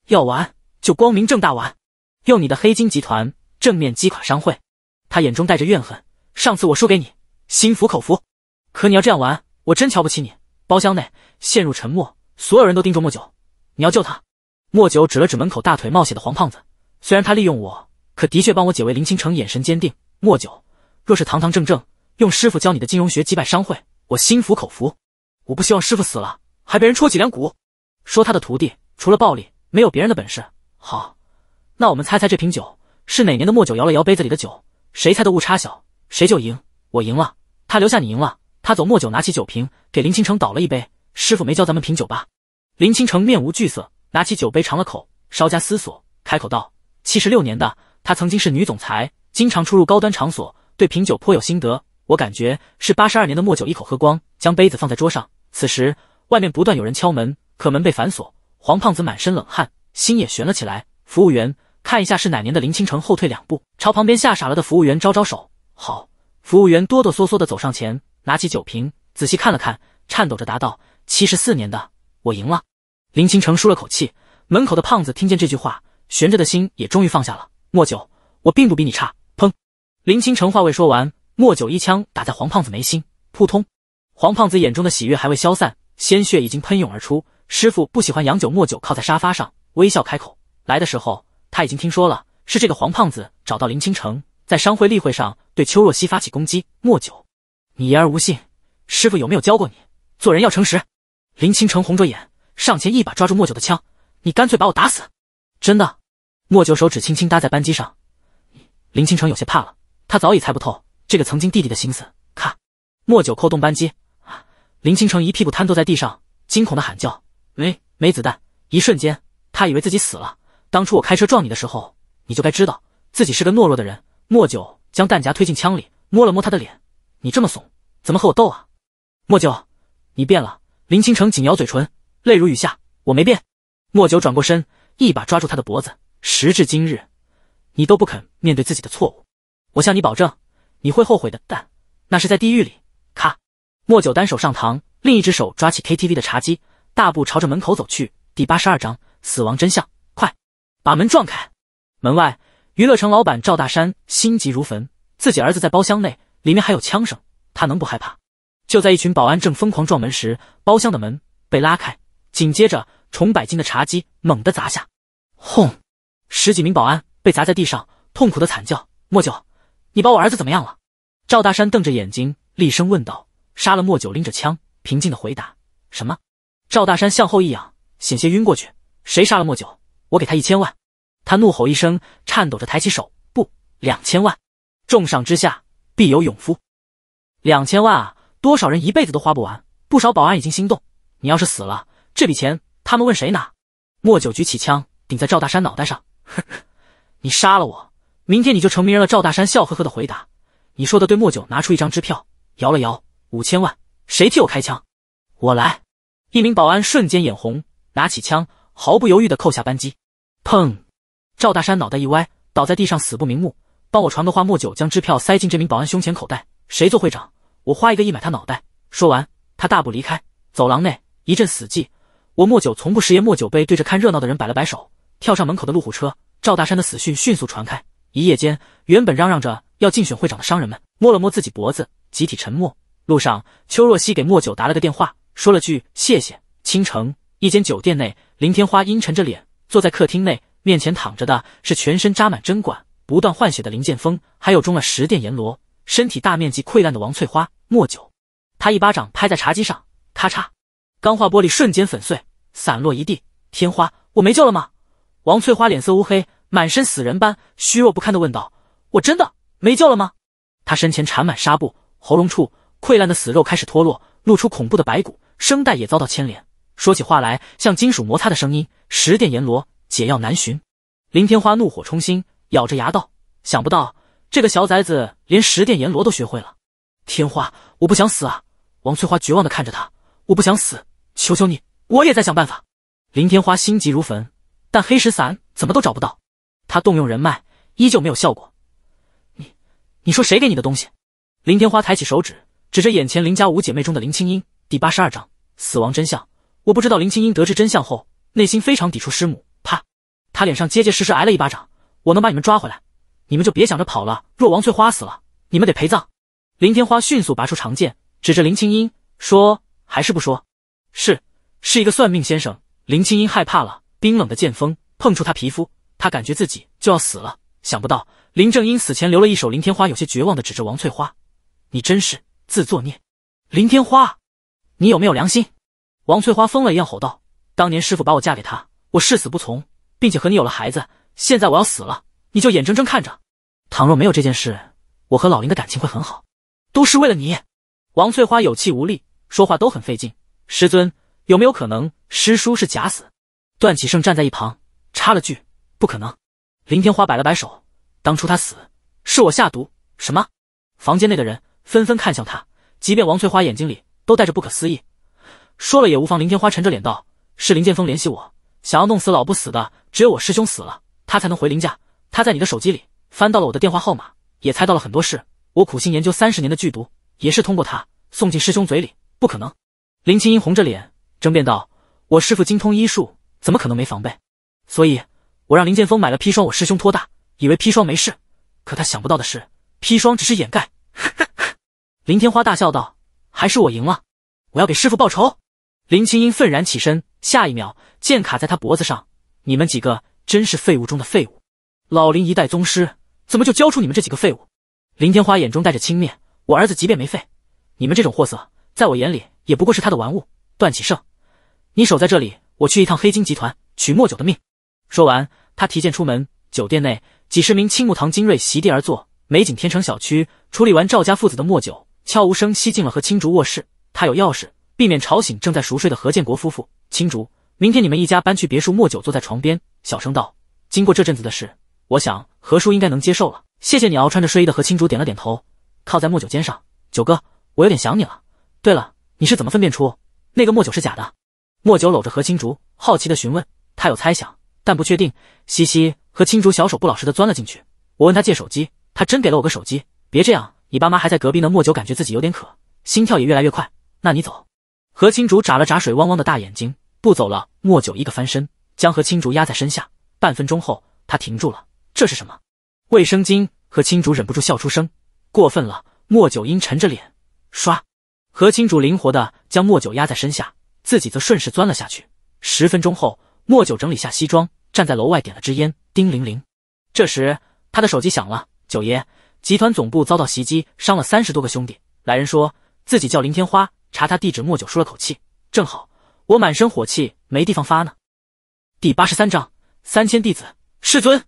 要玩就光明正大玩，用你的黑金集团正面击垮商会。他眼中带着怨恨。上次我输给你，心服口服。可你要这样玩，我真瞧不起你。包厢内陷入沉默，所有人都盯着莫九。你要救他。莫九指了指门口大腿冒血的黄胖子。虽然他利用我，可的确帮我解围。林倾城眼神坚定。莫九，若是堂堂正正用师傅教你的金融学击败商会，我心服口服。我不希望师傅死了，还被人戳脊梁骨。说他的徒弟除了暴力，没有别人的本事。好，那我们猜猜这瓶酒是哪年的？墨九摇了摇杯子里的酒，谁猜的误差小，谁就赢。我赢了，他留下；你赢了，他走。莫九拿起酒瓶，给林倾城倒了一杯。师傅没教咱们品酒吧？林倾城面无惧色，拿起酒杯尝了口，稍加思索，开口道：“七十六年的。她曾经是女总裁，经常出入高端场所，对品酒颇有心得。”我感觉是八十二年的墨酒一口喝光，将杯子放在桌上。此时外面不断有人敲门，可门被反锁。黄胖子满身冷汗，心也悬了起来。服务员，看一下是哪年的林倾城。后退两步，朝旁边吓傻了的服务员招招手。好，服务员哆哆嗦嗦的走上前，拿起酒瓶仔细看了看，颤抖着答道：“七十四年的，我赢了。”林倾城舒了口气。门口的胖子听见这句话，悬着的心也终于放下了。墨酒，我并不比你差。砰！林倾城话未说完。莫九一枪打在黄胖子眉心，扑通！黄胖子眼中的喜悦还未消散，鲜血已经喷涌而出。师傅不喜欢洋酒，莫九靠在沙发上，微笑开口：“来的时候他已经听说了，是这个黄胖子找到林倾城，在商会例会上对邱若曦发起攻击。”莫九，你言而无信，师傅有没有教过你做人要诚实？林倾城红着眼上前一把抓住莫九的枪：“你干脆把我打死！”真的？莫九手指轻轻搭在扳机上，林倾城有些怕了，他早已猜不透。这个曾经弟弟的心思，咔！莫九扣动扳机，啊！林倾城一屁股瘫坐在地上，惊恐的喊叫：“没没子弹！”一瞬间，他以为自己死了。当初我开车撞你的时候，你就该知道自己是个懦弱的人。莫九将弹夹推进枪里，摸了摸他的脸：“你这么怂，怎么和我斗啊？”莫九，你变了！林倾城紧咬嘴唇，泪如雨下：“我没变。”莫九转过身，一把抓住他的脖子：“时至今日，你都不肯面对自己的错误，我向你保证。”你会后悔的，但那是在地狱里。咔！莫九单手上膛，另一只手抓起 KTV 的茶几，大步朝着门口走去。第八十二章死亡真相。快把门撞开！门外，娱乐城老板赵大山心急如焚，自己儿子在包厢内，里面还有枪声，他能不害怕？就在一群保安正疯狂撞门时，包厢的门被拉开，紧接着，重百斤的茶几猛地砸下，轰！十几名保安被砸在地上，痛苦的惨叫。莫九。你把我儿子怎么样了？赵大山瞪着眼睛，厉声问道。杀了莫九，拎着枪平静的回答。什么？赵大山向后一仰，险些晕过去。谁杀了莫九？我给他一千万！他怒吼一声，颤抖着抬起手。不，两千万！重赏之下，必有勇夫。两千万啊，多少人一辈子都花不完。不少保安已经心动。你要是死了，这笔钱他们问谁拿？莫九举起枪顶在赵大山脑袋上。呵呵，你杀了我。明天你就成名人了。”赵大山笑呵呵的回答。“你说的对。”莫九拿出一张支票，摇了摇，五千万。谁替我开枪？我来。一名保安瞬间眼红，拿起枪，毫不犹豫的扣下扳机。砰！赵大山脑袋一歪，倒在地上，死不瞑目。帮我传个话。莫九将支票塞进这名保安胸前口袋。谁做会长？我花一个亿买他脑袋。说完，他大步离开。走廊内一阵死寂。我莫九从不食言。莫九背对着看热闹的人摆了摆手，跳上门口的路虎车。赵大山的死讯迅速传开。一夜间，原本嚷嚷着要竞选会长的商人们摸了摸自己脖子，集体沉默。路上，邱若曦给莫九打了个电话，说了句谢谢。倾城一间酒店内，林天花阴沉着脸坐在客厅内，面前躺着的是全身扎满针管、不断换血的林剑锋，还有中了十殿阎罗、身体大面积溃烂的王翠花。莫九，他一巴掌拍在茶几上，咔嚓，钢化玻璃瞬间粉碎，散落一地。天花，我没救了吗？王翠花脸色乌黑。满身死人般虚弱不堪的问道：“我真的没救了吗？”他身前缠满纱布，喉咙处溃烂的死肉开始脱落，露出恐怖的白骨，声带也遭到牵连，说起话来像金属摩擦的声音。十殿阎罗解药难寻，林天花怒火冲心，咬着牙道：“想不到这个小崽子连十殿阎罗都学会了！”天花，我不想死啊！王翠花绝望地看着他：“我不想死，求求你，我也在想办法。”林天花心急如焚，但黑石伞怎么都找不到。他动用人脉，依旧没有效果。你，你说谁给你的东西？林天花抬起手指，指着眼前林家五姐妹中的林青音。第八十二章死亡真相。我不知道林青音得知真相后，内心非常抵触师母。啪！她脸上结结实实挨了一巴掌。我能把你们抓回来，你们就别想着跑了。若王翠花死了，你们得陪葬。林天花迅速拔出长剑，指着林青音说：“还是不说？是，是一个算命先生。”林青音害怕了，冰冷的剑锋碰触他皮肤。他感觉自己就要死了，想不到林正英死前留了一手。林天花有些绝望的指着王翠花：“你真是自作孽！”林天花，你有没有良心？”王翠花疯了一样吼道：“当年师傅把我嫁给他，我誓死不从，并且和你有了孩子。现在我要死了，你就眼睁睁看着？倘若没有这件事，我和老林的感情会很好。都是为了你。”王翠花有气无力，说话都很费劲。师尊有没有可能，师叔是假死？”段启胜站在一旁插了句。不可能！林天花摆了摆手，当初他死是我下毒。什么？房间内的人纷纷看向他，即便王翠花眼睛里都带着不可思议。说了也无妨。林天花沉着脸道：“是林剑锋联系我，想要弄死老不死的，只有我师兄死了，他才能回林家。他在你的手机里翻到了我的电话号码，也猜到了很多事。我苦心研究三十年的剧毒，也是通过他送进师兄嘴里。不可能！”林青音红着脸争辩道：“我师父精通医术，怎么可能没防备？所以。”我让林剑锋买了砒霜，我师兄托大，以为砒霜没事，可他想不到的是，砒霜只是掩盖。林天花大笑道：“还是我赢了，我要给师父报仇。”林青英愤然起身，下一秒剑卡在他脖子上。你们几个真是废物中的废物！老林一代宗师，怎么就教出你们这几个废物？林天花眼中带着轻蔑：“我儿子即便没废，你们这种货色，在我眼里也不过是他的玩物。”段启胜，你守在这里，我去一趟黑金集团取莫九的命。说完。他提剑出门，酒店内几十名青木堂精锐席地而坐。美景天成小区处理完赵家父子的莫九，悄无声息进了何青竹卧室。他有钥匙，避免吵醒正在熟睡的何建国夫妇。青竹，明天你们一家搬去别墅。莫九坐在床边，小声道：“经过这阵子的事，我想何叔应该能接受了。”谢谢你熬穿着睡衣的何青竹点了点头，靠在莫九肩上：“九哥，我有点想你了。对了，你是怎么分辨出那个莫九是假的？”莫九搂着何青竹，好奇的询问：“他有猜想。”但不确定，西西和青竹小手不老实的钻了进去。我问他借手机，他真给了我个手机。别这样，你爸妈还在隔壁呢。莫九感觉自己有点渴，心跳也越来越快。那你走。何青竹眨了眨水汪汪的大眼睛，不走了。莫九一个翻身，将何青竹压在身下。半分钟后，他停住了。这是什么？卫生巾。何青竹忍不住笑出声，过分了。莫九阴沉着脸，刷。何青竹灵活的将莫九压在身下，自己则顺势钻了下去。十分钟后。莫九整理下西装，站在楼外点了支烟。叮铃铃，这时他的手机响了。九爷，集团总部遭到袭击，伤了三十多个兄弟。来人说自己叫林天花，查他地址。莫九舒了口气，正好我满身火气没地方发呢。第八十三章三千弟子，师尊。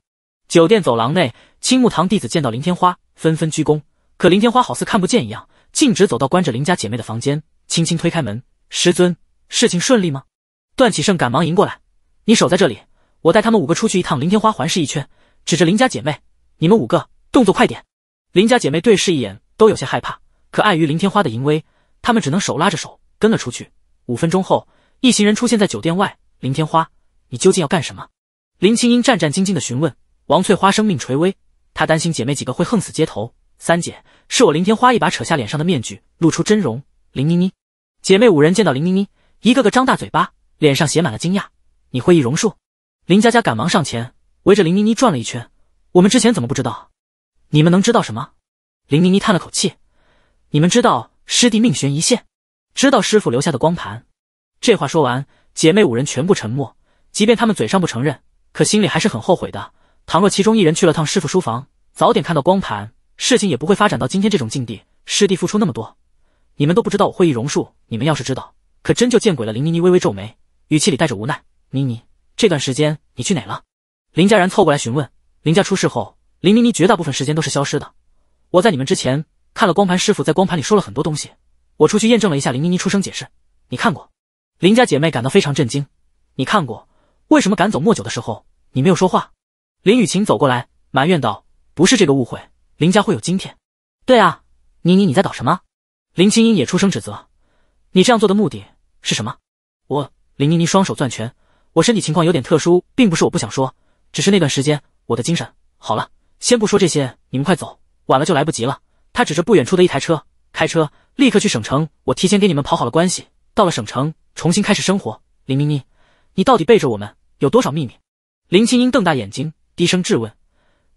酒店走廊内，青木堂弟子见到林天花，纷纷鞠躬。可林天花好似看不见一样，径直走到关着林家姐妹的房间，轻轻推开门。师尊，事情顺利吗？段启胜赶忙迎过来。你守在这里，我带他们五个出去一趟。林天花环视一圈，指着林家姐妹：“你们五个动作快点！”林家姐妹对视一眼，都有些害怕，可碍于林天花的淫威，她们只能手拉着手跟了出去。五分钟后，一行人出现在酒店外。林天花，你究竟要干什么？林青英战战兢兢的询问。王翠花生命垂危，她担心姐妹几个会横死街头。三姐，是我林天花一把扯下脸上的面具，露出真容。林妮妮，姐妹五人见到林妮妮，一个个张大嘴巴，脸上写满了惊讶。你会易容术？林佳佳赶忙上前，围着林妮妮转了一圈。我们之前怎么不知道？你们能知道什么？林妮妮叹了口气：“你们知道师弟命悬一线，知道师傅留下的光盘。”这话说完，姐妹五人全部沉默。即便他们嘴上不承认，可心里还是很后悔的。倘若其中一人去了趟师傅书房，早点看到光盘，事情也不会发展到今天这种境地。师弟付出那么多，你们都不知道我会易容术。你们要是知道，可真就见鬼了。林妮妮微微皱眉，语气里带着无奈。妮妮，这段时间你去哪了？林佳然凑过来询问。林家出事后，林妮妮绝大部分时间都是消失的。我在你们之前看了光盘，师傅在光盘里说了很多东西。我出去验证了一下，林妮妮出声解释：“你看过？”林家姐妹感到非常震惊：“你看过？为什么赶走莫九的时候你没有说话？”林雨晴走过来埋怨道：“不是这个误会，林家会有今天。”“对啊，妮妮，你在搞什么？”林青音也出声指责：“你这样做的目的是什么？”我，林妮妮双手攥拳。我身体情况有点特殊，并不是我不想说，只是那段时间我的精神好了。先不说这些，你们快走，晚了就来不及了。他指着不远处的一台车，开车立刻去省城。我提前给你们跑好了关系，到了省城重新开始生活。林妮妮，你到底背着我们有多少秘密？林青音瞪大眼睛，低声质问：“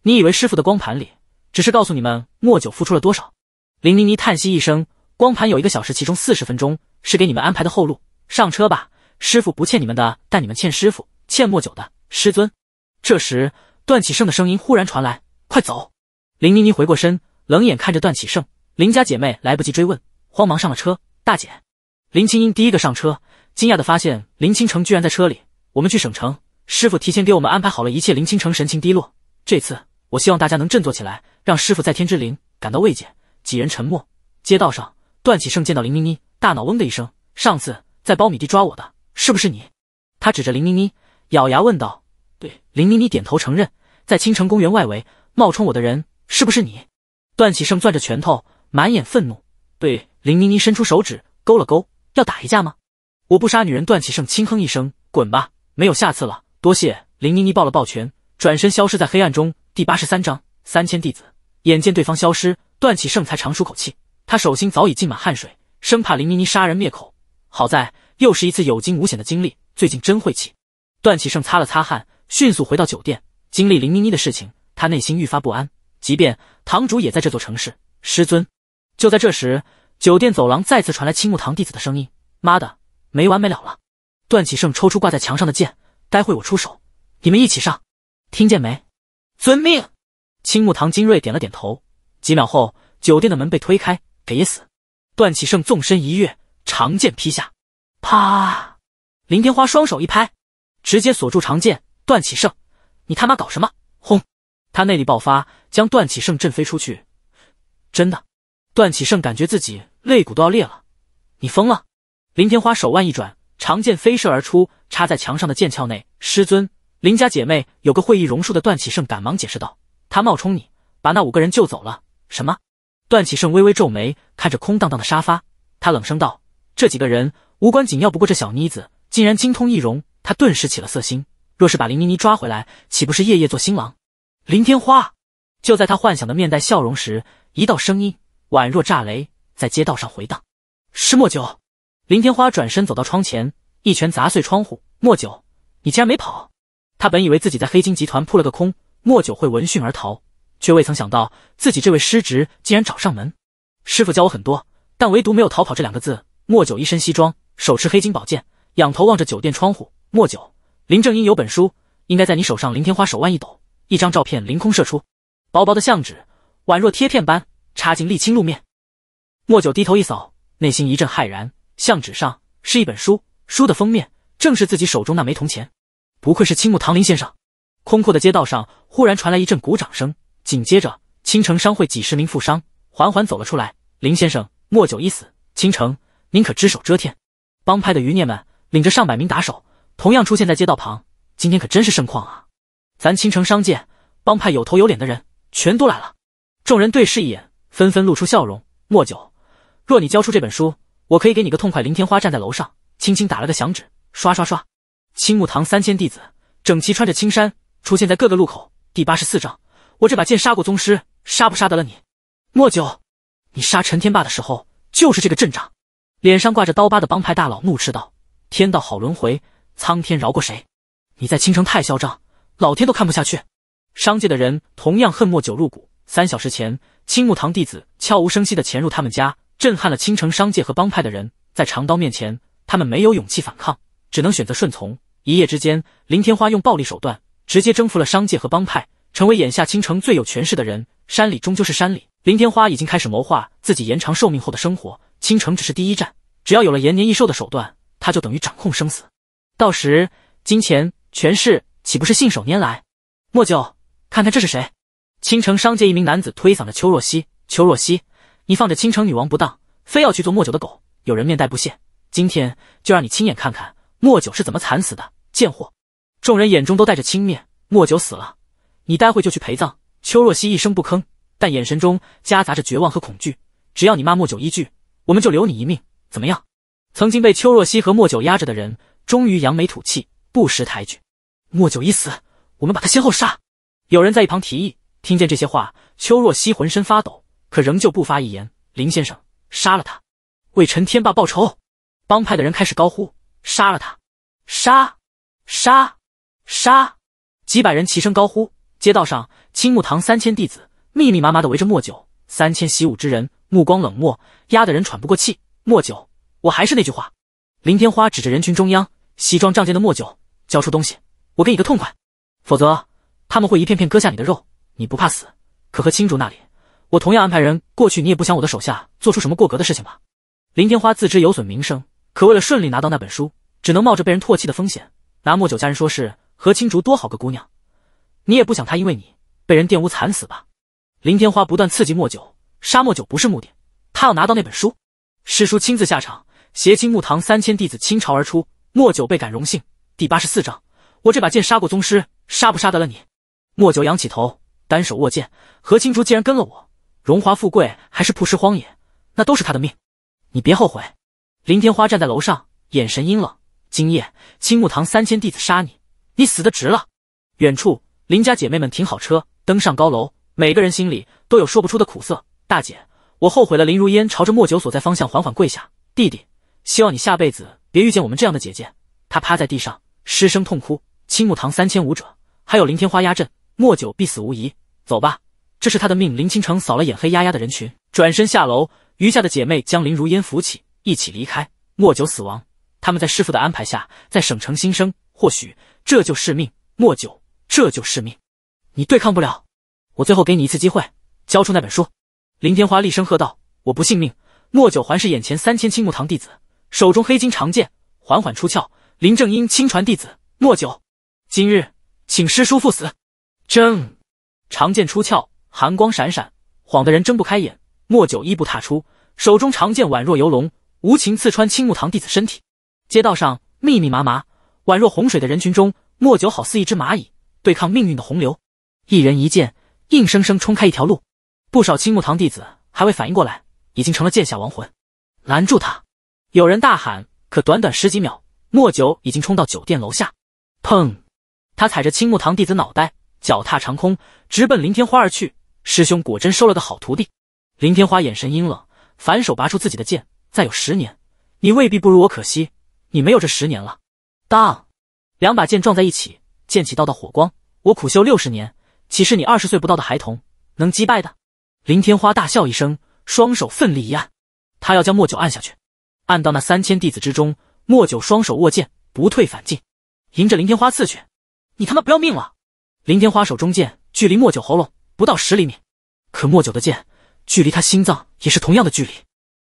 你以为师傅的光盘里只是告诉你们莫九付出了多少？”林妮妮叹息一声，光盘有一个小时，其中四十分钟是给你们安排的后路。上车吧。师傅不欠你们的，但你们欠师傅，欠莫久的师尊。这时，段启盛的声音忽然传来：“快走！”林妮妮回过身，冷眼看着段启盛。林家姐妹来不及追问，慌忙上了车。大姐林青英第一个上车，惊讶的发现林清城居然在车里。我们去省城，师傅提前给我们安排好了一切。林清城神情低落，这次我希望大家能振作起来，让师傅在天之灵感到慰藉。几人沉默。街道上，段启盛见到林妮妮，大脑嗡的一声，上次在苞米地抓我的。是不是你？他指着林妮妮，咬牙问道。对，林妮妮点头承认，在青城公园外围冒充我的人，是不是你？段启胜攥着拳头，满眼愤怒，对林妮妮伸出手指勾了勾：“要打一架吗？”“我不杀女人。”段启胜轻哼一声：“滚吧，没有下次了。”多谢林妮妮，抱了抱拳，转身消失在黑暗中。第八十三章三千弟子。眼见对方消失，段启胜才长舒口气。他手心早已浸满汗水，生怕林妮妮杀人灭口。好在。又是一次有惊无险的经历，最近真晦气。段启胜擦了擦汗，迅速回到酒店。经历林妮妮的事情，他内心愈发不安。即便堂主也在这座城市，师尊。就在这时，酒店走廊再次传来青木堂弟子的声音：“妈的，没完没了了！”段启胜抽出挂在墙上的剑，待会我出手，你们一起上，听见没？遵命。青木堂精锐点了点头。几秒后，酒店的门被推开，给爷死！段启胜纵身一跃，长剑劈下。啪！林天花双手一拍，直接锁住长剑。段启胜，你他妈搞什么？轰！他内力爆发，将段启胜震飞出去。真的？段启胜感觉自己肋骨都要裂了。你疯了！林天花手腕一转，长剑飞射而出，插在墙上的剑鞘内。师尊，林家姐妹有个会易容术的段启胜，赶忙解释道：“他冒充你，把那五个人救走了。”什么？段启胜微微皱眉，看着空荡荡的沙发，他冷声道：“这几个人。”无关紧要，不过这小妮子竟然精通易容，他顿时起了色心。若是把林妮妮抓回来，岂不是夜夜做新郎？林天花就在他幻想的面带笑容时，一道声音宛若炸雷在街道上回荡：“是莫九！”林天花转身走到窗前，一拳砸碎窗户。莫九，你竟然没跑！他本以为自己在黑金集团扑了个空，莫九会闻讯而逃，却未曾想到自己这位师侄竟然找上门。师傅教我很多，但唯独没有逃跑这两个字。莫九一身西装。手持黑金宝剑，仰头望着酒店窗户。莫九，林正英有本书，应该在你手上。林天花手腕一抖，一张照片凌空射出，薄薄的相纸宛若贴片般插进沥青路面。莫九低头一扫，内心一阵骇然。相纸上是一本书，书的封面正是自己手中那枚铜钱。不愧是青木唐林先生。空阔的街道上忽然传来一阵鼓掌声，紧接着，青城商会几十名富商缓缓走了出来。林先生，莫九一死，青城您可只手遮天。帮派的余孽们领着上百名打手，同样出现在街道旁。今天可真是盛况啊！咱青城商界帮派有头有脸的人全都来了。众人对视一眼，纷纷露出笑容。莫九，若你交出这本书，我可以给你个痛快。林天花站在楼上，轻轻打了个响指，刷刷刷，青木堂三千弟子整齐穿着青衫，出现在各个路口。第八十四章，我这把剑杀过宗师，杀不杀得了你？莫九，你杀陈天霸的时候就是这个阵仗。脸上挂着刀疤的帮派大佬怒斥道：“天道好轮回，苍天饶过谁？你在青城太嚣张，老天都看不下去。”商界的人同样恨莫九入骨。三小时前，青木堂弟子悄无声息的潜入他们家，震撼了青城商界和帮派的人。在长刀面前，他们没有勇气反抗，只能选择顺从。一夜之间，林天花用暴力手段直接征服了商界和帮派，成为眼下青城最有权势的人。山里终究是山里，林天花已经开始谋划自己延长寿命后的生活。青城只是第一站，只要有了延年益寿的手段，他就等于掌控生死，到时金钱权势岂不是信手拈来？莫九，看看这是谁？青城商界一名男子推搡着邱若曦。邱若曦，你放着青城女王不当，非要去做莫九的狗？有人面带不屑，今天就让你亲眼看看莫九是怎么惨死的，贱货！众人眼中都带着轻蔑。莫九死了，你待会就去陪葬。邱若曦一声不吭，但眼神中夹杂着绝望和恐惧。只要你骂莫九一句。我们就留你一命，怎么样？曾经被邱若曦和莫九压着的人，终于扬眉吐气，不识抬举。莫九一死，我们把他先后杀。有人在一旁提议。听见这些话，邱若曦浑身发抖，可仍旧不发一言。林先生，杀了他，为陈天霸报仇。帮派的人开始高呼：杀了他，杀，杀，杀！几百人齐声高呼。街道上，青木堂三千弟子密密麻麻地围着莫九，三千习武之人。目光冷漠，压得人喘不过气。莫九，我还是那句话。林天花指着人群中央，西装仗剑的莫九，交出东西，我给你个痛快，否则他们会一片片割下你的肉。你不怕死？可和青竹那里，我同样安排人过去，你也不想我的手下做出什么过格的事情吧？林天花自知有损名声，可为了顺利拿到那本书，只能冒着被人唾弃的风险，拿莫九家人说事。和青竹多好个姑娘，你也不想她因为你被人玷污惨死吧？林天花不断刺激莫九。沙漠九不是目的，他要拿到那本书。师叔亲自下场，携青木堂三千弟子倾巢而出。莫九倍感荣幸。第八十四章，我这把剑杀过宗师，杀不杀得了你？莫九仰起头，单手握剑。何青竹既然跟了我，荣华富贵还是曝尸荒野，那都是他的命。你别后悔。林天花站在楼上，眼神阴冷。今夜青木堂三千弟子杀你，你死得值了。远处林家姐妹们停好车，登上高楼，每个人心里都有说不出的苦涩。大姐，我后悔了。林如烟朝着莫九所在方向缓缓跪下。弟弟，希望你下辈子别遇见我们这样的姐姐。她趴在地上，失声痛哭。青木堂三千武者，还有林天花压阵，莫九必死无疑。走吧，这是他的命。林倾城扫了眼黑压压的人群，转身下楼。余下的姐妹将林如烟扶起，一起离开。莫九死亡，他们在师傅的安排下，在省城新生。或许这就是命。莫九，这就是命，你对抗不了。我最后给你一次机会，交出那本书。林天花厉声喝道：“我不信命！”莫九环视眼前三千青木堂弟子，手中黑金长剑缓缓出鞘。林正英亲传弟子莫九，今日请师叔赴死。正长剑出鞘，寒光闪闪，晃得人睁不开眼。莫九一步踏出，手中长剑宛若游龙，无情刺穿青木堂弟子身体。街道上密密麻麻，宛若洪水的人群中，莫九好似一只蚂蚁，对抗命运的洪流。一人一剑，硬生生冲开一条路。不少青木堂弟子还未反应过来，已经成了剑下亡魂。拦住他！有人大喊。可短短十几秒，莫九已经冲到酒店楼下。砰！他踩着青木堂弟子脑袋，脚踏长空，直奔林天花而去。师兄果真收了个好徒弟。林天花眼神阴冷，反手拔出自己的剑。再有十年，你未必不如我。可惜，你没有这十年了。当！两把剑撞在一起，溅起道道火光。我苦修六十年，岂是你二十岁不到的孩童能击败的？林天花大笑一声，双手奋力一按，他要将莫九按下去，按到那三千弟子之中。莫九双手握剑，不退反进，迎着林天花刺去。你他妈不要命了！林天花手中剑距离莫九喉咙不到十厘米，可莫九的剑距离他心脏也是同样的距离。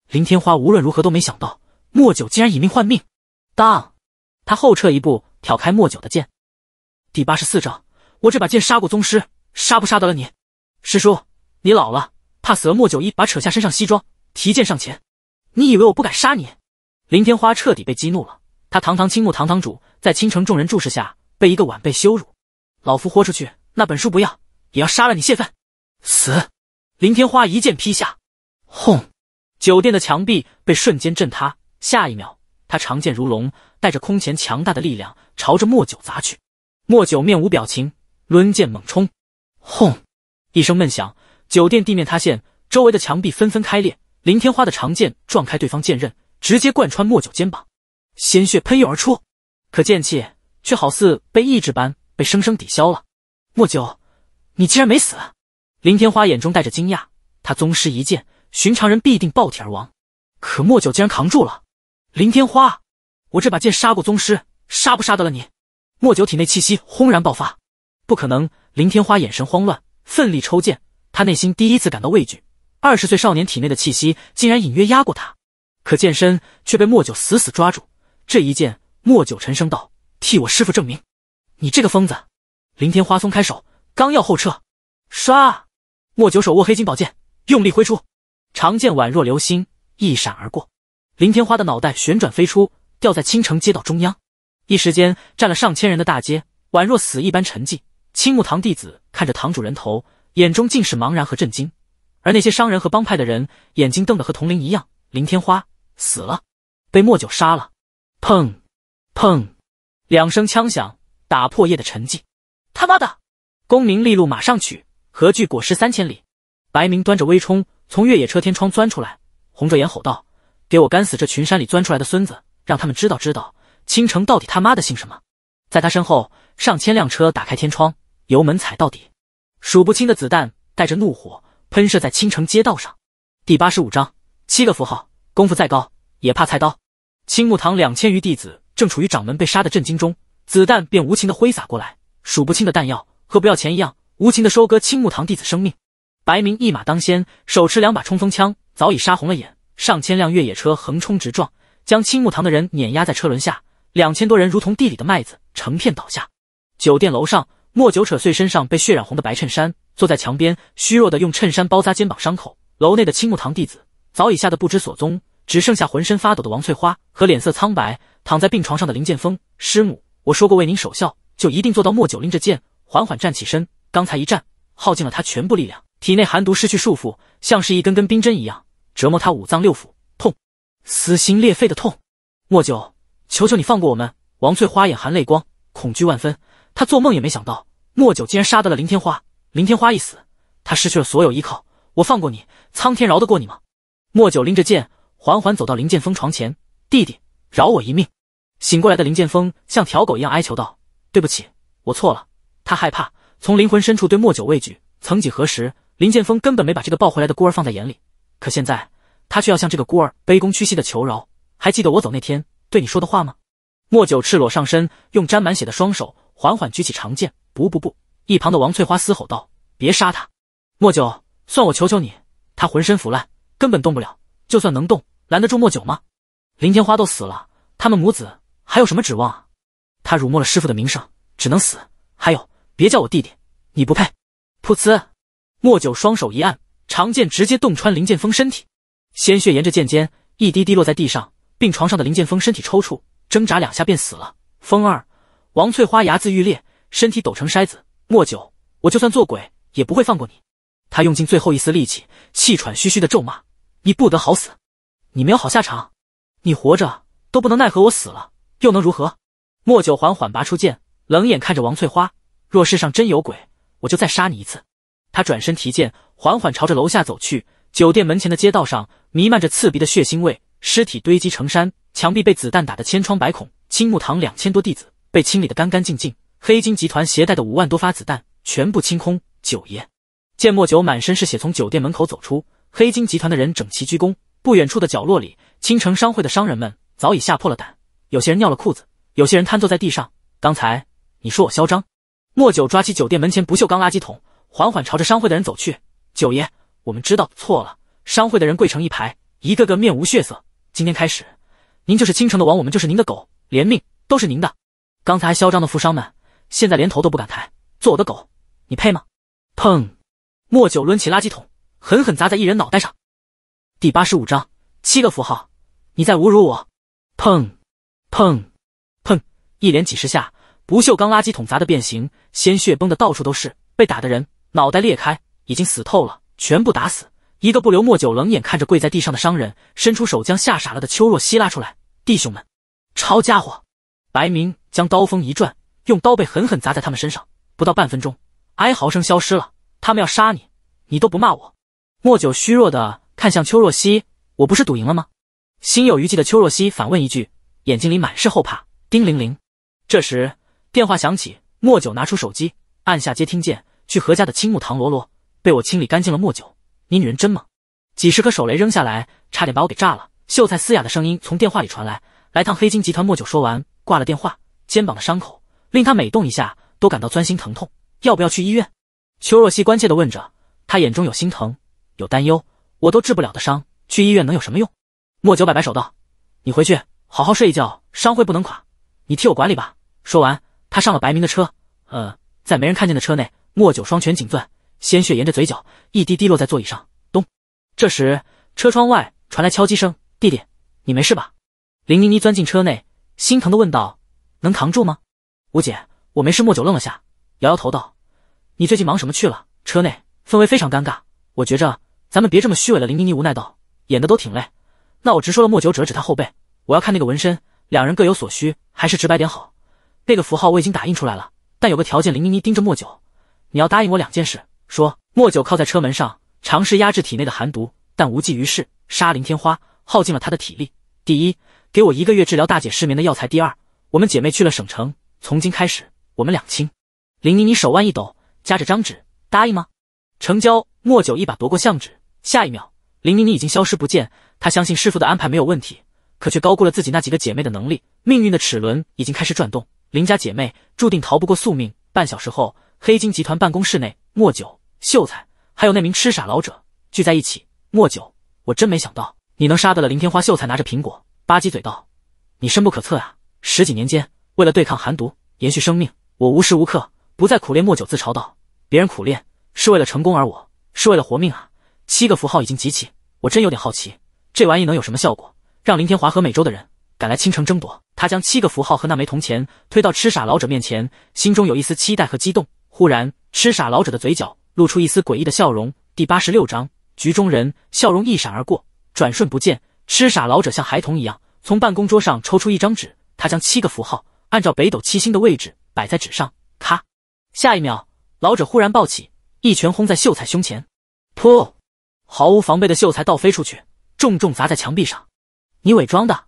林天花无论如何都没想到，莫九竟然以命换命。当，他后撤一步，挑开莫九的剑。第八十四章，我这把剑杀过宗师，杀不杀得了你，师叔，你老了。怕死了！莫九一把扯下身上西装，提剑上前。你以为我不敢杀你？林天花彻底被激怒了。他堂堂青木堂堂主，在青城众人注视下被一个晚辈羞辱，老夫豁出去，那本书不要，也要杀了你泄愤！死！林天花一剑劈下，轰！酒店的墙壁被瞬间震塌。下一秒，他长剑如龙，带着空前强大的力量，朝着莫九砸去。莫九面无表情，抡剑猛冲。轰！一声闷响。酒店地面塌陷，周围的墙壁纷纷开裂。林天花的长剑撞开对方剑刃，直接贯穿莫九肩膀，鲜血喷涌而出。可剑气却好似被抑制般，被生生抵消了。莫九，你竟然没死！林天花眼中带着惊讶，他宗师一剑，寻常人必定爆体而亡，可莫九竟然扛住了。林天花，我这把剑杀过宗师，杀不杀得了你？莫九体内气息轰然爆发，不可能！林天花眼神慌乱，奋力抽剑。他内心第一次感到畏惧，二十岁少年体内的气息竟然隐约压过他，可剑身却被莫九死死抓住。这一剑，莫九沉声道：“替我师父证明，你这个疯子！林天花松开手，刚要后撤，唰，莫九手握黑金宝剑，用力挥出，长剑宛若流星，一闪而过，林天花的脑袋旋转飞出，掉在青城街道中央。一时间，占了上千人的大街宛若死一般沉寂。青木堂弟子看着堂主人头。眼中尽是茫然和震惊，而那些商人和帮派的人眼睛瞪得和铜铃一样。林天花死了，被莫九杀了。砰，砰，两声枪响打破夜的沉寂。他妈的，功名利禄马上取，何惧果实三千里？白明端着微冲从越野车天窗钻出来，红着眼吼道：“给我干死这群山里钻出来的孙子，让他们知道知道青城到底他妈的姓什么！”在他身后，上千辆车打开天窗，油门踩到底。数不清的子弹带着怒火喷射在青城街道上。第八十五章：七个符号，功夫再高也怕菜刀。青木堂两千余弟子正处于掌门被杀的震惊中，子弹便无情的挥洒过来，数不清的弹药和不要钱一样，无情的收割青木堂弟子生命。白明一马当先，手持两把冲锋枪，早已杀红了眼。上千辆越野车横冲直撞，将青木堂的人碾压在车轮下，两千多人如同地里的麦子，成片倒下。酒店楼上。莫九扯碎身上被血染红的白衬衫，坐在墙边，虚弱的用衬衫包扎肩膀伤口。楼内的青木堂弟子早已吓得不知所踪，只剩下浑身发抖的王翠花和脸色苍白躺在病床上的林剑锋师母。我说过为您守孝，就一定做到。莫九拎着剑缓缓站起身，刚才一战耗尽了他全部力量，体内寒毒失去束缚，像是一根根冰针一样折磨他五脏六腑，痛，撕心裂肺的痛。莫九，求求你放过我们！王翠花眼含泪光，恐惧万分。他做梦也没想到，莫九竟然杀得了林天花。林天花一死，他失去了所有依靠。我放过你，苍天饶得过你吗？莫九拎着剑，缓缓走到林剑锋床前：“弟弟，饶我一命。”醒过来的林剑锋像条狗一样哀求道：“对不起，我错了。”他害怕，从灵魂深处对莫九畏惧。曾几何时，林剑锋根本没把这个抱回来的孤儿放在眼里，可现在他却要向这个孤儿卑躬屈膝的求饶。还记得我走那天对你说的话吗？莫九赤裸上身，用沾满血的双手。缓缓举起长剑，不不不！一旁的王翠花嘶吼道：“别杀他，莫九，算我求求你！他浑身腐烂，根本动不了。就算能动，拦得住莫九吗？林天花都死了，他们母子还有什么指望啊？他辱没了师傅的名声，只能死。还有，别叫我弟弟，你不配！”噗呲，莫九双手一按，长剑直接洞穿林剑锋身体，鲜血沿着剑尖一滴滴落在地上。病床上的林剑锋身体抽搐，挣扎两下便死了。风儿。王翠花牙眦欲裂，身体抖成筛子。莫九，我就算做鬼，也不会放过你！她用尽最后一丝力气，气喘吁吁的咒骂：“你不得好死！你没有好下场！你活着都不能奈何我，死了又能如何？”莫九缓缓拔出剑，冷眼看着王翠花：“若世上真有鬼，我就再杀你一次。”他转身提剑，缓缓朝着楼下走去。酒店门前的街道上弥漫着刺鼻的血腥味，尸体堆积成山，墙壁被子弹打得千疮百孔。青木堂两千多弟子。被清理的干干净净，黑金集团携带的五万多发子弹全部清空。九爷，见莫九满身是血从酒店门口走出，黑金集团的人整齐鞠躬。不远处的角落里，青城商会的商人们早已吓破了胆，有些人尿了裤子，有些人瘫坐在地上。刚才你说我嚣张，莫九抓起酒店门前不锈钢垃圾桶，缓缓朝着商会的人走去。九爷，我们知道错了。商会的人跪成一排，一个个面无血色。今天开始，您就是青城的王，我们就是您的狗，连命都是您的。刚才还嚣张的富商们，现在连头都不敢抬，做我的狗，你配吗？砰！莫九抡起垃圾桶，狠狠砸在一人脑袋上。第八十五章：七个符号，你在侮辱我！砰！砰！砰！一连几十下，不锈钢垃圾桶砸得变形，鲜血崩的到处都是，被打的人脑袋裂开，已经死透了，全部打死，一个不留。莫九冷眼看着跪在地上的商人，伸出手将吓傻了的秋若曦拉出来。弟兄们，抄家伙！白明。将刀锋一转，用刀背狠狠砸在他们身上。不到半分钟，哀嚎声消失了。他们要杀你，你都不骂我。莫九虚弱的看向邱若曦：“我不是赌赢了吗？”心有余悸的邱若曦反问一句，眼睛里满是后怕。叮铃铃，这时电话响起。莫九拿出手机，按下接听键：“去何家的青木堂。”罗罗被我清理干净了。莫九，你女人真猛，几十颗手雷扔下来，差点把我给炸了。秀才嘶哑的声音从电话里传来：“来趟黑金集团。”莫九说完，挂了电话。肩膀的伤口令他每动一下都感到钻心疼痛，要不要去医院？邱若曦关切地问着，他眼中有心疼，有担忧。我都治不了的伤，去医院能有什么用？莫九摆摆手道：“你回去好好睡一觉，商会不能垮，你替我管理吧。”说完，他上了白明的车。呃，在没人看见的车内，莫九双拳紧攥，鲜血沿着嘴角一滴滴落在座椅上。咚。这时，车窗外传来敲击声。“弟弟，你没事吧？”林妮妮钻进车内，心疼地问道。能扛住吗？吴姐，我没事。莫九愣了下，摇摇头道：“你最近忙什么去了？”车内氛围非常尴尬，我觉着咱们别这么虚伪了。”林妮妮无奈道：“演的都挺累。”那我直说了。莫九指指他后背：“我要看那个纹身。”两人各有所需，还是直白点好。那个符号我已经打印出来了，但有个条件。林妮妮盯着莫九：“你要答应我两件事。”说。莫九靠在车门上，尝试压制体内的寒毒，但无济于事。杀林天花耗尽了他的体力。第一，给我一个月治疗大姐失眠的药材；第二。我们姐妹去了省城，从今开始我们两清。林妮妮手腕一抖，夹着张纸，答应吗？成交。莫九一把夺过相纸，下一秒，林妮妮已经消失不见。他相信师傅的安排没有问题，可却高估了自己那几个姐妹的能力。命运的齿轮已经开始转动，林家姐妹注定逃不过宿命。半小时后，黑金集团办公室内，莫九、秀才还有那名痴傻老者聚在一起。莫九，我真没想到你能杀得了林天花。秀才拿着苹果，吧唧嘴道：“你深不可测啊。”十几年间，为了对抗寒毒，延续生命，我无时无刻不在苦练。莫久自嘲道：“别人苦练是为了成功，而我是为了活命啊！”七个符号已经集齐，我真有点好奇，这玩意能有什么效果？让林天华和美洲的人赶来青城争夺。他将七个符号和那枚铜钱推到痴傻老者面前，心中有一丝期待和激动。忽然，痴傻老者的嘴角露出一丝诡异的笑容。第八十六章局中人，笑容一闪而过，转瞬不见。痴傻老者像孩童一样，从办公桌上抽出一张纸。他将七个符号按照北斗七星的位置摆在纸上，咔！下一秒，老者忽然暴起，一拳轰在秀才胸前，噗！毫无防备的秀才倒飞出去，重重砸在墙壁上。你伪装的？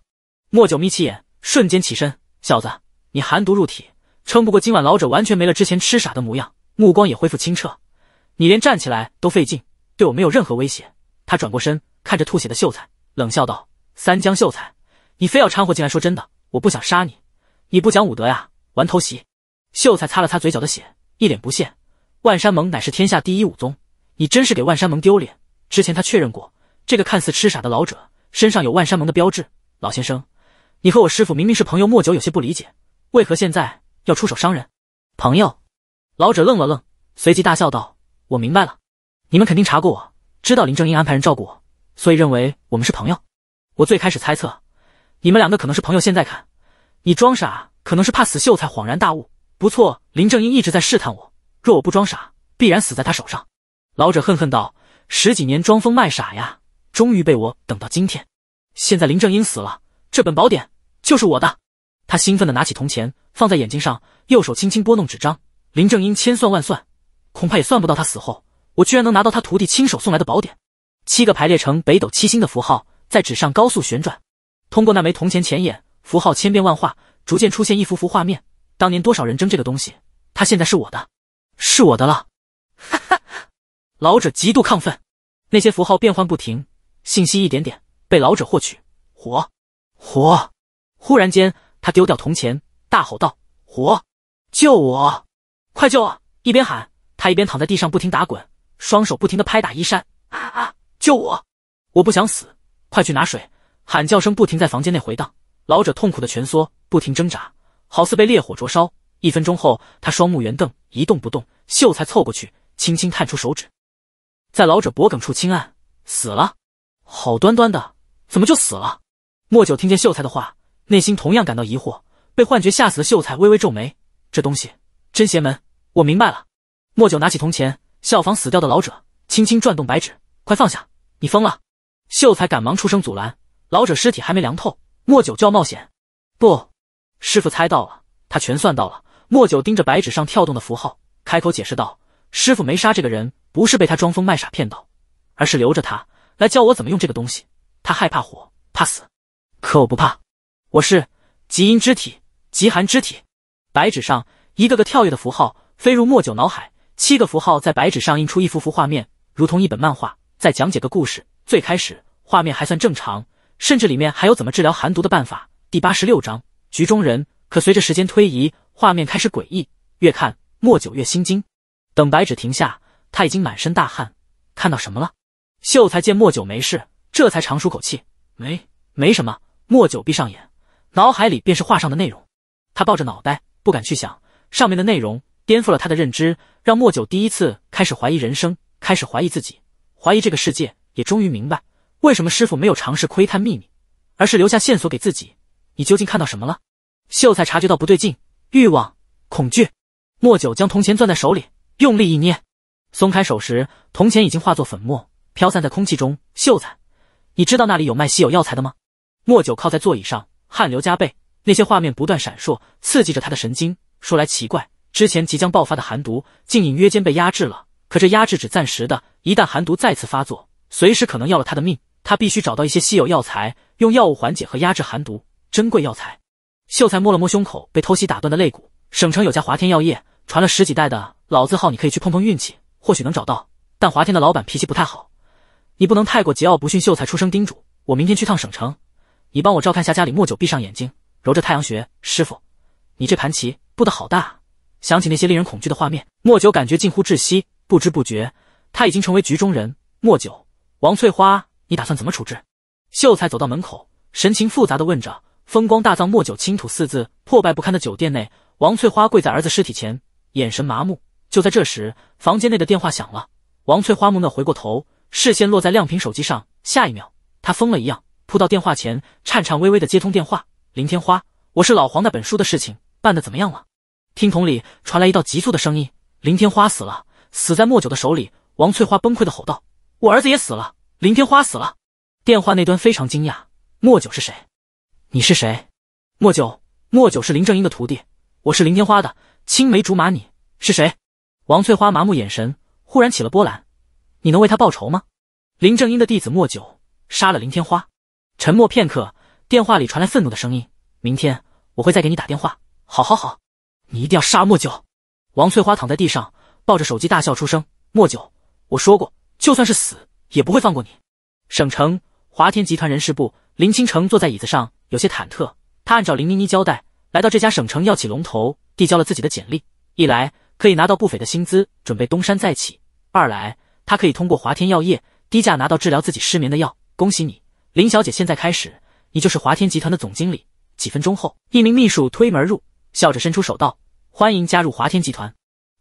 莫九眯起眼，瞬间起身。小子，你寒毒入体，撑不过今晚。老者完全没了之前痴傻的模样，目光也恢复清澈。你连站起来都费劲，对我没有任何威胁。他转过身，看着吐血的秀才，冷笑道：“三江秀才，你非要掺和进来？说真的。”我不想杀你，你不讲武德呀！玩偷袭！秀才擦了擦嘴角的血，一脸不屑。万山盟乃是天下第一武宗，你真是给万山盟丢脸！之前他确认过，这个看似痴傻的老者身上有万山盟的标志。老先生，你和我师父明明是朋友，莫久有些不理解，为何现在要出手伤人？朋友？老者愣了愣，随即大笑道：“我明白了，你们肯定查过我，知道林正英安排人照顾我，所以认为我们是朋友。我最开始猜测。”你们两个可能是朋友。现在看，你装傻，可能是怕死。秀才恍然大悟。不错，林正英一直在试探我。若我不装傻，必然死在他手上。老者恨恨道：“十几年装疯卖傻呀，终于被我等到今天。现在林正英死了，这本宝典就是我的。”他兴奋的拿起铜钱，放在眼睛上，右手轻轻拨弄纸张。林正英千算万算，恐怕也算不到他死后，我居然能拿到他徒弟亲手送来的宝典。七个排列成北斗七星的符号在纸上高速旋转。通过那枚铜钱前眼，符号千变万化，逐渐出现一幅幅画面。当年多少人争这个东西，它现在是我的，是我的了！哈哈，老者极度亢奋。那些符号变换不停，信息一点点被老者获取。火火！忽然间，他丢掉铜钱，大吼道：“火，救我！快救我！”一边喊，他一边躺在地上不停打滚，双手不停地拍打衣衫。啊啊！救我！我不想死！快去拿水！喊叫声不停在房间内回荡，老者痛苦的蜷缩，不停挣扎，好似被烈火灼烧。一分钟后，他双目圆瞪，一动不动。秀才凑过去，轻轻探出手指，在老者脖梗处轻按。死了，好端端的怎么就死了？莫九听见秀才的话，内心同样感到疑惑。被幻觉吓死的秀才微微皱眉，这东西真邪门。我明白了。莫九拿起铜钱，效仿死掉的老者，轻轻转动白纸。快放下，你疯了！秀才赶忙出声阻拦。老者尸体还没凉透，莫九就要冒险？不，师傅猜到了，他全算到了。莫九盯着白纸上跳动的符号，开口解释道：“师傅没杀这个人，不是被他装疯卖傻骗到，而是留着他来教我怎么用这个东西。他害怕火，怕死，可我不怕。我是极阴之体，极寒之体。”白纸上一个个跳跃的符号飞入莫九脑海，七个符号在白纸上印出一幅幅画面，如同一本漫画在讲解个故事。最开始画面还算正常。甚至里面还有怎么治疗寒毒的办法。第八十六章：局中人。可随着时间推移，画面开始诡异，越看莫九越心惊。等白纸停下，他已经满身大汗，看到什么了？秀才见莫九没事，这才长舒口气，没没什么。莫九闭上眼，脑海里便是画上的内容。他抱着脑袋，不敢去想上面的内容，颠覆了他的认知，让莫九第一次开始怀疑人生，开始怀疑自己，怀疑这个世界，也终于明白。为什么师傅没有尝试窥探秘密，而是留下线索给自己？你究竟看到什么了？秀才察觉到不对劲，欲望、恐惧。莫九将铜钱攥在手里，用力一捏，松开手时，铜钱已经化作粉末，飘散在空气中。秀才，你知道那里有卖稀有药材的吗？莫九靠在座椅上，汗流浃背，那些画面不断闪烁，刺激着他的神经。说来奇怪，之前即将爆发的寒毒，竟隐约间被压制了。可这压制只暂时的，一旦寒毒再次发作。随时可能要了他的命，他必须找到一些稀有药材，用药物缓解和压制寒毒。珍贵药材，秀才摸了摸胸口被偷袭打断的肋骨。省城有家华天药业，传了十几代的老字号，你可以去碰碰运气，或许能找到。但华天的老板脾气不太好，你不能太过桀骜不驯。秀才出声叮嘱：“我明天去趟省城，你帮我照看下家里。”莫九闭上眼睛，揉着太阳穴。师傅，你这盘棋布得好大啊！想起那些令人恐惧的画面，莫九感觉近乎窒息。不知不觉，他已经成为局中人。莫九。王翠花，你打算怎么处置？秀才走到门口，神情复杂的问着。风光大葬，莫九青吐四字。破败不堪的酒店内，王翠花跪在儿子尸体前，眼神麻木。就在这时，房间内的电话响了。王翠花木讷回过头，视线落在亮屏手机上。下一秒，她疯了一样扑到电话前，颤颤巍巍的接通电话。林天花，我是老黄。那本书的事情办的怎么样了？听筒里传来一道急促的声音。林天花死了，死在莫九的手里。王翠花崩溃的吼道：“我儿子也死了。”林天花死了，电话那端非常惊讶。莫九是谁？你是谁？莫九，莫九是林正英的徒弟，我是林天花的青梅竹马。你是谁？王翠花麻木眼神忽然起了波澜。你能为他报仇吗？林正英的弟子莫九杀了林天花。沉默片刻，电话里传来愤怒的声音：“明天我会再给你打电话。”好好好，你一定要杀莫九！王翠花躺在地上，抱着手机大笑出声：“莫九，我说过，就算是死。”也不会放过你。省城华天集团人事部，林清城坐在椅子上，有些忐忑。他按照林妮妮交代，来到这家省城药企龙头，递交了自己的简历。一来可以拿到不菲的薪资，准备东山再起；二来他可以通过华天药业低价拿到治疗自己失眠的药。恭喜你，林小姐，现在开始，你就是华天集团的总经理。几分钟后，一名秘书推门入，笑着伸出手道：“欢迎加入华天集团，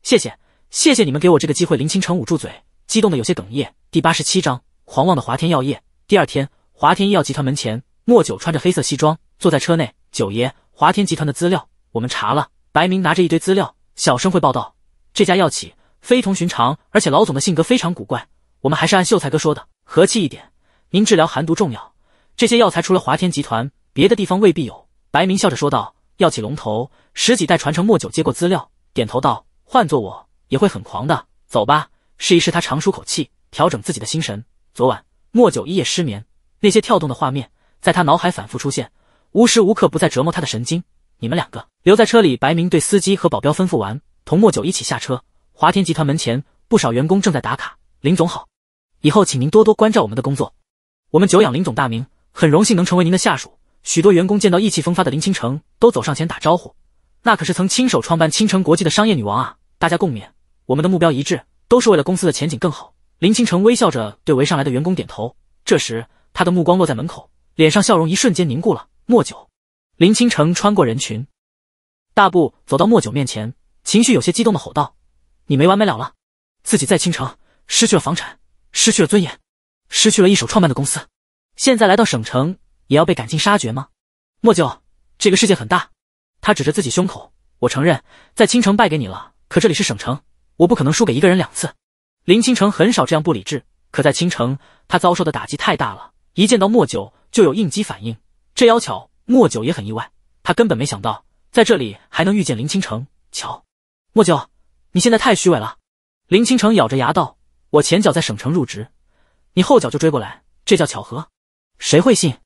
谢谢，谢谢你们给我这个机会。”林清城捂住嘴。激动的有些哽咽。第八十七章，狂妄的华天药业。第二天，华天医药集团门前，莫九穿着黑色西装坐在车内。九爷，华天集团的资料我们查了。白明拿着一堆资料，小声汇报道：“这家药企非同寻常，而且老总的性格非常古怪。我们还是按秀才哥说的，和气一点。您治疗寒毒重要，这些药材除了华天集团，别的地方未必有。”白明笑着说道：“药企龙头，十几代传承。”莫九接过资料，点头道：“换做我也会很狂的。”走吧。试一试，他长舒口气，调整自己的心神。昨晚莫九一夜失眠，那些跳动的画面在他脑海反复出现，无时无刻不在折磨他的神经。你们两个留在车里，白明对司机和保镖吩咐完，同莫九一起下车。华天集团门前，不少员工正在打卡。林总好，以后请您多多关照我们的工作。我们久仰林总大名，很荣幸能成为您的下属。许多员工见到意气风发的林倾城，都走上前打招呼。那可是曾亲手创办倾城国际的商业女王啊！大家共勉，我们的目标一致。都是为了公司的前景更好。林倾城微笑着对围上来的员工点头。这时，他的目光落在门口，脸上笑容一瞬间凝固了。莫九，林倾城穿过人群，大步走到莫九面前，情绪有些激动的吼道：“你没完没了了！自己在倾城失去了房产，失去了尊严，失去了一手创办的公司，现在来到省城也要被赶尽杀绝吗？”莫九，这个世界很大。他指着自己胸口：“我承认在倾城败给你了，可这里是省城。”我不可能输给一个人两次。林倾城很少这样不理智，可在倾城，他遭受的打击太大了，一见到莫九就有应激反应。这巧，莫九也很意外，他根本没想到在这里还能遇见林倾城。巧，莫九，你现在太虚伪了。林倾城咬着牙道：“我前脚在省城入职，你后脚就追过来，这叫巧合？谁会信？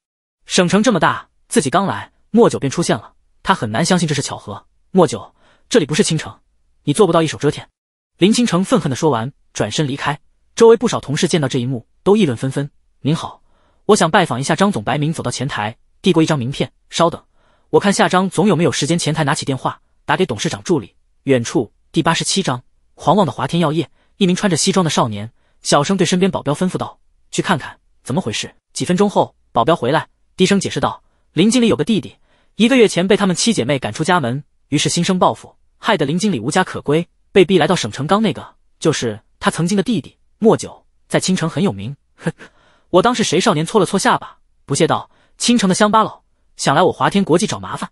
省城这么大，自己刚来，莫九便出现了，他很难相信这是巧合。莫九，这里不是倾城，你做不到一手遮天。”林倾城愤恨地说完，转身离开。周围不少同事见到这一幕，都议论纷纷。您好，我想拜访一下张总。白明走到前台，递过一张名片。稍等，我看下张总有没有时间。前台拿起电话，打给董事长助理。远处第八十七章：狂妄的华天药业。一名穿着西装的少年小声对身边保镖吩咐道：“去看看怎么回事。”几分钟后，保镖回来，低声解释道：“林经理有个弟弟，一个月前被他们七姐妹赶出家门，于是心生报复，害得林经理无家可归。”被逼来到省城，刚那个就是他曾经的弟弟莫九，在青城很有名。呵我当是谁？少年搓了搓下巴，不屑道：“青城的乡巴佬，想来我华天国际找麻烦。”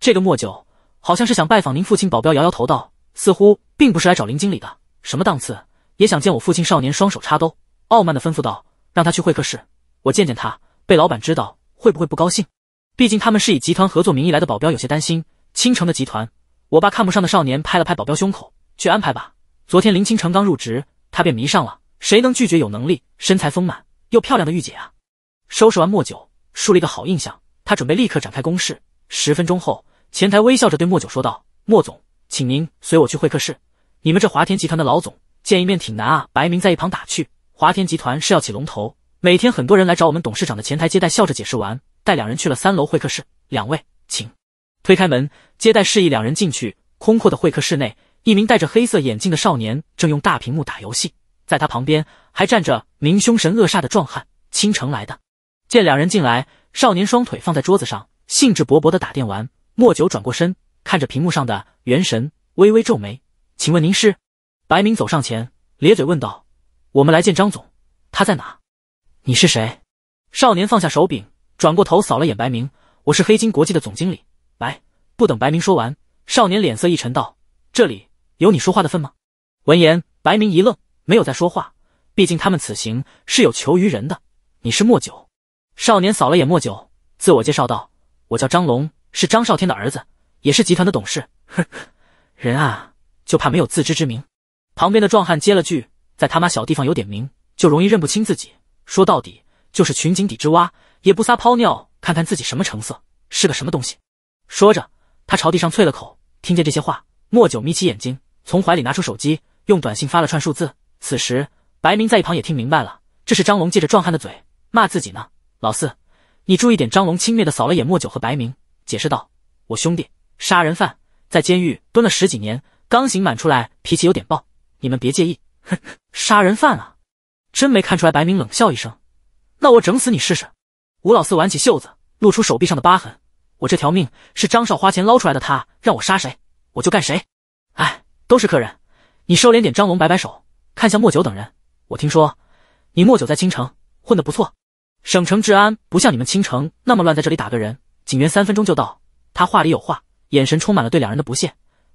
这个莫九好像是想拜访您父亲。保镖摇摇头道：“似乎并不是来找林经理的。”什么档次？也想见我父亲？少年双手插兜，傲慢的吩咐道：“让他去会客室，我见见他。被老板知道会不会不高兴？毕竟他们是以集团合作名义来的。”保镖有些担心。青城的集团，我爸看不上的少年拍了拍保镖胸口。去安排吧。昨天林清城刚入职，他便迷上了。谁能拒绝有能力、身材丰满又漂亮的御姐啊？收拾完莫九，树立个好印象，他准备立刻展开攻势。十分钟后，前台微笑着对莫九说道：“莫总，请您随我去会客室。你们这华天集团的老总见一面挺难啊。”白明在一旁打趣：“华天集团是要起龙头，每天很多人来找我们董事长的。”前台接待笑着解释完，带两人去了三楼会客室。两位，请。推开门，接待示意两人进去。空阔的会客室内。一名戴着黑色眼镜的少年正用大屏幕打游戏，在他旁边还站着名凶神恶煞的壮汉。倾城来的，见两人进来，少年双腿放在桌子上，兴致勃勃地打电玩。莫九转过身，看着屏幕上的元神，微微皱眉：“请问您是白明？”走上前，咧嘴问道：“我们来见张总，他在哪？你是谁？”少年放下手柄，转过头扫了眼白明：“我是黑金国际的总经理白。”不等白明说完，少年脸色一沉，道：“这里。”有你说话的份吗？闻言，白明一愣，没有再说话。毕竟他们此行是有求于人的。你是莫九？少年扫了眼莫九，自我介绍道：“我叫张龙，是张少天的儿子，也是集团的董事。”呵呵，人啊，就怕没有自知之明。旁边的壮汉接了句：“在他妈小地方有点名，就容易认不清自己。说到底，就是群井底之蛙，也不撒泡尿看看自己什么成色，是个什么东西。”说着，他朝地上啐了口。听见这些话，莫九眯起眼睛。从怀里拿出手机，用短信发了串数字。此时，白明在一旁也听明白了，这是张龙借着壮汉的嘴骂自己呢。老四，你注意点。张龙轻蔑地扫了眼莫九和白明，解释道：“我兄弟，杀人犯，在监狱蹲了十几年，刚刑满出来，脾气有点暴，你们别介意。”哼，杀人犯啊，真没看出来。白明冷笑一声：“那我整死你试试。”吴老四挽起袖子，露 出手臂上的疤痕：“我这条命是张少花钱捞出来的，他让我杀谁，我就干谁。哎。”都是客人，你收敛点。张龙摆摆手，看向莫九等人。我听说你莫九在青城混得不错，省城治安不像你们青城那么乱，在这里打个人，警员三分钟就到。他话里有话，眼神充满了对两人的不屑。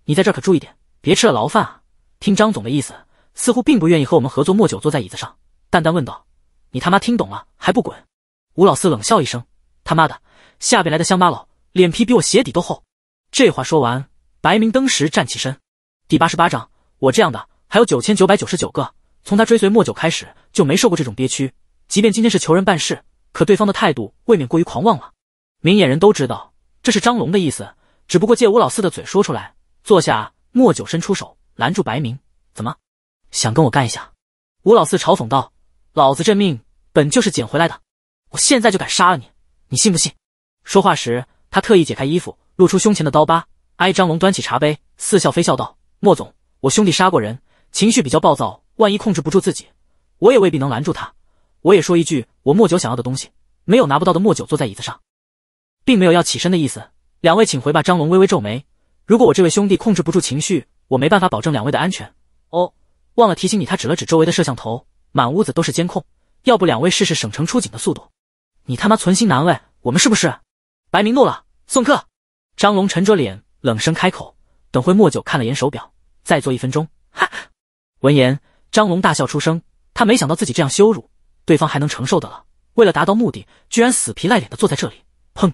你在这可注意点，别吃了牢饭啊！听张总的意思，似乎并不愿意和我们合作。莫九坐在椅子上，淡淡问道：“你他妈听懂了还不滚？”吴老四冷笑一声：“他妈的，下边来的乡巴佬，脸皮比我鞋底都厚。”这话说完，白明登时站起身。第八十八章，我这样的还有九千九百九十九个。从他追随莫九开始，就没受过这种憋屈。即便今天是求人办事，可对方的态度未免过于狂妄了。明眼人都知道，这是张龙的意思，只不过借吴老四的嘴说出来。坐下，莫九伸出手拦住白明：“怎么，想跟我干一下？”吴老四嘲讽道：“老子这命本就是捡回来的，我现在就敢杀了你，你信不信？”说话时，他特意解开衣服，露出胸前的刀疤。挨张龙端起茶杯，似笑非笑道。莫总，我兄弟杀过人，情绪比较暴躁，万一控制不住自己，我也未必能拦住他。我也说一句，我莫九想要的东西，没有拿不到的。莫九坐在椅子上，并没有要起身的意思。两位请回吧。张龙微微皱眉，如果我这位兄弟控制不住情绪，我没办法保证两位的安全。哦，忘了提醒你，他指了指周围的摄像头，满屋子都是监控，要不两位试试省城出警的速度？你他妈存心难为我们是不是？白明怒了，送客。张龙沉着脸，冷声开口。等会，莫九看了眼手表。再坐一分钟！哈哈！闻言，张龙大笑出声。他没想到自己这样羞辱对方还能承受的了，为了达到目的，居然死皮赖脸的坐在这里。砰！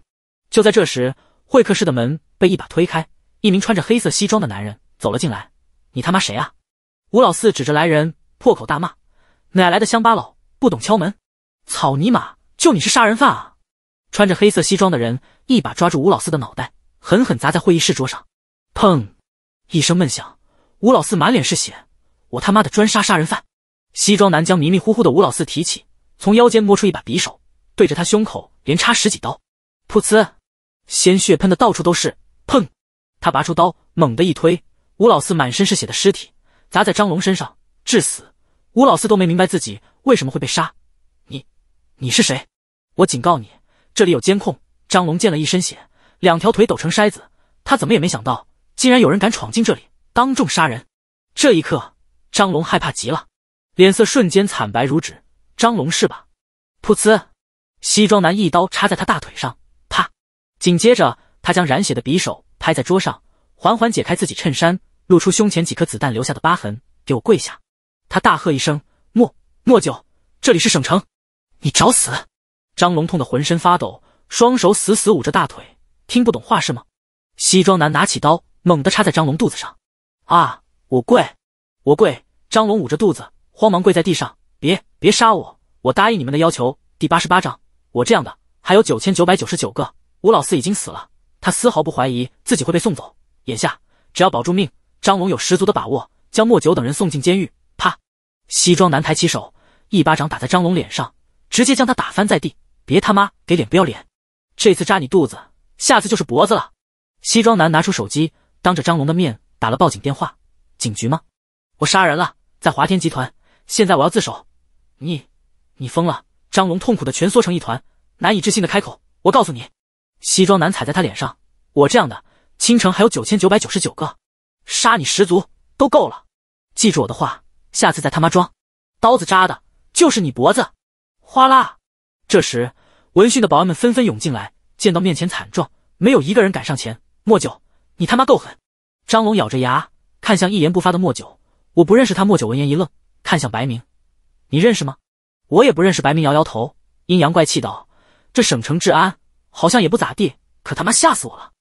就在这时，会客室的门被一把推开，一名穿着黑色西装的男人走了进来。“你他妈谁啊？”吴老四指着来人破口大骂，“哪来的乡巴佬，不懂敲门？草泥马，就你是杀人犯啊！”穿着黑色西装的人一把抓住吴老四的脑袋，狠狠砸在会议室桌上。砰！一声闷响。吴老四满脸是血，我他妈的专杀杀人犯！西装男将迷迷糊糊的吴老四提起，从腰间摸出一把匕首，对着他胸口连插十几刀，噗呲，鲜血喷的到处都是。砰！他拔出刀，猛地一推，吴老四满身是血的尸体砸在张龙身上，致死。吴老四都没明白自己为什么会被杀。你，你是谁？我警告你，这里有监控！张龙溅了一身血，两条腿抖成筛子。他怎么也没想到，竟然有人敢闯进这里。当众杀人，这一刻，张龙害怕极了，脸色瞬间惨白如纸。张龙是吧？噗呲，西装男一刀插在他大腿上，啪！紧接着，他将染血的匕首拍在桌上，缓缓解开自己衬衫，露出胸前几颗子弹留下的疤痕。给我跪下！他大喝一声：“莫莫九，这里是省城，你找死！”张龙痛得浑身发抖，双手死死捂着大腿。听不懂话是吗？西装男拿起刀，猛地插在张龙肚子上。啊！我跪，我跪！张龙捂着肚子，慌忙跪在地上。别，别杀我！我答应你们的要求。第八十八章，我这样的还有九千九百九十九个。吴老四已经死了，他丝毫不怀疑自己会被送走。眼下只要保住命，张龙有十足的把握将莫九等人送进监狱。啪！西装男抬起手，一巴掌打在张龙脸上，直接将他打翻在地。别他妈给脸不要脸！这次扎你肚子，下次就是脖子了。西装男拿出手机，当着张龙的面。打了报警电话，警局吗？我杀人了，在华天集团，现在我要自首。你，你疯了！张龙痛苦的蜷缩成一团，难以置信的开口：“我告诉你，西装男踩在他脸上，我这样的，倾城还有九千九百九十九个，杀你十足都够了。记住我的话，下次再他妈装，刀子扎的就是你脖子。”哗啦！这时闻讯的保安们纷纷涌进来，见到面前惨状，没有一个人敢上前。莫九，你他妈够狠！张龙咬着牙，看向一言不发的莫九。我不认识他。莫九闻言一愣，看向白明：“你认识吗？”我也不认识。白明摇摇头，阴阳怪气道：“这省城治安好像也不咋地，可他妈吓死我了。”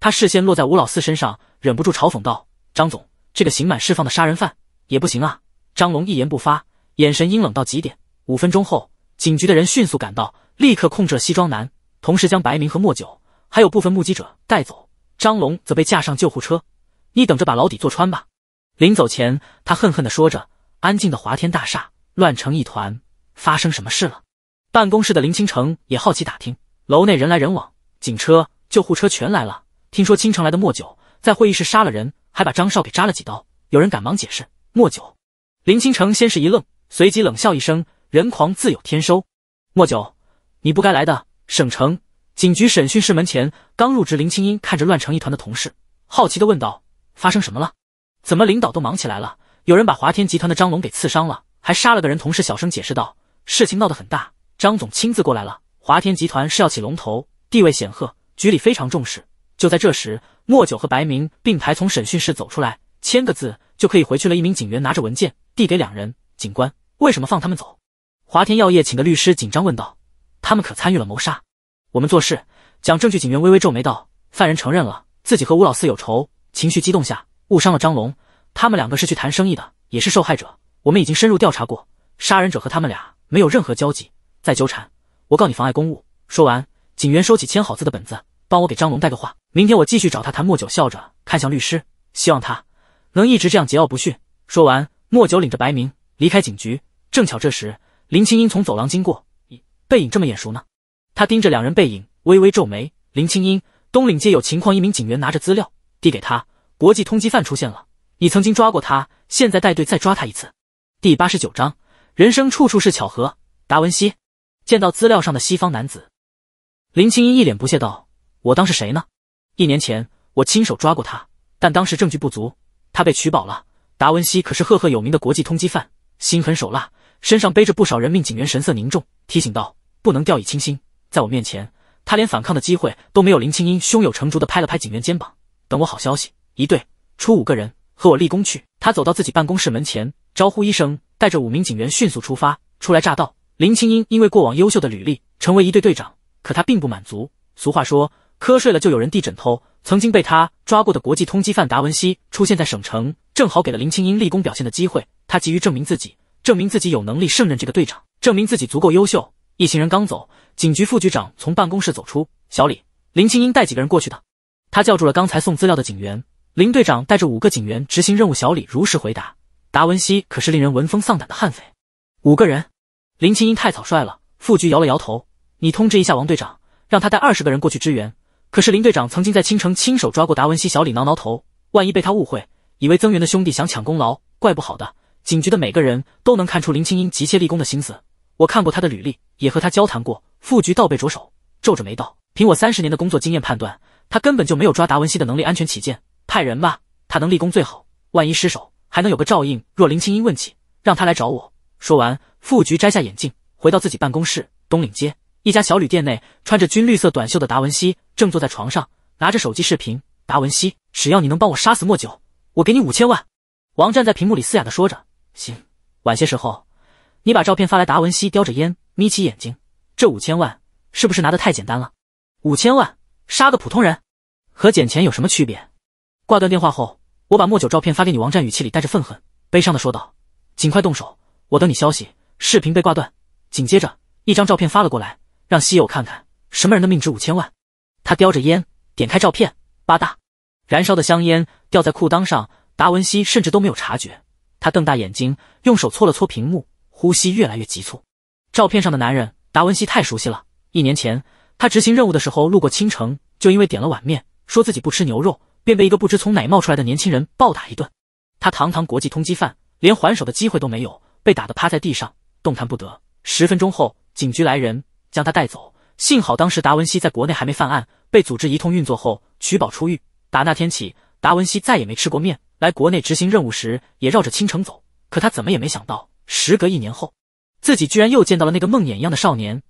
他视线落在吴老四身上，忍不住嘲讽道：“张总，这个刑满释放的杀人犯也不行啊。”张龙一言不发，眼神阴冷到极点。五分钟后，警局的人迅速赶到，立刻控制了西装男，同时将白明和莫九，还有部分目击者带走。张龙则被架上救护车。你等着把牢底坐穿吧！临走前，他恨恨的说着。安静的华天大厦乱成一团，发生什么事了？办公室的林倾城也好奇打听。楼内人来人往，警车、救护车全来了。听说倾城来的莫九在会议室杀了人，还把张少给扎了几刀。有人赶忙解释。莫九，林倾城先是一愣，随即冷笑一声：“人狂自有天收。”莫九，你不该来的。省城警局审讯室门前，刚入职林青音看着乱成一团的同事，好奇的问道。发生什么了？怎么领导都忙起来了？有人把华天集团的张龙给刺伤了，还杀了个人。同事小声解释道：“事情闹得很大，张总亲自过来了。华天集团是要起龙头，地位显赫，局里非常重视。”就在这时，莫九和白明并排从审讯室走出来，签个字就可以回去了一名警员拿着文件递给两人：“警官，为什么放他们走？”华天药业请的律师紧张问道：“他们可参与了谋杀？”“我们做事讲证据。”警员微微皱眉道：“犯人承认了，自己和吴老四有仇。”情绪激动下误伤了张龙，他们两个是去谈生意的，也是受害者。我们已经深入调查过，杀人者和他们俩没有任何交集。再纠缠，我告你妨碍公务。说完，警员收起签好字的本子，帮我给张龙带个话，明天我继续找他谈。莫九笑着看向律师，希望他能一直这样桀骜不驯。说完，莫九领着白明离开警局。正巧这时，林青音从走廊经过，背影这么眼熟呢？他盯着两人背影微微皱眉。林青音，东岭街有情况，一名警员拿着资料。递给他，国际通缉犯出现了，你曾经抓过他，现在带队再抓他一次。第八十九章，人生处处是巧合。达文西见到资料上的西方男子，林青音一脸不屑道：“我当是谁呢？一年前我亲手抓过他，但当时证据不足，他被取保了。达文西可是赫赫有名的国际通缉犯，心狠手辣，身上背着不少人命。”警员神色凝重，提醒道：“不能掉以轻心，在我面前，他连反抗的机会都没有。”林青音胸有成竹的拍了拍警员肩膀。等我好消息，一队出五个人和我立功去。他走到自己办公室门前，招呼一声，带着五名警员迅速出发。初来乍到，林清英因为过往优秀的履历，成为一队队长。可他并不满足。俗话说，瞌睡了就有人递枕头。曾经被他抓过的国际通缉犯达文西出现在省城，正好给了林清英立功表现的机会。他急于证明自己，证明自己有能力胜任这个队长，证明自己足够优秀。一行人刚走，警局副局长从办公室走出：“小李，林清英带几个人过去的？”他叫住了刚才送资料的警员林队长，带着五个警员执行任务。小李如实回答：“达文西可是令人闻风丧胆的悍匪。”五个人，林青英太草率了。副局摇了摇头：“你通知一下王队长，让他带二十个人过去支援。”可是林队长曾经在青城亲手抓过达文西。小李挠挠头：“万一被他误会，以为增援的兄弟想抢功劳，怪不好的。”警局的每个人都能看出林青英急切立功的心思。我看过他的履历，也和他交谈过。副局倒背着手，皱着眉道：“凭我三十年的工作经验判断。”他根本就没有抓达文西的能力，安全起见，派人吧。他能立功最好，万一失手，还能有个照应。若林青音问起，让他来找我。说完，傅局摘下眼镜，回到自己办公室。东岭街一家小旅店内，穿着军绿色短袖的达文西正坐在床上，拿着手机视频。达文西，只要你能帮我杀死莫九，我给你五千万。王站在屏幕里嘶哑的说着。行，晚些时候，你把照片发来。达文西叼着烟，眯起眼睛。这五千万是不是拿的太简单了？五千万。杀个普通人，和捡钱有什么区别？挂断电话后，我把莫九照片发给你，王战语气里带着愤恨，悲伤的说道：“尽快动手，我等你消息。”视频被挂断，紧接着一张照片发了过来，让西友看看什么人的命值五千万。他叼着烟，点开照片，吧嗒，燃烧的香烟掉在裤裆上。达文西甚至都没有察觉，他瞪大眼睛，用手搓了搓屏幕，呼吸越来越急促。照片上的男人，达文西太熟悉了，一年前。他执行任务的时候路过青城，就因为点了碗面，说自己不吃牛肉，便被一个不知从哪冒出来的年轻人暴打一顿。他堂堂国际通缉犯，连还手的机会都没有，被打得趴在地上动弹不得。十分钟后，警局来人将他带走。幸好当时达文西在国内还没犯案，被组织一通运作后取保出狱。打那天起，达文西再也没吃过面。来国内执行任务时，也绕着青城走。可他怎么也没想到，时隔一年后，自己居然又见到了那个梦魇一样的少年。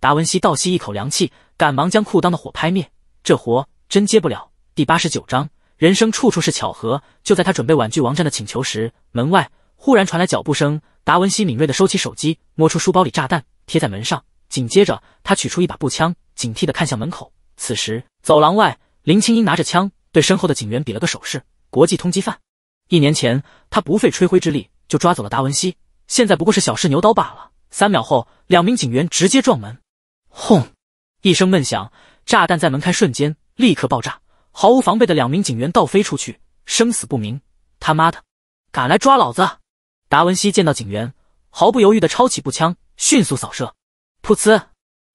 达文西倒吸一口凉气，赶忙将裤裆的火拍灭。这活真接不了。第八十九章：人生处处是巧合。就在他准备婉拒王战的请求时，门外忽然传来脚步声。达文西敏锐的收起手机，摸出书包里炸弹贴在门上。紧接着，他取出一把步枪，警惕地看向门口。此时，走廊外，林青英拿着枪，对身后的警员比了个手势：“国际通缉犯。”一年前，他不费吹灰之力就抓走了达文西，现在不过是小试牛刀罢了。三秒后，两名警员直接撞门。轰！一声闷响，炸弹在门开瞬间立刻爆炸，毫无防备的两名警员倒飞出去，生死不明。他妈的，敢来抓老子！达文西见到警员，毫不犹豫的抄起步枪，迅速扫射。噗呲！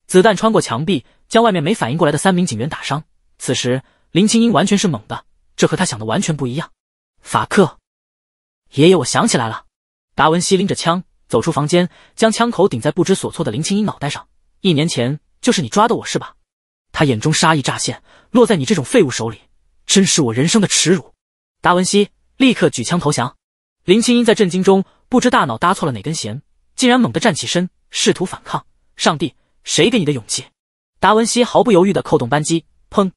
子弹穿过墙壁，将外面没反应过来的三名警员打伤。此时，林青英完全是猛的，这和他想的完全不一样。法克，爷爷，我想起来了。达文西拎着枪走出房间，将枪口顶在不知所措的林青英脑袋上。一年前就是你抓的我是吧？他眼中杀意乍现，落在你这种废物手里，真是我人生的耻辱。达文西，立刻举枪投降！林青英在震惊中不知大脑搭错了哪根弦，竟然猛地站起身，试图反抗。上帝，谁给你的勇气？达文西毫不犹豫的扣动扳机，砰！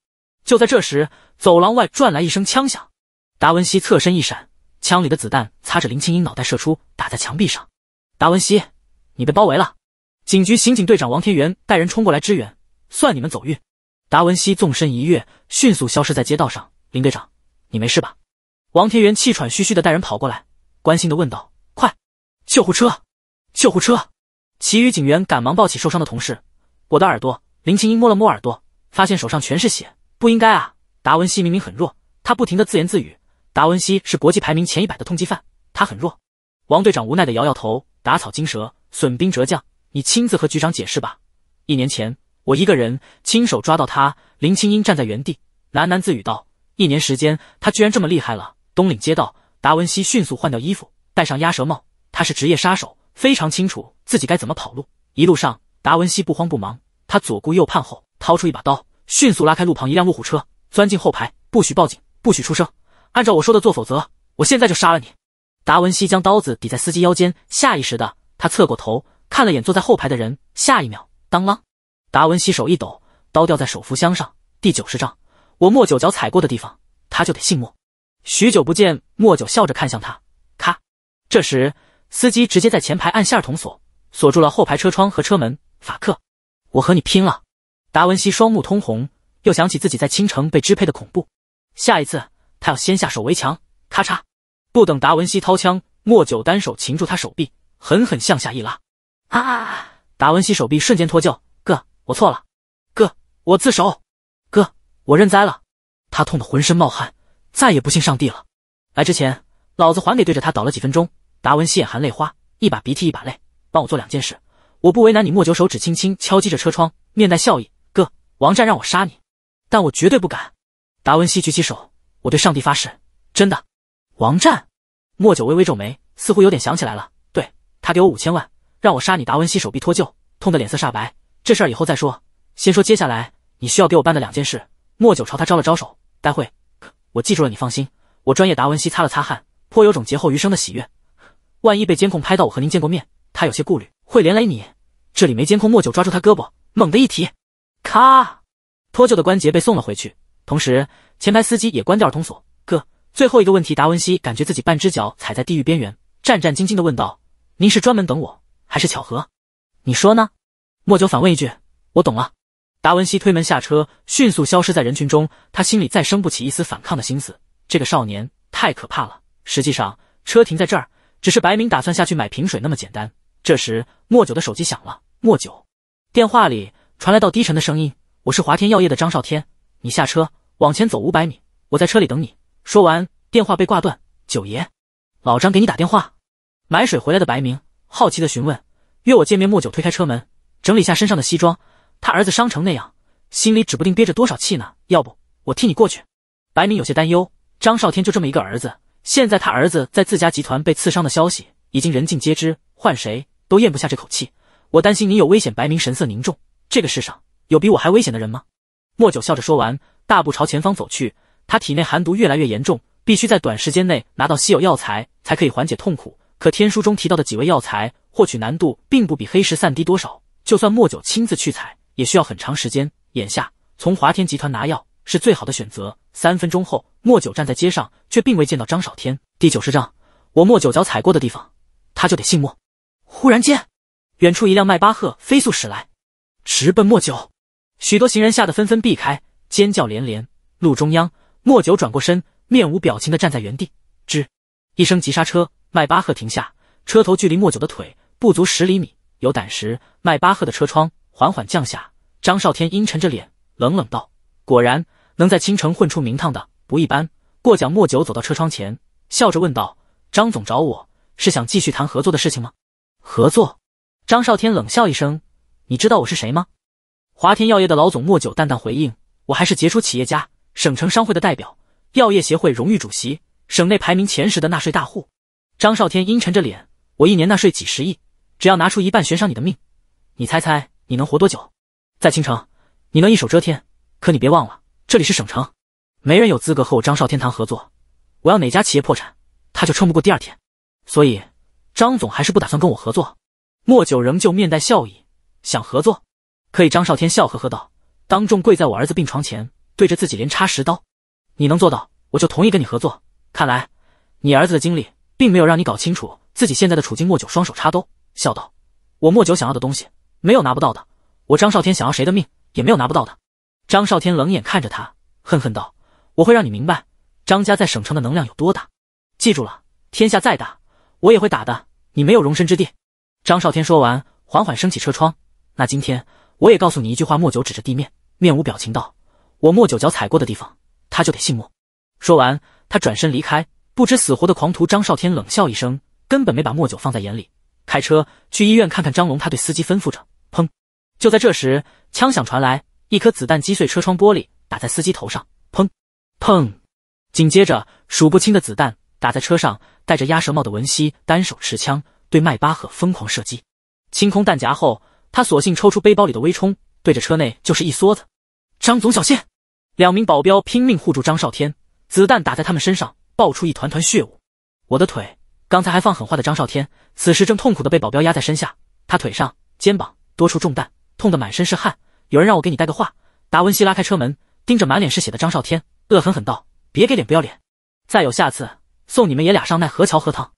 就在这时，走廊外传来一声枪响，达文西侧身一闪，枪里的子弹擦着林青英脑袋射出，打在墙壁上。达文西，你被包围了。警局刑警队长王天元带人冲过来支援，算你们走运。达文西纵身一跃，迅速消失在街道上。林队长，你没事吧？王天元气喘吁吁的带人跑过来，关心的问道：“快，救护车！救护车！”其余警员赶忙抱起受伤的同事。我的耳朵，林青英摸了摸耳朵，发现手上全是血，不应该啊！达文西明明很弱，他不停的自言自语：“达文西是国际排名前一百的通缉犯，他很弱。”王队长无奈的摇摇头：“打草惊蛇，损兵折将。”你亲自和局长解释吧。一年前，我一个人亲手抓到他。林清英站在原地喃喃自语道：“一年时间，他居然这么厉害了。”东岭街道，达文西迅速换掉衣服，戴上鸭舌帽。他是职业杀手，非常清楚自己该怎么跑路。一路上，达文西不慌不忙，他左顾右盼后，掏出一把刀，迅速拉开路旁一辆路虎车，钻进后排。不许报警，不许出声，按照我说的做，否则我现在就杀了你。达文西将刀子抵在司机腰间，下意识的，他侧过头。看了眼坐在后排的人，下一秒，当啷，达文西手一抖，刀掉在手扶箱上。第九十章，我莫九脚踩过的地方，他就得姓莫。许久不见，莫九笑着看向他，咔。这时，司机直接在前排按下儿童锁，锁住了后排车窗和车门。法克，我和你拼了！达文西双目通红，又想起自己在倾城被支配的恐怖。下一次，他要先下手为强。咔嚓！不等达文西掏枪，莫九单手擒住他手臂，狠狠向下一拉。啊！达文西手臂瞬间脱臼，哥，我错了，哥，我自首，哥，我认栽了。他痛得浑身冒汗，再也不信上帝了。来之前，老子还给对着他倒了几分钟。达文西眼含泪花，一把鼻涕一把泪，帮我做两件事，我不为难你。莫九手指轻轻敲击着车窗，面带笑意。哥，王战让我杀你，但我绝对不敢。达文西举起手，我对上帝发誓，真的。王战，莫九微微皱眉，似乎有点想起来了。对他，给我五千万。让我杀你，达文西手臂脱臼，痛得脸色煞白。这事儿以后再说，先说接下来你需要给我办的两件事。莫九朝他招了招手，待会我记住了，你放心，我专业。达文西擦了擦汗，颇有种劫后余生的喜悦。万一被监控拍到我和您见过面，他有些顾虑，会连累你。这里没监控。莫九抓住他胳膊，猛地一提，咔，脱臼的关节被送了回去。同时，前排司机也关掉了童锁。哥，最后一个问题，达文西感觉自己半只脚踩在地狱边缘，战战兢兢地问道：“您是专门等我？”还是巧合，你说呢？莫九反问一句。我懂了。达文西推门下车，迅速消失在人群中。他心里再生不起一丝反抗的心思。这个少年太可怕了。实际上，车停在这儿，只是白明打算下去买瓶水那么简单。这时，莫九的手机响了。莫九，电话里传来道低沉的声音：“我是华天药业的张少天，你下车，往前走五百米，我在车里等你。”说完，电话被挂断。九爷，老张给你打电话，买水回来的白明。好奇的询问，约我见面。莫九推开车门，整理下身上的西装。他儿子伤成那样，心里指不定憋着多少气呢。要不我替你过去？白明有些担忧。张少天就这么一个儿子，现在他儿子在自家集团被刺伤的消息已经人尽皆知，换谁都咽不下这口气。我担心你有危险。白明神色凝重。这个世上有比我还危险的人吗？莫九笑着说完，大步朝前方走去。他体内寒毒越来越严重，必须在短时间内拿到稀有药材，才可以缓解痛苦。可天书中提到的几味药材，获取难度并不比黑石散低多少。就算莫九亲自去采，也需要很长时间。眼下从华天集团拿药是最好的选择。三分钟后，莫九站在街上，却并未见到张少天。第九十章，我莫九脚踩过的地方，他就得姓墨。忽然间，远处一辆迈巴赫飞速驶来，直奔莫九。许多行人吓得纷纷避开，尖叫连连。路中央，莫九转过身，面无表情地站在原地。吱一声急刹车。迈巴赫停下，车头距离莫九的腿不足十厘米。有胆识，迈巴赫的车窗缓缓降下。张少天阴沉着脸，冷冷道：“果然能在青城混出名堂的不一般。”过奖。莫九走到车窗前，笑着问道：“张总找我是想继续谈合作的事情吗？”合作。张少天冷笑一声：“你知道我是谁吗？”华天药业的老总莫九淡淡回应：“我还是杰出企业家，省城商会的代表，药业协会荣誉主席，省内排名前十的纳税大户。”张少天阴沉着脸：“我一年纳税几十亿，只要拿出一半悬赏你的命，你猜猜你能活多久？在青城，你能一手遮天，可你别忘了，这里是省城，没人有资格和我张少天谈合作。我要哪家企业破产，他就撑不过第二天。所以，张总还是不打算跟我合作。”莫九仍旧面带笑意：“想合作？”可以。张少天笑呵呵道：“当众跪在我儿子病床前，对着自己连插十刀，你能做到，我就同意跟你合作。看来，你儿子的经历……”并没有让你搞清楚自己现在的处境。莫九双手插兜，笑道：“我莫九想要的东西，没有拿不到的。我张少天想要谁的命，也没有拿不到的。”张少天冷眼看着他，恨恨道：“我会让你明白张家在省城的能量有多大。记住了，天下再大，我也会打的，你没有容身之地。”张少天说完，缓缓升起车窗。那今天我也告诉你一句话。莫九指着地面，面无表情道：“我莫九脚踩过的地方，他就得姓莫。”说完，他转身离开。不知死活的狂徒张少天冷笑一声，根本没把莫九放在眼里。开车去医院看看张龙，他对司机吩咐着。砰！就在这时，枪响传来，一颗子弹击碎车窗玻璃，打在司机头上。砰砰！紧接着，数不清的子弹打在车上。戴着鸭舌帽的文熙单手持枪，对迈巴赫疯狂射击。清空弹夹后，他索性抽出背包里的微冲，对着车内就是一梭子。张总小心！两名保镖拼命护住张少天，子弹打在他们身上。爆出一团团血雾，我的腿，刚才还放狠话的张少天，此时正痛苦的被保镖压在身下，他腿上、肩膀多处中弹，痛得满身是汗。有人让我给你带个话，达文西拉开车门，盯着满脸是血的张少天，恶狠狠道：“别给脸不要脸，再有下次，送你们爷俩上奈何桥喝汤。”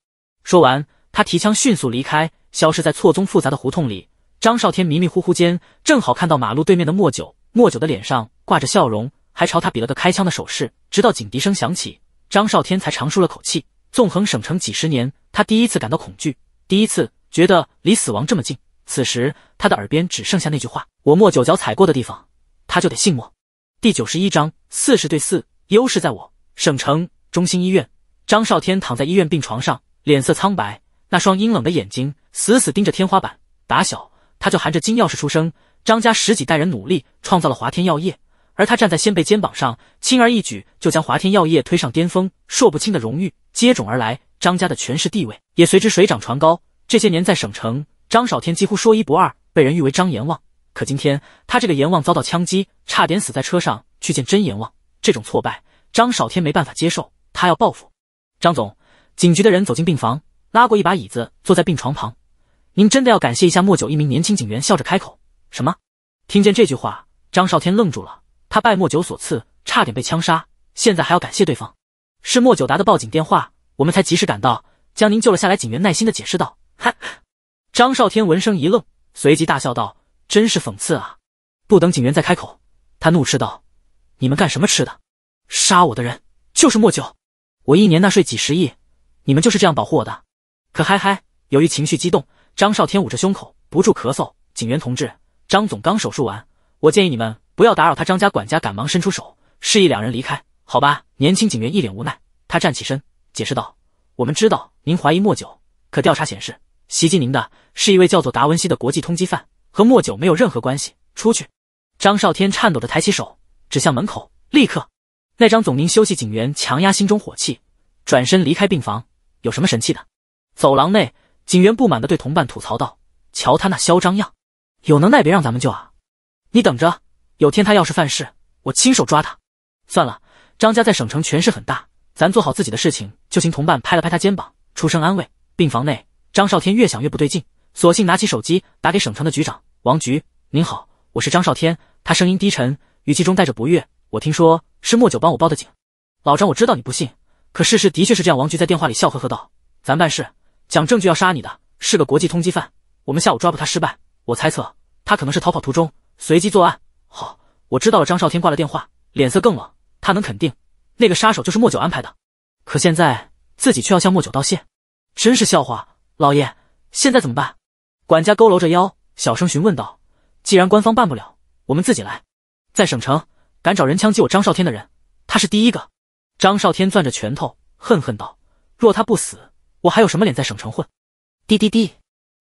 说完，他提枪迅速离开，消失在错综复杂的胡同里。张少天迷迷糊糊间，正好看到马路对面的莫九，莫九的脸上挂着笑容，还朝他比了个开枪的手势，直到警笛声响起。张少天才长舒了口气，纵横省城几十年，他第一次感到恐惧，第一次觉得离死亡这么近。此时，他的耳边只剩下那句话：“我莫九脚踩过的地方，他就得信莫。”第九十一章四十对四，优势在我。省城中心医院，张少天躺在医院病床上，脸色苍白，那双阴冷的眼睛死死盯着天花板。打小他就含着金钥匙出生，张家十几代人努力创造了华天药业。而他站在先辈肩膀上，轻而易举就将华天药业推上巅峰，说不清的荣誉接踵而来，张家的权势地位也随之水涨船高。这些年在省城，张少天几乎说一不二，被人誉为张阎王。可今天他这个阎王遭到枪击，差点死在车上去见真阎王，这种挫败，张少天没办法接受，他要报复。张总，警局的人走进病房，拉过一把椅子坐在病床旁。您真的要感谢一下莫九？一名年轻警员笑着开口。什么？听见这句话，张少天愣住了。他拜莫九所赐，差点被枪杀，现在还要感谢对方。是莫九打的报警电话，我们才及时赶到，将您救了下来。警员耐心的解释道。张少天闻声一愣，随即大笑道：“真是讽刺啊！”不等警员再开口，他怒斥道：“你们干什么吃的？杀我的人就是莫九！我一年纳税几十亿，你们就是这样保护我的？可嗨嗨！由于情绪激动，张少天捂着胸口不住咳嗽。警员同志，张总刚手术完，我建议你们。”不要打扰他！张家管家赶忙伸出手，示意两人离开。好吧，年轻警员一脸无奈，他站起身，解释道：“我们知道您怀疑莫九，可调查显示，袭击您的是一位叫做达文西的国际通缉犯，和莫九没有任何关系。”出去！张少天颤抖着抬起手，指向门口。立刻！那张总您休息。警员强压心中火气，转身离开病房。有什么神气的？走廊内，警员不满地对同伴吐槽道：“瞧他那嚣张样，有能耐别让咱们救啊！你等着。”有天他要是犯事，我亲手抓他。算了，张家在省城权势很大，咱做好自己的事情就行。同伴拍了拍他肩膀，出声安慰。病房内，张少天越想越不对劲，索性拿起手机打给省城的局长王局：“您好，我是张少天。”他声音低沉，语气中带着不悦：“我听说是莫九帮我报的警，老张，我知道你不信，可事实的确是这样。”王局在电话里笑呵呵道：“咱办事讲证据，要杀你的是个国际通缉犯，我们下午抓捕他失败，我猜测他可能是逃跑途中随机作案。”好，我知道了。张少天挂了电话，脸色更冷。他能肯定，那个杀手就是莫九安排的。可现在自己却要向莫九道谢，真是笑话。老爷，现在怎么办？管家佝偻着腰，小声询问道：“既然官方办不了，我们自己来。在省城敢找人枪击我张少天的人，他是第一个。”张少天攥着拳头，恨恨道：“若他不死，我还有什么脸在省城混？”滴滴滴。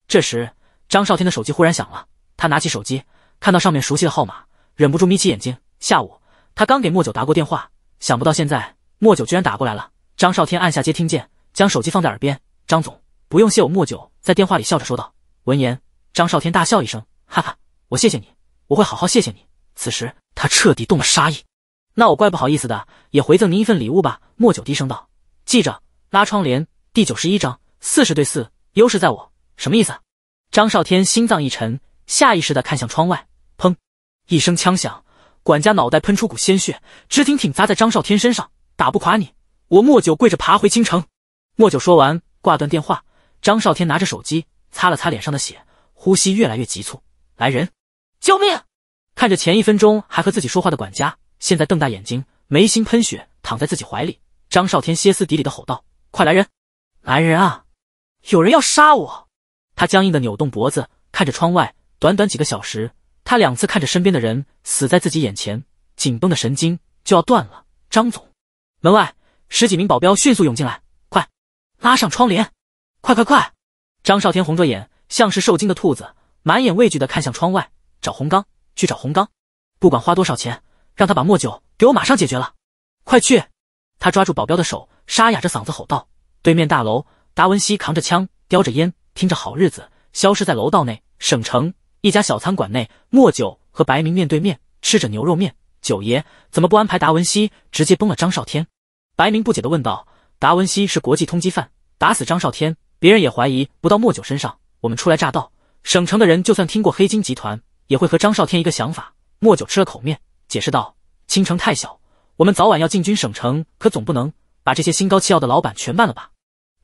这时，张少天的手机忽然响了。他拿起手机，看到上面熟悉的号码。忍不住眯起眼睛，下午他刚给莫九打过电话，想不到现在莫九居然打过来了。张少天按下接听键，将手机放在耳边：“张总，不用谢我。”莫九在电话里笑着说道。闻言，张少天大笑一声：“哈哈，我谢谢你，我会好好谢谢你。”此时他彻底动了杀意。“那我怪不好意思的，也回赠您一份礼物吧。”莫九低声道。记着拉窗帘。第九十一章四十对四，优势在我，什么意思？张少天心脏一沉，下意识的看向窗外。砰。一声枪响，管家脑袋喷出股鲜血，直挺挺砸在张少天身上。打不垮你，我莫九跪着爬回京城。莫九说完，挂断电话。张少天拿着手机，擦了擦脸上的血，呼吸越来越急促。来人，救命！看着前一分钟还和自己说话的管家，现在瞪大眼睛，眉心喷血，躺在自己怀里。张少天歇斯底里的吼道：“快来人！来人啊！有人要杀我！”他僵硬的扭动脖子，看着窗外。短短几个小时。他两次看着身边的人死在自己眼前，紧绷的神经就要断了。张总，门外十几名保镖迅速涌进来，快拉上窗帘！快快快！张少天红着眼，像是受惊的兔子，满眼畏惧的看向窗外。找洪刚，去找洪刚，不管花多少钱，让他把莫九给我马上解决了！快去！他抓住保镖的手，沙哑着嗓子吼道。对面大楼，达文西扛着枪，叼着烟，听着好日子，消失在楼道内。省城。一家小餐馆内，莫九和白明面对面吃着牛肉面。九爷怎么不安排达文西直接崩了张少天？白明不解的问道。达文西是国际通缉犯，打死张少天，别人也怀疑不到莫九身上。我们初来乍到，省城的人就算听过黑金集团，也会和张少天一个想法。莫九吃了口面，解释道：“青城太小，我们早晚要进军省城，可总不能把这些心高气傲的老板全办了吧？”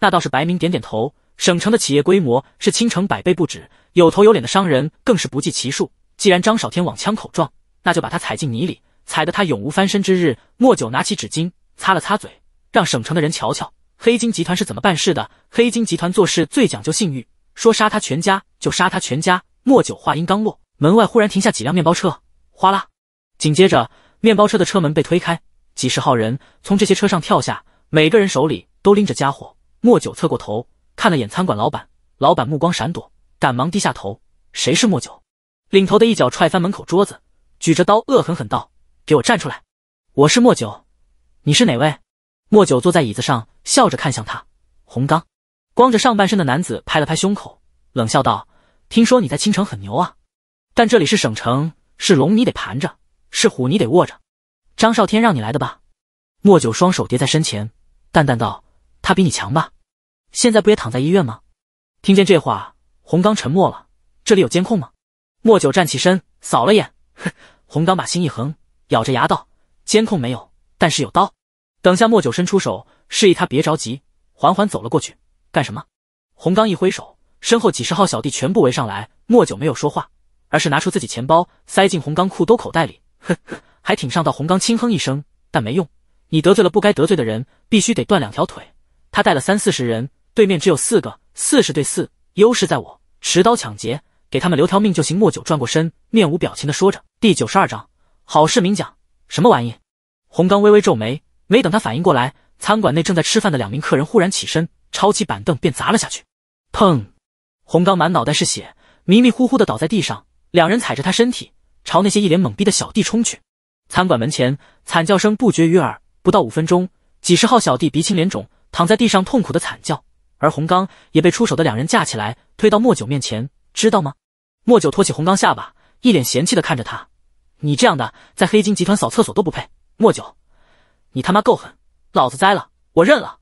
那倒是。白明点点头。省城的企业规模是青城百倍不止。有头有脸的商人更是不计其数。既然张少天往枪口撞，那就把他踩进泥里，踩得他永无翻身之日。莫九拿起纸巾擦了擦嘴，让省城的人瞧瞧黑金集团是怎么办事的。黑金集团做事最讲究信誉，说杀他全家就杀他全家。莫九话音刚落，门外忽然停下几辆面包车，哗啦，紧接着面包车的车门被推开，几十号人从这些车上跳下，每个人手里都拎着家伙。莫九侧过头看了眼餐馆老板，老板目光闪躲。赶忙低下头。谁是莫九？领头的一脚踹翻门口桌子，举着刀恶狠狠道：“给我站出来！”我是莫九，你是哪位？莫九坐在椅子上，笑着看向他。洪刚，光着上半身的男子拍了拍胸口，冷笑道：“听说你在青城很牛啊，但这里是省城，是龙你得盘着，是虎你得握着。张少天让你来的吧？”莫九双手叠在身前，淡淡道：“他比你强吧？现在不也躺在医院吗？”听见这话。红刚沉默了。这里有监控吗？莫九站起身，扫了眼，哼。红刚把心一横，咬着牙道：“监控没有，但是有刀。”等下，莫九伸出手，示意他别着急，缓缓走了过去。干什么？红刚一挥手，身后几十号小弟全部围上来。莫九没有说话，而是拿出自己钱包，塞进红刚裤兜口袋里。呵呵，还挺上道。红刚轻哼一声，但没用。你得罪了不该得罪的人，必须得断两条腿。他带了三四十人，对面只有四个，四十对四，优势在我。持刀抢劫，给他们留条命就行。莫九转过身，面无表情的说着。第九十二章，好市民讲，什么玩意？洪刚微微皱眉，没等他反应过来，餐馆内正在吃饭的两名客人忽然起身，抄起板凳便砸了下去。砰！洪刚满脑袋是血，迷迷糊糊的倒在地上，两人踩着他身体，朝那些一脸懵逼的小弟冲去。餐馆门前，惨叫声不绝于耳。不到五分钟，几十号小弟鼻青脸肿，躺在地上痛苦的惨叫。而红刚也被出手的两人架起来，推到莫九面前，知道吗？莫九托起红刚下巴，一脸嫌弃的看着他：“你这样的，在黑金集团扫厕所都不配。”莫九，你他妈够狠，老子栽了，我认了。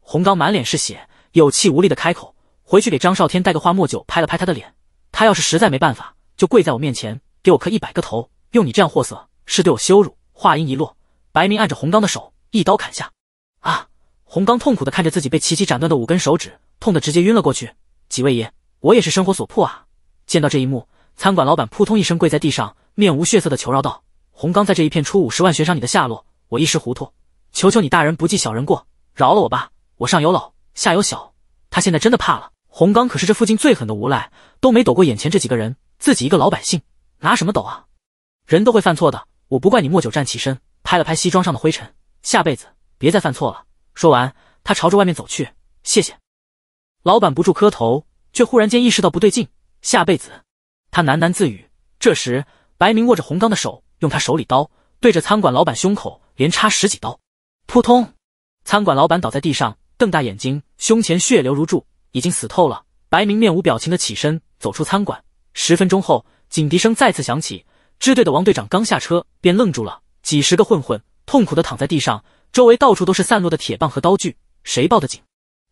红刚满脸是血，有气无力的开口：“回去给张少天带个话。”莫九拍了拍他的脸：“他要是实在没办法，就跪在我面前，给我磕一百个头。用你这样货色，是对我羞辱。”话音一落，白明按着红刚的手，一刀砍下。啊！红刚痛苦的看着自己被齐齐斩断的五根手指，痛得直接晕了过去。几位爷，我也是生活所迫啊！见到这一幕，餐馆老板扑通一声跪在地上，面无血色的求饶道：“红刚在这一片出五十万悬赏你的下落，我一时糊涂，求求你大人不计小人过，饶了我吧！我上有老，下有小，他现在真的怕了。红刚可是这附近最狠的无赖，都没躲过眼前这几个人，自己一个老百姓，拿什么抖啊？人都会犯错的，我不怪你。”莫九站起身，拍了拍西装上的灰尘：“下辈子别再犯错了。”说完，他朝着外面走去。谢谢，老板不住磕头，却忽然间意识到不对劲。下辈子，他喃喃自语。这时，白明握着红刚的手，用他手里刀对着餐馆老板胸口连插十几刀。扑通，餐馆老板倒在地上，瞪大眼睛，胸前血流如注，已经死透了。白明面无表情的起身，走出餐馆。十分钟后，警笛声再次响起。支队的王队长刚下车便愣住了，几十个混混痛苦的躺在地上。周围到处都是散落的铁棒和刀具，谁报的警？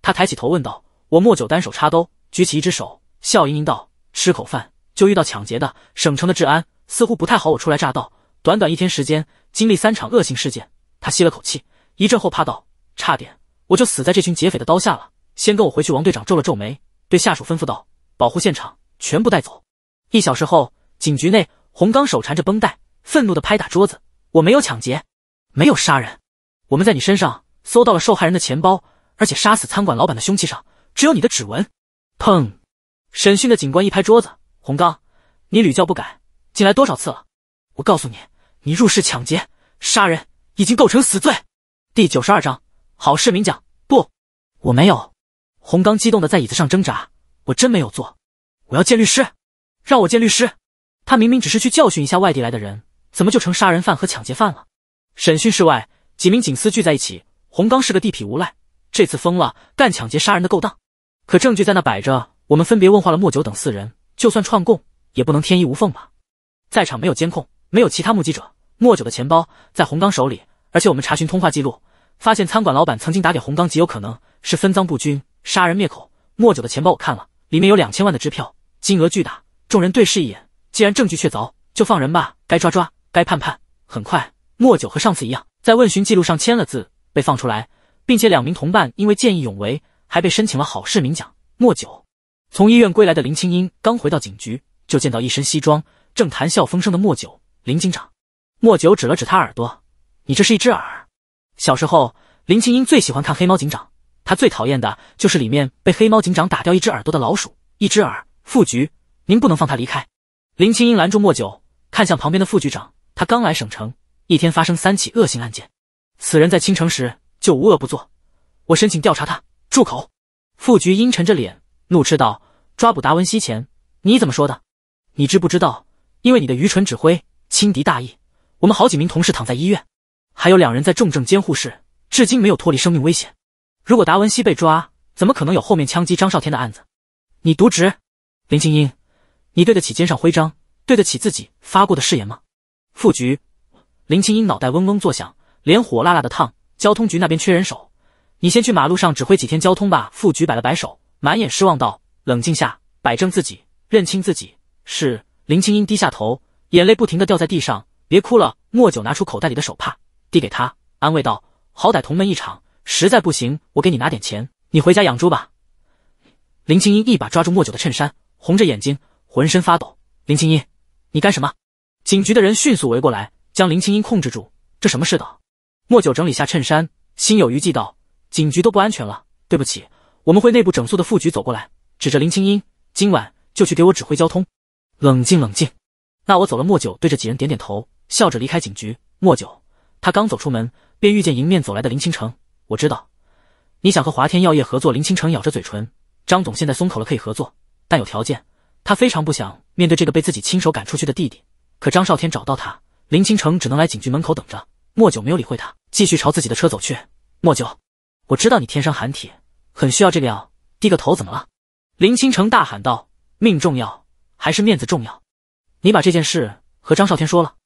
他抬起头问道。我莫九单手插兜，举起一只手，笑盈盈道：“吃口饭就遇到抢劫的，省城的治安似乎不太好。”我初来乍到，短短一天时间经历三场恶性事件。他吸了口气，一阵后怕道：“差点我就死在这群劫匪的刀下了。”先跟我回去。王队长皱了皱眉，对下属吩咐道：“保护现场，全部带走。”一小时后，警局内，红刚手缠着绷带，愤怒地拍打桌子：“我没有抢劫，没有杀人。”我们在你身上搜到了受害人的钱包，而且杀死餐馆老板的凶器上只有你的指纹。砰！审讯的警官一拍桌子：“洪刚，你屡教不改，进来多少次了？我告诉你，你入室抢劫杀人已经构成死罪。”第九十二章好市民讲不，我没有。洪刚激动的在椅子上挣扎：“我真没有做，我要见律师，让我见律师！他明明只是去教训一下外地来的人，怎么就成杀人犯和抢劫犯了？”审讯室外。几名警司聚在一起。红刚是个地痞无赖，这次疯了，干抢劫杀人的勾当。可证据在那摆着，我们分别问话了莫九等四人，就算串供，也不能天衣无缝吧？在场没有监控，没有其他目击者。莫九的钱包在红刚手里，而且我们查询通话记录，发现餐馆老板曾经打给红刚，极有可能是分赃不均，杀人灭口。莫九的钱包我看了，里面有两千万的支票，金额巨大。众人对视一眼，既然证据确凿，就放人吧。该抓抓，该判判。很快，莫九和上次一样。在问询记录上签了字，被放出来，并且两名同伴因为见义勇为，还被申请了好市民奖。莫九从医院归来的林清英刚回到警局，就见到一身西装正谈笑风生的莫九林警长。莫九指了指他耳朵：“你这是一只耳。”小时候，林清英最喜欢看《黑猫警长》，他最讨厌的就是里面被黑猫警长打掉一只耳朵的老鼠。一只耳，副局，您不能放他离开。林清英拦住莫九，看向旁边的副局长，他刚来省城。一天发生三起恶性案件，此人在倾城时就无恶不作，我申请调查他。住口！副局阴沉着脸怒斥道：“抓捕达文西前，你怎么说的？你知不知道，因为你的愚蠢指挥，轻敌大意，我们好几名同事躺在医院，还有两人在重症监护室，至今没有脱离生命危险。如果达文西被抓，怎么可能有后面枪击张少天的案子？你渎职，林青音，你对得起肩上徽章，对得起自己发过的誓言吗？”副局。林青英脑袋嗡嗡作响，脸火辣辣的烫。交通局那边缺人手，你先去马路上指挥几天交通吧。副局摆了摆手，满眼失望道：“冷静下，摆正自己，认清自己。”是林青英低下头，眼泪不停的掉在地上。别哭了。莫九拿出口袋里的手帕，递给他，安慰道：“好歹同门一场，实在不行，我给你拿点钱，你回家养猪吧。”林青英一把抓住莫九的衬衫，红着眼睛，浑身发抖。林青英，你干什么？警局的人迅速围过来。将林青音控制住，这什么世道？莫九整理下衬衫，心有余悸道：“警局都不安全了，对不起。”我们会内部整肃的副局走过来，指着林青音：“今晚就去给我指挥交通。”冷静，冷静。那我走了。莫九对着几人点点头，笑着离开警局。莫九，他刚走出门，便遇见迎面走来的林清城。我知道，你想和华天药业合作。林清城咬着嘴唇：“张总现在松口了，可以合作，但有条件。”他非常不想面对这个被自己亲手赶出去的弟弟，可张少天找到他。林清城只能来警局门口等着，莫九没有理会他，继续朝自己的车走去。莫九，我知道你天生寒体，很需要这个药。低个头怎么了？林清城大喊道：“命重要还是面子重要？你把这件事和张少天说了。”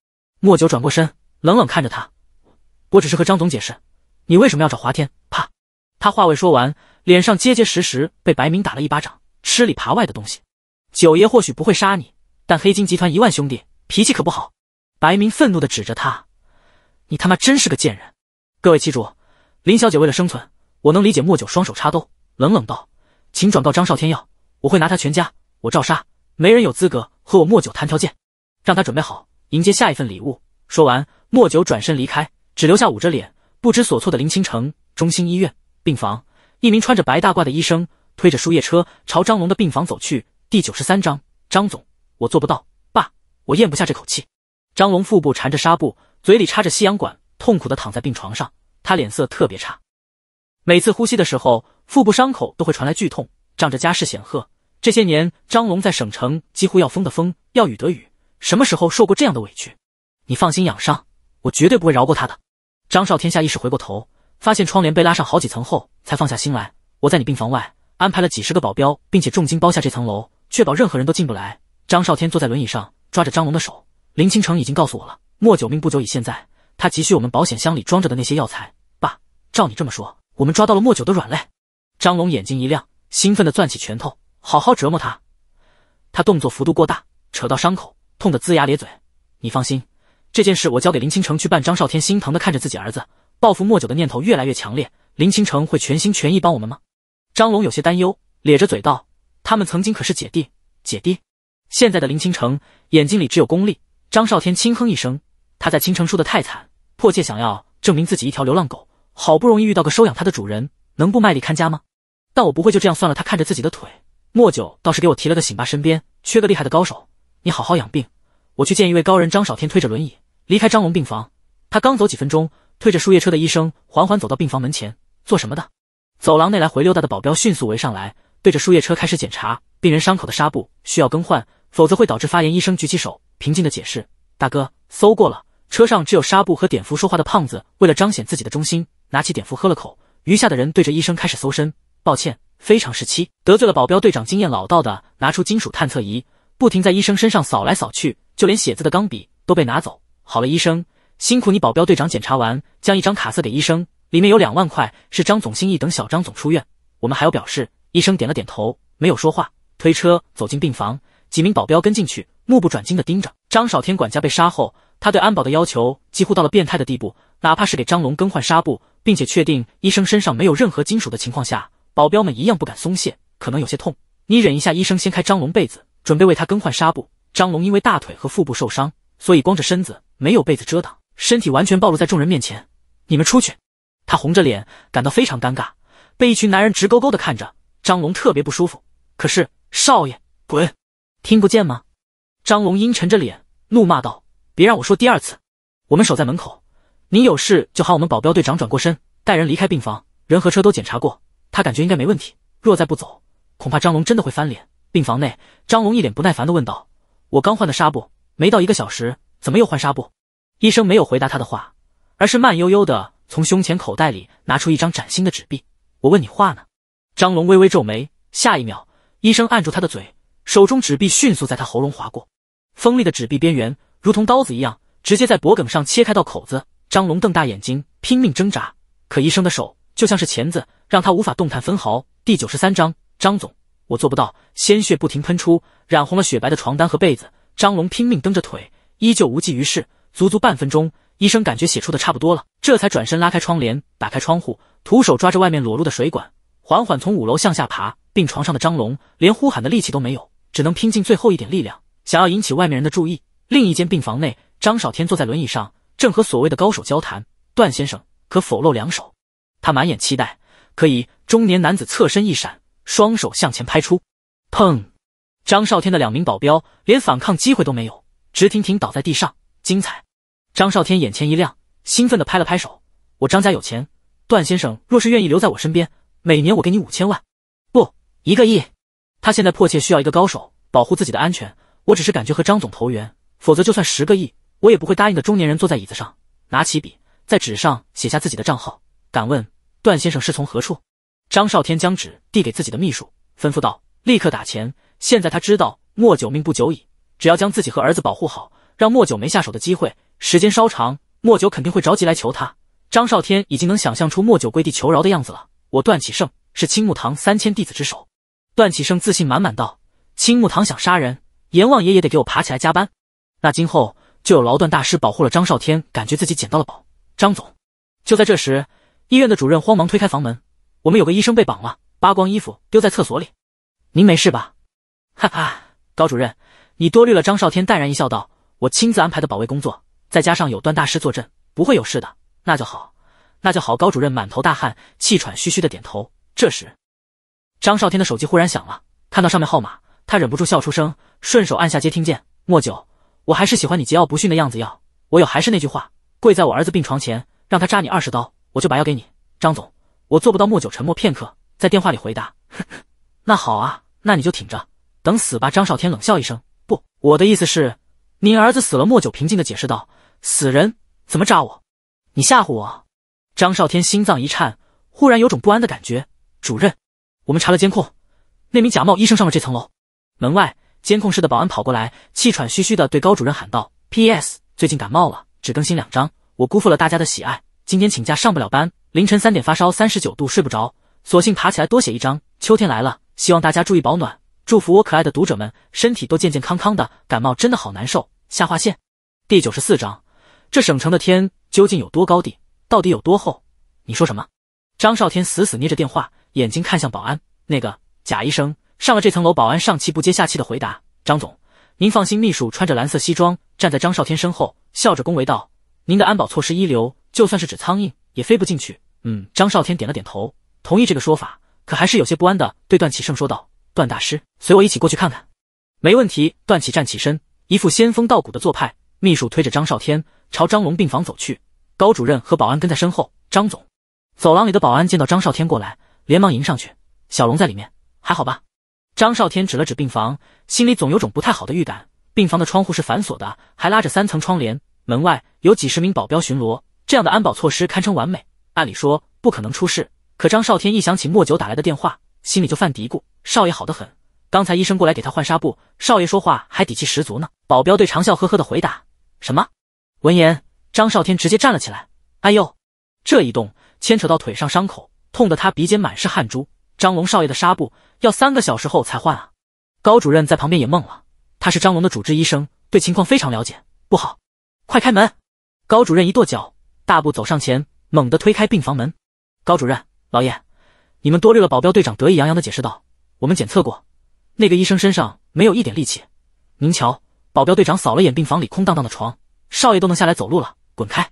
莫九转过身，冷冷看着他：“我只是和张总解释，你为什么要找华天？”怕他话未说完，脸上结结实实被白明打了一巴掌。吃里扒外的东西，九爷或许不会杀你，但黑金集团一万兄弟脾气可不好。白明愤怒的指着他：“你他妈真是个贱人！”各位妻主，林小姐为了生存，我能理解。莫九双手插兜，冷冷道：“请转告张少天，要我会拿他全家，我照杀，没人有资格和我莫九谈条件。让他准备好迎接下一份礼物。”说完，莫九转身离开，只留下捂着脸不知所措的林倾城。中心医院病房，一名穿着白大褂的医生推着输液车朝张龙的病房走去。第九十三章：张总，我做不到，爸，我咽不下这口气。张龙腹部缠着纱布，嘴里插着吸氧管，痛苦的躺在病床上。他脸色特别差，每次呼吸的时候，腹部伤口都会传来剧痛。仗着家世显赫，这些年张龙在省城几乎要风的风要雨得雨，什么时候受过这样的委屈？你放心养伤，我绝对不会饶过他的。张少天下意识回过头，发现窗帘被拉上好几层后，才放下心来。我在你病房外安排了几十个保镖，并且重金包下这层楼，确保任何人都进不来。张少天坐在轮椅上，抓着张龙的手。林清城已经告诉我了，莫九命不久矣。现在他急需我们保险箱里装着的那些药材。爸，照你这么说，我们抓到了莫九的软肋。张龙眼睛一亮，兴奋地攥起拳头，好好折磨他。他动作幅度过大，扯到伤口，痛得龇牙咧嘴。你放心，这件事我交给林清城去办。张少天心疼地看着自己儿子，报复莫九的念头越来越强烈。林清城会全心全意帮我们吗？张龙有些担忧，咧着嘴道：“他们曾经可是姐弟，姐弟。现在的林清城眼睛里只有功力。”张少天轻哼一声，他在青城输的太惨，迫切想要证明自己。一条流浪狗，好不容易遇到个收养他的主人，能不卖力看家吗？但我不会就这样算了。他看着自己的腿，莫九倒是给我提了个醒吧。身边缺个厉害的高手，你好好养病，我去见一位高人。张少天推着轮椅离开张龙病房，他刚走几分钟，推着输液车的医生缓缓走到病房门前，做什么的？走廊内来回溜达的保镖迅速围上来，对着输液车开始检查病人伤口的纱布需要更换，否则会导致发炎。医生举起手。平静的解释，大哥搜过了，车上只有纱布和碘伏。说话的胖子为了彰显自己的忠心，拿起碘伏喝了口。余下的人对着医生开始搜身。抱歉，非常时期，得罪了保镖队长。经验老道的拿出金属探测仪，不停在医生身上扫来扫去，就连写字的钢笔都被拿走。好了，医生辛苦你。保镖队长检查完，将一张卡塞给医生，里面有两万块，是张总心意。等小张总出院，我们还要表示。医生点了点头，没有说话，推车走进病房。几名保镖跟进去，目不转睛地盯着。张少天管家被杀后，他对安保的要求几乎到了变态的地步。哪怕是给张龙更换纱布，并且确定医生身上没有任何金属的情况下，保镖们一样不敢松懈。可能有些痛，你忍一下。医生掀开张龙被子，准备为他更换纱布。张龙因为大腿和腹部受伤，所以光着身子，没有被子遮挡，身体完全暴露在众人面前。你们出去。他红着脸，感到非常尴尬，被一群男人直勾勾的看着，张龙特别不舒服。可是少爷，滚。听不见吗？张龙阴沉着脸怒骂道：“别让我说第二次！”我们守在门口，您有事就喊我们保镖队长转过身带人离开病房。人和车都检查过，他感觉应该没问题。若再不走，恐怕张龙真的会翻脸。病房内，张龙一脸不耐烦地问道：“我刚换的纱布，没到一个小时，怎么又换纱布？”医生没有回答他的话，而是慢悠悠地从胸前口袋里拿出一张崭新的纸币：“我问你话呢。”张龙微微皱眉，下一秒，医生按住他的嘴。手中纸币迅速在他喉咙划过，锋利的纸币边缘如同刀子一样，直接在脖梗上切开道口子。张龙瞪大眼睛，拼命挣扎，可医生的手就像是钳子，让他无法动弹分毫。第九十三章，张总，我做不到！鲜血不停喷出，染红了雪白的床单和被子。张龙拼命蹬着腿，依旧无济于事。足足半分钟，医生感觉血出的差不多了，这才转身拉开窗帘，打开窗户，徒手抓着外面裸露的水管，缓缓从五楼向下爬。病床上的张龙连呼喊的力气都没有。只能拼尽最后一点力量，想要引起外面人的注意。另一间病房内，张少天坐在轮椅上，正和所谓的高手交谈。段先生，可否露两手？他满眼期待。可以。中年男子侧身一闪，双手向前拍出。砰！张少天的两名保镖连反抗机会都没有，直挺挺倒在地上。精彩！张少天眼前一亮，兴奋地拍了拍手。我张家有钱，段先生若是愿意留在我身边，每年我给你五千万，不，一个亿。他现在迫切需要一个高手保护自己的安全。我只是感觉和张总投缘，否则就算十个亿，我也不会答应的。中年人坐在椅子上，拿起笔，在纸上写下自己的账号。敢问段先生是从何处？张少天将纸递给自己的秘书，吩咐道：“立刻打钱。”现在他知道莫九命不久矣，只要将自己和儿子保护好，让莫九没下手的机会。时间稍长，莫九肯定会着急来求他。张少天已经能想象出莫九跪地求饶的样子了。我段启胜是青木堂三千弟子之首。段启盛自信满满道：“青木堂想杀人，阎王爷也得给我爬起来加班。那今后就有劳段大师保护了。”张少天感觉自己捡到了宝。张总，就在这时，医院的主任慌忙推开房门：“我们有个医生被绑了，扒光衣服丢在厕所里。您没事吧？”哈哈，高主任，你多虑了。”张少天淡然一笑道：“我亲自安排的保卫工作，再加上有段大师坐镇，不会有事的。”那就好，那就好。”高主任满头大汗，气喘吁吁的点头。这时。张少天的手机忽然响了，看到上面号码，他忍不住笑出声，顺手按下接听键。莫九，我还是喜欢你桀骜不驯的样子。要我有还是那句话，跪在我儿子病床前，让他扎你二十刀，我就把药给你。张总，我做不到。莫九沉默片刻，在电话里回答：“呵呵，那好啊，那你就挺着，等死吧。”张少天冷笑一声：“不，我的意思是，您儿子死了。”莫九平静的解释道：“死人怎么扎我？你吓唬我？”张少天心脏一颤，忽然有种不安的感觉。主任。我们查了监控，那名假冒医生上了这层楼。门外监控室的保安跑过来，气喘吁吁的对高主任喊道：“P.S. 最近感冒了，只更新两章，我辜负了大家的喜爱。今天请假上不了班，凌晨三点发烧三十九度，睡不着，索性爬起来多写一章。秋天来了，希望大家注意保暖，祝福我可爱的读者们身体都健健康康的。感冒真的好难受。”下划线第九十四章，这省城的天究竟有多高地，到底有多厚？你说什么？张少天死死捏着电话。眼睛看向保安，那个贾医生上了这层楼。保安上气不接下气的回答：“张总，您放心，秘书穿着蓝色西装，站在张少天身后，笑着恭维道：‘您的安保措施一流，就算是纸苍蝇也飞不进去。’”嗯，张少天点了点头，同意这个说法，可还是有些不安的，对段启胜说道：“段大师，随我一起过去看看。”“没问题。”段启站起身，一副仙风道骨的做派。秘书推着张少天朝张龙病房走去，高主任和保安跟在身后。张总，走廊里的保安见到张少天过来。连忙迎上去，小龙在里面还好吧？张少天指了指病房，心里总有种不太好的预感。病房的窗户是反锁的，还拉着三层窗帘，门外有几十名保镖巡逻，这样的安保措施堪称完美。按理说不可能出事，可张少天一想起莫九打来的电话，心里就犯嘀咕。少爷好得很，刚才医生过来给他换纱布，少爷说话还底气十足呢。保镖对长笑呵呵的回答：“什么？”闻言，张少天直接站了起来。哎呦，这一动牵扯到腿上伤口。痛得他鼻尖满是汗珠。张龙少爷的纱布要三个小时后才换啊！高主任在旁边也懵了，他是张龙的主治医生，对情况非常了解。不好，快开门！高主任一跺脚，大步走上前，猛地推开病房门。高主任，老爷，你们多虑了。保镖队长得意洋洋地解释道：“我们检测过，那个医生身上没有一点力气。您瞧，保镖队长扫了眼病房里空荡荡的床，少爷都能下来走路了。滚开！”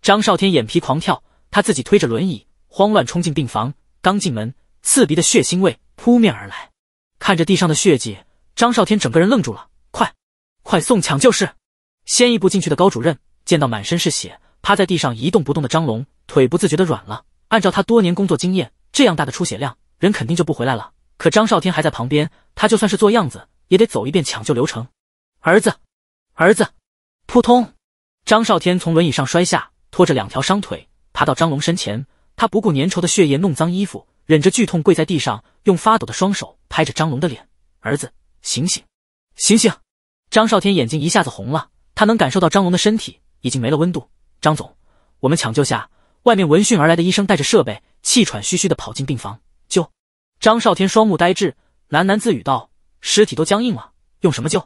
张少天眼皮狂跳，他自己推着轮椅。慌乱冲进病房，刚进门，刺鼻的血腥味扑面而来。看着地上的血迹，张少天整个人愣住了。快，快送抢救室！先一步进去的高主任见到满身是血、趴在地上一动不动的张龙，腿不自觉的软了。按照他多年工作经验，这样大的出血量，人肯定就不回来了。可张少天还在旁边，他就算是做样子，也得走一遍抢救流程。儿子，儿子！扑通，张少天从轮椅上摔下，拖着两条伤腿爬到张龙身前。他不顾粘稠的血液弄脏衣服，忍着剧痛跪在地上，用发抖的双手拍着张龙的脸：“儿子，醒醒，醒醒！”张少天眼睛一下子红了，他能感受到张龙的身体已经没了温度。张总，我们抢救下！外面闻讯而来的医生带着设备，气喘吁吁地跑进病房救。张少天双目呆滞，喃喃自语道：“尸体都僵硬了，用什么救？”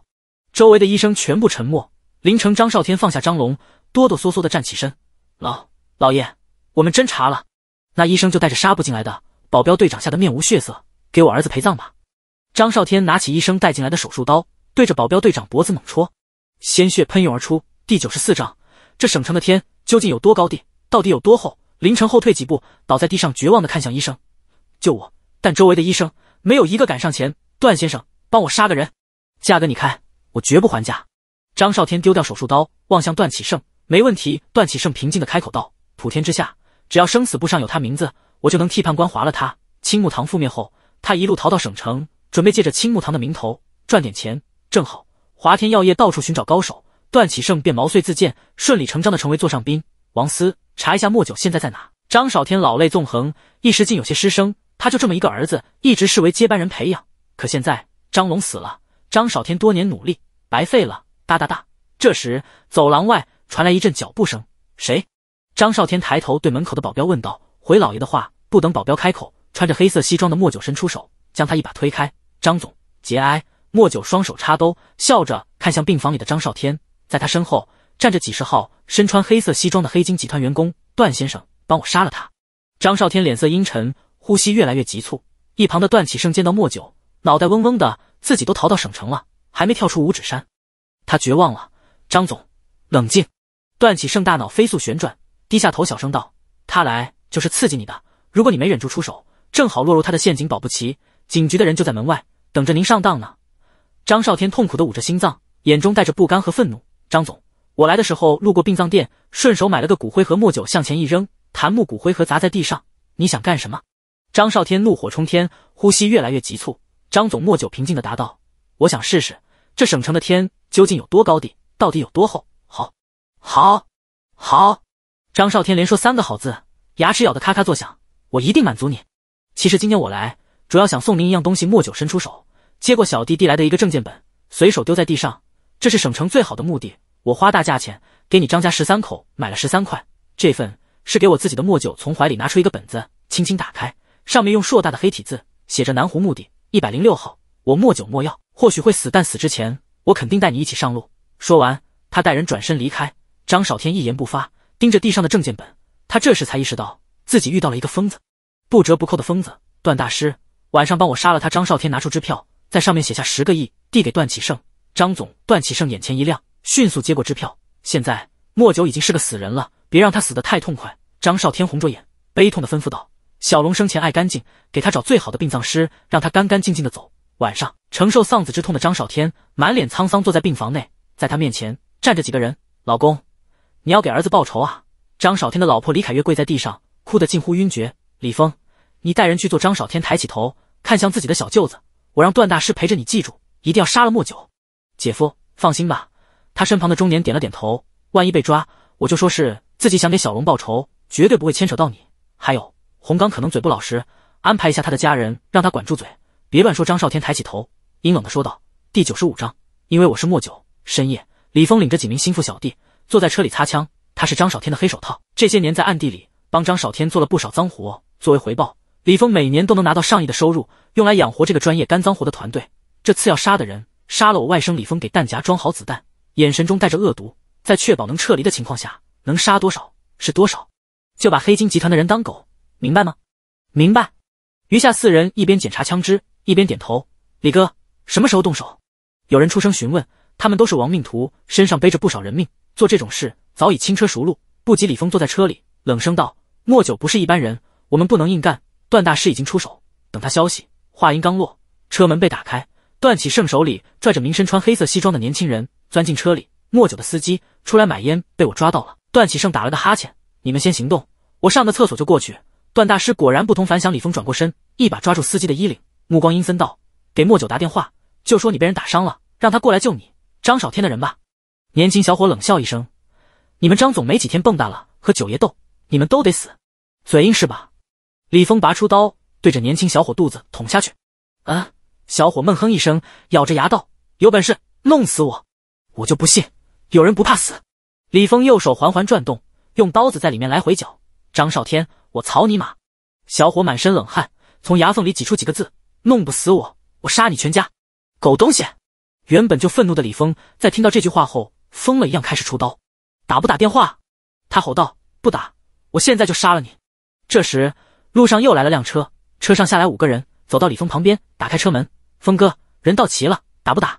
周围的医生全部沉默。凌晨，张少天放下张龙，哆哆嗦嗦地站起身：“老老爷，我们真查了。”那医生就带着纱布进来的，保镖队长吓得面无血色，给我儿子陪葬吧！张少天拿起医生带进来的手术刀，对着保镖队长脖子猛戳，鲜血喷涌而出。第九十四章，这省城的天究竟有多高地，到底有多厚？凌晨后退几步，倒在地上，绝望的看向医生，救我！但周围的医生没有一个敢上前。段先生，帮我杀个人，价格你开，我绝不还价。张少天丢掉手术刀，望向段启胜：“没问题。段启胜平静的开口道：“普天之下。”只要生死簿上有他名字，我就能替判官划了他。青木堂覆灭后，他一路逃到省城，准备借着青木堂的名头赚点钱。正好华天药业到处寻找高手，段启胜便毛遂自荐，顺理成章地成为座上宾。王思，查一下莫九现在在哪？张少天老泪纵横，一时竟有些失声。他就这么一个儿子，一直视为接班人培养，可现在张龙死了，张少天多年努力白费了。哒哒哒，这时走廊外传来一阵脚步声，谁？张少天抬头对门口的保镖问道：“回老爷的话。”不等保镖开口，穿着黑色西装的莫九伸出手，将他一把推开。张总节哀。莫九双手插兜，笑着看向病房里的张少天，在他身后站着几十号身穿黑色西装的黑金集团员工。段先生，帮我杀了他。张少天脸色阴沉，呼吸越来越急促。一旁的段启胜见到莫九，脑袋嗡嗡的，自己都逃到省城了，还没跳出五指山，他绝望了。张总，冷静。段启胜大脑飞速旋转。低下头，小声道：“他来就是刺激你的。如果你没忍住出手，正好落入他的陷阱，保不齐警局的人就在门外等着您上当呢。”张少天痛苦的捂着心脏，眼中带着不甘和愤怒。“张总，我来的时候路过殡葬店，顺手买了个骨灰盒。”墨酒向前一扔，檀木骨灰盒砸在地上。“你想干什么？”张少天怒火冲天，呼吸越来越急促。“张总，”墨酒平静的答道，“我想试试这省城的天究竟有多高，地到底有多厚。”“好，好，好。”张少天连说三个好字，牙齿咬得咔咔作响。我一定满足你。其实今天我来，主要想送您一样东西。莫九伸出手，接过小弟递来的一个证件本，随手丢在地上。这是省城最好的墓地，我花大价钱给你张家十三口买了十三块。这份是给我自己的。莫九从怀里拿出一个本子，轻轻打开，上面用硕大的黑体字写着南湖墓地一百零六号。我莫九莫要或许会死，但死之前，我肯定带你一起上路。说完，他带人转身离开。张少天一言不发。盯着地上的证件本，他这时才意识到自己遇到了一个疯子，不折不扣的疯子。段大师，晚上帮我杀了他。张少天拿出支票，在上面写下十个亿，递给段启胜。张总，段启胜眼前一亮，迅速接过支票。现在莫九已经是个死人了，别让他死得太痛快。张少天红着眼，悲痛地吩咐道：“小龙生前爱干净，给他找最好的殡葬师，让他干干净净的走。”晚上承受丧子之痛的张少天满脸沧桑，坐在病房内，在他面前站着几个人。老公。你要给儿子报仇啊！张少天的老婆李凯月跪在地上，哭得近乎晕厥。李峰，你带人去做。张少天抬起头，看向自己的小舅子，我让段大师陪着你，记住，一定要杀了莫九。姐夫，放心吧。他身旁的中年点了点头。万一被抓，我就说是自己想给小龙报仇，绝对不会牵扯到你。还有，洪刚可能嘴不老实，安排一下他的家人，让他管住嘴，别乱说。张少天抬起头，阴冷的说道。第九十五章，因为我是莫九。深夜，李峰领着几名心腹小弟。坐在车里擦枪，他是张少天的黑手套，这些年在暗地里帮张少天做了不少脏活。作为回报，李峰每年都能拿到上亿的收入，用来养活这个专业干脏活的团队。这次要杀的人，杀了我外甥李峰，给弹夹装好子弹，眼神中带着恶毒，在确保能撤离的情况下，能杀多少是多少，就把黑金集团的人当狗，明白吗？明白。余下四人一边检查枪支，一边点头。李哥，什么时候动手？有人出声询问。他们都是亡命徒，身上背着不少人命。做这种事早已轻车熟路，不及李峰坐在车里冷声道：“莫九不是一般人，我们不能硬干。”段大师已经出手，等他消息。话音刚落，车门被打开，段启胜手里拽着名身穿黑色西装的年轻人钻进车里。莫九的司机出来买烟，被我抓到了。段启胜打了个哈欠：“你们先行动，我上个厕所就过去。”段大师果然不同凡响。李峰转过身，一把抓住司机的衣领，目光阴森道：“给莫九打电话，就说你被人打伤了，让他过来救你。”张少天的人吧。年轻小伙冷笑一声：“你们张总没几天蹦跶了，和九爷斗，你们都得死！嘴硬是吧？”李峰拔出刀，对着年轻小伙肚子捅下去。啊！小伙闷哼一声，咬着牙道：“有本事弄死我，我就不信有人不怕死！”李峰右手缓缓转动，用刀子在里面来回搅。张少天，我操你妈！小伙满身冷汗，从牙缝里挤出几个字：“弄不死我，我杀你全家！狗东西！”原本就愤怒的李峰，在听到这句话后。疯了一样开始出刀，打不打电话？他吼道：“不打，我现在就杀了你！”这时，路上又来了辆车，车上下来五个人，走到李峰旁边，打开车门：“峰哥，人到齐了，打不打？”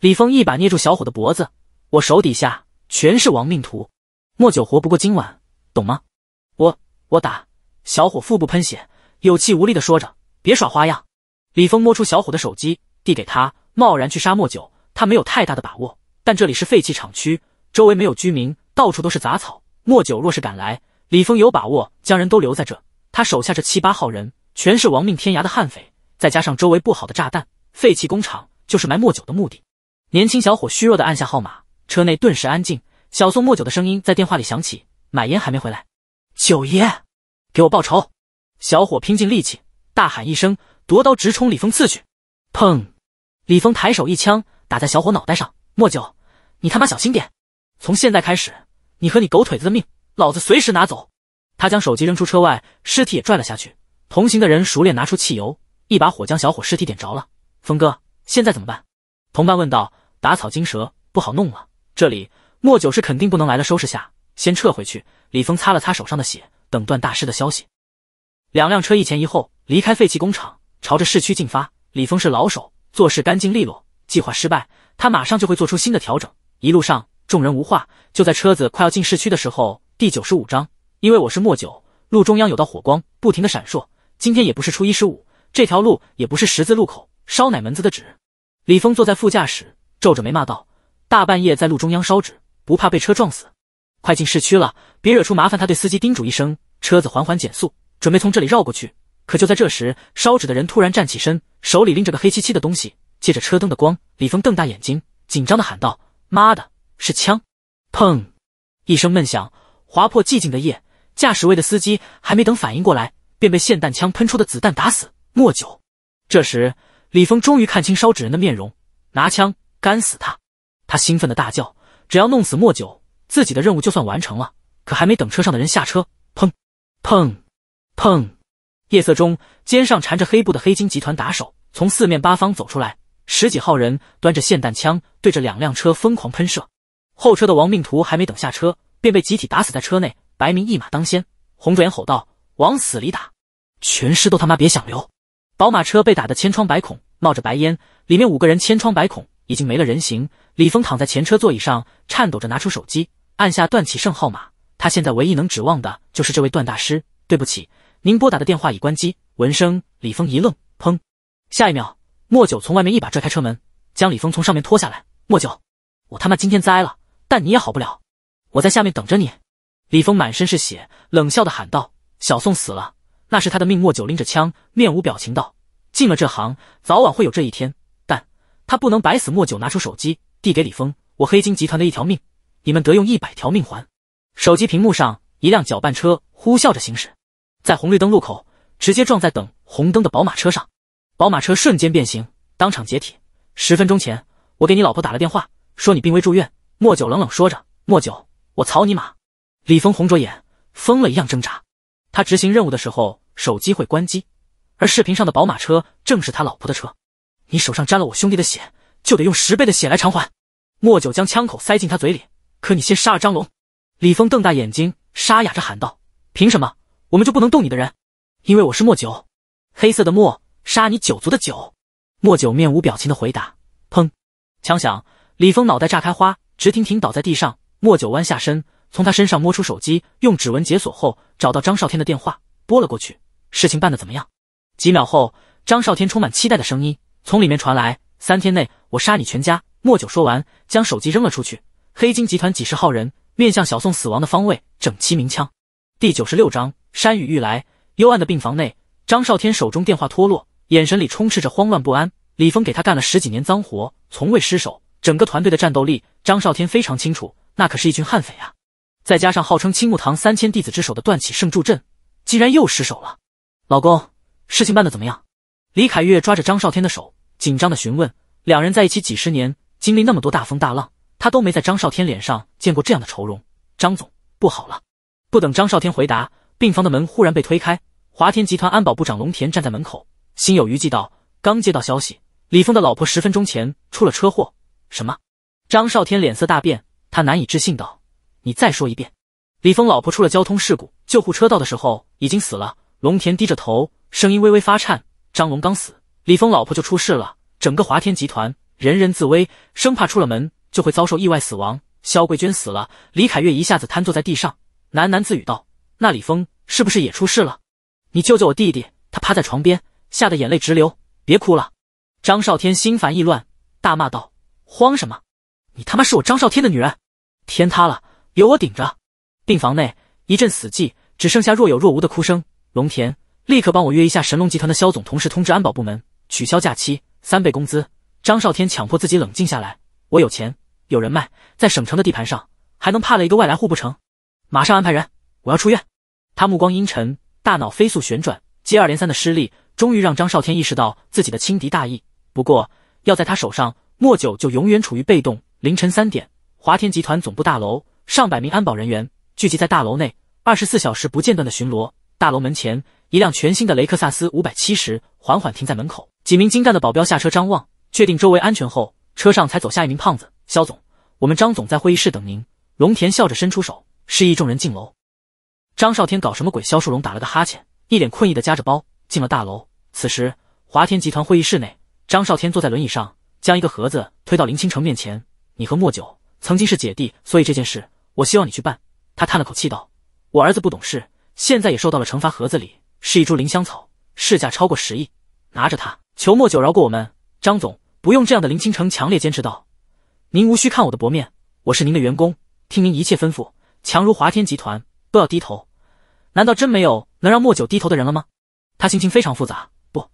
李峰一把捏住小伙的脖子：“我手底下全是亡命徒，莫九活不过今晚，懂吗？”“我……我打。”小伙腹部喷血，有气无力的说着：“别耍花样。”李峰摸出小伙的手机，递给他：“贸然去杀莫九，他没有太大的把握。”但这里是废弃厂区，周围没有居民，到处都是杂草。莫九若是敢来，李峰有把握将人都留在这。他手下这七八号人全是亡命天涯的悍匪，再加上周围不好的炸弹，废弃工厂就是埋莫九的目的。年轻小伙虚弱的按下号码，车内顿时安静。小宋莫九的声音在电话里响起：“买烟还没回来，九爷，给我报仇！”小伙拼尽力气大喊一声，夺刀直冲李峰刺去。砰！李峰抬手一枪打在小伙脑袋上。莫九。你他妈小心点！从现在开始，你和你狗腿子的命，老子随时拿走。他将手机扔出车外，尸体也拽了下去。同行的人熟练拿出汽油，一把火将小伙尸体点着了。峰哥，现在怎么办？同伴问道。打草惊蛇，不好弄了。这里莫九是肯定不能来了，收拾下，先撤回去。李峰擦了擦手上的血，等段大师的消息。两辆车一前一后离开废弃工厂，朝着市区进发。李峰是老手，做事干净利落。计划失败，他马上就会做出新的调整。一路上，众人无话。就在车子快要进市区的时候，第九十五章，因为我是莫九。路中央有道火光，不停的闪烁。今天也不是初一十五，这条路也不是十字路口，烧哪门子的纸？李峰坐在副驾驶，皱着眉骂道：“大半夜在路中央烧纸，不怕被车撞死？快进市区了，别惹出麻烦。”他对司机叮嘱一声，车子缓缓减速，准备从这里绕过去。可就在这时，烧纸的人突然站起身，手里拎着个黑漆漆的东西。借着车灯的光，李峰瞪大眼睛，紧张的喊道。妈的，是枪！砰！一声闷响，划破寂静的夜。驾驶位的司机还没等反应过来，便被霰弹枪喷出的子弹打死。莫九。这时，李峰终于看清烧纸人的面容，拿枪干死他！他兴奋的大叫：“只要弄死莫九，自己的任务就算完成了。”可还没等车上的人下车，砰！砰！砰！夜色中，肩上缠着黑布的黑金集团打手从四面八方走出来。十几号人端着霰弹枪，对着两辆车疯狂喷射。后车的亡命徒还没等下车，便被集体打死在车内。白明一马当先，红着眼吼道：“往死里打，全尸都他妈别想留！”宝马车被打得千疮百孔，冒着白烟，里面五个人千疮百孔，已经没了人形。李峰躺在前车座椅上，颤抖着拿出手机，按下段启胜号码。他现在唯一能指望的就是这位段大师。对不起，您拨打的电话已关机。闻声，李峰一愣，砰，下一秒。莫九从外面一把拽开车门，将李峰从上面拖下来。莫九，我他妈今天栽了，但你也好不了。我在下面等着你。李峰满身是血，冷笑的喊道：“小宋死了，那是他的命。”莫九拎着枪，面无表情道：“进了这行，早晚会有这一天，但他不能白死。”莫九拿出手机，递给李峰：“我黑金集团的一条命，你们得用一百条命还。”手机屏幕上，一辆搅拌车呼啸着行驶，在红绿灯路口直接撞在等红灯的宝马车上。宝马车瞬间变形，当场解体。十分钟前，我给你老婆打了电话，说你病危住院。莫九冷冷说着。莫九，我操你妈！李峰红着眼，疯了一样挣扎。他执行任务的时候，手机会关机，而视频上的宝马车正是他老婆的车。你手上沾了我兄弟的血，就得用十倍的血来偿还。莫九将枪口塞进他嘴里，可你先杀了张龙！李峰瞪大眼睛，沙哑着喊道：“凭什么？我们就不能动你的人？因为我是莫九，黑色的莫。”杀你九族的九，莫九面无表情的回答。砰，枪响，李峰脑袋炸开花，直挺挺倒在地上。莫九弯下身，从他身上摸出手机，用指纹解锁后，找到张少天的电话，拨了过去。事情办得怎么样？几秒后，张少天充满期待的声音从里面传来：“三天内，我杀你全家。”莫九说完，将手机扔了出去。黑金集团几十号人面向小宋死亡的方位，整齐鸣枪。第九十六章山雨欲来。幽暗的病房内，张少天手中电话脱落。眼神里充斥着慌乱不安。李峰给他干了十几年脏活，从未失手。整个团队的战斗力，张少天非常清楚，那可是一群悍匪啊！再加上号称青木堂三千弟子之首的段启圣助阵，竟然又失手了。老公，事情办得怎么样？李凯月抓着张少天的手，紧张的询问。两人在一起几十年，经历那么多大风大浪，他都没在张少天脸上见过这样的愁容。张总，不好了！不等张少天回答，病房的门忽然被推开，华天集团安保部长龙田站在门口。心有余悸道：“刚接到消息，李峰的老婆十分钟前出了车祸。”什么？张少天脸色大变，他难以置信道：“你再说一遍。”李峰老婆出了交通事故，救护车到的时候已经死了。龙田低着头，声音微微发颤。张龙刚死，李峰老婆就出事了，整个华天集团人人自危，生怕出了门就会遭受意外死亡。肖桂娟死了，李凯月一下子瘫坐在地上，喃喃自语道：“那李峰是不是也出事了？你救救我弟弟！”他趴在床边。吓得眼泪直流，别哭了！张少天心烦意乱，大骂道：“慌什么？你他妈是我张少天的女人！天塌了有我顶着！”病房内一阵死寂，只剩下若有若无的哭声。龙田立刻帮我约一下神龙集团的肖总，同时通知安保部门取消假期，三倍工资。张少天强迫自己冷静下来：“我有钱有人脉，在省城的地盘上还能怕了一个外来户不成？马上安排人，我要出院！”他目光阴沉，大脑飞速旋转，接二连三的失利。终于让张少天意识到自己的轻敌大意。不过，要在他手上，莫九就永远处于被动。凌晨三点，华天集团总部大楼上百名安保人员聚集在大楼内，二十四小时不间断的巡逻。大楼门前，一辆全新的雷克萨斯五百七十缓缓停在门口。几名精干的保镖下车张望，确定周围安全后，车上才走下一名胖子。肖总，我们张总在会议室等您。龙田笑着伸出手，示意众人进楼。张少天搞什么鬼？肖树龙打了个哈欠，一脸困意的夹着包。进了大楼，此时华天集团会议室内，张少天坐在轮椅上，将一个盒子推到林清城面前。你和莫九曾经是姐弟，所以这件事我希望你去办。他叹了口气道：“我儿子不懂事，现在也受到了惩罚。盒子里是一株灵香草，市价超过十亿，拿着它，求莫九饶过我们。”张总不用这样的林清城强烈坚持道：“您无需看我的薄面，我是您的员工，听您一切吩咐。强如华天集团都要低头，难道真没有能让莫九低头的人了吗？”他心情非常复杂，不，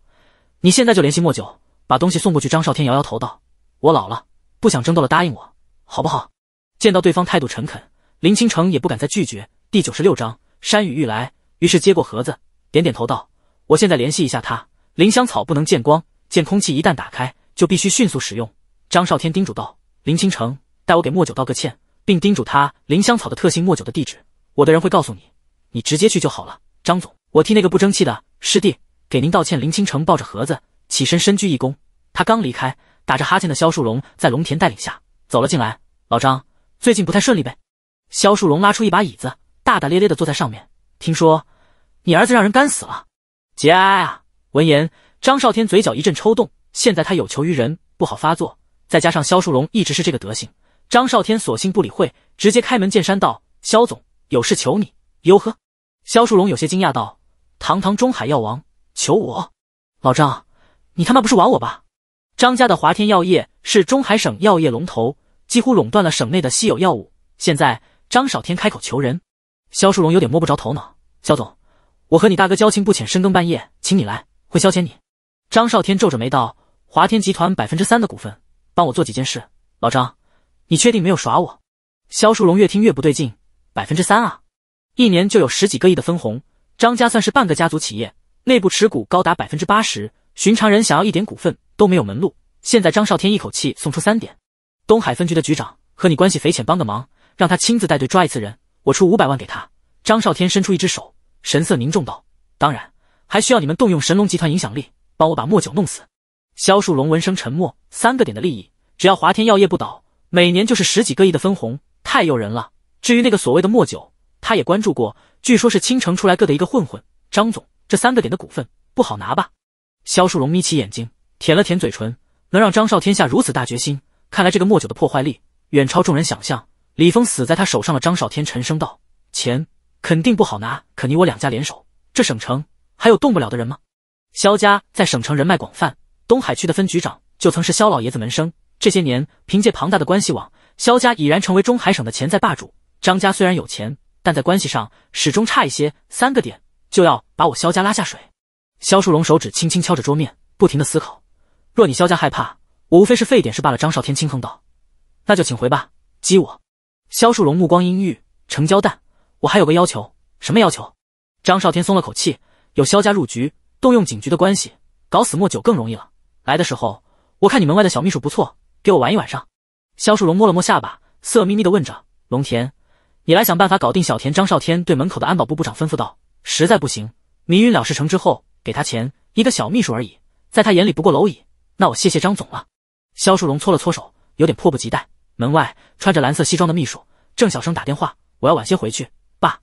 你现在就联系莫九，把东西送过去。张少天摇摇头道：“我老了，不想争斗了，答应我，好不好？”见到对方态度诚恳，林倾城也不敢再拒绝。第九十六章山雨欲来，于是接过盒子，点点头道：“我现在联系一下他。林香草不能见光，见空气，一旦打开就必须迅速使用。”张少天叮嘱道：“林倾城，代我给莫九道个歉，并叮嘱他林香草的特性、莫九的地址，我的人会告诉你，你直接去就好了。”张总。我替那个不争气的师弟给您道歉。林倾城抱着盒子起身，深鞠一躬。他刚离开，打着哈欠的肖树龙在龙田带领下走了进来。老张最近不太顺利呗？肖树龙拉出一把椅子，大大咧咧的坐在上面。听说你儿子让人干死了，节哀啊！闻言，张少天嘴角一阵抽动。现在他有求于人，不好发作，再加上肖树龙一直是这个德行，张少天索性不理会，直接开门见山道：“肖总有事求你。”哟呵，肖树龙有些惊讶道。堂堂中海药王求我，老张，你他妈不是玩我吧？张家的华天药业是中海省药业龙头，几乎垄断了省内的稀有药物。现在张少天开口求人，肖树荣有点摸不着头脑。肖总，我和你大哥交情不浅，深更半夜请你来，会消遣你？张少天皱着眉道：“华天集团百分之三的股份，帮我做几件事。老张，你确定没有耍我？”肖树荣越听越不对劲，百分之三啊，一年就有十几个亿的分红。张家算是半个家族企业，内部持股高达百分之八十，寻常人想要一点股份都没有门路。现在张少天一口气送出三点，东海分局的局长和你关系匪浅，帮个忙，让他亲自带队抓一次人，我出五百万给他。张少天伸出一只手，神色凝重道：“当然，还需要你们动用神龙集团影响力，帮我把莫九弄死。”萧树龙闻声沉默。三个点的利益，只要华天药业不倒，每年就是十几个亿的分红，太诱人了。至于那个所谓的莫九，他也关注过。据说，是青城出来个的一个混混。张总，这三个点的股份不好拿吧？萧树荣眯起眼睛，舔了舔嘴唇，能让张少天下如此大决心，看来这个莫九的破坏力远超众人想象。李峰死在他手上了。张少天沉声道：“钱肯定不好拿，可你我两家联手，这省城还有动不了的人吗？”萧家在省城人脉广泛，东海区的分局长就曾是萧老爷子门生。这些年，凭借庞大的关系网，萧家已然成为中海省的潜在霸主。张家虽然有钱。但在关系上始终差一些，三个点就要把我萧家拉下水。萧树龙手指轻轻敲着桌面，不停的思考。若你萧家害怕，我无非是费点事罢了。张少天轻哼道：“那就请回吧。”激我。萧树龙目光阴郁。成交蛋，我还有个要求。什么要求？张少天松了口气。有萧家入局，动用警局的关系，搞死莫九更容易了。来的时候，我看你门外的小秘书不错，给我玩一晚上。萧树龙摸了摸下巴，色眯眯的问着：“龙田。”你来想办法搞定小田。张少天对门口的安保部部长吩咐道：“实在不行，迷晕了事成之后，给他钱，一个小秘书而已，在他眼里不过蝼蚁。”那我谢谢张总了。肖树荣搓了搓手，有点迫不及待。门外穿着蓝色西装的秘书正小声打电话：“我要晚些回去，爸，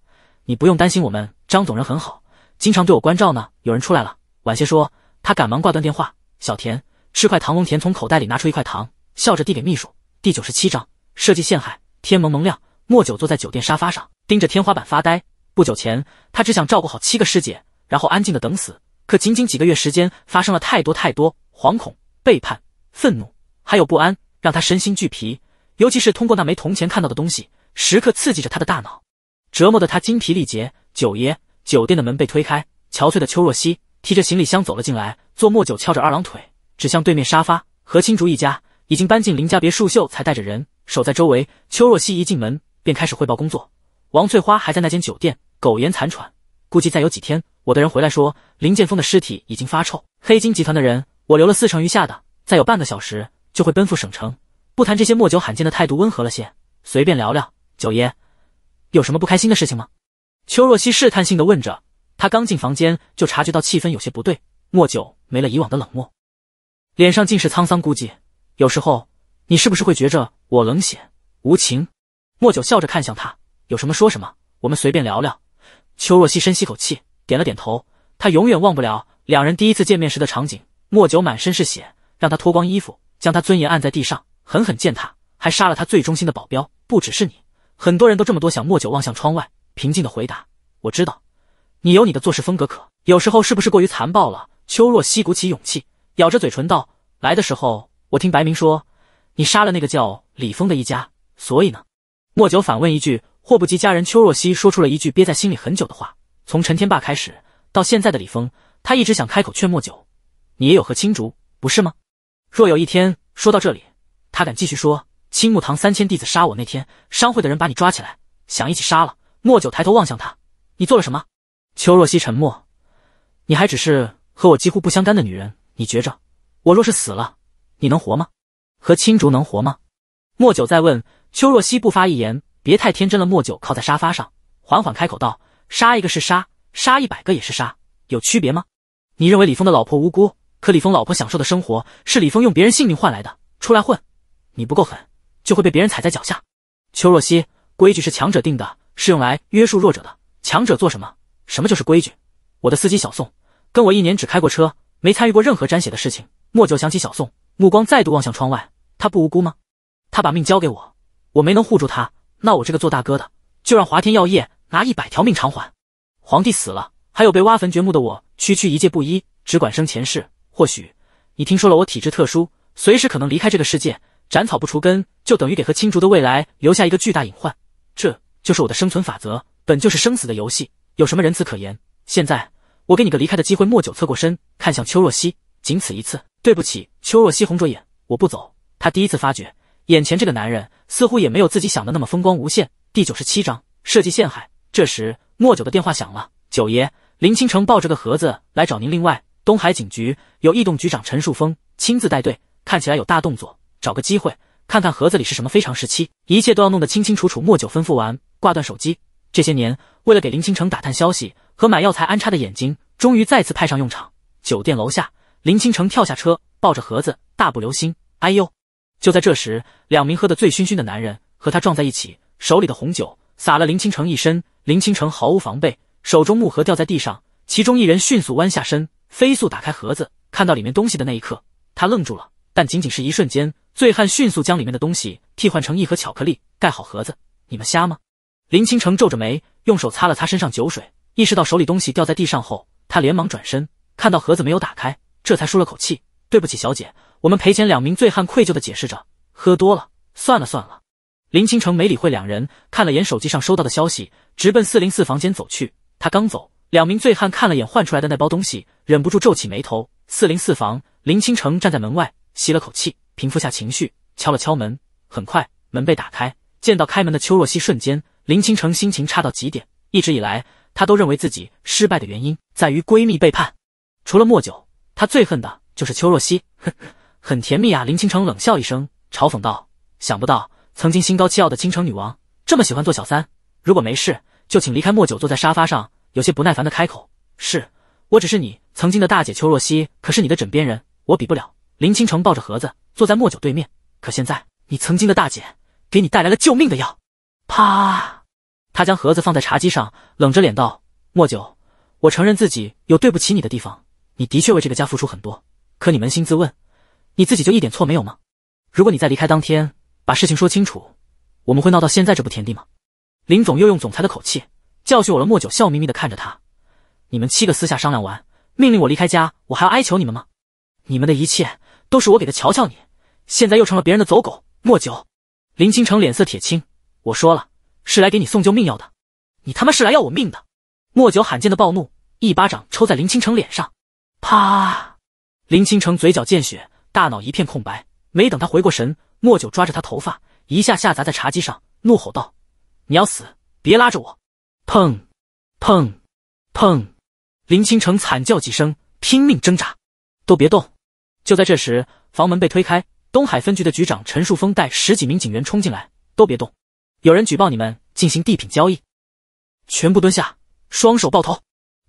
你不用担心我们。张总人很好，经常对我关照呢。”有人出来了，晚些说。他赶忙挂断电话。小田吃块糖，龙田从口袋里拿出一块糖，笑着递给秘书。第九十七章设计陷害。天蒙蒙亮。莫九坐在酒店沙发上，盯着天花板发呆。不久前，他只想照顾好七个师姐，然后安静的等死。可仅仅几个月时间，发生了太多太多，惶恐、背叛、愤怒，还有不安，让他身心俱疲。尤其是通过那枚铜钱看到的东西，时刻刺激着他的大脑，折磨的他精疲力竭。九爷，酒店的门被推开，憔悴的邱若曦提着行李箱走了进来，坐莫九翘着二郎腿，指向对面沙发。何青竹一家已经搬进林家别墅，秀才带着人守在周围。邱若曦一进门。便开始汇报工作。王翠花还在那间酒店苟延残喘，估计再有几天。我的人回来说，林剑锋的尸体已经发臭。黑金集团的人，我留了四成，余下的再有半个小时就会奔赴省城。不谈这些，莫九，罕见的态度温和了些，随便聊聊。九爷，有什么不开心的事情吗？邱若曦试探性的问着。他刚进房间，就察觉到气氛有些不对。莫九没了以往的冷漠，脸上尽是沧桑。估计有时候，你是不是会觉着我冷血无情？莫九笑着看向他，有什么说什么，我们随便聊聊。邱若曦深吸口气，点了点头。他永远忘不了两人第一次见面时的场景。莫九满身是血，让他脱光衣服，将他尊严按在地上狠狠践踏，还杀了他最忠心的保镖。不只是你，很多人都这么多想。莫九望向窗外，平静的回答：“我知道，你有你的做事风格，可有时候是不是过于残暴了？”邱若曦鼓起勇气，咬着嘴唇道：“来的时候，我听白明说，你杀了那个叫李峰的一家，所以呢？”莫九反问一句：“祸不及家人。”邱若曦说出了一句憋在心里很久的话：“从陈天霸开始，到现在的李峰，他一直想开口劝莫九，你也有和青竹，不是吗？”若有一天说到这里，他敢继续说：“青木堂三千弟子杀我那天，商会的人把你抓起来，想一起杀了。”莫九抬头望向他：“你做了什么？”邱若曦沉默：“你还只是和我几乎不相干的女人，你觉着我若是死了，你能活吗？和青竹能活吗？”莫九再问。邱若曦不发一言，别太天真了。莫九靠在沙发上，缓缓开口道：“杀一个是杀，杀一百个也是杀，有区别吗？你认为李峰的老婆无辜？可李峰老婆享受的生活是李峰用别人性命换来的。出来混，你不够狠，就会被别人踩在脚下。”邱若曦，规矩是强者定的，是用来约束弱者的。强者做什么，什么就是规矩。我的司机小宋，跟我一年只开过车，没参与过任何沾血的事情。莫九想起小宋，目光再度望向窗外。他不无辜吗？他把命交给我。我没能护住他，那我这个做大哥的，就让华天药业拿一百条命偿还。皇帝死了，还有被挖坟掘墓的我，区区一介布衣，只管生前事。或许你听说了，我体质特殊，随时可能离开这个世界。斩草不除根，就等于给和青竹的未来留下一个巨大隐患。这就是我的生存法则，本就是生死的游戏，有什么仁慈可言？现在我给你个离开的机会。莫九侧过身，看向邱若曦，仅此一次。对不起，邱若曦红着眼，我不走。他第一次发觉。眼前这个男人似乎也没有自己想的那么风光无限。第九十七章设计陷害。这时，莫九的电话响了。九爷，林倾城抱着个盒子来找您。另外，东海警局有异动，局长陈树峰亲自带队，看起来有大动作。找个机会看看盒子里是什么。非常时期，一切都要弄得清清楚楚。莫九吩咐完，挂断手机。这些年，为了给林倾城打探消息和买药材安插的眼睛，终于再次派上用场。酒店楼下，林倾城跳下车，抱着盒子，大步流星。哎呦！就在这时，两名喝得醉醺醺的男人和他撞在一起，手里的红酒洒了林倾城一身。林倾城毫无防备，手中木盒掉在地上。其中一人迅速弯下身，飞速打开盒子，看到里面东西的那一刻，他愣住了。但仅仅是一瞬间，醉汉迅速将里面的东西替换成一盒巧克力，盖好盒子。你们瞎吗？林倾城皱着眉，用手擦了擦身上酒水，意识到手里东西掉在地上后，他连忙转身，看到盒子没有打开，这才舒了口气。对不起，小姐。我们赔钱，两名醉汉愧疚的解释着：“喝多了，算了算了。”林清城没理会两人，看了眼手机上收到的消息，直奔四零四房间走去。他刚走，两名醉汉看了眼换出来的那包东西，忍不住皱起眉头。四零四房，林清城站在门外，吸了口气，平复下情绪，敲了敲门。很快，门被打开，见到开门的邱若曦，瞬间，林清城心情差到极点。一直以来，他都认为自己失败的原因在于闺蜜背叛，除了莫九，他最恨的就是邱若曦。呵。很甜蜜啊！林倾城冷笑一声，嘲讽道：“想不到曾经心高气傲的倾城女王，这么喜欢做小三。如果没事，就请离开。”莫九坐在沙发上，有些不耐烦的开口：“是我，只是你曾经的大姐邱若曦，可是你的枕边人，我比不了。”林倾城抱着盒子，坐在莫九对面。可现在，你曾经的大姐给你带来了救命的药。啪！他将盒子放在茶几上，冷着脸道：“莫九，我承认自己有对不起你的地方。你的确为这个家付出很多，可你扪心自问。”你自己就一点错没有吗？如果你在离开当天把事情说清楚，我们会闹到现在这步田地吗？林总又用总裁的口气教训我了。莫九笑眯眯的看着他，你们七个私下商量完，命令我离开家，我还要哀求你们吗？你们的一切都是我给的，瞧瞧你，现在又成了别人的走狗。莫九，林清城脸色铁青，我说了是来给你送救命药的，你他妈是来要我命的！莫九罕见的暴怒，一巴掌抽在林清城脸上，啪！林清城嘴角见血。大脑一片空白，没等他回过神，莫九抓着他头发，一下下砸在茶几上，怒吼道：“你要死，别拉着我！”砰！砰！砰！林清城惨叫几声，拼命挣扎，都别动！就在这时，房门被推开，东海分局的局长陈树峰带十几名警员冲进来：“都别动！有人举报你们进行地品交易，全部蹲下，双手抱头！”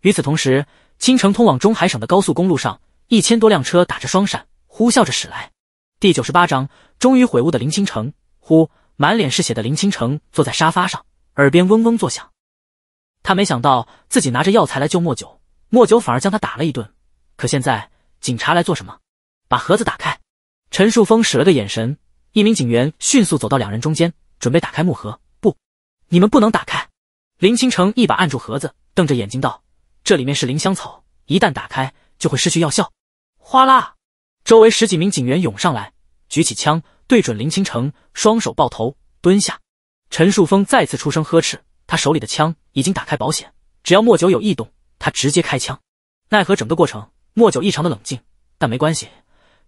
与此同时，清城通往中海省的高速公路上，一千多辆车打着双闪。呼啸着驶来。第九十八章，终于悔悟的林倾城。呼，满脸是血的林倾城坐在沙发上，耳边嗡嗡作响。他没想到自己拿着药材来救莫九，莫九反而将他打了一顿。可现在警察来做什么？把盒子打开。陈树峰使了个眼神，一名警员迅速走到两人中间，准备打开木盒。不，你们不能打开！林倾城一把按住盒子，瞪着眼睛道：“这里面是灵香草，一旦打开就会失去药效。”哗啦。周围十几名警员涌上来，举起枪对准林倾城，双手抱头蹲下。陈树峰再次出声呵斥，他手里的枪已经打开保险，只要莫九有异动，他直接开枪。奈何整个过程，莫九异常的冷静，但没关系，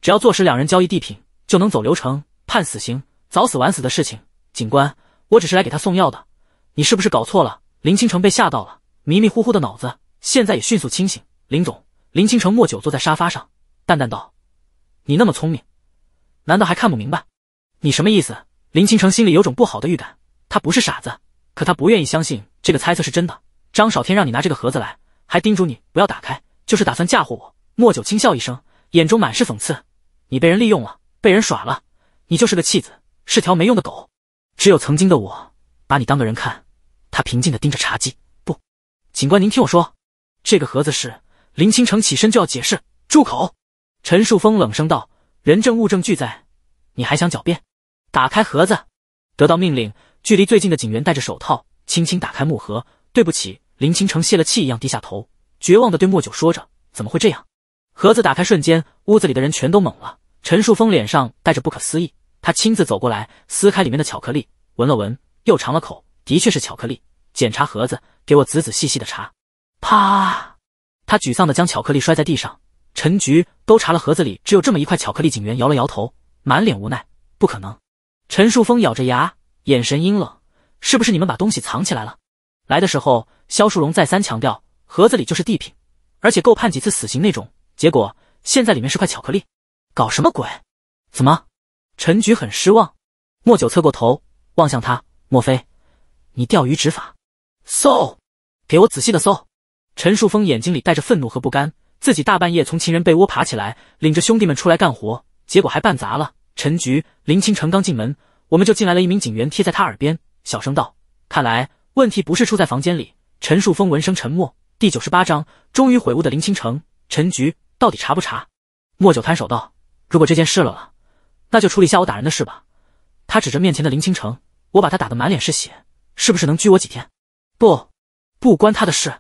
只要坐实两人交易地品，就能走流程判死刑，早死晚死的事情。警官，我只是来给他送药的，你是不是搞错了？林倾城被吓到了，迷迷糊糊的脑子现在也迅速清醒。林总，林倾城，莫九坐在沙发上，淡淡道。你那么聪明，难道还看不明白？你什么意思？林倾城心里有种不好的预感，他不是傻子，可他不愿意相信这个猜测是真的。张少天让你拿这个盒子来，还叮嘱你不要打开，就是打算嫁祸我。莫九轻笑一声，眼中满是讽刺：“你被人利用了，被人耍了，你就是个弃子，是条没用的狗。只有曾经的我，把你当个人看。”他平静地盯着茶几，不，警官，您听我说，这个盒子是……林倾城起身就要解释，住口。陈树峰冷声道：“人证物证俱在，你还想狡辩？”打开盒子。得到命令，距离最近的警员戴着手套，轻轻打开木盒。对不起，林清城泄了气一样低下头，绝望地对莫九说着：“怎么会这样？”盒子打开瞬间，屋子里的人全都懵了。陈树峰脸上带着不可思议，他亲自走过来，撕开里面的巧克力，闻了闻，又尝了口，的确是巧克力。检查盒子，给我仔仔细细的查。啪！他沮丧地将巧克力摔在地上。陈局都查了，盒子里只有这么一块巧克力。警员摇了摇头，满脸无奈：“不可能。”陈树峰咬着牙，眼神阴冷：“是不是你们把东西藏起来了？来的时候，肖树荣再三强调，盒子里就是地品，而且够判几次死刑那种。结果现在里面是块巧克力，搞什么鬼？怎么？”陈局很失望。莫九侧过头望向他：“莫非你钓鱼执法？搜，给我仔细的搜！”陈树峰眼睛里带着愤怒和不甘。自己大半夜从情人被窝爬起来，领着兄弟们出来干活，结果还办砸了。陈局，林清城刚进门，我们就进来了一名警员，贴在他耳边小声道：“看来问题不是出在房间里。”陈树峰闻声沉默。第九十八章，终于悔悟的林清城。陈局到底查不查？莫九摊手道：“如果这件事了了，那就处理下我打人的事吧。”他指着面前的林清城：“我把他打得满脸是血，是不是能拘我几天？”“不，不关他的事。”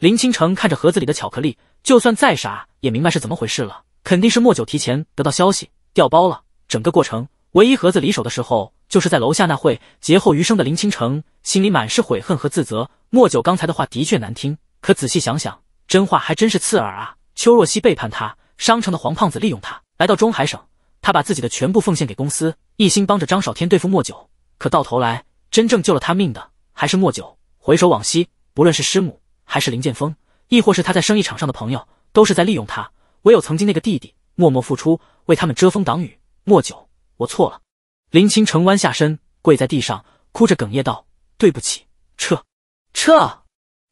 林倾城看着盒子里的巧克力，就算再傻也明白是怎么回事了。肯定是莫九提前得到消息，调包了。整个过程，唯一盒子离手的时候，就是在楼下那会。劫后余生的林倾城心里满是悔恨和自责。莫九刚才的话的确难听，可仔细想想，真话还真是刺耳啊！邱若曦背叛他，商城的黄胖子利用他，来到中海省，他把自己的全部奉献给公司，一心帮着张少天对付莫九。可到头来，真正救了他命的还是莫九。回首往昔，不论是师母。还是林剑锋，亦或是他在生意场上的朋友，都是在利用他。唯有曾经那个弟弟，默默付出，为他们遮风挡雨。莫九，我错了。林清城弯下身，跪在地上，哭着哽咽道：“对不起，撤，撤！”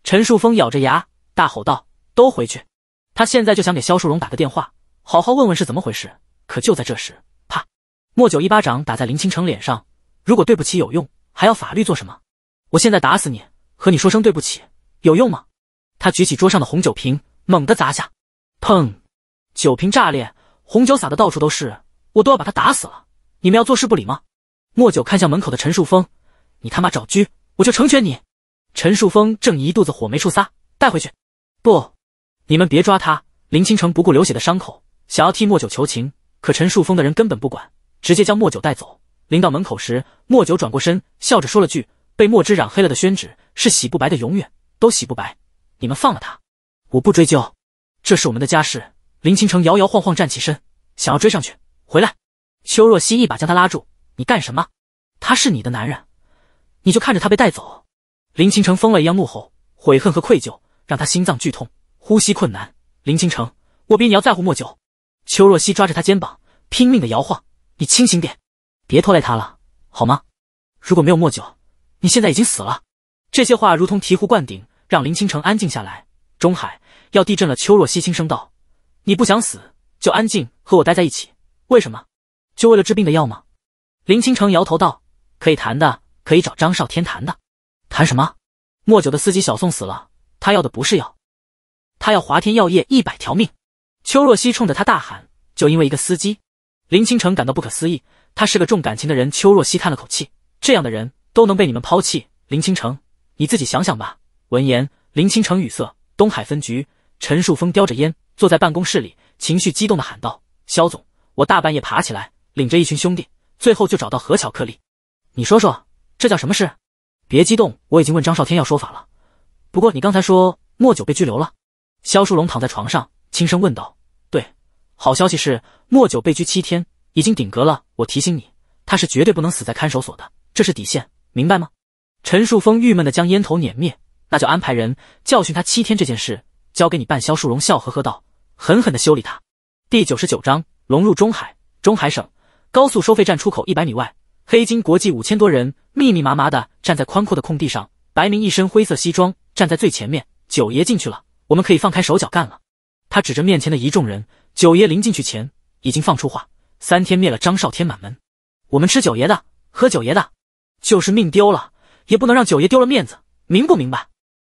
陈树峰咬着牙大吼道：“都回去！”他现在就想给肖树荣打个电话，好好问问是怎么回事。可就在这时，啪！莫九一巴掌打在林清城脸上。如果对不起有用，还要法律做什么？我现在打死你，和你说声对不起。有用吗？他举起桌上的红酒瓶，猛地砸下，砰！酒瓶炸裂，红酒洒的到处都是。我都要把他打死了，你们要坐视不理吗？莫九看向门口的陈树峰，你他妈找狙，我就成全你。陈树峰正一肚子火没处撒，带回去。不，你们别抓他。林倾城不顾流血的伤口，想要替莫九求情，可陈树峰的人根本不管，直接将莫九带走。临到门口时，莫九转过身，笑着说了句：“被墨汁染黑了的宣纸是洗不白的，永远。”都洗不白，你们放了他，我不追究，这是我们的家事。林倾城摇摇晃晃站起身，想要追上去。回来！邱若曦一把将他拉住，你干什么？他是你的男人，你就看着他被带走！林倾城疯了一样怒吼，悔恨和愧疚让他心脏剧痛，呼吸困难。林倾城，我比你要在乎莫九。邱若曦抓着他肩膀，拼命的摇晃，你清醒点，别拖累他了，好吗？如果没有莫九，你现在已经死了。这些话如同醍醐灌顶，让林倾城安静下来。中海要地震了，邱若曦轻声道：“你不想死，就安静和我待在一起。为什么？就为了治病的药吗？”林倾城摇头道：“可以谈的，可以找张少天谈的。谈什么？莫九的司机小宋死了，他要的不是药，他要华天药业一百条命。”邱若曦冲着他大喊：“就因为一个司机！”林倾城感到不可思议。他是个重感情的人。邱若曦叹了口气：“这样的人都能被你们抛弃，林倾城。”你自己想想吧。闻言，林清城语塞。东海分局，陈树峰叼着烟坐在办公室里，情绪激动的喊道：“肖总，我大半夜爬起来，领着一群兄弟，最后就找到何巧克力。你说说，这叫什么事？别激动，我已经问张少天要说法了。不过你刚才说莫九被拘留了？”肖树龙躺在床上，轻声问道：“对，好消息是莫九被拘七天，已经顶格了。我提醒你，他是绝对不能死在看守所的，这是底线，明白吗？”陈树峰郁闷的将烟头碾灭，那就安排人教训他七天。这件事交给你办。肖树荣笑呵呵道：“狠狠的修理他。”第九十九章龙入中海。中海省高速收费站出口一百米外，黑金国际五千多人密密麻麻的站在宽阔的空地上。白明一身灰色西装站在最前面。九爷进去了，我们可以放开手脚干了。他指着面前的一众人：“九爷临进去前已经放出话，三天灭了张少天满门，我们吃九爷的，喝九爷的，就是命丢了。”也不能让九爷丢了面子，明不明白？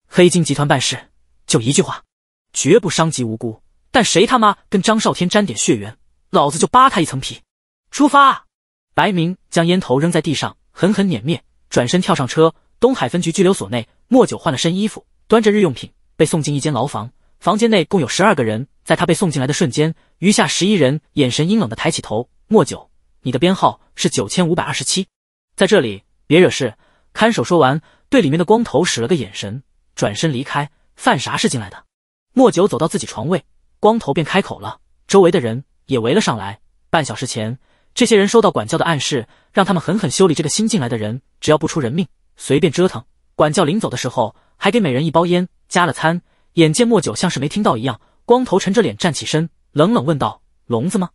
黑金集团办事就一句话，绝不伤及无辜。但谁他妈跟张少天沾点血缘，老子就扒他一层皮。出发！白明将烟头扔在地上，狠狠碾灭，转身跳上车。东海分局拘留所内，莫九换了身衣服，端着日用品被送进一间牢房。房间内共有十二个人，在他被送进来的瞬间，余下十一人眼神阴冷的抬起头。莫九，你的编号是九千五百二十七，在这里别惹事。看守说完，对里面的光头使了个眼神，转身离开。犯啥事进来的？莫九走到自己床位，光头便开口了，周围的人也围了上来。半小时前，这些人收到管教的暗示，让他们狠狠修理这个新进来的人，只要不出人命，随便折腾。管教临走的时候，还给每人一包烟，加了餐。眼见莫九像是没听到一样，光头沉着脸站起身，冷冷问道：“聋子吗？”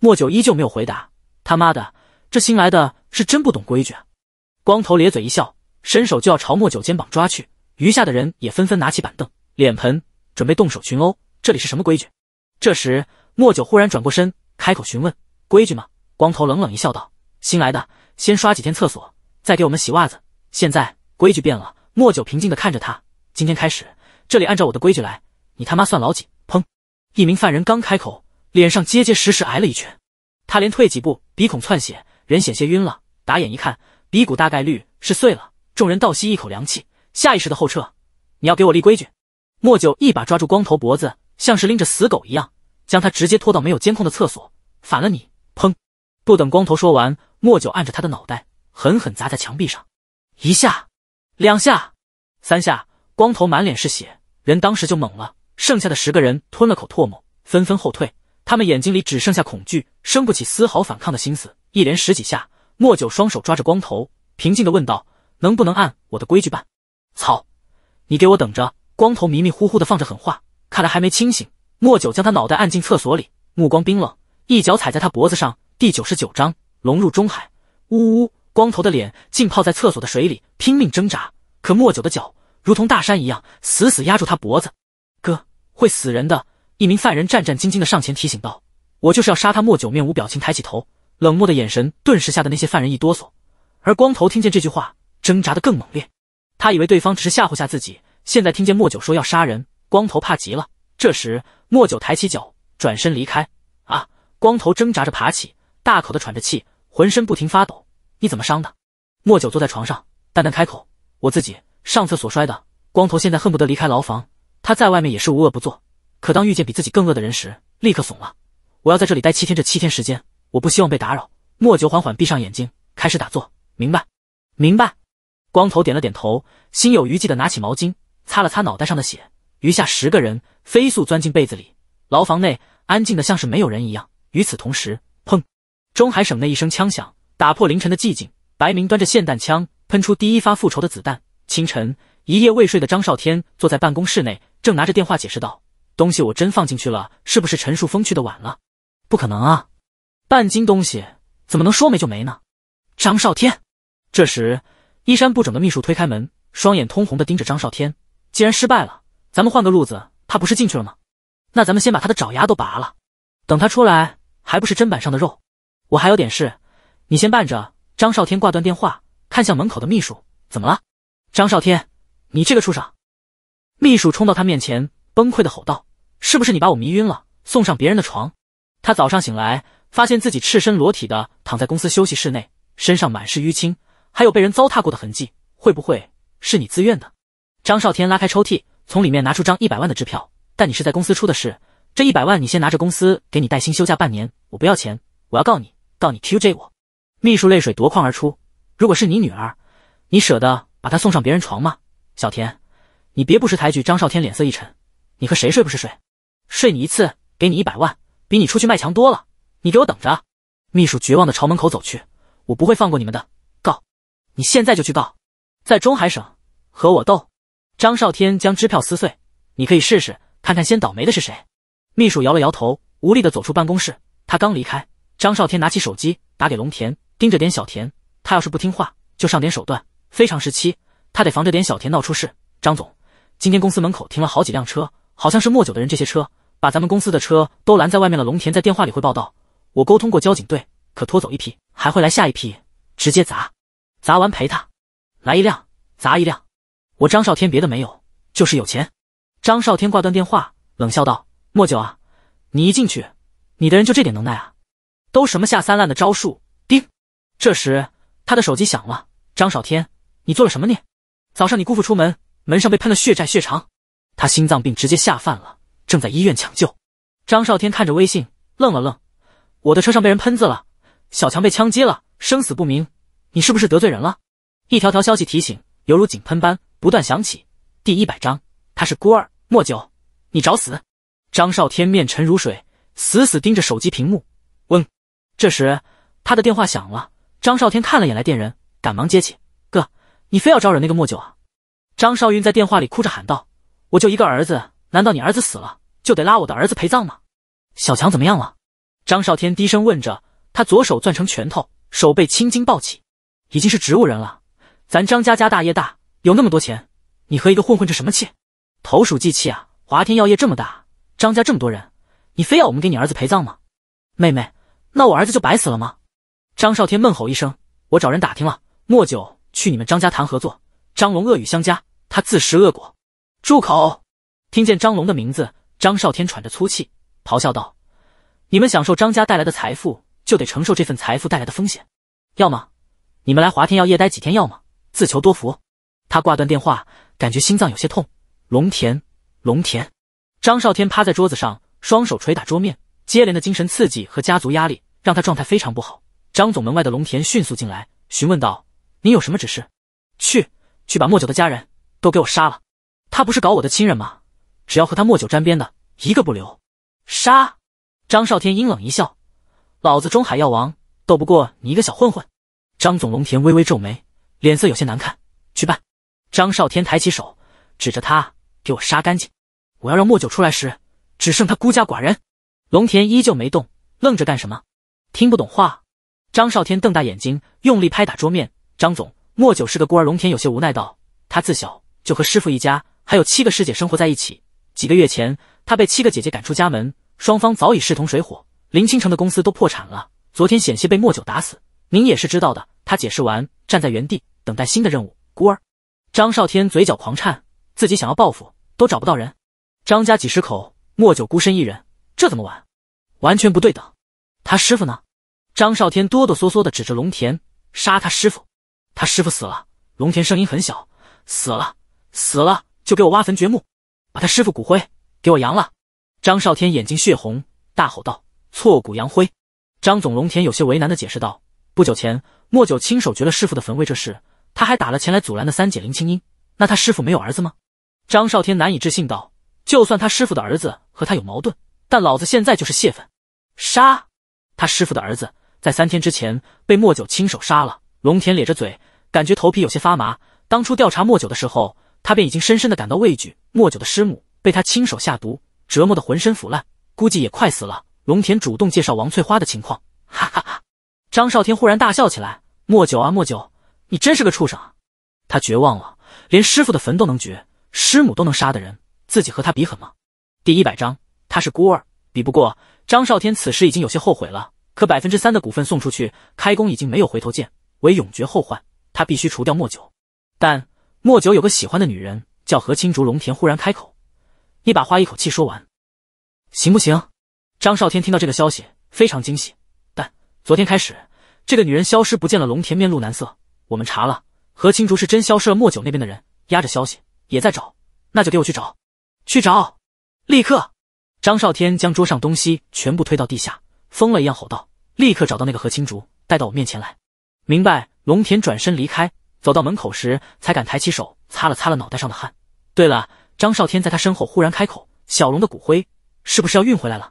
莫九依旧没有回答。他妈的，这新来的，是真不懂规矩啊！光头咧嘴一笑，伸手就要朝莫九肩膀抓去，余下的人也纷纷拿起板凳、脸盆，准备动手群殴。这里是什么规矩？这时，莫九忽然转过身，开口询问：“规矩吗？”光头冷冷一笑，道：“新来的，先刷几天厕所，再给我们洗袜子。现在规矩变了。”莫九平静地看着他：“今天开始，这里按照我的规矩来。你他妈算老几？”砰！一名犯人刚开口，脸上结结实实挨了一拳，他连退几步，鼻孔窜血，人险些晕了。打眼一看。鼻骨大概率是碎了，众人倒吸一口凉气，下意识的后撤。你要给我立规矩！莫九一把抓住光头脖子，像是拎着死狗一样，将他直接拖到没有监控的厕所。反了你！砰！不等光头说完，莫九按着他的脑袋，狠狠砸在墙壁上，一下、两下、三下，光头满脸是血，人当时就懵了。剩下的十个人吞了口唾沫，纷纷后退，他们眼睛里只剩下恐惧，生不起丝毫反抗的心思。一连十几下。莫九双手抓着光头，平静地问道：“能不能按我的规矩办？”操！你给我等着！”光头迷迷糊糊地放着狠话，看来还没清醒。莫九将他脑袋按进厕所里，目光冰冷，一脚踩在他脖子上。第九十九章龙入中海。呜呜！光头的脸浸泡在厕所的水里，拼命挣扎，可莫九的脚如同大山一样，死死压住他脖子。哥，会死人的！一名犯人战战兢兢地上前提醒道：“我就是要杀他。”莫九面无表情，抬起头。冷漠的眼神顿时吓得那些犯人一哆嗦，而光头听见这句话，挣扎得更猛烈。他以为对方只是吓唬吓自己，现在听见莫九说要杀人，光头怕极了。这时，莫九抬起脚，转身离开。啊！光头挣扎着爬起，大口的喘着气，浑身不停发抖。你怎么伤的？莫九坐在床上，淡淡开口：“我自己上厕所摔的。”光头现在恨不得离开牢房。他在外面也是无恶不作，可当遇见比自己更恶的人时，立刻怂了。我要在这里待七天，这七天时间。我不希望被打扰。莫九缓缓闭上眼睛，开始打坐。明白，明白。光头点了点头，心有余悸的拿起毛巾擦了擦脑袋上的血。余下十个人飞速钻进被子里。牢房内安静的像是没有人一样。与此同时，砰！中海省内一声枪响，打破凌晨的寂静。白明端着霰弹枪，喷出第一发复仇的子弹。清晨，一夜未睡的张少天坐在办公室内，正拿着电话解释道：“东西我真放进去了，是不是陈树峰去的晚了？不可能啊！”半斤东西怎么能说没就没呢？张少天，这时衣衫不整的秘书推开门，双眼通红的盯着张少天。既然失败了，咱们换个路子。他不是进去了吗？那咱们先把他的爪牙都拔了，等他出来，还不是砧板上的肉？我还有点事，你先办着。张少天挂断电话，看向门口的秘书，怎么了？张少天，你这个畜生！秘书冲到他面前，崩溃的吼道：“是不是你把我迷晕了，送上别人的床？他早上醒来。”发现自己赤身裸体的躺在公司休息室内，身上满是淤青，还有被人糟蹋过的痕迹，会不会是你自愿的？张少天拉开抽屉，从里面拿出张一百万的支票。但你是在公司出的事，这一百万你先拿着，公司给你带薪休假半年。我不要钱，我要告你，告你 QJ 我。秘书泪水夺眶而出。如果是你女儿，你舍得把她送上别人床吗？小田，你别不识抬举。张少天脸色一沉，你和谁睡不是睡？睡你一次给你一百万，比你出去卖强多了。你给我等着！秘书绝望的朝门口走去。我不会放过你们的。告！你现在就去告，在中海省和我斗！张少天将支票撕碎。你可以试试看看，先倒霉的是谁？秘书摇了摇头，无力的走出办公室。他刚离开，张少天拿起手机打给龙田，盯着点小田。他要是不听话，就上点手段。非常时期，他得防着点小田闹出事。张总，今天公司门口停了好几辆车，好像是莫九的人。这些车把咱们公司的车都拦在外面了。龙田在电话里会报道。我沟通过交警队，可拖走一批，还会来下一批，直接砸，砸完赔他，来一辆砸一辆。我张少天别的没有，就是有钱。张少天挂断电话，冷笑道：“莫九啊，你一进去，你的人就这点能耐啊，都什么下三滥的招数？”叮，这时他的手机响了。张少天，你做了什么孽？早上你姑父出门，门上被喷了血债血偿，他心脏病直接下犯了，正在医院抢救。张少天看着微信，愣了愣。我的车上被人喷子了，小强被枪击了，生死不明。你是不是得罪人了？一条条消息提醒，犹如井喷般不断响起。第一百章，他是孤儿。莫九，你找死！张少天面沉如水，死死盯着手机屏幕。嗡，这时他的电话响了。张少天看了眼来电人，赶忙接起。哥，你非要招惹那个莫九啊？张少云在电话里哭着喊道：“我就一个儿子，难道你儿子死了就得拉我的儿子陪葬吗？”小强怎么样了？张少天低声问着，他左手攥成拳头，手背青筋暴起，已经是植物人了。咱张家家大业大，有那么多钱，你和一个混混这什么气？投鼠忌器啊！华天药业这么大，张家这么多人，你非要我们给你儿子陪葬吗？妹妹，那我儿子就白死了吗？张少天闷吼一声：“我找人打听了，莫九去你们张家谈合作，张龙恶语相加，他自食恶果。”住口！听见张龙的名字，张少天喘着粗气咆哮道。你们享受张家带来的财富，就得承受这份财富带来的风险。要么你们来华天药业待几天，要么自求多福。他挂断电话，感觉心脏有些痛。龙田，龙田，张少天趴在桌子上，双手捶打桌面。接连的精神刺激和家族压力让他状态非常不好。张总门外的龙田迅速进来，询问道：“您有什么指示？去，去把莫九的家人都给我杀了。他不是搞我的亲人吗？只要和他莫九沾边的，一个不留，杀。”张少天阴冷一笑：“老子中海药王，斗不过你一个小混混。”张总龙田微微皱眉，脸色有些难看。去办。张少天抬起手指着他：“给我杀干净！我要让莫九出来时，只剩他孤家寡人。”龙田依旧没动，愣着干什么？听不懂话？张少天瞪大眼睛，用力拍打桌面。张总，莫九是个孤儿。龙田有些无奈道：“他自小就和师傅一家还有七个师姐生活在一起。几个月前，他被七个姐姐赶出家门。”双方早已势同水火，林清城的公司都破产了，昨天险些被莫九打死，您也是知道的。他解释完，站在原地等待新的任务。孤儿张少天嘴角狂颤，自己想要报复都找不到人，张家几十口，莫九孤身一人，这怎么玩？完全不对等。他师傅呢？张少天哆哆嗦嗦地指着龙田，杀他师傅，他师傅死了。龙田声音很小，死了，死了就给我挖坟掘墓，把他师傅骨灰给我扬了。张少天眼睛血红，大吼道：“挫骨扬灰！”张总龙田有些为难的解释道：“不久前，莫九亲手掘了师傅的坟位，这事他还打了前来阻拦的三姐林青音。那他师傅没有儿子吗？”张少天难以置信道：“就算他师傅的儿子和他有矛盾，但老子现在就是泄愤，杀他师傅的儿子，在三天之前被莫九亲手杀了。”龙田咧着嘴，感觉头皮有些发麻。当初调查莫九的时候，他便已经深深的感到畏惧。莫九的师母被他亲手下毒。折磨的浑身腐烂，估计也快死了。龙田主动介绍王翠花的情况，哈哈哈！张少天忽然大笑起来。莫九啊，莫九，你真是个畜生啊！他绝望了，连师傅的坟都能掘，师母都能杀的人，自己和他比狠吗？第一百章，他是孤儿，比不过。张少天此时已经有些后悔了，可百分之三的股份送出去，开工已经没有回头箭，为永绝后患，他必须除掉莫九。但莫九有个喜欢的女人，叫何青竹。龙田忽然开口。你把话一口气说完，行不行？张少天听到这个消息非常惊喜，但昨天开始，这个女人消失不见了。龙田面露难色。我们查了，何青竹是真消失了。莫九那边的人压着消息也在找，那就给我去找，去找，立刻！张少天将桌上东西全部推到地下，疯了一样吼道：“立刻找到那个何青竹，带到我面前来！”明白？龙田转身离开，走到门口时才敢抬起手擦了擦了脑袋上的汗。对了。张少天在他身后忽然开口：“小龙的骨灰是不是要运回来了？”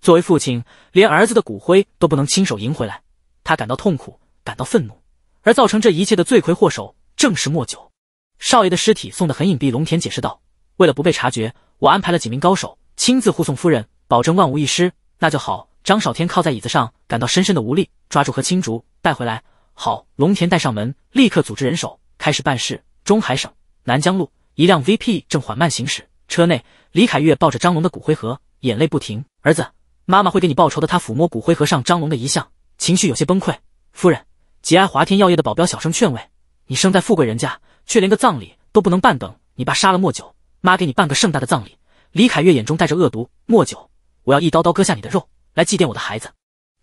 作为父亲，连儿子的骨灰都不能亲手迎回来，他感到痛苦，感到愤怒。而造成这一切的罪魁祸首，正是莫九少爷的尸体送得很隐蔽。龙田解释道：“为了不被察觉，我安排了几名高手亲自护送夫人，保证万无一失。”那就好。张少天靠在椅子上，感到深深的无力，抓住何青竹带回来。好，龙田带上门，立刻组织人手开始办事。中海省南江路。一辆 VP 正缓慢行驶，车内，李凯月抱着张龙的骨灰盒，眼泪不停。儿子，妈妈会给你报仇的。他抚摸骨灰盒上张龙的遗像，情绪有些崩溃。夫人，节哀。华天药业的保镖小声劝慰：“你生在富贵人家，却连个葬礼都不能办。等你爸杀了莫九，妈给你办个盛大的葬礼。”李凯月眼中带着恶毒：“莫九，我要一刀刀割下你的肉，来祭奠我的孩子。”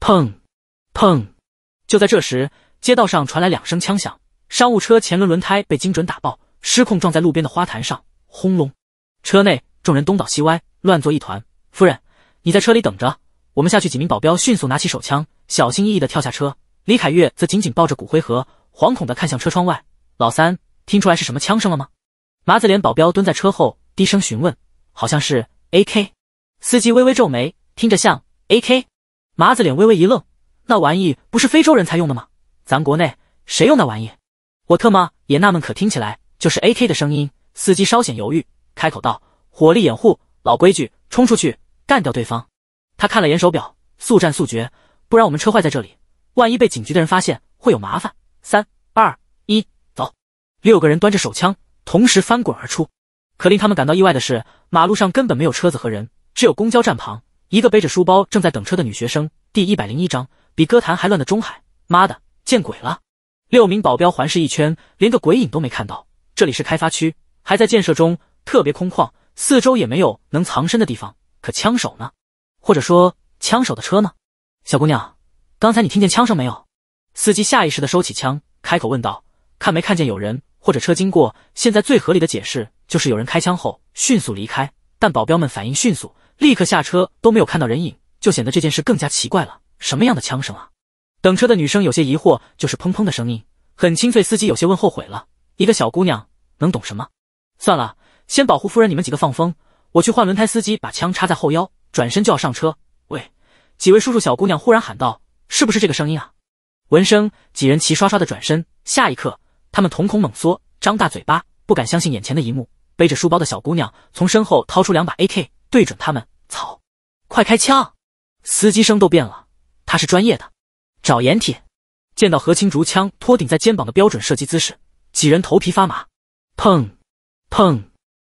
砰，砰！就在这时，街道上传来两声枪响，商务车前轮轮胎被精准打爆。失控撞在路边的花坛上，轰隆！车内众人东倒西歪，乱作一团。夫人，你在车里等着，我们下去。几名保镖迅速拿起手枪，小心翼翼地跳下车。李凯月则紧紧抱着骨灰盒，惶恐地看向车窗外。老三，听出来是什么枪声了吗？麻子脸保镖蹲在车后，低声询问：“好像是 AK。”司机微微皱眉，听着像 AK。麻子脸微微一愣：“那玩意不是非洲人才用的吗？咱国内谁用那玩意？”我特么也纳闷，可听起来……就是 A K 的声音，司机稍显犹豫，开口道：“火力掩护，老规矩，冲出去干掉对方。”他看了眼手表，速战速决，不然我们车坏在这里，万一被警局的人发现会有麻烦。三二一，走！六个人端着手枪，同时翻滚而出。可令他们感到意外的是，马路上根本没有车子和人，只有公交站旁一个背着书包正在等车的女学生。第一百零一章，比歌坛还乱的中海，妈的，见鬼了！六名保镖环视一圈，连个鬼影都没看到。这里是开发区，还在建设中，特别空旷，四周也没有能藏身的地方。可枪手呢？或者说，枪手的车呢？小姑娘，刚才你听见枪声没有？司机下意识的收起枪，开口问道：“看没看见有人或者车经过？”现在最合理的解释就是有人开枪后迅速离开，但保镖们反应迅速，立刻下车都没有看到人影，就显得这件事更加奇怪了。什么样的枪声啊？等车的女生有些疑惑，就是砰砰的声音，很清脆。司机有些问后悔了。一个小姑娘能懂什么？算了，先保护夫人，你们几个放风，我去换轮胎。司机把枪插在后腰，转身就要上车。喂，几位叔叔，小姑娘忽然喊道：“是不是这个声音啊？”闻声，几人齐刷刷的转身。下一刻，他们瞳孔猛缩，张大嘴巴，不敢相信眼前的一幕。背着书包的小姑娘从身后掏出两把 AK，对准他们。操！快开枪！司机声都变了，他是专业的。找掩体。见到何青竹，枪托顶在肩膀的标准射击姿势。几人头皮发麻，砰砰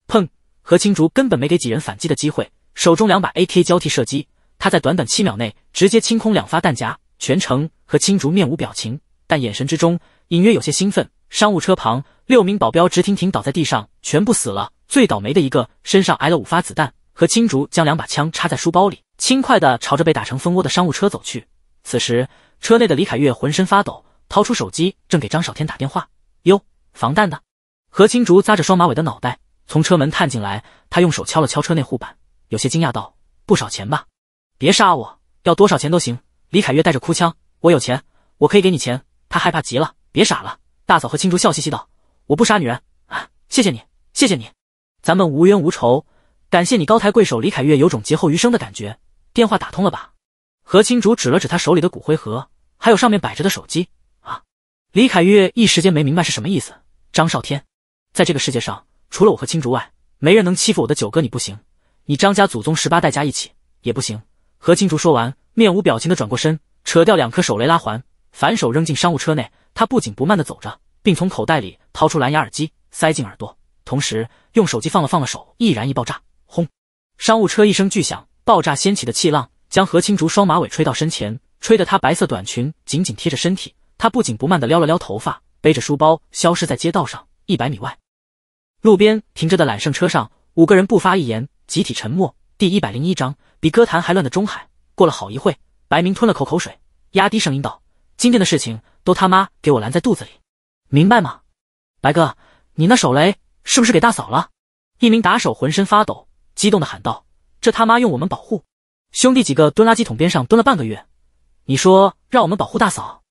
砰！何青竹根本没给几人反击的机会，手中两把 AK 交替射击，他在短短七秒内直接清空两发弹夹。全程何青竹面无表情，但眼神之中隐约有些兴奋。商务车旁，六名保镖直挺挺倒在地上，全部死了。最倒霉的一个身上挨了五发子弹。何青竹将两把枪插在书包里，轻快的朝着被打成蜂窝的商务车走去。此时，车内的李凯月浑身发抖，掏出手机正给张少天打电话。哟，防弹的。何青竹扎着双马尾的脑袋从车门探进来，他用手敲了敲车内护板，有些惊讶道：“不少钱吧？别杀我，要多少钱都行。”李凯月带着哭腔：“我有钱，我可以给你钱。”他害怕极了，别傻了。大嫂和青竹笑嘻嘻道：“我不杀女人啊，谢谢你，谢谢你，咱们无冤无仇，感谢你高抬贵手。”李凯月有种劫后余生的感觉。电话打通了吧？何青竹指了指他手里的骨灰盒，还有上面摆着的手机。李凯月一时间没明白是什么意思。张少天，在这个世界上，除了我和青竹外，没人能欺负我的九哥。你不行，你张家祖宗十八代加一起也不行。何青竹说完，面无表情的转过身，扯掉两颗手雷拉环，反手扔进商务车内。他不紧不慢的走着，并从口袋里掏出蓝牙耳机，塞进耳朵，同时用手机放了放了手，易燃易爆炸，轰！商务车一声巨响，爆炸掀起的气浪将何青竹双马尾吹到身前，吹得她白色短裙紧紧贴着身体。他不紧不慢地撩了撩头发，背着书包消失在街道上。一百米外，路边停着的揽胜车上，五个人不发一言，集体沉默。第一百零一章比歌坛还乱的中海。过了好一会，白明吞了口口水，压低声音道：“今天的事情都他妈给我拦在肚子里，明白吗？”白哥，你那手雷是不是给大嫂了？”一名打手浑身发抖，激动地喊道：“这他妈用我们保护？兄弟几个蹲垃圾桶边上蹲了半个月，你说让我们保护大嫂？”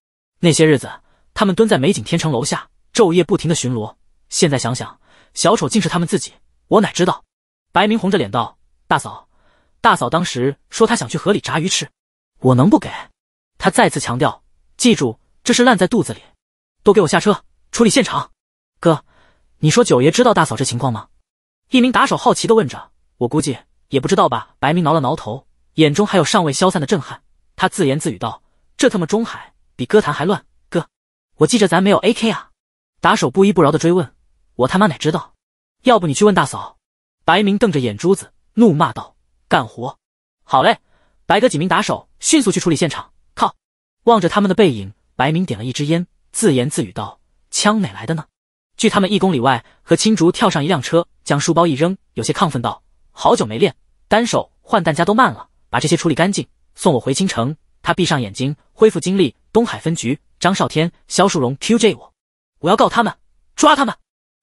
那些日子，他们蹲在美景天城楼下，昼夜不停的巡逻。现在想想，小丑竟是他们自己，我哪知道？白明红着脸道：“大嫂，大嫂当时说她想去河里炸鱼吃，我能不给？”他再次强调：“记住，这是烂在肚子里。”都给我下车，处理现场。哥，你说九爷知道大嫂这情况吗？”一名打手好奇的问着。我估计也不知道吧。白明挠了挠头，眼中还有尚未消散的震撼。他自言自语道：“这他妈中海。”比歌坛还乱，哥，我记着咱没有 AK 啊！打手不依不饶的追问，我他妈哪知道？要不你去问大嫂。白明瞪着眼珠子，怒骂道：“干活！”好嘞，白哥几名打手迅速去处理现场。靠！望着他们的背影，白明点了一支烟，自言自语道：“枪哪来的呢？”距他们一公里外，和青竹跳上一辆车，将书包一扔，有些亢奋道：“好久没练，单手换弹夹都慢了。把这些处理干净，送我回青城。”他闭上眼睛，恢复精力。东海分局，张少天、肖树荣，QJ 我，我要告他们，抓他们！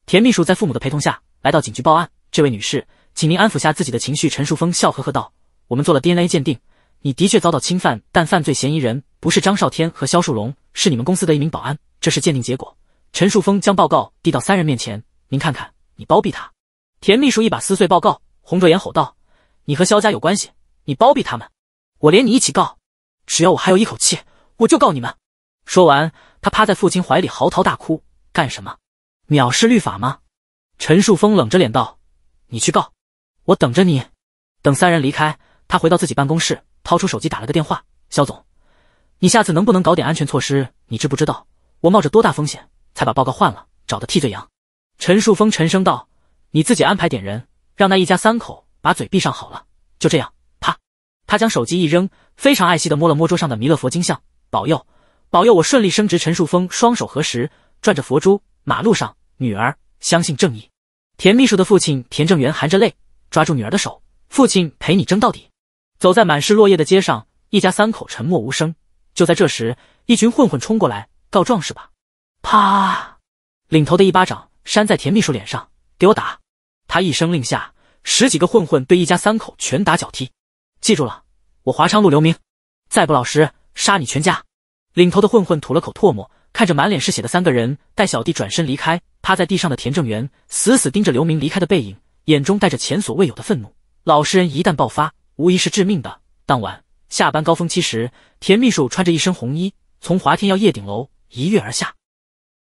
田秘书在父母的陪同下来到警局报案。这位女士，请您安抚下自己的情绪。陈树峰笑呵呵道：“我们做了 DNA 鉴定，你的确遭到侵犯，但犯罪嫌疑人不是张少天和肖树荣，是你们公司的一名保安。这是鉴定结果。”陈树峰将报告递到三人面前，您看看。你包庇他！田秘书一把撕碎报告，红着眼吼道：“你和肖家有关系，你包庇他们，我连你一起告！”只要我还有一口气，我就告你们！说完，他趴在父亲怀里嚎啕大哭。干什么？藐视律法吗？陈树峰冷着脸道：“你去告，我等着你。”等三人离开，他回到自己办公室，掏出手机打了个电话：“肖总，你下次能不能搞点安全措施？你知不知道我冒着多大风险才把报告换了？找的替罪羊。”陈树峰沉声道：“你自己安排点人，让那一家三口把嘴闭上好了。就这样。”啪，他将手机一扔。非常爱惜的摸了摸桌上的弥勒佛金像，保佑，保佑我顺利升职。陈树峰双手合十，转着佛珠。马路上，女儿相信正义。田秘书的父亲田正元含着泪抓住女儿的手，父亲陪你争到底。走在满是落叶的街上，一家三口沉默无声。就在这时，一群混混冲过来告状是吧？啪！领头的一巴掌扇在田秘书脸上，给我打！他一声令下，十几个混混对一家三口拳打脚踢。记住了。我华昌路刘明，再不老实，杀你全家！领头的混混吐了口唾沫，看着满脸是血的三个人，带小弟转身离开。趴在地上的田正元死死盯着刘明离开的背影，眼中带着前所未有的愤怒。老实人一旦爆发，无疑是致命的。当晚下班高峰期时，田秘书穿着一身红衣，从华天药业顶楼一跃而下。